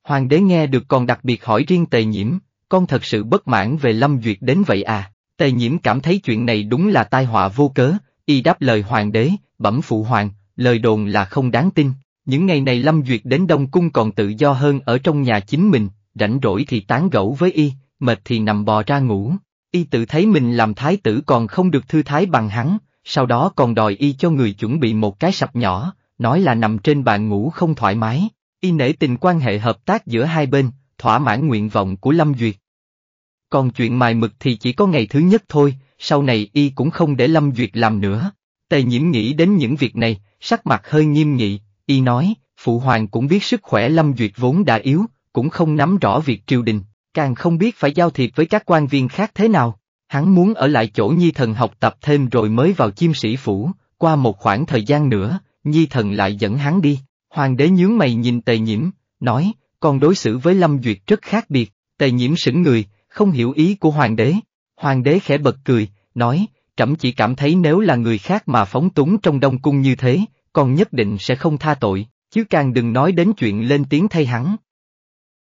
Hoàng đế nghe được còn đặc biệt hỏi riêng tề nhiễm, con thật sự bất mãn về Lâm Duyệt đến vậy à, tề nhiễm cảm thấy chuyện này đúng là tai họa vô cớ, y đáp lời hoàng đế, bẩm phụ hoàng, lời đồn là không đáng tin, những ngày này Lâm Duyệt đến Đông Cung còn tự do hơn ở trong nhà chính mình, rảnh rỗi thì tán gẫu với y, mệt thì nằm bò ra ngủ. Y tự thấy mình làm thái tử còn không được thư thái bằng hắn, sau đó còn đòi y cho người chuẩn bị một cái sập nhỏ, nói là nằm trên bàn ngủ không thoải mái. Y nể tình quan hệ hợp tác giữa hai bên, thỏa mãn nguyện vọng của Lâm Duyệt. Còn chuyện mài mực thì chỉ có ngày thứ nhất thôi, sau này y cũng không để Lâm Duyệt làm nữa. Tề nhiễm nghĩ đến những việc này, sắc mặt hơi nghiêm nghị, y nói, Phụ Hoàng cũng biết sức khỏe Lâm Duyệt vốn đã yếu, cũng không nắm rõ việc triều đình, càng không biết phải giao thiệp với các quan viên khác thế nào. Hắn muốn ở lại chỗ Nhi Thần học tập thêm rồi mới vào chiêm sĩ phủ, qua một khoảng thời gian nữa, Nhi Thần lại dẫn hắn đi. Hoàng đế nhướng mày nhìn tề nhiễm, nói, con đối xử với Lâm Duyệt rất khác biệt, tề nhiễm sững người, không hiểu ý của hoàng đế. Hoàng đế khẽ bật cười, nói, trẫm chỉ cảm thấy nếu là người khác mà phóng túng trong đông cung như thế, còn nhất định sẽ không tha tội, chứ càng đừng nói đến chuyện lên tiếng thay hắn.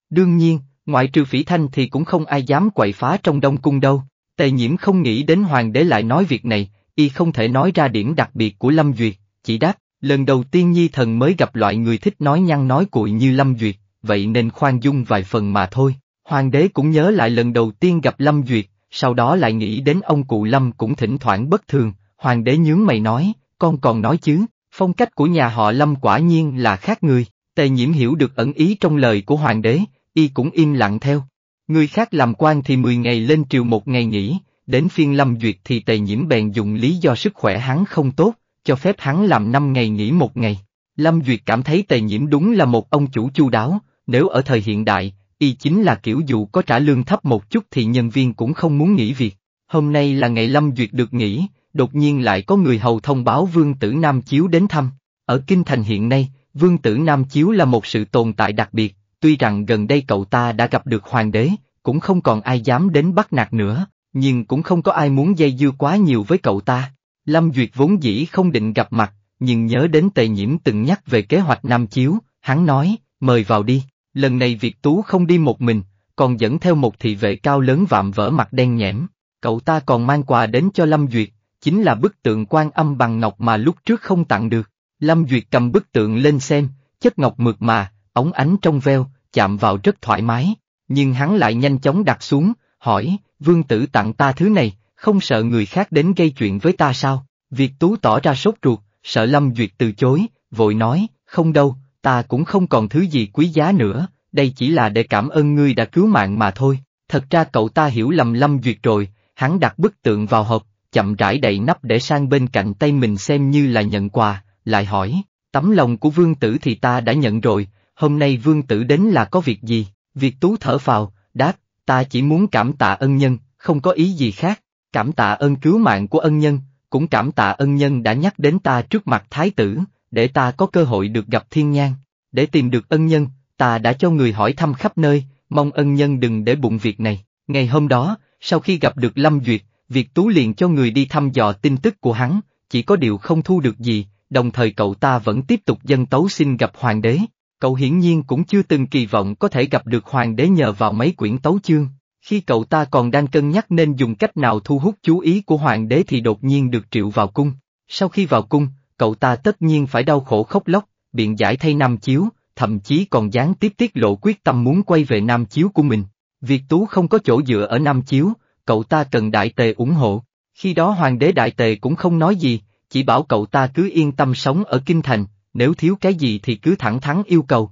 Đương nhiên, Ngoại trừ phỉ thanh thì cũng không ai dám quậy phá trong đông cung đâu, tề nhiễm không nghĩ đến hoàng đế lại nói việc này, y không thể nói ra điểm đặc biệt của Lâm Duyệt, chỉ đáp, lần đầu tiên nhi thần mới gặp loại người thích nói nhăn nói cuội như Lâm Duyệt, vậy nên khoan dung vài phần mà thôi. Hoàng đế cũng nhớ lại lần đầu tiên gặp Lâm Duyệt, sau đó lại nghĩ đến ông cụ Lâm cũng thỉnh thoảng bất thường, hoàng đế nhướng mày nói, con còn nói chứ, phong cách của nhà họ Lâm quả nhiên là khác người, tề nhiễm hiểu được ẩn ý trong lời của hoàng đế, y cũng im lặng theo. Người khác làm quan thì 10 ngày lên triều một ngày nghỉ, đến phiên Lâm Duyệt thì tề nhiễm bèn dùng lý do sức khỏe hắn không tốt, cho phép hắn làm 5 ngày nghỉ một ngày. Lâm Duyệt cảm thấy tề nhiễm đúng là một ông chủ chu đáo, nếu ở thời hiện đại, y chính là kiểu dù có trả lương thấp một chút thì nhân viên cũng không muốn nghỉ việc. Hôm nay là ngày Lâm Duyệt được nghỉ, đột nhiên lại có người hầu thông báo Vương Tử Nam Chiếu đến thăm. Ở Kinh Thành hiện nay, Vương Tử Nam Chiếu là một sự tồn tại đặc biệt, Tuy rằng gần đây cậu ta đã gặp được hoàng đế, cũng không còn ai dám đến bắt nạt nữa, nhưng cũng không có ai muốn dây dưa quá nhiều với cậu ta. Lâm Duyệt vốn dĩ không định gặp mặt, nhưng nhớ đến tề nhiễm từng nhắc về kế hoạch Nam Chiếu, hắn nói, mời vào đi, lần này Việt Tú không đi một mình, còn dẫn theo một thị vệ cao lớn vạm vỡ mặt đen nhẽm, cậu ta còn mang quà đến cho Lâm Duyệt, chính là bức tượng quan âm bằng ngọc mà lúc trước không tặng được. Lâm Duyệt cầm bức tượng lên xem, chất ngọc mượt mà, ống ánh trong veo, chạm vào rất thoải mái, nhưng hắn lại nhanh chóng đặt xuống, hỏi, vương tử tặng ta thứ này, không sợ người khác đến gây chuyện với ta sao? Việt Tú tỏ ra sốt ruột, sợ Lâm Duyệt từ chối, vội nói, không đâu, ta cũng không còn thứ gì quý giá nữa, đây chỉ là để cảm ơn ngươi đã cứu mạng mà thôi. Thật ra cậu ta hiểu lầm Lâm Duyệt rồi, hắn đặt bức tượng vào hộp, chậm rãi đậy nắp để sang bên cạnh tay mình xem như là nhận quà, lại hỏi, tấm lòng của vương tử thì ta đã nhận rồi, hôm nay vương tử đến là có việc gì, Việt Tú thở phào, đáp, ta chỉ muốn cảm tạ ân nhân, không có ý gì khác, cảm tạ ơn cứu mạng của ân nhân, cũng cảm tạ ân nhân đã nhắc đến ta trước mặt thái tử, để ta có cơ hội được gặp thiên Nhan, để tìm được ân nhân, ta đã cho người hỏi thăm khắp nơi, mong ân nhân đừng để bụng việc này. Ngày hôm đó, sau khi gặp được Lâm Duyệt, Việt Tú liền cho người đi thăm dò tin tức của hắn, chỉ có điều không thu được gì, đồng thời cậu ta vẫn tiếp tục dân tấu xin gặp hoàng đế. Cậu hiển nhiên cũng chưa từng kỳ vọng có thể gặp được hoàng đế nhờ vào mấy quyển tấu chương. Khi cậu ta còn đang cân nhắc nên dùng cách nào thu hút chú ý của hoàng đế thì đột nhiên được triệu vào cung. Sau khi vào cung, cậu ta tất nhiên phải đau khổ khóc lóc, biện giải thay Nam Chiếu, thậm chí còn gián tiếp tiết lộ quyết tâm muốn quay về Nam Chiếu của mình. Việc Tú không có chỗ dựa ở Nam Chiếu, cậu ta cần Đại Tề ủng hộ. Khi đó Hoàng đế Đại Tề cũng không nói gì, chỉ bảo cậu ta cứ yên tâm sống ở Kinh Thành, nếu thiếu cái gì thì cứ thẳng thắn yêu cầu.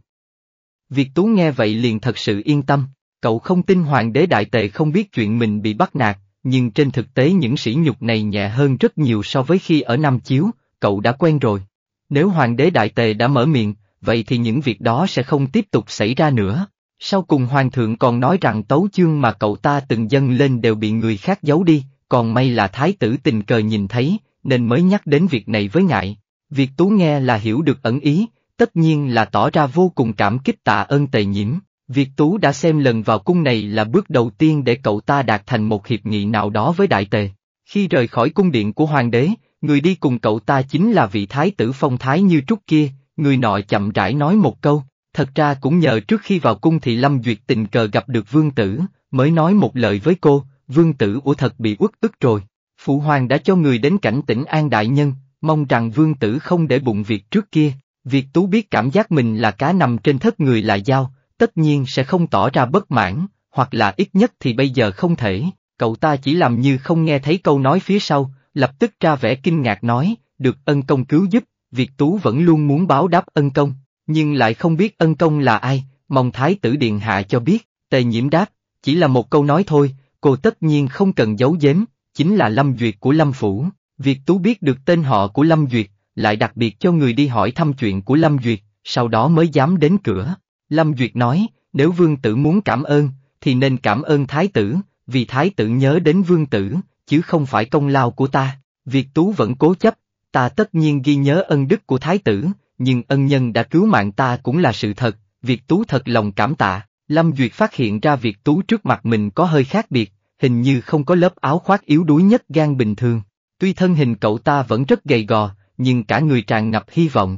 Việt Tú nghe vậy liền thật sự yên tâm, cậu không tin Hoàng đế Đại Tệ không biết chuyện mình bị bắt nạt, nhưng trên thực tế những sỉ nhục này nhẹ hơn rất nhiều so với khi ở Nam Chiếu, cậu đã quen rồi. Nếu Hoàng đế Đại Tề đã mở miệng, vậy thì những việc đó sẽ không tiếp tục xảy ra nữa. Sau cùng Hoàng thượng còn nói rằng tấu chương mà cậu ta từng dâng lên đều bị người khác giấu đi, còn may là thái tử tình cờ nhìn thấy, nên mới nhắc đến việc này với ngại. Việc Tú nghe là hiểu được ẩn ý, tất nhiên là tỏ ra vô cùng cảm kích tạ ơn tề nhiễm. Việc Tú đã xem lần vào cung này là bước đầu tiên để cậu ta đạt thành một hiệp nghị nào đó với Đại Tề. Khi rời khỏi cung điện của hoàng đế, người đi cùng cậu ta chính là vị thái tử phong thái như trúc kia, người nọ chậm rãi nói một câu, thật ra cũng nhờ trước khi vào cung thì Lâm Duyệt tình cờ gặp được vương tử, mới nói một lời với cô, vương tử của thật bị uất ức rồi. Phụ hoàng đã cho người đến cảnh tỉnh An Đại Nhân, mong rằng vương tử không để bụng việc trước kia. Việc Tú biết cảm giác mình là cá nằm trên thất người là dao, tất nhiên sẽ không tỏ ra bất mãn, hoặc là ít nhất thì bây giờ không thể, cậu ta chỉ làm như không nghe thấy câu nói phía sau, lập tức ra vẻ kinh ngạc nói, được ân công cứu giúp, Việt Tú vẫn luôn muốn báo đáp ân công, nhưng lại không biết ân công là ai, mong Thái tử Điện Hạ cho biết, tề nhiễm đáp, chỉ là một câu nói thôi, cô tất nhiên không cần giấu giếm, chính là Lâm Duyệt của Lâm Phủ, Việc Tú biết được tên họ của Lâm Duyệt, lại đặc biệt cho người đi hỏi thăm chuyện của Lâm Duyệt, sau đó mới dám đến cửa. Lâm Duyệt nói, nếu vương tử muốn cảm ơn, thì nên cảm ơn thái tử, vì thái tử nhớ đến vương tử, chứ không phải công lao của ta. Việc Tú vẫn cố chấp, ta tất nhiên ghi nhớ ân đức của thái tử, nhưng ân nhân đã cứu mạng ta cũng là sự thật, Việc Tú thật lòng cảm tạ, Lâm Duyệt phát hiện ra Việc Tú trước mặt mình có hơi khác biệt, hình như không có lớp áo khoác yếu đuối nhất gan bình thường, Tuy thân hình cậu ta vẫn rất gầy gò, nhưng cả người tràn ngập hy vọng.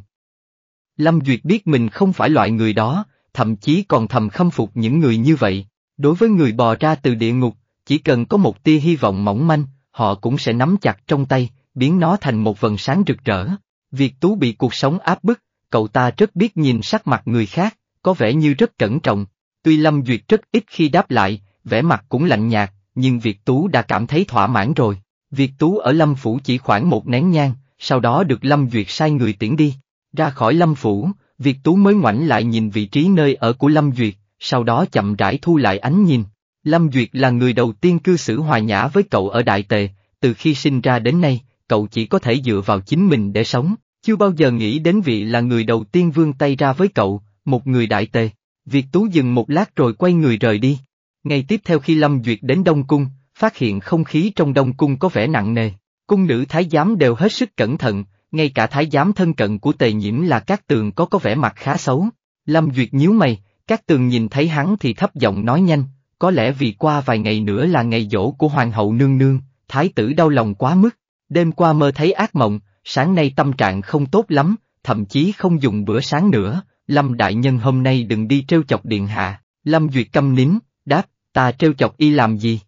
Lâm Duyệt biết mình không phải loại người đó, thậm chí còn thầm khâm phục những người như vậy. Đối với người bò ra từ địa ngục, chỉ cần có một tia hy vọng mỏng manh, họ cũng sẽ nắm chặt trong tay, biến nó thành một vần sáng rực rỡ. Việc Tú bị cuộc sống áp bức, cậu ta rất biết nhìn sắc mặt người khác, có vẻ như rất cẩn trọng. Tuy Lâm Duyệt rất ít khi đáp lại, vẻ mặt cũng lạnh nhạt, nhưng Việt Tú đã cảm thấy thỏa mãn rồi. Việt Tú ở Lâm Phủ chỉ khoảng một nén nhang, sau đó được Lâm Duyệt sai người tiễn đi. Ra khỏi Lâm Phủ, Việt Tú mới ngoảnh lại nhìn vị trí nơi ở của Lâm Duyệt, sau đó chậm rãi thu lại ánh nhìn. Lâm Duyệt là người đầu tiên cư xử hòa nhã với cậu ở Đại Tề, từ khi sinh ra đến nay, cậu chỉ có thể dựa vào chính mình để sống, chưa bao giờ nghĩ đến vị là người đầu tiên vương tay ra với cậu, một người Đại Tề. Việt Tú dừng một lát rồi quay người rời đi. Ngày tiếp theo khi Lâm Duyệt đến Đông Cung, phát hiện không khí trong đông cung có vẻ nặng nề. Cung nữ thái giám đều hết sức cẩn thận, ngay cả thái giám thân cận của tề nhiễm là các tường có có vẻ mặt khá xấu. Lâm Duyệt nhíu mày, các tường nhìn thấy hắn thì thấp giọng nói nhanh, có lẽ vì qua vài ngày nữa là ngày dỗ của hoàng hậu nương nương, thái tử đau lòng quá mức, đêm qua mơ thấy ác mộng, sáng nay tâm trạng không tốt lắm, thậm chí không dùng bữa sáng nữa, Lâm đại nhân hôm nay đừng đi trêu chọc điện hạ, Lâm Duyệt câm nín, đáp, ta trêu chọc y làm gì?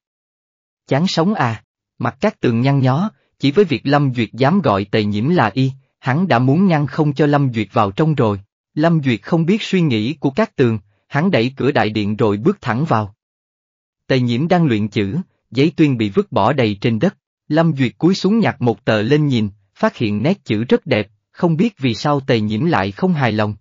chán sống à. Mặt các tường nhăn nhó, chỉ với việc Lâm Duyệt dám gọi tề nhiễm là y, hắn đã muốn ngăn không cho Lâm Duyệt vào trong rồi. Lâm Duyệt không biết suy nghĩ của các tường, hắn đẩy cửa đại điện rồi bước thẳng vào. Tề nhiễm đang luyện chữ, giấy tuyên bị vứt bỏ đầy trên đất. Lâm Duyệt cúi xuống nhặt một tờ lên nhìn, phát hiện nét chữ rất đẹp, không biết vì sao tề nhiễm lại không hài lòng.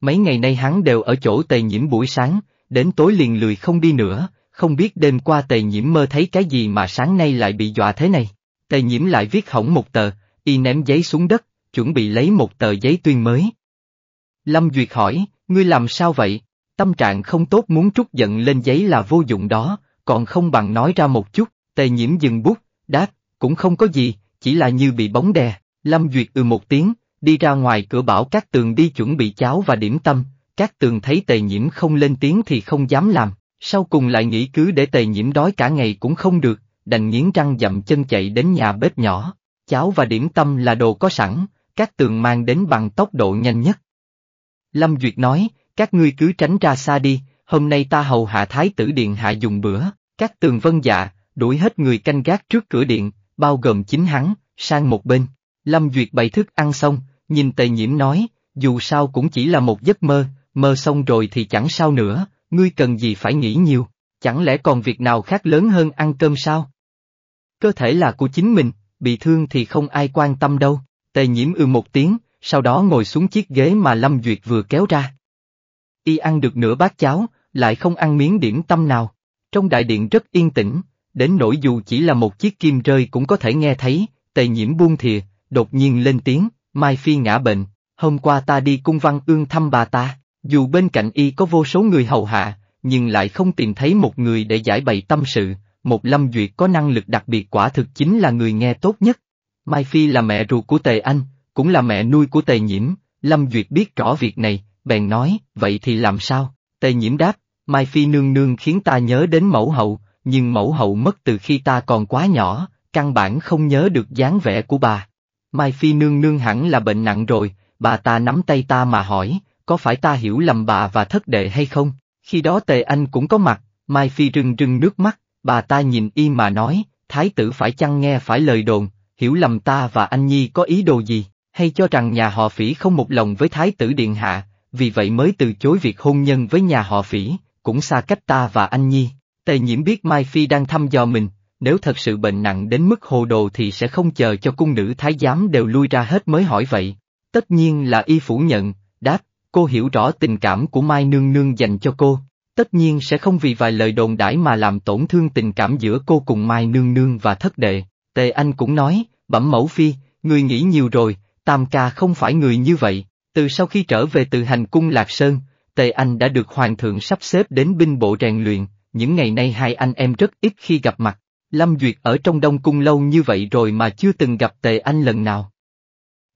Mấy ngày nay hắn đều ở chỗ tề nhiễm buổi sáng, đến tối liền lười không đi nữa, không biết đêm qua tề nhiễm mơ thấy cái gì mà sáng nay lại bị dọa thế này. Tề nhiễm lại viết hỏng một tờ, y ném giấy xuống đất, chuẩn bị lấy một tờ giấy tuyên mới. Lâm Duyệt hỏi, ngươi làm sao vậy? Tâm trạng không tốt muốn trút giận lên giấy là vô dụng đó, còn không bằng nói ra một chút, tề nhiễm dừng bút, đáp, cũng không có gì, chỉ là như bị bóng đè. Lâm Duyệt ừ một tiếng, đi ra ngoài cửa bảo các tường đi chuẩn bị cháo và điểm tâm, các tường thấy tề nhiễm không lên tiếng thì không dám làm, sau cùng lại nghĩ cứ để tề nhiễm đói cả ngày cũng không được, đành nghiến răng dậm chân chạy đến nhà bếp nhỏ, cháo và điểm tâm là đồ có sẵn, các tường mang đến bằng tốc độ nhanh nhất. Lâm Duyệt nói, các ngươi cứ tránh ra xa đi, hôm nay ta hầu hạ thái tử điện hạ dùng bữa, các tường vân dạ, đuổi hết người canh gác trước cửa điện, bao gồm chính hắn, sang một bên. Lâm Duyệt bày thức ăn xong, nhìn tề nhiễm nói, dù sao cũng chỉ là một giấc mơ, mơ xong rồi thì chẳng sao nữa, ngươi cần gì phải nghĩ nhiều, chẳng lẽ còn việc nào khác lớn hơn ăn cơm sao? Cơ thể là của chính mình, bị thương thì không ai quan tâm đâu, tề nhiễm ư ừ một tiếng, sau đó ngồi xuống chiếc ghế mà Lâm Duyệt vừa kéo ra. Y ăn được nửa bát cháo, lại không ăn miếng điểm tâm nào. Trong đại điện rất yên tĩnh, đến nỗi dù chỉ là một chiếc kim rơi cũng có thể nghe thấy, tề nhiễm buông thìa, đột nhiên lên tiếng, Mai Phi ngã bệnh, hôm qua ta đi cung văn ương thăm bà ta. Dù bên cạnh y có vô số người hầu hạ, nhưng lại không tìm thấy một người để giải bày tâm sự, một lâm duyệt có năng lực đặc biệt quả thực chính là người nghe tốt nhất. Mai Phi là mẹ ruột của Tề Anh, cũng là mẹ nuôi của Tề Nhiễm, Lâm Duyệt biết rõ việc này, bèn nói, vậy thì làm sao? Tề Nhiễm đáp, Mai Phi nương nương khiến ta nhớ đến mẫu hậu, nhưng mẫu hậu mất từ khi ta còn quá nhỏ, căn bản không nhớ được dáng vẻ của bà. Mai Phi nương nương hẳn là bệnh nặng rồi, bà ta nắm tay ta mà hỏi, có phải ta hiểu lầm bà và thất đệ hay không? Khi đó Tề Anh cũng có mặt, Mai Phi rưng rưng nước mắt, bà ta nhìn y mà nói, thái tử phải chăng nghe phải lời đồn, hiểu lầm ta và anh Nhi có ý đồ gì, hay cho rằng nhà họ phỉ không một lòng với thái tử điện hạ, vì vậy mới từ chối việc hôn nhân với nhà họ phỉ, cũng xa cách ta và anh Nhi. Tề nhiễm biết Mai Phi đang thăm dò mình, nếu thật sự bệnh nặng đến mức hồ đồ thì sẽ không chờ cho cung nữ thái giám đều lui ra hết mới hỏi vậy. Tất nhiên là y phủ nhận, đáp, cô hiểu rõ tình cảm của Mai Nương Nương dành cho cô, tất nhiên sẽ không vì vài lời đồn đãi mà làm tổn thương tình cảm giữa cô cùng Mai Nương Nương và thất đệ. Tề Anh cũng nói, bẩm mẫu phi, người nghĩ nhiều rồi, Tam Ca không phải người như vậy, từ sau khi trở về từ hành cung Lạc Sơn, Tề Anh đã được Hoàng thượng sắp xếp đến binh bộ rèn luyện, những ngày nay hai anh em rất ít khi gặp mặt, Lâm Duyệt ở trong Đông Cung lâu như vậy rồi mà chưa từng gặp Tề Anh lần nào.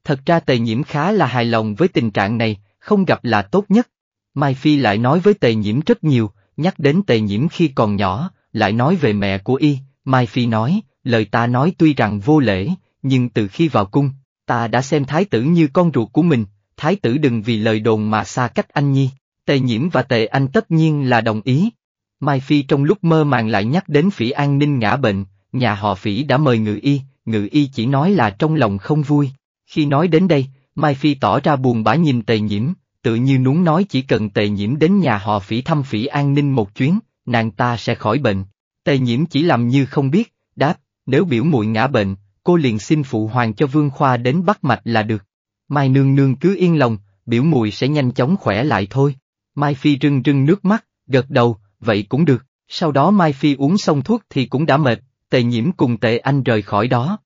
Thật ra Tề Nhiễm khá là hài lòng với tình trạng này, không gặp là tốt nhất. Mai Phi lại nói với tề nhiễm rất nhiều, nhắc đến tề nhiễm khi còn nhỏ, lại nói về mẹ của y, Mai Phi nói, lời ta nói tuy rằng vô lễ, nhưng từ khi vào cung, ta đã xem thái tử như con ruột của mình, thái tử đừng vì lời đồn mà xa cách anh nhi, tề nhiễm và tề anh tất nhiên là đồng ý. Mai Phi trong lúc mơ màng lại nhắc đến phỉ an ninh ngã bệnh, nhà họ phỉ đã mời ngự y, ngự y chỉ nói là trong lòng không vui. Khi nói đến đây, Mai Phi tỏ ra buồn bã nhìn tề nhiễm, tự như núng nói chỉ cần tề nhiễm đến nhà họ phỉ thăm phỉ an ninh một chuyến, nàng ta sẽ khỏi bệnh. Tề nhiễm chỉ làm như không biết, đáp, nếu biểu muội ngã bệnh, cô liền xin phụ hoàng cho Vương Khoa đến bắt mạch là được. Mai nương nương cứ yên lòng, biểu muội sẽ nhanh chóng khỏe lại thôi. Mai Phi rưng rưng nước mắt, gật đầu, vậy cũng được. Sau đó Mai Phi uống xong thuốc thì cũng đã mệt, tề nhiễm cùng tề anh rời khỏi đó.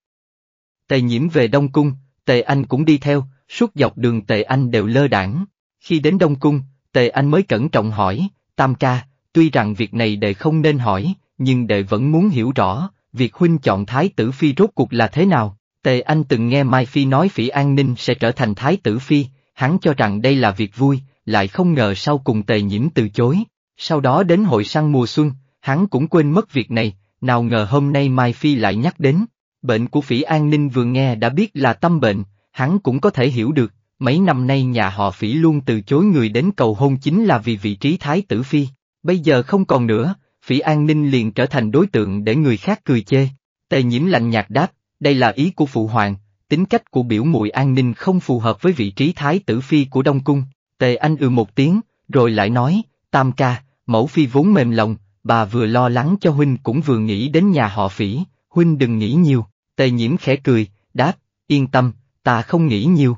Tề nhiễm về Đông Cung, tề anh cũng đi theo, Suốt dọc đường Tề Anh đều lơ đảng. Khi đến Đông Cung, Tề Anh mới cẩn trọng hỏi, Tam ca, tuy rằng việc này đệ không nên hỏi, nhưng đệ vẫn muốn hiểu rõ, việc huynh chọn Thái tử Phi rốt cuộc là thế nào. Tề Anh từng nghe Mai Phi nói Phỉ An Ninh sẽ trở thành Thái tử Phi, hắn cho rằng đây là việc vui, lại không ngờ sau cùng Tề Nhiễm từ chối. Sau đó đến hội săn mùa xuân, hắn cũng quên mất việc này, nào ngờ hôm nay Mai Phi lại nhắc đến. Bệnh của Phỉ An Ninh vừa nghe đã biết là tâm bệnh, hắn cũng có thể hiểu được, mấy năm nay nhà họ phỉ luôn từ chối người đến cầu hôn chính là vì vị trí thái tử phi, bây giờ không còn nữa, phỉ an ninh liền trở thành đối tượng để người khác cười chê. Tề nhiễm lạnh nhạt đáp, đây là ý của phụ hoàng, tính cách của biểu muội an ninh không phù hợp với vị trí thái tử phi của Đông Cung. Tề anh ừ một tiếng, rồi lại nói, tam ca, mẫu phi vốn mềm lòng, bà vừa lo lắng cho huynh cũng vừa nghĩ đến nhà họ phỉ, huynh đừng nghĩ nhiều. Tề nhiễm khẽ cười, đáp, yên tâm, ta không nghĩ nhiều.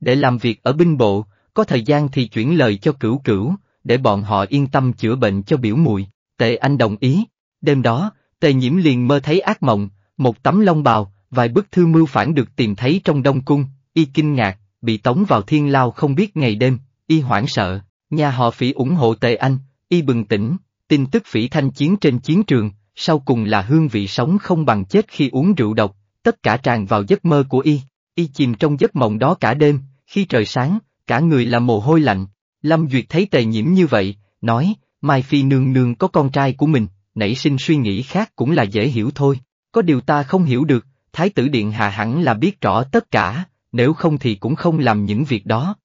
Để làm việc ở binh bộ, có thời gian thì chuyển lời cho cửu cửu, để bọn họ yên tâm chữa bệnh cho biểu muội Tề Anh đồng ý. Đêm đó, Tề Nhiễm liền mơ thấy ác mộng, một tấm long bào, vài bức thư mưu phản được tìm thấy trong Đông Cung, y kinh ngạc, bị tống vào thiên lao không biết ngày đêm, y hoảng sợ, nhà họ phỉ ủng hộ Tề Anh, y bừng tỉnh, tin tức phỉ thanh chiến trên chiến trường, sau cùng là hương vị sống không bằng chết khi uống rượu độc, tất cả tràn vào giấc mơ của y y chìm trong giấc mộng đó cả đêm, khi trời sáng, cả người là mồ hôi lạnh. Lâm Duyệt thấy tề nhiễm như vậy, nói, Mai Phi nương nương có con trai của mình, nảy sinh suy nghĩ khác cũng là dễ hiểu thôi. Có điều ta không hiểu được, Thái tử Điện hà hẳn là biết rõ tất cả, nếu không thì cũng không làm những việc đó.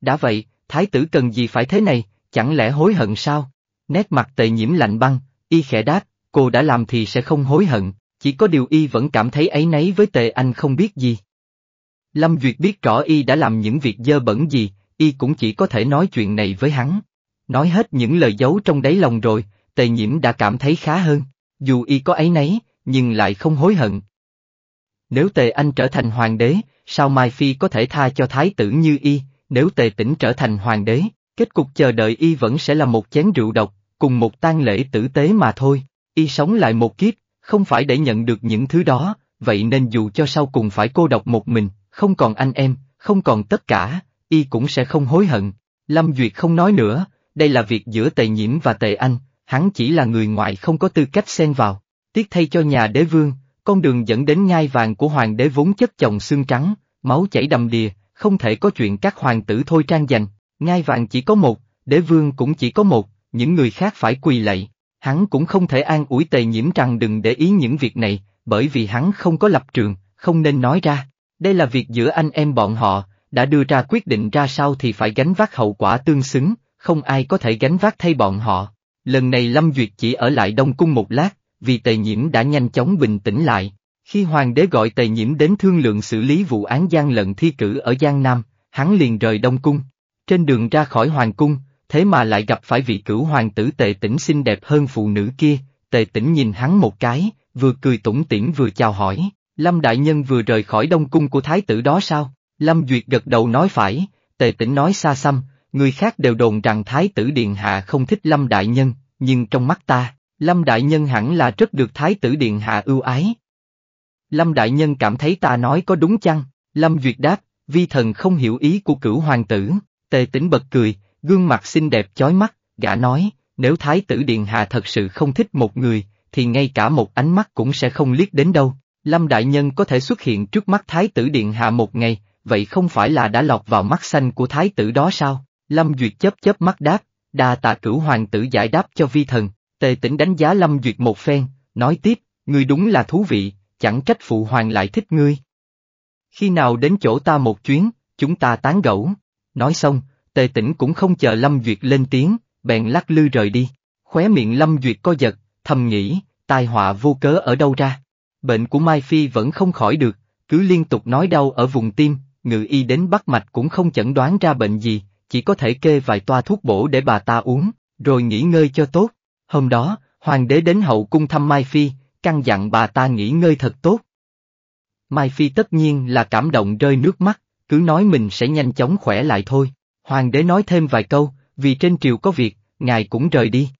Đã vậy, Thái tử cần gì phải thế này, chẳng lẽ hối hận sao? Nét mặt tề nhiễm lạnh băng, y khẽ đáp, cô đã làm thì sẽ không hối hận, chỉ có điều y vẫn cảm thấy ấy nấy với tề anh không biết gì. Lâm Duyệt biết rõ y đã làm những việc dơ bẩn gì, y cũng chỉ có thể nói chuyện này với hắn. Nói hết những lời giấu trong đáy lòng rồi, tề nhiễm đã cảm thấy khá hơn, dù y có ấy nấy, nhưng lại không hối hận. Nếu tề anh trở thành hoàng đế, sao Mai Phi có thể tha cho thái tử như y, nếu tề tỉnh trở thành hoàng đế, kết cục chờ đợi y vẫn sẽ là một chén rượu độc, cùng một tang lễ tử tế mà thôi, y sống lại một kiếp, không phải để nhận được những thứ đó, vậy nên dù cho sau cùng phải cô độc một mình, không còn anh em, không còn tất cả, y cũng sẽ không hối hận. Lâm Duyệt không nói nữa, đây là việc giữa tề nhiễm và tề anh, hắn chỉ là người ngoại không có tư cách xen vào. Tiếc thay cho nhà đế vương, con đường dẫn đến ngai vàng của hoàng đế vốn chất chồng xương trắng, máu chảy đầm đìa, không thể có chuyện các hoàng tử thôi trang giành. Ngai vàng chỉ có một, đế vương cũng chỉ có một, những người khác phải quỳ lạy. Hắn cũng không thể an ủi tề nhiễm rằng đừng để ý những việc này, bởi vì hắn không có lập trường, không nên nói ra. Đây là việc giữa anh em bọn họ, đã đưa ra quyết định ra sao thì phải gánh vác hậu quả tương xứng, không ai có thể gánh vác thay bọn họ. Lần này Lâm Duyệt chỉ ở lại Đông Cung một lát, vì Tề Nhiễm đã nhanh chóng bình tĩnh lại. Khi Hoàng đế gọi Tề Nhiễm đến thương lượng xử lý vụ án gian lận thi cử ở Giang Nam, hắn liền rời Đông Cung. Trên đường ra khỏi Hoàng Cung, thế mà lại gặp phải vị cửu hoàng tử Tề Tĩnh xinh đẹp hơn phụ nữ kia, Tề Tĩnh nhìn hắn một cái, vừa cười tủm tỉm vừa chào hỏi. Lâm Đại Nhân vừa rời khỏi đông cung của thái tử đó sao? Lâm Duyệt gật đầu nói phải, tề Tĩnh nói xa xăm, người khác đều đồn rằng thái tử Điện Hạ không thích Lâm Đại Nhân, nhưng trong mắt ta, Lâm Đại Nhân hẳn là rất được thái tử Điện Hạ ưu ái. Lâm Đại Nhân cảm thấy ta nói có đúng chăng? Lâm Duyệt đáp, vi thần không hiểu ý của cửu hoàng tử, tề Tĩnh bật cười, gương mặt xinh đẹp chói mắt, gã nói, nếu thái tử Điện Hạ thật sự không thích một người, thì ngay cả một ánh mắt cũng sẽ không liếc đến đâu. Lâm Đại Nhân có thể xuất hiện trước mắt Thái tử Điện Hạ một ngày, vậy không phải là đã lọt vào mắt xanh của Thái tử đó sao? Lâm Duyệt chấp chấp mắt đáp, đa tạ cửu hoàng tử giải đáp cho vi thần, tề tỉnh đánh giá Lâm Duyệt một phen, nói tiếp, ngươi đúng là thú vị, chẳng trách phụ hoàng lại thích ngươi. Khi nào đến chỗ ta một chuyến, chúng ta tán gẫu. Nói xong, tề tỉnh cũng không chờ Lâm Duyệt lên tiếng, bèn lắc lư rời đi. Khóe miệng Lâm Duyệt co giật, thầm nghĩ, tai họa vô cớ ở đâu ra. Bệnh của Mai Phi vẫn không khỏi được, cứ liên tục nói đau ở vùng tim, ngự y đến bắt mạch cũng không chẩn đoán ra bệnh gì, chỉ có thể kê vài toa thuốc bổ để bà ta uống, rồi nghỉ ngơi cho tốt. Hôm đó, hoàng đế đến hậu cung thăm Mai Phi, căn dặn bà ta nghỉ ngơi thật tốt. Mai Phi tất nhiên là cảm động rơi nước mắt, cứ nói mình sẽ nhanh chóng khỏe lại thôi. Hoàng đế nói thêm vài câu, vì trên triều có việc, ngài cũng rời đi.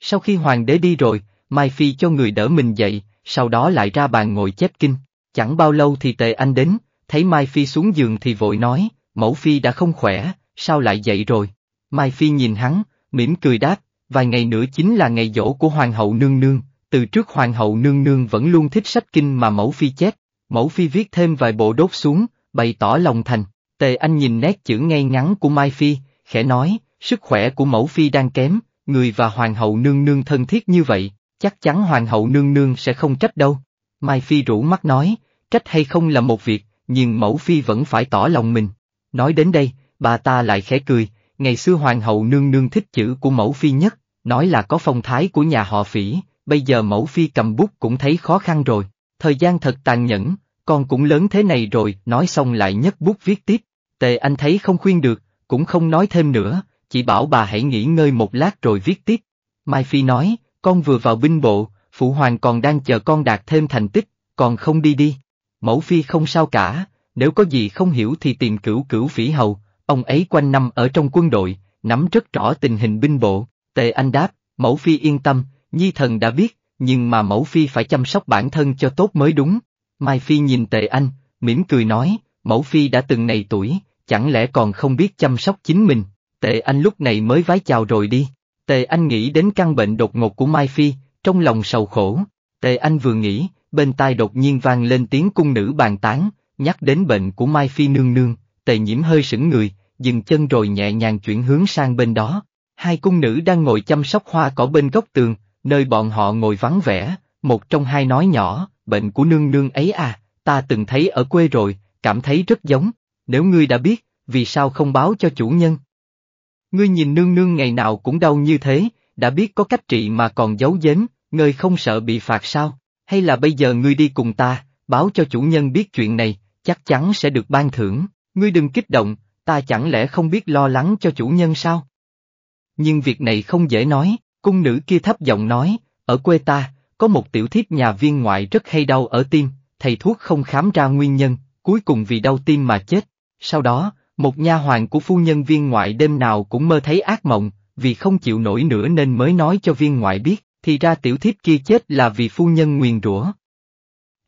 Sau khi hoàng đế đi rồi, Mai Phi cho người đỡ mình dậy, sau đó lại ra bàn ngồi chép kinh. Chẳng bao lâu thì tề anh đến, thấy Mai Phi xuống giường thì vội nói, mẫu Phi đã không khỏe, sao lại dậy rồi? Mai Phi nhìn hắn, mỉm cười đáp, vài ngày nữa chính là ngày dỗ của Hoàng hậu Nương Nương, từ trước Hoàng hậu Nương Nương vẫn luôn thích sách kinh mà mẫu Phi chép, mẫu Phi viết thêm vài bộ đốt xuống, bày tỏ lòng thành. Tề Anh nhìn nét chữ ngay ngắn của Mai Phi, khẽ nói, sức khỏe của mẫu Phi đang kém, người và Hoàng hậu Nương Nương thân thiết như vậy, chắc chắn hoàng hậu nương nương sẽ không trách đâu. Mai Phi rủ mắt nói, trách hay không là một việc, nhưng mẫu Phi vẫn phải tỏ lòng mình. Nói đến đây, bà ta lại khẽ cười, ngày xưa hoàng hậu nương nương thích chữ của mẫu Phi nhất, nói là có phong thái của nhà họ phỉ, bây giờ mẫu Phi cầm bút cũng thấy khó khăn rồi, thời gian thật tàn nhẫn, con cũng lớn thế này rồi, nói xong lại nhấc bút viết tiếp. Tề anh thấy không khuyên được, cũng không nói thêm nữa, chỉ bảo bà hãy nghỉ ngơi một lát rồi viết tiếp. Mai Phi nói, con vừa vào binh bộ, phụ hoàng còn đang chờ con đạt thêm thành tích, còn không đi đi. Mẫu phi không sao cả, nếu có gì không hiểu thì tìm cửu cửu phỉ hầu, ông ấy quanh năm ở trong quân đội, nắm rất rõ tình hình binh bộ. Tề Anh đáp, mẫu phi yên tâm, nhi thần đã biết, nhưng mà mẫu phi phải chăm sóc bản thân cho tốt mới đúng. Mai phi nhìn Tề Anh, mỉm cười nói, mẫu phi đã từng này tuổi, chẳng lẽ còn không biết chăm sóc chính mình, Tề Anh lúc này mới vái chào rồi đi. Tề Anh nghĩ đến căn bệnh đột ngột của Mai Phi, trong lòng sầu khổ. Tề Anh vừa nghĩ, bên tai đột nhiên vang lên tiếng cung nữ bàn tán, nhắc đến bệnh của Mai Phi nương nương, Tề Nhiễm hơi sững người, dừng chân rồi nhẹ nhàng chuyển hướng sang bên đó. Hai cung nữ đang ngồi chăm sóc hoa cỏ bên góc tường, nơi bọn họ ngồi vắng vẻ, một trong hai nói nhỏ, bệnh của nương nương ấy à, ta từng thấy ở quê rồi, cảm thấy rất giống, nếu ngươi đã biết, vì sao không báo cho chủ nhân? Ngươi nhìn nương nương ngày nào cũng đau như thế, đã biết có cách trị mà còn giấu giếm, ngươi không sợ bị phạt sao? Hay là bây giờ ngươi đi cùng ta, báo cho chủ nhân biết chuyện này, chắc chắn sẽ được ban thưởng, ngươi đừng kích động, ta chẳng lẽ không biết lo lắng cho chủ nhân sao? Nhưng việc này không dễ nói, cung nữ kia thấp giọng nói, ở quê ta, có một tiểu thiếp nhà viên ngoại rất hay đau ở tim, thầy thuốc không khám ra nguyên nhân, cuối cùng vì đau tim mà chết. Sau đó, một nha hoàng của phu nhân viên ngoại đêm nào cũng mơ thấy ác mộng, vì không chịu nổi nữa nên mới nói cho viên ngoại biết, thì ra tiểu thiếp kia chết là vì phu nhân nguyền rủa.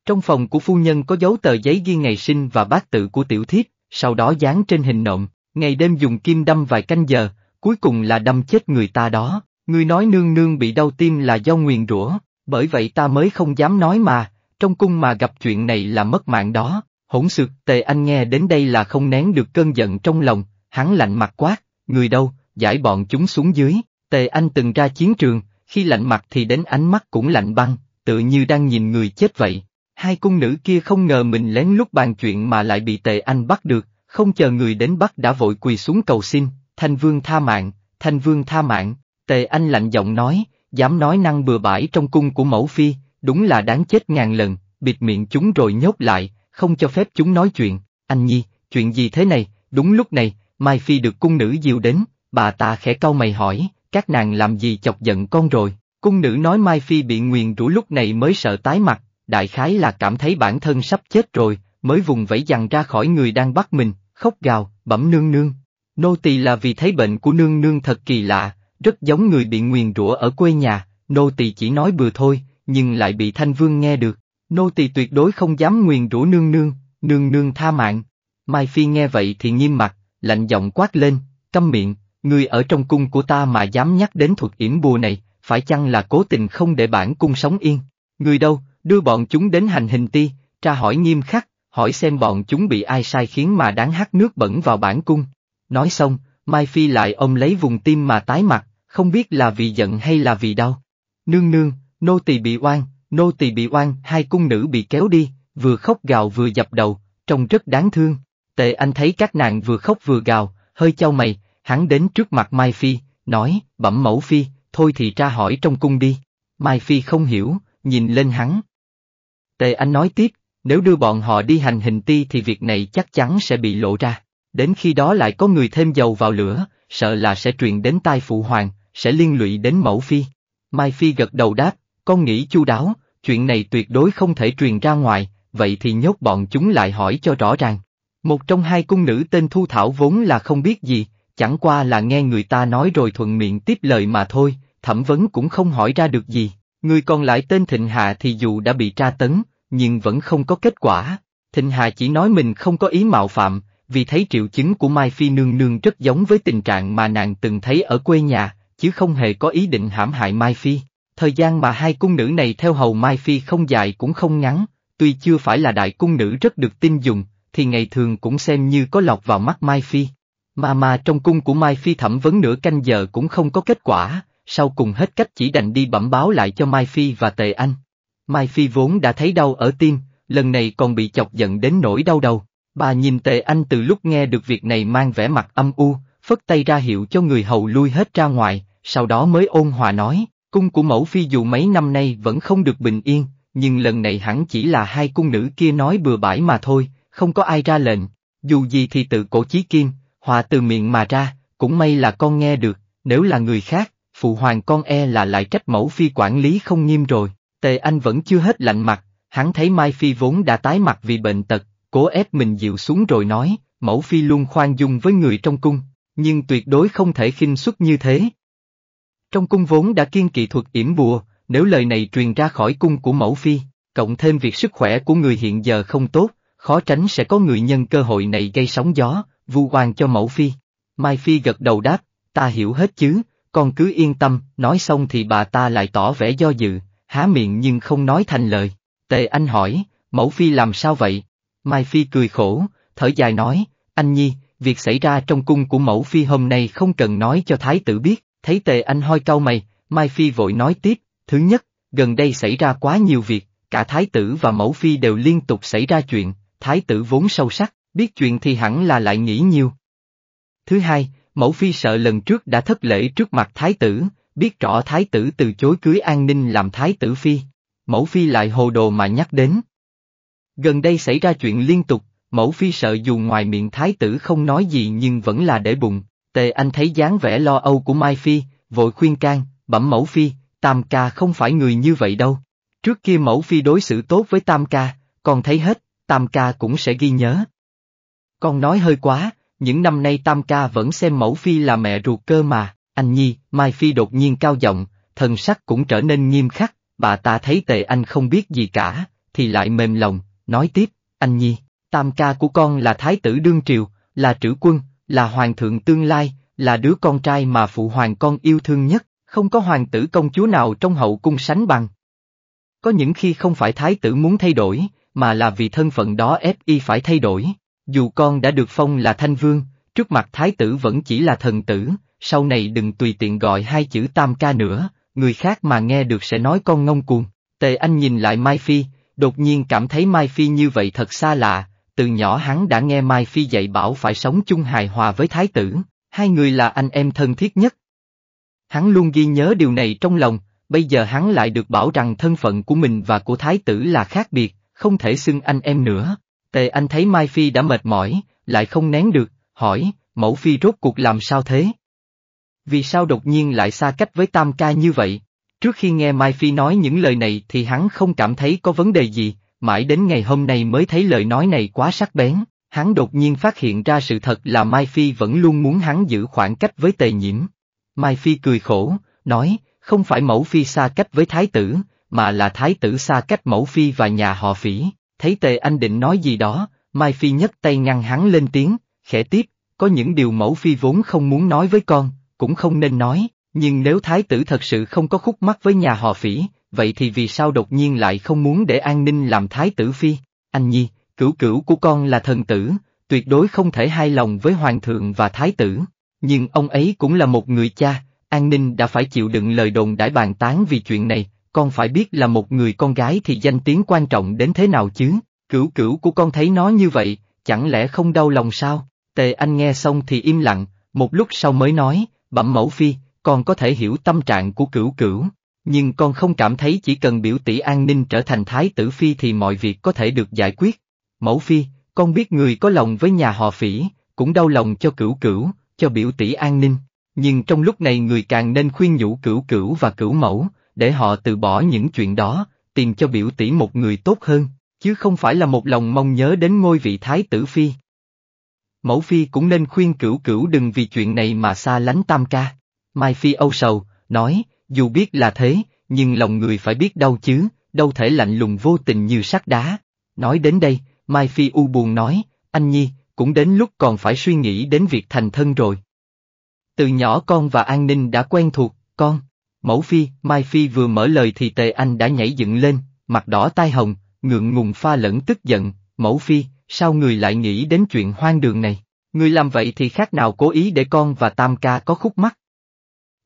Trong phòng của phu nhân có dấu tờ giấy ghi ngày sinh và bát tự của tiểu thiếp, sau đó dán trên hình nộm, ngày đêm dùng kim đâm vài canh giờ, cuối cùng là đâm chết người ta đó, người nói nương nương bị đau tim là do nguyền rủa, bởi vậy ta mới không dám nói mà, trong cung mà gặp chuyện này là mất mạng đó. Hỗn sược, tề anh nghe đến đây là không nén được cơn giận trong lòng, hắn lạnh mặt quát, người đâu, giải bọn chúng xuống dưới, tề anh từng ra chiến trường, khi lạnh mặt thì đến ánh mắt cũng lạnh băng, tự như đang nhìn người chết vậy. Hai cung nữ kia không ngờ mình lén lúc bàn chuyện mà lại bị tề anh bắt được, không chờ người đến bắt đã vội quỳ xuống cầu xin, thanh vương tha mạng, thanh vương tha mạng, tề anh lạnh giọng nói, dám nói năng bừa bãi trong cung của mẫu phi, đúng là đáng chết ngàn lần, bịt miệng chúng rồi nhốt lại, không cho phép chúng nói chuyện, anh nhi, chuyện gì thế này, đúng lúc này, Mai Phi được cung nữ dìu đến, bà ta khẽ cau mày hỏi, các nàng làm gì chọc giận con rồi, cung nữ nói Mai Phi bị nguyền rủa lúc này mới sợ tái mặt, đại khái là cảm thấy bản thân sắp chết rồi, mới vùng vẫy dằn ra khỏi người đang bắt mình, khóc gào, bẩm nương nương. Nô tỳ là vì thấy bệnh của nương nương thật kỳ lạ, rất giống người bị nguyền rủa ở quê nhà, nô tỳ chỉ nói bừa thôi, nhưng lại bị Thanh Vương nghe được, Nô tỳ tuyệt đối không dám nguyền rủa nương nương, nương nương tha mạng. Mai Phi nghe vậy thì nghiêm mặt, lạnh giọng quát lên, câm miệng, người ở trong cung của ta mà dám nhắc đến thuật yểm bùa này, phải chăng là cố tình không để bản cung sống yên? Người đâu, đưa bọn chúng đến hành hình ti, tra hỏi nghiêm khắc, hỏi xem bọn chúng bị ai sai khiến mà đáng hát nước bẩn vào bản cung. Nói xong, Mai Phi lại ôm lấy vùng tim mà tái mặt, không biết là vì giận hay là vì đau. Nương nương, nô tỳ bị oan, nô tỳ bị oan, hai cung nữ bị kéo đi, vừa khóc gào vừa dập đầu, trông rất đáng thương. Tề anh thấy các nàng vừa khóc vừa gào, hơi chau mày, hắn đến trước mặt Mai Phi, nói, bẩm mẫu Phi, thôi thì tra hỏi trong cung đi. Mai Phi không hiểu, nhìn lên hắn. Tề anh nói tiếp, nếu đưa bọn họ đi hành hình ti thì việc này chắc chắn sẽ bị lộ ra. Đến khi đó lại có người thêm dầu vào lửa, sợ là sẽ truyền đến tai phụ hoàng, sẽ liên lụy đến mẫu Phi. Mai Phi gật đầu đáp, con nghĩ chu đáo, chuyện này tuyệt đối không thể truyền ra ngoài, vậy thì nhốt bọn chúng lại hỏi cho rõ ràng. Một trong hai cung nữ tên Thu Thảo vốn là không biết gì, chẳng qua là nghe người ta nói rồi thuận miệng tiếp lời mà thôi, thẩm vấn cũng không hỏi ra được gì. Người còn lại tên Thịnh hà thì dù đã bị tra tấn, nhưng vẫn không có kết quả. Thịnh hà chỉ nói mình không có ý mạo phạm, vì thấy triệu chứng của Mai Phi Nương Nương rất giống với tình trạng mà nàng từng thấy ở quê nhà, chứ không hề có ý định hãm hại Mai Phi. Thời gian mà hai cung nữ này theo hầu Mai Phi không dài cũng không ngắn, tuy chưa phải là đại cung nữ rất được tin dùng, thì ngày thường cũng xem như có lọt vào mắt Mai Phi. Mà mà trong cung của Mai Phi thẩm vấn nửa canh giờ cũng không có kết quả, sau cùng hết cách chỉ đành đi bẩm báo lại cho Mai Phi và Tề Anh. Mai Phi vốn đã thấy đau ở tim, lần này còn bị chọc giận đến nỗi đau đầu. Bà nhìn Tề Anh từ lúc nghe được việc này mang vẻ mặt âm u, phất tay ra hiệu cho người hầu lui hết ra ngoài, sau đó mới ôn hòa nói, Cung của mẫu phi dù mấy năm nay vẫn không được bình yên, nhưng lần này hẳn chỉ là hai cung nữ kia nói bừa bãi mà thôi, không có ai ra lệnh, dù gì thì tự cổ chí kim, hòa từ miệng mà ra, cũng may là con nghe được, nếu là người khác, phụ hoàng con e là lại trách mẫu phi quản lý không nghiêm rồi, tề anh vẫn chưa hết lạnh mặt, hắn thấy Mai Phi vốn đã tái mặt vì bệnh tật, cố ép mình dịu xuống rồi nói, mẫu phi luôn khoan dung với người trong cung, nhưng tuyệt đối không thể khinh suất như thế, trong cung vốn đã kiên kỵ thuật yểm bùa, nếu lời này truyền ra khỏi cung của mẫu phi, cộng thêm việc sức khỏe của người hiện giờ không tốt, khó tránh sẽ có người nhân cơ hội này gây sóng gió, vu oan cho mẫu phi. Mai phi gật đầu đáp, ta hiểu hết chứ, con cứ yên tâm, nói xong thì bà ta lại tỏ vẻ do dự, há miệng nhưng không nói thành lời. Tề anh hỏi, mẫu phi làm sao vậy? Mai phi cười khổ, thở dài nói, anh nhi, việc xảy ra trong cung của mẫu phi hôm nay không cần nói cho thái tử biết, Thấy tề anh hoi cau mày, Mai Phi vội nói tiếp, thứ nhất, gần đây xảy ra quá nhiều việc, cả thái tử và mẫu phi đều liên tục xảy ra chuyện, thái tử vốn sâu sắc, biết chuyện thì hẳn là lại nghĩ nhiều. Thứ hai, mẫu phi sợ lần trước đã thất lễ trước mặt thái tử, biết rõ thái tử từ chối cưới an ninh làm thái tử phi, mẫu phi lại hồ đồ mà nhắc đến. Gần đây xảy ra chuyện liên tục, mẫu phi sợ dù ngoài miệng thái tử không nói gì nhưng vẫn là để bụng, Tề Anh thấy dáng vẻ lo âu của Mai Phi, vội khuyên can, bẩm mẫu Phi, Tam Ca không phải người như vậy đâu. Trước kia mẫu Phi đối xử tốt với Tam Ca, con thấy hết, Tam Ca cũng sẽ ghi nhớ. Con nói hơi quá, những năm nay Tam Ca vẫn xem mẫu Phi là mẹ ruột cơ mà, anh Nhi, Mai Phi đột nhiên cao giọng, thần sắc cũng trở nên nghiêm khắc, bà ta thấy Tề Anh không biết gì cả, thì lại mềm lòng, nói tiếp, anh Nhi, Tam Ca của con là Thái tử Đương Triều, là trữ quân, là hoàng thượng tương lai, là đứa con trai mà phụ hoàng con yêu thương nhất, không có hoàng tử công chúa nào trong hậu cung sánh bằng. Có những khi không phải thái tử muốn thay đổi, mà là vì thân phận đó ép y phải thay đổi. Dù con đã được phong là thanh vương, trước mặt thái tử vẫn chỉ là thần tử, sau này đừng tùy tiện gọi hai chữ tam ca nữa, người khác mà nghe được sẽ nói con ngông cuồng. Tề Anh nhìn lại Mai Phi, đột nhiên cảm thấy Mai Phi như vậy thật xa lạ, từ nhỏ hắn đã nghe Mai Phi dạy bảo phải sống chung hài hòa với thái tử, hai người là anh em thân thiết nhất. Hắn luôn ghi nhớ điều này trong lòng, bây giờ hắn lại được bảo rằng thân phận của mình và của thái tử là khác biệt, không thể xưng anh em nữa. Tề anh thấy Mai Phi đã mệt mỏi, lại không nén được, hỏi, mẫu Phi rốt cuộc làm sao thế? Vì sao đột nhiên lại xa cách với Tam Ca như vậy? Trước khi nghe Mai Phi nói những lời này thì hắn không cảm thấy có vấn đề gì, mãi đến ngày hôm nay mới thấy lời nói này quá sắc bén, hắn đột nhiên phát hiện ra sự thật là Mai Phi vẫn luôn muốn hắn giữ khoảng cách với tề nhiễm. Mai Phi cười khổ, nói, không phải mẫu Phi xa cách với Thái tử, mà là Thái tử xa cách mẫu Phi và nhà họ phỉ, thấy tề anh định nói gì đó, Mai Phi nhấc tay ngăn hắn lên tiếng, khẽ tiếp, có những điều mẫu Phi vốn không muốn nói với con, cũng không nên nói, nhưng nếu Thái tử thật sự không có khúc mắc với nhà họ phỉ, vậy thì vì sao đột nhiên lại không muốn để An Ninh làm thái tử phi? Anh Nhi, cửu cửu của con là thần tử, tuyệt đối không thể hài lòng với hoàng thượng và thái tử. Nhưng ông ấy cũng là một người cha, An Ninh đã phải chịu đựng lời đồn đãi bàn tán vì chuyện này, con phải biết là một người con gái thì danh tiếng quan trọng đến thế nào chứ, cửu cửu của con thấy nó như vậy, chẳng lẽ không đau lòng sao? Tề Anh nghe xong thì im lặng, một lúc sau mới nói, bẩm mẫu phi, con có thể hiểu tâm trạng của cửu cửu, nhưng con không cảm thấy chỉ cần biểu tỷ an ninh trở thành thái tử phi thì mọi việc có thể được giải quyết. Mẫu phi, con biết người có lòng với nhà họ phỉ, cũng đau lòng cho cửu cửu, cho biểu tỷ an ninh, nhưng trong lúc này người càng nên khuyên nhủ cửu cửu và cửu mẫu, để họ từ bỏ những chuyện đó, tìm cho biểu tỷ một người tốt hơn, chứ không phải là một lòng mong nhớ đến ngôi vị thái tử phi. Mẫu phi cũng nên khuyên cửu cửu đừng vì chuyện này mà xa lánh tam ca. Mai phi âu sầu, nói, dù biết là thế, nhưng lòng người phải biết đau chứ, đâu thể lạnh lùng vô tình như sắt đá. Nói đến đây, Mai Phi U buồn nói, anh Nhi, cũng đến lúc còn phải suy nghĩ đến việc thành thân rồi. Từ nhỏ con và An Ninh đã quen thuộc, con. Mẫu Phi, Mai Phi vừa mở lời thì Tề Anh đã nhảy dựng lên, mặt đỏ tai hồng, ngượng ngùng pha lẫn tức giận, Mẫu Phi, sao người lại nghĩ đến chuyện hoang đường này? Người làm vậy thì khác nào cố ý để con và Tam Ca có khúc mắc.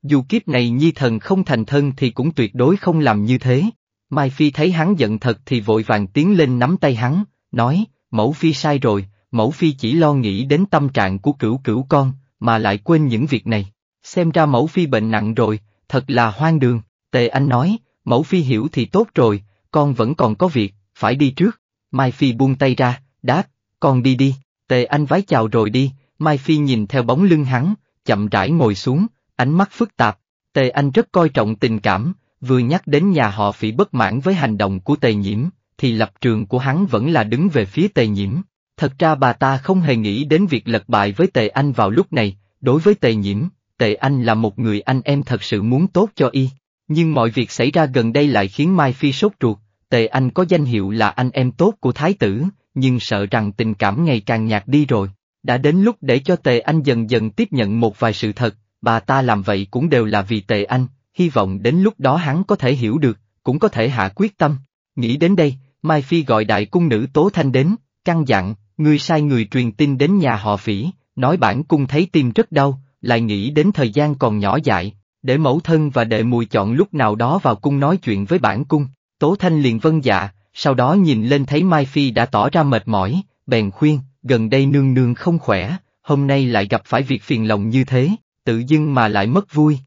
Dù kiếp này nhi thần không thành thân thì cũng tuyệt đối không làm như thế. Mai Phi thấy hắn giận thật thì vội vàng tiến lên nắm tay hắn, nói, mẫu Phi sai rồi, mẫu Phi chỉ lo nghĩ đến tâm trạng của cửu cửu con, mà lại quên những việc này. Xem ra mẫu Phi bệnh nặng rồi, thật là hoang đường, Tề Anh nói, mẫu Phi hiểu thì tốt rồi, con vẫn còn có việc, phải đi trước. Mai Phi buông tay ra, đáp, con đi đi, Tề Anh vái chào rồi đi, Mai Phi nhìn theo bóng lưng hắn, chậm rãi ngồi xuống, ánh mắt phức tạp, Tề Anh rất coi trọng tình cảm, vừa nhắc đến nhà họ phỉ bất mãn với hành động của Tề Nhiễm, thì lập trường của hắn vẫn là đứng về phía Tề Nhiễm. Thật ra bà ta không hề nghĩ đến việc lật bại với Tề Anh vào lúc này, đối với Tề Nhiễm, Tề Anh là một người anh em thật sự muốn tốt cho y, nhưng mọi việc xảy ra gần đây lại khiến Mai Phi sốt ruột, Tề Anh có danh hiệu là anh em tốt của Thái tử, nhưng sợ rằng tình cảm ngày càng nhạt đi rồi. Đã đến lúc để cho Tề Anh dần dần tiếp nhận một vài sự thật, bà ta làm vậy cũng đều là vì tề anh, hy vọng đến lúc đó hắn có thể hiểu được, cũng có thể hạ quyết tâm. Nghĩ đến đây, Mai Phi gọi đại cung nữ Tố Thanh đến, căn dặn, người sai người truyền tin đến nhà họ phỉ, nói bản cung thấy tim rất đau, lại nghĩ đến thời gian còn nhỏ dại, để mẫu thân và đệ mùi chọn lúc nào đó vào cung nói chuyện với bản cung. Tố Thanh liền vân dạ, sau đó nhìn lên thấy Mai Phi đã tỏ ra mệt mỏi, bèn khuyên, gần đây nương nương không khỏe, hôm nay lại gặp phải việc phiền lòng như thế, tự dưng mà lại mất vui.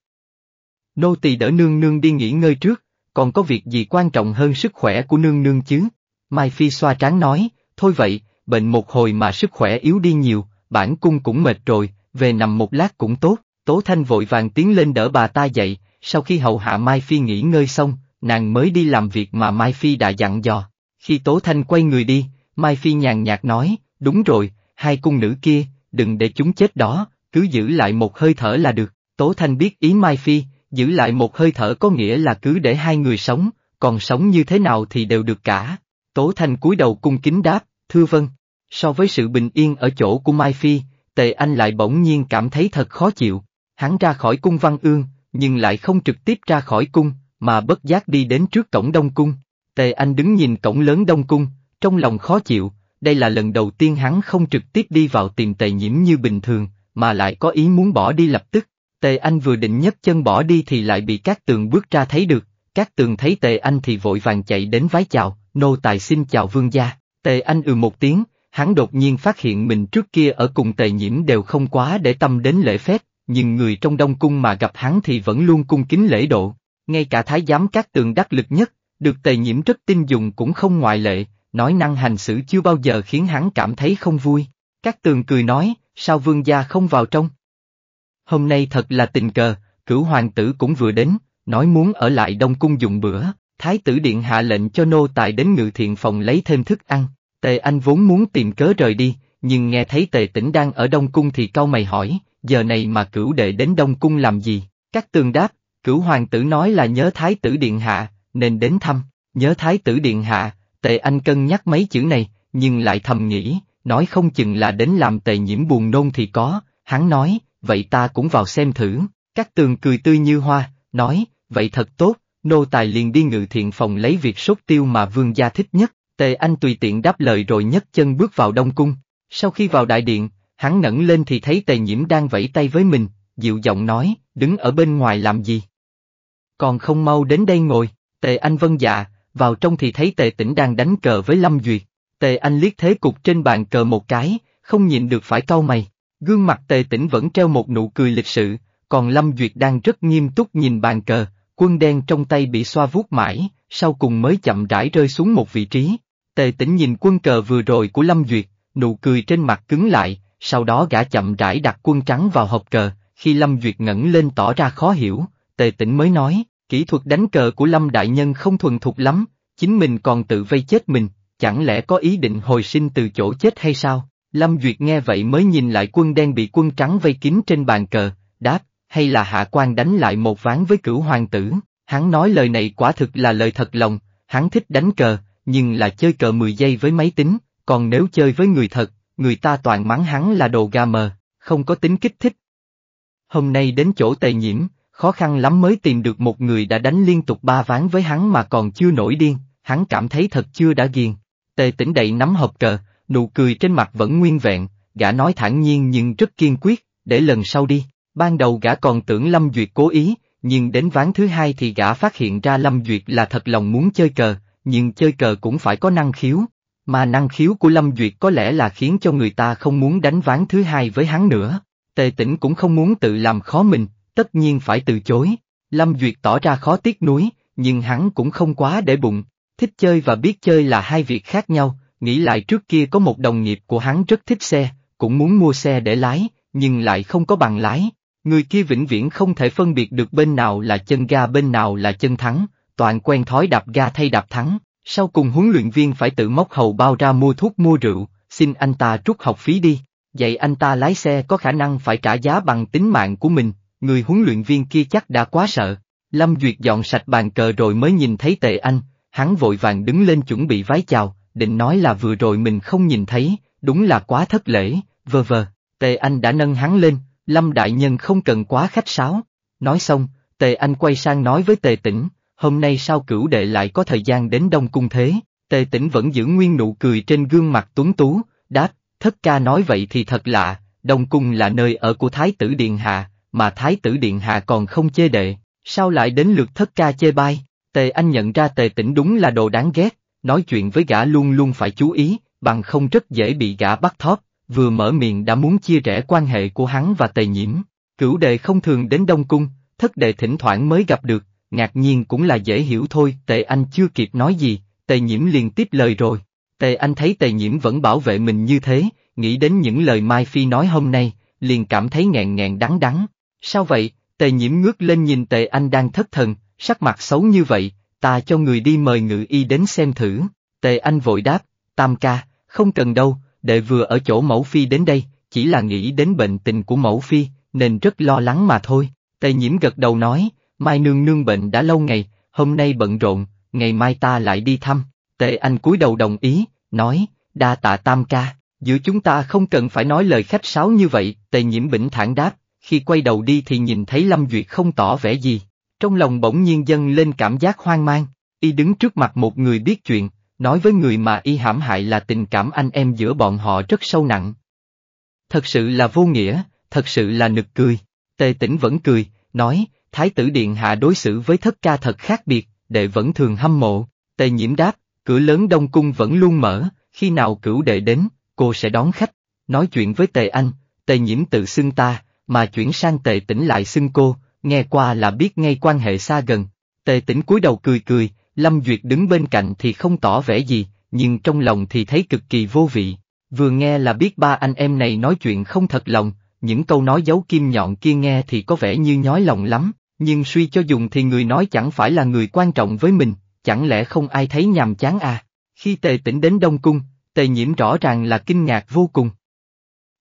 Nô tỳ đỡ nương nương đi nghỉ ngơi trước, còn có việc gì quan trọng hơn sức khỏe của nương nương chứ? Mai Phi xoa trán nói, thôi vậy, bệnh một hồi mà sức khỏe yếu đi nhiều, bản cung cũng mệt rồi, về nằm một lát cũng tốt. Tố Thanh vội vàng tiến lên đỡ bà ta dậy, sau khi hậu hạ Mai Phi nghỉ ngơi xong, nàng mới đi làm việc mà Mai Phi đã dặn dò. Khi Tố Thanh quay người đi, Mai Phi nhàn nhạt nói, đúng rồi, hai cung nữ kia, đừng để chúng chết đó, cứ giữ lại một hơi thở là được, Tố Thanh biết ý Mai Phi, giữ lại một hơi thở có nghĩa là cứ để hai người sống, còn sống như thế nào thì đều được cả. Tố Thanh cúi đầu cung kính đáp, thưa vâng, so với sự bình yên ở chỗ của Mai Phi, Tề Anh lại bỗng nhiên cảm thấy thật khó chịu, hắn ra khỏi cung Văn Ương, nhưng lại không trực tiếp ra khỏi cung, mà bất giác đi đến trước cổng Đông Cung. Tề Anh đứng nhìn cổng lớn Đông Cung, trong lòng khó chịu, đây là lần đầu tiên hắn không trực tiếp đi vào tìm Tề Nhiễm như bình thường, mà lại có ý muốn bỏ đi lập tức. Tề Anh vừa định nhấc chân bỏ đi thì lại bị các tường bước ra thấy được, các tường thấy Tề Anh thì vội vàng chạy đến vái chào, nô tài xin chào vương gia, Tề Anh ừ một tiếng, hắn đột nhiên phát hiện mình trước kia ở cùng Tề Nhiễm đều không quá để tâm đến lễ phép, nhưng người trong đông cung mà gặp hắn thì vẫn luôn cung kính lễ độ, ngay cả thái giám các tường đắc lực nhất, được Tề Nhiễm rất tin dùng cũng không ngoại lệ, nói năng hành xử chưa bao giờ khiến hắn cảm thấy không vui. Các tường cười nói, sao vương gia không vào trong? Hôm nay thật là tình cờ, cửu hoàng tử cũng vừa đến, nói muốn ở lại Đông Cung dùng bữa, thái tử điện hạ lệnh cho nô tài đến ngự thiện phòng lấy thêm thức ăn, tề anh vốn muốn tìm cớ rời đi, nhưng nghe thấy tề tỉnh đang ở Đông Cung thì cau mày hỏi, giờ này mà cửu đệ đến Đông Cung làm gì? Các tường đáp, cửu hoàng tử nói là nhớ thái tử điện hạ, nên đến thăm, nhớ thái tử điện hạ, tề anh cân nhắc mấy chữ này, nhưng lại thầm nghĩ, nói không chừng là đến làm tề nhiễm buồn nôn thì có, hắn nói, vậy ta cũng vào xem thử, các tường cười tươi như hoa, nói, vậy thật tốt, nô tài liền đi ngự thiện phòng lấy việc sốt tiêu mà vương gia thích nhất, tề anh tùy tiện đáp lời rồi nhấc chân bước vào đông cung, sau khi vào đại điện, hắn ngẩng lên thì thấy tề nhiễm đang vẫy tay với mình, dịu giọng nói, đứng ở bên ngoài làm gì? Còn không mau đến đây ngồi, tề anh vân dạ, vào trong thì thấy tề tỉnh đang đánh cờ với Lâm Duyệt, Tề Anh liếc thế cục trên bàn cờ một cái, không nhịn được phải cau mày. Gương mặt Tề Tĩnh vẫn treo một nụ cười lịch sự, còn Lâm Duyệt đang rất nghiêm túc nhìn bàn cờ, quân đen trong tay bị xoa vuốt mãi, sau cùng mới chậm rãi rơi xuống một vị trí. Tề Tĩnh nhìn quân cờ vừa rồi của Lâm Duyệt, nụ cười trên mặt cứng lại, sau đó gã chậm rãi đặt quân trắng vào hộp cờ, khi Lâm Duyệt ngẩng lên tỏ ra khó hiểu, Tề Tĩnh mới nói, kỹ thuật đánh cờ của Lâm Đại Nhân không thuần thục lắm, chính mình còn tự vây chết mình, chẳng lẽ có ý định hồi sinh từ chỗ chết hay sao? Lâm Duyệt nghe vậy mới nhìn lại quân đen bị quân trắng vây kín trên bàn cờ, đáp, hay là hạ quan đánh lại một ván với cửu hoàng tử, hắn nói lời này quả thực là lời thật lòng, hắn thích đánh cờ, nhưng là chơi cờ 10 giây với máy tính, còn nếu chơi với người thật, người ta toàn mắng hắn là đồ gà mờ, không có tính kích thích. Hôm nay đến chỗ tề nhiễm, khó khăn lắm mới tìm được một người đã đánh liên tục ba ván với hắn mà còn chưa nổi điên, hắn cảm thấy thật chưa đã ghiền, Tề tỉnh đậy nắm hộp cờ, nụ cười trên mặt vẫn nguyên vẹn, gã nói thản nhiên nhưng rất kiên quyết, để lần sau đi. Ban đầu gã còn tưởng Lâm Duyệt cố ý, nhưng đến ván thứ hai thì gã phát hiện ra Lâm Duyệt là thật lòng muốn chơi cờ, nhưng chơi cờ cũng phải có năng khiếu. Mà năng khiếu của Lâm Duyệt có lẽ là khiến cho người ta không muốn đánh ván thứ hai với hắn nữa. Tề tỉnh cũng không muốn tự làm khó mình, tất nhiên phải từ chối. Lâm Duyệt tỏ ra khó tiếc nuối, nhưng hắn cũng không quá để bụng, Thích chơi và biết chơi là hai việc khác nhau, nghĩ lại trước kia có một đồng nghiệp của hắn rất thích xe, cũng muốn mua xe để lái, nhưng lại không có bằng lái. Người kia vĩnh viễn không thể phân biệt được bên nào là chân ga bên nào là chân thắng, toàn quen thói đạp ga thay đạp thắng. Sau cùng huấn luyện viên phải tự móc hầu bao ra mua thuốc mua rượu, xin anh ta trút học phí đi. Vậy anh ta lái xe có khả năng phải trả giá bằng tính mạng của mình, người huấn luyện viên kia chắc đã quá sợ. Lâm Duyệt dọn sạch bàn cờ rồi mới nhìn thấy tệ anh, hắn vội vàng đứng lên chuẩn bị vái chào, định nói là vừa rồi mình không nhìn thấy, đúng là quá thất lễ, vơ vơ, Tề Anh đã nâng hắn lên, Lâm Đại Nhân không cần quá khách sáo. Nói xong, Tề Anh quay sang nói với Tề Tĩnh, hôm nay sao cửu đệ lại có thời gian đến Đông Cung thế, Tề Tĩnh vẫn giữ nguyên nụ cười trên gương mặt tuấn tú, đáp, thất ca nói vậy thì thật lạ, Đông Cung là nơi ở của Thái tử Điện Hạ, mà Thái tử Điện Hạ còn không chê đệ, sao lại đến lượt thất ca chê bai? Tề Anh nhận ra Tề Tĩnh đúng là đồ đáng ghét, nói chuyện với gã luôn luôn phải chú ý, bằng không rất dễ bị gã bắt thóp, vừa mở miệng đã muốn chia rẽ quan hệ của hắn và Tề Nhiễm. Cửu đệ không thường đến Đông Cung, thất đệ thỉnh thoảng mới gặp được, ngạc nhiên cũng là dễ hiểu thôi, Tề Anh chưa kịp nói gì, Tề Nhiễm liền tiếp lời rồi. Tề Anh thấy Tề Nhiễm vẫn bảo vệ mình như thế, nghĩ đến những lời Mai Phi nói hôm nay, liền cảm thấy nghẹn nghẹn đắng đắng. Sao vậy, Tề Nhiễm ngước lên nhìn Tề Anh đang thất thần, sắc mặt xấu như vậy, ta cho người đi mời ngự y đến xem thử, tề anh vội đáp, tam ca, không cần đâu, đệ vừa ở chỗ mẫu phi đến đây, chỉ là nghĩ đến bệnh tình của mẫu phi, nên rất lo lắng mà thôi, tề nhiễm gật đầu nói, mai nương nương bệnh đã lâu ngày, hôm nay bận rộn, ngày mai ta lại đi thăm, tề anh cúi đầu đồng ý, nói, đa tạ tam ca, giữa chúng ta không cần phải nói lời khách sáo như vậy, tề nhiễm bỉnh thản đáp, khi quay đầu đi thì nhìn thấy Lâm Duyệt không tỏ vẻ gì, trong lòng bỗng nhiên dâng lên cảm giác hoang mang, y đứng trước mặt một người biết chuyện, nói với người mà y hãm hại là tình cảm anh em giữa bọn họ rất sâu nặng. Thật sự là vô nghĩa, thật sự là nực cười. Tề tỉnh vẫn cười, nói, Thái tử Điện Hạ đối xử với thất ca thật khác biệt, đệ vẫn thường hâm mộ. Tề nhiễm đáp, cửa lớn Đông Cung vẫn luôn mở, khi nào cửu đệ đến, cô sẽ đón khách. Nói chuyện với Tề Anh, Tề nhiễm tự xưng ta, mà chuyển sang Tề tỉnh lại xưng cô, nghe qua là biết ngay quan hệ xa gần. Tề Tĩnh cúi đầu cười cười, Lâm Duyệt đứng bên cạnh thì không tỏ vẻ gì, nhưng trong lòng thì thấy cực kỳ vô vị. Vừa nghe là biết ba anh em này nói chuyện không thật lòng, những câu nói giấu kim nhọn kia nghe thì có vẻ như nhói lòng lắm, nhưng suy cho dùng thì người nói chẳng phải là người quan trọng với mình, chẳng lẽ không ai thấy nhàm chán à? Khi tề Tĩnh đến Đông Cung, tề nhiễm rõ ràng là kinh ngạc vô cùng.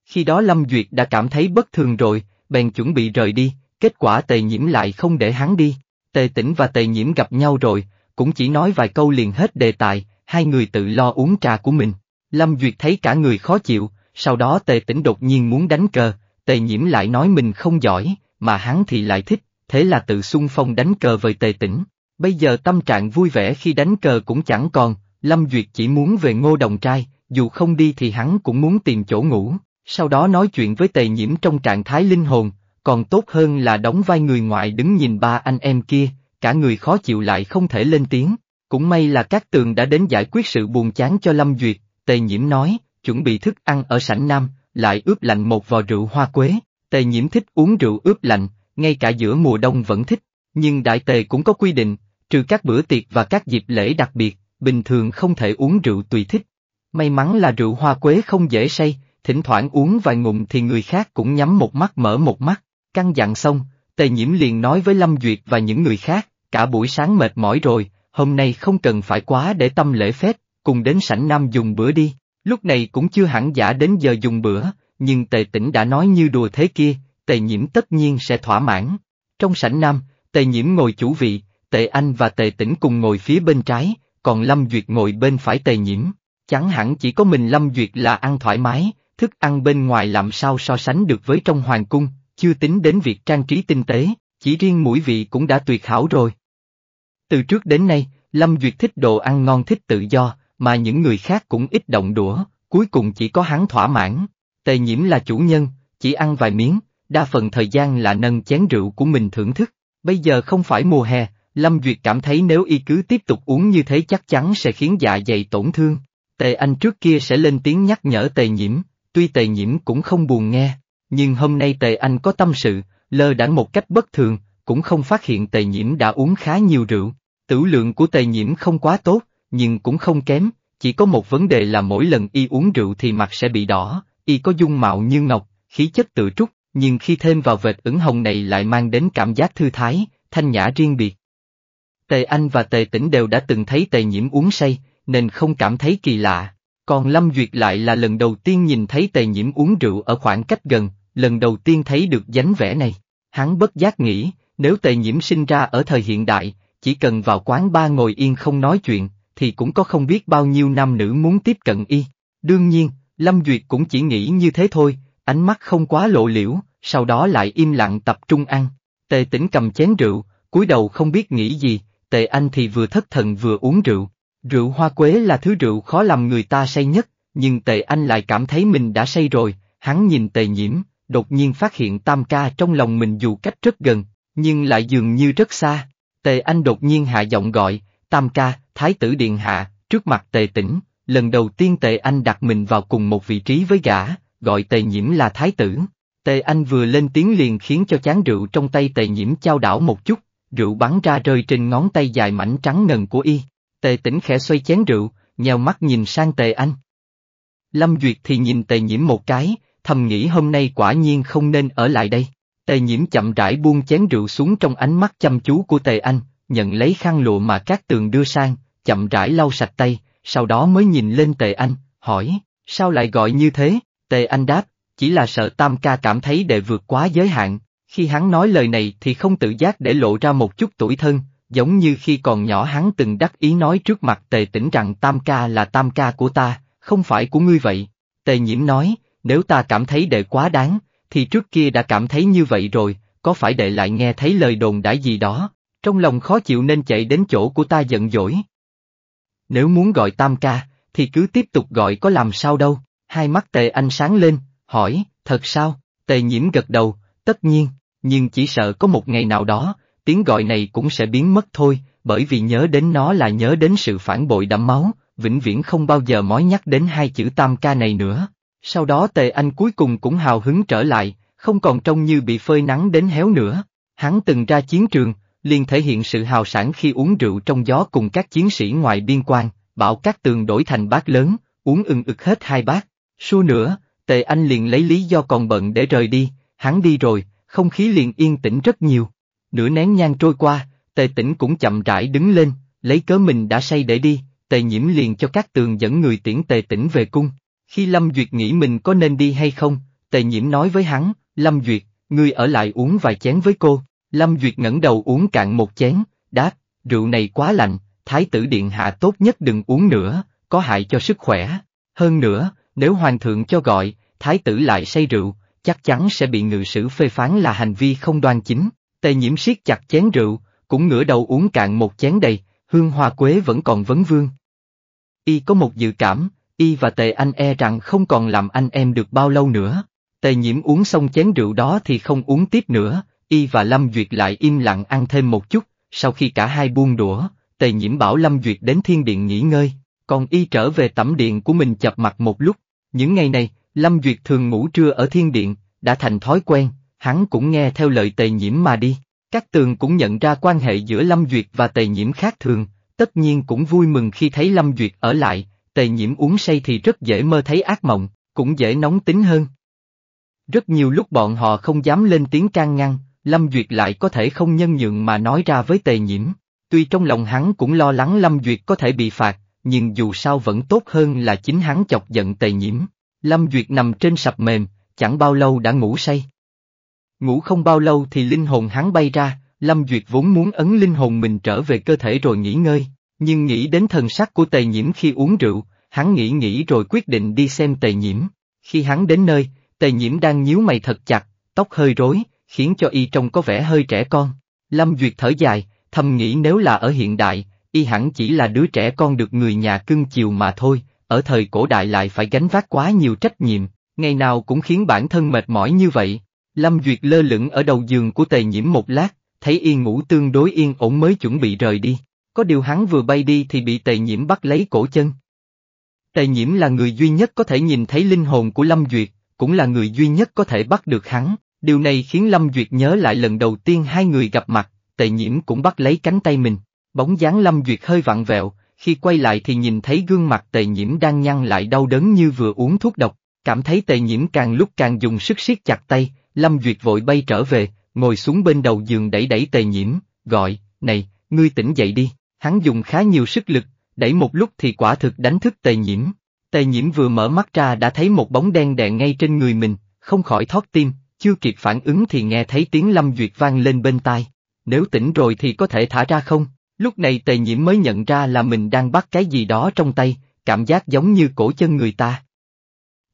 Khi đó Lâm Duyệt đã cảm thấy bất thường rồi, bèn chuẩn bị rời đi, kết quả tề nhiễm lại không để hắn đi. Tề tĩnh và tề nhiễm gặp nhau rồi, cũng chỉ nói vài câu liền hết đề tài, hai người tự lo uống trà của mình. Lâm Duyệt thấy cả người khó chịu, sau đó tề tĩnh đột nhiên muốn đánh cờ, tề nhiễm lại nói mình không giỏi, mà hắn thì lại thích, thế là tự xung phong đánh cờ với tề tĩnh. Bây giờ tâm trạng vui vẻ khi đánh cờ cũng chẳng còn, Lâm Duyệt chỉ muốn về ngô đồng trai, dù không đi thì hắn cũng muốn tìm chỗ ngủ, sau đó nói chuyện với tề nhiễm trong trạng thái linh hồn, còn tốt hơn là đóng vai người ngoại đứng nhìn ba anh em kia, cả người khó chịu lại không thể lên tiếng. Cũng may là các tường đã đến giải quyết sự buồn chán cho Lâm Duyệt, Tề Nhiễm nói, chuẩn bị thức ăn ở sảnh Nam, lại ướp lạnh một vò rượu hoa quế. Tề Nhiễm thích uống rượu ướp lạnh, ngay cả giữa mùa đông vẫn thích, nhưng Đại Tề cũng có quy định, trừ các bữa tiệc và các dịp lễ đặc biệt, bình thường không thể uống rượu tùy thích. May mắn là rượu hoa quế không dễ say, thỉnh thoảng uống vài ngụm thì người khác cũng nhắm một mắt mở một mắt căng dặn xong, Tề Nhiễm liền nói với Lâm Duyệt và những người khác, cả buổi sáng mệt mỏi rồi, hôm nay không cần phải quá để tâm lễ phép, cùng đến sảnh Nam dùng bữa đi. Lúc này cũng chưa hẳn giả đến giờ dùng bữa, nhưng Tề Tĩnh đã nói như đùa thế kia, Tề Nhiễm tất nhiên sẽ thỏa mãn. Trong sảnh Nam, Tề Nhiễm ngồi chủ vị, Tề Anh và Tề Tĩnh cùng ngồi phía bên trái, còn Lâm Duyệt ngồi bên phải Tề Nhiễm. Chẳng hẳn chỉ có mình Lâm Duyệt là ăn thoải mái, thức ăn bên ngoài làm sao so sánh được với trong hoàng cung, chưa tính đến việc trang trí tinh tế, chỉ riêng mũi vị cũng đã tuyệt hảo rồi. Từ trước đến nay, Lâm Duyệt thích đồ ăn ngon thích tự do, mà những người khác cũng ít động đũa, cuối cùng chỉ có hắn thỏa mãn. Tề nhiễm là chủ nhân, chỉ ăn vài miếng, đa phần thời gian là nâng chén rượu của mình thưởng thức. Bây giờ không phải mùa hè, Lâm Duyệt cảm thấy nếu y cứ tiếp tục uống như thế chắc chắn sẽ khiến dạ dày tổn thương. Tề Anh trước kia sẽ lên tiếng nhắc nhở Tề Nhiễm, tuy Tề Nhiễm cũng không buồn nghe, nhưng hôm nay Tề Anh có tâm sự, lơ đãng một cách bất thường, cũng không phát hiện Tề Nhiễm đã uống khá nhiều rượu. Tử lượng của Tề Nhiễm không quá tốt, nhưng cũng không kém, chỉ có một vấn đề là mỗi lần y uống rượu thì mặt sẽ bị đỏ, y có dung mạo như ngọc, khí chất tự trúc, nhưng khi thêm vào vệt ửng hồng này lại mang đến cảm giác thư thái, thanh nhã riêng biệt. Tề Anh và Tề Tĩnh đều đã từng thấy Tề Nhiễm uống say, nên không cảm thấy kỳ lạ. Còn Lâm Duyệt lại là lần đầu tiên nhìn thấy tề nhiễm uống rượu ở khoảng cách gần, lần đầu tiên thấy được dáng vẻ này. Hắn bất giác nghĩ, nếu tề nhiễm sinh ra ở thời hiện đại, chỉ cần vào quán ba ngồi yên không nói chuyện, thì cũng có không biết bao nhiêu nam nữ muốn tiếp cận y. Đương nhiên, Lâm Duyệt cũng chỉ nghĩ như thế thôi, ánh mắt không quá lộ liễu, sau đó lại im lặng tập trung ăn. Tề tỉnh cầm chén rượu, cúi đầu không biết nghĩ gì, tề anh thì vừa thất thần vừa uống rượu, Rượu hoa quế là thứ rượu khó làm người ta say nhất, nhưng Tề Anh lại cảm thấy mình đã say rồi, hắn nhìn Tề Nhiễm, đột nhiên phát hiện Tam Ca trong lòng mình dù cách rất gần, nhưng lại dường như rất xa. Tề Anh đột nhiên hạ giọng gọi, Tam Ca, Thái tử Điện Hạ, trước mặt Tề Tĩnh, lần đầu tiên Tề Anh đặt mình vào cùng một vị trí với gã, gọi Tề Nhiễm là Thái tử. Tề Anh vừa lên tiếng liền khiến cho chán rượu trong tay Tề Nhiễm trao đảo một chút, rượu bắn ra rơi trên ngón tay dài mảnh trắng ngần của y. Tề tỉnh khẽ xoay chén rượu, nhào mắt nhìn sang tề anh. Lâm Duyệt thì nhìn tề nhiễm một cái, thầm nghĩ hôm nay quả nhiên không nên ở lại đây. Tề nhiễm chậm rãi buông chén rượu xuống trong ánh mắt chăm chú của tề anh, nhận lấy khăn lụa mà các tường đưa sang, chậm rãi lau sạch tay, sau đó mới nhìn lên tề anh, hỏi, sao lại gọi như thế? Tề anh đáp, chỉ là sợ tam ca cảm thấy đệ vượt quá giới hạn, khi hắn nói lời này thì không tự giác để lộ ra một chút tuổi thân, giống như khi còn nhỏ hắn từng đắc ý nói trước mặt tề tĩnh rằng tam ca là tam ca của ta, không phải của ngươi vậy. Tề nhiễm nói, nếu ta cảm thấy đệ quá đáng, thì trước kia đã cảm thấy như vậy rồi, có phải đệ lại nghe thấy lời đồn đã gì đó, trong lòng khó chịu nên chạy đến chỗ của ta giận dỗi. Nếu muốn gọi tam ca, thì cứ tiếp tục gọi có làm sao đâu, hai mắt tề anh sáng lên, hỏi, thật sao, tề nhiễm gật đầu, tất nhiên, nhưng chỉ sợ có một ngày nào đó, tiếng gọi này cũng sẽ biến mất thôi, bởi vì nhớ đến nó là nhớ đến sự phản bội đẫm máu, vĩnh viễn không bao giờ mói nhắc đến hai chữ tam ca này nữa. Sau đó Tề Anh cuối cùng cũng hào hứng trở lại, không còn trông như bị phơi nắng đến héo nữa. Hắn từng ra chiến trường, liền thể hiện sự hào sản khi uống rượu trong gió cùng các chiến sĩ ngoài biên quan, bảo các tường đổi thành bát lớn, uống ưng ực hết hai bát. Xua nữa, Tề Anh liền lấy lý do còn bận để rời đi, hắn đi rồi, không khí liền yên tĩnh rất nhiều. Nửa nén nhang trôi qua, tề tỉnh cũng chậm rãi đứng lên, lấy cớ mình đã say để đi, tề nhiễm liền cho các tường dẫn người tiễn tề tỉnh về cung. Khi Lâm Duyệt nghĩ mình có nên đi hay không, tề nhiễm nói với hắn, Lâm Duyệt, ngươi ở lại uống vài chén với cô. Lâm Duyệt ngẩng đầu uống cạn một chén, đáp, rượu này quá lạnh, thái tử điện hạ tốt nhất đừng uống nữa, có hại cho sức khỏe. Hơn nữa, nếu hoàng thượng cho gọi, thái tử lại say rượu, chắc chắn sẽ bị ngự sử phê phán là hành vi không đoan chính. Tề nhiễm siết chặt chén rượu, cũng ngửa đầu uống cạn một chén đầy, hương hoa quế vẫn còn vấn vương. Y có một dự cảm, Y và Tề anh e rằng không còn làm anh em được bao lâu nữa. Tề nhiễm uống xong chén rượu đó thì không uống tiếp nữa, Y và Lâm Duyệt lại im lặng ăn thêm một chút, sau khi cả hai buông đũa, Tề nhiễm bảo Lâm Duyệt đến thiên điện nghỉ ngơi, còn Y trở về tẩm điện của mình chập mặt một lúc. Những ngày này, Lâm Duyệt thường ngủ trưa ở thiên điện, đã thành thói quen, hắn cũng nghe theo lời tề nhiễm mà đi. Các tường cũng nhận ra quan hệ giữa Lâm Duyệt và tề nhiễm khác thường, tất nhiên cũng vui mừng khi thấy Lâm Duyệt ở lại, tề nhiễm uống say thì rất dễ mơ thấy ác mộng, cũng dễ nóng tính hơn. Rất nhiều lúc bọn họ không dám lên tiếng can ngăn, Lâm Duyệt lại có thể không nhân nhượng mà nói ra với tề nhiễm, tuy trong lòng hắn cũng lo lắng Lâm Duyệt có thể bị phạt, nhưng dù sao vẫn tốt hơn là chính hắn chọc giận tề nhiễm. Lâm Duyệt nằm trên sập mềm, chẳng bao lâu đã ngủ say. Ngủ không bao lâu thì linh hồn hắn bay ra, Lâm Duyệt vốn muốn ấn linh hồn mình trở về cơ thể rồi nghỉ ngơi, nhưng nghĩ đến thần sắc của tề nhiễm khi uống rượu, hắn nghĩ nghĩ rồi quyết định đi xem tề nhiễm. Khi hắn đến nơi, tề nhiễm đang nhíu mày thật chặt, tóc hơi rối, khiến cho y trông có vẻ hơi trẻ con. Lâm Duyệt thở dài, thầm nghĩ nếu là ở hiện đại, y hẳn chỉ là đứa trẻ con được người nhà cưng chiều mà thôi, ở thời cổ đại lại phải gánh vác quá nhiều trách nhiệm, ngày nào cũng khiến bản thân mệt mỏi như vậy, Lâm Duyệt lơ lửng ở đầu giường của tề nhiễm một lát, thấy yên ngủ tương đối yên ổn mới chuẩn bị rời đi. Có điều hắn vừa bay đi thì bị tề nhiễm bắt lấy cổ chân. Tề nhiễm là người duy nhất có thể nhìn thấy linh hồn của Lâm Duyệt, cũng là người duy nhất có thể bắt được hắn. Điều này khiến Lâm Duyệt nhớ lại lần đầu tiên hai người gặp mặt, tề nhiễm cũng bắt lấy cánh tay mình. Bóng dáng Lâm Duyệt hơi vặn vẹo, khi quay lại thì nhìn thấy gương mặt tề nhiễm đang nhăn lại đau đớn như vừa uống thuốc độc, cảm thấy tề nhiễm càng lúc càng dùng sức siết chặt tay, Lâm Duyệt vội bay trở về, ngồi xuống bên đầu giường đẩy đẩy tề nhiễm, gọi, này, ngươi tỉnh dậy đi, hắn dùng khá nhiều sức lực, đẩy một lúc thì quả thực đánh thức tề nhiễm. Tề nhiễm vừa mở mắt ra đã thấy một bóng đen đè ngay trên người mình, không khỏi thoát tim, chưa kịp phản ứng thì nghe thấy tiếng Lâm Duyệt vang lên bên tai. Nếu tỉnh rồi thì có thể thả ra không? Lúc này tề nhiễm mới nhận ra là mình đang bắt cái gì đó trong tay, cảm giác giống như cổ chân người ta.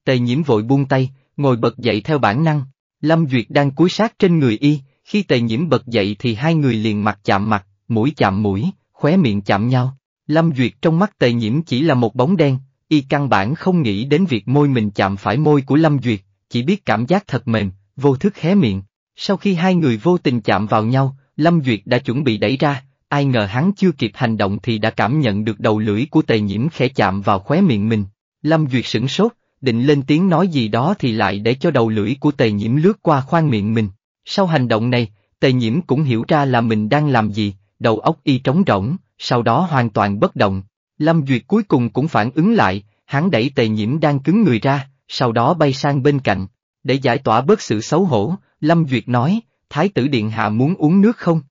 Tề nhiễm vội buông tay, ngồi bật dậy theo bản năng, Lâm Duyệt đang cúi sát trên người y, khi tề nhiễm bật dậy thì hai người liền mặt chạm mặt, mũi chạm mũi, khóe miệng chạm nhau. Lâm Duyệt trong mắt tề nhiễm chỉ là một bóng đen, y căn bản không nghĩ đến việc môi mình chạm phải môi của Lâm Duyệt, chỉ biết cảm giác thật mềm, vô thức hé miệng. Sau khi hai người vô tình chạm vào nhau, Lâm Duyệt đã chuẩn bị đẩy ra, ai ngờ hắn chưa kịp hành động thì đã cảm nhận được đầu lưỡi của tề nhiễm khẽ chạm vào khóe miệng mình. Lâm Duyệt sửng sốt, định lên tiếng nói gì đó thì lại để cho đầu lưỡi của tề nhiễm lướt qua khoang miệng mình. Sau hành động này, tề nhiễm cũng hiểu ra là mình đang làm gì, đầu óc y trống rỗng, sau đó hoàn toàn bất động. Lâm Duyệt cuối cùng cũng phản ứng lại, hắn đẩy tề nhiễm đang cứng người ra, sau đó bay sang bên cạnh. Để giải tỏa bớt sự xấu hổ, Lâm Duyệt nói, Thái tử Điện Hạ muốn uống nước không?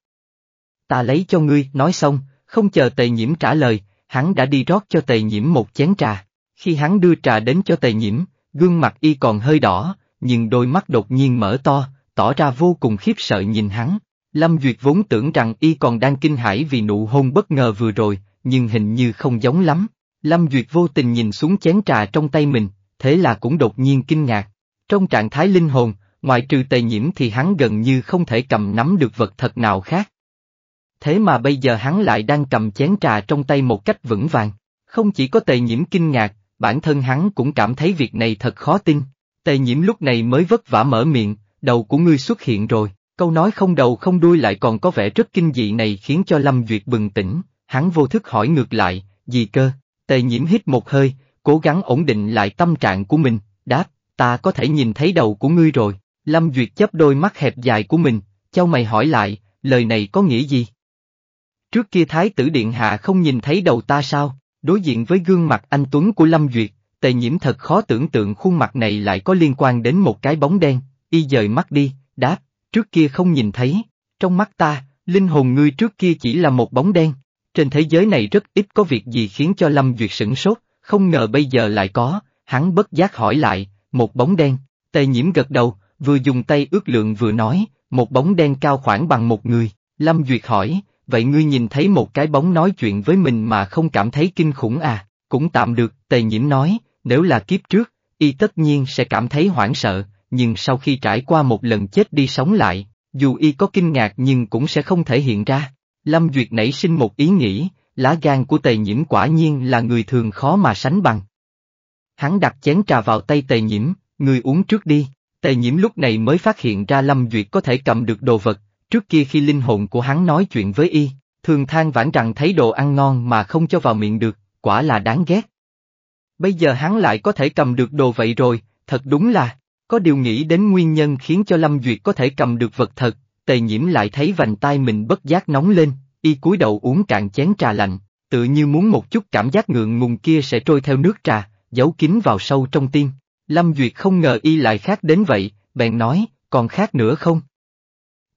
Ta lấy cho ngươi, nói xong, không chờ tề nhiễm trả lời, hắn đã đi rót cho tề nhiễm một chén trà. Khi hắn đưa trà đến cho tề nhiễm, gương mặt y còn hơi đỏ, nhưng đôi mắt đột nhiên mở to, tỏ ra vô cùng khiếp sợ nhìn hắn. Lâm Duyệt vốn tưởng rằng y còn đang kinh hãi vì nụ hôn bất ngờ vừa rồi, nhưng hình như không giống lắm. Lâm Duyệt vô tình nhìn xuống chén trà trong tay mình, thế là cũng đột nhiên kinh ngạc. Trong trạng thái linh hồn, ngoại trừ tề nhiễm thì hắn gần như không thể cầm nắm được vật thật nào khác. Thế mà bây giờ hắn lại đang cầm chén trà trong tay một cách vững vàng. Không chỉ có tề nhiễm kinh ngạc, bản thân hắn cũng cảm thấy việc này thật khó tin. Tề nhiễm lúc này mới vất vả mở miệng, đầu của ngươi xuất hiện rồi, câu nói không đầu không đuôi lại còn có vẻ rất kinh dị này khiến cho Lâm Duyệt bừng tỉnh, hắn vô thức hỏi ngược lại, gì cơ, tề nhiễm hít một hơi, cố gắng ổn định lại tâm trạng của mình, đáp, ta có thể nhìn thấy đầu của ngươi rồi, Lâm Duyệt chấp đôi mắt hẹp dài của mình, châu mày hỏi lại, lời này có nghĩa gì? Trước kia Thái tử Điện Hạ không nhìn thấy đầu ta sao? Đối diện với gương mặt anh Tuấn của Lâm Duyệt, tề nhiễm thật khó tưởng tượng khuôn mặt này lại có liên quan đến một cái bóng đen, y dời mắt đi, đáp, trước kia không nhìn thấy, trong mắt ta, linh hồn ngươi trước kia chỉ là một bóng đen. Trên thế giới này rất ít có việc gì khiến cho Lâm Duyệt sửng sốt, không ngờ bây giờ lại có, hắn bất giác hỏi lại, một bóng đen, tề nhiễm gật đầu, vừa dùng tay ước lượng vừa nói, một bóng đen cao khoảng bằng một người, Lâm Duyệt hỏi, vậy ngươi nhìn thấy một cái bóng nói chuyện với mình mà không cảm thấy kinh khủng à, cũng tạm được, tề nhiễm nói, nếu là kiếp trước, y tất nhiên sẽ cảm thấy hoảng sợ, nhưng sau khi trải qua một lần chết đi sống lại, dù y có kinh ngạc nhưng cũng sẽ không thể hiện ra. Lâm Duyệt nảy sinh một ý nghĩ, lá gan của tề nhiễm quả nhiên là người thường khó mà sánh bằng. Hắn đặt chén trà vào tay tề nhiễm, người uống trước đi, tề nhiễm lúc này mới phát hiện ra Lâm Duyệt có thể cầm được đồ vật, Trước kia khi linh hồn của hắn nói chuyện với y, thường than vãn rằng thấy đồ ăn ngon mà không cho vào miệng được, quả là đáng ghét. Bây giờ hắn lại có thể cầm được đồ vậy rồi, thật đúng là, có điều nghĩ đến nguyên nhân khiến cho Lâm Duyệt có thể cầm được vật thật, tề nhiễm lại thấy vành tay mình bất giác nóng lên, y cúi đầu uống cạn chén trà lạnh, tự như muốn một chút cảm giác ngượng ngùng kia sẽ trôi theo nước trà, giấu kín vào sâu trong tim. Lâm Duyệt không ngờ y lại khác đến vậy, bèn nói, còn khác nữa không?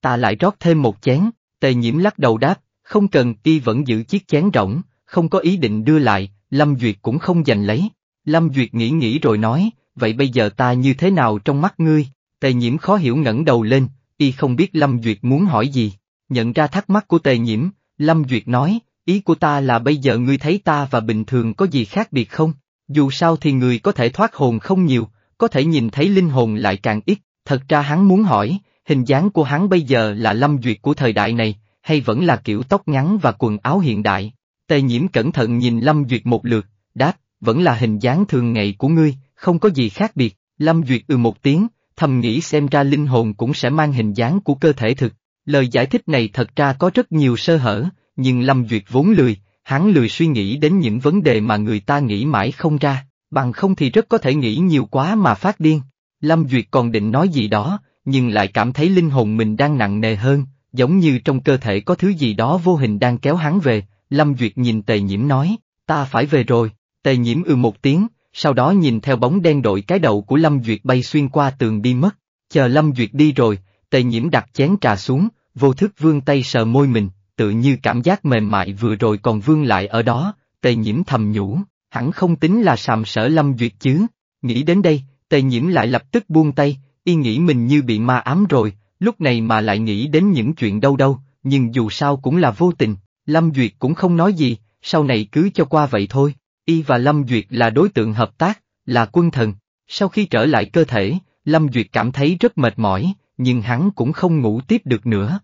ta lại rót thêm một chén, tề nhiễm lắc đầu đáp, không cần, y vẫn giữ chiếc chén rỗng, không có ý định đưa lại, Lâm Duyệt cũng không giành lấy. Lâm Duyệt nghĩ nghĩ rồi nói, vậy bây giờ ta như thế nào trong mắt ngươi, tề nhiễm khó hiểu ngẩng đầu lên, y không biết Lâm Duyệt muốn hỏi gì, nhận ra thắc mắc của tề nhiễm, Lâm Duyệt nói, ý của ta là bây giờ ngươi thấy ta và bình thường có gì khác biệt không, dù sao thì người có thể thoát hồn không nhiều, có thể nhìn thấy linh hồn lại càng ít, thật ra hắn muốn hỏi, hình dáng của hắn bây giờ là lâm duyệt của thời đại này, hay vẫn là kiểu tóc ngắn và quần áo hiện đại. Tề nhiễm cẩn thận nhìn lâm duyệt một lượt, đáp, vẫn là hình dáng thường ngày của ngươi, không có gì khác biệt, lâm duyệt ừ một tiếng, thầm nghĩ xem ra linh hồn cũng sẽ mang hình dáng của cơ thể thực. Lời giải thích này thật ra có rất nhiều sơ hở, nhưng Lâm Duyệt vốn lười, hắn lười suy nghĩ đến những vấn đề mà người ta nghĩ mãi không ra, bằng không thì rất có thể nghĩ nhiều quá mà phát điên. Lâm Duyệt còn định nói gì đó, nhưng lại cảm thấy linh hồn mình đang nặng nề hơn, giống như trong cơ thể có thứ gì đó vô hình đang kéo hắn về, Lâm Duyệt nhìn tề nhiễm nói, ta phải về rồi, tề nhiễm ừ một tiếng, sau đó nhìn theo bóng đen đội cái đầu của Lâm Duyệt bay xuyên qua tường đi mất, chờ Lâm Duyệt đi rồi, tề nhiễm đặt chén trà xuống, vô thức vương tay sờ môi mình, tự như cảm giác mềm mại vừa rồi còn vương lại ở đó, tề nhiễm thầm nhủ, hẳn không tính là sàm sở Lâm Duyệt chứ, nghĩ đến đây, tề nhiễm lại lập tức buông tay, y nghĩ mình như bị ma ám rồi, lúc này mà lại nghĩ đến những chuyện đâu đâu, nhưng dù sao cũng là vô tình, Lâm Duyệt cũng không nói gì, sau này cứ cho qua vậy thôi, y và Lâm Duyệt là đối tượng hợp tác, là quân thần. Sau khi trở lại cơ thể, Lâm Duyệt cảm thấy rất mệt mỏi, nhưng hắn cũng không ngủ tiếp được nữa.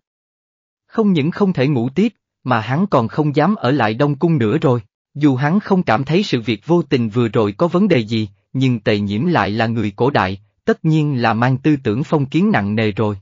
Không những không thể ngủ tiếp, mà hắn còn không dám ở lại Đông Cung nữa rồi, dù hắn không cảm thấy sự việc vô tình vừa rồi có vấn đề gì, nhưng tề nhiễm lại là người cổ đại, tất nhiên là mang tư tưởng phong kiến nặng nề rồi.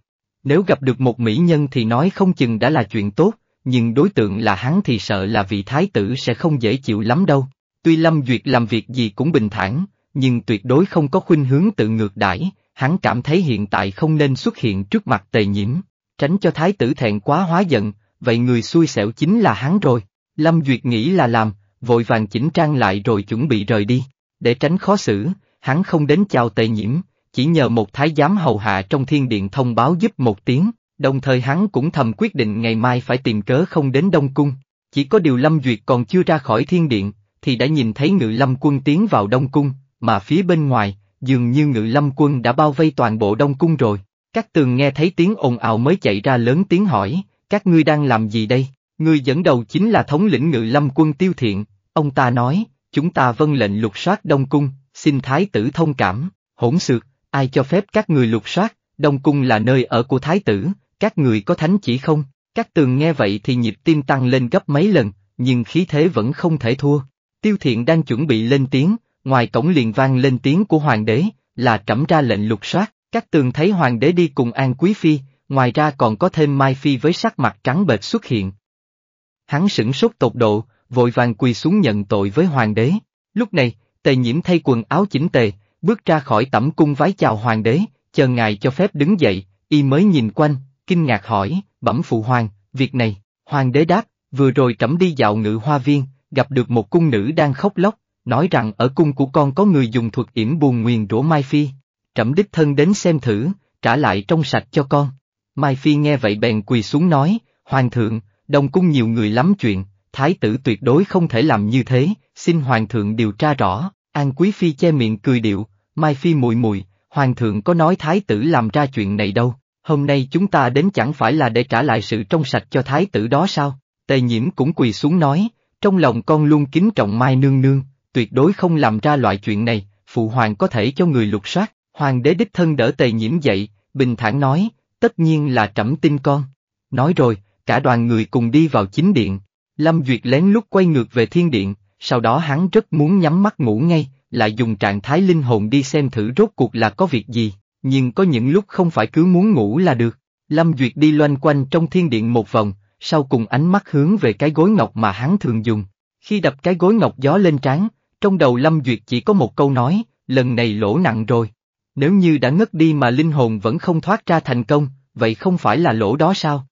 Nếu gặp được một mỹ nhân thì nói không chừng đã là chuyện tốt, nhưng đối tượng là hắn thì sợ là vị thái tử sẽ không dễ chịu lắm đâu. Tuy Lâm Duyệt làm việc gì cũng bình thản, nhưng tuyệt đối không có khuynh hướng tự ngược đãi, hắn cảm thấy hiện tại không nên xuất hiện trước mặt tề nhiễm, tránh cho thái tử thẹn quá hóa giận, vậy người xui xẻo chính là hắn rồi. Lâm Duyệt nghĩ là làm, vội vàng chỉnh trang lại rồi chuẩn bị rời đi, để tránh khó xử, hắn không đến chào tề nhiễm, chỉ nhờ một thái giám hầu hạ trong thiên điện thông báo giúp một tiếng, đồng thời hắn cũng thầm quyết định ngày mai phải tìm cớ không đến Đông Cung. Chỉ có điều Lâm Duyệt còn chưa ra khỏi thiên điện, thì đã nhìn thấy ngự lâm quân tiến vào Đông Cung, mà phía bên ngoài, dường như ngự lâm quân đã bao vây toàn bộ Đông Cung rồi. Các tường nghe thấy tiếng ồn ào mới chạy ra lớn tiếng hỏi, các ngươi đang làm gì đây? Người dẫn đầu chính là thống lĩnh ngự lâm quân tiêu thiện, ông ta nói, chúng ta vâng lệnh lục soát Đông Cung, xin thái tử thông cảm, hỗn xược, ai cho phép các người lục soát, Đông Cung là nơi ở của Thái tử, các người có thánh chỉ không? Các tường nghe vậy thì nhịp tim tăng lên gấp mấy lần, nhưng khí thế vẫn không thể thua. Tiêu thiện đang chuẩn bị lên tiếng, ngoài cổng liền vang lên tiếng của hoàng đế, là trẫm ra lệnh lục soát, các tường thấy hoàng đế đi cùng An Quý Phi, ngoài ra còn có thêm Mai Phi với sắc mặt trắng bệch xuất hiện. Hắn sửng sốt tột độ, vội vàng quỳ xuống nhận tội với hoàng đế. Lúc này, tề nhiễm thay quần áo chỉnh tề, bước ra khỏi tẩm cung vái chào hoàng đế, chờ ngài cho phép đứng dậy, y mới nhìn quanh, kinh ngạc hỏi, bẩm phụ hoàng, việc này, hoàng đế đáp, vừa rồi trẫm đi dạo ngự hoa viên, gặp được một cung nữ đang khóc lóc, nói rằng ở cung của con có người dùng thuật yểm buồn nguyền rủa Mai Phi, trẫm đích thân đến xem thử, trả lại trong sạch cho con. Mai Phi nghe vậy bèn quỳ xuống nói, hoàng thượng, đồng cung nhiều người lắm chuyện, thái tử tuyệt đối không thể làm như thế, xin hoàng thượng điều tra rõ. An Quý Phi che miệng cười điệu, Mai Phi mùi mùi, Hoàng thượng có nói Thái tử làm ra chuyện này đâu, hôm nay chúng ta đến chẳng phải là để trả lại sự trong sạch cho Thái tử đó sao? Tề nhiễm cũng quỳ xuống nói, trong lòng con luôn kính trọng Mai Nương Nương, tuyệt đối không làm ra loại chuyện này, phụ hoàng có thể cho người lục soát, hoàng đế đích thân đỡ tề nhiễm dậy, bình thản nói, tất nhiên là trẫm tin con. Nói rồi, cả đoàn người cùng đi vào chính điện, Lâm Duyệt lén lút quay ngược về thiên điện, sau đó hắn rất muốn nhắm mắt ngủ ngay, lại dùng trạng thái linh hồn đi xem thử rốt cuộc là có việc gì, nhưng có những lúc không phải cứ muốn ngủ là được. Lâm Duyệt đi loanh quanh trong thiên điện một vòng, sau cùng ánh mắt hướng về cái gối ngọc mà hắn thường dùng. Khi đập cái gối ngọc gió lên trán, trong đầu Lâm Duyệt chỉ có một câu nói, lần này lỗ nặng rồi. Nếu như đã ngất đi mà linh hồn vẫn không thoát ra thành công, vậy không phải là lỗ đó sao?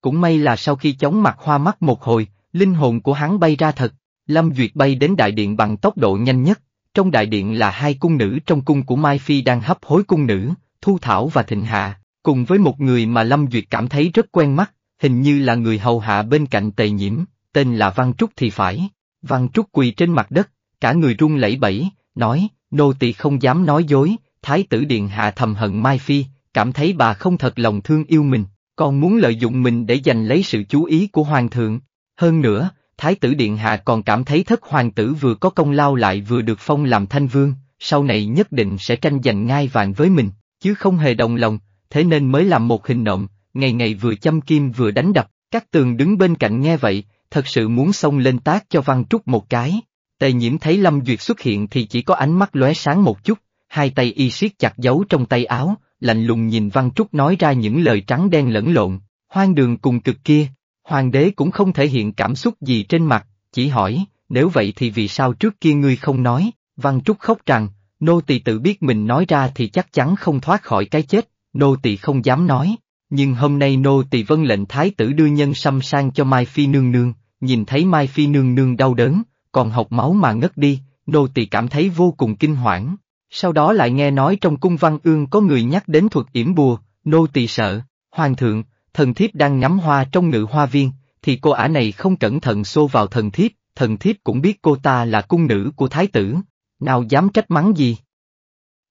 Cũng may là sau khi chóng mặt hoa mắt một hồi, linh hồn của hắn bay ra thật. Lâm Duyệt bay đến đại điện bằng tốc độ nhanh nhất, trong đại điện là hai cung nữ trong cung của Mai Phi đang hấp hối cung nữ, Thu Thảo và Thịnh Hạ, cùng với một người mà Lâm Duyệt cảm thấy rất quen mắt, hình như là người hầu hạ bên cạnh tề nhiễm, tên là Văn Trúc thì phải. Văn Trúc quỳ trên mặt đất, cả người run lẩy bẩy, nói, nô tỳ không dám nói dối, Thái tử Điện Hạ thầm hận Mai Phi, cảm thấy bà không thật lòng thương yêu mình, còn muốn lợi dụng mình để giành lấy sự chú ý của Hoàng thượng. Hơn nữa, Thái tử Điện Hạ còn cảm thấy thất hoàng tử vừa có công lao lại vừa được phong làm thanh vương, sau này nhất định sẽ tranh giành ngai vàng với mình, chứ không hề đồng lòng, thế nên mới làm một hình nộm, ngày ngày vừa chăm kim vừa đánh đập, các tường đứng bên cạnh nghe vậy, thật sự muốn xông lên tác cho văn trúc một cái. Tề nhiễm thấy Lâm Duyệt xuất hiện thì chỉ có ánh mắt lóe sáng một chút, hai tay y siết chặt giấu trong tay áo, lạnh lùng nhìn văn trúc nói ra những lời trắng đen lẫn lộn, hoang đường cùng cực kia, Hoàng đế cũng không thể hiện cảm xúc gì trên mặt, chỉ hỏi, nếu vậy thì vì sao trước kia ngươi không nói, Văn Trúc khóc rằng, nô tỳ tự biết mình nói ra thì chắc chắn không thoát khỏi cái chết, nô tỳ không dám nói, nhưng hôm nay nô tỳ vâng lệnh thái tử đưa nhân xăm sang cho Mai Phi nương nương, nhìn thấy Mai Phi nương nương đau đớn, còn học máu mà ngất đi, nô tỳ cảm thấy vô cùng kinh hoảng. Sau đó lại nghe nói trong cung văn ương có người nhắc đến thuật yểm bùa, nô tỳ sợ, hoàng thượng, thần thiếp đang ngắm hoa trong ngự hoa viên, thì cô ả này không cẩn thận xô vào thần thiếp, thần thiếp cũng biết cô ta là cung nữ của thái tử, nào dám trách mắng gì.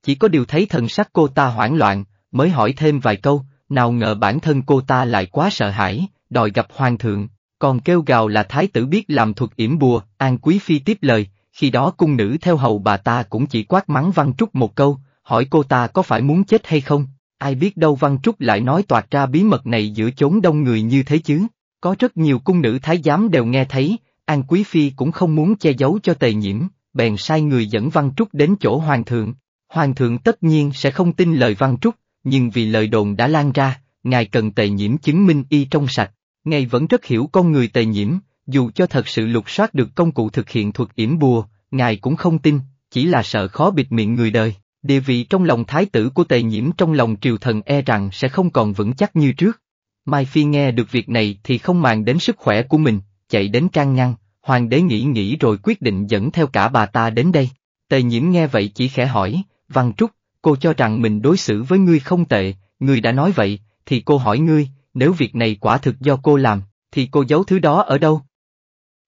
Chỉ có điều thấy thần sắc cô ta hoảng loạn, mới hỏi thêm vài câu, nào ngờ bản thân cô ta lại quá sợ hãi, đòi gặp hoàng thượng, còn kêu gào là thái tử biết làm thuật yểm bùa, an quý phi tiếp lời, khi đó cung nữ theo hầu bà ta cũng chỉ quát mắng văn trúc một câu, hỏi cô ta có phải muốn chết hay không, Ai biết đâu Văn Trúc lại nói toạt ra bí mật này giữa chốn đông người như thế chứ. Có rất nhiều cung nữ thái giám đều nghe thấy, An Quý Phi cũng không muốn che giấu cho tề nhiễm, bèn sai người dẫn Văn Trúc đến chỗ Hoàng thượng. Hoàng thượng tất nhiên sẽ không tin lời Văn Trúc, nhưng vì lời đồn đã lan ra, ngài cần tề nhiễm chứng minh y trong sạch. Ngài vẫn rất hiểu con người tề nhiễm, dù cho thật sự lục soát được công cụ thực hiện thuật yểm bùa, ngài cũng không tin, chỉ là sợ khó bịt miệng người đời. Địa vị trong lòng thái tử của tề nhiễm trong lòng triều thần e rằng sẽ không còn vững chắc như trước. Mai Phi nghe được việc này thì không màng đến sức khỏe của mình, chạy đến can ngăn, hoàng đế nghĩ nghĩ rồi quyết định dẫn theo cả bà ta đến đây. Tề nhiễm nghe vậy chỉ khẽ hỏi, Văn Trúc, cô cho rằng mình đối xử với ngươi không tệ, ngươi đã nói vậy, thì cô hỏi ngươi, nếu việc này quả thực do cô làm, thì cô giấu thứ đó ở đâu?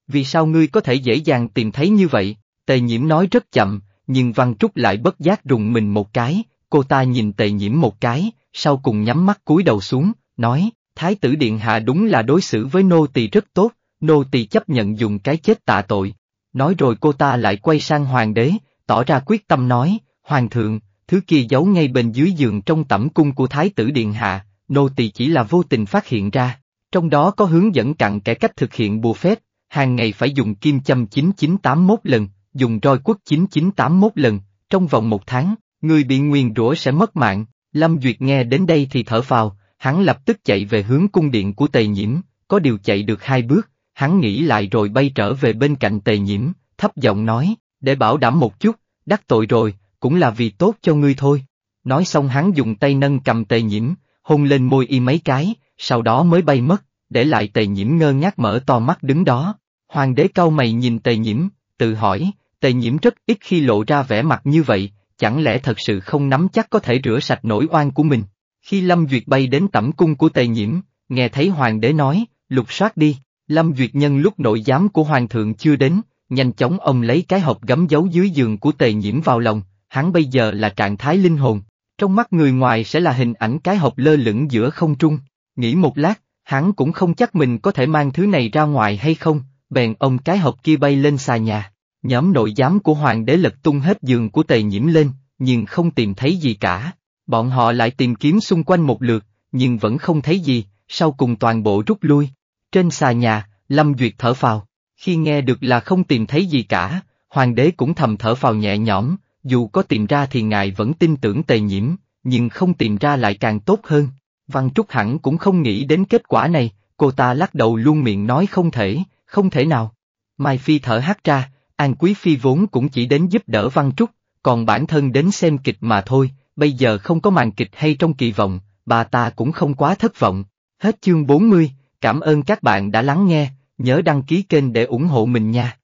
Vì sao ngươi có thể dễ dàng tìm thấy như vậy? Tề nhiễm nói rất chậm, nhưng Văn Trúc lại bất giác rùng mình một cái, cô ta nhìn tề nhiễm một cái, sau cùng nhắm mắt cúi đầu xuống, nói, Thái tử Điện Hạ đúng là đối xử với nô tỳ rất tốt, nô tỳ chấp nhận dùng cái chết tạ tội. Nói rồi cô ta lại quay sang hoàng đế, tỏ ra quyết tâm nói, Hoàng thượng, thứ kia giấu ngay bên dưới giường trong tẩm cung của Thái tử Điện Hạ, nô tỳ chỉ là vô tình phát hiện ra, trong đó có hướng dẫn cặn kẽ cách thực hiện bùa phép, hàng ngày phải dùng kim châm 9981 lần, dùng roi quất 9981 lần, trong vòng một tháng, người bị nguyền rủa sẽ mất mạng. Lâm Duyệt nghe đến đây thì thở phào, hắn lập tức chạy về hướng cung điện của Tề Nhiễm, có điều chạy được hai bước, hắn nghĩ lại rồi bay trở về bên cạnh Tề Nhiễm, thấp giọng nói, để bảo đảm một chút, đắc tội rồi, cũng là vì tốt cho ngươi thôi. Nói xong hắn dùng tay nâng cầm Tề Nhiễm, hôn lên môi y mấy cái, sau đó mới bay mất, để lại Tề Nhiễm ngơ ngác mở to mắt đứng đó. Hoàng đế cau mày nhìn Tề Nhiễm, tự hỏi, tề nhiễm rất ít khi lộ ra vẻ mặt như vậy, chẳng lẽ thật sự không nắm chắc có thể rửa sạch nỗi oan của mình. Khi Lâm Duyệt bay đến tẩm cung của tề nhiễm, nghe thấy hoàng đế nói, lục soát đi, Lâm Duyệt nhân lúc nội giám của hoàng thượng chưa đến, nhanh chóng ông lấy cái hộp gấm giấu dưới giường của tề nhiễm vào lòng, hắn bây giờ là trạng thái linh hồn, trong mắt người ngoài sẽ là hình ảnh cái hộp lơ lửng giữa không trung. Nghĩ một lát, hắn cũng không chắc mình có thể mang thứ này ra ngoài hay không, bèn ông cái hộp kia bay lên xà nhà. Nhóm nội giám của hoàng đế lật tung hết giường của tề nhiễm lên, nhưng không tìm thấy gì cả. Bọn họ lại tìm kiếm xung quanh một lượt, nhưng vẫn không thấy gì, sau cùng toàn bộ rút lui. Trên xà nhà, Lâm Duyệt thở phào, khi nghe được là không tìm thấy gì cả, hoàng đế cũng thầm thở phào nhẹ nhõm, dù có tìm ra thì ngài vẫn tin tưởng tề nhiễm, nhưng không tìm ra lại càng tốt hơn. Văn Trúc hẳn cũng không nghĩ đến kết quả này, cô ta lắc đầu luôn miệng nói không thể, không thể nào. Mai Phi thở hắt ra, An Quý Phi vốn cũng chỉ đến giúp đỡ Văn Trúc, còn bản thân đến xem kịch mà thôi, bây giờ không có màn kịch hay trong kỳ vọng, bà ta cũng không quá thất vọng. Hết chương 40, cảm ơn các bạn đã lắng nghe, nhớ đăng ký kênh để ủng hộ mình nha.